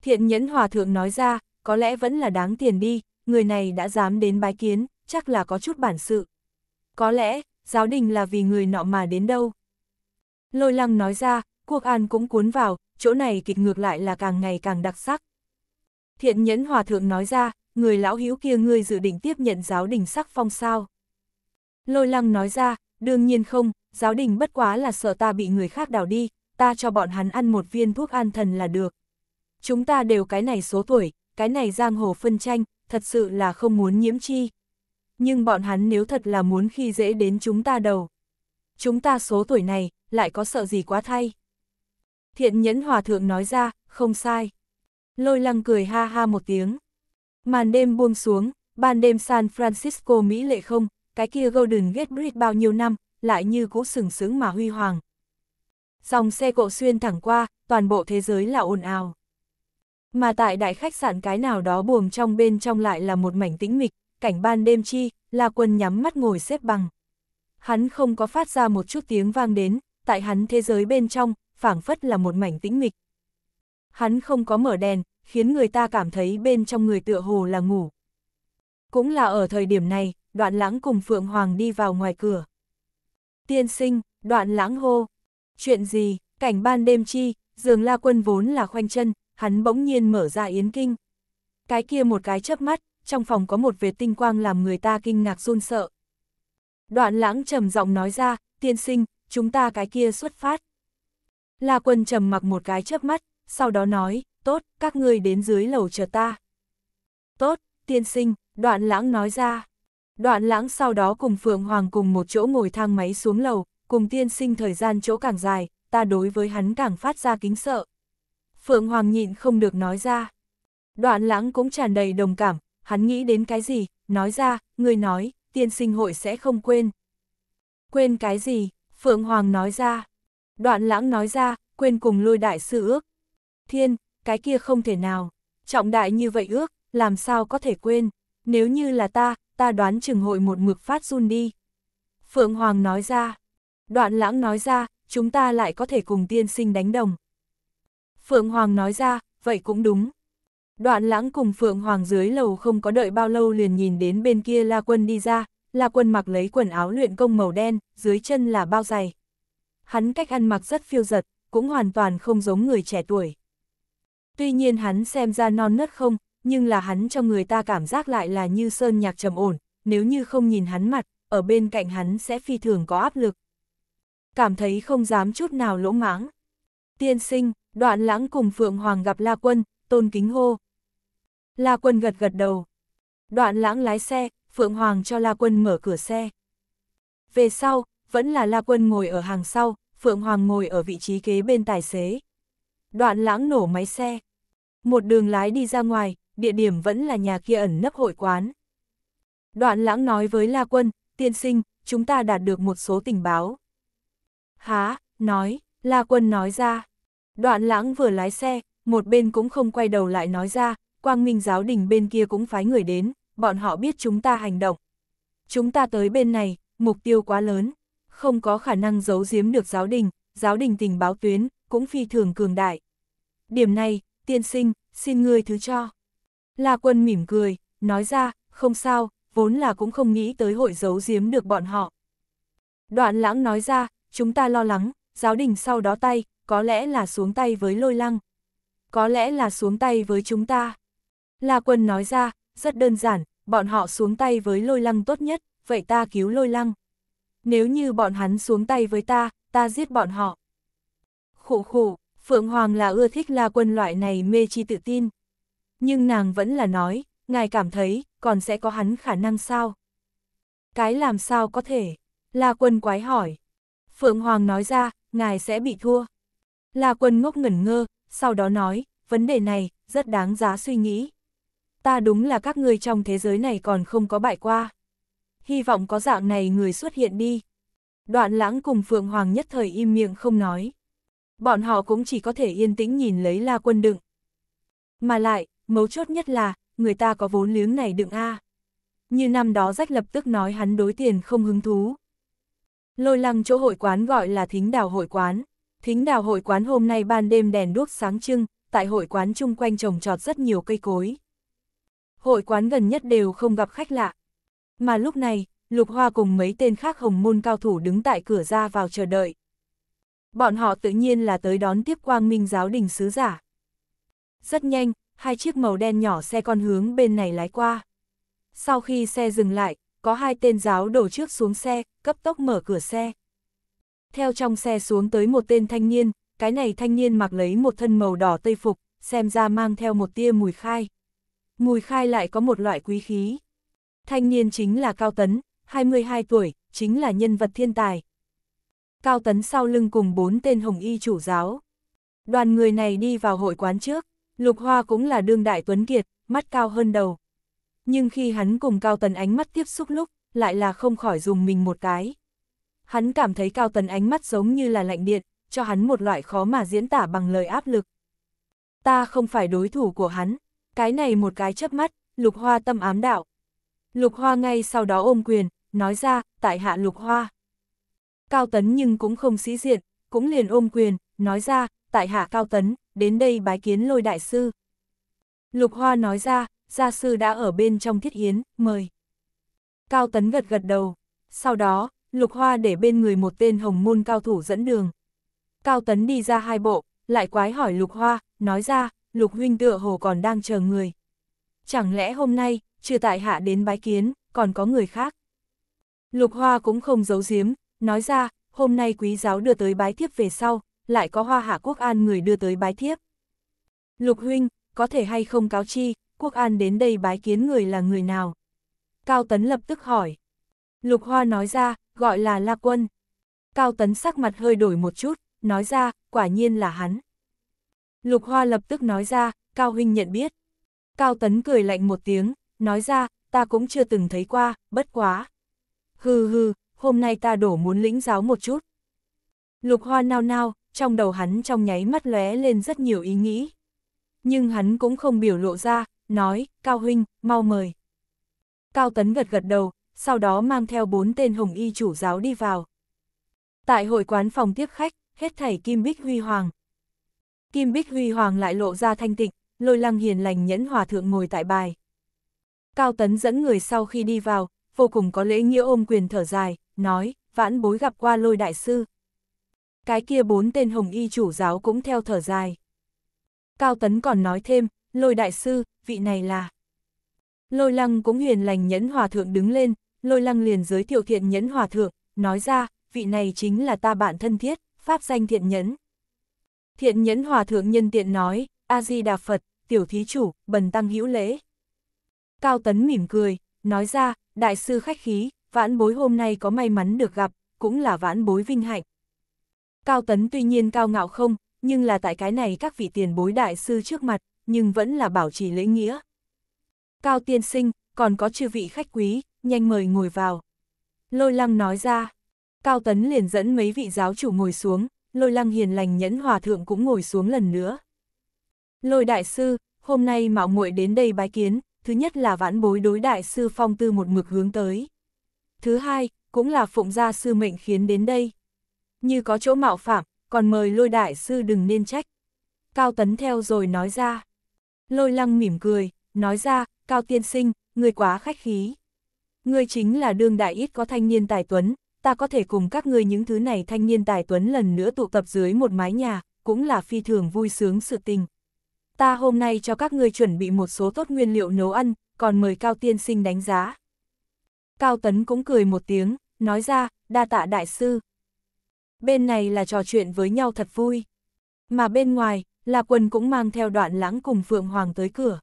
[SPEAKER 1] Thiện nhẫn hòa thượng nói ra, có lẽ vẫn là đáng tiền đi, người này đã dám đến bái kiến, chắc là có chút bản sự. Có lẽ, giáo đình là vì người nọ mà đến đâu. Lôi lăng nói ra, quốc an cũng cuốn vào, chỗ này kịch ngược lại là càng ngày càng đặc sắc. Thiện nhẫn hòa thượng nói ra, người lão hữu kia ngươi dự định tiếp nhận giáo đình sắc phong sao. Lôi lăng nói ra, đương nhiên không, giáo đình bất quá là sợ ta bị người khác đào đi, ta cho bọn hắn ăn một viên thuốc an thần là được. Chúng ta đều cái này số tuổi, cái này giang hồ phân tranh, thật sự là không muốn nhiễm chi. Nhưng bọn hắn nếu thật là muốn khi dễ đến chúng ta đầu. Chúng ta số tuổi này, lại có sợ gì quá thay. Thiện nhẫn hòa thượng nói ra, không sai. Lôi lăng cười ha ha một tiếng. Màn đêm buông xuống, ban đêm San Francisco Mỹ lệ không, cái kia Golden Gate Bridge bao nhiêu năm, lại như cũ sừng sững mà huy hoàng. Dòng xe cộ xuyên thẳng qua, toàn bộ thế giới là ồn ào. Mà tại đại khách sạn cái nào đó buồm trong bên trong lại là một mảnh tĩnh mịch, cảnh ban đêm chi, là quân nhắm mắt ngồi xếp bằng. Hắn không có phát ra một chút tiếng vang đến, tại hắn thế giới bên trong, phảng phất là một mảnh tĩnh mịch. Hắn không có mở đèn, khiến người ta cảm thấy bên trong người tựa hồ là ngủ. Cũng là ở thời điểm này, đoạn lãng cùng Phượng Hoàng đi vào ngoài cửa. Tiên sinh, đoạn lãng hô. Chuyện gì, cảnh ban đêm chi, Dường la quân vốn là khoanh chân, hắn bỗng nhiên mở ra yến kinh. Cái kia một cái chớp mắt, trong phòng có một vệt tinh quang làm người ta kinh ngạc run sợ. Đoạn lãng trầm giọng nói ra, tiên sinh, chúng ta cái kia xuất phát. La Quân trầm mặc một cái chớp mắt, sau đó nói, tốt, các ngươi đến dưới lầu chờ ta. Tốt, tiên sinh, đoạn lãng nói ra. Đoạn lãng sau đó cùng Phượng Hoàng cùng một chỗ ngồi thang máy xuống lầu, cùng tiên sinh thời gian chỗ càng dài, ta đối với hắn càng phát ra kính sợ. Phượng Hoàng nhịn không được nói ra. Đoạn lãng cũng tràn đầy đồng cảm, hắn nghĩ đến cái gì, nói ra, người nói, tiên sinh hội sẽ không quên. Quên cái gì, Phượng Hoàng nói ra. Đoạn lãng nói ra, quên cùng lôi đại sư ước. Thiên, cái kia không thể nào. Trọng đại như vậy ước, làm sao có thể quên. Nếu như là ta, ta đoán chừng hội một mực phát run đi. Phượng Hoàng nói ra. Đoạn lãng nói ra, chúng ta lại có thể cùng tiên sinh đánh đồng. Phượng Hoàng nói ra, vậy cũng đúng. Đoạn lãng cùng Phượng Hoàng dưới lầu không có đợi bao lâu liền nhìn đến bên kia La Quân đi ra, La Quân mặc lấy quần áo luyện công màu đen, dưới chân là bao giày hắn cách ăn mặc rất phiêu giật, cũng hoàn toàn không giống người trẻ tuổi. Tuy nhiên hắn xem ra non nớt không, nhưng là hắn cho người ta cảm giác lại là như sơn nhạc trầm ổn, nếu như không nhìn hắn mặt, ở bên cạnh hắn sẽ phi thường có áp lực. Cảm thấy không dám chút nào lỗ mãng. Tiên sinh, đoạn lãng cùng Phượng Hoàng gặp La Quân, tôn kính hô. La Quân gật gật đầu. Đoạn lãng lái xe, Phượng Hoàng cho La Quân mở cửa xe. Về sau, vẫn là La Quân ngồi ở hàng sau, Phượng Hoàng ngồi ở vị trí kế bên tài xế. Đoạn lãng nổ máy xe. Một đường lái đi ra ngoài, địa điểm vẫn là nhà kia ẩn nấp hội quán. Đoạn lãng nói với La Quân, tiên sinh, chúng ta đạt được một số tình báo. Há, nói, La Quân nói ra. Đoạn lãng vừa lái xe, một bên cũng không quay đầu lại nói ra, quang minh giáo đình bên kia cũng phái người đến, bọn họ biết chúng ta hành động. Chúng ta tới bên này, mục tiêu quá lớn không có khả năng giấu giếm được giáo đình, giáo đình tình báo tuyến, cũng phi thường cường đại. Điểm này, tiên sinh, xin ngươi thứ cho. La quân mỉm cười, nói ra, không sao, vốn là cũng không nghĩ tới hội giấu giếm được bọn họ. Đoạn lãng nói ra, chúng ta lo lắng, giáo đình sau đó tay, có lẽ là xuống tay với lôi lăng. Có lẽ là xuống tay với chúng ta. La quân nói ra, rất đơn giản, bọn họ xuống tay với lôi lăng tốt nhất, vậy ta cứu lôi lăng nếu như bọn hắn xuống tay với ta, ta giết bọn họ. Khủ khủ, Phượng Hoàng là ưa thích la quân loại này mê chi tự tin. Nhưng nàng vẫn là nói, ngài cảm thấy, còn sẽ có hắn khả năng sao? Cái làm sao có thể? La quân quái hỏi. Phượng Hoàng nói ra, ngài sẽ bị thua. La quân ngốc ngẩn ngơ, sau đó nói, vấn đề này, rất đáng giá suy nghĩ. Ta đúng là các người trong thế giới này còn không có bại qua hy vọng có dạng này người xuất hiện đi. Đoạn lãng cùng Phượng Hoàng nhất thời im miệng không nói. Bọn họ cũng chỉ có thể yên tĩnh nhìn lấy la quân đựng. Mà lại, mấu chốt nhất là, người ta có vốn liếng này đựng A. Như năm đó rách lập tức nói hắn đối tiền không hứng thú. Lôi lăng chỗ hội quán gọi là thính đào hội quán. Thính đào hội quán hôm nay ban đêm đèn đuốc sáng trưng, tại hội quán chung quanh trồng trọt rất nhiều cây cối. Hội quán gần nhất đều không gặp khách lạ, mà lúc này, Lục Hoa cùng mấy tên khác hồng môn cao thủ đứng tại cửa ra vào chờ đợi. Bọn họ tự nhiên là tới đón tiếp quang minh giáo đình sứ giả. Rất nhanh, hai chiếc màu đen nhỏ xe con hướng bên này lái qua. Sau khi xe dừng lại, có hai tên giáo đổ trước xuống xe, cấp tốc mở cửa xe. Theo trong xe xuống tới một tên thanh niên, cái này thanh niên mặc lấy một thân màu đỏ tây phục, xem ra mang theo một tia mùi khai. Mùi khai lại có một loại quý khí. Thanh niên chính là Cao Tấn, 22 tuổi, chính là nhân vật thiên tài. Cao Tấn sau lưng cùng bốn tên hồng y chủ giáo. Đoàn người này đi vào hội quán trước, Lục Hoa cũng là đương đại tuấn kiệt, mắt cao hơn đầu. Nhưng khi hắn cùng Cao Tấn ánh mắt tiếp xúc lúc, lại là không khỏi dùng mình một cái. Hắn cảm thấy Cao Tấn ánh mắt giống như là lạnh điện, cho hắn một loại khó mà diễn tả bằng lời áp lực. Ta không phải đối thủ của hắn, cái này một cái chớp mắt, Lục Hoa tâm ám đạo, Lục Hoa ngay sau đó ôm quyền, nói ra, tại hạ Lục Hoa. Cao Tấn nhưng cũng không sĩ diện, cũng liền ôm quyền, nói ra, tại hạ Cao Tấn, đến đây bái kiến lôi đại sư. Lục Hoa nói ra, gia sư đã ở bên trong thiết yến, mời. Cao Tấn gật gật đầu, sau đó, Lục Hoa để bên người một tên hồng môn cao thủ dẫn đường. Cao Tấn đi ra hai bộ, lại quái hỏi Lục Hoa, nói ra, Lục huynh tựa hồ còn đang chờ người. Chẳng lẽ hôm nay, trừ tại hạ đến bái kiến, còn có người khác. Lục Hoa cũng không giấu giếm, nói ra, hôm nay quý giáo đưa tới bái thiếp về sau, lại có hoa hạ quốc an người đưa tới bái thiếp. Lục huynh, có thể hay không cáo chi, quốc an đến đây bái kiến người là người nào? Cao Tấn lập tức hỏi. Lục Hoa nói ra, gọi là La Quân. Cao Tấn sắc mặt hơi đổi một chút, nói ra, quả nhiên là hắn. Lục Hoa lập tức nói ra, Cao Huynh nhận biết. Cao Tấn cười lạnh một tiếng, nói ra, ta cũng chưa từng thấy qua, bất quá. Hừ hừ, hôm nay ta đổ muốn lĩnh giáo một chút. Lục hoa nao nao, trong đầu hắn trong nháy mắt lóe lên rất nhiều ý nghĩ. Nhưng hắn cũng không biểu lộ ra, nói, Cao Huynh, mau mời. Cao Tấn gật gật đầu, sau đó mang theo bốn tên hồng y chủ giáo đi vào. Tại hội quán phòng tiếp khách, hết thảy Kim Bích Huy Hoàng. Kim Bích Huy Hoàng lại lộ ra thanh tịnh, lôi lăng hiền lành nhẫn hòa thượng ngồi tại bài. Cao Tấn dẫn người sau khi đi vào, vô cùng có lễ nghĩa ôm quyền thở dài, nói, vãn bối gặp qua lôi đại sư. Cái kia bốn tên hồng y chủ giáo cũng theo thở dài. Cao Tấn còn nói thêm, lôi đại sư, vị này là... Lôi lăng cũng huyền lành nhẫn hòa thượng đứng lên, lôi lăng liền giới thiệu thiện nhẫn hòa thượng, nói ra, vị này chính là ta bạn thân thiết, pháp danh thiện nhẫn. Thiện nhẫn hòa thượng nhân tiện nói, A-di-đà Phật, tiểu thí chủ, bần tăng hữu lễ. Cao Tấn mỉm cười, nói ra, đại sư khách khí, vãn bối hôm nay có may mắn được gặp, cũng là vãn bối vinh hạnh. Cao Tấn tuy nhiên cao ngạo không, nhưng là tại cái này các vị tiền bối đại sư trước mặt, nhưng vẫn là bảo trì lễ nghĩa. Cao tiên sinh, còn có chư vị khách quý, nhanh mời ngồi vào. Lôi lăng nói ra, Cao Tấn liền dẫn mấy vị giáo chủ ngồi xuống, lôi lăng hiền lành nhẫn hòa thượng cũng ngồi xuống lần nữa. Lôi đại sư, hôm nay mạo muội đến đây bái kiến, thứ nhất là vãn bối đối đại sư phong tư một mực hướng tới. Thứ hai, cũng là phụng gia sư mệnh khiến đến đây. Như có chỗ mạo phạm, còn mời lôi đại sư đừng nên trách. Cao Tấn theo rồi nói ra. Lôi lăng mỉm cười, nói ra, Cao Tiên Sinh, người quá khách khí. Người chính là đương đại ít có thanh niên tài tuấn, ta có thể cùng các ngươi những thứ này thanh niên tài tuấn lần nữa tụ tập dưới một mái nhà, cũng là phi thường vui sướng sự tình ta hôm nay cho các ngươi chuẩn bị một số tốt nguyên liệu nấu ăn, còn mời Cao Tiên Sinh đánh giá. Cao Tấn cũng cười một tiếng, nói ra, đa tạ đại sư. Bên này là trò chuyện với nhau thật vui. Mà bên ngoài, là quân cũng mang theo đoạn lãng cùng Phượng Hoàng tới cửa.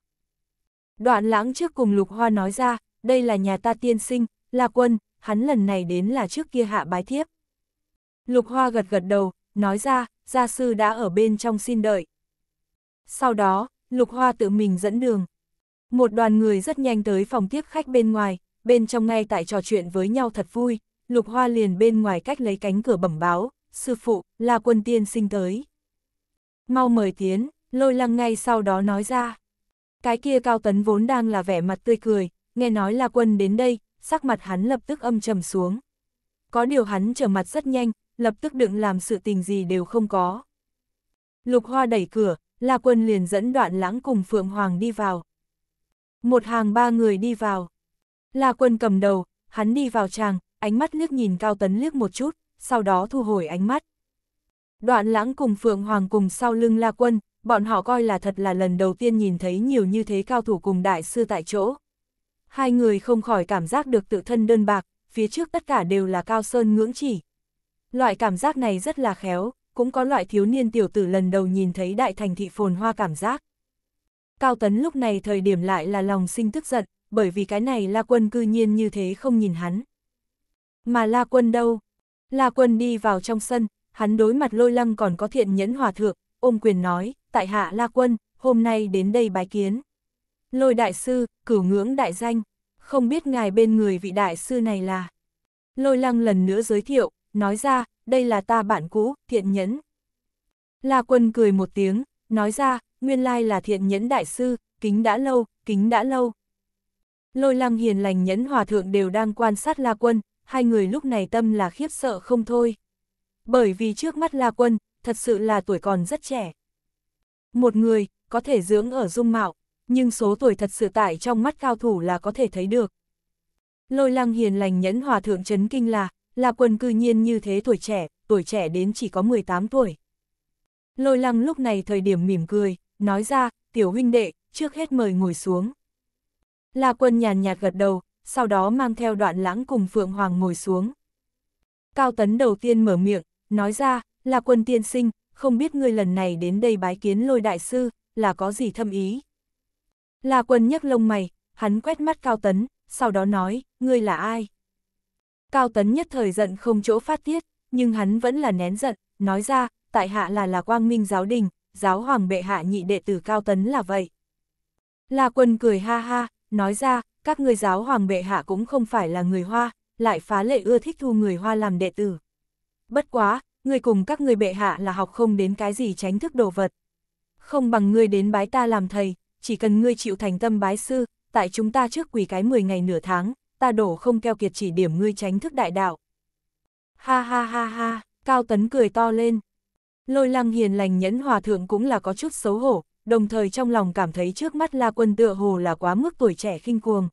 [SPEAKER 1] Đoạn lãng trước cùng Lục Hoa nói ra, đây là nhà ta tiên sinh, là quân, hắn lần này đến là trước kia hạ bái thiếp. Lục Hoa gật gật đầu, nói ra, gia sư đã ở bên trong xin đợi. Sau đó, Lục Hoa tự mình dẫn đường. Một đoàn người rất nhanh tới phòng tiếp khách bên ngoài, bên trong ngay tại trò chuyện với nhau thật vui, Lục Hoa liền bên ngoài cách lấy cánh cửa bẩm báo, sư phụ, là quân tiên sinh tới. Mau mời tiến, lôi lăng ngay sau đó nói ra. Cái kia cao tấn vốn đang là vẻ mặt tươi cười, nghe nói là quân đến đây, sắc mặt hắn lập tức âm trầm xuống. Có điều hắn trở mặt rất nhanh, lập tức đựng làm sự tình gì đều không có. Lục Hoa đẩy cửa, La Quân liền dẫn đoạn lãng cùng Phượng Hoàng đi vào. Một hàng ba người đi vào. La Quân cầm đầu, hắn đi vào tràng ánh mắt liếc nhìn Cao Tấn liếc một chút, sau đó thu hồi ánh mắt. Đoạn lãng cùng Phượng Hoàng cùng sau lưng La Quân, bọn họ coi là thật là lần đầu tiên nhìn thấy nhiều như thế cao thủ cùng đại sư tại chỗ. Hai người không khỏi cảm giác được tự thân đơn bạc, phía trước tất cả đều là cao sơn ngưỡng chỉ. Loại cảm giác này rất là khéo, cũng có loại thiếu niên tiểu tử lần đầu nhìn thấy đại thành thị phồn hoa cảm giác. Cao Tấn lúc này thời điểm lại là lòng sinh tức giận, bởi vì cái này La Quân cư nhiên như thế không nhìn hắn. Mà La Quân đâu? La Quân đi vào trong sân, hắn đối mặt lôi lăng còn có thiện nhẫn hòa thượng, ôm quyền nói, tại hạ La Quân, hôm nay đến đây bái kiến. Lôi đại sư, cửu ngưỡng đại danh, không biết ngài bên người vị đại sư này là. Lôi lăng lần nữa giới thiệu, nói ra, đây là ta bạn cũ, thiện nhẫn. La quân cười một tiếng, nói ra, nguyên lai là thiện nhẫn đại sư, kính đã lâu, kính đã lâu. Lôi lăng hiền lành nhẫn hòa thượng đều đang quan sát La quân, hai người lúc này tâm là khiếp sợ không thôi. Bởi vì trước mắt La quân, thật sự là tuổi còn rất trẻ. Một người, có thể dưỡng ở dung mạo, nhưng số tuổi thật sự tại trong mắt cao thủ là có thể thấy được. Lôi lăng hiền lành nhẫn hòa thượng chấn kinh là, La Quân cư nhiên như thế tuổi trẻ, tuổi trẻ đến chỉ có 18 tuổi. Lôi lăng lúc này thời điểm mỉm cười, nói ra, tiểu huynh đệ, trước hết mời ngồi xuống. La Quân nhàn nhạt gật đầu, sau đó mang theo đoạn lãng cùng Phượng Hoàng ngồi xuống. Cao Tấn đầu tiên mở miệng, nói ra, La Quân tiên sinh, không biết ngươi lần này đến đây bái kiến lôi đại sư, là có gì thâm ý. La Quân nhấc lông mày, hắn quét mắt Cao Tấn, sau đó nói, ngươi là ai? Cao Tấn nhất thời giận không chỗ phát tiết, nhưng hắn vẫn là nén giận, nói ra, tại hạ là là quang minh giáo đình, giáo hoàng bệ hạ nhị đệ tử Cao Tấn là vậy. La quân cười ha ha, nói ra, các người giáo hoàng bệ hạ cũng không phải là người Hoa, lại phá lệ ưa thích thu người Hoa làm đệ tử. Bất quá, người cùng các người bệ hạ là học không đến cái gì tránh thức đồ vật. Không bằng ngươi đến bái ta làm thầy, chỉ cần ngươi chịu thành tâm bái sư, tại chúng ta trước quỳ cái 10 ngày nửa tháng, ta đổ không keo kiệt chỉ điểm ngươi tránh thức đại đạo. Ha ha ha ha, Cao Tấn cười to lên. Lôi lăng hiền lành nhẫn hòa thượng cũng là có chút xấu hổ, đồng thời trong lòng cảm thấy trước mắt La Quân tựa hồ là quá mức tuổi trẻ khinh cuồng.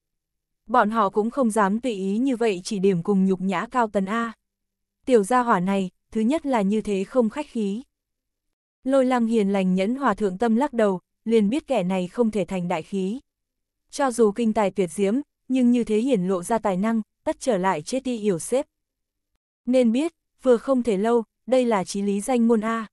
[SPEAKER 1] Bọn họ cũng không dám tùy ý như vậy chỉ điểm cùng nhục nhã Cao Tấn A. Tiểu gia hỏa này, thứ nhất là như thế không khách khí. Lôi lăng hiền lành nhẫn hòa thượng tâm lắc đầu, liền biết kẻ này không thể thành đại khí. Cho dù kinh tài tuyệt diễm, nhưng như thế hiển lộ ra tài năng, tắt trở lại chết đi hiểu xếp. Nên biết, vừa không thể lâu, đây là trí lý danh môn A.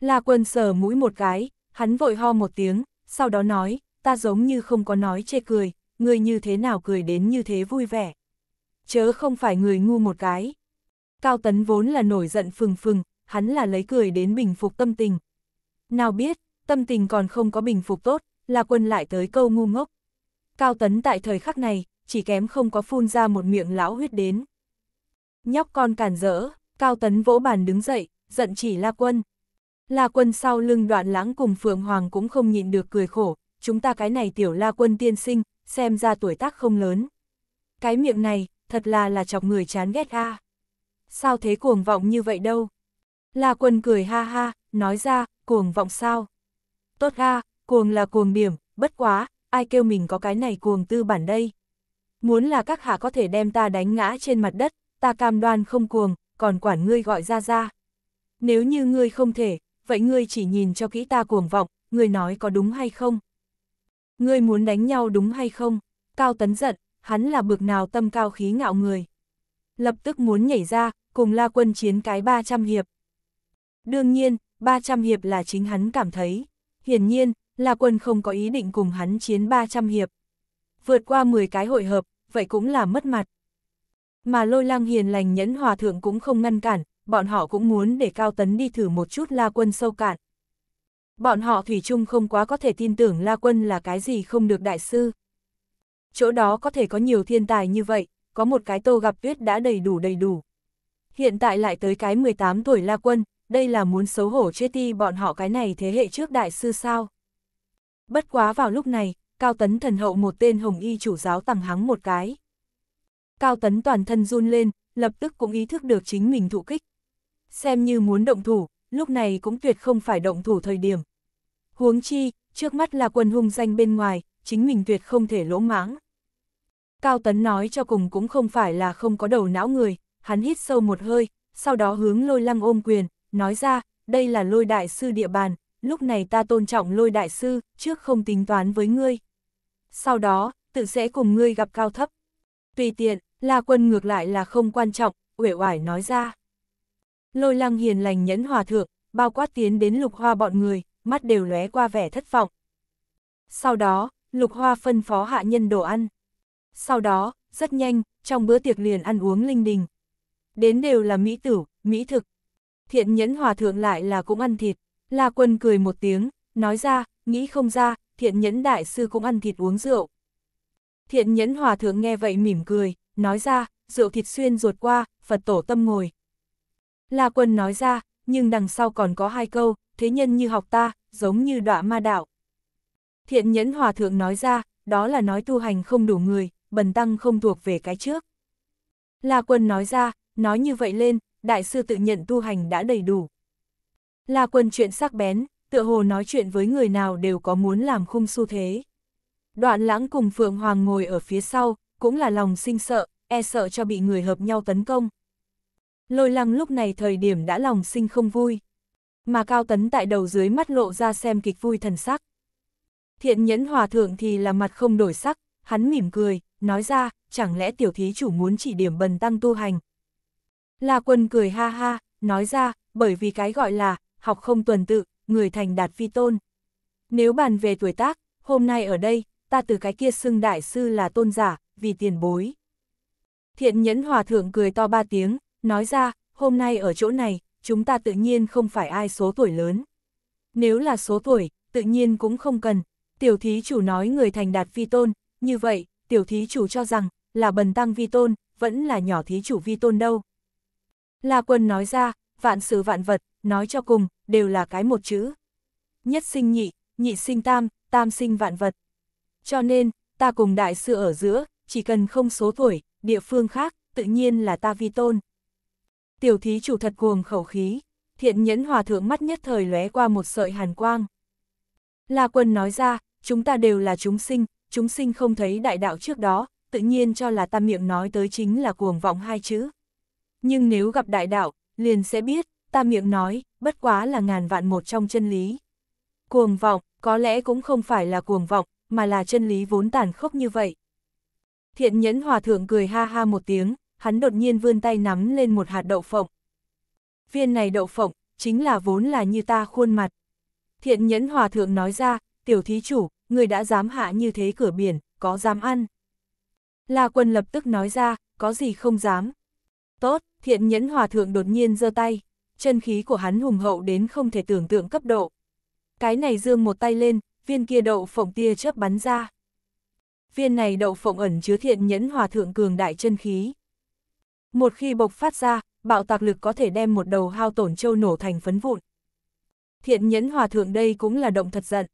[SPEAKER 1] La quân sờ mũi một cái, hắn vội ho một tiếng, sau đó nói, ta giống như không có nói chê cười, người như thế nào cười đến như thế vui vẻ. Chớ không phải người ngu một cái. Cao Tấn vốn là nổi giận phừng phừng, hắn là lấy cười đến bình phục tâm tình. Nào biết, tâm tình còn không có bình phục tốt, là quân lại tới câu ngu ngốc. Cao Tấn tại thời khắc này, chỉ kém không có phun ra một miệng lão huyết đến. Nhóc con cản rỡ, Cao Tấn vỗ bàn đứng dậy, giận chỉ La Quân. La Quân sau lưng đoạn lãng cùng Phượng Hoàng cũng không nhịn được cười khổ, chúng ta cái này tiểu La Quân tiên sinh, xem ra tuổi tác không lớn. Cái miệng này, thật là là chọc người chán ghét a. Sao thế cuồng vọng như vậy đâu? La Quân cười ha ha, nói ra, cuồng vọng sao? Tốt ha, cuồng là cuồng điểm, bất quá, ai kêu mình có cái này cuồng tư bản đây. Muốn là các hạ có thể đem ta đánh ngã trên mặt đất, ta cam đoan không cuồng, còn quản ngươi gọi ra ra. Nếu như ngươi không thể, vậy ngươi chỉ nhìn cho kỹ ta cuồng vọng, ngươi nói có đúng hay không? Ngươi muốn đánh nhau đúng hay không? Cao Tấn giận, hắn là bực nào tâm cao khí ngạo người. Lập tức muốn nhảy ra, cùng la quân chiến cái 300 hiệp. Đương nhiên, 300 hiệp là chính hắn cảm thấy. Hiển nhiên, La Quân không có ý định cùng hắn chiến 300 hiệp. Vượt qua 10 cái hội hợp, vậy cũng là mất mặt. Mà lôi lang hiền lành nhẫn hòa thượng cũng không ngăn cản, bọn họ cũng muốn để Cao Tấn đi thử một chút La Quân sâu cạn. Bọn họ Thủy chung không quá có thể tin tưởng La Quân là cái gì không được đại sư. Chỗ đó có thể có nhiều thiên tài như vậy, có một cái tô gặp tuyết đã đầy đủ đầy đủ. Hiện tại lại tới cái 18 tuổi La Quân, đây là muốn xấu hổ chê ti bọn họ cái này thế hệ trước đại sư sao. Bất quá vào lúc này, Cao Tấn thần hậu một tên hồng y chủ giáo tẳng hắng một cái. Cao Tấn toàn thân run lên, lập tức cũng ý thức được chính mình thụ kích. Xem như muốn động thủ, lúc này cũng tuyệt không phải động thủ thời điểm. Huống chi, trước mắt là quân hung danh bên ngoài, chính mình tuyệt không thể lỗ mãng. Cao Tấn nói cho cùng cũng không phải là không có đầu não người, hắn hít sâu một hơi, sau đó hướng lôi lăng ôm quyền, nói ra, đây là lôi đại sư địa bàn, lúc này ta tôn trọng lôi đại sư, trước không tính toán với ngươi. Sau đó, tự sẽ cùng ngươi gặp cao thấp. Tùy tiện, La Quân ngược lại là không quan trọng, uể oải nói ra. Lôi lăng hiền lành nhẫn hòa thượng, bao quát tiến đến lục hoa bọn người, mắt đều lóe qua vẻ thất vọng. Sau đó, lục hoa phân phó hạ nhân đồ ăn. Sau đó, rất nhanh, trong bữa tiệc liền ăn uống linh đình. Đến đều là mỹ tử, mỹ thực. Thiện nhẫn hòa thượng lại là cũng ăn thịt. La Quân cười một tiếng, nói ra, nghĩ không ra, thiện nhẫn đại sư cũng ăn thịt uống rượu. Thiện nhẫn hòa thượng nghe vậy mỉm cười, nói ra, rượu thịt xuyên ruột qua, Phật tổ tâm ngồi. La Quân nói ra, nhưng đằng sau còn có hai câu, thế nhân như học ta, giống như đọa ma đạo. Thiện nhẫn hòa thượng nói ra, đó là nói tu hành không đủ người, bần tăng không thuộc về cái trước. La Quân nói ra, nói như vậy lên, đại sư tự nhận tu hành đã đầy đủ. La Quân chuyện sắc bén, tựa hồ nói chuyện với người nào đều có muốn làm khung xu thế. Đoạn lãng cùng Phượng Hoàng ngồi ở phía sau, cũng là lòng sinh sợ, e sợ cho bị người hợp nhau tấn công. Lôi lăng lúc này thời điểm đã lòng sinh không vui. Mà Cao Tấn tại đầu dưới mắt lộ ra xem kịch vui thần sắc. Thiện nhẫn hòa thượng thì là mặt không đổi sắc, hắn mỉm cười, nói ra, chẳng lẽ tiểu thí chủ muốn chỉ điểm bần tăng tu hành. La quân cười ha ha, nói ra, bởi vì cái gọi là, học không tuần tự, người thành đạt phi tôn. Nếu bàn về tuổi tác, hôm nay ở đây, ta từ cái kia xưng đại sư là tôn giả, vì tiền bối. Thiện nhẫn hòa thượng cười to ba tiếng, nói ra, hôm nay ở chỗ này, chúng ta tự nhiên không phải ai số tuổi lớn. Nếu là số tuổi, tự nhiên cũng không cần. Tiểu thí chủ nói người thành đạt vi tôn, như vậy, tiểu thí chủ cho rằng, là bần tăng vi tôn, vẫn là nhỏ thí chủ vi tôn đâu. La quân nói ra, vạn sự vạn vật, nói cho cùng, đều là cái một chữ. Nhất sinh nhị, nhị sinh tam, tam sinh vạn vật. Cho nên, ta cùng đại sư ở giữa, chỉ cần không số tuổi, địa phương khác, tự nhiên là ta vi tôn. Tiểu thí chủ thật cuồng khẩu khí, thiện nhẫn hòa thượng mắt nhất thời lóe qua một sợi hàn quang. La quân nói ra, chúng ta đều là chúng sinh, chúng sinh không thấy đại đạo trước đó, tự nhiên cho là ta miệng nói tới chính là cuồng vọng hai chữ. Nhưng nếu gặp đại đạo, liền sẽ biết, ta miệng nói, bất quá là ngàn vạn một trong chân lý. Cuồng vọng, có lẽ cũng không phải là cuồng vọng, mà là chân lý vốn tàn khốc như vậy. Thiện nhẫn hòa thượng cười ha ha một tiếng, hắn đột nhiên vươn tay nắm lên một hạt đậu phộng. Viên này đậu phộng, chính là vốn là như ta khuôn mặt. Thiện nhẫn hòa thượng nói ra, tiểu thí chủ, người đã dám hạ như thế cửa biển, có dám ăn. La quân lập tức nói ra, có gì không dám. Tốt, thiện nhẫn hòa thượng đột nhiên giơ tay, chân khí của hắn hùng hậu đến không thể tưởng tượng cấp độ. Cái này dương một tay lên, viên kia đậu phộng tia chớp bắn ra. Viên này đậu phộng ẩn chứa thiện nhẫn hòa thượng cường đại chân khí. Một khi bộc phát ra, bạo tạc lực có thể đem một đầu hao tổn châu nổ thành phấn vụn. Thiện nhẫn hòa thượng đây cũng là động thật giận.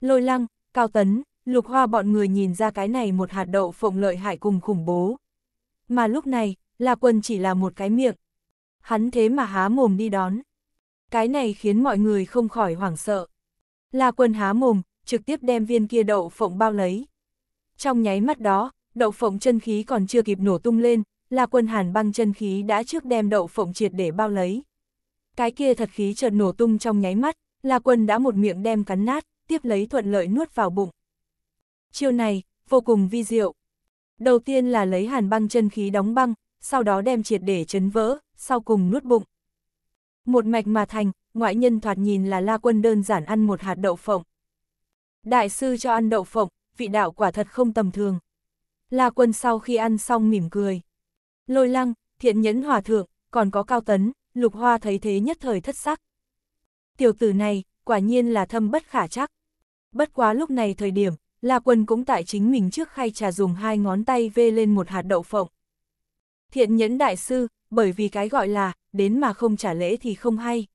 [SPEAKER 1] Lôi lăng, cao tấn, lục hoa bọn người nhìn ra cái này một hạt đậu phộng lợi hại cùng khủng bố. Mà lúc này, là Quân chỉ là một cái miệng, hắn thế mà há mồm đi đón. Cái này khiến mọi người không khỏi hoảng sợ. La quân há mồm, trực tiếp đem viên kia đậu phộng bao lấy. Trong nháy mắt đó, đậu phộng chân khí còn chưa kịp nổ tung lên, La quân hàn băng chân khí đã trước đem đậu phộng triệt để bao lấy. Cái kia thật khí chợt nổ tung trong nháy mắt, La quân đã một miệng đem cắn nát, tiếp lấy thuận lợi nuốt vào bụng. Chiêu này, vô cùng vi diệu. Đầu tiên là lấy hàn băng chân khí đóng băng, sau đó đem triệt để chấn vỡ, sau cùng nuốt bụng. Một mạch mà thành, ngoại nhân thoạt nhìn là La Quân đơn giản ăn một hạt đậu phộng. Đại sư cho ăn đậu phộng, vị đạo quả thật không tầm thường. La Quân sau khi ăn xong mỉm cười. Lôi lăng, thiện nhẫn hòa thượng, còn có cao tấn, lục hoa thấy thế nhất thời thất sắc. Tiểu tử này, quả nhiên là thâm bất khả chắc. Bất quá lúc này thời điểm, La Quân cũng tại chính mình trước khay trà dùng hai ngón tay vê lên một hạt đậu phộng thiện nhẫn đại sư, bởi vì cái gọi là, đến mà không trả lễ thì không hay.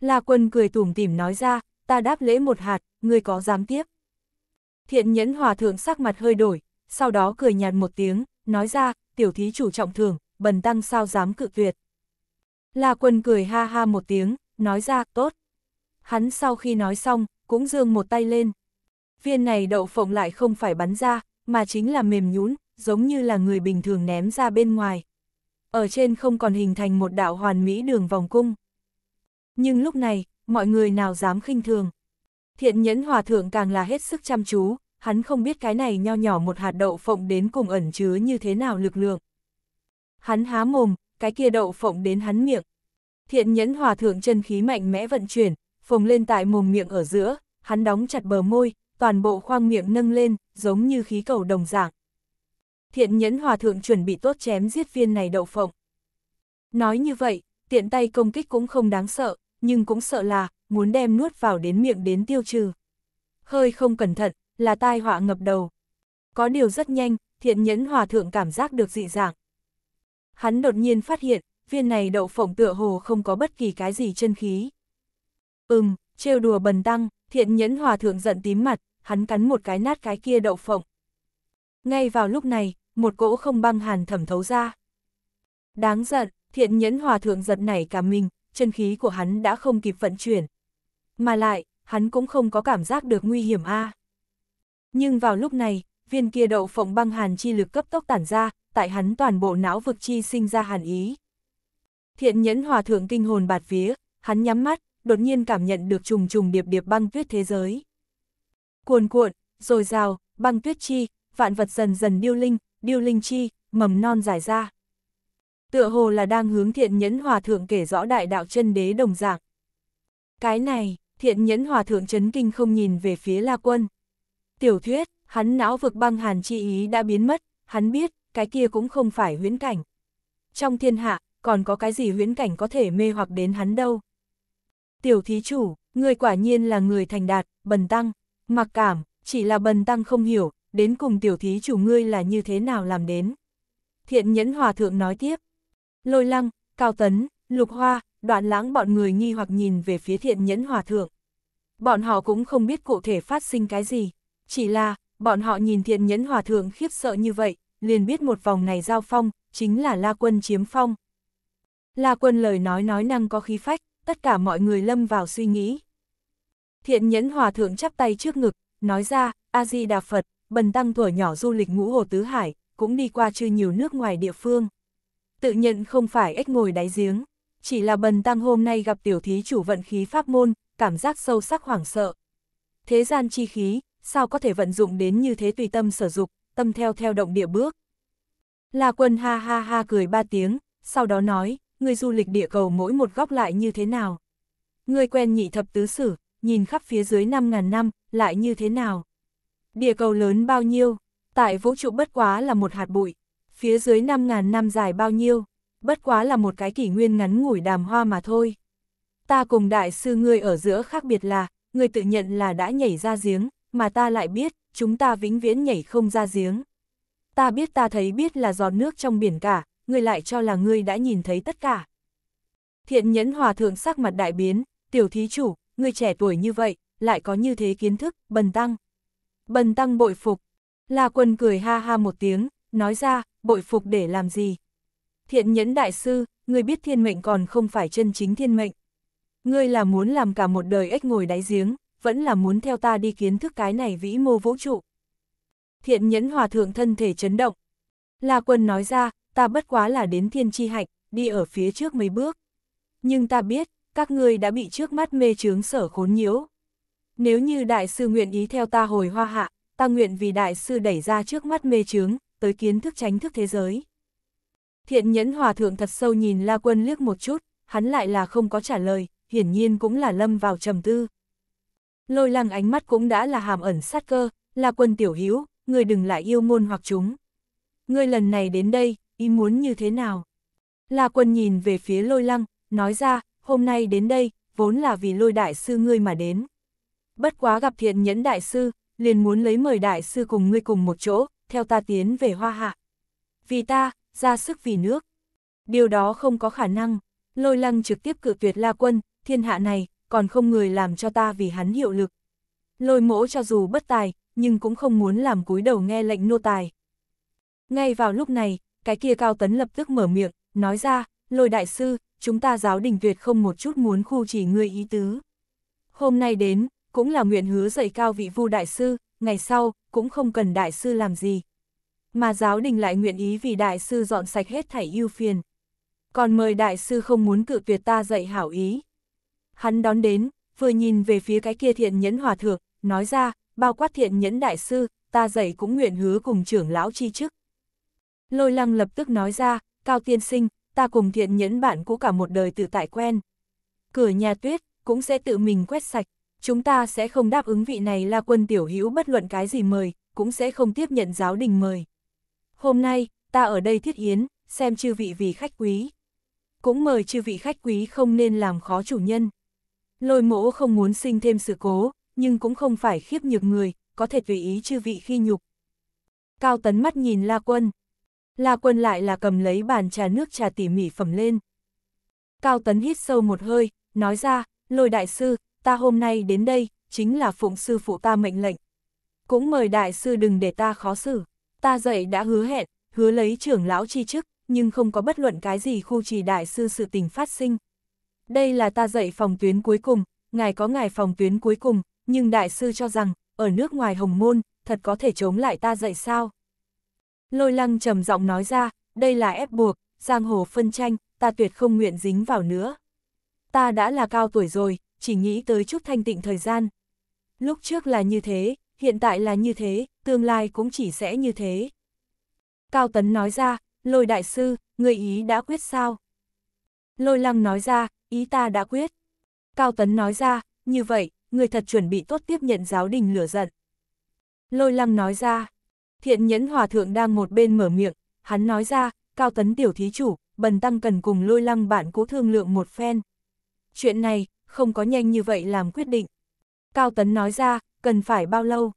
[SPEAKER 1] La quân cười tủm tỉm nói ra, ta đáp lễ một hạt, ngươi có dám tiếp. Thiện nhẫn hòa thượng sắc mặt hơi đổi, sau đó cười nhạt một tiếng, nói ra, tiểu thí chủ trọng thường, bần tăng sao dám cự tuyệt. La quân cười ha ha một tiếng, nói ra, tốt. Hắn sau khi nói xong, cũng dương một tay lên. Viên này đậu phộng lại không phải bắn ra, mà chính là mềm nhũn giống như là người bình thường ném ra bên ngoài ở trên không còn hình thành một đạo hoàn mỹ đường vòng cung. Nhưng lúc này, mọi người nào dám khinh thường. Thiện nhẫn hòa thượng càng là hết sức chăm chú, hắn không biết cái này nho nhỏ một hạt đậu phộng đến cùng ẩn chứa như thế nào lực lượng. Hắn há mồm, cái kia đậu phộng đến hắn miệng. Thiện nhẫn hòa thượng chân khí mạnh mẽ vận chuyển, phồng lên tại mồm miệng ở giữa, hắn đóng chặt bờ môi, toàn bộ khoang miệng nâng lên, giống như khí cầu đồng dạng thiện nhẫn hòa thượng chuẩn bị tốt chém giết viên này đậu phộng. Nói như vậy, tiện tay công kích cũng không đáng sợ, nhưng cũng sợ là, muốn đem nuốt vào đến miệng đến tiêu trừ. Hơi không cẩn thận, là tai họa ngập đầu. Có điều rất nhanh, thiện nhẫn hòa thượng cảm giác được dị dạng. Hắn đột nhiên phát hiện, viên này đậu phộng tựa hồ không có bất kỳ cái gì chân khí. Ừm, trêu đùa bần tăng, thiện nhẫn hòa thượng giận tím mặt, hắn cắn một cái nát cái kia đậu phộng. Ngay vào lúc này, một cỗ không băng hàn thẩm thấu ra. Đáng giận, thiện nhẫn hòa thượng giật nảy cả mình, chân khí của hắn đã không kịp vận chuyển. Mà lại, hắn cũng không có cảm giác được nguy hiểm a. À. Nhưng vào lúc này, viên kia đậu phộng băng hàn chi lực cấp tốc tản ra, tại hắn toàn bộ não vực chi sinh ra hàn ý. Thiện nhẫn hòa thượng kinh hồn bạt vía, hắn nhắm mắt, đột nhiên cảm nhận được trùng trùng điệp điệp băng tuyết thế giới. Cuồn cuộn, rồi rào, băng tuyết chi, vạn vật dần dần điêu linh, điêu linh chi, mầm non dài ra. Tựa hồ là đang hướng thiện nhẫn hòa thượng kể rõ đại đạo chân đế đồng dạng. Cái này, thiện nhẫn hòa thượng chấn kinh không nhìn về phía la quân. Tiểu thuyết, hắn não vực băng hàn chi ý đã biến mất, hắn biết, cái kia cũng không phải huyễn cảnh. Trong thiên hạ, còn có cái gì huyễn cảnh có thể mê hoặc đến hắn đâu. Tiểu thí chủ, người quả nhiên là người thành đạt, bần tăng, mặc cảm, chỉ là bần tăng không hiểu, đến cùng tiểu thí chủ ngươi là như thế nào làm đến. Thiện nhẫn hòa thượng nói tiếp, lôi lăng, cao tấn, lục hoa, đoạn lãng bọn người nghi hoặc nhìn về phía thiện nhẫn hòa thượng. Bọn họ cũng không biết cụ thể phát sinh cái gì, chỉ là, bọn họ nhìn thiện nhẫn hòa thượng khiếp sợ như vậy, liền biết một vòng này giao phong, chính là la quân chiếm phong. La quân lời nói nói năng có khí phách, tất cả mọi người lâm vào suy nghĩ. Thiện nhẫn hòa thượng chắp tay trước ngực, nói ra, A-di-đà Phật, Bần tăng thuở nhỏ du lịch ngũ hồ tứ hải, cũng đi qua chưa nhiều nước ngoài địa phương. Tự nhận không phải ếch ngồi đáy giếng, chỉ là bần tăng hôm nay gặp tiểu thí chủ vận khí pháp môn, cảm giác sâu sắc hoảng sợ. Thế gian chi khí, sao có thể vận dụng đến như thế tùy tâm sở dục, tâm theo theo động địa bước. La quân ha ha ha cười ba tiếng, sau đó nói, người du lịch địa cầu mỗi một góc lại như thế nào. Người quen nhị thập tứ sử, nhìn khắp phía dưới 5.000 năm, lại như thế nào. Địa cầu lớn bao nhiêu? Tại vũ trụ bất quá là một hạt bụi. Phía dưới 5.000 năm dài bao nhiêu? Bất quá là một cái kỷ nguyên ngắn ngủi đàm hoa mà thôi. Ta cùng đại sư ngươi ở giữa khác biệt là, ngươi tự nhận là đã nhảy ra giếng, mà ta lại biết, chúng ta vĩnh viễn nhảy không ra giếng. Ta biết ta thấy biết là giọt nước trong biển cả, ngươi lại cho là ngươi đã nhìn thấy tất cả. Thiện nhẫn hòa thượng sắc mặt đại biến, tiểu thí chủ, ngươi trẻ tuổi như vậy, lại có như thế kiến thức, bần tăng, Bần tăng bội phục. La quân cười ha ha một tiếng, nói ra, bội phục để làm gì? Thiện nhẫn đại sư, ngươi biết thiên mệnh còn không phải chân chính thiên mệnh. Ngươi là muốn làm cả một đời ếch ngồi đáy giếng, vẫn là muốn theo ta đi kiến thức cái này vĩ mô vũ trụ. Thiện nhẫn hòa thượng thân thể chấn động. La quân nói ra, ta bất quá là đến thiên chi hạnh, đi ở phía trước mấy bước. Nhưng ta biết, các ngươi đã bị trước mắt mê chướng sở khốn nhiễu, nếu như đại sư nguyện ý theo ta hồi hoa hạ, ta nguyện vì đại sư đẩy ra trước mắt mê chướng, tới kiến thức tránh thức thế giới. Thiện nhẫn hòa thượng thật sâu nhìn La Quân liếc một chút, hắn lại là không có trả lời, hiển nhiên cũng là lâm vào trầm tư. Lôi lăng ánh mắt cũng đã là hàm ẩn sát cơ, La Quân tiểu hữu, người đừng lại yêu môn hoặc chúng. người lần này đến đây, ý muốn như thế nào? La Quân nhìn về phía lôi lăng, nói ra, hôm nay đến đây, vốn là vì lôi đại sư ngươi mà đến bất quá gặp thiện nhẫn đại sư, liền muốn lấy mời đại sư cùng ngươi cùng một chỗ, theo ta tiến về hoa hạ. Vì ta, ra sức vì nước. Điều đó không có khả năng, lôi lăng trực tiếp cự tuyệt la quân, thiên hạ này, còn không người làm cho ta vì hắn hiệu lực. Lôi mỗ cho dù bất tài, nhưng cũng không muốn làm cúi đầu nghe lệnh nô tài. Ngay vào lúc này, cái kia cao tấn lập tức mở miệng, nói ra, lôi đại sư, chúng ta giáo đình tuyệt không một chút muốn khu chỉ ngươi ý tứ. Hôm nay đến, cũng là nguyện hứa dạy cao vị vu đại sư, ngày sau, cũng không cần đại sư làm gì. Mà giáo đình lại nguyện ý vì đại sư dọn sạch hết thảy ưu phiền. Còn mời đại sư không muốn cự tuyệt ta dạy hảo ý. Hắn đón đến, vừa nhìn về phía cái kia thiện nhẫn hòa thượng, nói ra, bao quát thiện nhẫn đại sư, ta dạy cũng nguyện hứa cùng trưởng lão chi chức. Lôi lăng lập tức nói ra, cao tiên sinh, ta cùng thiện nhẫn bạn cũ cả một đời tự tại quen. Cửa nhà tuyết, cũng sẽ tự mình quét sạch chúng ta sẽ không đáp ứng vị này là quân tiểu hữu bất luận cái gì mời, cũng sẽ không tiếp nhận giáo đình mời. Hôm nay, ta ở đây thiết hiến, xem chư vị vì khách quý. Cũng mời chư vị khách quý không nên làm khó chủ nhân. Lôi mỗ không muốn sinh thêm sự cố, nhưng cũng không phải khiếp nhược người, có thể tùy ý chư vị khi nhục. Cao tấn mắt nhìn La Quân. La Quân lại là cầm lấy bàn trà nước trà tỉ mỉ phẩm lên. Cao tấn hít sâu một hơi, nói ra, lôi đại sư, ta hôm nay đến đây, chính là phụng sư phụ ta mệnh lệnh. Cũng mời đại sư đừng để ta khó xử, ta dậy đã hứa hẹn, hứa lấy trưởng lão chi chức, nhưng không có bất luận cái gì khu trì đại sư sự tình phát sinh. Đây là ta dậy phòng tuyến cuối cùng, ngài có ngài phòng tuyến cuối cùng, nhưng đại sư cho rằng, ở nước ngoài hồng môn, thật có thể chống lại ta dậy sao? Lôi lăng trầm giọng nói ra, đây là ép buộc, giang hồ phân tranh, ta tuyệt không nguyện dính vào nữa. Ta đã là cao tuổi rồi, chỉ nghĩ tới chút thanh tịnh thời gian. Lúc trước là như thế, hiện tại là như thế, tương lai cũng chỉ sẽ như thế. Cao Tấn nói ra, lôi đại sư, người ý đã quyết sao? Lôi lăng nói ra, ý ta đã quyết. Cao Tấn nói ra, như vậy, người thật chuẩn bị tốt tiếp nhận giáo đình lửa giận. Lôi lăng nói ra, thiện nhẫn hòa thượng đang một bên mở miệng, hắn nói ra, Cao Tấn tiểu thí chủ, bần tăng cần cùng lôi lăng bạn cố thương lượng một phen. Chuyện này, không có nhanh như vậy làm quyết định. Cao Tấn nói ra, cần phải bao lâu?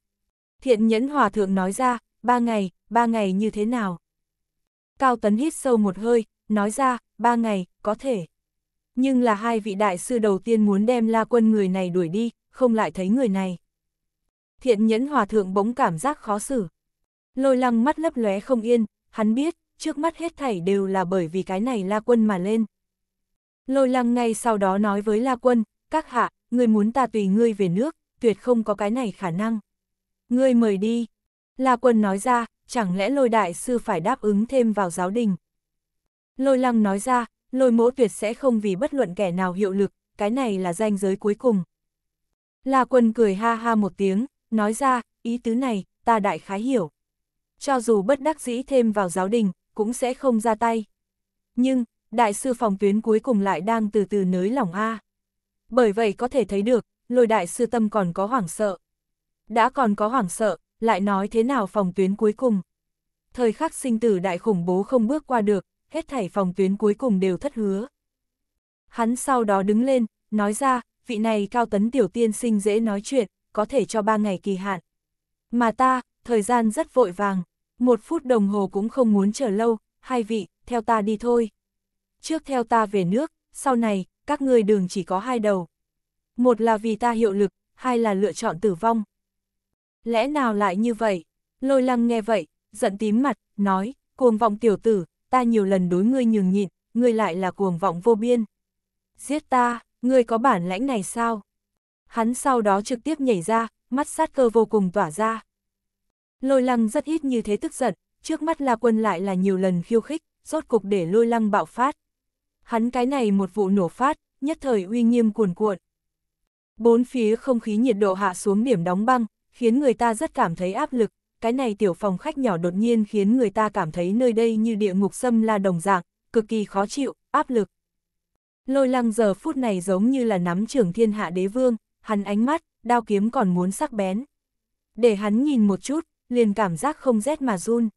[SPEAKER 1] Thiện Nhẫn Hòa Thượng nói ra, ba ngày, ba ngày như thế nào? Cao Tấn hít sâu một hơi, nói ra, ba ngày, có thể. Nhưng là hai vị đại sư đầu tiên muốn đem la quân người này đuổi đi, không lại thấy người này. Thiện Nhẫn Hòa Thượng bỗng cảm giác khó xử. Lôi lăng mắt lấp lóe không yên, hắn biết, trước mắt hết thảy đều là bởi vì cái này la quân mà lên. Lôi lăng ngay sau đó nói với La Quân, các hạ, người muốn ta tùy ngươi về nước, tuyệt không có cái này khả năng. Ngươi mời đi. La Quân nói ra, chẳng lẽ lôi đại sư phải đáp ứng thêm vào giáo đình. Lôi lăng nói ra, lôi mỗ tuyệt sẽ không vì bất luận kẻ nào hiệu lực, cái này là danh giới cuối cùng. La Quân cười ha ha một tiếng, nói ra, ý tứ này, ta đại khái hiểu. Cho dù bất đắc dĩ thêm vào giáo đình, cũng sẽ không ra tay. Nhưng, đại sư phòng tuyến cuối cùng lại đang từ từ nới lỏng A. Bởi vậy có thể thấy được, lôi đại sư tâm còn có hoảng sợ. Đã còn có hoảng sợ, lại nói thế nào phòng tuyến cuối cùng. Thời khắc sinh tử đại khủng bố không bước qua được, hết thảy phòng tuyến cuối cùng đều thất hứa. Hắn sau đó đứng lên, nói ra, vị này cao tấn tiểu tiên sinh dễ nói chuyện, có thể cho ba ngày kỳ hạn. Mà ta, thời gian rất vội vàng, một phút đồng hồ cũng không muốn chờ lâu, hai vị, theo ta đi thôi trước theo ta về nước, sau này, các ngươi đường chỉ có hai đầu. Một là vì ta hiệu lực, hai là lựa chọn tử vong. Lẽ nào lại như vậy? Lôi lăng nghe vậy, giận tím mặt, nói, cuồng vọng tiểu tử, ta nhiều lần đối ngươi nhường nhịn, ngươi lại là cuồng vọng vô biên. Giết ta, ngươi có bản lãnh này sao? Hắn sau đó trực tiếp nhảy ra, mắt sát cơ vô cùng tỏa ra. Lôi lăng rất ít như thế tức giận, trước mắt La Quân lại là nhiều lần khiêu khích, rốt cục để lôi lăng bạo phát, hắn cái này một vụ nổ phát, nhất thời uy nghiêm cuồn cuộn. Bốn phía không khí nhiệt độ hạ xuống điểm đóng băng, khiến người ta rất cảm thấy áp lực, cái này tiểu phòng khách nhỏ đột nhiên khiến người ta cảm thấy nơi đây như địa ngục xâm la đồng dạng, cực kỳ khó chịu, áp lực. Lôi lăng giờ phút này giống như là nắm trưởng thiên hạ đế vương, hắn ánh mắt, đao kiếm còn muốn sắc bén. Để hắn nhìn một chút, liền cảm giác không rét mà run.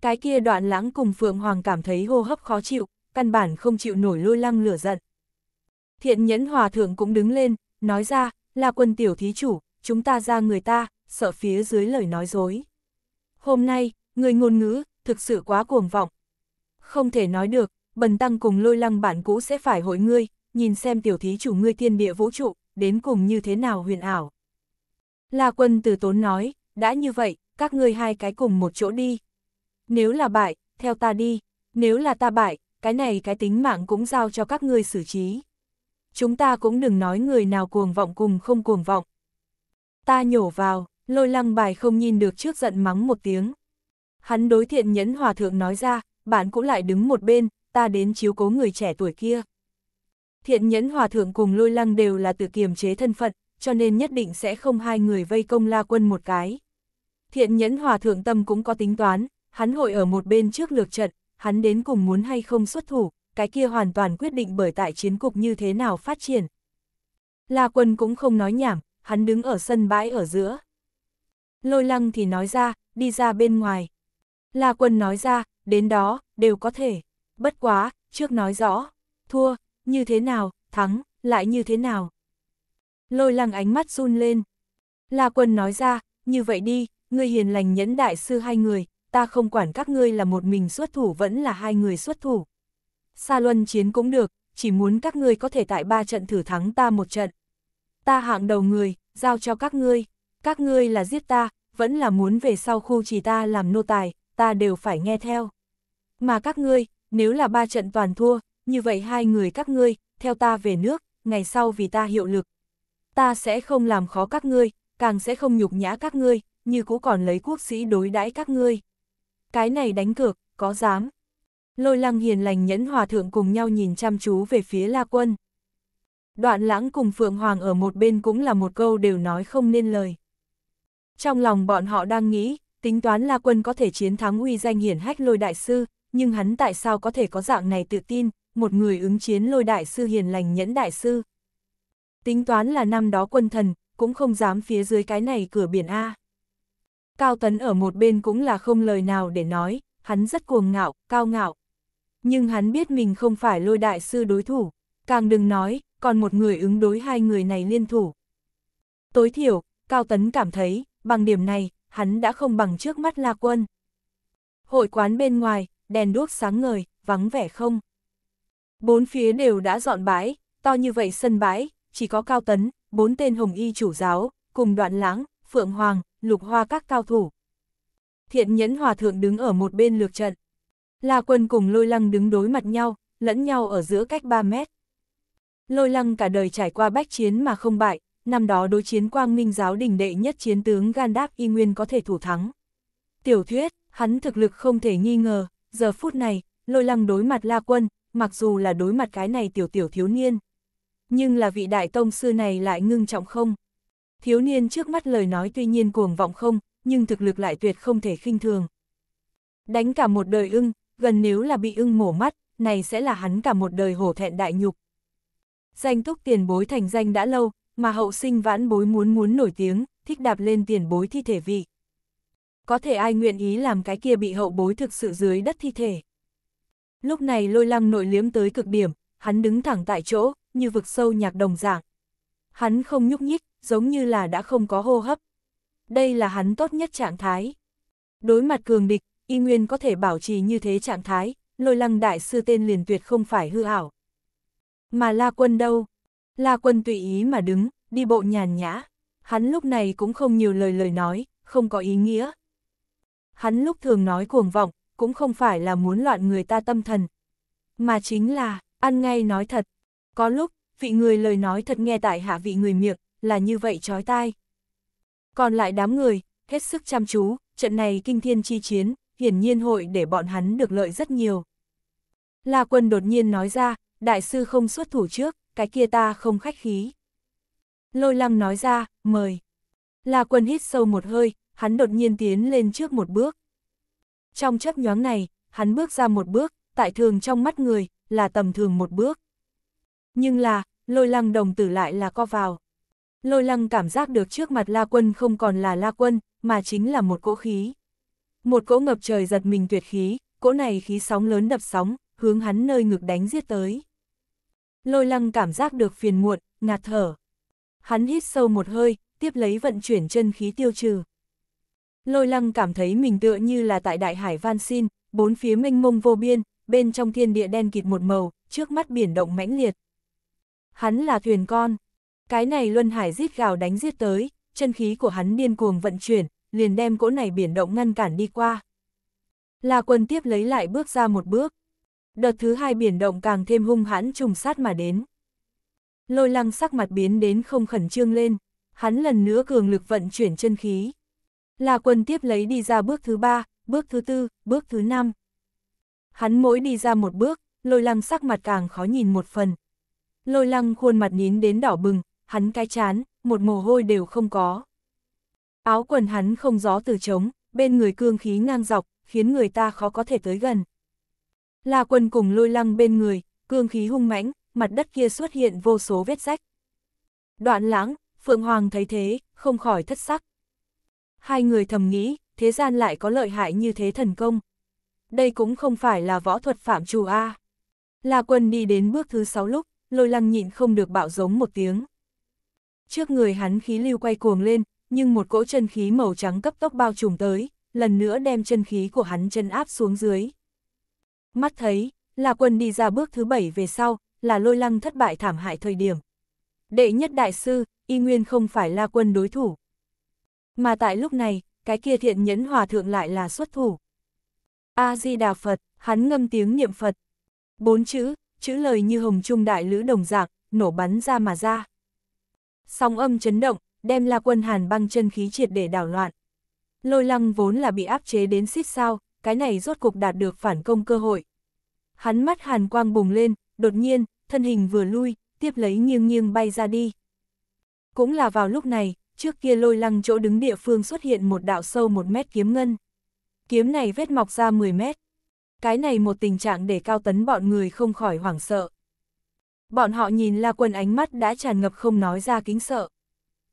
[SPEAKER 1] Cái kia đoạn lãng cùng Phượng Hoàng cảm thấy hô hấp khó chịu, căn bản không chịu nổi lôi lăng lửa giận. Thiện nhẫn hòa thượng cũng đứng lên, nói ra, là quân tiểu thí chủ, chúng ta ra người ta, sợ phía dưới lời nói dối. Hôm nay, người ngôn ngữ, thực sự quá cuồng vọng. Không thể nói được, bần tăng cùng lôi lăng bản cũ sẽ phải hội ngươi, nhìn xem tiểu thí chủ ngươi thiên địa vũ trụ, đến cùng như thế nào huyền ảo. là quân từ tốn nói, đã như vậy, các ngươi hai cái cùng một chỗ đi. Nếu là bại, theo ta đi, nếu là ta bại, cái này cái tính mạng cũng giao cho các ngươi xử trí. Chúng ta cũng đừng nói người nào cuồng vọng cùng không cuồng vọng. Ta nhổ vào, lôi lăng bài không nhìn được trước giận mắng một tiếng. Hắn đối thiện nhẫn hòa thượng nói ra, bạn cũng lại đứng một bên, ta đến chiếu cố người trẻ tuổi kia. Thiện nhẫn hòa thượng cùng lôi lăng đều là tự kiềm chế thân phận, cho nên nhất định sẽ không hai người vây công la quân một cái. Thiện nhẫn hòa thượng tâm cũng có tính toán, hắn hội ở một bên trước lược trận, hắn đến cùng muốn hay không xuất thủ, cái kia hoàn toàn quyết định bởi tại chiến cục như thế nào phát triển. La quân cũng không nói nhảm, hắn đứng ở sân bãi ở giữa. Lôi lăng thì nói ra, đi ra bên ngoài. La quân nói ra, đến đó, đều có thể. Bất quá, trước nói rõ, thua, như thế nào, thắng, lại như thế nào. Lôi lăng ánh mắt run lên. La quân nói ra, như vậy đi, người hiền lành nhẫn đại sư hai người, ta không quản các ngươi là một mình xuất thủ vẫn là hai người xuất thủ. Sa luân chiến cũng được, chỉ muốn các ngươi có thể tại ba trận thử thắng ta một trận. Ta hạng đầu người, giao cho các ngươi, các ngươi là giết ta, vẫn là muốn về sau khu chỉ ta làm nô tài, ta đều phải nghe theo. Mà các ngươi, nếu là ba trận toàn thua, như vậy hai người các ngươi, theo ta về nước, ngày sau vì ta hiệu lực. Ta sẽ không làm khó các ngươi, càng sẽ không nhục nhã các ngươi, như cũ còn lấy quốc sĩ đối đãi các ngươi cái này đánh cược, có dám. Lôi lăng hiền lành nhẫn hòa thượng cùng nhau nhìn chăm chú về phía La Quân. Đoạn lãng cùng Phượng Hoàng ở một bên cũng là một câu đều nói không nên lời. Trong lòng bọn họ đang nghĩ, tính toán La Quân có thể chiến thắng uy danh hiển hách lôi đại sư, nhưng hắn tại sao có thể có dạng này tự tin, một người ứng chiến lôi đại sư hiền lành nhẫn đại sư. Tính toán là năm đó quân thần, cũng không dám phía dưới cái này cửa biển A. Cao Tấn ở một bên cũng là không lời nào để nói, hắn rất cuồng ngạo, cao ngạo. Nhưng hắn biết mình không phải lôi đại sư đối thủ, càng đừng nói, còn một người ứng đối hai người này liên thủ. Tối thiểu, Cao Tấn cảm thấy, bằng điểm này, hắn đã không bằng trước mắt La Quân. Hội quán bên ngoài, đèn đuốc sáng ngời, vắng vẻ không. Bốn phía đều đã dọn bãi, to như vậy sân bãi, chỉ có Cao Tấn, bốn tên hồng y chủ giáo, cùng đoạn lãng, Phượng Hoàng, lục hoa các cao thủ. Thiện nhẫn hòa thượng đứng ở một bên lược trận. La quân cùng lôi lăng đứng đối mặt nhau, lẫn nhau ở giữa cách 3 mét. Lôi lăng cả đời trải qua bách chiến mà không bại, năm đó đối chiến quang minh giáo đình đệ nhất chiến tướng gan đáp y nguyên có thể thủ thắng. Tiểu thuyết, hắn thực lực không thể nghi ngờ, giờ phút này, lôi lăng đối mặt la quân, mặc dù là đối mặt cái này tiểu tiểu thiếu niên. Nhưng là vị đại tông sư này lại ngưng trọng không? thiếu niên trước mắt lời nói tuy nhiên cuồng vọng không, nhưng thực lực lại tuyệt không thể khinh thường. Đánh cả một đời ưng, gần nếu là bị ưng mổ mắt, này sẽ là hắn cả một đời hổ thẹn đại nhục. Danh túc tiền bối thành danh đã lâu, mà hậu sinh vãn bối muốn muốn nổi tiếng, thích đạp lên tiền bối thi thể vị. Có thể ai nguyện ý làm cái kia bị hậu bối thực sự dưới đất thi thể. Lúc này lôi lăng nội liếm tới cực điểm, hắn đứng thẳng tại chỗ, như vực sâu nhạc đồng dạng. Hắn không nhúc nhích, giống như là đã không có hô hấp. Đây là hắn tốt nhất trạng thái. Đối mặt cường địch, y nguyên có thể bảo trì như thế trạng thái, lôi lăng đại sư tên liền tuyệt không phải hư ảo. Mà La Quân đâu? La Quân tùy ý mà đứng, đi bộ nhàn nhã. Hắn lúc này cũng không nhiều lời lời nói, không có ý nghĩa. Hắn lúc thường nói cuồng vọng, cũng không phải là muốn loạn người ta tâm thần. Mà chính là, ăn ngay nói thật. Có lúc, vị người lời nói thật nghe tại hạ vị người miệng, là như vậy trói tai. Còn lại đám người, hết sức chăm chú, trận này kinh thiên chi chiến, hiển nhiên hội để bọn hắn được lợi rất nhiều. La quân đột nhiên nói ra, đại sư không xuất thủ trước, cái kia ta không khách khí. Lôi lăng nói ra, mời. La quân hít sâu một hơi, hắn đột nhiên tiến lên trước một bước. Trong chấp nhoáng này, hắn bước ra một bước, tại thường trong mắt người, là tầm thường một bước. Nhưng là, lôi lăng đồng tử lại là co vào. Lôi lăng cảm giác được trước mặt La Quân không còn là La Quân, mà chính là một cỗ khí. Một cỗ ngập trời giật mình tuyệt khí, cỗ này khí sóng lớn đập sóng, hướng hắn nơi ngực đánh giết tới. Lôi lăng cảm giác được phiền muộn, ngạt thở. Hắn hít sâu một hơi, tiếp lấy vận chuyển chân khí tiêu trừ. Lôi lăng cảm thấy mình tựa như là tại đại hải van xin, bốn phía mênh mông vô biên, bên trong thiên địa đen kịt một màu, trước mắt biển động mãnh liệt. Hắn là thuyền con, cái này Luân Hải giết gào đánh giết tới, chân khí của hắn điên cuồng vận chuyển, liền đem cỗ này biển động ngăn cản đi qua. La quân tiếp lấy lại bước ra một bước. Đợt thứ hai biển động càng thêm hung hãn trùng sát mà đến. Lôi lăng sắc mặt biến đến không khẩn trương lên, hắn lần nữa cường lực vận chuyển chân khí. La quân tiếp lấy đi ra bước thứ ba, bước thứ tư, bước thứ năm. Hắn mỗi đi ra một bước, lôi lăng sắc mặt càng khó nhìn một phần. Lôi lăng khuôn mặt nín đến đỏ bừng, hắn cái chán, một mồ hôi đều không có. Áo quần hắn không gió từ trống, bên người cương khí ngang dọc, khiến người ta khó có thể tới gần. là quần cùng lôi lăng bên người, cương khí hung mãnh, mặt đất kia xuất hiện vô số vết rách. Đoạn lãng, Phượng Hoàng thấy thế, không khỏi thất sắc. Hai người thầm nghĩ, thế gian lại có lợi hại như thế thần công. Đây cũng không phải là võ thuật phạm trù A. là quần đi đến bước thứ sáu lúc, lôi lăng nhịn không được bạo giống một tiếng. Trước người hắn khí lưu quay cuồng lên, nhưng một cỗ chân khí màu trắng cấp tốc bao trùm tới, lần nữa đem chân khí của hắn chân áp xuống dưới. Mắt thấy, là quân đi ra bước thứ bảy về sau, là lôi lăng thất bại thảm hại thời điểm. Đệ nhất đại sư, y nguyên không phải là quân đối thủ. Mà tại lúc này, cái kia thiện nhẫn hòa thượng lại là xuất thủ. A-di-đà Phật, hắn ngâm tiếng niệm Phật. Bốn chữ, chữ lời như hồng trung đại lữ đồng giạc, nổ bắn ra mà ra sóng âm chấn động, đem La Quân Hàn băng chân khí triệt để đảo loạn. Lôi Lăng vốn là bị áp chế đến xít sao, cái này rốt cục đạt được phản công cơ hội. Hắn mắt Hàn quang bùng lên, đột nhiên, thân hình vừa lui, tiếp lấy nghiêng nghiêng bay ra đi. Cũng là vào lúc này, trước kia Lôi Lăng chỗ đứng địa phương xuất hiện một đạo sâu một mét kiếm ngân. Kiếm này vết mọc ra 10 mét. Cái này một tình trạng để cao tấn bọn người không khỏi hoảng sợ. Bọn họ nhìn La Quân ánh mắt đã tràn ngập không nói ra kính sợ.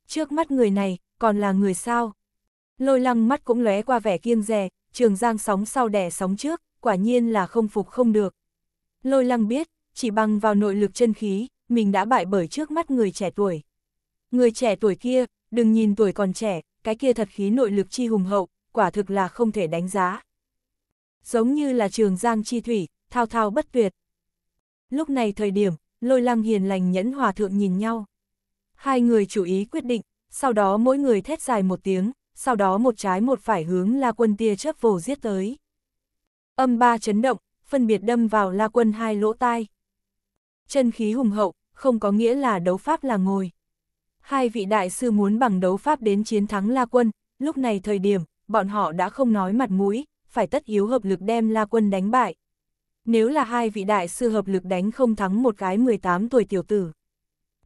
[SPEAKER 1] Trước mắt người này, còn là người sao? Lôi lăng mắt cũng lóe qua vẻ kiêng rè, trường giang sóng sau đẻ sóng trước, quả nhiên là không phục không được. Lôi lăng biết, chỉ bằng vào nội lực chân khí, mình đã bại bởi trước mắt người trẻ tuổi. Người trẻ tuổi kia, đừng nhìn tuổi còn trẻ, cái kia thật khí nội lực chi hùng hậu, quả thực là không thể đánh giá. Giống như là trường giang chi thủy, thao thao bất tuyệt. Lúc này thời điểm, lôi lăng hiền lành nhẫn hòa thượng nhìn nhau. Hai người chủ ý quyết định, sau đó mỗi người thét dài một tiếng, sau đó một trái một phải hướng la quân tia chớp vồ giết tới. Âm ba chấn động, phân biệt đâm vào la quân hai lỗ tai. Chân khí hùng hậu, không có nghĩa là đấu pháp là ngồi. Hai vị đại sư muốn bằng đấu pháp đến chiến thắng la quân, lúc này thời điểm, bọn họ đã không nói mặt mũi, phải tất yếu hợp lực đem la quân đánh bại nếu là hai vị đại sư hợp lực đánh không thắng một cái 18 tuổi tiểu tử.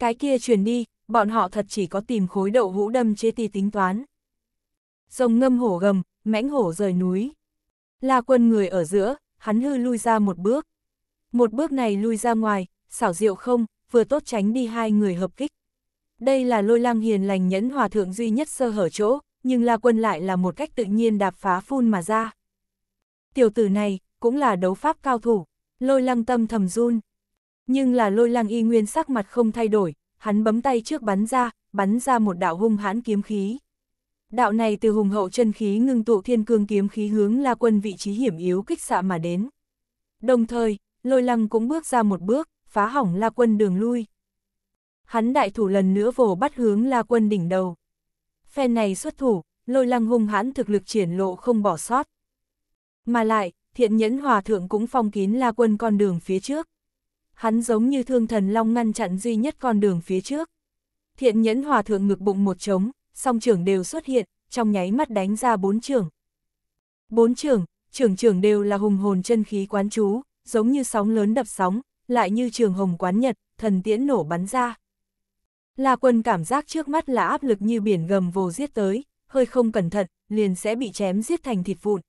[SPEAKER 1] Cái kia truyền đi, bọn họ thật chỉ có tìm khối đậu hũ đâm chế ti tính toán. Rồng ngâm hổ gầm, mãnh hổ rời núi. La quân người ở giữa, hắn hư lui ra một bước. Một bước này lui ra ngoài, xảo diệu không, vừa tốt tránh đi hai người hợp kích. Đây là lôi lang hiền lành nhẫn hòa thượng duy nhất sơ hở chỗ, nhưng La Quân lại là một cách tự nhiên đạp phá phun mà ra. Tiểu tử này, cũng là đấu pháp cao thủ, lôi lăng tâm thầm run. Nhưng là lôi lăng y nguyên sắc mặt không thay đổi, hắn bấm tay trước bắn ra, bắn ra một đạo hung hãn kiếm khí. Đạo này từ hùng hậu chân khí ngưng tụ thiên cương kiếm khí hướng la quân vị trí hiểm yếu kích xạ mà đến. Đồng thời, lôi lăng cũng bước ra một bước, phá hỏng la quân đường lui. Hắn đại thủ lần nữa vồ bắt hướng la quân đỉnh đầu. phe này xuất thủ, lôi lăng hung hãn thực lực triển lộ không bỏ sót. Mà lại, thiện nhẫn hòa thượng cũng phong kín la quân con đường phía trước. Hắn giống như thương thần long ngăn chặn duy nhất con đường phía trước. Thiện nhẫn hòa thượng ngực bụng một trống, song trưởng đều xuất hiện, trong nháy mắt đánh ra bốn trưởng. Bốn trưởng, trưởng trưởng đều là hùng hồn chân khí quán chú, giống như sóng lớn đập sóng, lại như trường hồng quán nhật, thần tiễn nổ bắn ra. La quân cảm giác trước mắt là áp lực như biển gầm vồ giết tới, hơi không cẩn thận, liền sẽ bị chém giết thành thịt vụn.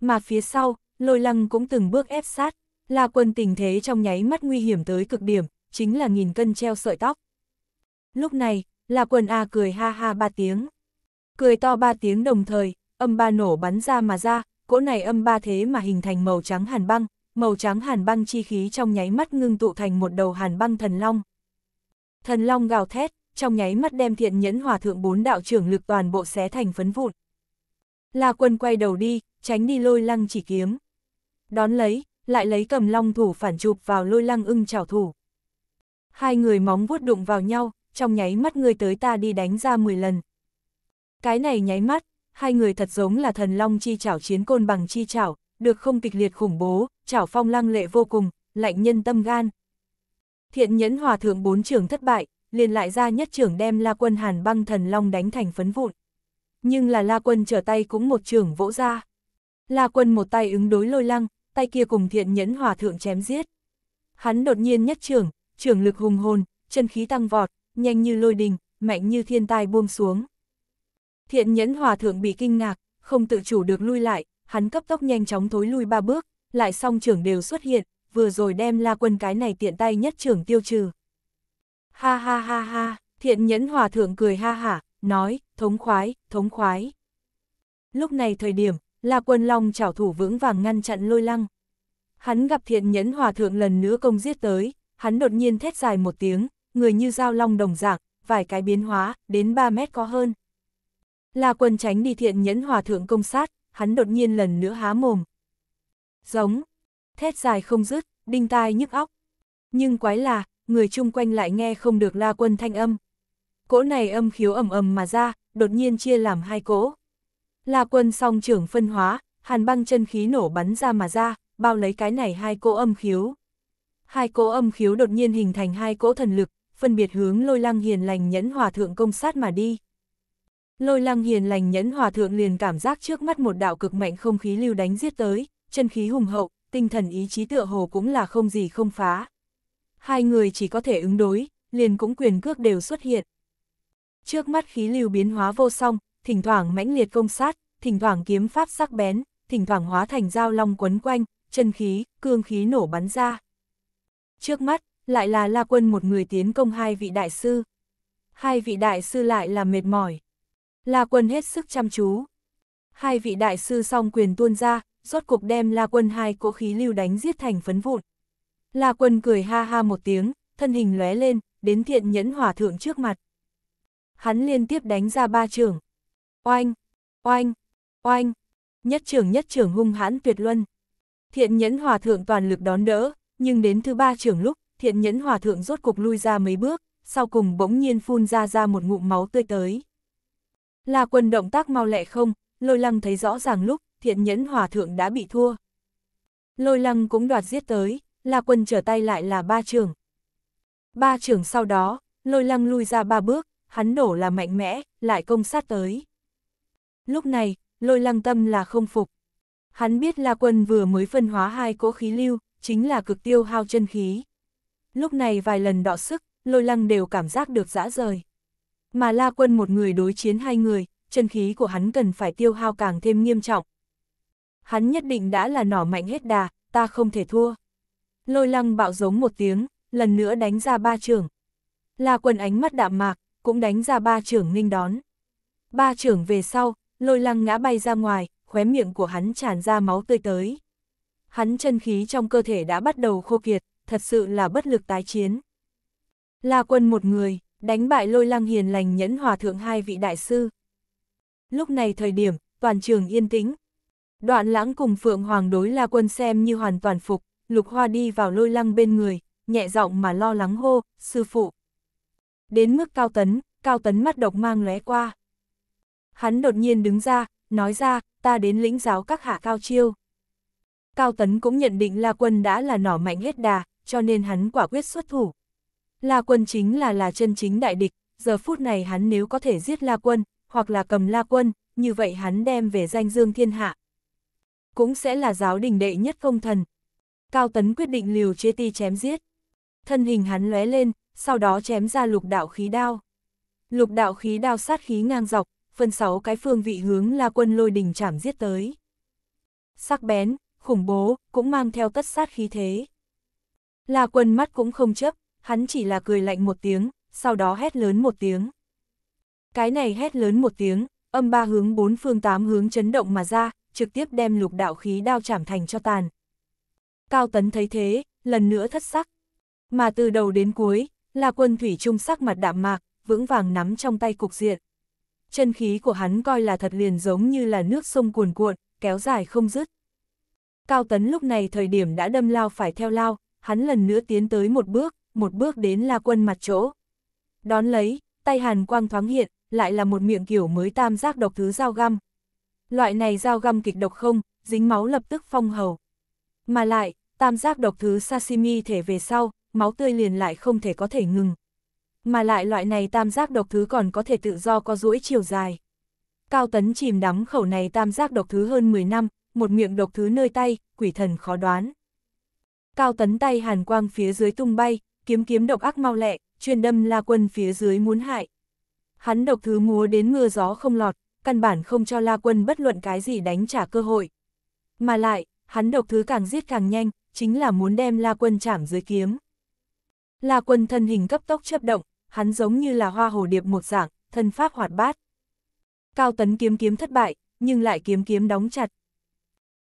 [SPEAKER 1] Mà phía sau, lôi lăng cũng từng bước ép sát, La quân tình thế trong nháy mắt nguy hiểm tới cực điểm, chính là nghìn cân treo sợi tóc. Lúc này, La quân A cười ha ha ba tiếng. Cười to ba tiếng đồng thời, âm ba nổ bắn ra mà ra, cỗ này âm ba thế mà hình thành màu trắng hàn băng, màu trắng hàn băng chi khí trong nháy mắt ngưng tụ thành một đầu hàn băng thần long. Thần long gào thét, trong nháy mắt đem thiện nhẫn hòa thượng bốn đạo trưởng lực toàn bộ xé thành phấn vụn. La quân quay đầu đi, tránh đi lôi lăng chỉ kiếm đón lấy, lại lấy cầm long thủ phản chụp vào lôi lăng ưng chảo thủ. Hai người móng vuốt đụng vào nhau, trong nháy mắt người tới ta đi đánh ra 10 lần. Cái này nháy mắt, hai người thật giống là thần long chi chảo chiến côn bằng chi chảo, được không kịch liệt khủng bố, chảo phong lăng lệ vô cùng, lạnh nhân tâm gan. Thiện nhẫn hòa thượng bốn trưởng thất bại, liền lại ra nhất trưởng đem La Quân Hàn băng thần long đánh thành phấn vụn. Nhưng là La Quân trở tay cũng một trưởng vỗ ra. La Quân một tay ứng đối lôi lăng, tay kia cùng thiện nhẫn hòa thượng chém giết. Hắn đột nhiên nhất trưởng, trưởng lực hùng hồn, chân khí tăng vọt, nhanh như lôi đình, mạnh như thiên tai buông xuống. Thiện nhẫn hòa thượng bị kinh ngạc, không tự chủ được lui lại, hắn cấp tốc nhanh chóng thối lui ba bước, lại song trưởng đều xuất hiện, vừa rồi đem la quân cái này tiện tay nhất trưởng tiêu trừ. Ha ha ha ha, thiện nhẫn hòa thượng cười ha hả, nói, thống khoái, thống khoái. Lúc này thời điểm, La quân long chảo thủ vững vàng ngăn chặn lôi lăng. Hắn gặp thiện nhẫn hòa thượng lần nữa công giết tới, hắn đột nhiên thét dài một tiếng, người như dao long đồng dạng, vài cái biến hóa, đến 3 mét có hơn. La quân tránh đi thiện nhẫn hòa thượng công sát, hắn đột nhiên lần nữa há mồm. Giống, thét dài không dứt, đinh tai nhức óc. Nhưng quái là, người chung quanh lại nghe không được la quân thanh âm. Cỗ này âm khiếu ầm ầm mà ra, đột nhiên chia làm hai cỗ. La quân song trưởng phân hóa, hàn băng chân khí nổ bắn ra mà ra, bao lấy cái này hai cỗ âm khiếu. Hai cỗ âm khiếu đột nhiên hình thành hai cỗ thần lực, phân biệt hướng lôi lăng hiền lành nhẫn hòa thượng công sát mà đi. Lôi lăng hiền lành nhẫn hòa thượng liền cảm giác trước mắt một đạo cực mạnh không khí lưu đánh giết tới, chân khí hùng hậu, tinh thần ý chí tựa hồ cũng là không gì không phá. Hai người chỉ có thể ứng đối, liền cũng quyền cước đều xuất hiện. Trước mắt khí lưu biến hóa vô song, thỉnh thoảng mãnh liệt công sát, thỉnh thoảng kiếm pháp sắc bén, thỉnh thoảng hóa thành dao long quấn quanh, chân khí, cương khí nổ bắn ra. Trước mắt, lại là La Quân một người tiến công hai vị đại sư. Hai vị đại sư lại là mệt mỏi. La Quân hết sức chăm chú. Hai vị đại sư song quyền tuôn ra, rốt cuộc đem La Quân hai cỗ khí lưu đánh giết thành phấn vụn. La Quân cười ha ha một tiếng, thân hình lóe lên, đến thiện nhẫn hỏa thượng trước mặt. Hắn liên tiếp đánh ra ba trường, Oanh, oanh, oanh, nhất trưởng nhất trưởng hung hãn tuyệt luân. Thiện nhẫn hòa thượng toàn lực đón đỡ, nhưng đến thứ ba trưởng lúc, thiện nhẫn hòa thượng rốt cục lui ra mấy bước, sau cùng bỗng nhiên phun ra ra một ngụm máu tươi tới. Là quân động tác mau lẹ không, lôi lăng thấy rõ ràng lúc, thiện nhẫn hòa thượng đã bị thua. Lôi lăng cũng đoạt giết tới, là quân trở tay lại là ba trưởng. Ba trưởng sau đó, lôi lăng lui ra ba bước, hắn nổ là mạnh mẽ, lại công sát tới. Lúc này, lôi lăng tâm là không phục. Hắn biết La Quân vừa mới phân hóa hai cỗ khí lưu, chính là cực tiêu hao chân khí. Lúc này vài lần đọ sức, lôi lăng đều cảm giác được dã rời. Mà La Quân một người đối chiến hai người, chân khí của hắn cần phải tiêu hao càng thêm nghiêm trọng. Hắn nhất định đã là nỏ mạnh hết đà, ta không thể thua. Lôi lăng bạo giống một tiếng, lần nữa đánh ra ba trưởng. La Quân ánh mắt đạm mạc, cũng đánh ra ba trưởng nghênh đón. Ba trưởng về sau, lôi lăng ngã bay ra ngoài, khóe miệng của hắn tràn ra máu tươi tới. Hắn chân khí trong cơ thể đã bắt đầu khô kiệt, thật sự là bất lực tái chiến. La quân một người, đánh bại lôi lăng hiền lành nhẫn hòa thượng hai vị đại sư. Lúc này thời điểm, toàn trường yên tĩnh. Đoạn lãng cùng Phượng Hoàng đối La quân xem như hoàn toàn phục, lục hoa đi vào lôi lăng bên người, nhẹ giọng mà lo lắng hô, sư phụ. Đến mức cao tấn, cao tấn mắt độc mang lóe qua. Hắn đột nhiên đứng ra, nói ra, ta đến lĩnh giáo các hạ cao chiêu. Cao Tấn cũng nhận định La Quân đã là nỏ mạnh hết đà, cho nên hắn quả quyết xuất thủ. La Quân chính là là chân chính đại địch, giờ phút này hắn nếu có thể giết La Quân, hoặc là cầm La Quân, như vậy hắn đem về danh dương thiên hạ. Cũng sẽ là giáo đình đệ nhất công thần. Cao Tấn quyết định liều chia ti chém giết. Thân hình hắn lóe lên, sau đó chém ra lục đạo khí đao. Lục đạo khí đao sát khí ngang dọc, phân sáu cái phương vị hướng la quân lôi đình chảm giết tới. Sắc bén, khủng bố, cũng mang theo tất sát khí thế. La quân mắt cũng không chấp, hắn chỉ là cười lạnh một tiếng, sau đó hét lớn một tiếng. Cái này hét lớn một tiếng, âm ba hướng bốn phương tám hướng chấn động mà ra, trực tiếp đem lục đạo khí đao chảm thành cho tàn. Cao tấn thấy thế, lần nữa thất sắc. Mà từ đầu đến cuối, là quân thủy trung sắc mặt đạm mạc, vững vàng nắm trong tay cục diện chân khí của hắn coi là thật liền giống như là nước sông cuồn cuộn, kéo dài không dứt. Cao Tấn lúc này thời điểm đã đâm lao phải theo lao, hắn lần nữa tiến tới một bước, một bước đến la quân mặt chỗ. Đón lấy, tay hàn quang thoáng hiện, lại là một miệng kiểu mới tam giác độc thứ dao găm. Loại này dao găm kịch độc không, dính máu lập tức phong hầu. Mà lại, tam giác độc thứ sashimi thể về sau, máu tươi liền lại không thể có thể ngừng mà lại loại này tam giác độc thứ còn có thể tự do có duỗi chiều dài. Cao Tấn chìm đắm khẩu này tam giác độc thứ hơn 10 năm, một miệng độc thứ nơi tay, quỷ thần khó đoán. Cao Tấn tay hàn quang phía dưới tung bay, kiếm kiếm độc ác mau lẹ, chuyên đâm la quân phía dưới muốn hại. Hắn độc thứ múa đến mưa gió không lọt, căn bản không cho la quân bất luận cái gì đánh trả cơ hội. Mà lại, hắn độc thứ càng giết càng nhanh, chính là muốn đem la quân chảm dưới kiếm. La quân thân hình cấp tốc chấp động, hắn giống như là hoa hồ điệp một dạng, thân pháp hoạt bát. Cao tấn kiếm kiếm thất bại, nhưng lại kiếm kiếm đóng chặt.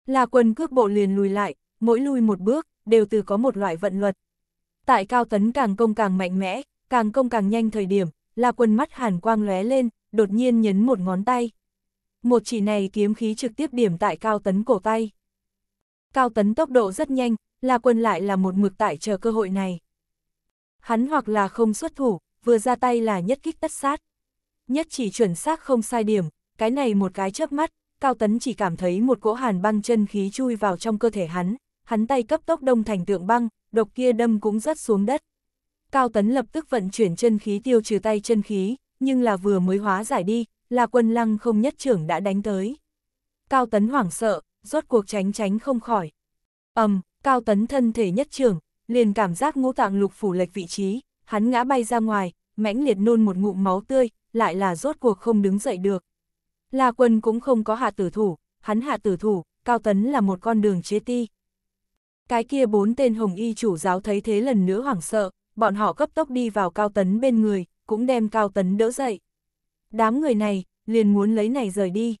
[SPEAKER 1] Là quân cước bộ liền lùi lại, mỗi lùi một bước, đều từ có một loại vận luật. Tại cao tấn càng công càng mạnh mẽ, càng công càng nhanh thời điểm, là quân mắt hàn quang lóe lên, đột nhiên nhấn một ngón tay. Một chỉ này kiếm khí trực tiếp điểm tại cao tấn cổ tay. Cao tấn tốc độ rất nhanh, là quân lại là một mực tại chờ cơ hội này. Hắn hoặc là không xuất thủ, vừa ra tay là nhất kích tất sát. Nhất chỉ chuẩn xác không sai điểm, cái này một cái chớp mắt, Cao Tấn chỉ cảm thấy một cỗ hàn băng chân khí chui vào trong cơ thể hắn, hắn tay cấp tốc đông thành tượng băng, độc kia đâm cũng rất xuống đất. Cao Tấn lập tức vận chuyển chân khí tiêu trừ tay chân khí, nhưng là vừa mới hóa giải đi, là quân lăng không nhất trưởng đã đánh tới. Cao Tấn hoảng sợ, rốt cuộc tránh tránh không khỏi. ầm, um, Cao Tấn thân thể nhất trưởng, liền cảm giác ngũ tạng lục phủ lệch vị trí, hắn ngã bay ra ngoài, mãnh liệt nôn một ngụm máu tươi, lại là rốt cuộc không đứng dậy được. La quân cũng không có hạ tử thủ, hắn hạ tử thủ, cao tấn là một con đường chế ti. Cái kia bốn tên hồng y chủ giáo thấy thế lần nữa hoảng sợ, bọn họ cấp tốc đi vào cao tấn bên người, cũng đem cao tấn đỡ dậy. Đám người này, liền muốn lấy này rời đi.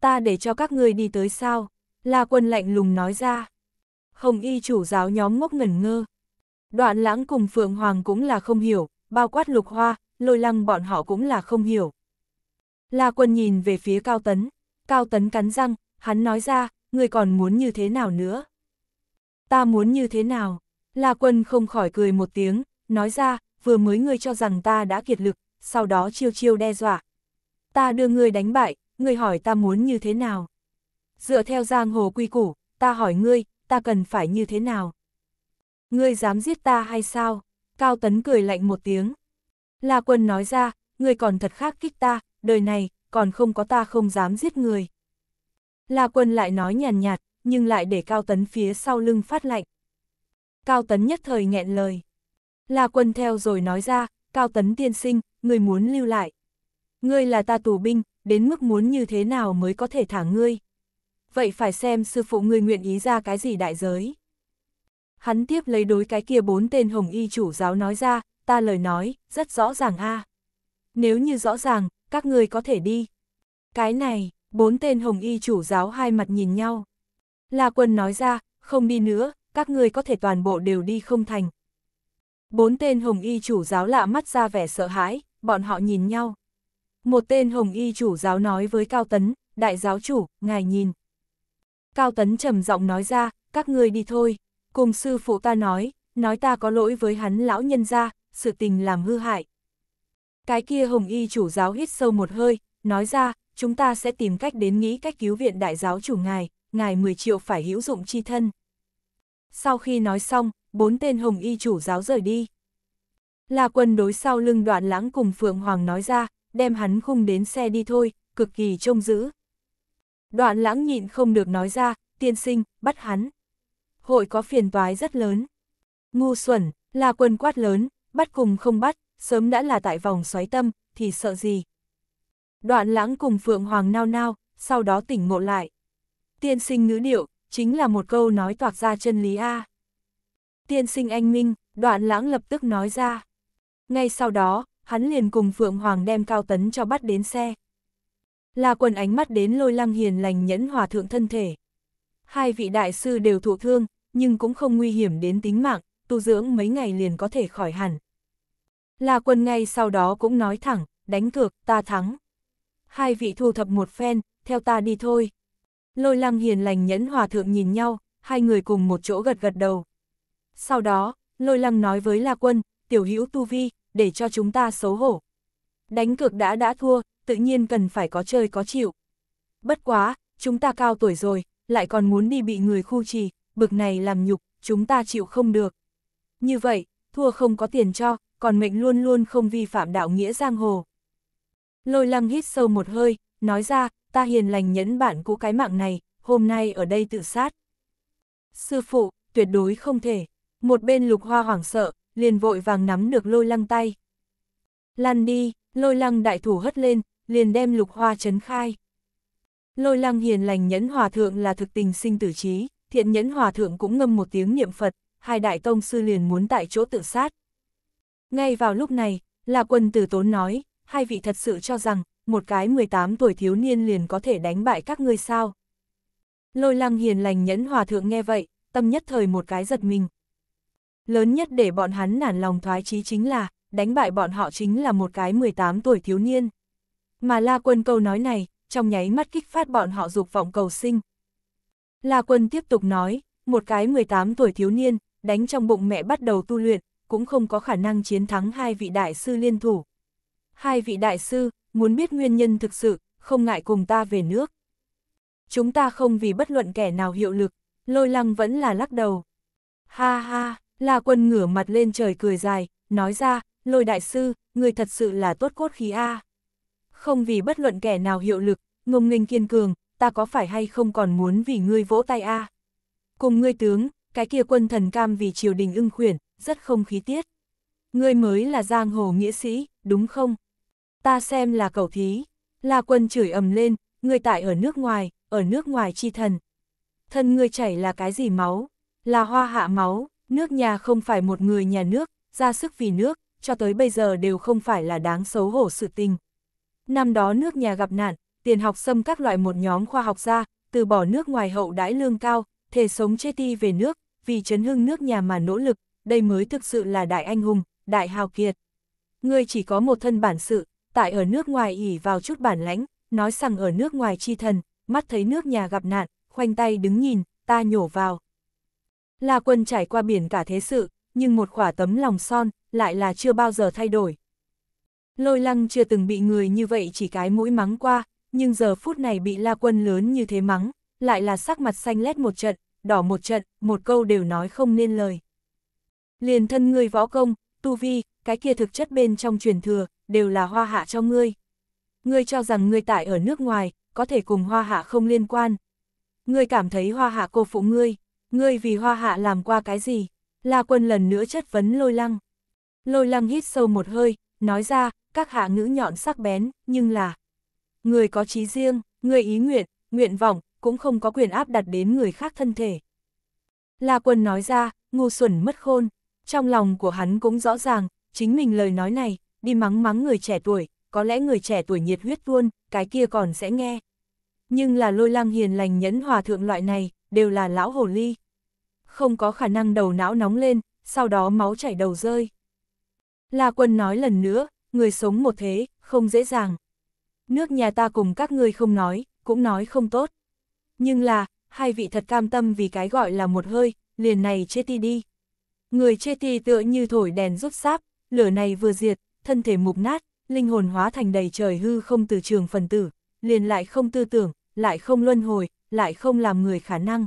[SPEAKER 1] Ta để cho các ngươi đi tới sao? La quân lạnh lùng nói ra. Hồng y chủ giáo nhóm ngốc ngẩn ngơ, Đoạn lãng cùng Phượng Hoàng cũng là không hiểu, bao quát lục hoa, lôi lăng bọn họ cũng là không hiểu. La quân nhìn về phía Cao Tấn, Cao Tấn cắn răng, hắn nói ra, người còn muốn như thế nào nữa? Ta muốn như thế nào? La quân không khỏi cười một tiếng, nói ra, vừa mới ngươi cho rằng ta đã kiệt lực, sau đó chiêu chiêu đe dọa. Ta đưa ngươi đánh bại, ngươi hỏi ta muốn như thế nào? Dựa theo giang hồ quy củ, ta hỏi ngươi, ta cần phải như thế nào? Ngươi dám giết ta hay sao? Cao Tấn cười lạnh một tiếng. La Quân nói ra, ngươi còn thật khác kích ta, đời này, còn không có ta không dám giết người. La Quân lại nói nhàn nhạt, nhạt, nhưng lại để Cao Tấn phía sau lưng phát lạnh. Cao Tấn nhất thời nghẹn lời. La Quân theo rồi nói ra, Cao Tấn tiên sinh, ngươi muốn lưu lại. Ngươi là ta tù binh, đến mức muốn như thế nào mới có thể thả ngươi. Vậy phải xem sư phụ ngươi nguyện ý ra cái gì đại giới. Hắn tiếp lấy đối cái kia bốn tên hồng y chủ giáo nói ra, ta lời nói, rất rõ ràng a Nếu như rõ ràng, các người có thể đi. Cái này, bốn tên hồng y chủ giáo hai mặt nhìn nhau. La quân nói ra, không đi nữa, các người có thể toàn bộ đều đi không thành. Bốn tên hồng y chủ giáo lạ mắt ra vẻ sợ hãi, bọn họ nhìn nhau. Một tên hồng y chủ giáo nói với Cao Tấn, đại giáo chủ, ngài nhìn. Cao Tấn trầm giọng nói ra, các ngươi đi thôi cùng sư phụ ta nói, nói ta có lỗi với hắn lão nhân ra, sự tình làm hư hại. Cái kia hồng y chủ giáo hít sâu một hơi, nói ra, chúng ta sẽ tìm cách đến nghĩ cách cứu viện đại giáo chủ ngài, ngài 10 triệu phải hữu dụng chi thân. Sau khi nói xong, bốn tên hồng y chủ giáo rời đi. là quân đối sau lưng đoạn lãng cùng Phượng Hoàng nói ra, đem hắn khung đến xe đi thôi, cực kỳ trông giữ. Đoạn lãng nhịn không được nói ra, tiên sinh, bắt hắn hội có phiền toái rất lớn. Ngu xuẩn, là quân quát lớn, bắt cùng không bắt, sớm đã là tại vòng xoáy tâm, thì sợ gì. Đoạn lãng cùng Phượng Hoàng nao nao, sau đó tỉnh ngộ lại. Tiên sinh ngữ điệu, chính là một câu nói toạc ra chân lý A. Tiên sinh anh Minh, đoạn lãng lập tức nói ra. Ngay sau đó, hắn liền cùng Phượng Hoàng đem Cao Tấn cho bắt đến xe. Là quần ánh mắt đến lôi lăng hiền lành nhẫn hòa thượng thân thể. Hai vị đại sư đều thụ thương, nhưng cũng không nguy hiểm đến tính mạng, tu dưỡng mấy ngày liền có thể khỏi hẳn. La quân ngay sau đó cũng nói thẳng, đánh cược, ta thắng. Hai vị thu thập một phen, theo ta đi thôi. Lôi lăng hiền lành nhẫn hòa thượng nhìn nhau, hai người cùng một chỗ gật gật đầu. Sau đó, lôi lăng nói với La quân, tiểu hữu tu vi, để cho chúng ta xấu hổ. Đánh cược đã đã thua, tự nhiên cần phải có chơi có chịu. Bất quá, chúng ta cao tuổi rồi, lại còn muốn đi bị người khu trì, bực này làm nhục, chúng ta chịu không được. Như vậy, thua không có tiền cho, còn mệnh luôn luôn không vi phạm đạo nghĩa giang hồ. Lôi lăng hít sâu một hơi, nói ra, ta hiền lành nhẫn bản của cái mạng này, hôm nay ở đây tự sát. Sư phụ, tuyệt đối không thể. Một bên lục hoa hoảng sợ, liền vội vàng nắm được lôi lăng tay. Lan đi, lôi lăng đại thủ hất lên, liền đem lục hoa chấn khai. Lôi lăng hiền lành nhẫn hòa thượng là thực tình sinh tử trí thiện nhẫn hòa thượng cũng ngâm một tiếng niệm Phật, hai đại tông sư liền muốn tại chỗ tự sát. Ngay vào lúc này, là quân tử tốn nói, hai vị thật sự cho rằng, một cái 18 tuổi thiếu niên liền có thể đánh bại các ngươi sao. Lôi lăng hiền lành nhẫn hòa thượng nghe vậy, tâm nhất thời một cái giật mình. Lớn nhất để bọn hắn nản lòng thoái chí chính là, đánh bại bọn họ chính là một cái 18 tuổi thiếu niên. Mà la quân câu nói này, trong nháy mắt kích phát bọn họ dục vọng cầu sinh, La Quân tiếp tục nói, một cái 18 tuổi thiếu niên, đánh trong bụng mẹ bắt đầu tu luyện, cũng không có khả năng chiến thắng hai vị đại sư liên thủ. Hai vị đại sư, muốn biết nguyên nhân thực sự, không ngại cùng ta về nước. Chúng ta không vì bất luận kẻ nào hiệu lực, lôi lăng vẫn là lắc đầu. Ha ha, La Quân ngửa mặt lên trời cười dài, nói ra, lôi đại sư, người thật sự là tốt cốt khí A. Không vì bất luận kẻ nào hiệu lực, ngông nghênh kiên cường, ta có phải hay không còn muốn vì ngươi vỗ tay a à? Cùng ngươi tướng, cái kia quân thần cam vì triều đình ưng khuyển, rất không khí tiết. Ngươi mới là giang hồ nghĩa sĩ, đúng không? Ta xem là cậu thí. là quân chửi ầm lên, ngươi tại ở nước ngoài, ở nước ngoài chi thần. Thân ngươi chảy là cái gì máu? Là hoa hạ máu, nước nhà không phải một người nhà nước, ra sức vì nước, cho tới bây giờ đều không phải là đáng xấu hổ sự tình. Năm đó nước nhà gặp nạn, tiền học xâm các loại một nhóm khoa học gia, từ bỏ nước ngoài hậu đãi lương cao, thể sống chê ti về nước, vì chấn hưng nước nhà mà nỗ lực, đây mới thực sự là đại anh hùng, đại hào kiệt. Ngươi chỉ có một thân bản sự, tại ở nước ngoài ỉ vào chút bản lãnh, nói rằng ở nước ngoài chi thần, mắt thấy nước nhà gặp nạn, khoanh tay đứng nhìn, ta nhổ vào. Là quân trải qua biển cả thế sự, nhưng một khỏa tấm lòng son, lại là chưa bao giờ thay đổi. Lôi lăng chưa từng bị người như vậy chỉ cái mũi mắng qua, nhưng giờ phút này bị la quân lớn như thế mắng, lại là sắc mặt xanh lét một trận, đỏ một trận, một câu đều nói không nên lời. Liền thân ngươi võ công, tu vi, cái kia thực chất bên trong truyền thừa, đều là hoa hạ cho ngươi. Ngươi cho rằng ngươi tại ở nước ngoài, có thể cùng hoa hạ không liên quan. Ngươi cảm thấy hoa hạ cô phụ ngươi, ngươi vì hoa hạ làm qua cái gì? La quân lần nữa chất vấn lôi lăng. Lôi lăng hít sâu một hơi, nói ra, các hạ ngữ nhọn sắc bén, nhưng là, Người có trí riêng, người ý nguyện, nguyện vọng, cũng không có quyền áp đặt đến người khác thân thể. La Quân nói ra, ngu xuẩn mất khôn, trong lòng của hắn cũng rõ ràng, chính mình lời nói này, đi mắng mắng người trẻ tuổi, có lẽ người trẻ tuổi nhiệt huyết luôn, cái kia còn sẽ nghe. Nhưng là lôi lang hiền lành nhẫn hòa thượng loại này, đều là lão hồ ly. Không có khả năng đầu não nóng lên, sau đó máu chảy đầu rơi. La Quân nói lần nữa, người sống một thế, không dễ dàng nước nhà ta cùng các ngươi không nói, cũng nói không tốt. Nhưng là, hai vị thật cam tâm vì cái gọi là một hơi, liền này chê ti đi. Người chê ti tựa như thổi đèn rút sáp, lửa này vừa diệt, thân thể mục nát, linh hồn hóa thành đầy trời hư không từ trường phần tử, liền lại không tư tưởng, lại không luân hồi, lại không làm người khả năng.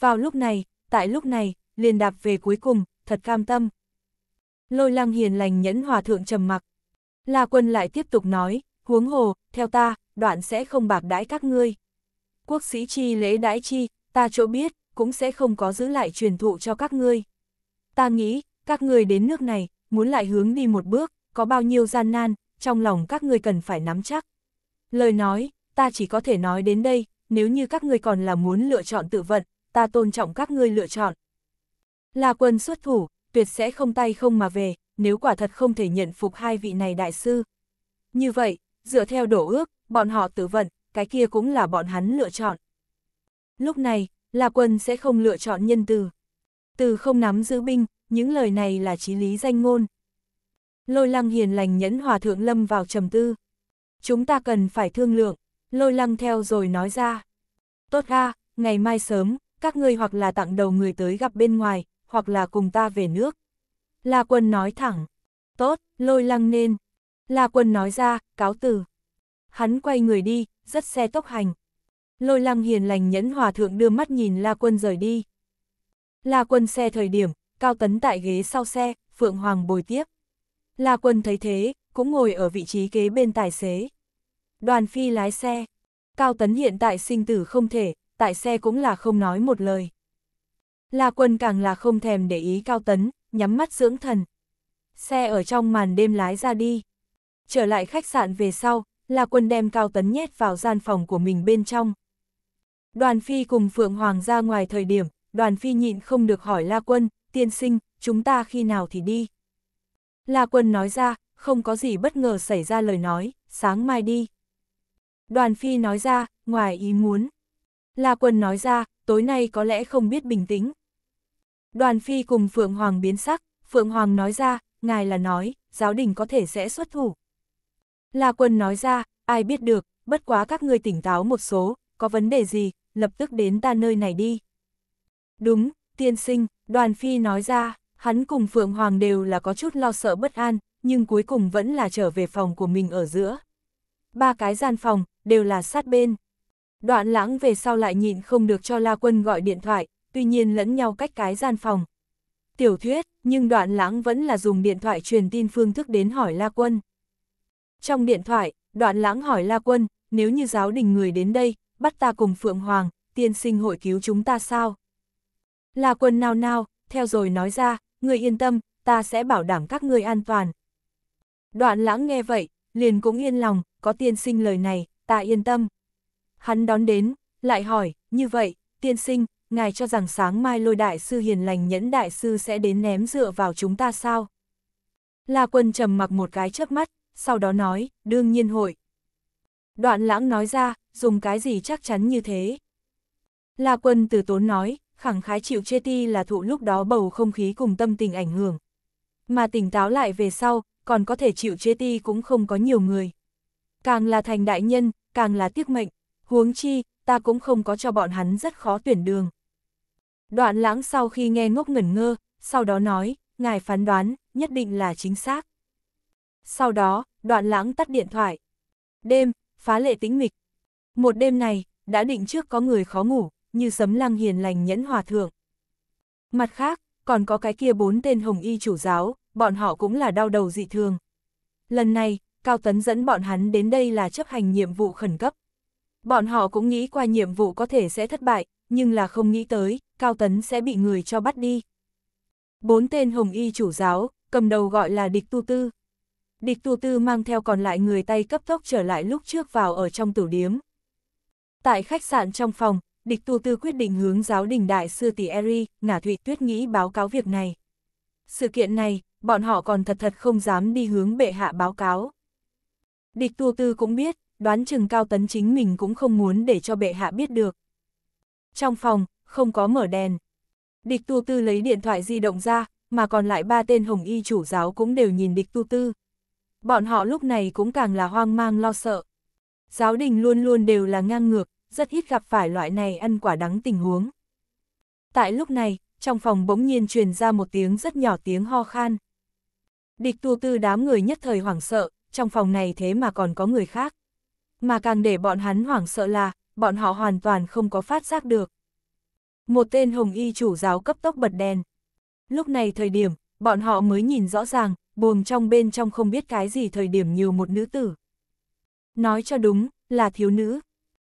[SPEAKER 1] Vào lúc này, tại lúc này, liền đạp về cuối cùng, thật cam tâm. Lôi lăng hiền lành nhẫn hòa thượng trầm mặc. La quân lại tiếp tục nói, huống hồ, theo ta, đoạn sẽ không bạc đãi các ngươi. Quốc sĩ chi lễ đãi chi, ta chỗ biết, cũng sẽ không có giữ lại truyền thụ cho các ngươi. Ta nghĩ, các ngươi đến nước này, muốn lại hướng đi một bước, có bao nhiêu gian nan, trong lòng các ngươi cần phải nắm chắc. Lời nói, ta chỉ có thể nói đến đây, nếu như các ngươi còn là muốn lựa chọn tự vận, ta tôn trọng các ngươi lựa chọn. Là quân xuất thủ, tuyệt sẽ không tay không mà về, nếu quả thật không thể nhận phục hai vị này đại sư. Như vậy, Dựa theo đổ ước, bọn họ tự vận, cái kia cũng là bọn hắn lựa chọn. Lúc này, là Quân sẽ không lựa chọn nhân từ. Từ không nắm giữ binh, những lời này là chí lý danh ngôn. Lôi lăng hiền lành nhẫn hòa thượng lâm vào trầm tư. Chúng ta cần phải thương lượng, lôi lăng theo rồi nói ra. Tốt a, ngày mai sớm, các ngươi hoặc là tặng đầu người tới gặp bên ngoài, hoặc là cùng ta về nước. là quân nói thẳng. Tốt, lôi lăng nên. La quân nói ra, cáo từ. Hắn quay người đi, rất xe tốc hành. Lôi lăng hiền lành nhẫn hòa thượng đưa mắt nhìn La quân rời đi. La quân xe thời điểm, cao tấn tại ghế sau xe, Phượng Hoàng bồi tiếp. La quân thấy thế, cũng ngồi ở vị trí kế bên tài xế. Đoàn phi lái xe. Cao tấn hiện tại sinh tử không thể, tại xe cũng là không nói một lời. La quân càng là không thèm để ý cao tấn, nhắm mắt dưỡng thần. Xe ở trong màn đêm lái ra đi. Trở lại khách sạn về sau, là quân đem Cao Tấn nhét vào gian phòng của mình bên trong. Đoàn Phi cùng Phượng Hoàng ra ngoài thời điểm, đoàn Phi nhịn không được hỏi La Quân, tiên sinh, chúng ta khi nào thì đi. La Quân nói ra, không có gì bất ngờ xảy ra lời nói, sáng mai đi. Đoàn Phi nói ra, ngoài ý muốn. La Quân nói ra, tối nay có lẽ không biết bình tĩnh. Đoàn Phi cùng Phượng Hoàng biến sắc, Phượng Hoàng nói ra, ngài là nói, giáo đình có thể sẽ xuất thủ. La Quân nói ra, ai biết được, bất quá các ngươi tỉnh táo một số, có vấn đề gì, lập tức đến ta nơi này đi. Đúng, tiên sinh, đoàn phi nói ra, hắn cùng Phượng Hoàng đều là có chút lo sợ bất an, nhưng cuối cùng vẫn là trở về phòng của mình ở giữa. Ba cái gian phòng, đều là sát bên. Đoạn lãng về sau lại nhịn không được cho La Quân gọi điện thoại, tuy nhiên lẫn nhau cách cái gian phòng. Tiểu thuyết, nhưng đoạn lãng vẫn là dùng điện thoại truyền tin phương thức đến hỏi La Quân. Trong điện thoại, đoạn lãng hỏi La Quân, nếu như giáo đình người đến đây, bắt ta cùng Phượng Hoàng, tiên sinh hội cứu chúng ta sao? La Quân nao nao, theo rồi nói ra, người yên tâm, ta sẽ bảo đảm các người an toàn. Đoạn lãng nghe vậy, liền cũng yên lòng, có tiên sinh lời này, ta yên tâm. Hắn đón đến, lại hỏi, như vậy, tiên sinh, ngài cho rằng sáng mai lôi đại sư hiền lành nhẫn đại sư sẽ đến ném dựa vào chúng ta sao? La quân trầm mặc một cái chớp mắt, sau đó nói, đương nhiên hội. Đoạn lãng nói ra, dùng cái gì chắc chắn như thế. La quân từ tốn nói, khẳng khái chịu chê ti là thụ lúc đó bầu không khí cùng tâm tình ảnh hưởng. Mà tỉnh táo lại về sau, còn có thể chịu chê ti cũng không có nhiều người. Càng là thành đại nhân, càng là tiếc mệnh, huống chi, ta cũng không có cho bọn hắn rất khó tuyển đường. Đoạn lãng sau khi nghe ngốc ngẩn ngơ, sau đó nói, ngài phán đoán, nhất định là chính xác. Sau đó, đoạn lãng tắt điện thoại. Đêm, phá lệ tĩnh mịch. Một đêm này, đã định trước có người khó ngủ, như sấm lăng hiền lành nhẫn hòa thượng. Mặt khác, còn có cái kia bốn tên hồng y chủ giáo, bọn họ cũng là đau đầu dị thường. Lần này, Cao Tấn dẫn bọn hắn đến đây là chấp hành nhiệm vụ khẩn cấp. Bọn họ cũng nghĩ qua nhiệm vụ có thể sẽ thất bại, nhưng là không nghĩ tới, Cao Tấn sẽ bị người cho bắt đi. Bốn tên hồng y chủ giáo, cầm đầu gọi là địch tu tư, địch tu tư mang theo còn lại người tay cấp tốc trở lại lúc trước vào ở trong tử điếm. Tại khách sạn trong phòng, địch tu tư quyết định hướng giáo đình đại sư tỷ Eri, ngả thụy tuyết nghĩ báo cáo việc này. Sự kiện này, bọn họ còn thật thật không dám đi hướng bệ hạ báo cáo. Địch tu tư cũng biết, đoán chừng cao tấn chính mình cũng không muốn để cho bệ hạ biết được. Trong phòng, không có mở đèn. Địch tu tư lấy điện thoại di động ra, mà còn lại ba tên hồng y chủ giáo cũng đều nhìn địch tu tư bọn họ lúc này cũng càng là hoang mang lo sợ. Giáo đình luôn luôn đều là ngang ngược, rất ít gặp phải loại này ăn quả đắng tình huống. Tại lúc này, trong phòng bỗng nhiên truyền ra một tiếng rất nhỏ tiếng ho khan. Địch tu tư đám người nhất thời hoảng sợ, trong phòng này thế mà còn có người khác. Mà càng để bọn hắn hoảng sợ là, bọn họ hoàn toàn không có phát giác được. Một tên hồng y chủ giáo cấp tốc bật đèn. Lúc này thời điểm, bọn họ mới nhìn rõ ràng, buồng trong bên trong không biết cái gì thời điểm nhiều một nữ tử. Nói cho đúng, là thiếu nữ.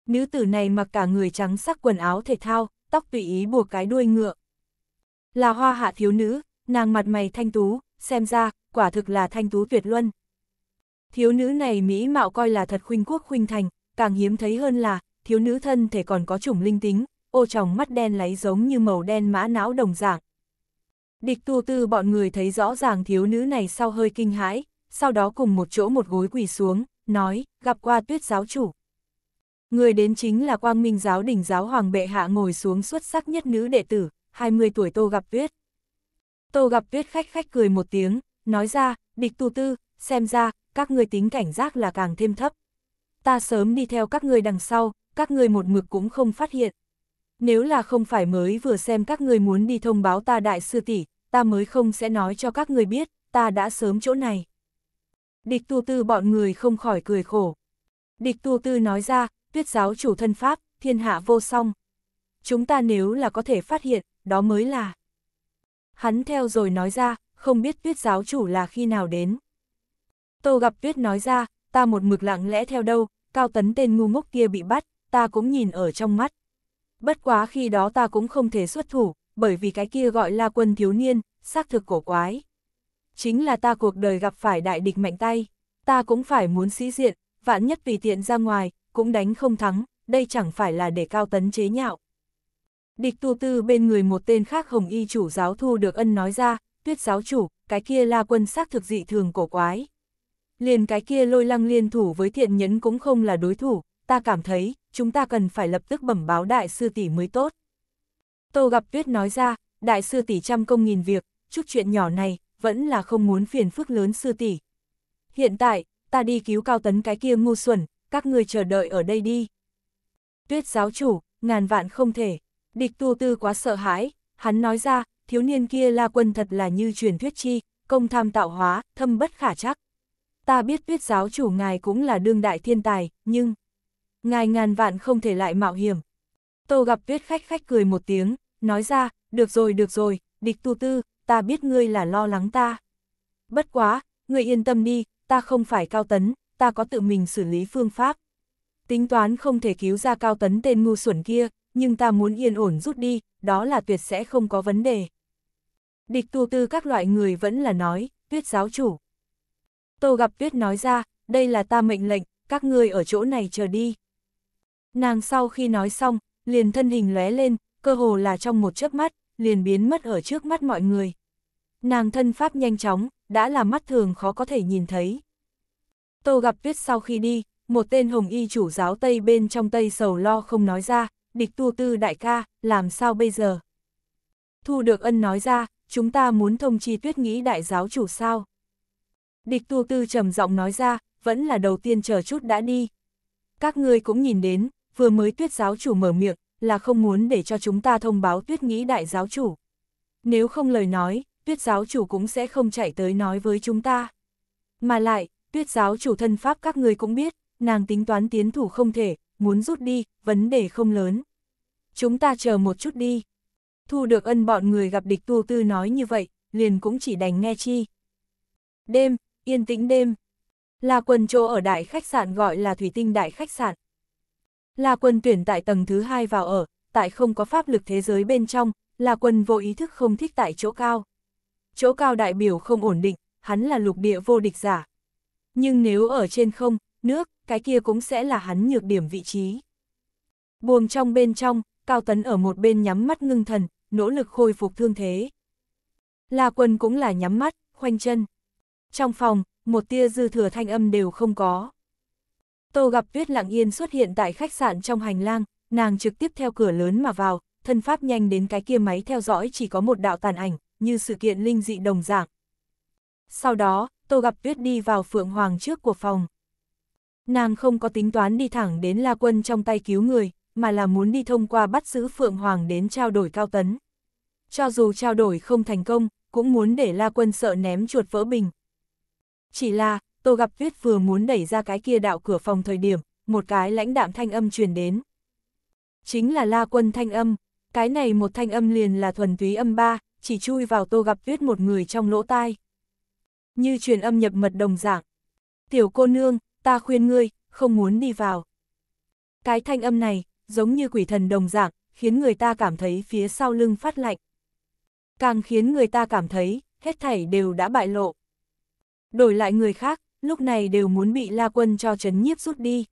[SPEAKER 1] Nữ tử này mặc cả người trắng sắc quần áo thể thao, tóc tùy ý buộc cái đuôi ngựa. Là hoa hạ thiếu nữ, nàng mặt mày thanh tú, xem ra, quả thực là thanh tú tuyệt luân. Thiếu nữ này Mỹ mạo coi là thật khuynh quốc khuynh thành, càng hiếm thấy hơn là, thiếu nữ thân thể còn có chủng linh tính, ô tròng mắt đen láy giống như màu đen mã não đồng dạng, Địch tu tư bọn người thấy rõ ràng thiếu nữ này sau hơi kinh hãi, sau đó cùng một chỗ một gối quỳ xuống, nói, gặp qua tuyết giáo chủ. Người đến chính là quang minh giáo đỉnh giáo hoàng bệ hạ ngồi xuống xuất sắc nhất nữ đệ tử, 20 tuổi tô gặp tuyết. Tô gặp tuyết khách khách cười một tiếng, nói ra, địch tu tư, xem ra, các người tính cảnh giác là càng thêm thấp. Ta sớm đi theo các người đằng sau, các người một mực cũng không phát hiện nếu là không phải mới vừa xem các người muốn đi thông báo ta đại sư tỷ, ta mới không sẽ nói cho các người biết, ta đã sớm chỗ này. Địch tu tư bọn người không khỏi cười khổ. Địch tu tư nói ra, tuyết giáo chủ thân pháp, thiên hạ vô song. Chúng ta nếu là có thể phát hiện, đó mới là. Hắn theo rồi nói ra, không biết tuyết giáo chủ là khi nào đến. Tô gặp tuyết nói ra, ta một mực lặng lẽ theo đâu, cao tấn tên ngu ngốc kia bị bắt, ta cũng nhìn ở trong mắt. Bất quá khi đó ta cũng không thể xuất thủ, bởi vì cái kia gọi là quân thiếu niên, xác thực cổ quái. Chính là ta cuộc đời gặp phải đại địch mạnh tay, ta cũng phải muốn sĩ diện, vạn nhất vì tiện ra ngoài, cũng đánh không thắng, đây chẳng phải là để cao tấn chế nhạo. Địch tu tư bên người một tên khác hồng y chủ giáo thu được ân nói ra, tuyết giáo chủ, cái kia la quân xác thực dị thường cổ quái. Liền cái kia lôi lăng liên thủ với thiện nhẫn cũng không là đối thủ, ta cảm thấy, chúng ta cần phải lập tức bẩm báo đại sư tỷ mới tốt. Tô gặp tuyết nói ra, đại sư tỷ trăm công nghìn việc, chút chuyện nhỏ này, vẫn là không muốn phiền phức lớn sư tỷ. Hiện tại, ta đi cứu cao tấn cái kia ngu xuẩn, các người chờ đợi ở đây đi. Tuyết giáo chủ, ngàn vạn không thể, địch tu tư quá sợ hãi, hắn nói ra, thiếu niên kia la quân thật là như truyền thuyết chi, công tham tạo hóa, thâm bất khả chắc. Ta biết tuyết giáo chủ ngài cũng là đương đại thiên tài, nhưng ngài ngàn vạn không thể lại mạo hiểm. Tô gặp tuyết khách khách cười một tiếng, nói ra, được rồi được rồi, địch tu tư, ta biết ngươi là lo lắng ta. Bất quá, ngươi yên tâm đi, ta không phải cao tấn, ta có tự mình xử lý phương pháp. Tính toán không thể cứu ra cao tấn tên ngu xuẩn kia, nhưng ta muốn yên ổn rút đi, đó là tuyệt sẽ không có vấn đề. Địch tu tư các loại người vẫn là nói, tuyết giáo chủ. Tô gặp tuyết nói ra, đây là ta mệnh lệnh, các ngươi ở chỗ này chờ đi. Nàng sau khi nói xong, liền thân hình lóe lên, cơ hồ là trong một chớp mắt, liền biến mất ở trước mắt mọi người. Nàng thân pháp nhanh chóng, đã là mắt thường khó có thể nhìn thấy. Tô gặp tuyết sau khi đi, một tên hồng y chủ giáo Tây bên trong Tây sầu lo không nói ra, địch tu tư đại ca, làm sao bây giờ? Thu được ân nói ra, chúng ta muốn thông chi tuyết nghĩ đại giáo chủ sao? Địch tu tư trầm giọng nói ra, vẫn là đầu tiên chờ chút đã đi. Các ngươi cũng nhìn đến, vừa mới tuyết giáo chủ mở miệng, là không muốn để cho chúng ta thông báo tuyết nghĩ đại giáo chủ. Nếu không lời nói, tuyết giáo chủ cũng sẽ không chạy tới nói với chúng ta. Mà lại, tuyết giáo chủ thân pháp các người cũng biết, nàng tính toán tiến thủ không thể, muốn rút đi, vấn đề không lớn. Chúng ta chờ một chút đi. Thu được ân bọn người gặp địch tu tư nói như vậy, liền cũng chỉ đành nghe chi. Đêm, yên tĩnh đêm. Là quần chỗ ở đại khách sạn gọi là thủy tinh đại khách sạn. La Quân tuyển tại tầng thứ hai vào ở, tại không có pháp lực thế giới bên trong, La Quân vô ý thức không thích tại chỗ cao. Chỗ cao đại biểu không ổn định, hắn là lục địa vô địch giả. Nhưng nếu ở trên không, nước, cái kia cũng sẽ là hắn nhược điểm vị trí. Buồng trong bên trong, Cao Tấn ở một bên nhắm mắt ngưng thần, nỗ lực khôi phục thương thế. La Quân cũng là nhắm mắt, khoanh chân. Trong phòng, một tia dư thừa thanh âm đều không có. Tô gặp Tuyết Lặng Yên xuất hiện tại khách sạn trong hành lang, nàng trực tiếp theo cửa lớn mà vào, thân pháp nhanh đến cái kia máy theo dõi chỉ có một đạo tàn ảnh, như sự kiện linh dị đồng dạng. Sau đó, Tô gặp Tuyết đi vào Phượng Hoàng trước của phòng. Nàng không có tính toán đi thẳng đến La Quân trong tay cứu người, mà là muốn đi thông qua bắt giữ Phượng Hoàng đến trao đổi cao tấn. Cho dù trao đổi không thành công, cũng muốn để La Quân sợ ném chuột vỡ bình. Chỉ là, Tô gặp tuyết vừa muốn đẩy ra cái kia đạo cửa phòng thời điểm, một cái lãnh đạm thanh âm truyền đến. Chính là la quân thanh âm, cái này một thanh âm liền là thuần túy âm ba, chỉ chui vào tô gặp tuyết một người trong lỗ tai. Như truyền âm nhập mật đồng dạng. Tiểu cô nương, ta khuyên ngươi, không muốn đi vào. Cái thanh âm này, giống như quỷ thần đồng dạng, khiến người ta cảm thấy phía sau lưng phát lạnh. Càng khiến người ta cảm thấy, hết thảy đều đã bại lộ. Đổi lại người khác, lúc này đều muốn bị La Quân cho chấn nhiếp rút đi.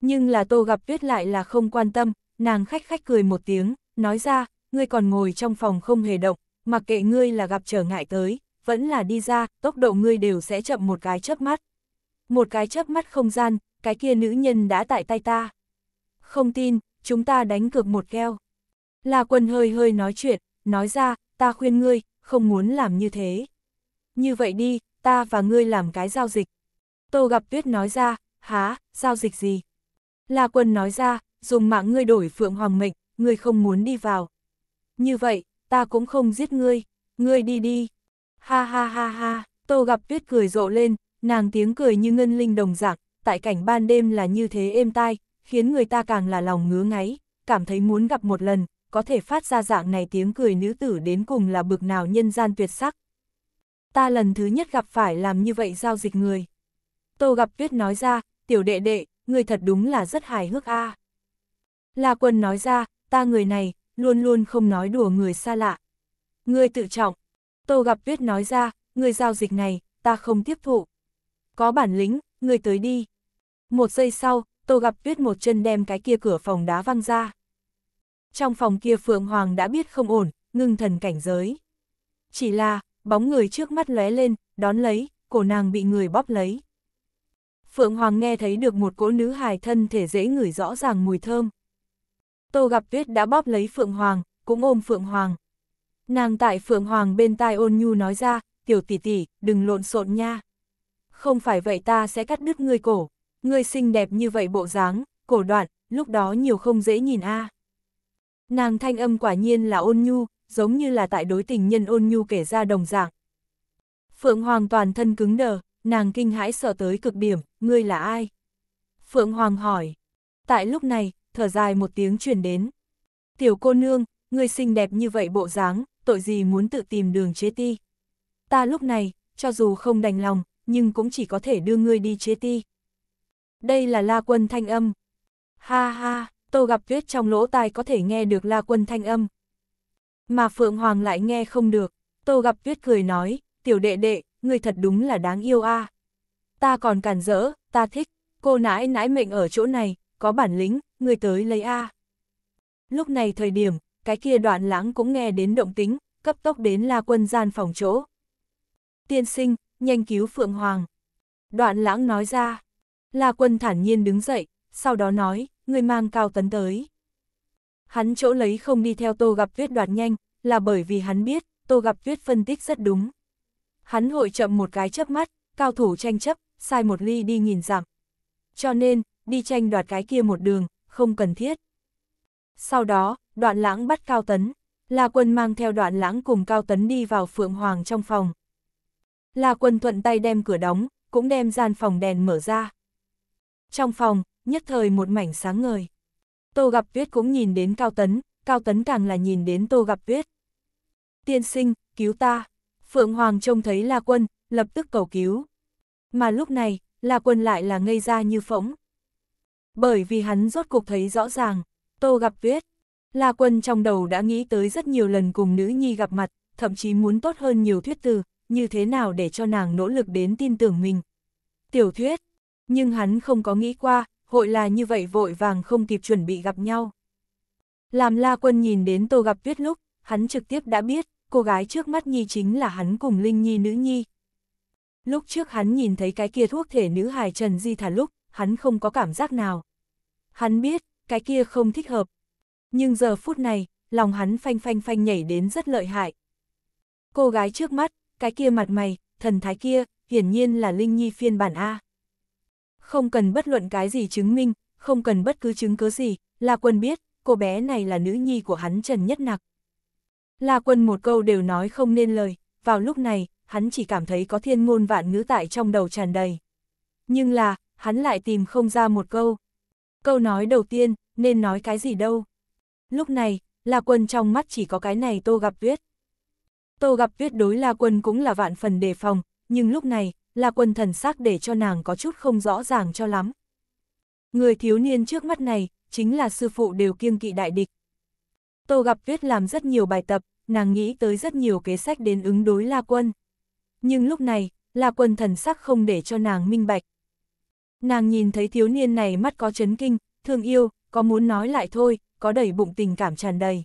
[SPEAKER 1] Nhưng là Tô gặp Tuyết lại là không quan tâm, nàng khách khách cười một tiếng, nói ra, ngươi còn ngồi trong phòng không hề động, mặc kệ ngươi là gặp trở ngại tới, vẫn là đi ra, tốc độ ngươi đều sẽ chậm một cái chớp mắt. Một cái chớp mắt không gian, cái kia nữ nhân đã tại tay ta. Không tin, chúng ta đánh cược một keo. La Quân hơi hơi nói chuyện, nói ra, ta khuyên ngươi, không muốn làm như thế. Như vậy đi, ta và ngươi làm cái giao dịch. Tô gặp tuyết nói ra, há, giao dịch gì? La quân nói ra, dùng mạng ngươi đổi phượng hoàng mệnh, ngươi không muốn đi vào. Như vậy, ta cũng không giết ngươi, ngươi đi đi. Ha ha ha ha, tô gặp tuyết cười rộ lên, nàng tiếng cười như ngân linh đồng dạng, tại cảnh ban đêm là như thế êm tai, khiến người ta càng là lòng ngứa ngáy, cảm thấy muốn gặp một lần, có thể phát ra dạng này tiếng cười nữ tử đến cùng là bực nào nhân gian tuyệt sắc, ta lần thứ nhất gặp phải làm như vậy giao dịch người. Tô gặp tuyết nói ra, tiểu đệ đệ, người thật đúng là rất hài hước a. À. La quân nói ra, ta người này, luôn luôn không nói đùa người xa lạ. Người tự trọng. Tô gặp tuyết nói ra, người giao dịch này, ta không tiếp thụ. Có bản lĩnh, người tới đi. Một giây sau, Tô gặp tuyết một chân đem cái kia cửa phòng đá văng ra. Trong phòng kia Phượng Hoàng đã biết không ổn, ngưng thần cảnh giới. Chỉ là, bóng người trước mắt lóe lên, đón lấy, cổ nàng bị người bóp lấy. Phượng Hoàng nghe thấy được một cỗ nữ hài thân thể dễ ngửi rõ ràng mùi thơm. Tô gặp tuyết đã bóp lấy Phượng Hoàng, cũng ôm Phượng Hoàng. Nàng tại Phượng Hoàng bên tai ôn nhu nói ra, tiểu tỷ tỷ, đừng lộn xộn nha. Không phải vậy ta sẽ cắt đứt ngươi cổ, ngươi xinh đẹp như vậy bộ dáng, cổ đoạn, lúc đó nhiều không dễ nhìn a. À. Nàng thanh âm quả nhiên là ôn nhu, giống như là tại đối tình nhân ôn nhu kể ra đồng dạng. Phượng Hoàng toàn thân cứng đờ, nàng kinh hãi sợ tới cực điểm, ngươi là ai? Phượng Hoàng hỏi. Tại lúc này, thở dài một tiếng truyền đến. Tiểu cô nương, ngươi xinh đẹp như vậy bộ dáng, tội gì muốn tự tìm đường chế ti. Ta lúc này, cho dù không đành lòng, nhưng cũng chỉ có thể đưa ngươi đi chế ti. Đây là La Quân thanh âm. Ha ha, Tô Gặp Tuyết trong lỗ tai có thể nghe được La Quân thanh âm, mà Phượng Hoàng lại nghe không được, Tô gặp tuyết cười nói, tiểu đệ đệ, người thật đúng là đáng yêu a. Ta còn cản rỡ, ta thích, cô nãi nãi mệnh ở chỗ này, có bản lĩnh, người tới lấy a. Lúc này thời điểm, cái kia đoạn lãng cũng nghe đến động tính, cấp tốc đến la quân gian phòng chỗ. Tiên sinh, nhanh cứu Phượng Hoàng. Đoạn lãng nói ra, la quân thản nhiên đứng dậy, sau đó nói, người mang cao tấn tới. Hắn chỗ lấy không đi theo Tô Gặp Tuyết đoạt nhanh, là bởi vì hắn biết, Tô Gặp Tuyết phân tích rất đúng. Hắn hội chậm một cái chớp mắt, cao thủ tranh chấp, sai một ly đi nhìn dặm. Cho nên, đi tranh đoạt cái kia một đường, không cần thiết. Sau đó, đoạn lãng bắt Cao Tấn, là Quân mang theo đoạn lãng cùng Cao Tấn đi vào Phượng Hoàng trong phòng. là Quân thuận tay đem cửa đóng, cũng đem gian phòng đèn mở ra. Trong phòng, nhất thời một mảnh sáng ngời. Tô Gặp Viết cũng nhìn đến Cao Tấn, Cao Tấn càng là nhìn đến Tô Gặp Viết. Tiên sinh, cứu ta. Phượng Hoàng trông thấy La Quân, lập tức cầu cứu. Mà lúc này, La Quân lại là ngây ra như phỗng. Bởi vì hắn rốt cục thấy rõ ràng, Tô Gặp Viết. La Quân trong đầu đã nghĩ tới rất nhiều lần cùng nữ nhi gặp mặt, thậm chí muốn tốt hơn nhiều thuyết từ, như thế nào để cho nàng nỗ lực đến tin tưởng mình. Tiểu thuyết, nhưng hắn không có nghĩ qua, hội là như vậy vội vàng không kịp chuẩn bị gặp nhau. Làm la quân nhìn đến tô gặp tuyết lúc, hắn trực tiếp đã biết, cô gái trước mắt Nhi chính là hắn cùng Linh Nhi nữ Nhi. Lúc trước hắn nhìn thấy cái kia thuốc thể nữ hài Trần Di thả lúc, hắn không có cảm giác nào. Hắn biết, cái kia không thích hợp. Nhưng giờ phút này, lòng hắn phanh phanh phanh nhảy đến rất lợi hại. Cô gái trước mắt, cái kia mặt mày, thần thái kia, hiển nhiên là Linh Nhi phiên bản A không cần bất luận cái gì chứng minh, không cần bất cứ chứng cứ gì, La Quân biết, cô bé này là nữ nhi của hắn Trần Nhất Nặc. La Quân một câu đều nói không nên lời, vào lúc này, hắn chỉ cảm thấy có thiên ngôn vạn ngữ tại trong đầu tràn đầy. Nhưng là, hắn lại tìm không ra một câu. Câu nói đầu tiên, nên nói cái gì đâu. Lúc này, La Quân trong mắt chỉ có cái này Tô Gặp viết, Tô Gặp viết đối La Quân cũng là vạn phần đề phòng, nhưng lúc này, là quân thần sắc để cho nàng có chút không rõ ràng cho lắm. Người thiếu niên trước mắt này, chính là sư phụ đều kiêng kỵ đại địch. Tô gặp viết làm rất nhiều bài tập, nàng nghĩ tới rất nhiều kế sách đến ứng đối La Quân. Nhưng lúc này, La Quân thần sắc không để cho nàng minh bạch. Nàng nhìn thấy thiếu niên này mắt có chấn kinh, thương yêu, có muốn nói lại thôi, có đầy bụng tình cảm tràn đầy.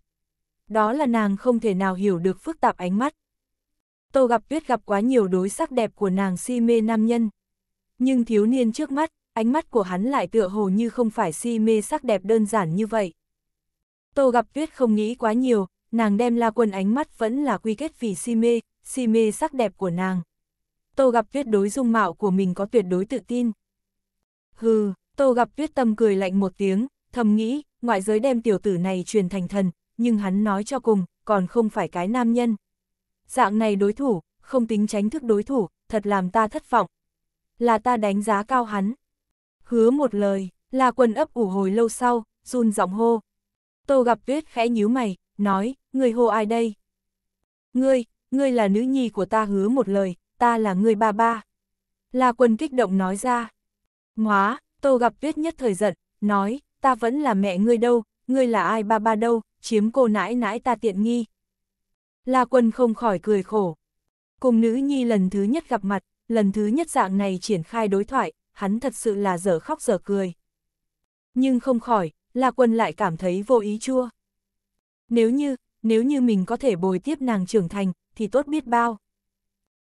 [SPEAKER 1] Đó là nàng không thể nào hiểu được phức tạp ánh mắt. Tô gặp tuyết gặp quá nhiều đối sắc đẹp của nàng si mê nam nhân. Nhưng thiếu niên trước mắt, ánh mắt của hắn lại tựa hồ như không phải si mê sắc đẹp đơn giản như vậy. Tô gặp tuyết không nghĩ quá nhiều, nàng đem la quân ánh mắt vẫn là quy kết vì si mê, si mê sắc đẹp của nàng. Tô gặp tuyết đối dung mạo của mình có tuyệt đối tự tin. Hừ, tô gặp tuyết tâm cười lạnh một tiếng, thầm nghĩ, ngoại giới đem tiểu tử này truyền thành thần, nhưng hắn nói cho cùng, còn không phải cái nam nhân. Dạng này đối thủ, không tính tránh thức đối thủ, thật làm ta thất vọng. Là ta đánh giá cao hắn. Hứa một lời, là quần ấp ủ hồi lâu sau, run giọng hô. Tô gặp viết khẽ nhíu mày, nói, người hô ai đây? Ngươi, ngươi là nữ nhi của ta hứa một lời, ta là người ba ba. Là quần kích động nói ra. Ngóa, tô gặp viết nhất thời giận, nói, ta vẫn là mẹ ngươi đâu, ngươi là ai ba ba đâu, chiếm cô nãi nãi ta tiện nghi. La Quân không khỏi cười khổ. Cùng nữ nhi lần thứ nhất gặp mặt, lần thứ nhất dạng này triển khai đối thoại, hắn thật sự là dở khóc dở cười. Nhưng không khỏi, La Quân lại cảm thấy vô ý chua. Nếu như, nếu như mình có thể bồi tiếp nàng trưởng thành, thì tốt biết bao.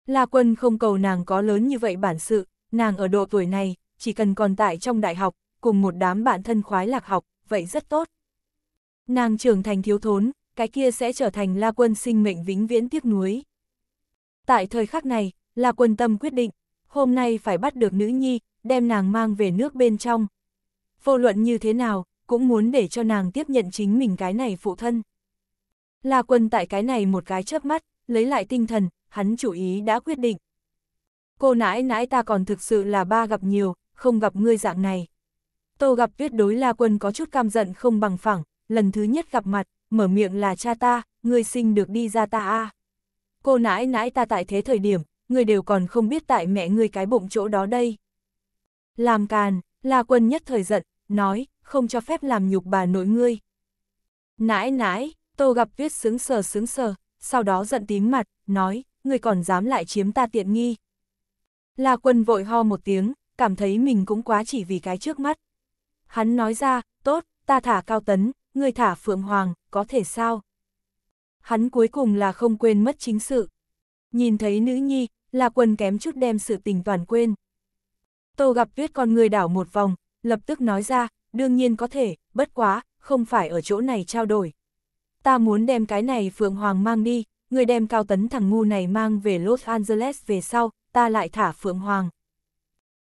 [SPEAKER 1] La Quân không cầu nàng có lớn như vậy bản sự, nàng ở độ tuổi này, chỉ cần còn tại trong đại học, cùng một đám bạn thân khoái lạc học, vậy rất tốt. Nàng trưởng thành thiếu thốn, cái kia sẽ trở thành La Quân sinh mệnh vĩnh viễn tiếc nuối. Tại thời khắc này, La Quân tâm quyết định, hôm nay phải bắt được nữ nhi, đem nàng mang về nước bên trong. Vô luận như thế nào, cũng muốn để cho nàng tiếp nhận chính mình cái này phụ thân. La Quân tại cái này một cái chớp mắt, lấy lại tinh thần, hắn chủ ý đã quyết định. Cô nãi nãi ta còn thực sự là ba gặp nhiều, không gặp ngươi dạng này. Tô gặp tuyết đối La Quân có chút cam giận không bằng phẳng, lần thứ nhất gặp mặt, mở miệng là cha ta, ngươi sinh được đi ra ta a. À. Cô nãi nãi ta tại thế thời điểm, ngươi đều còn không biết tại mẹ ngươi cái bụng chỗ đó đây. Làm càn, La là Quân nhất thời giận, nói, không cho phép làm nhục bà nội ngươi. Nãi nãi, Tô gặp viết sướng sờ sướng sờ, sau đó giận tím mặt, nói, ngươi còn dám lại chiếm ta tiện nghi. La Quân vội ho một tiếng, cảm thấy mình cũng quá chỉ vì cái trước mắt. Hắn nói ra, tốt, ta thả cao tấn, người thả Phượng Hoàng, có thể sao? Hắn cuối cùng là không quên mất chính sự. Nhìn thấy nữ nhi, là quần kém chút đem sự tình toàn quên. Tô gặp viết con người đảo một vòng, lập tức nói ra, đương nhiên có thể, bất quá, không phải ở chỗ này trao đổi. Ta muốn đem cái này Phượng Hoàng mang đi, người đem cao tấn thằng ngu này mang về Los Angeles về sau, ta lại thả Phượng Hoàng.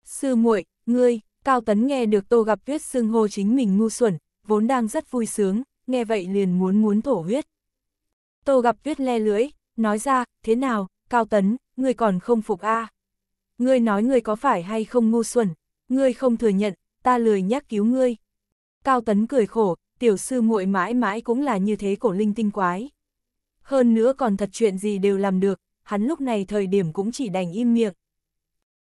[SPEAKER 1] Sư muội, ngươi, cao tấn nghe được tô gặp viết xưng hô chính mình ngu xuẩn, vốn đang rất vui sướng, nghe vậy liền muốn muốn thổ huyết. Tô gặp viết le lưỡi, nói ra, thế nào, Cao Tấn, ngươi còn không phục a à. Ngươi nói ngươi có phải hay không ngu xuẩn, ngươi không thừa nhận, ta lười nhắc cứu ngươi. Cao Tấn cười khổ, tiểu sư muội mãi mãi cũng là như thế cổ linh tinh quái. Hơn nữa còn thật chuyện gì đều làm được, hắn lúc này thời điểm cũng chỉ đành im miệng.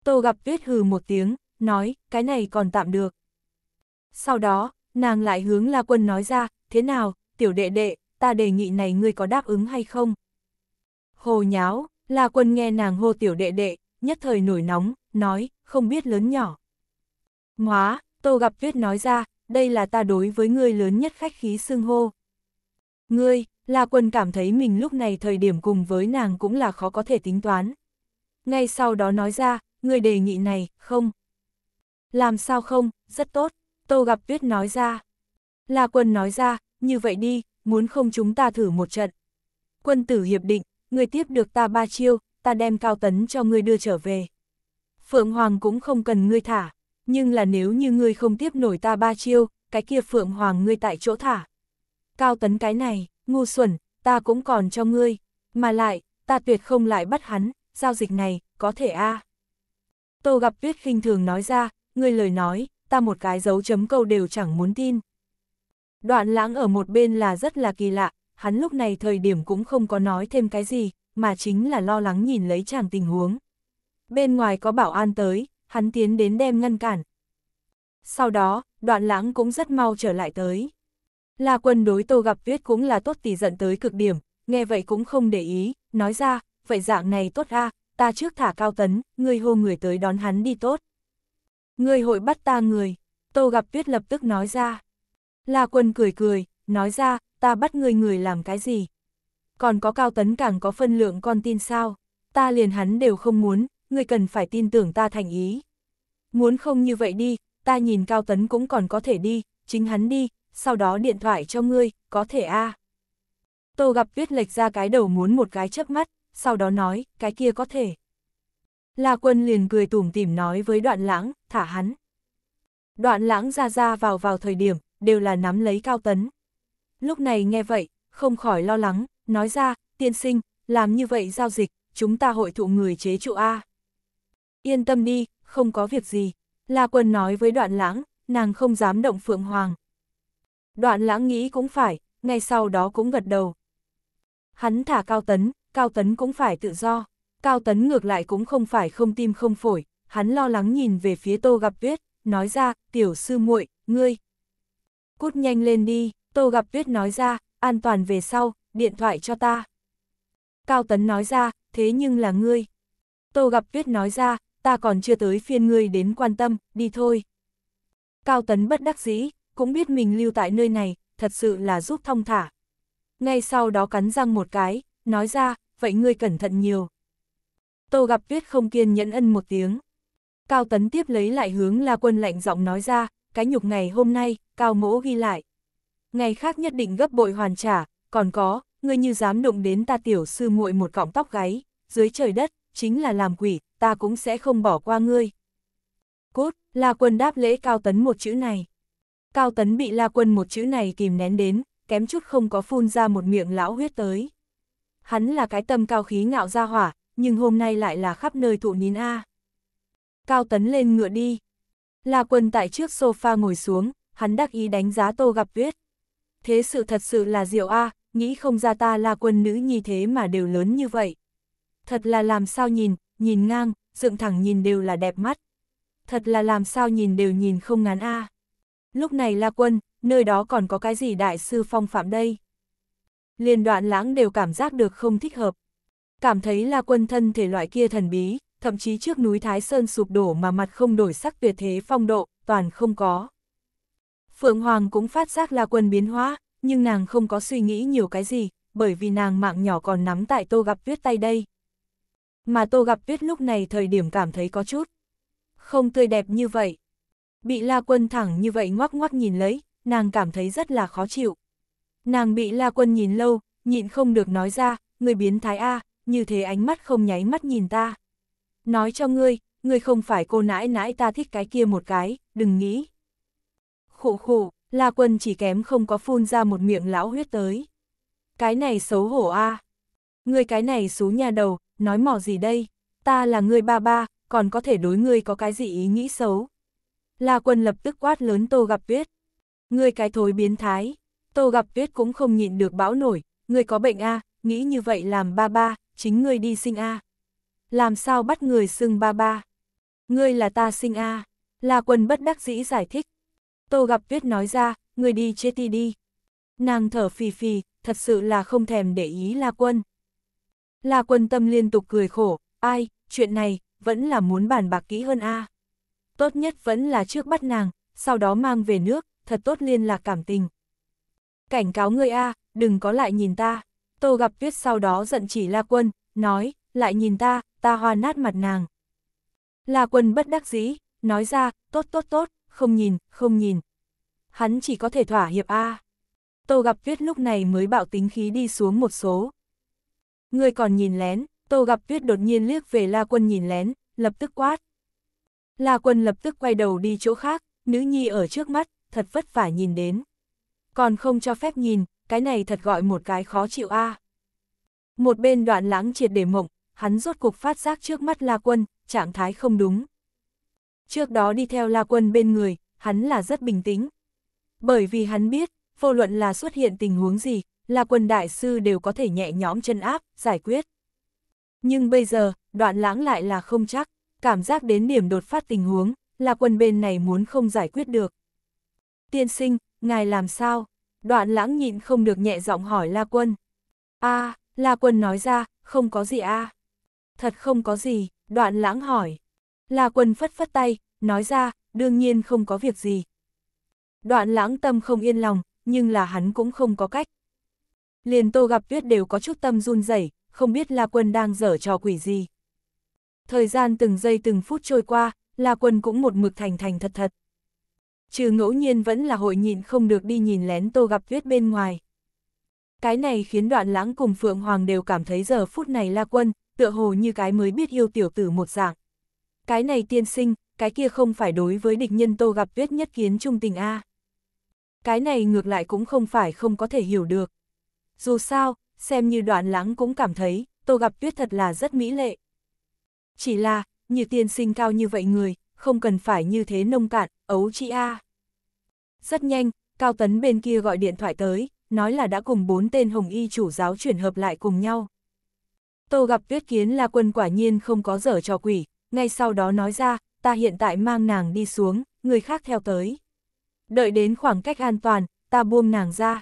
[SPEAKER 1] Tô gặp viết hừ một tiếng, nói, cái này còn tạm được. Sau đó, nàng lại hướng La Quân nói ra, thế nào, tiểu đệ đệ, ta đề nghị này ngươi có đáp ứng hay không? Hồ nháo, La Quân nghe nàng hô tiểu đệ đệ, nhất thời nổi nóng, nói, không biết lớn nhỏ. Móa, Tô Gặp Tuyết nói ra, đây là ta đối với ngươi lớn nhất khách khí xưng hô. Ngươi, La Quân cảm thấy mình lúc này thời điểm cùng với nàng cũng là khó có thể tính toán. Ngay sau đó nói ra, ngươi đề nghị này, không. Làm sao không, rất tốt. Tô gặp tuyết nói ra. La quân nói ra, như vậy đi, muốn không chúng ta thử một trận. Quân tử hiệp định, người tiếp được ta ba chiêu, ta đem cao tấn cho ngươi đưa trở về. Phượng Hoàng cũng không cần ngươi thả, nhưng là nếu như ngươi không tiếp nổi ta ba chiêu, cái kia Phượng Hoàng ngươi tại chỗ thả. Cao tấn cái này, ngu xuẩn, ta cũng còn cho ngươi, mà lại, ta tuyệt không lại bắt hắn, giao dịch này, có thể a à. Tô gặp Viết khinh thường nói ra, ngươi lời nói, ta một cái dấu chấm câu đều chẳng muốn tin. Đoạn lãng ở một bên là rất là kỳ lạ, hắn lúc này thời điểm cũng không có nói thêm cái gì, mà chính là lo lắng nhìn lấy chàng tình huống. Bên ngoài có bảo an tới, hắn tiến đến đem ngăn cản. Sau đó, đoạn lãng cũng rất mau trở lại tới. La quân đối tô gặp tuyết cũng là tốt tỷ giận tới cực điểm, nghe vậy cũng không để ý, nói ra, vậy dạng này tốt a ta trước thả cao tấn, ngươi hô người tới đón hắn đi tốt người hội bắt ta người, Tô Gặp Tuyết lập tức nói ra. La Quân cười cười, nói ra, ta bắt người người làm cái gì? Còn có Cao Tấn càng có phân lượng con tin sao? Ta liền hắn đều không muốn, người cần phải tin tưởng ta thành ý. Muốn không như vậy đi, ta nhìn Cao Tấn cũng còn có thể đi, chính hắn đi, sau đó điện thoại cho ngươi, có thể a Tô gặp tuyết lệch ra cái đầu muốn một cái chớp mắt, sau đó nói, cái kia có thể. La Quân liền cười tủm tỉm nói với đoạn lãng, thả hắn. Đoạn lãng ra ra vào vào thời điểm, đều là nắm lấy cao tấn. Lúc này nghe vậy, không khỏi lo lắng, nói ra, tiên sinh, làm như vậy giao dịch, chúng ta hội thụ người chế trụ A. Yên tâm đi, không có việc gì. La Quân nói với đoạn lãng, nàng không dám động Phượng Hoàng. Đoạn lãng nghĩ cũng phải, ngay sau đó cũng gật đầu. Hắn thả Cao Tấn, Cao Tấn cũng phải tự do. Cao Tấn ngược lại cũng không phải không tim không phổi, hắn lo lắng nhìn về phía Tô Gặp Tuyết, nói ra, tiểu sư muội, ngươi. Cút nhanh lên đi, Tô Gặp Tuyết nói ra, an toàn về sau, điện thoại cho ta. Cao Tấn nói ra, thế nhưng là ngươi. Tô Gặp Tuyết nói ra, ta còn chưa tới phiên ngươi đến quan tâm, đi thôi. Cao Tấn bất đắc dĩ, cũng biết mình lưu tại nơi này, thật sự là giúp thông thả. Ngay sau đó cắn răng một cái, nói ra, vậy ngươi cẩn thận nhiều. Tô gặp viết không kiên nhẫn ân một tiếng. Cao Tấn tiếp lấy lại hướng La Quân lạnh giọng nói ra, cái nhục ngày hôm nay, Cao Mỗ ghi lại. Ngày khác nhất định gấp bội hoàn trả, còn có, ngươi như dám đụng đến ta tiểu sư muội một cọng tóc gáy, dưới trời đất, chính là làm quỷ, ta cũng sẽ không bỏ qua ngươi. Cốt, La Quân đáp lễ Cao Tấn một chữ này. Cao Tấn bị La Quân một chữ này kìm nén đến, kém chút không có phun ra một miệng lão huyết tới. Hắn là cái tâm cao khí ngạo ra hỏa, nhưng hôm nay lại là khắp nơi thụ nín a. À. Cao Tấn lên ngựa đi. La Quân tại trước sofa ngồi xuống, hắn đắc ý đánh giá Tô Gặp Tuyết. Thế sự thật sự là diệu a, à, nghĩ không ra ta La Quân nữ nhi thế mà đều lớn như vậy. Thật là làm sao nhìn, nhìn ngang, dựng thẳng nhìn đều là đẹp mắt. Thật là làm sao nhìn đều nhìn không ngán a. À. Lúc này La Quân, nơi đó còn có cái gì đại sư phong phạm đây? Liên đoạn lãng đều cảm giác được không thích hợp, cảm thấy là quân thân thể loại kia thần bí, thậm chí trước núi Thái Sơn sụp đổ mà mặt không đổi sắc tuyệt thế phong độ, toàn không có. Phượng Hoàng cũng phát giác là quân biến hóa, nhưng nàng không có suy nghĩ nhiều cái gì, bởi vì nàng mạng nhỏ còn nắm tại tô gặp tuyết tay đây. Mà tô gặp tuyết lúc này thời điểm cảm thấy có chút không tươi đẹp như vậy. Bị la quân thẳng như vậy ngoắc ngoắc nhìn lấy, nàng cảm thấy rất là khó chịu. Nàng bị la quân nhìn lâu, nhịn không được nói ra, người biến thái A, như thế ánh mắt không nháy mắt nhìn ta. Nói cho ngươi, ngươi không phải cô nãi nãi ta thích cái kia một cái, đừng nghĩ. Khổ khổ, La Quân chỉ kém không có phun ra một miệng lão huyết tới. Cái này xấu hổ a à. Ngươi cái này xú nhà đầu, nói mỏ gì đây, ta là ngươi ba ba, còn có thể đối ngươi có cái gì ý nghĩ xấu. La Quân lập tức quát lớn Tô Gặp Tuyết. Ngươi cái thối biến thái, Tô Gặp Tuyết cũng không nhịn được bão nổi, ngươi có bệnh a à, nghĩ như vậy làm ba ba, chính ngươi đi sinh a. À. Làm sao bắt người xưng ba ba? Ngươi là ta sinh a." À. La Quân bất đắc dĩ giải thích. Tô Gặp viết nói ra, "Ngươi đi chết đi đi." Nàng thở phì phì, thật sự là không thèm để ý La Quân. La Quân tâm liên tục cười khổ, "Ai, chuyện này vẫn là muốn bàn bạc kỹ hơn a. À. Tốt nhất vẫn là trước bắt nàng, sau đó mang về nước, thật tốt liên lạc cảm tình." Cảnh cáo ngươi a, à, đừng có lại nhìn ta. Tô gặp Viết sau đó giận chỉ La Quân, nói, lại nhìn ta, ta hoa nát mặt nàng. La Quân bất đắc dĩ, nói ra, tốt tốt tốt, không nhìn, không nhìn. Hắn chỉ có thể thỏa hiệp A. Tô gặp Viết lúc này mới bạo tính khí đi xuống một số. Người còn nhìn lén, Tô gặp Viết đột nhiên liếc về La Quân nhìn lén, lập tức quát. La Quân lập tức quay đầu đi chỗ khác, nữ nhi ở trước mắt, thật vất vả nhìn đến. Còn không cho phép nhìn, cái này thật gọi một cái khó chịu a. À. Một bên đoạn lãng triệt để mộng, hắn rốt cuộc phát giác trước mắt La Quân, trạng thái không đúng. Trước đó đi theo La Quân bên người, hắn là rất bình tĩnh. Bởi vì hắn biết, vô luận là xuất hiện tình huống gì, La Quân Đại Sư đều có thể nhẹ nhõm chân áp, giải quyết. Nhưng bây giờ, đoạn lãng lại là không chắc, cảm giác đến điểm đột phát tình huống, La Quân bên này muốn không giải quyết được. Tiên sinh, ngài làm sao? Đoạn lãng nhịn không được nhẹ giọng hỏi La Quân. a à, La Quân nói ra, không có gì a à? Thật không có gì, đoạn lãng hỏi. La Quân phất phất tay, nói ra, đương nhiên không có việc gì. Đoạn lãng tâm không yên lòng, nhưng là hắn cũng không có cách. Liền tô gặp tuyết đều có chút tâm run rẩy, không biết La Quân đang dở trò quỷ gì. Thời gian từng giây từng phút trôi qua, La Quân cũng một mực thành thành thật thật trừ ngẫu nhiên vẫn là hội nhịn không được đi nhìn lén tô gặp tuyết bên ngoài. Cái này khiến đoạn lãng cùng Phượng Hoàng đều cảm thấy giờ phút này la quân, tựa hồ như cái mới biết yêu tiểu tử một dạng. Cái này tiên sinh, cái kia không phải đối với địch nhân tô gặp tuyết nhất kiến trung tình A. Cái này ngược lại cũng không phải không có thể hiểu được. Dù sao, xem như đoạn lãng cũng cảm thấy, tô gặp tuyết thật là rất mỹ lệ. Chỉ là, như tiên sinh cao như vậy người, không cần phải như thế nông cạn, ấu chị A. Rất nhanh, Cao Tấn bên kia gọi điện thoại tới, nói là đã cùng bốn tên hồng y chủ giáo chuyển hợp lại cùng nhau. Tô gặp tuyết kiến là quân quả nhiên không có dở trò quỷ, ngay sau đó nói ra, ta hiện tại mang nàng đi xuống, người khác theo tới. Đợi đến khoảng cách an toàn, ta buông nàng ra.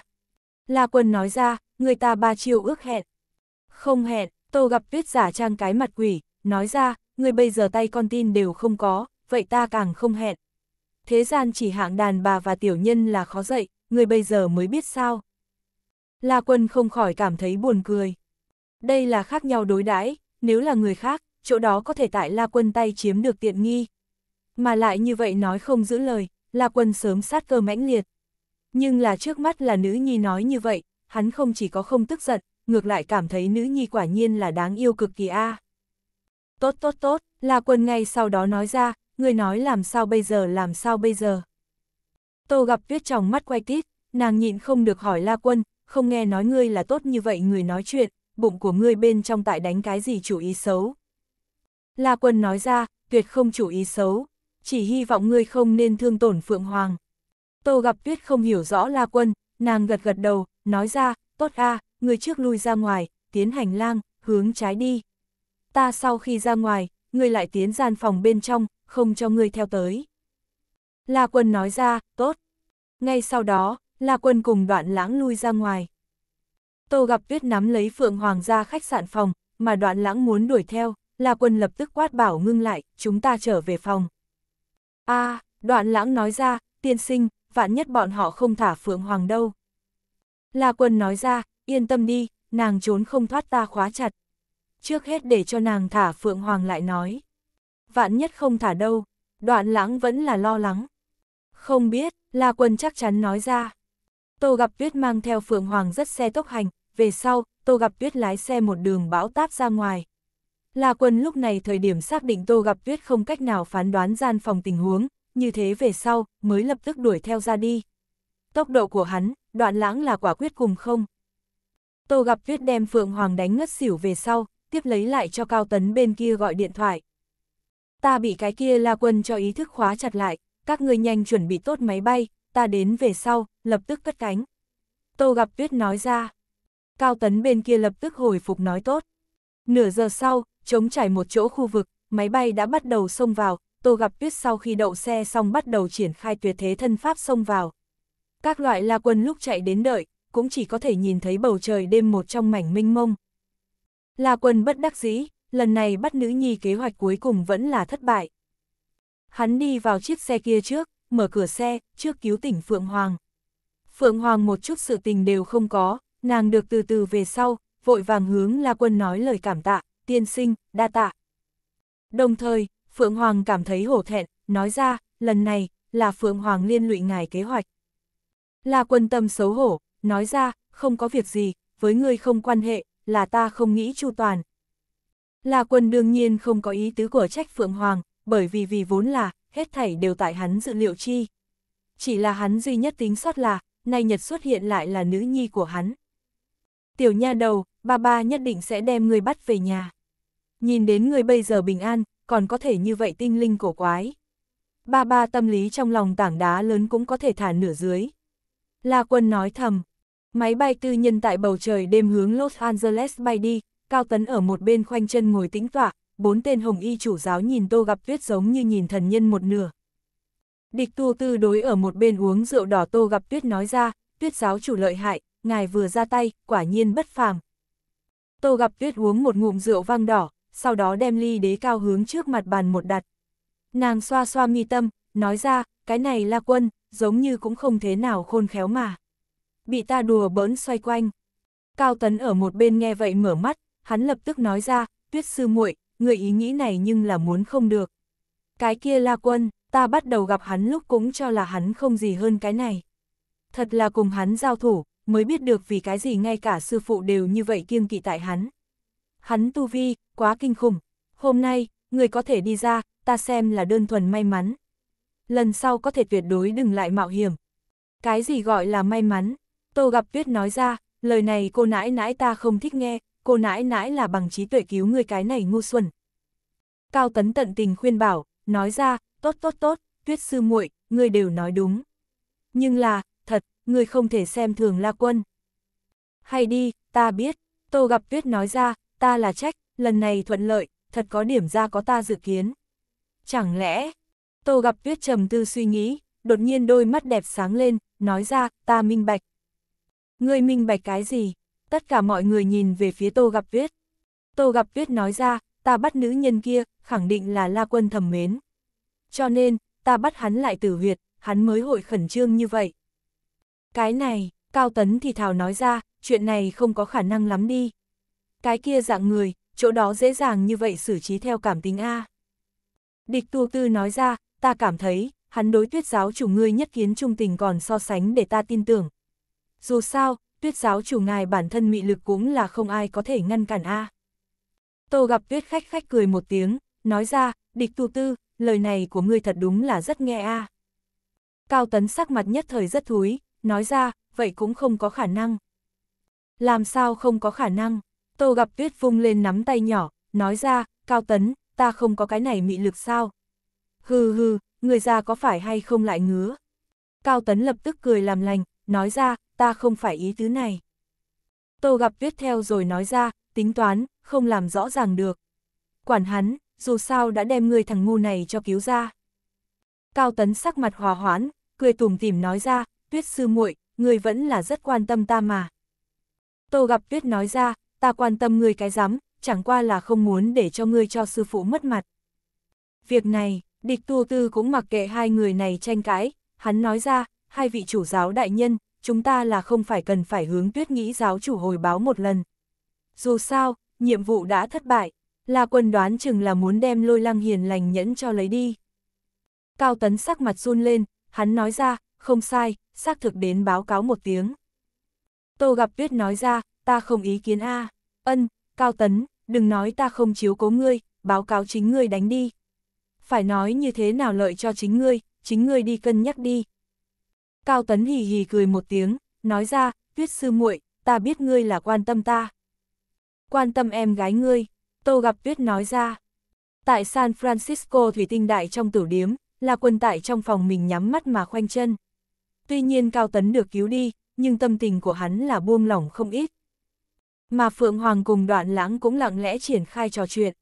[SPEAKER 1] La quân nói ra, người ta ba chiêu ước hẹn. Không hẹn, tô gặp tuyết giả trang cái mặt quỷ, nói ra, người bây giờ tay con tin đều không có, vậy ta càng không hẹn. Thế gian chỉ hạng đàn bà và tiểu nhân là khó dậy, người bây giờ mới biết sao. La quân không khỏi cảm thấy buồn cười. Đây là khác nhau đối đãi nếu là người khác, chỗ đó có thể tại La quân tay chiếm được tiện nghi. Mà lại như vậy nói không giữ lời, La quân sớm sát cơ mãnh liệt. Nhưng là trước mắt là nữ nhi nói như vậy, hắn không chỉ có không tức giận, ngược lại cảm thấy nữ nhi quả nhiên là đáng yêu cực kỳ a. Tốt tốt tốt, La Quân ngay sau đó nói ra, người nói làm sao bây giờ làm sao bây giờ. Tô gặp viết trong mắt quay tít, nàng nhịn không được hỏi La Quân, không nghe nói ngươi là tốt như vậy người nói chuyện, bụng của ngươi bên trong tại đánh cái gì chủ ý xấu. La Quân nói ra, tuyệt không chủ ý xấu, chỉ hy vọng ngươi không nên thương tổn Phượng Hoàng. Tô gặp tuyết không hiểu rõ La Quân, nàng gật gật đầu, nói ra, tốt a, ngươi trước lui ra ngoài, tiến hành lang, hướng trái đi. Ta sau khi ra ngoài, ngươi lại tiến gian phòng bên trong, không cho ngươi theo tới. La quân nói ra, tốt. Ngay sau đó, La quân cùng đoạn lãng lui ra ngoài. Tô gặp tuyết nắm lấy Phượng Hoàng ra khách sạn phòng, mà đoạn lãng muốn đuổi theo, La quân lập tức quát bảo ngưng lại, chúng ta trở về phòng. a à, đoạn lãng nói ra, tiên sinh, vạn nhất bọn họ không thả Phượng Hoàng đâu. La quân nói ra, yên tâm đi, nàng trốn không thoát ta khóa chặt. Trước hết để cho nàng thả Phượng Hoàng lại nói vạn nhất không thả đâu, đoạn lãng vẫn là lo lắng. Không biết, La Quân chắc chắn nói ra. Tô gặp tuyết mang theo Phượng Hoàng rất xe tốc hành, về sau, Tô gặp tuyết lái xe một đường bão táp ra ngoài. La Quân lúc này thời điểm xác định Tô gặp tuyết không cách nào phán đoán gian phòng tình huống, như thế về sau, mới lập tức đuổi theo ra đi. Tốc độ của hắn, đoạn lãng là quả quyết cùng không. Tô gặp tuyết đem Phượng Hoàng đánh ngất xỉu về sau, tiếp lấy lại cho Cao Tấn bên kia gọi điện thoại. Ta bị cái kia la quân cho ý thức khóa chặt lại, các ngươi nhanh chuẩn bị tốt máy bay, ta đến về sau, lập tức cất cánh. Tô gặp tuyết nói ra. Cao tấn bên kia lập tức hồi phục nói tốt. Nửa giờ sau, chống trải một chỗ khu vực, máy bay đã bắt đầu xông vào, Tô Gặp Tuyết sau khi đậu xe xong bắt đầu triển khai tuyệt thế thân pháp xông vào. Các loại la quân lúc chạy đến đợi, cũng chỉ có thể nhìn thấy bầu trời đêm một trong mảnh minh mông. La quân bất đắc dĩ, lần này bắt nữ nhi kế hoạch cuối cùng vẫn là thất bại. Hắn đi vào chiếc xe kia trước, mở cửa xe, trước cứu tỉnh Phượng Hoàng. Phượng Hoàng một chút sự tình đều không có, nàng được từ từ về sau, vội vàng hướng La Quân nói lời cảm tạ, tiên sinh, đa tạ. Đồng thời, Phượng Hoàng cảm thấy hổ thẹn, nói ra, lần này, là Phượng Hoàng liên lụy ngài kế hoạch. La Quân tâm xấu hổ, nói ra, không có việc gì, với ngươi không quan hệ, là ta không nghĩ chu toàn, La Quân đương nhiên không có ý tứ của trách Phượng Hoàng, bởi vì vì vốn là, hết thảy đều tại hắn dự liệu chi. Chỉ là hắn duy nhất tính sót là, nay Nhật xuất hiện lại là nữ nhi của hắn. Tiểu nha đầu, ba ba nhất định sẽ đem người bắt về nhà. Nhìn đến người bây giờ bình an, còn có thể như vậy tinh linh cổ quái. Ba ba tâm lý trong lòng tảng đá lớn cũng có thể thả nửa dưới. La Quân nói thầm, máy bay tư nhân tại bầu trời đêm hướng Los Angeles bay đi, Cao Tấn ở một bên khoanh chân ngồi tĩnh tọa, bốn tên hồng y chủ giáo nhìn Tô Gặp Tuyết giống như nhìn thần nhân một nửa. Địch tu tư đối ở một bên uống rượu đỏ Tô Gặp Tuyết nói ra, Tuyết giáo chủ lợi hại, ngài vừa ra tay, quả nhiên bất phàm. Tô Gặp Tuyết uống một ngụm rượu vang đỏ, sau đó đem ly đế cao hướng trước mặt bàn một đặt. Nàng xoa xoa mi tâm, nói ra, cái này là quân, giống như cũng không thế nào khôn khéo mà. Bị ta đùa bỡn xoay quanh. Cao Tấn ở một bên nghe vậy mở mắt, hắn lập tức nói ra, tuyết sư muội, người ý nghĩ này nhưng là muốn không được. Cái kia la quân, ta bắt đầu gặp hắn lúc cũng cho là hắn không gì hơn cái này. Thật là cùng hắn giao thủ, mới biết được vì cái gì ngay cả sư phụ đều như vậy kiêng kỵ tại hắn. Hắn tu vi, quá kinh khủng. Hôm nay, người có thể đi ra, ta xem là đơn thuần may mắn. Lần sau có thể tuyệt đối đừng lại mạo hiểm. Cái gì gọi là may mắn? Tô gặp tuyết nói ra, lời này cô nãi nãi ta không thích nghe, cô nãi nãi là bằng trí tuệ cứu người cái này ngu xuẩn. Cao Tấn tận tình khuyên bảo, nói ra, tốt tốt tốt, tuyết sư muội, người đều nói đúng. Nhưng là, thật, người không thể xem thường la quân. Hay đi, ta biết, tô gặp tuyết nói ra, ta là trách, lần này thuận lợi, thật có điểm ra có ta dự kiến. Chẳng lẽ, tô gặp tuyết trầm tư suy nghĩ, đột nhiên đôi mắt đẹp sáng lên, nói ra, ta minh bạch. Người minh bạch cái gì? tất cả mọi người nhìn về phía Tô Gặp viết. Tô Gặp viết nói ra, ta bắt nữ nhân kia, khẳng định là La Quân thầm mến. Cho nên, ta bắt hắn lại tử huyệt, hắn mới hội khẩn trương như vậy. Cái này, Cao Tấn thì thào nói ra, chuyện này không có khả năng lắm đi. Cái kia dạng người, chỗ đó dễ dàng như vậy xử trí theo cảm tính A. Địch tu tư nói ra, ta cảm thấy, hắn đối tuyết giáo chủ ngươi nhất kiến trung tình còn so sánh để ta tin tưởng. Dù sao, tuyết giáo chủ ngài bản thân mị lực cũng là không ai có thể ngăn cản a. Tô gặp tuyết khách khách cười một tiếng, nói ra, địch tu tư, lời này của ngươi thật đúng là rất nghe a. Cao tấn sắc mặt nhất thời rất thúi, nói ra, vậy cũng không có khả năng. Làm sao không có khả năng? Tô gặp tuyết vung lên nắm tay nhỏ, nói ra, Cao tấn, ta không có cái này mị lực sao? Hừ hừ, người già có phải hay không lại ngứa? Cao tấn lập tức cười làm lành, nói ra, ta không phải ý tứ này. Tô gặp viết theo rồi nói ra, tính toán, không làm rõ ràng được. Quản hắn, dù sao đã đem người thằng ngu này cho cứu ra. Cao Tấn sắc mặt hòa hoãn, cười tủm tỉm nói ra, tuyết sư muội, người vẫn là rất quan tâm ta mà. Tô gặp tuyết nói ra, ta quan tâm người cái rắm chẳng qua là không muốn để cho ngươi cho sư phụ mất mặt. Việc này, địch tu tư cũng mặc kệ hai người này tranh cãi, hắn nói ra, hai vị chủ giáo đại nhân, chúng ta là không phải cần phải hướng tuyết nghĩ giáo chủ hồi báo một lần. Dù sao, nhiệm vụ đã thất bại, là quân đoán chừng là muốn đem lôi lăng hiền lành nhẫn cho lấy đi. Cao Tấn sắc mặt run lên, hắn nói ra, không sai, xác thực đến báo cáo một tiếng. Tô gặp tuyết nói ra, ta không ý kiến A, ân, Cao Tấn, đừng nói ta không chiếu cố ngươi, báo cáo chính ngươi đánh đi. Phải nói như thế nào lợi cho chính ngươi, chính ngươi đi cân nhắc đi, Cao Tấn hì hì cười một tiếng, nói ra, tuyết sư muội, ta biết ngươi là quan tâm ta. Quan tâm em gái ngươi, Tô Gặp Tuyết nói ra. Tại San Francisco thủy tinh đại trong tử điếm, là quân tại trong phòng mình nhắm mắt mà khoanh chân. Tuy nhiên Cao Tấn được cứu đi, nhưng tâm tình của hắn là buông lỏng không ít. Mà Phượng Hoàng cùng đoạn lãng cũng lặng lẽ triển khai trò chuyện.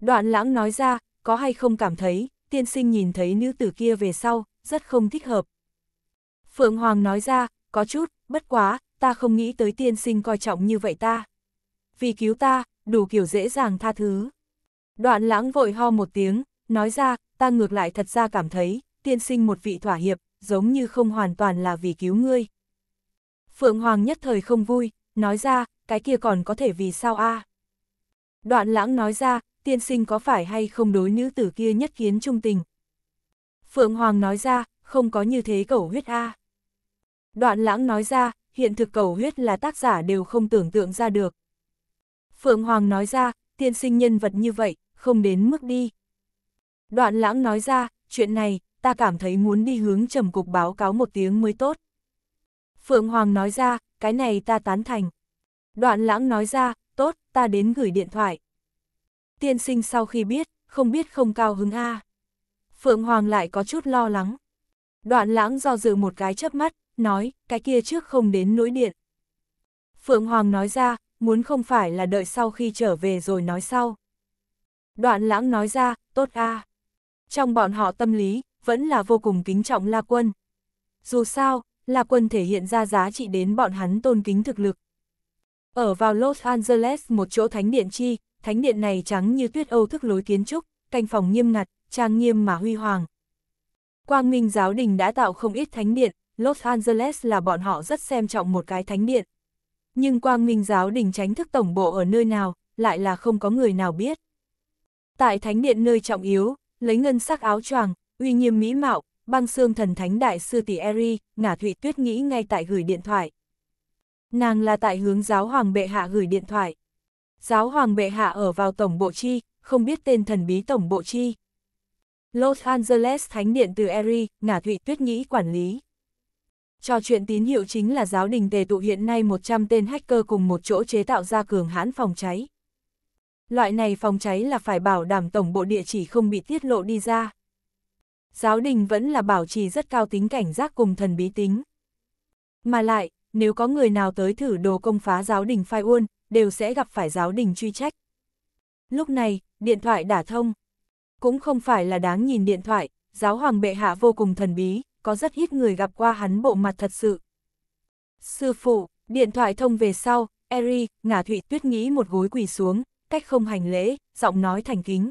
[SPEAKER 1] Đoạn lãng nói ra, có hay không cảm thấy, tiên sinh nhìn thấy nữ tử kia về sau, rất không thích hợp. Phượng Hoàng nói ra, có chút, bất quá, ta không nghĩ tới tiên sinh coi trọng như vậy ta. Vì cứu ta, đủ kiểu dễ dàng tha thứ. Đoạn lãng vội ho một tiếng, nói ra, ta ngược lại thật ra cảm thấy, tiên sinh một vị thỏa hiệp, giống như không hoàn toàn là vì cứu ngươi. Phượng Hoàng nhất thời không vui, nói ra, cái kia còn có thể vì sao a? Đoạn lãng nói ra, tiên sinh có phải hay không đối nữ tử kia nhất kiến trung tình? Phượng Hoàng nói ra, không có như thế cẩu huyết a. Đoạn lãng nói ra, hiện thực cầu huyết là tác giả đều không tưởng tượng ra được. Phượng Hoàng nói ra, tiên sinh nhân vật như vậy, không đến mức đi. Đoạn lãng nói ra, chuyện này, ta cảm thấy muốn đi hướng trầm cục báo cáo một tiếng mới tốt. Phượng Hoàng nói ra, cái này ta tán thành. Đoạn lãng nói ra, tốt, ta đến gửi điện thoại. Tiên sinh sau khi biết, không biết không cao hứng A. Phượng Hoàng lại có chút lo lắng. Đoạn lãng do dự một cái chớp mắt, nói, cái kia trước không đến nỗi điện. Phượng Hoàng nói ra, muốn không phải là đợi sau khi trở về rồi nói sau. Đoạn lãng nói ra, tốt a. À. Trong bọn họ tâm lý, vẫn là vô cùng kính trọng La Quân. Dù sao, La Quân thể hiện ra giá trị đến bọn hắn tôn kính thực lực. Ở vào Los Angeles một chỗ thánh điện chi, thánh điện này trắng như tuyết âu thức lối kiến trúc, canh phòng nghiêm ngặt, trang nghiêm mà huy hoàng. Quang Minh Giáo Đình đã tạo không ít thánh điện, Los Angeles là bọn họ rất xem trọng một cái thánh điện. Nhưng quang minh giáo đình tránh thức tổng bộ ở nơi nào, lại là không có người nào biết. Tại thánh điện nơi trọng yếu, lấy ngân sắc áo choàng, uy nghiêm mỹ mạo, băng xương thần thánh đại sư tỷ Eri, ngả thụy tuyết nghĩ ngay tại gửi điện thoại. Nàng là tại hướng giáo hoàng bệ hạ gửi điện thoại. Giáo hoàng bệ hạ ở vào tổng bộ chi, không biết tên thần bí tổng bộ chi. Los Angeles thánh điện từ Eri, ngả thụy tuyết nghĩ quản lý cho chuyện tín hiệu chính là giáo đình tề tụ hiện nay 100 tên hacker cùng một chỗ chế tạo ra cường hãn phòng cháy. Loại này phòng cháy là phải bảo đảm tổng bộ địa chỉ không bị tiết lộ đi ra. Giáo đình vẫn là bảo trì rất cao tính cảnh giác cùng thần bí tính. Mà lại, nếu có người nào tới thử đồ công phá giáo đình phai uôn đều sẽ gặp phải giáo đình truy trách. Lúc này, điện thoại đã thông. Cũng không phải là đáng nhìn điện thoại, giáo hoàng bệ hạ vô cùng thần bí, có rất ít người gặp qua hắn bộ mặt thật sự. Sư phụ, điện thoại thông về sau, Eri, ngả thụy tuyết nghĩ một gối quỳ xuống, cách không hành lễ, giọng nói thành kính.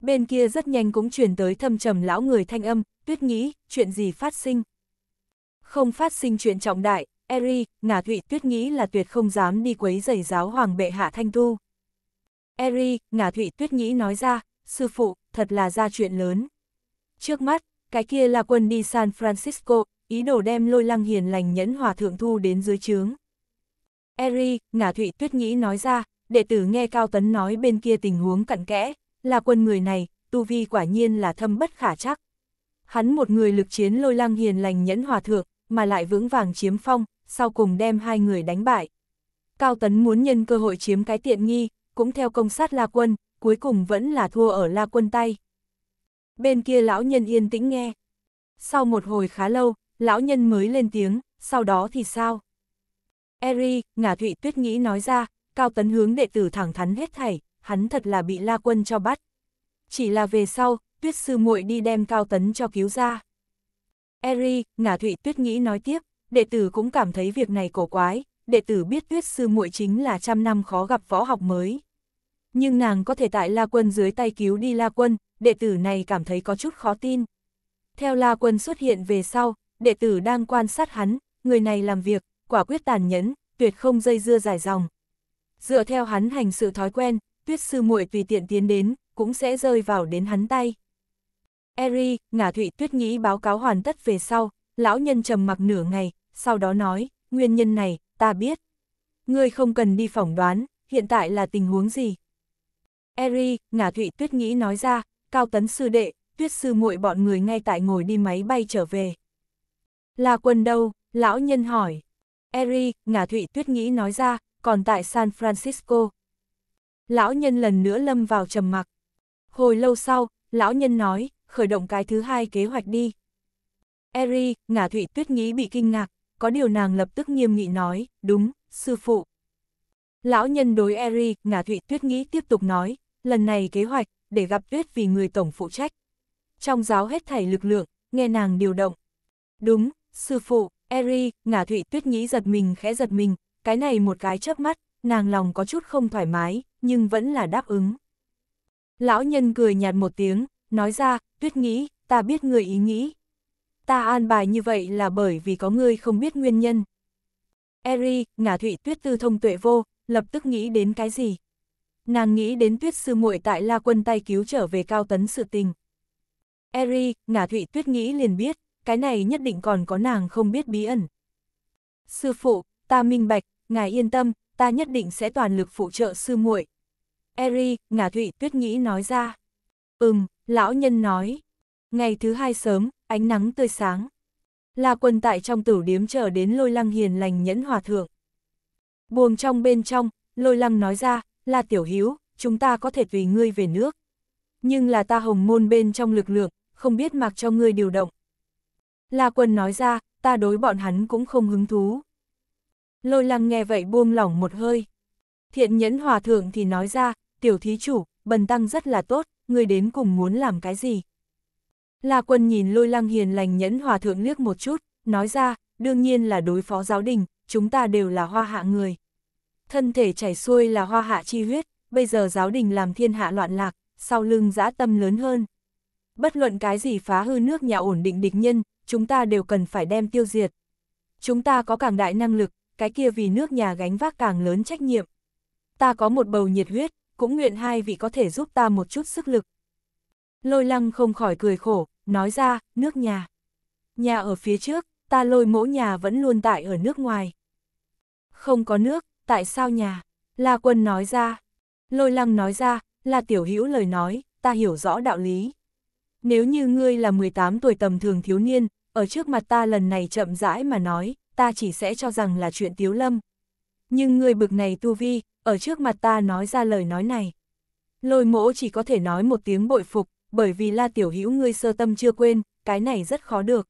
[SPEAKER 1] Bên kia rất nhanh cũng truyền tới thâm trầm lão người thanh âm, tuyết nghĩ, chuyện gì phát sinh. Không phát sinh chuyện trọng đại, Eri, ngả thụy tuyết nghĩ là tuyệt không dám đi quấy giày giáo hoàng bệ hạ thanh tu. Eri, ngả thụy tuyết nghĩ nói ra, sư phụ, thật là ra chuyện lớn. Trước mắt, cái kia là quân đi San Francisco, ý đồ đem lôi lăng hiền lành nhẫn hòa thượng thu đến dưới trướng. Eri, ngả thụy tuyết nghĩ nói ra, đệ tử nghe Cao Tấn nói bên kia tình huống cặn kẽ, là quân người này, tu vi quả nhiên là thâm bất khả chắc. Hắn một người lực chiến lôi lăng hiền lành nhẫn hòa thượng, mà lại vững vàng chiếm phong, sau cùng đem hai người đánh bại. Cao Tấn muốn nhân cơ hội chiếm cái tiện nghi, cũng theo công sát La Quân, cuối cùng vẫn là thua ở La Quân tay. Bên kia lão nhân yên tĩnh nghe. Sau một hồi khá lâu, lão nhân mới lên tiếng, sau đó thì sao? Eri, ngả thụy tuyết nghĩ nói ra, cao tấn hướng đệ tử thẳng thắn hết thảy, hắn thật là bị la quân cho bắt. Chỉ là về sau, tuyết sư muội đi đem cao tấn cho cứu ra. Eri, ngả thụy tuyết nghĩ nói tiếp, đệ tử cũng cảm thấy việc này cổ quái, đệ tử biết tuyết sư muội chính là trăm năm khó gặp võ học mới nhưng nàng có thể tại La Quân dưới tay cứu đi La Quân, đệ tử này cảm thấy có chút khó tin. Theo La Quân xuất hiện về sau, đệ tử đang quan sát hắn, người này làm việc, quả quyết tàn nhẫn, tuyệt không dây dưa dài dòng. Dựa theo hắn hành sự thói quen, tuyết sư muội tùy tiện tiến đến, cũng sẽ rơi vào đến hắn tay. Eri, ngả thụy tuyết nghĩ báo cáo hoàn tất về sau, lão nhân trầm mặc nửa ngày, sau đó nói, nguyên nhân này, ta biết. Ngươi không cần đi phỏng đoán, hiện tại là tình huống gì. Eri, ngả thụy tuyết nghĩ nói ra, cao tấn sư đệ, tuyết sư muội bọn người ngay tại ngồi đi máy bay trở về. Là quần đâu, lão nhân hỏi. Eri, ngả thụy tuyết nghĩ nói ra, còn tại San Francisco. Lão nhân lần nữa lâm vào trầm mặc. Hồi lâu sau, lão nhân nói, khởi động cái thứ hai kế hoạch đi. Eri, ngả thụy tuyết nghĩ bị kinh ngạc, có điều nàng lập tức nghiêm nghị nói, đúng, sư phụ. Lão nhân đối Eric, ngả Thụy Tuyết nghĩ tiếp tục nói, lần này kế hoạch, để gặp Tuyết vì người tổng phụ trách. Trong giáo hết thảy lực lượng, nghe nàng điều động. Đúng, sư phụ, Eric, ngả Thụy Tuyết nghĩ giật mình khẽ giật mình, cái này một cái chớp mắt, nàng lòng có chút không thoải mái, nhưng vẫn là đáp ứng. Lão nhân cười nhạt một tiếng, nói ra, Tuyết nghĩ, ta biết người ý nghĩ. Ta an bài như vậy là bởi vì có người không biết nguyên nhân. Eri, ngả thụy tuyết tư thông tuệ vô, lập tức nghĩ đến cái gì. Nàng nghĩ đến tuyết sư muội tại La Quân tay cứu trở về cao tấn sự tình. Eri, ngả thụy tuyết nghĩ liền biết, cái này nhất định còn có nàng không biết bí ẩn. Sư phụ, ta minh bạch, ngài yên tâm, ta nhất định sẽ toàn lực phụ trợ sư muội. Eri, ngả thụy tuyết nghĩ nói ra. Ừm, lão nhân nói. Ngày thứ hai sớm, ánh nắng tươi sáng. La quân tại trong tử điếm chờ đến lôi lăng hiền lành nhẫn hòa thượng. Buồng trong bên trong, lôi lăng nói ra, là tiểu hiếu chúng ta có thể tùy ngươi về nước. Nhưng là ta hồng môn bên trong lực lượng, không biết mặc cho ngươi điều động. La quân nói ra, ta đối bọn hắn cũng không hứng thú. Lôi lăng nghe vậy buông lỏng một hơi. Thiện nhẫn hòa thượng thì nói ra, tiểu thí chủ, bần tăng rất là tốt, ngươi đến cùng muốn làm cái gì. La quân nhìn lôi lăng hiền lành nhẫn hòa thượng liếc một chút, nói ra, đương nhiên là đối phó giáo đình, chúng ta đều là hoa hạ người thân thể chảy xuôi là hoa hạ chi huyết, bây giờ giáo đình làm thiên hạ loạn lạc, sau lưng dã tâm lớn hơn. Bất luận cái gì phá hư nước nhà ổn định địch nhân, chúng ta đều cần phải đem tiêu diệt. Chúng ta có càng đại năng lực, cái kia vì nước nhà gánh vác càng lớn trách nhiệm. Ta có một bầu nhiệt huyết, cũng nguyện hai vị có thể giúp ta một chút sức lực. Lôi lăng không khỏi cười khổ, nói ra, nước nhà. Nhà ở phía trước, ta lôi mỗ nhà vẫn luôn tại ở nước ngoài. Không có nước, tại sao nhà? La quân nói ra. Lôi lăng nói ra, là tiểu hữu lời nói, ta hiểu rõ đạo lý. Nếu như ngươi là 18 tuổi tầm thường thiếu niên, ở trước mặt ta lần này chậm rãi mà nói, ta chỉ sẽ cho rằng là chuyện tiếu lâm. Nhưng ngươi bực này tu vi, ở trước mặt ta nói ra lời nói này. Lôi mỗ chỉ có thể nói một tiếng bội phục, bởi vì la tiểu hữu ngươi sơ tâm chưa quên, cái này rất khó được.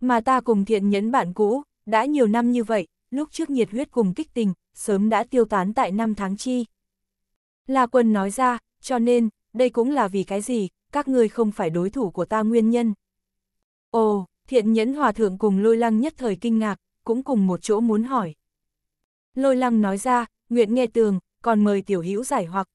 [SPEAKER 1] Mà ta cùng thiện nhẫn bạn cũ, đã nhiều năm như vậy, lúc trước nhiệt huyết cùng kích tình, sớm đã tiêu tán tại năm tháng chi. La quân nói ra, cho nên, đây cũng là vì cái gì, các ngươi không phải đối thủ của ta nguyên nhân. Ồ, thiện nhẫn hòa thượng cùng lôi lăng nhất thời kinh ngạc, cũng cùng một chỗ muốn hỏi. Lôi lăng nói ra, nguyện nghe tường, còn mời tiểu hữu giải hoặc.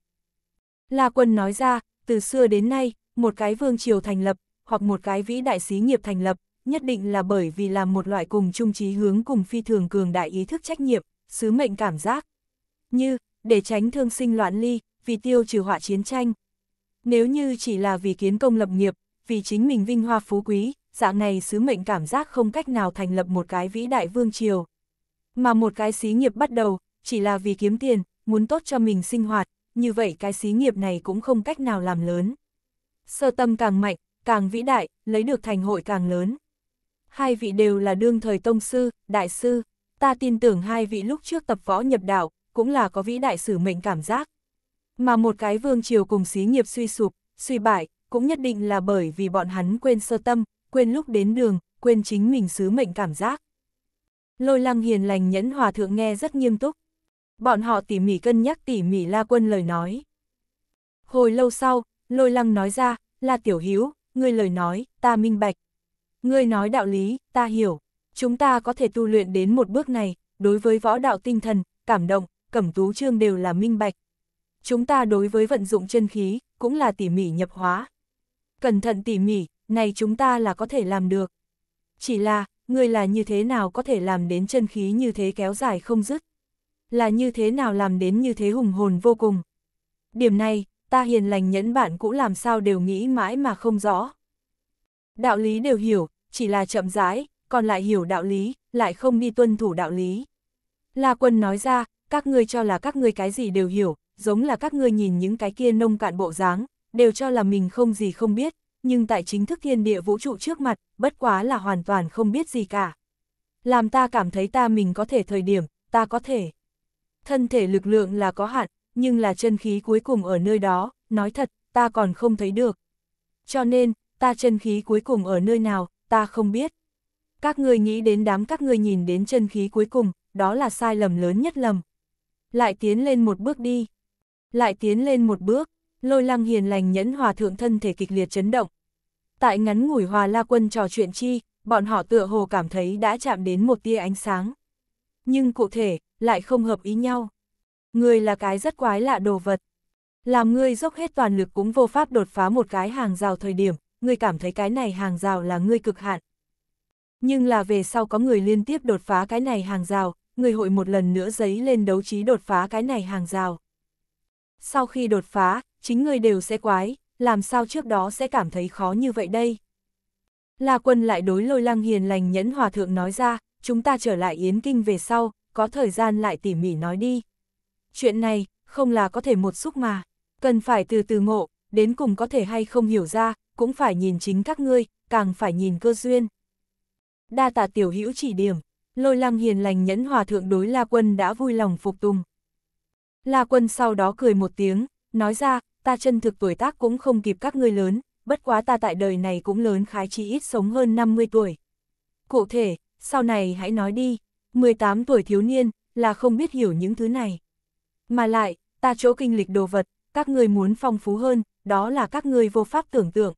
[SPEAKER 1] La quân nói ra, từ xưa đến nay, một cái vương triều thành lập, hoặc một cái vĩ đại xí nghiệp thành lập, nhất định là bởi vì làm một loại cùng chung trí hướng cùng phi thường cường đại ý thức trách nhiệm, sứ mệnh cảm giác. Như, để tránh thương sinh loạn ly, vì tiêu trừ họa chiến tranh. Nếu như chỉ là vì kiến công lập nghiệp, vì chính mình vinh hoa phú quý, dạng này sứ mệnh cảm giác không cách nào thành lập một cái vĩ đại vương triều. Mà một cái xí nghiệp bắt đầu, chỉ là vì kiếm tiền, muốn tốt cho mình sinh hoạt, như vậy cái xí nghiệp này cũng không cách nào làm lớn. Sơ tâm càng mạnh, càng vĩ đại, lấy được thành hội càng lớn. Hai vị đều là đương thời tông sư, đại sư ta tin tưởng hai vị lúc trước tập võ nhập đạo, cũng là có vĩ đại sử mệnh cảm giác. Mà một cái vương triều cùng xí nghiệp suy sụp, suy bại, cũng nhất định là bởi vì bọn hắn quên sơ tâm, quên lúc đến đường, quên chính mình sứ mệnh cảm giác. Lôi lăng hiền lành nhẫn hòa thượng nghe rất nghiêm túc. Bọn họ tỉ mỉ cân nhắc tỉ mỉ la quân lời nói. Hồi lâu sau, lôi lăng nói ra, là tiểu hiếu, ngươi lời nói, ta minh bạch. Ngươi nói đạo lý, ta hiểu chúng ta có thể tu luyện đến một bước này, đối với võ đạo tinh thần, cảm động, cẩm tú trương đều là minh bạch. Chúng ta đối với vận dụng chân khí, cũng là tỉ mỉ nhập hóa. Cẩn thận tỉ mỉ, này chúng ta là có thể làm được. Chỉ là, người là như thế nào có thể làm đến chân khí như thế kéo dài không dứt? Là như thế nào làm đến như thế hùng hồn vô cùng? Điểm này, ta hiền lành nhẫn bạn cũng làm sao đều nghĩ mãi mà không rõ. Đạo lý đều hiểu, chỉ là chậm rãi, còn lại hiểu đạo lý, lại không đi tuân thủ đạo lý. La quân nói ra, các ngươi cho là các ngươi cái gì đều hiểu, giống là các ngươi nhìn những cái kia nông cạn bộ dáng, đều cho là mình không gì không biết, nhưng tại chính thức thiên địa vũ trụ trước mặt, bất quá là hoàn toàn không biết gì cả. Làm ta cảm thấy ta mình có thể thời điểm, ta có thể. Thân thể lực lượng là có hạn, nhưng là chân khí cuối cùng ở nơi đó, nói thật, ta còn không thấy được. Cho nên, ta chân khí cuối cùng ở nơi nào, ta không biết. Các người nghĩ đến đám các người nhìn đến chân khí cuối cùng, đó là sai lầm lớn nhất lầm. Lại tiến lên một bước đi. Lại tiến lên một bước, lôi lăng hiền lành nhẫn hòa thượng thân thể kịch liệt chấn động. Tại ngắn ngủi hòa la quân trò chuyện chi, bọn họ tựa hồ cảm thấy đã chạm đến một tia ánh sáng. Nhưng cụ thể, lại không hợp ý nhau. Người là cái rất quái lạ đồ vật. Làm ngươi dốc hết toàn lực cũng vô pháp đột phá một cái hàng rào thời điểm, ngươi cảm thấy cái này hàng rào là ngươi cực hạn, nhưng là về sau có người liên tiếp đột phá cái này hàng rào, người hội một lần nữa giấy lên đấu trí đột phá cái này hàng rào. Sau khi đột phá, chính người đều sẽ quái, làm sao trước đó sẽ cảm thấy khó như vậy đây? La quân lại đối lôi lăng hiền lành nhẫn hòa thượng nói ra, chúng ta trở lại Yến Kinh về sau, có thời gian lại tỉ mỉ nói đi. Chuyện này, không là có thể một xúc mà, cần phải từ từ ngộ, đến cùng có thể hay không hiểu ra, cũng phải nhìn chính các ngươi, càng phải nhìn cơ duyên đa tạ tiểu hữu chỉ điểm, lôi lăng hiền lành nhẫn hòa thượng đối La Quân đã vui lòng phục tùng. La Quân sau đó cười một tiếng, nói ra, ta chân thực tuổi tác cũng không kịp các ngươi lớn, bất quá ta tại đời này cũng lớn khái chí ít sống hơn 50 tuổi. Cụ thể, sau này hãy nói đi, 18 tuổi thiếu niên, là không biết hiểu những thứ này. Mà lại, ta chỗ kinh lịch đồ vật, các ngươi muốn phong phú hơn, đó là các ngươi vô pháp tưởng tượng.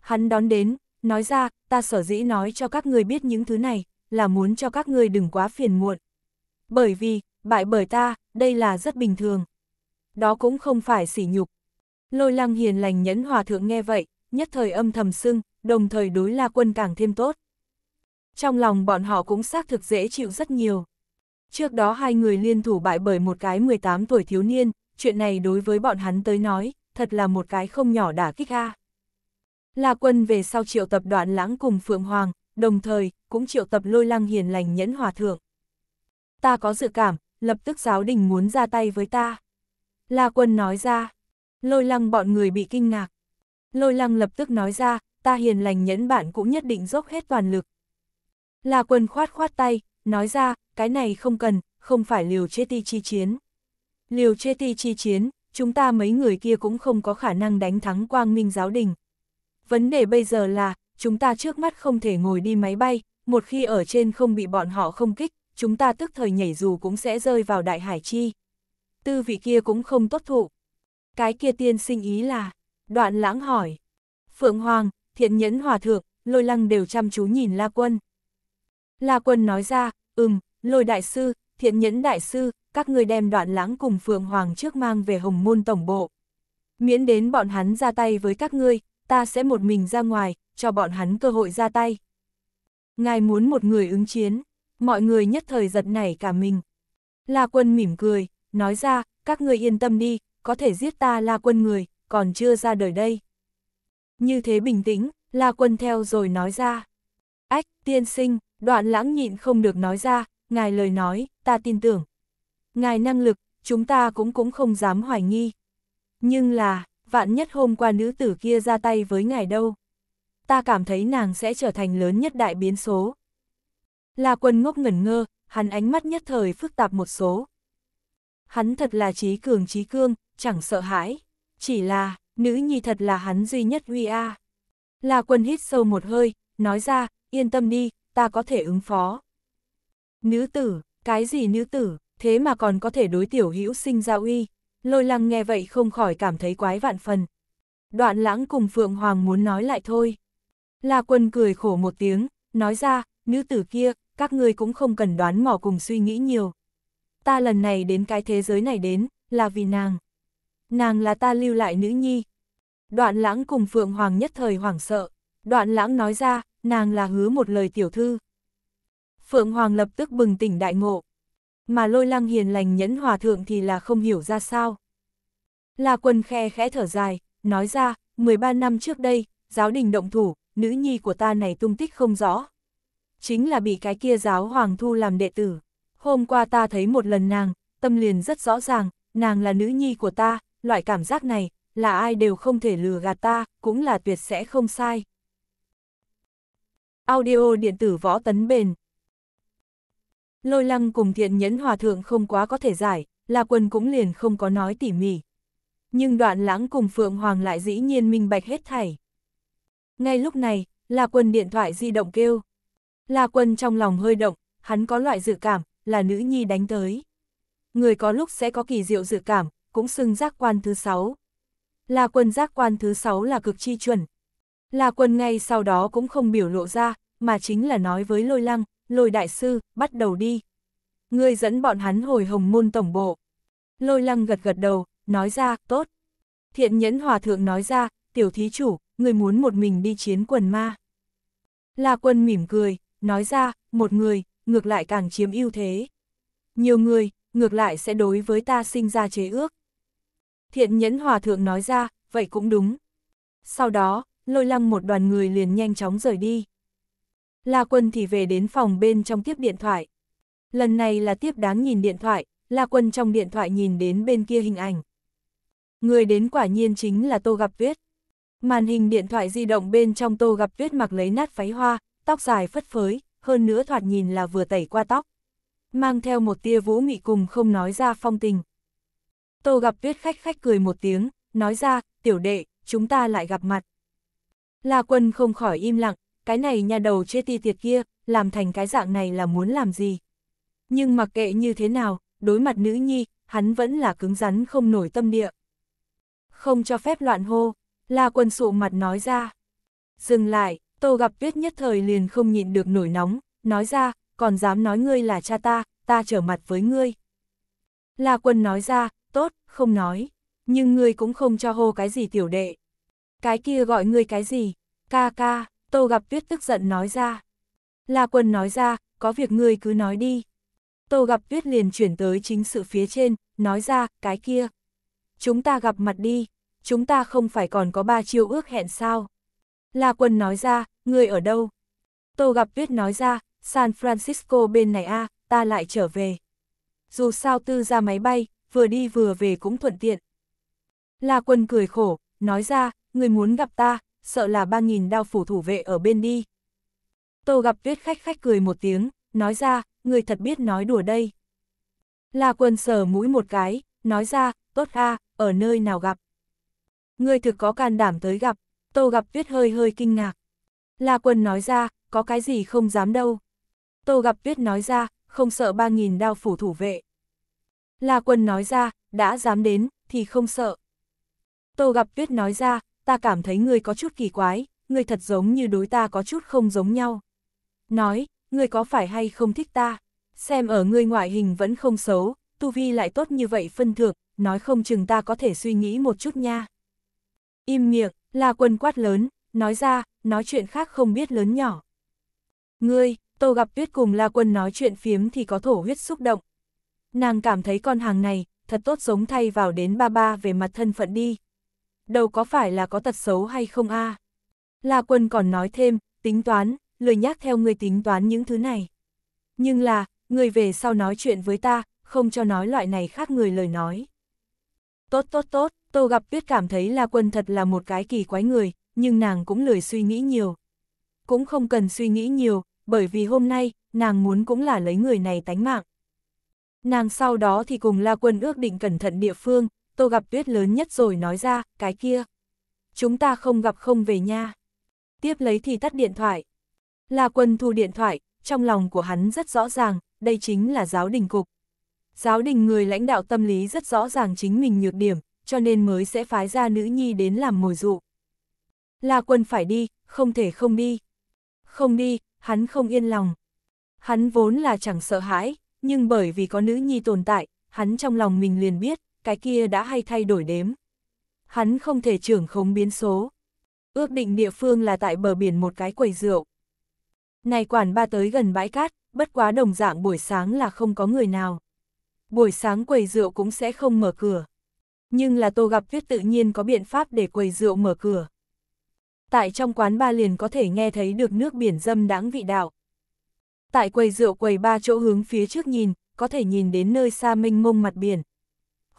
[SPEAKER 1] Hắn đón đến, nói ra, ta sở dĩ nói cho các người biết những thứ này, là muốn cho các người đừng quá phiền muộn. Bởi vì, bại bởi ta, đây là rất bình thường. Đó cũng không phải sỉ nhục. Lôi lăng hiền lành nhẫn hòa thượng nghe vậy, nhất thời âm thầm sưng, đồng thời đối la quân càng thêm tốt. Trong lòng bọn họ cũng xác thực dễ chịu rất nhiều. Trước đó hai người liên thủ bại bởi một cái 18 tuổi thiếu niên, chuyện này đối với bọn hắn tới nói, thật là một cái không nhỏ đả kích ha. La quân về sau triệu tập đoạn lãng cùng Phượng Hoàng, đồng thời cũng triệu tập lôi lăng hiền lành nhẫn hòa thượng. Ta có dự cảm, lập tức giáo đình muốn ra tay với ta. La quân nói ra, lôi lăng bọn người bị kinh ngạc. Lôi lăng lập tức nói ra, ta hiền lành nhẫn bạn cũng nhất định dốc hết toàn lực. La quân khoát khoát tay, nói ra, cái này không cần, không phải liều chê ti chi chiến. Liều chê ti chi chiến, chúng ta mấy người kia cũng không có khả năng đánh thắng quang minh giáo đình. Vấn đề bây giờ là, chúng ta trước mắt không thể ngồi đi máy bay, một khi ở trên không bị bọn họ không kích, chúng ta tức thời nhảy dù cũng sẽ rơi vào đại hải chi. Tư vị kia cũng không tốt thụ. Cái kia tiên sinh ý là, đoạn lãng hỏi. Phượng Hoàng, thiện nhẫn hòa thượng, lôi lăng đều chăm chú nhìn La Quân. La Quân nói ra, ừm, lôi đại sư, thiện nhẫn đại sư, các người đem đoạn lãng cùng Phượng Hoàng trước mang về hồng môn tổng bộ. Miễn đến bọn hắn ra tay với các ngươi, ta sẽ một mình ra ngoài, cho bọn hắn cơ hội ra tay. Ngài muốn một người ứng chiến, mọi người nhất thời giật nảy cả mình. La quân mỉm cười, nói ra, các ngươi yên tâm đi, có thể giết ta la quân người, còn chưa ra đời đây. Như thế bình tĩnh, la quân theo rồi nói ra. Ách, tiên sinh, đoạn lãng nhịn không được nói ra, ngài lời nói, ta tin tưởng. Ngài năng lực, chúng ta cũng cũng không dám hoài nghi. Nhưng là, vạn nhất hôm qua nữ tử kia ra tay với ngài đâu. Ta cảm thấy nàng sẽ trở thành lớn nhất đại biến số. La quân ngốc ngẩn ngơ, hắn ánh mắt nhất thời phức tạp một số. Hắn thật là trí cường trí cương, chẳng sợ hãi. Chỉ là, nữ nhi thật là hắn duy nhất uy a. À. La quân hít sâu một hơi, nói ra, yên tâm đi, ta có thể ứng phó. Nữ tử, cái gì nữ tử, thế mà còn có thể đối tiểu hữu sinh ra uy, lôi lăng nghe vậy không khỏi cảm thấy quái vạn phần. Đoạn lãng cùng Phượng Hoàng muốn nói lại thôi. La quân cười khổ một tiếng, nói ra, nữ tử kia, các ngươi cũng không cần đoán mò cùng suy nghĩ nhiều. Ta lần này đến cái thế giới này đến, là vì nàng. Nàng là ta lưu lại nữ nhi. Đoạn lãng cùng Phượng Hoàng nhất thời hoảng sợ. Đoạn lãng nói ra, nàng là hứa một lời tiểu thư. Phượng Hoàng lập tức bừng tỉnh đại ngộ, mà lôi lăng hiền lành nhẫn hòa thượng thì là không hiểu ra sao. Là quần khe khẽ thở dài, nói ra, 13 năm trước đây, giáo đình động thủ, nữ nhi của ta này tung tích không rõ. Chính là bị cái kia giáo hoàng thu làm đệ tử. Hôm qua ta thấy một lần nàng, tâm liền rất rõ ràng, nàng là nữ nhi của ta, loại cảm giác này, là ai đều không thể lừa gạt ta, cũng là tuyệt sẽ không sai. Audio điện tử võ tấn bền Lôi lăng cùng thiện nhẫn hòa thượng không quá có thể giải, là quân cũng liền không có nói tỉ mỉ. Nhưng đoạn lãng cùng Phượng Hoàng lại dĩ nhiên minh bạch hết thảy. Ngay lúc này, là quân điện thoại di động kêu. Là quân trong lòng hơi động, hắn có loại dự cảm, là nữ nhi đánh tới. Người có lúc sẽ có kỳ diệu dự cảm, cũng xưng giác quan thứ sáu. Là quân giác quan thứ sáu là cực chi chuẩn. Là quân ngay sau đó cũng không biểu lộ ra, mà chính là nói với lôi lăng, lôi đại sư, bắt đầu đi. Ngươi dẫn bọn hắn hồi hồng môn tổng bộ. Lôi lăng gật gật đầu, nói ra, tốt. Thiện nhẫn hòa thượng nói ra, tiểu thí chủ, người muốn một mình đi chiến quần ma. La quân mỉm cười, nói ra, một người, ngược lại càng chiếm ưu thế. Nhiều người, ngược lại sẽ đối với ta sinh ra chế ước. Thiện nhẫn hòa thượng nói ra, vậy cũng đúng. Sau đó, lôi lăng một đoàn người liền nhanh chóng rời đi. La Quân thì về đến phòng bên trong tiếp điện thoại. Lần này là tiếp đáng nhìn điện thoại, La Quân trong điện thoại nhìn đến bên kia hình ảnh. Người đến quả nhiên chính là Tô Gặp Tuyết. Màn hình điện thoại di động bên trong Tô Gặp Tuyết mặc lấy nát váy hoa, tóc dài phất phới, hơn nữa thoạt nhìn là vừa tẩy qua tóc. Mang theo một tia vũ mị cùng không nói ra phong tình. Tô Gặp Tuyết khách khách cười một tiếng, nói ra, tiểu đệ, chúng ta lại gặp mặt. La Quân không khỏi im lặng, cái này nhà đầu chê ti tiệt kia, làm thành cái dạng này là muốn làm gì. Nhưng mặc kệ như thế nào, đối mặt nữ nhi, hắn vẫn là cứng rắn không nổi tâm địa. Không cho phép loạn hô, la quân sụ mặt nói ra. Dừng lại, tô gặp viết nhất thời liền không nhịn được nổi nóng, nói ra, còn dám nói ngươi là cha ta, ta trở mặt với ngươi. La quân nói ra, tốt, không nói, nhưng ngươi cũng không cho hô cái gì tiểu đệ. Cái kia gọi ngươi cái gì, ca ca, Tô gặp tuyết tức giận nói ra. La quân nói ra, có việc ngươi cứ nói đi. Tô gặp tuyết liền chuyển tới chính sự phía trên, nói ra, cái kia. Chúng ta gặp mặt đi, chúng ta không phải còn có ba chiêu ước hẹn sao. La quân nói ra, ngươi ở đâu? Tô gặp tuyết nói ra, San Francisco bên này a, ta lại trở về. Dù sao tư ra máy bay, vừa đi vừa về cũng thuận tiện. La quân cười khổ, nói ra, người muốn gặp ta, sợ là ba nghìn đao phủ thủ vệ ở bên đi. Tô gặp tuyết khách khách cười một tiếng, nói ra, người thật biết nói đùa đây. La quân sờ mũi một cái, nói ra, tốt a, ở nơi nào gặp. Người thực có can đảm tới gặp, tô gặp tuyết hơi hơi kinh ngạc. La quân nói ra, có cái gì không dám đâu. Tô gặp tuyết nói ra, không sợ ba nghìn đao phủ thủ vệ. La quân nói ra, đã dám đến, thì không sợ. Tô gặp tuyết nói ra, ta cảm thấy ngươi có chút kỳ quái, ngươi thật giống như đối ta có chút không giống nhau. Nói, ngươi có phải hay không thích ta? Xem ở ngươi ngoại hình vẫn không xấu, tu vi lại tốt như vậy phân thượng, nói không chừng ta có thể suy nghĩ một chút nha. Im miệng, là quân quát lớn, nói ra, nói chuyện khác không biết lớn nhỏ. Ngươi, tô gặp tuyết cùng la quân nói chuyện phiếm thì có thổ huyết xúc động. Nàng cảm thấy con hàng này, thật tốt giống thay vào đến ba ba về mặt thân phận đi, đầu có phải là có tật xấu hay không a? À? La Quân còn nói thêm, tính toán, lười nhắc theo người tính toán những thứ này. Nhưng là, người về sau nói chuyện với ta, không cho nói loại này khác người lời nói. Tốt tốt tốt, tôi Gặp biết cảm thấy La Quân thật là một cái kỳ quái người, nhưng nàng cũng lười suy nghĩ nhiều. Cũng không cần suy nghĩ nhiều, bởi vì hôm nay, nàng muốn cũng là lấy người này tánh mạng. Nàng sau đó thì cùng La Quân ước định cẩn thận địa phương, Tô gặp tuyết lớn nhất rồi nói ra, cái kia. Chúng ta không gặp không về nha. Tiếp lấy thì tắt điện thoại. Là quân thu điện thoại, trong lòng của hắn rất rõ ràng, đây chính là giáo đình cục. Giáo đình người lãnh đạo tâm lý rất rõ ràng chính mình nhược điểm, cho nên mới sẽ phái ra nữ nhi đến làm mồi dụ. Là quân phải đi, không thể không đi. Không đi, hắn không yên lòng. Hắn vốn là chẳng sợ hãi, nhưng bởi vì có nữ nhi tồn tại, hắn trong lòng mình liền biết, cái kia đã hay thay đổi đếm. Hắn không thể trưởng khống biến số. Ước định địa phương là tại bờ biển một cái quầy rượu. Này quản ba tới gần bãi cát, bất quá đồng dạng buổi sáng là không có người nào. Buổi sáng quầy rượu cũng sẽ không mở cửa. Nhưng là tô gặp viết tự nhiên có biện pháp để quầy rượu mở cửa. Tại trong quán ba liền có thể nghe thấy được nước biển dâm đáng vị đạo. Tại quầy rượu quầy ba chỗ hướng phía trước nhìn, có thể nhìn đến nơi xa mênh mông mặt biển.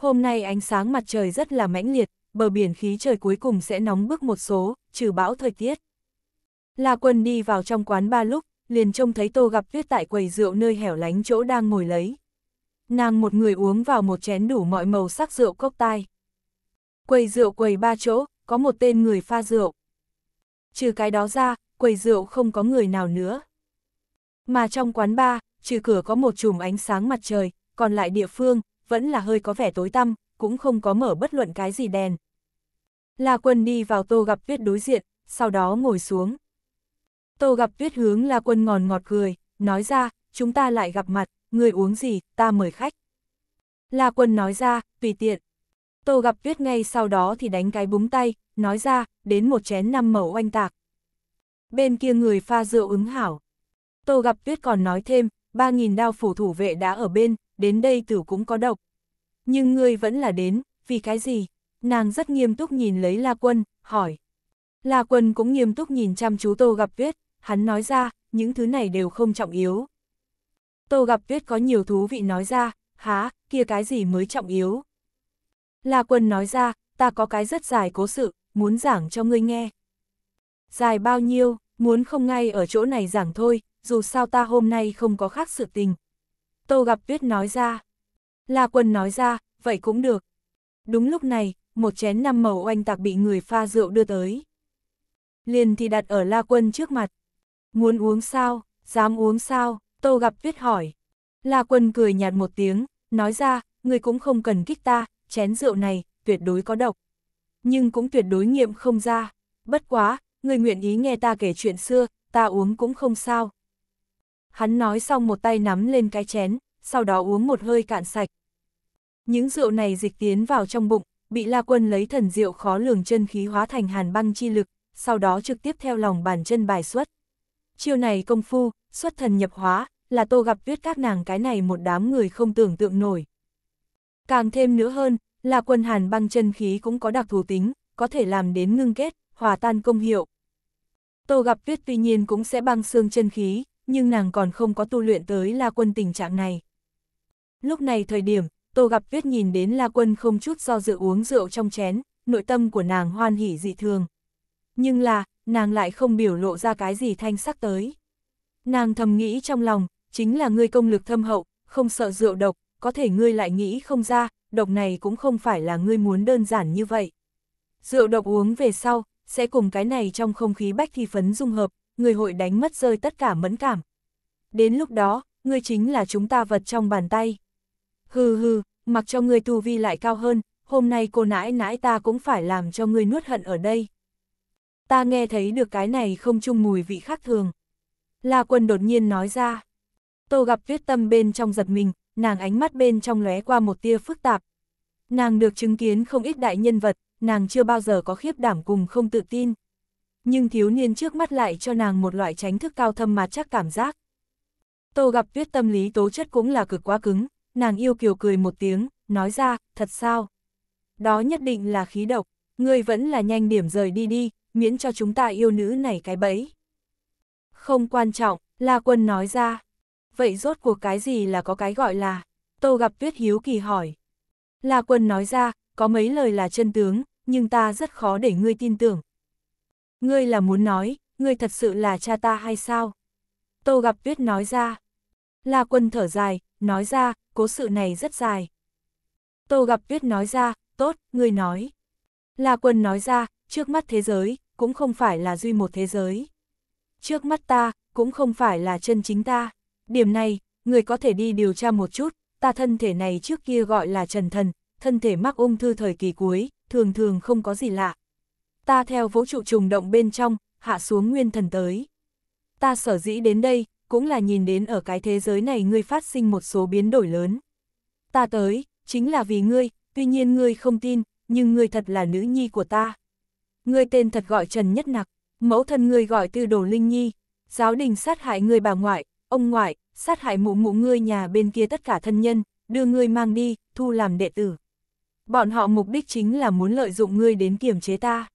[SPEAKER 1] Hôm nay ánh sáng mặt trời rất là mãnh liệt, bờ biển khí trời cuối cùng sẽ nóng bước một số, trừ bão thời tiết. La Quân đi vào trong quán ba lúc, liền trông thấy Tô gặp Tuyết tại quầy rượu nơi hẻo lánh chỗ đang ngồi lấy. Nàng một người uống vào một chén đủ mọi màu sắc rượu cốc tai. Quầy rượu quầy ba chỗ, có một tên người pha rượu. Trừ cái đó ra, quầy rượu không có người nào nữa. Mà trong quán ba, trừ cửa có một chùm ánh sáng mặt trời, còn lại địa phương, vẫn là hơi có vẻ tối tăm, cũng không có mở bất luận cái gì đèn. La Quân đi vào Tô Gặp Tuyết đối diện, sau đó ngồi xuống. Tô Gặp Tuyết hướng La Quân ngòn ngọt cười, nói ra, chúng ta lại gặp mặt, người uống gì, ta mời khách. La Quân nói ra, tùy tiện. Tô Gặp Tuyết ngay sau đó thì đánh cái búng tay, nói ra, đến một chén năm mẩu oanh tạc. Bên kia người pha rượu ứng hảo. Tô Gặp Tuyết còn nói thêm, 3.000 đao phủ thủ vệ đã ở bên, đến đây tử cũng có độc. Nhưng ngươi vẫn là đến, vì cái gì? Nàng rất nghiêm túc nhìn lấy La Quân, hỏi. La Quân cũng nghiêm túc nhìn chăm chú Tô Gặp Viết hắn nói ra, những thứ này đều không trọng yếu. Tô Gặp Viết có nhiều thú vị nói ra, há, kia cái gì mới trọng yếu? La Quân nói ra, ta có cái rất dài cố sự, muốn giảng cho ngươi nghe. Dài bao nhiêu, muốn không ngay ở chỗ này giảng thôi, dù sao ta hôm nay không có khác sự tình, Tô gặp tuyết nói ra. La quân nói ra, vậy cũng được. Đúng lúc này, một chén năm màu oanh tạc bị người pha rượu đưa tới. Liền thì đặt ở La quân trước mặt. Muốn uống sao, dám uống sao, Tô gặp tuyết hỏi. La quân cười nhạt một tiếng, nói ra, người cũng không cần kích ta, chén rượu này, tuyệt đối có độc. Nhưng cũng tuyệt đối nghiệm không ra. Bất quá, người nguyện ý nghe ta kể chuyện xưa, ta uống cũng không sao, hắn nói xong một tay nắm lên cái chén, sau đó uống một hơi cạn sạch. Những rượu này dịch tiến vào trong bụng, bị La Quân lấy thần rượu khó lường chân khí hóa thành hàn băng chi lực, sau đó trực tiếp theo lòng bàn chân bài xuất. Chiêu này công phu, xuất thần nhập hóa, là tô gặp tuyết các nàng cái này một đám người không tưởng tượng nổi. Càng thêm nữa hơn, là quân hàn băng chân khí cũng có đặc thù tính, có thể làm đến ngưng kết, hòa tan công hiệu. Tô gặp tuyết tuy nhiên cũng sẽ băng xương chân khí, nhưng nàng còn không có tu luyện tới La Quân tình trạng này. Lúc này thời điểm, Tô Gặp viết nhìn đến La Quân không chút do dự uống rượu trong chén, nội tâm của nàng hoan hỉ dị thường. Nhưng là, nàng lại không biểu lộ ra cái gì thanh sắc tới. Nàng thầm nghĩ trong lòng, chính là ngươi công lực thâm hậu, không sợ rượu độc, có thể ngươi lại nghĩ không ra, độc này cũng không phải là ngươi muốn đơn giản như vậy. Rượu độc uống về sau, sẽ cùng cái này trong không khí bách thi phấn dung hợp, người hội đánh mất rơi tất cả mẫn cảm. Đến lúc đó, ngươi chính là chúng ta vật trong bàn tay. Hừ hừ, mặc cho ngươi tu vi lại cao hơn, hôm nay cô nãi nãi ta cũng phải làm cho ngươi nuốt hận ở đây. Ta nghe thấy được cái này không chung mùi vị khác thường. La quân đột nhiên nói ra. Tô gặp viết tâm bên trong giật mình, nàng ánh mắt bên trong lóe qua một tia phức tạp. Nàng được chứng kiến không ít đại nhân vật, nàng chưa bao giờ có khiếp đảm cùng không tự tin nhưng thiếu niên trước mắt lại cho nàng một loại tránh thức cao thâm mà chắc cảm giác. Tô gặp tuyết tâm lý tố chất cũng là cực quá cứng, nàng yêu kiều cười một tiếng, nói ra, thật sao? Đó nhất định là khí độc, ngươi vẫn là nhanh điểm rời đi đi, miễn cho chúng ta yêu nữ này cái bẫy. Không quan trọng, La Quân nói ra. Vậy rốt cuộc cái gì là có cái gọi là? Tô gặp tuyết hiếu kỳ hỏi. La Quân nói ra, có mấy lời là chân tướng, nhưng ta rất khó để ngươi tin tưởng, Ngươi là muốn nói, ngươi thật sự là cha ta hay sao? Tô gặp tuyết nói ra. La quân thở dài, nói ra, cố sự này rất dài. Tô gặp tuyết nói ra, tốt, ngươi nói. La quân nói ra, trước mắt thế giới, cũng không phải là duy một thế giới. Trước mắt ta, cũng không phải là chân chính ta. Điểm này, người có thể đi điều tra một chút, ta thân thể này trước kia gọi là trần thần, thân thể mắc ung thư thời kỳ cuối, thường thường không có gì lạ ta theo vũ trụ trùng động bên trong, hạ xuống nguyên thần tới. Ta sở dĩ đến đây, cũng là nhìn đến ở cái thế giới này ngươi phát sinh một số biến đổi lớn. Ta tới, chính là vì ngươi, tuy nhiên ngươi không tin, nhưng ngươi thật là nữ nhi của ta. Ngươi tên thật gọi Trần Nhất Nặc, mẫu thân ngươi gọi Tư Đồ Linh Nhi, giáo đình sát hại ngươi bà ngoại, ông ngoại, sát hại mụ mụ ngươi nhà bên kia tất cả thân nhân, đưa ngươi mang đi, thu làm đệ tử. Bọn họ mục đích chính là muốn lợi dụng ngươi đến kiểm chế ta.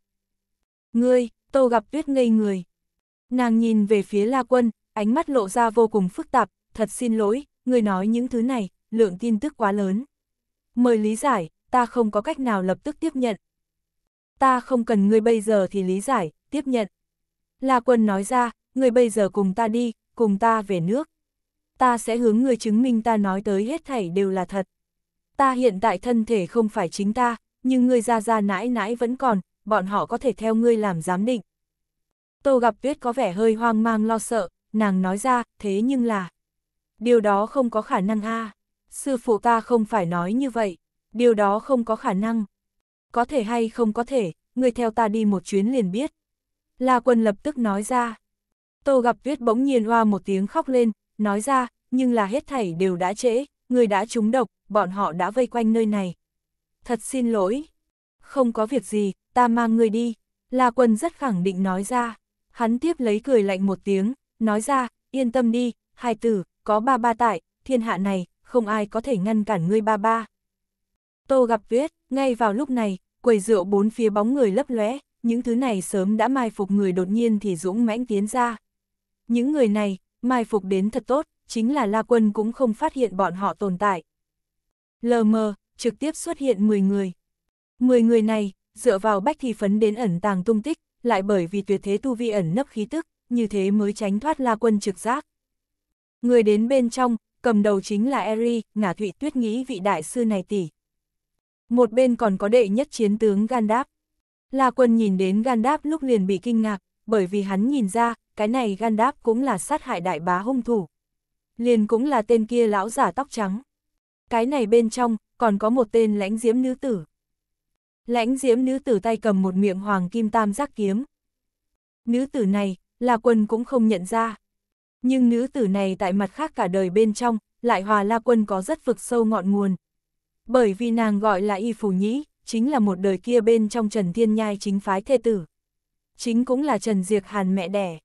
[SPEAKER 1] Ngươi, tô gặp tuyết ngây người. Nàng nhìn về phía La Quân, ánh mắt lộ ra vô cùng phức tạp, thật xin lỗi, ngươi nói những thứ này, lượng tin tức quá lớn. Mời lý giải, ta không có cách nào lập tức tiếp nhận. Ta không cần ngươi bây giờ thì lý giải, tiếp nhận. La Quân nói ra, ngươi bây giờ cùng ta đi, cùng ta về nước. Ta sẽ hướng ngươi chứng minh ta nói tới hết thảy đều là thật. Ta hiện tại thân thể không phải chính ta, nhưng ngươi ra ra nãi nãi vẫn còn, bọn họ có thể theo ngươi làm giám định. Tô gặp tuyết có vẻ hơi hoang mang lo sợ, nàng nói ra, thế nhưng là... Điều đó không có khả năng a sư phụ ta không phải nói như vậy, điều đó không có khả năng. Có thể hay không có thể, ngươi theo ta đi một chuyến liền biết. La quân lập tức nói ra. Tô gặp tuyết bỗng nhiên hoa một tiếng khóc lên, nói ra, nhưng là hết thảy đều đã trễ, người đã trúng độc, bọn họ đã vây quanh nơi này. Thật xin lỗi, không có việc gì, ta mang ngươi đi. La Quân rất khẳng định nói ra. Hắn tiếp lấy cười lạnh một tiếng, nói ra, yên tâm đi, hai tử, có ba ba tại, thiên hạ này, không ai có thể ngăn cản ngươi ba ba. Tô gặp viết ngay vào lúc này, quầy rượu bốn phía bóng người lấp lóe, những thứ này sớm đã mai phục người đột nhiên thì dũng mãnh tiến ra. Những người này, mai phục đến thật tốt, chính là La Quân cũng không phát hiện bọn họ tồn tại. Lờ mờ, trực tiếp xuất hiện 10 người. Mười người này, dựa vào bách thi phấn đến ẩn tàng tung tích, lại bởi vì tuyệt thế tu vi ẩn nấp khí tức, như thế mới tránh thoát la quân trực giác. Người đến bên trong, cầm đầu chính là Eri, ngả thụy tuyết nghĩ vị đại sư này tỷ. Một bên còn có đệ nhất chiến tướng Gandalf. La quân nhìn đến Gandalf lúc liền bị kinh ngạc, bởi vì hắn nhìn ra, cái này Gandalf cũng là sát hại đại bá hung thủ. Liền cũng là tên kia lão giả tóc trắng. Cái này bên trong, còn có một tên lãnh diễm nữ tử lãnh diễm nữ tử tay cầm một miệng hoàng kim tam giác kiếm. Nữ tử này, là quân cũng không nhận ra. Nhưng nữ tử này tại mặt khác cả đời bên trong, lại hòa la quân có rất vực sâu ngọn nguồn. Bởi vì nàng gọi là y phủ nhĩ, chính là một đời kia bên trong Trần Thiên Nhai chính phái thê tử. Chính cũng là Trần Diệc Hàn mẹ đẻ.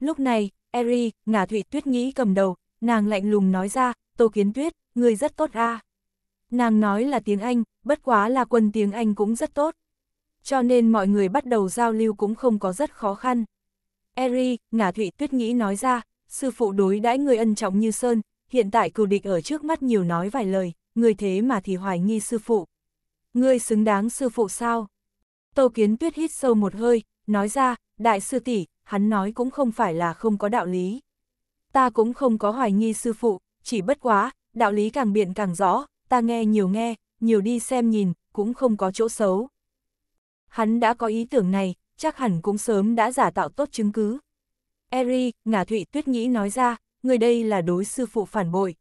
[SPEAKER 1] Lúc này, Eri, ngả thủy tuyết nghĩ cầm đầu, nàng lạnh lùng nói ra, Tô Kiến Tuyết, người rất tốt a Nàng nói là tiếng Anh, bất quá là quân tiếng Anh cũng rất tốt. Cho nên mọi người bắt đầu giao lưu cũng không có rất khó khăn. Eri, ngả thụy tuyết nghĩ nói ra, sư phụ đối đãi người ân trọng như Sơn, hiện tại cừu địch ở trước mắt nhiều nói vài lời, người thế mà thì hoài nghi sư phụ. Ngươi xứng đáng sư phụ sao? Tô Kiến Tuyết hít sâu một hơi, nói ra, đại sư tỷ, hắn nói cũng không phải là không có đạo lý. Ta cũng không có hoài nghi sư phụ, chỉ bất quá, đạo lý càng biện càng rõ, ta nghe nhiều nghe, nhiều đi xem nhìn, cũng không có chỗ xấu. Hắn đã có ý tưởng này, chắc hẳn cũng sớm đã giả tạo tốt chứng cứ. Eri, ngả thụy tuyết nghĩ nói ra, người đây là đối sư phụ phản bội.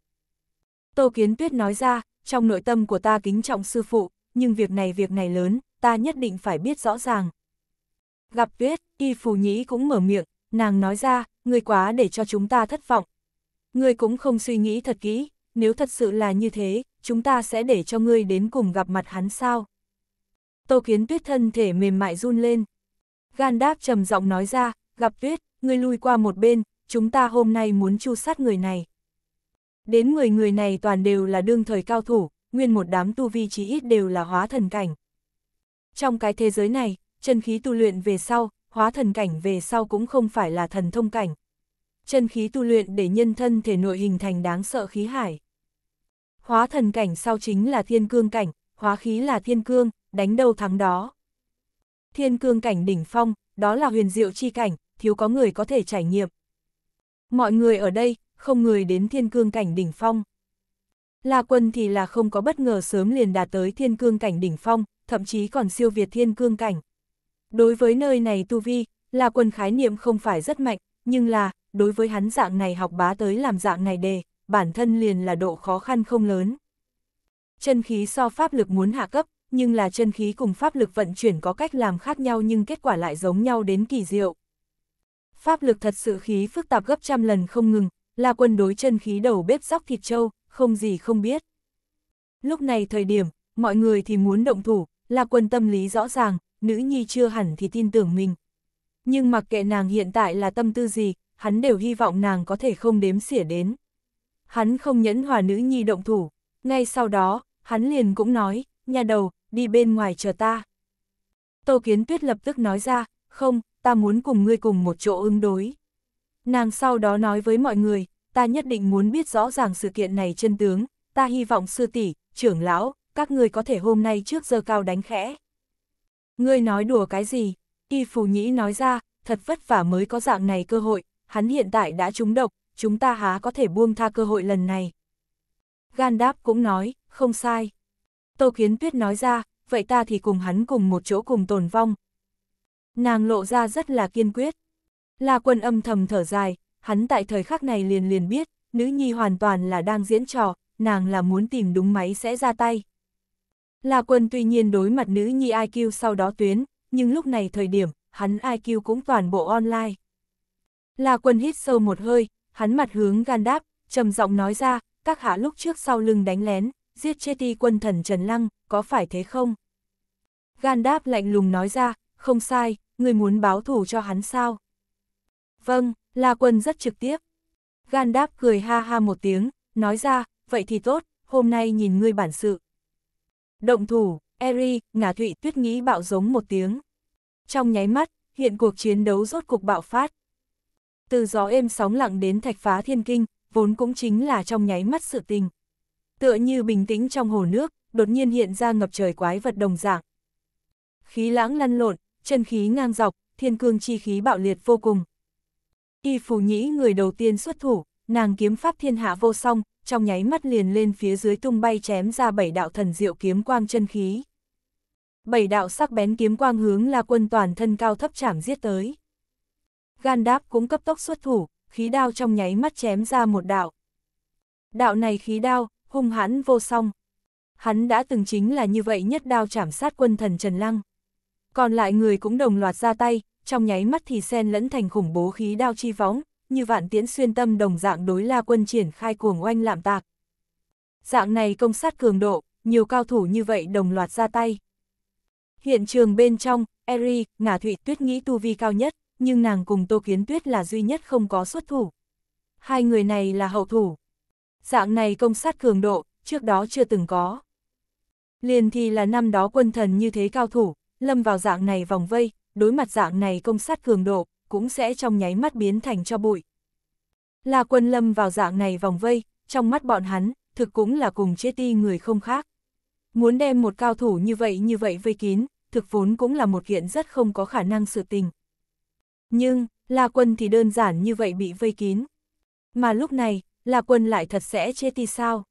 [SPEAKER 1] Tô Kiến Tuyết nói ra, trong nội tâm của ta kính trọng sư phụ, nhưng việc này việc này lớn, ta nhất định phải biết rõ ràng. Gặp Tuyết, Y Phù Nhĩ cũng mở miệng, nàng nói ra, người quá để cho chúng ta thất vọng. Người cũng không suy nghĩ thật kỹ, nếu thật sự là như thế, chúng ta sẽ để cho ngươi đến cùng gặp mặt hắn sao? Tô Kiến Tuyết thân thể mềm mại run lên. Gan đáp trầm giọng nói ra, gặp Tuyết, ngươi lui qua một bên, chúng ta hôm nay muốn chu sát người này. Đến 10 người này toàn đều là đương thời cao thủ, nguyên một đám tu vi chí ít đều là hóa thần cảnh. Trong cái thế giới này, chân khí tu luyện về sau, hóa thần cảnh về sau cũng không phải là thần thông cảnh. Chân khí tu luyện để nhân thân thể nội hình thành đáng sợ khí hải. Hóa thần cảnh sau chính là thiên cương cảnh, hóa khí là thiên cương, đánh đầu thắng đó. Thiên cương cảnh đỉnh phong, đó là huyền diệu chi cảnh, thiếu có người có thể trải nghiệm. Mọi người ở đây, không người đến thiên cương cảnh đỉnh phong. La quân thì là không có bất ngờ sớm liền đạt tới thiên cương cảnh đỉnh phong, thậm chí còn siêu việt thiên cương cảnh. Đối với nơi này tu vi, La quân khái niệm không phải rất mạnh, nhưng là, đối với hắn dạng này học bá tới làm dạng này đề bản thân liền là độ khó khăn không lớn. Chân khí so pháp lực muốn hạ cấp, nhưng là chân khí cùng pháp lực vận chuyển có cách làm khác nhau nhưng kết quả lại giống nhau đến kỳ diệu. Pháp lực thật sự khí phức tạp gấp trăm lần không ngừng, là quân đối chân khí đầu bếp dóc thịt trâu, không gì không biết. Lúc này thời điểm, mọi người thì muốn động thủ, là quân tâm lý rõ ràng, nữ nhi chưa hẳn thì tin tưởng mình. Nhưng mặc kệ nàng hiện tại là tâm tư gì, hắn đều hy vọng nàng có thể không đếm xỉa đến hắn không nhẫn hòa nữ nhi động thủ. Ngay sau đó, hắn liền cũng nói, nhà đầu, đi bên ngoài chờ ta. Tô Kiến Tuyết lập tức nói ra, không, ta muốn cùng ngươi cùng một chỗ ứng đối. Nàng sau đó nói với mọi người, ta nhất định muốn biết rõ ràng sự kiện này chân tướng, ta hy vọng sư tỷ, trưởng lão, các ngươi có thể hôm nay trước giờ cao đánh khẽ. Ngươi nói đùa cái gì? Y Phù Nhĩ nói ra, thật vất vả mới có dạng này cơ hội, hắn hiện tại đã trúng độc, chúng ta há có thể buông tha cơ hội lần này. Gan đáp cũng nói, không sai. Tô Kiến Tuyết nói ra, vậy ta thì cùng hắn cùng một chỗ cùng tồn vong. Nàng lộ ra rất là kiên quyết. La quân âm thầm thở dài, hắn tại thời khắc này liền liền biết, nữ nhi hoàn toàn là đang diễn trò, nàng là muốn tìm đúng máy sẽ ra tay. La quân tuy nhiên đối mặt nữ nhi IQ sau đó tuyến, nhưng lúc này thời điểm, hắn IQ cũng toàn bộ online. La quân hít sâu một hơi, hắn mặt hướng gan đáp, trầm giọng nói ra, các hạ lúc trước sau lưng đánh lén, giết chết đi quân thần Trần Lăng, có phải thế không? Gan đáp lạnh lùng nói ra, không sai, người muốn báo thủ cho hắn sao? Vâng, La Quân rất trực tiếp. Gan đáp cười ha ha một tiếng, nói ra, vậy thì tốt, hôm nay nhìn ngươi bản sự. Động thủ, Eri, Ngà Thụy tuyết nghĩ bạo giống một tiếng. Trong nháy mắt, hiện cuộc chiến đấu rốt cục bạo phát từ gió êm sóng lặng đến thạch phá thiên kinh, vốn cũng chính là trong nháy mắt sự tình. Tựa như bình tĩnh trong hồ nước, đột nhiên hiện ra ngập trời quái vật đồng dạng. Khí lãng lăn lộn, chân khí ngang dọc, thiên cương chi khí bạo liệt vô cùng. Y phù nhĩ người đầu tiên xuất thủ, nàng kiếm pháp thiên hạ vô song, trong nháy mắt liền lên phía dưới tung bay chém ra bảy đạo thần diệu kiếm quang chân khí. Bảy đạo sắc bén kiếm quang hướng là quân toàn thân cao thấp chảm giết tới. Gan đáp cũng cấp tốc xuất thủ, khí đao trong nháy mắt chém ra một đạo. Đạo này khí đao, hung hãn vô song. Hắn đã từng chính là như vậy nhất đao chảm sát quân thần Trần Lăng. Còn lại người cũng đồng loạt ra tay, trong nháy mắt thì xen lẫn thành khủng bố khí đao chi võng, như vạn tiễn xuyên tâm đồng dạng đối la quân triển khai cuồng oanh lạm tạc. Dạng này công sát cường độ, nhiều cao thủ như vậy đồng loạt ra tay. Hiện trường bên trong, Eri, Ngả Thụy Tuyết nghĩ tu vi cao nhất, nhưng nàng cùng Tô Kiến Tuyết là duy nhất không có xuất thủ. Hai người này là hậu thủ. Dạng này công sát cường độ, trước đó chưa từng có. Liền thì là năm đó quân thần như thế cao thủ, lâm vào dạng này vòng vây, đối mặt dạng này công sát cường độ, cũng sẽ trong nháy mắt biến thành cho bụi. Là quân lâm vào dạng này vòng vây, trong mắt bọn hắn, thực cũng là cùng chết ti người không khác. Muốn đem một cao thủ như vậy như vậy vây kín, thực vốn cũng là một kiện rất không có khả năng sự tình. Nhưng, La Quân thì đơn giản như vậy bị vây kín. Mà lúc này, La Quân lại thật sẽ chê ti sao?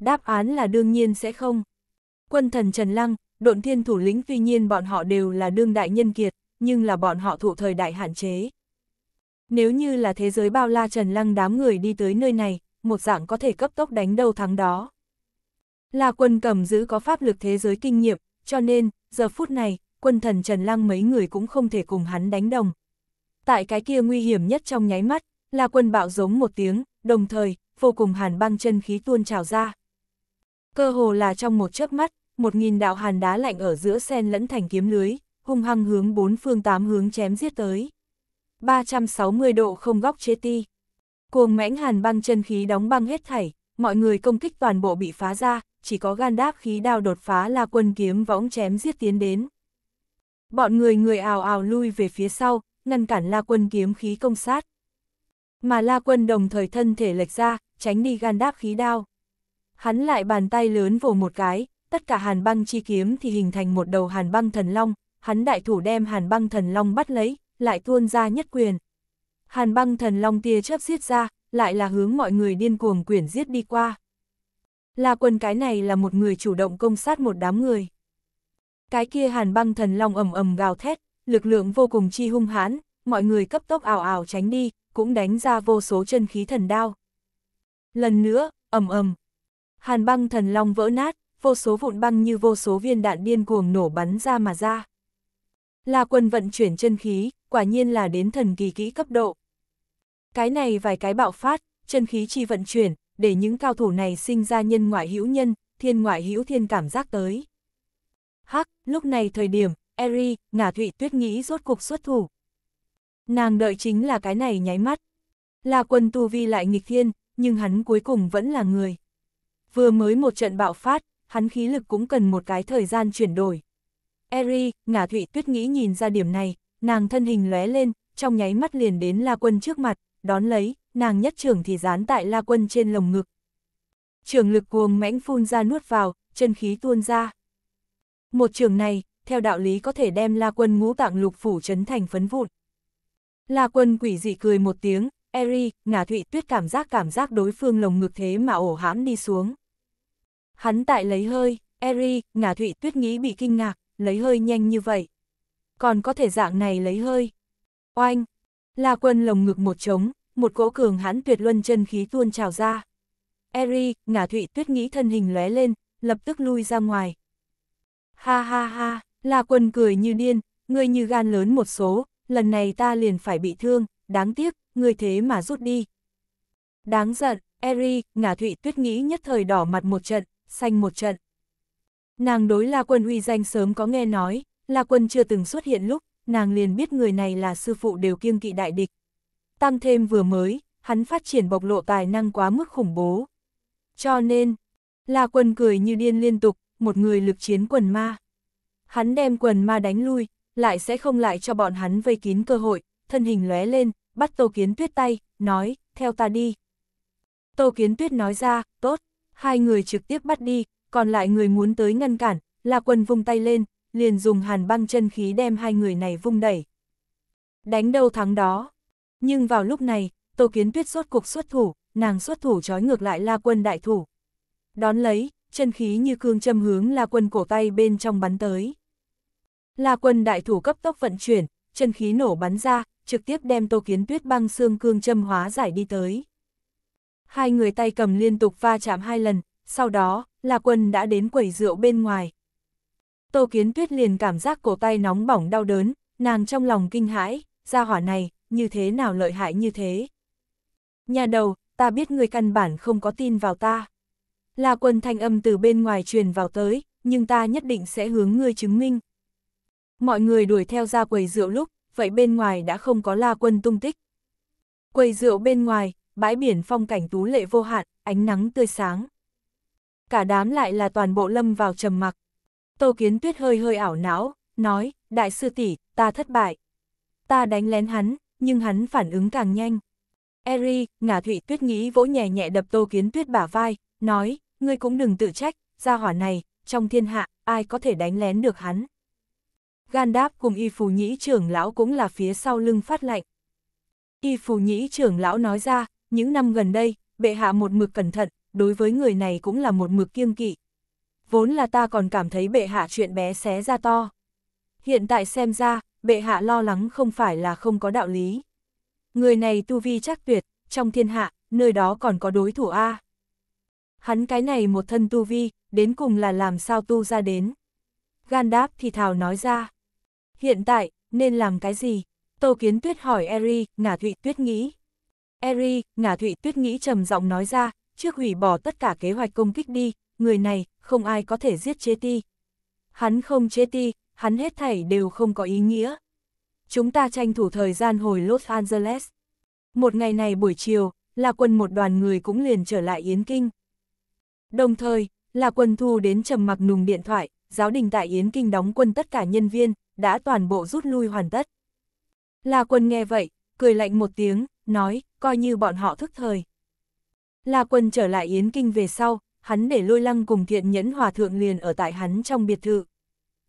[SPEAKER 1] Đáp án là đương nhiên sẽ không. Quân thần Trần Lăng, độn thiên thủ lĩnh tuy nhiên bọn họ đều là đương đại nhân kiệt, nhưng là bọn họ thụ thời đại hạn chế. Nếu như là thế giới bao la Trần Lăng đám người đi tới nơi này, một dạng có thể cấp tốc đánh đầu thắng đó. Là quân cầm giữ có pháp lực thế giới kinh nghiệm, cho nên, giờ phút này, quân thần Trần Lăng mấy người cũng không thể cùng hắn đánh đồng, tại cái kia nguy hiểm nhất trong nháy mắt, là quân bạo giống một tiếng, đồng thời, vô cùng hàn băng chân khí tuôn trào ra. Cơ hồ là trong một chớp mắt, một nghìn đạo hàn đá lạnh ở giữa sen lẫn thành kiếm lưới, hung hăng hướng bốn phương tám hướng chém giết tới. 360 độ không góc chế ti. Cuồng mãnh hàn băng chân khí đóng băng hết thảy, mọi người công kích toàn bộ bị phá ra, chỉ có gan đáp khí đao đột phá là quân kiếm võng chém giết tiến đến. Bọn người người ào ào lui về phía sau, ngăn cản La Quân kiếm khí công sát. Mà La Quân đồng thời thân thể lệch ra, tránh đi gan đáp khí đao. Hắn lại bàn tay lớn vồ một cái, tất cả hàn băng chi kiếm thì hình thành một đầu hàn băng thần long, hắn đại thủ đem hàn băng thần long bắt lấy, lại tuôn ra nhất quyền. Hàn băng thần long tia chớp giết ra, lại là hướng mọi người điên cuồng quyển giết đi qua. La quân cái này là một người chủ động công sát một đám người. Cái kia hàn băng thần long ầm ầm gào thét, lực lượng vô cùng chi hung hãn, mọi người cấp tốc ảo ảo tránh đi, cũng đánh ra vô số chân khí thần đao. Lần nữa, ầm ầm. Hàn băng thần long vỡ nát, vô số vụn băng như vô số viên đạn điên cuồng nổ bắn ra mà ra. La quân vận chuyển chân khí, quả nhiên là đến thần kỳ kỹ cấp độ. Cái này vài cái bạo phát, chân khí chi vận chuyển, để những cao thủ này sinh ra nhân ngoại hữu nhân, thiên ngoại hữu thiên cảm giác tới. Hắc, lúc này thời điểm, Eri, ngả Thụy Tuyết nghĩ rốt cục xuất thủ. Nàng đợi chính là cái này nháy mắt. Là quân tu vi lại nghịch thiên, nhưng hắn cuối cùng vẫn là người. Vừa mới một trận bạo phát, hắn khí lực cũng cần một cái thời gian chuyển đổi. Eri, ngả Thụy Tuyết nghĩ nhìn ra điểm này, nàng thân hình lóe lên, trong nháy mắt liền đến La Quân trước mặt, đón lấy, nàng nhất trưởng thì dán tại La Quân trên lồng ngực. Trường lực cuồng mãnh phun ra nuốt vào, chân khí tuôn ra. Một trường này, theo đạo lý có thể đem La Quân ngũ tạng lục phủ chấn thành phấn vụn. La Quân quỷ dị cười một tiếng, Eri, ngả thụy tuyết cảm giác cảm giác đối phương lồng ngực thế mà ổ hãm đi xuống. Hắn tại lấy hơi, Eri, ngả thụy tuyết nghĩ bị kinh ngạc, lấy hơi nhanh như vậy. Còn có thể dạng này lấy hơi. Oanh, La Quân lồng ngực một trống, một cỗ cường hãn tuyệt luân chân khí tuôn trào ra. Eri, ngả thụy tuyết nghĩ thân hình lóe lên, lập tức lui ra ngoài. Ha ha ha, La quân cười như điên, ngươi như gan lớn một số, lần này ta liền phải bị thương, đáng tiếc, ngươi thế mà rút đi. Đáng giận, Eri, ngả thụy tuyết nghĩ nhất thời đỏ mặt một trận, xanh một trận. Nàng đối La Quân uy danh sớm có nghe nói, La Quân chưa từng xuất hiện lúc, nàng liền biết người này là sư phụ đều kiêng kỵ đại địch. Tăng thêm vừa mới, hắn phát triển bộc lộ tài năng quá mức khủng bố. Cho nên, La Quân cười như điên liên tục, một người lực chiến quần ma hắn đem quần ma đánh lui, lại sẽ không lại cho bọn hắn vây kín cơ hội, thân hình lóe lên, bắt Tô Kiến Tuyết tay, nói, theo ta đi. Tô Kiến Tuyết nói ra, tốt, hai người trực tiếp bắt đi, còn lại người muốn tới ngăn cản, là quần vung tay lên, liền dùng hàn băng chân khí đem hai người này vung đẩy. Đánh đâu thắng đó. Nhưng vào lúc này, Tô Kiến Tuyết rốt cuộc xuất thủ, nàng xuất thủ trói ngược lại La Quân đại thủ. Đón lấy, chân khí như cương châm hướng La Quân cổ tay bên trong bắn tới. La Quân đại thủ cấp tốc vận chuyển, chân khí nổ bắn ra, trực tiếp đem Tô Kiến Tuyết băng xương cương châm hóa giải đi tới. Hai người tay cầm liên tục va chạm hai lần, sau đó, La Quân đã đến quầy rượu bên ngoài. Tô Kiến Tuyết liền cảm giác cổ tay nóng bỏng đau đớn, nàng trong lòng kinh hãi, gia hỏa này, như thế nào lợi hại như thế. Nhà đầu, ta biết người căn bản không có tin vào ta. La quân thanh âm từ bên ngoài truyền vào tới, nhưng ta nhất định sẽ hướng ngươi chứng minh. Mọi người đuổi theo ra quầy rượu lúc, vậy bên ngoài đã không có la quân tung tích. Quầy rượu bên ngoài, bãi biển phong cảnh tú lệ vô hạn, ánh nắng tươi sáng. Cả đám lại là toàn bộ lâm vào trầm mặc. Tô Kiến Tuyết hơi hơi ảo não, nói, đại sư tỷ, ta thất bại. Ta đánh lén hắn, nhưng hắn phản ứng càng nhanh. Eri, ngả thụy tuyết nghĩ vỗ nhẹ nhẹ đập Tô Kiến Tuyết bả vai, nói, ngươi cũng đừng tự trách, gia hỏa này, trong thiên hạ, ai có thể đánh lén được hắn. Gan đáp cùng y phù nhĩ trưởng lão cũng là phía sau lưng phát lạnh. Y phù nhĩ trưởng lão nói ra, những năm gần đây, bệ hạ một mực cẩn thận, đối với người này cũng là một mực kiêng kỵ. Vốn là ta còn cảm thấy bệ hạ chuyện bé xé ra to. Hiện tại xem ra, bệ hạ lo lắng không phải là không có đạo lý. Người này tu vi chắc tuyệt, trong thiên hạ, nơi đó còn có đối thủ A. Hắn cái này một thân tu vi, đến cùng là làm sao tu ra đến. gan đáp thì thảo nói ra. Hiện tại, nên làm cái gì? Tô Kiến Tuyết hỏi Eri, Ngả Thụy Tuyết nghĩ. Eri, Ngả Thụy Tuyết nghĩ trầm giọng nói ra, trước hủy bỏ tất cả kế hoạch công kích đi, người này, không ai có thể giết chế ti. Hắn không chế ti, hắn hết thảy đều không có ý nghĩa. Chúng ta tranh thủ thời gian hồi Los Angeles. Một ngày này buổi chiều, là quân một đoàn người cũng liền trở lại Yến Kinh. Đồng thời, là quân thu đến trầm mặc nùng điện thoại, giáo đình tại Yến Kinh đóng quân tất cả nhân viên, đã toàn bộ rút lui hoàn tất. Là quân nghe vậy, cười lạnh một tiếng, nói, coi như bọn họ thức thời. Là quân trở lại Yến Kinh về sau, hắn để lôi lăng cùng thiện nhẫn hòa thượng liền ở tại hắn trong biệt thự.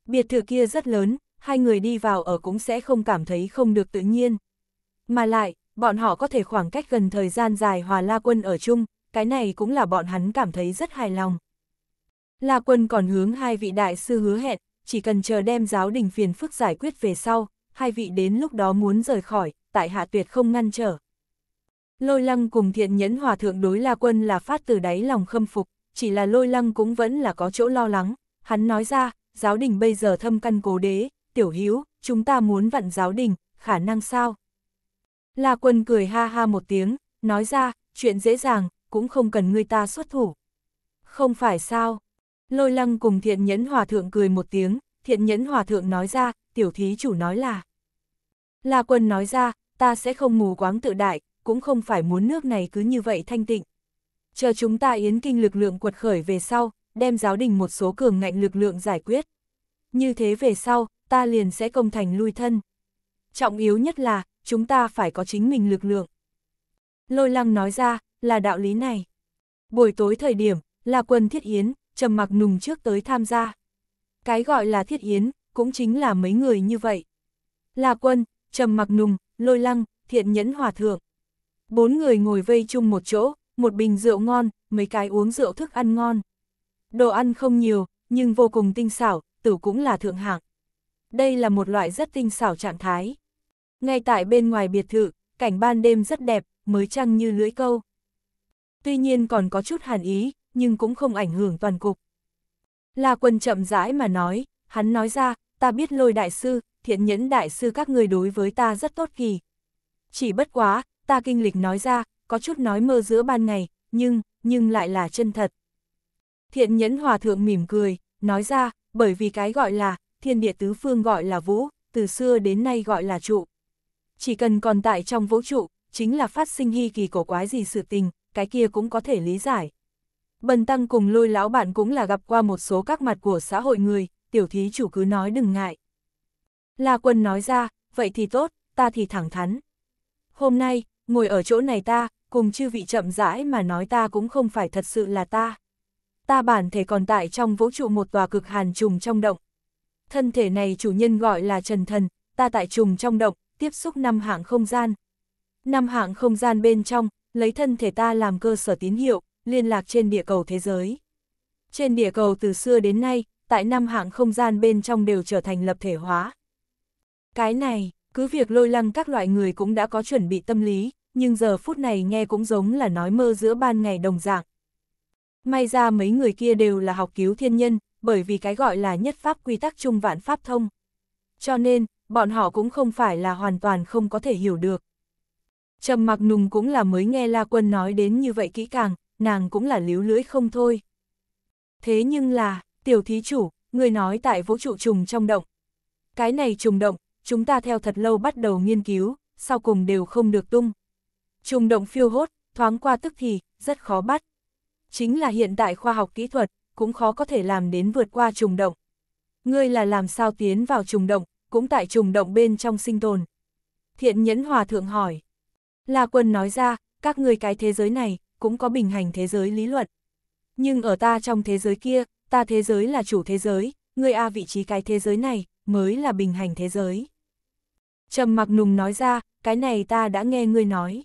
[SPEAKER 1] Biệt thự kia rất lớn, hai người đi vào ở cũng sẽ không cảm thấy không được tự nhiên. Mà lại, bọn họ có thể khoảng cách gần thời gian dài hòa la quân ở chung, cái này cũng là bọn hắn cảm thấy rất hài lòng. La Quân còn hướng hai vị đại sư hứa hẹn, chỉ cần chờ đem giáo đình phiền phức giải quyết về sau, hai vị đến lúc đó muốn rời khỏi, tại hạ tuyệt không ngăn trở. Lôi lăng cùng thiện nhẫn hòa thượng đối La Quân là phát từ đáy lòng khâm phục, chỉ là lôi lăng cũng vẫn là có chỗ lo lắng. Hắn nói ra, giáo đình bây giờ thâm căn cố đế, tiểu hữu chúng ta muốn vặn giáo đình, khả năng sao? La Quân cười ha ha một tiếng, nói ra, chuyện dễ dàng, cũng không cần người ta xuất thủ. Không phải sao? Lôi lăng cùng thiện nhẫn hòa thượng cười một tiếng, thiện nhẫn hòa thượng nói ra, tiểu thí chủ nói là. La quân nói ra, ta sẽ không mù quáng tự đại, cũng không phải muốn nước này cứ như vậy thanh tịnh. Chờ chúng ta yến kinh lực lượng quật khởi về sau, đem giáo đình một số cường ngạnh lực lượng giải quyết. Như thế về sau, ta liền sẽ công thành lui thân. Trọng yếu nhất là, chúng ta phải có chính mình lực lượng. Lôi lăng nói ra, là đạo lý này. Buổi tối thời điểm, là quân thiết yến, trầm mặc nùng trước tới tham gia. Cái gọi là thiết yến, cũng chính là mấy người như vậy. Là quân, trầm mặc nùng, lôi lăng, thiện nhẫn hòa thượng. Bốn người ngồi vây chung một chỗ, một bình rượu ngon, mấy cái uống rượu thức ăn ngon. Đồ ăn không nhiều, nhưng vô cùng tinh xảo, tử cũng là thượng hạng. Đây là một loại rất tinh xảo trạng thái. Ngay tại bên ngoài biệt thự, cảnh ban đêm rất đẹp, mới trăng như lưỡi câu tuy nhiên còn có chút hàn ý, nhưng cũng không ảnh hưởng toàn cục. La quân chậm rãi mà nói, hắn nói ra, ta biết lôi đại sư, thiện nhẫn đại sư các người đối với ta rất tốt kỳ. Chỉ bất quá, ta kinh lịch nói ra, có chút nói mơ giữa ban ngày, nhưng, nhưng lại là chân thật. Thiện nhẫn hòa thượng mỉm cười, nói ra, bởi vì cái gọi là, thiên địa tứ phương gọi là vũ, từ xưa đến nay gọi là trụ. Chỉ cần còn tại trong vũ trụ, chính là phát sinh hy kỳ cổ quái gì sự tình, cái kia cũng có thể lý giải. Bần tăng cùng lôi lão bạn cũng là gặp qua một số các mặt của xã hội người, tiểu thí chủ cứ nói đừng ngại. La quân nói ra, vậy thì tốt, ta thì thẳng thắn. Hôm nay, ngồi ở chỗ này ta, cùng chư vị chậm rãi mà nói ta cũng không phải thật sự là ta. Ta bản thể còn tại trong vũ trụ một tòa cực hàn trùng trong động. Thân thể này chủ nhân gọi là Trần Thần, ta tại trùng trong động, tiếp xúc năm hạng không gian. Năm hạng không gian bên trong, lấy thân thể ta làm cơ sở tín hiệu, liên lạc trên địa cầu thế giới. Trên địa cầu từ xưa đến nay, tại năm hạng không gian bên trong đều trở thành lập thể hóa. Cái này, cứ việc lôi lăng các loại người cũng đã có chuẩn bị tâm lý, nhưng giờ phút này nghe cũng giống là nói mơ giữa ban ngày đồng dạng. May ra mấy người kia đều là học cứu thiên nhân, bởi vì cái gọi là nhất pháp quy tắc chung vạn pháp thông. Cho nên, bọn họ cũng không phải là hoàn toàn không có thể hiểu được. Trầm mặc nùng cũng là mới nghe La Quân nói đến như vậy kỹ càng, nàng cũng là líu lưỡi không thôi. Thế nhưng là, tiểu thí chủ, người nói tại vũ trụ trùng trong động. Cái này trùng động, chúng ta theo thật lâu bắt đầu nghiên cứu, sau cùng đều không được tung. Trùng động phiêu hốt, thoáng qua tức thì, rất khó bắt. Chính là hiện tại khoa học kỹ thuật, cũng khó có thể làm đến vượt qua trùng động. Ngươi là làm sao tiến vào trùng động, cũng tại trùng động bên trong sinh tồn. Thiện nhẫn hòa thượng hỏi. La Quân nói ra, các người cái thế giới này, cũng có bình hành thế giới lý luận. Nhưng ở ta trong thế giới kia, ta thế giới là chủ thế giới, người A vị trí cái thế giới này, mới là bình hành thế giới. Trầm mặc nùng nói ra, cái này ta đã nghe ngươi nói.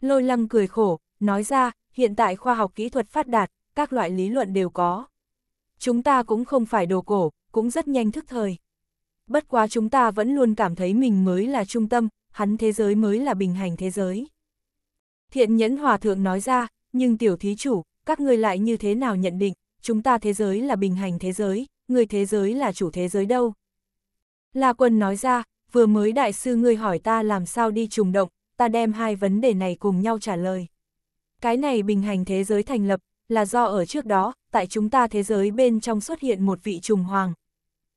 [SPEAKER 1] Lôi lăng cười khổ, nói ra, hiện tại khoa học kỹ thuật phát đạt, các loại lý luận đều có. Chúng ta cũng không phải đồ cổ, cũng rất nhanh thức thời. Bất quá chúng ta vẫn luôn cảm thấy mình mới là trung tâm, hắn thế giới mới là bình hành thế giới. Thiện nhẫn hòa thượng nói ra, nhưng tiểu thí chủ, các ngươi lại như thế nào nhận định, chúng ta thế giới là bình hành thế giới, người thế giới là chủ thế giới đâu. La quân nói ra, vừa mới đại sư ngươi hỏi ta làm sao đi trùng động, ta đem hai vấn đề này cùng nhau trả lời. Cái này bình hành thế giới thành lập, là do ở trước đó, tại chúng ta thế giới bên trong xuất hiện một vị trùng hoàng.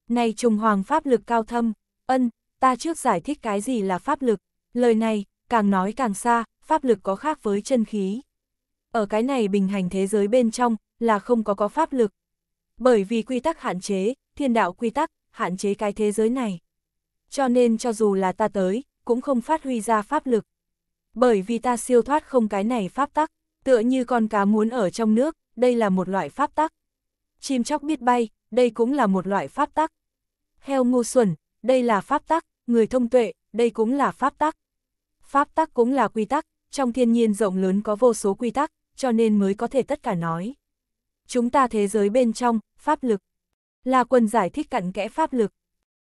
[SPEAKER 1] Này trùng hoàng pháp lực cao thâm, ân, ta trước giải thích cái gì là pháp lực, lời này, càng nói càng xa, pháp lực có khác với chân khí. Ở cái này bình hành thế giới bên trong, là không có có pháp lực. Bởi vì quy tắc hạn chế, thiên đạo quy tắc, hạn chế cái thế giới này. Cho nên cho dù là ta tới, cũng không phát huy ra pháp lực. Bởi vì ta siêu thoát không cái này pháp tắc, tựa như con cá muốn ở trong nước, đây là một loại pháp tắc. Chim chóc biết bay, đây cũng là một loại pháp tắc. Heo ngu xuẩn, đây là pháp tắc, người thông tuệ, đây cũng là pháp tắc. Pháp tắc cũng là quy tắc, trong thiên nhiên rộng lớn có vô số quy tắc, cho nên mới có thể tất cả nói. Chúng ta thế giới bên trong, pháp lực. Là quân giải thích cặn kẽ pháp lực.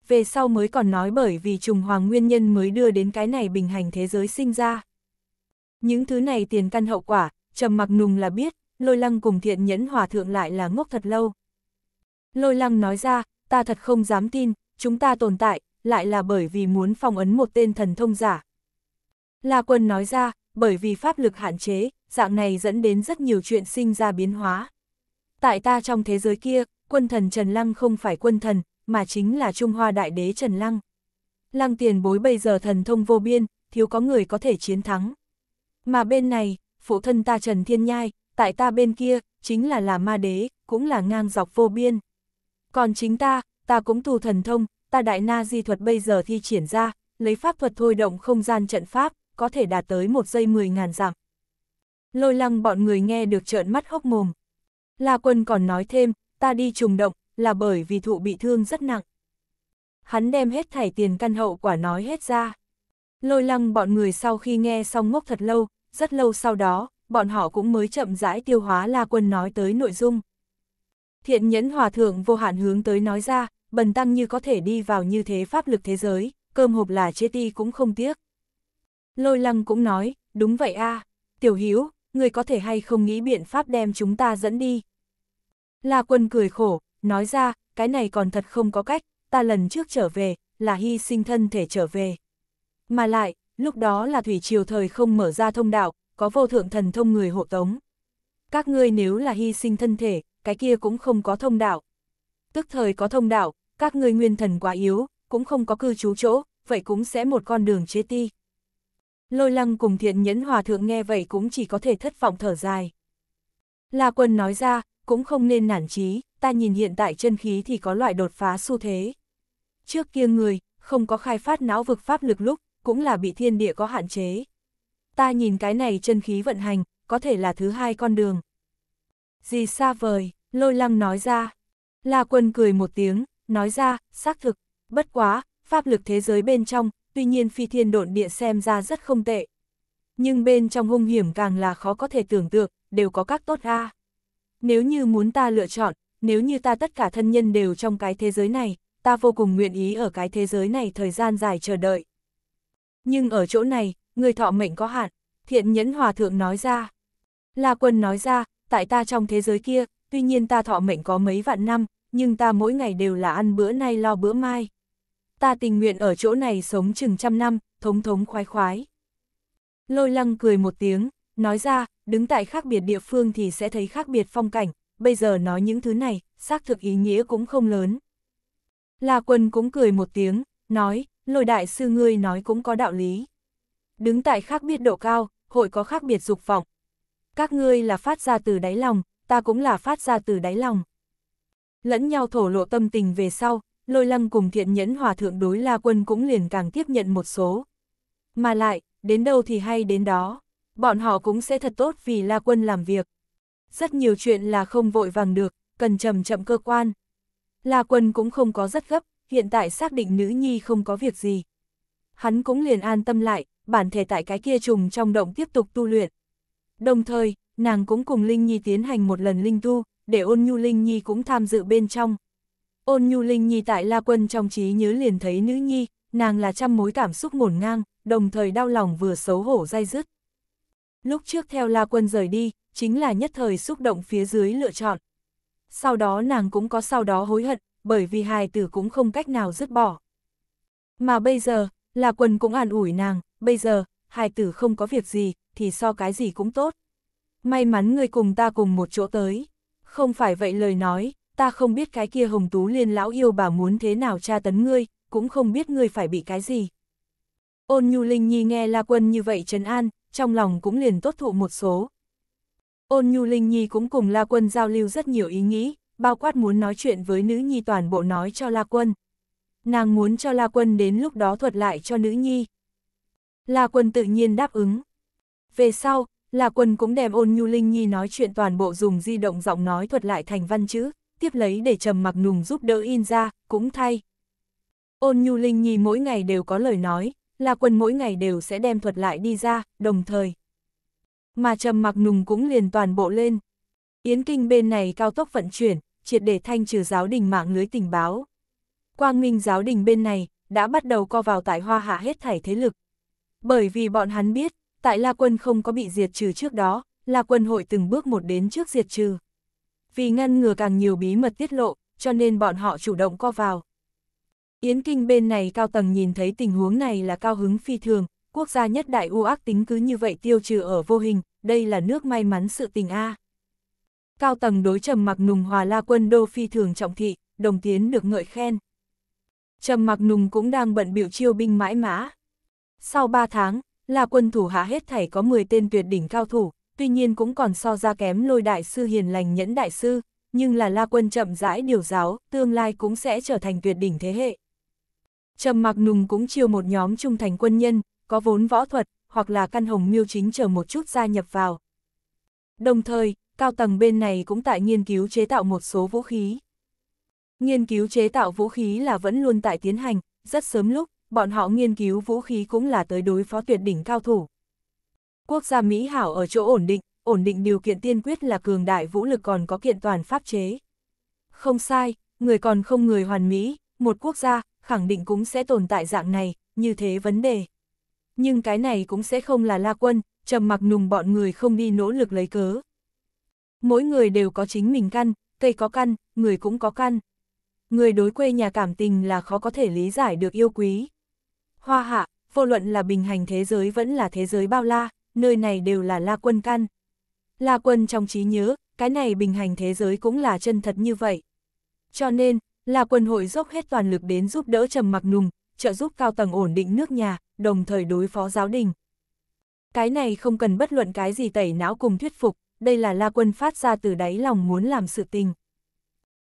[SPEAKER 1] Về sau mới còn nói bởi vì trùng hoàng nguyên nhân mới đưa đến cái này bình hành thế giới sinh ra. Những thứ này tiền căn hậu quả, trầm mặc nùng là biết, lôi lăng cùng thiện nhẫn hòa thượng lại là ngốc thật lâu. Lôi lăng nói ra, ta thật không dám tin, chúng ta tồn tại, lại là bởi vì muốn phong ấn một tên thần thông giả. La Quân nói ra, bởi vì pháp lực hạn chế, dạng này dẫn đến rất nhiều chuyện sinh ra biến hóa. Tại ta trong thế giới kia, quân thần Trần Lăng không phải quân thần, mà chính là Trung Hoa Đại Đế Trần Lăng. Lăng tiền bối bây giờ thần thông vô biên, thiếu có người có thể chiến thắng. Mà bên này, phụ thân ta Trần Thiên Nhai, tại ta bên kia, chính là là ma đế, cũng là ngang dọc vô biên. Còn chính ta, ta cũng tu thần thông, ta đại na di thuật bây giờ thi triển ra, lấy pháp thuật thôi động không gian trận pháp, có thể đạt tới một giây mười ngàn dặm. Lôi lăng bọn người nghe được trợn mắt hốc mồm. La quân còn nói thêm, ta đi trùng động, là bởi vì thụ bị thương rất nặng. Hắn đem hết thảy tiền căn hậu quả nói hết ra. Lôi lăng bọn người sau khi nghe xong ngốc thật lâu, rất lâu sau đó, bọn họ cũng mới chậm rãi tiêu hóa La quân nói tới nội dung. Thiện nhẫn hòa thượng vô hạn hướng tới nói ra, bần tăng như có thể đi vào như thế pháp lực thế giới, cơm hộp là chê ti cũng không tiếc. Lôi lăng cũng nói, đúng vậy a à. tiểu Hiếu, người có thể hay không nghĩ biện pháp đem chúng ta dẫn đi. La quân cười khổ, nói ra, cái này còn thật không có cách, ta lần trước trở về, là hy sinh thân thể trở về. Mà lại, lúc đó là thủy triều thời không mở ra thông đạo, có vô thượng thần thông người hộ tống. Các ngươi nếu là hy sinh thân thể, cái kia cũng không có thông đạo. Tức thời có thông đạo, các ngươi nguyên thần quá yếu, cũng không có cư trú chỗ, vậy cũng sẽ một con đường chết ti. Lôi lăng cùng thiện nhẫn hòa thượng nghe vậy cũng chỉ có thể thất vọng thở dài. La quân nói ra, cũng không nên nản chí, ta nhìn hiện tại chân khí thì có loại đột phá xu thế. Trước kia người, không có khai phát não vực pháp lực lúc, cũng là bị thiên địa có hạn chế. Ta nhìn cái này chân khí vận hành, có thể là thứ hai con đường. Gì xa vời, lôi lăng nói ra. La quân cười một tiếng, nói ra, xác thực, bất quá, pháp lực thế giới bên trong, tuy nhiên phi thiên độn địa xem ra rất không tệ. Nhưng bên trong hung hiểm càng là khó có thể tưởng tượng, đều có các tốt a. Nếu như muốn ta lựa chọn, nếu như ta tất cả thân nhân đều trong cái thế giới này, ta vô cùng nguyện ý ở cái thế giới này thời gian dài chờ đợi. Nhưng ở chỗ này, người thọ mệnh có hạn, thiện nhẫn hòa thượng nói ra. La quân nói ra, tại ta trong thế giới kia, tuy nhiên ta thọ mệnh có mấy vạn năm, nhưng ta mỗi ngày đều là ăn bữa nay lo bữa mai. Ta tình nguyện ở chỗ này sống chừng trăm năm, thống thống khoái khoái. Lôi lăng cười một tiếng, nói ra, đứng tại khác biệt địa phương thì sẽ thấy khác biệt phong cảnh, bây giờ nói những thứ này, xác thực ý nghĩa cũng không lớn. La quân cũng cười một tiếng, nói, lôi đại sư ngươi nói cũng có đạo lý. Đứng tại khác biệt độ cao, hội có khác biệt dục vọng. Các ngươi là phát ra từ đáy lòng, ta cũng là phát ra từ đáy lòng lẫn nhau thổ lộ tâm tình về sau, lôi lăng cùng thiện nhẫn hòa thượng đối la quân cũng liền càng tiếp nhận một số. Mà lại, đến đâu thì hay đến đó, bọn họ cũng sẽ thật tốt vì la quân làm việc. Rất nhiều chuyện là không vội vàng được, cần chậm chậm cơ quan. La quân cũng không có rất gấp, hiện tại xác định nữ nhi không có việc gì. Hắn cũng liền an tâm lại, bản thể tại cái kia trùng trong động tiếp tục tu luyện. Đồng thời, nàng cũng cùng Linh Nhi tiến hành một lần linh tu, để ôn nhu linh nhi cũng tham dự bên trong. Ôn nhu linh nhi tại La Quân trong trí nhớ liền thấy nữ nhi, nàng là trăm mối cảm xúc ngổn ngang, đồng thời đau lòng vừa xấu hổ dai dứt. Lúc trước theo La Quân rời đi, chính là nhất thời xúc động phía dưới lựa chọn. Sau đó nàng cũng có sau đó hối hận, bởi vì hài tử cũng không cách nào dứt bỏ. Mà bây giờ, La Quân cũng an ủi nàng, bây giờ, hài tử không có việc gì, thì so cái gì cũng tốt. May mắn người cùng ta cùng một chỗ tới. Không phải vậy lời nói, ta không biết cái kia hồng tú liên lão yêu bà muốn thế nào tra tấn ngươi, cũng không biết ngươi phải bị cái gì. Ôn nhu linh nhi nghe la quân như vậy trấn an, trong lòng cũng liền tốt thụ một số. Ôn nhu linh nhi cũng cùng la quân giao lưu rất nhiều ý nghĩ, bao quát muốn nói chuyện với nữ nhi toàn bộ nói cho la quân. Nàng muốn cho la quân đến lúc đó thuật lại cho nữ nhi. La quân tự nhiên đáp ứng. Về sau, là quân cũng đem ôn nhu linh nhi nói chuyện toàn bộ dùng di động giọng nói thuật lại thành văn chữ, tiếp lấy để trầm mặc nùng giúp đỡ in ra, cũng thay. Ôn nhu linh nhi mỗi ngày đều có lời nói, là quân mỗi ngày đều sẽ đem thuật lại đi ra, đồng thời. Mà trầm mặc nùng cũng liền toàn bộ lên. Yến kinh bên này cao tốc vận chuyển, triệt để thanh trừ giáo đình mạng lưới tình báo. Quang Minh giáo đình bên này, đã bắt đầu co vào tại hoa hạ hết thảy thế lực. Bởi vì bọn hắn biết, tại La Quân không có bị diệt trừ trước đó, La Quân hội từng bước một đến trước diệt trừ. Vì ngăn ngừa càng nhiều bí mật tiết lộ, cho nên bọn họ chủ động co vào. Yến Kinh bên này cao tầng nhìn thấy tình huống này là cao hứng phi thường, quốc gia nhất đại u ác tính cứ như vậy tiêu trừ ở vô hình, đây là nước may mắn sự tình A. Cao tầng đối trầm mặc nùng hòa la quân đô phi thường trọng thị, đồng tiến được ngợi khen. Trầm mặc nùng cũng đang bận biểu chiêu binh mãi mã. Sau 3 tháng, là quân thủ hạ hết thảy có 10 tên tuyệt đỉnh cao thủ, tuy nhiên cũng còn so ra kém lôi đại sư hiền lành nhẫn đại sư, nhưng là la quân chậm rãi điều giáo, tương lai cũng sẽ trở thành tuyệt đỉnh thế hệ. Trầm mặc nùng cũng chiều một nhóm trung thành quân nhân, có vốn võ thuật, hoặc là căn hồng miêu chính chờ một chút gia nhập vào. Đồng thời, cao tầng bên này cũng tại nghiên cứu chế tạo một số vũ khí. Nghiên cứu chế tạo vũ khí là vẫn luôn tại tiến hành, rất sớm lúc, bọn họ nghiên cứu vũ khí cũng là tới đối phó tuyệt đỉnh cao thủ. Quốc gia Mỹ hảo ở chỗ ổn định, ổn định điều kiện tiên quyết là cường đại vũ lực còn có kiện toàn pháp chế. Không sai, người còn không người hoàn mỹ, một quốc gia, khẳng định cũng sẽ tồn tại dạng này, như thế vấn đề. Nhưng cái này cũng sẽ không là la quân, trầm mặc nùng bọn người không đi nỗ lực lấy cớ. Mỗi người đều có chính mình căn, cây có căn, người cũng có căn. Người đối quê nhà cảm tình là khó có thể lý giải được yêu quý. Hoa hạ, vô luận là bình hành thế giới vẫn là thế giới bao la, nơi này đều là la quân căn. La quân trong trí nhớ, cái này bình hành thế giới cũng là chân thật như vậy. Cho nên, la quân hội dốc hết toàn lực đến giúp đỡ trầm mặc nùng, trợ giúp cao tầng ổn định nước nhà, đồng thời đối phó giáo đình. Cái này không cần bất luận cái gì tẩy não cùng thuyết phục, đây là la quân phát ra từ đáy lòng muốn làm sự tình.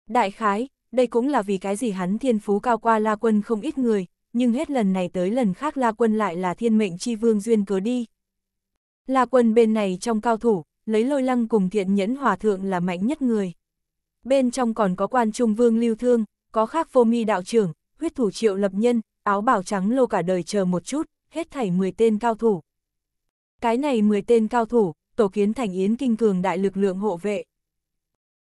[SPEAKER 1] Đại khái, đây cũng là vì cái gì hắn thiên phú cao qua la quân không ít người, nhưng hết lần này tới lần khác La Quân lại là thiên mệnh chi vương duyên cớ đi. La Quân bên này trong cao thủ, lấy lôi lăng cùng thiện nhẫn hòa thượng là mạnh nhất người. Bên trong còn có quan trung vương lưu thương, có khác phô mi đạo trưởng, huyết thủ triệu lập nhân, áo bảo trắng lô cả đời chờ một chút, hết thảy 10 tên cao thủ. Cái này 10 tên cao thủ, tổ kiến thành yến kinh cường đại lực lượng hộ vệ.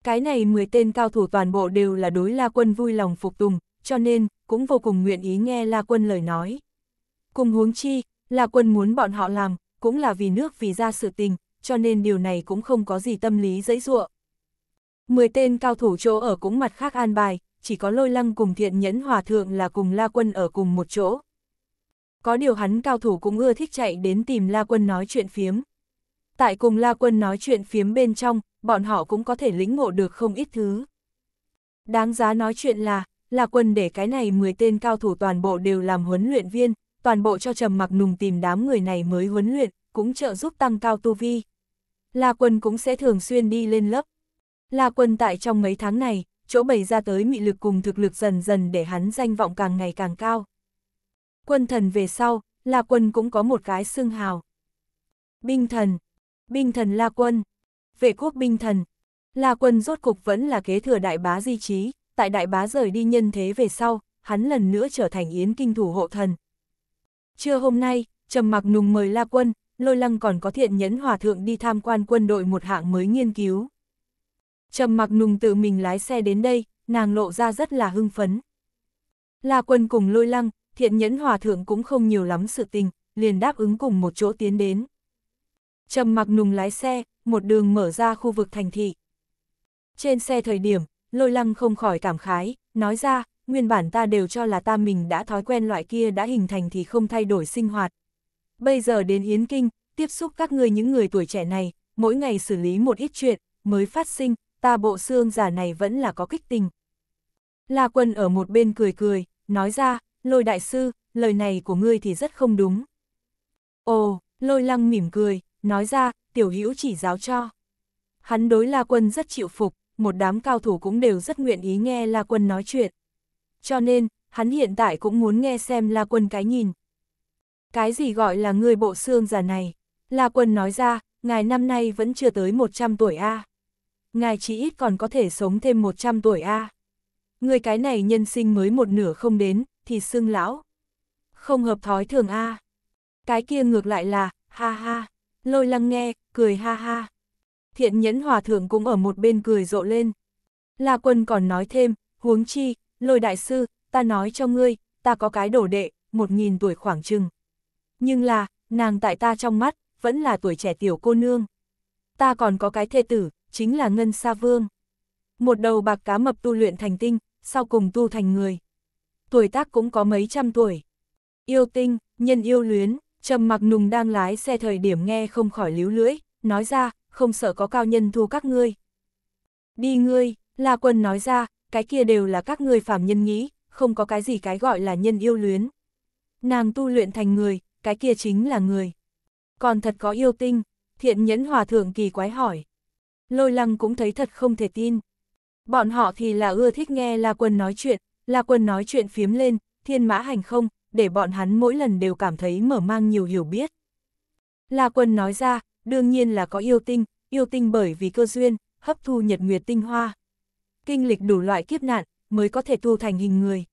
[SPEAKER 1] Cái này 10 tên cao thủ toàn bộ đều là đối la quân vui lòng phục tùng, cho nên, cũng vô cùng nguyện ý nghe La Quân lời nói. Cùng huống chi, La Quân muốn bọn họ làm, cũng là vì nước vì ra sự tình, cho nên điều này cũng không có gì tâm lý dẫy dụa. Mười tên cao thủ chỗ ở cũng mặt khác an bài, chỉ có lôi lăng cùng thiện nhẫn hòa thượng là cùng La Quân ở cùng một chỗ. Có điều hắn cao thủ cũng ưa thích chạy đến tìm La Quân nói chuyện phiếm. Tại cùng La Quân nói chuyện phiếm bên trong, bọn họ cũng có thể lĩnh ngộ được không ít thứ. Đáng giá nói chuyện là, là quân để cái này 10 tên cao thủ toàn bộ đều làm huấn luyện viên, toàn bộ cho trầm mặc nùng tìm đám người này mới huấn luyện, cũng trợ giúp tăng cao tu vi. là quân cũng sẽ thường xuyên đi lên lớp. là quân tại trong mấy tháng này, chỗ bày ra tới mị lực cùng thực lực dần dần để hắn danh vọng càng ngày càng cao. Quân thần về sau, là quân cũng có một cái xương hào. Binh thần, binh thần La quân, vệ quốc binh thần, La quân rốt cục vẫn là kế thừa đại bá di trí, tại đại bá rời đi nhân thế về sau, hắn lần nữa trở thành yến kinh thủ hộ thần. Trưa hôm nay, Trầm Mặc Nùng mời La Quân, Lôi Lăng còn có thiện nhẫn hòa thượng đi tham quan quân đội một hạng mới nghiên cứu. Trầm Mặc Nùng tự mình lái xe đến đây, nàng lộ ra rất là hưng phấn. La Quân cùng Lôi Lăng, thiện nhẫn hòa thượng cũng không nhiều lắm sự tình, liền đáp ứng cùng một chỗ tiến đến. Trầm Mặc Nùng lái xe, một đường mở ra khu vực thành thị. Trên xe thời điểm, lôi lăng không khỏi cảm khái, nói ra, nguyên bản ta đều cho là ta mình đã thói quen loại kia đã hình thành thì không thay đổi sinh hoạt. Bây giờ đến Yến Kinh, tiếp xúc các ngươi những người tuổi trẻ này, mỗi ngày xử lý một ít chuyện, mới phát sinh, ta bộ xương giả này vẫn là có kích tình. La quân ở một bên cười cười, nói ra, lôi đại sư, lời này của ngươi thì rất không đúng. Ồ, lôi lăng mỉm cười, nói ra, tiểu hữu chỉ giáo cho. Hắn đối la quân rất chịu phục, một đám cao thủ cũng đều rất nguyện ý nghe La Quân nói chuyện. Cho nên, hắn hiện tại cũng muốn nghe xem La Quân cái nhìn. Cái gì gọi là người bộ xương già này? La Quân nói ra, ngài năm nay vẫn chưa tới 100 tuổi A. Ngài chỉ ít còn có thể sống thêm 100 tuổi A. Người cái này nhân sinh mới một nửa không đến, thì xương lão. Không hợp thói thường A. Cái kia ngược lại là, ha ha, lôi lăng nghe, cười ha ha thiện nhẫn hòa thượng cũng ở một bên cười rộ lên. La quân còn nói thêm, huống chi, lôi đại sư, ta nói cho ngươi, ta có cái đổ đệ, một nghìn tuổi khoảng chừng. Nhưng là, nàng tại ta trong mắt, vẫn là tuổi trẻ tiểu cô nương. Ta còn có cái thê tử, chính là Ngân Sa Vương. Một đầu bạc cá mập tu luyện thành tinh, sau cùng tu thành người. Tuổi tác cũng có mấy trăm tuổi. Yêu tinh, nhân yêu luyến, trầm mặc nùng đang lái xe thời điểm nghe không khỏi líu lưỡi, nói ra, không sợ có cao nhân thu các ngươi. Đi ngươi, La Quân nói ra, cái kia đều là các ngươi phàm nhân nghĩ, không có cái gì cái gọi là nhân yêu luyến. Nàng tu luyện thành người, cái kia chính là người. Còn thật có yêu tinh, thiện nhẫn hòa thượng kỳ quái hỏi. Lôi lăng cũng thấy thật không thể tin. Bọn họ thì là ưa thích nghe La Quân nói chuyện, La Quân nói chuyện phiếm lên, thiên mã hành không, để bọn hắn mỗi lần đều cảm thấy mở mang nhiều hiểu biết. La Quân nói ra, đương nhiên là có yêu tinh, yêu tinh bởi vì cơ duyên, hấp thu nhật nguyệt tinh hoa. Kinh lịch đủ loại kiếp nạn, mới có thể tu thành hình người.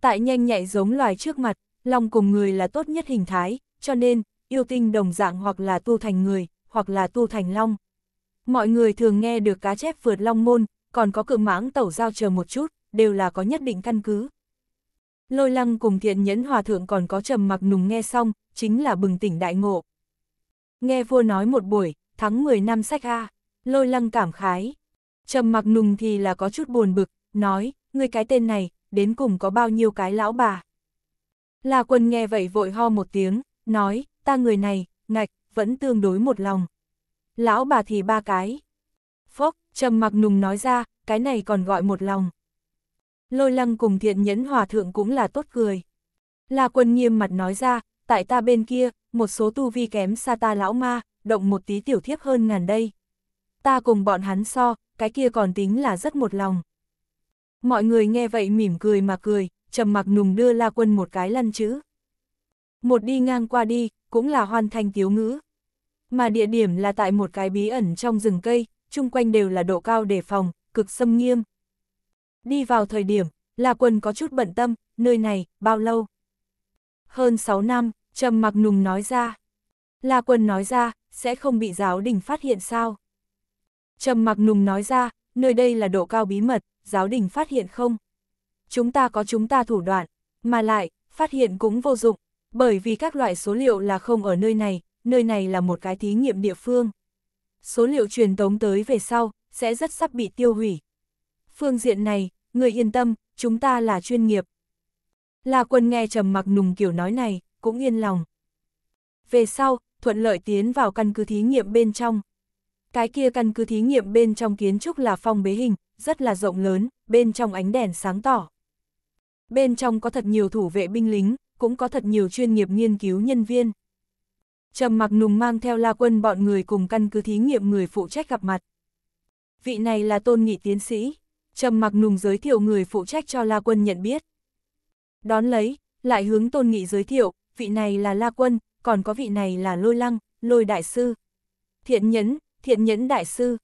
[SPEAKER 1] Tại nhanh nhạy giống loài trước mặt, lòng cùng người là tốt nhất hình thái, cho nên, yêu tinh đồng dạng hoặc là tu thành người, hoặc là tu thành long. Mọi người thường nghe được cá chép vượt long môn, còn có cự mãng tẩu giao chờ một chút, đều là có nhất định căn cứ. Lôi lăng cùng thiện nhẫn hòa thượng còn có trầm mặc nùng nghe xong, chính là bừng tỉnh đại ngộ. Nghe vua nói một buổi, thắng 10 năm sách A, lôi lăng cảm khái. trầm mặc nùng thì là có chút buồn bực, nói, người cái tên này, đến cùng có bao nhiêu cái lão bà. là quân nghe vậy vội ho một tiếng, nói, ta người này, ngạch, vẫn tương đối một lòng. Lão bà thì ba cái. Phốc, trầm mặc nùng nói ra, cái này còn gọi một lòng. Lôi lăng cùng thiện nhẫn hòa thượng cũng là tốt cười. là quân nghiêm mặt nói ra, tại ta bên kia, một số tu vi kém xa ta lão ma, động một tí tiểu thiếp hơn ngàn đây. Ta cùng bọn hắn so, cái kia còn tính là rất một lòng. Mọi người nghe vậy mỉm cười mà cười, trầm mặc nùng đưa La Quân một cái lăn chữ. Một đi ngang qua đi, cũng là hoàn thành tiếu ngữ. Mà địa điểm là tại một cái bí ẩn trong rừng cây, chung quanh đều là độ cao đề phòng, cực xâm nghiêm. Đi vào thời điểm, La Quân có chút bận tâm, nơi này, bao lâu? Hơn 6 năm, Trầm mặc nùng nói ra. La quân nói ra, sẽ không bị giáo đình phát hiện sao? Trầm mặc nùng nói ra, nơi đây là độ cao bí mật, giáo đình phát hiện không? Chúng ta có chúng ta thủ đoạn, mà lại, phát hiện cũng vô dụng, bởi vì các loại số liệu là không ở nơi này, nơi này là một cái thí nghiệm địa phương. Số liệu truyền tống tới về sau, sẽ rất sắp bị tiêu hủy. Phương diện này, người yên tâm, chúng ta là chuyên nghiệp. La quân nghe trầm mặc nùng kiểu nói này, cũng yên lòng. Về sau, thuận lợi tiến vào căn cứ thí nghiệm bên trong. Cái kia căn cứ thí nghiệm bên trong kiến trúc là phong bế hình, rất là rộng lớn, bên trong ánh đèn sáng tỏ. Bên trong có thật nhiều thủ vệ binh lính, cũng có thật nhiều chuyên nghiệp nghiên cứu nhân viên. Trầm mặc nùng mang theo la quân bọn người cùng căn cứ thí nghiệm người phụ trách gặp mặt. Vị này là tôn nghị tiến sĩ. Trầm mặc nùng giới thiệu người phụ trách cho la quân nhận biết. Đón lấy, lại hướng tôn nghị giới thiệu, vị này là La Quân, còn có vị này là Lôi Lăng, Lôi Đại Sư. Thiện Nhẫn, Thiện Nhẫn Đại Sư.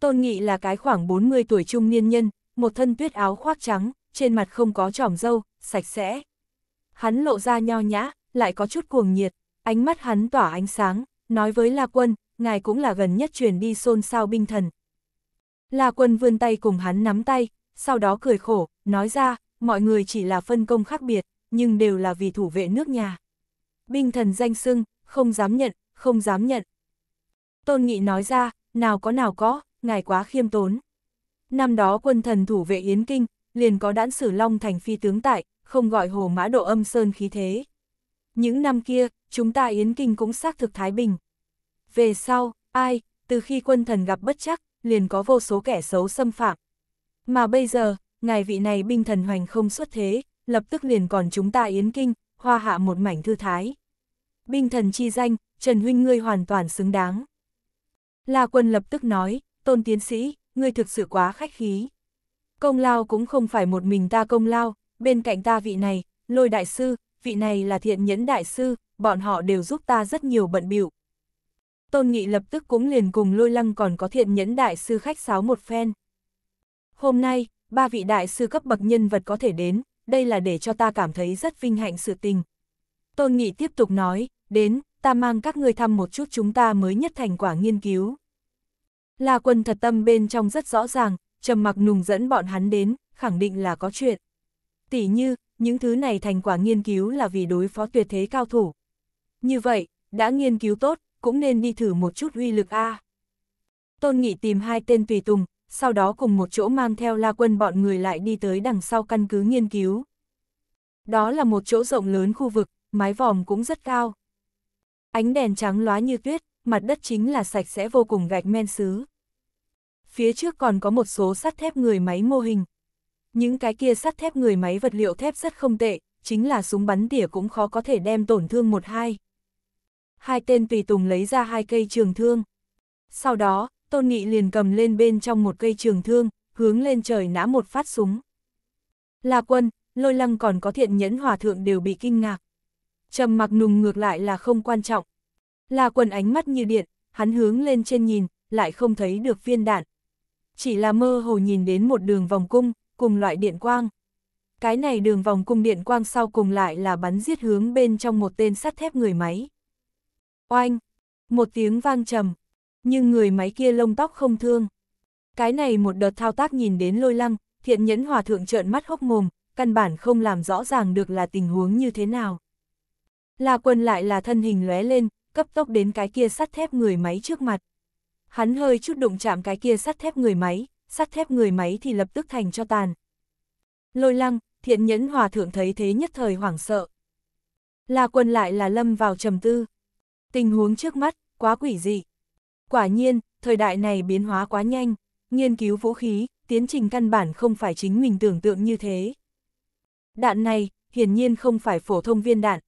[SPEAKER 1] Tôn Nghị là cái khoảng 40 tuổi trung niên nhân, một thân tuyết áo khoác trắng, trên mặt không có trỏm dâu, sạch sẽ. Hắn lộ ra nho nhã, lại có chút cuồng nhiệt, ánh mắt hắn tỏa ánh sáng, nói với La Quân, ngài cũng là gần nhất truyền đi xôn xao binh thần. La Quân vươn tay cùng hắn nắm tay, sau đó cười khổ, nói ra, mọi người chỉ là phân công khác biệt nhưng đều là vì thủ vệ nước nhà. Binh thần danh sưng, không dám nhận, không dám nhận. Tôn Nghị nói ra, nào có nào có, ngài quá khiêm tốn. Năm đó quân thần thủ vệ Yến Kinh, liền có đãn sử long thành phi tướng tại, không gọi hồ mã độ âm sơn khí thế. Những năm kia, chúng ta Yến Kinh cũng xác thực Thái Bình. Về sau, ai, từ khi quân thần gặp bất chắc, liền có vô số kẻ xấu xâm phạm. Mà bây giờ, ngài vị này binh thần hoành không xuất thế, lập tức liền còn chúng ta yến kinh, hoa hạ một mảnh thư thái. Binh thần chi danh, Trần Huynh ngươi hoàn toàn xứng đáng. La quân lập tức nói, tôn tiến sĩ, ngươi thực sự quá khách khí. Công lao cũng không phải một mình ta công lao, bên cạnh ta vị này, lôi đại sư, vị này là thiện nhẫn đại sư, bọn họ đều giúp ta rất nhiều bận biểu. Tôn Nghị lập tức cũng liền cùng lôi lăng còn có thiện nhẫn đại sư khách sáo một phen. Hôm nay, ba vị đại sư cấp bậc nhân vật có thể đến, đây là để cho ta cảm thấy rất vinh hạnh sự tình. Tôn Nghị tiếp tục nói, đến, ta mang các ngươi thăm một chút chúng ta mới nhất thành quả nghiên cứu. La quân thật tâm bên trong rất rõ ràng, trầm mặc nùng dẫn bọn hắn đến, khẳng định là có chuyện. tỷ như, những thứ này thành quả nghiên cứu là vì đối phó tuyệt thế cao thủ. Như vậy, đã nghiên cứu tốt, cũng nên đi thử một chút uy lực A. Tôn Nghị tìm hai tên tùy tùng, sau đó cùng một chỗ mang theo la quân bọn người lại đi tới đằng sau căn cứ nghiên cứu. Đó là một chỗ rộng lớn khu vực, mái vòm cũng rất cao. Ánh đèn trắng lóa như tuyết, mặt đất chính là sạch sẽ vô cùng gạch men xứ. Phía trước còn có một số sắt thép người máy mô hình. Những cái kia sắt thép người máy vật liệu thép rất không tệ, chính là súng bắn tỉa cũng khó có thể đem tổn thương một hai. Hai tên tùy tùng lấy ra hai cây trường thương. Sau đó, Tôn Nghị liền cầm lên bên trong một cây trường thương, hướng lên trời nã một phát súng. Là quân, lôi lăng còn có thiện nhẫn hòa thượng đều bị kinh ngạc. Trầm mặc nùng ngược lại là không quan trọng. Là quân ánh mắt như điện, hắn hướng lên trên nhìn, lại không thấy được viên đạn. Chỉ là mơ hồ nhìn đến một đường vòng cung, cùng loại điện quang. Cái này đường vòng cung điện quang sau cùng lại là bắn giết hướng bên trong một tên sắt thép người máy. Oanh! Một tiếng vang trầm, nhưng người máy kia lông tóc không thương. Cái này một đợt thao tác nhìn đến lôi lăng, thiện nhẫn hòa thượng trợn mắt hốc mồm, căn bản không làm rõ ràng được là tình huống như thế nào. là quân lại là thân hình lóe lên, cấp tốc đến cái kia sắt thép người máy trước mặt. Hắn hơi chút đụng chạm cái kia sắt thép người máy, sắt thép người máy thì lập tức thành cho tàn. Lôi lăng, thiện nhẫn hòa thượng thấy thế nhất thời hoảng sợ. là quân lại là lâm vào trầm tư. Tình huống trước mắt, quá quỷ dị. Quả nhiên, thời đại này biến hóa quá nhanh, nghiên cứu vũ khí, tiến trình căn bản không phải chính mình tưởng tượng như thế. Đạn này, hiển nhiên không phải phổ thông viên đạn.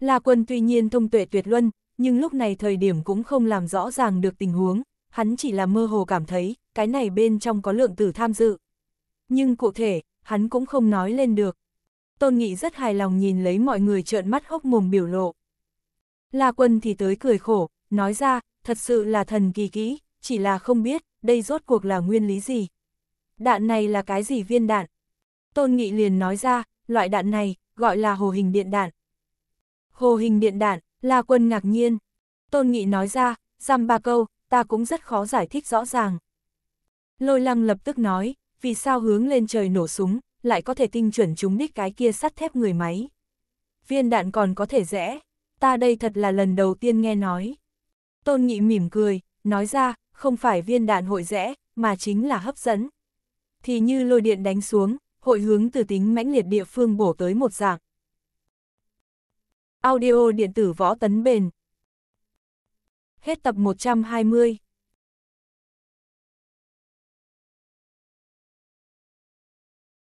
[SPEAKER 1] La quân tuy nhiên thông tuệ tuyệt luân, nhưng lúc này thời điểm cũng không làm rõ ràng được tình huống, hắn chỉ là mơ hồ cảm thấy, cái này bên trong có lượng tử tham dự. Nhưng cụ thể, hắn cũng không nói lên được. Tôn Nghị rất hài lòng nhìn lấy mọi người trợn mắt hốc mồm biểu lộ. La quân thì tới cười khổ, nói ra, thật sự là thần kỳ kỹ, chỉ là không biết, đây rốt cuộc là nguyên lý gì. Đạn này là cái gì viên đạn? Tôn Nghị liền nói ra, loại đạn này, gọi là hồ hình điện đạn. Hồ hình điện đạn, La Quân ngạc nhiên. Tôn Nghị nói ra, giam ba câu, ta cũng rất khó giải thích rõ ràng. Lôi lăng lập tức nói, vì sao hướng lên trời nổ súng, lại có thể tinh chuẩn trúng đích cái kia sắt thép người máy. Viên đạn còn có thể rẽ, ta đây thật là lần đầu tiên nghe nói. Tôn Nghị mỉm cười, nói ra, không phải viên đạn hội rẽ, mà chính là hấp dẫn. Thì như lôi điện đánh xuống, hội hướng từ tính mãnh liệt địa phương bổ tới một dạng. Audio điện tử võ tấn bền. Hết tập 120.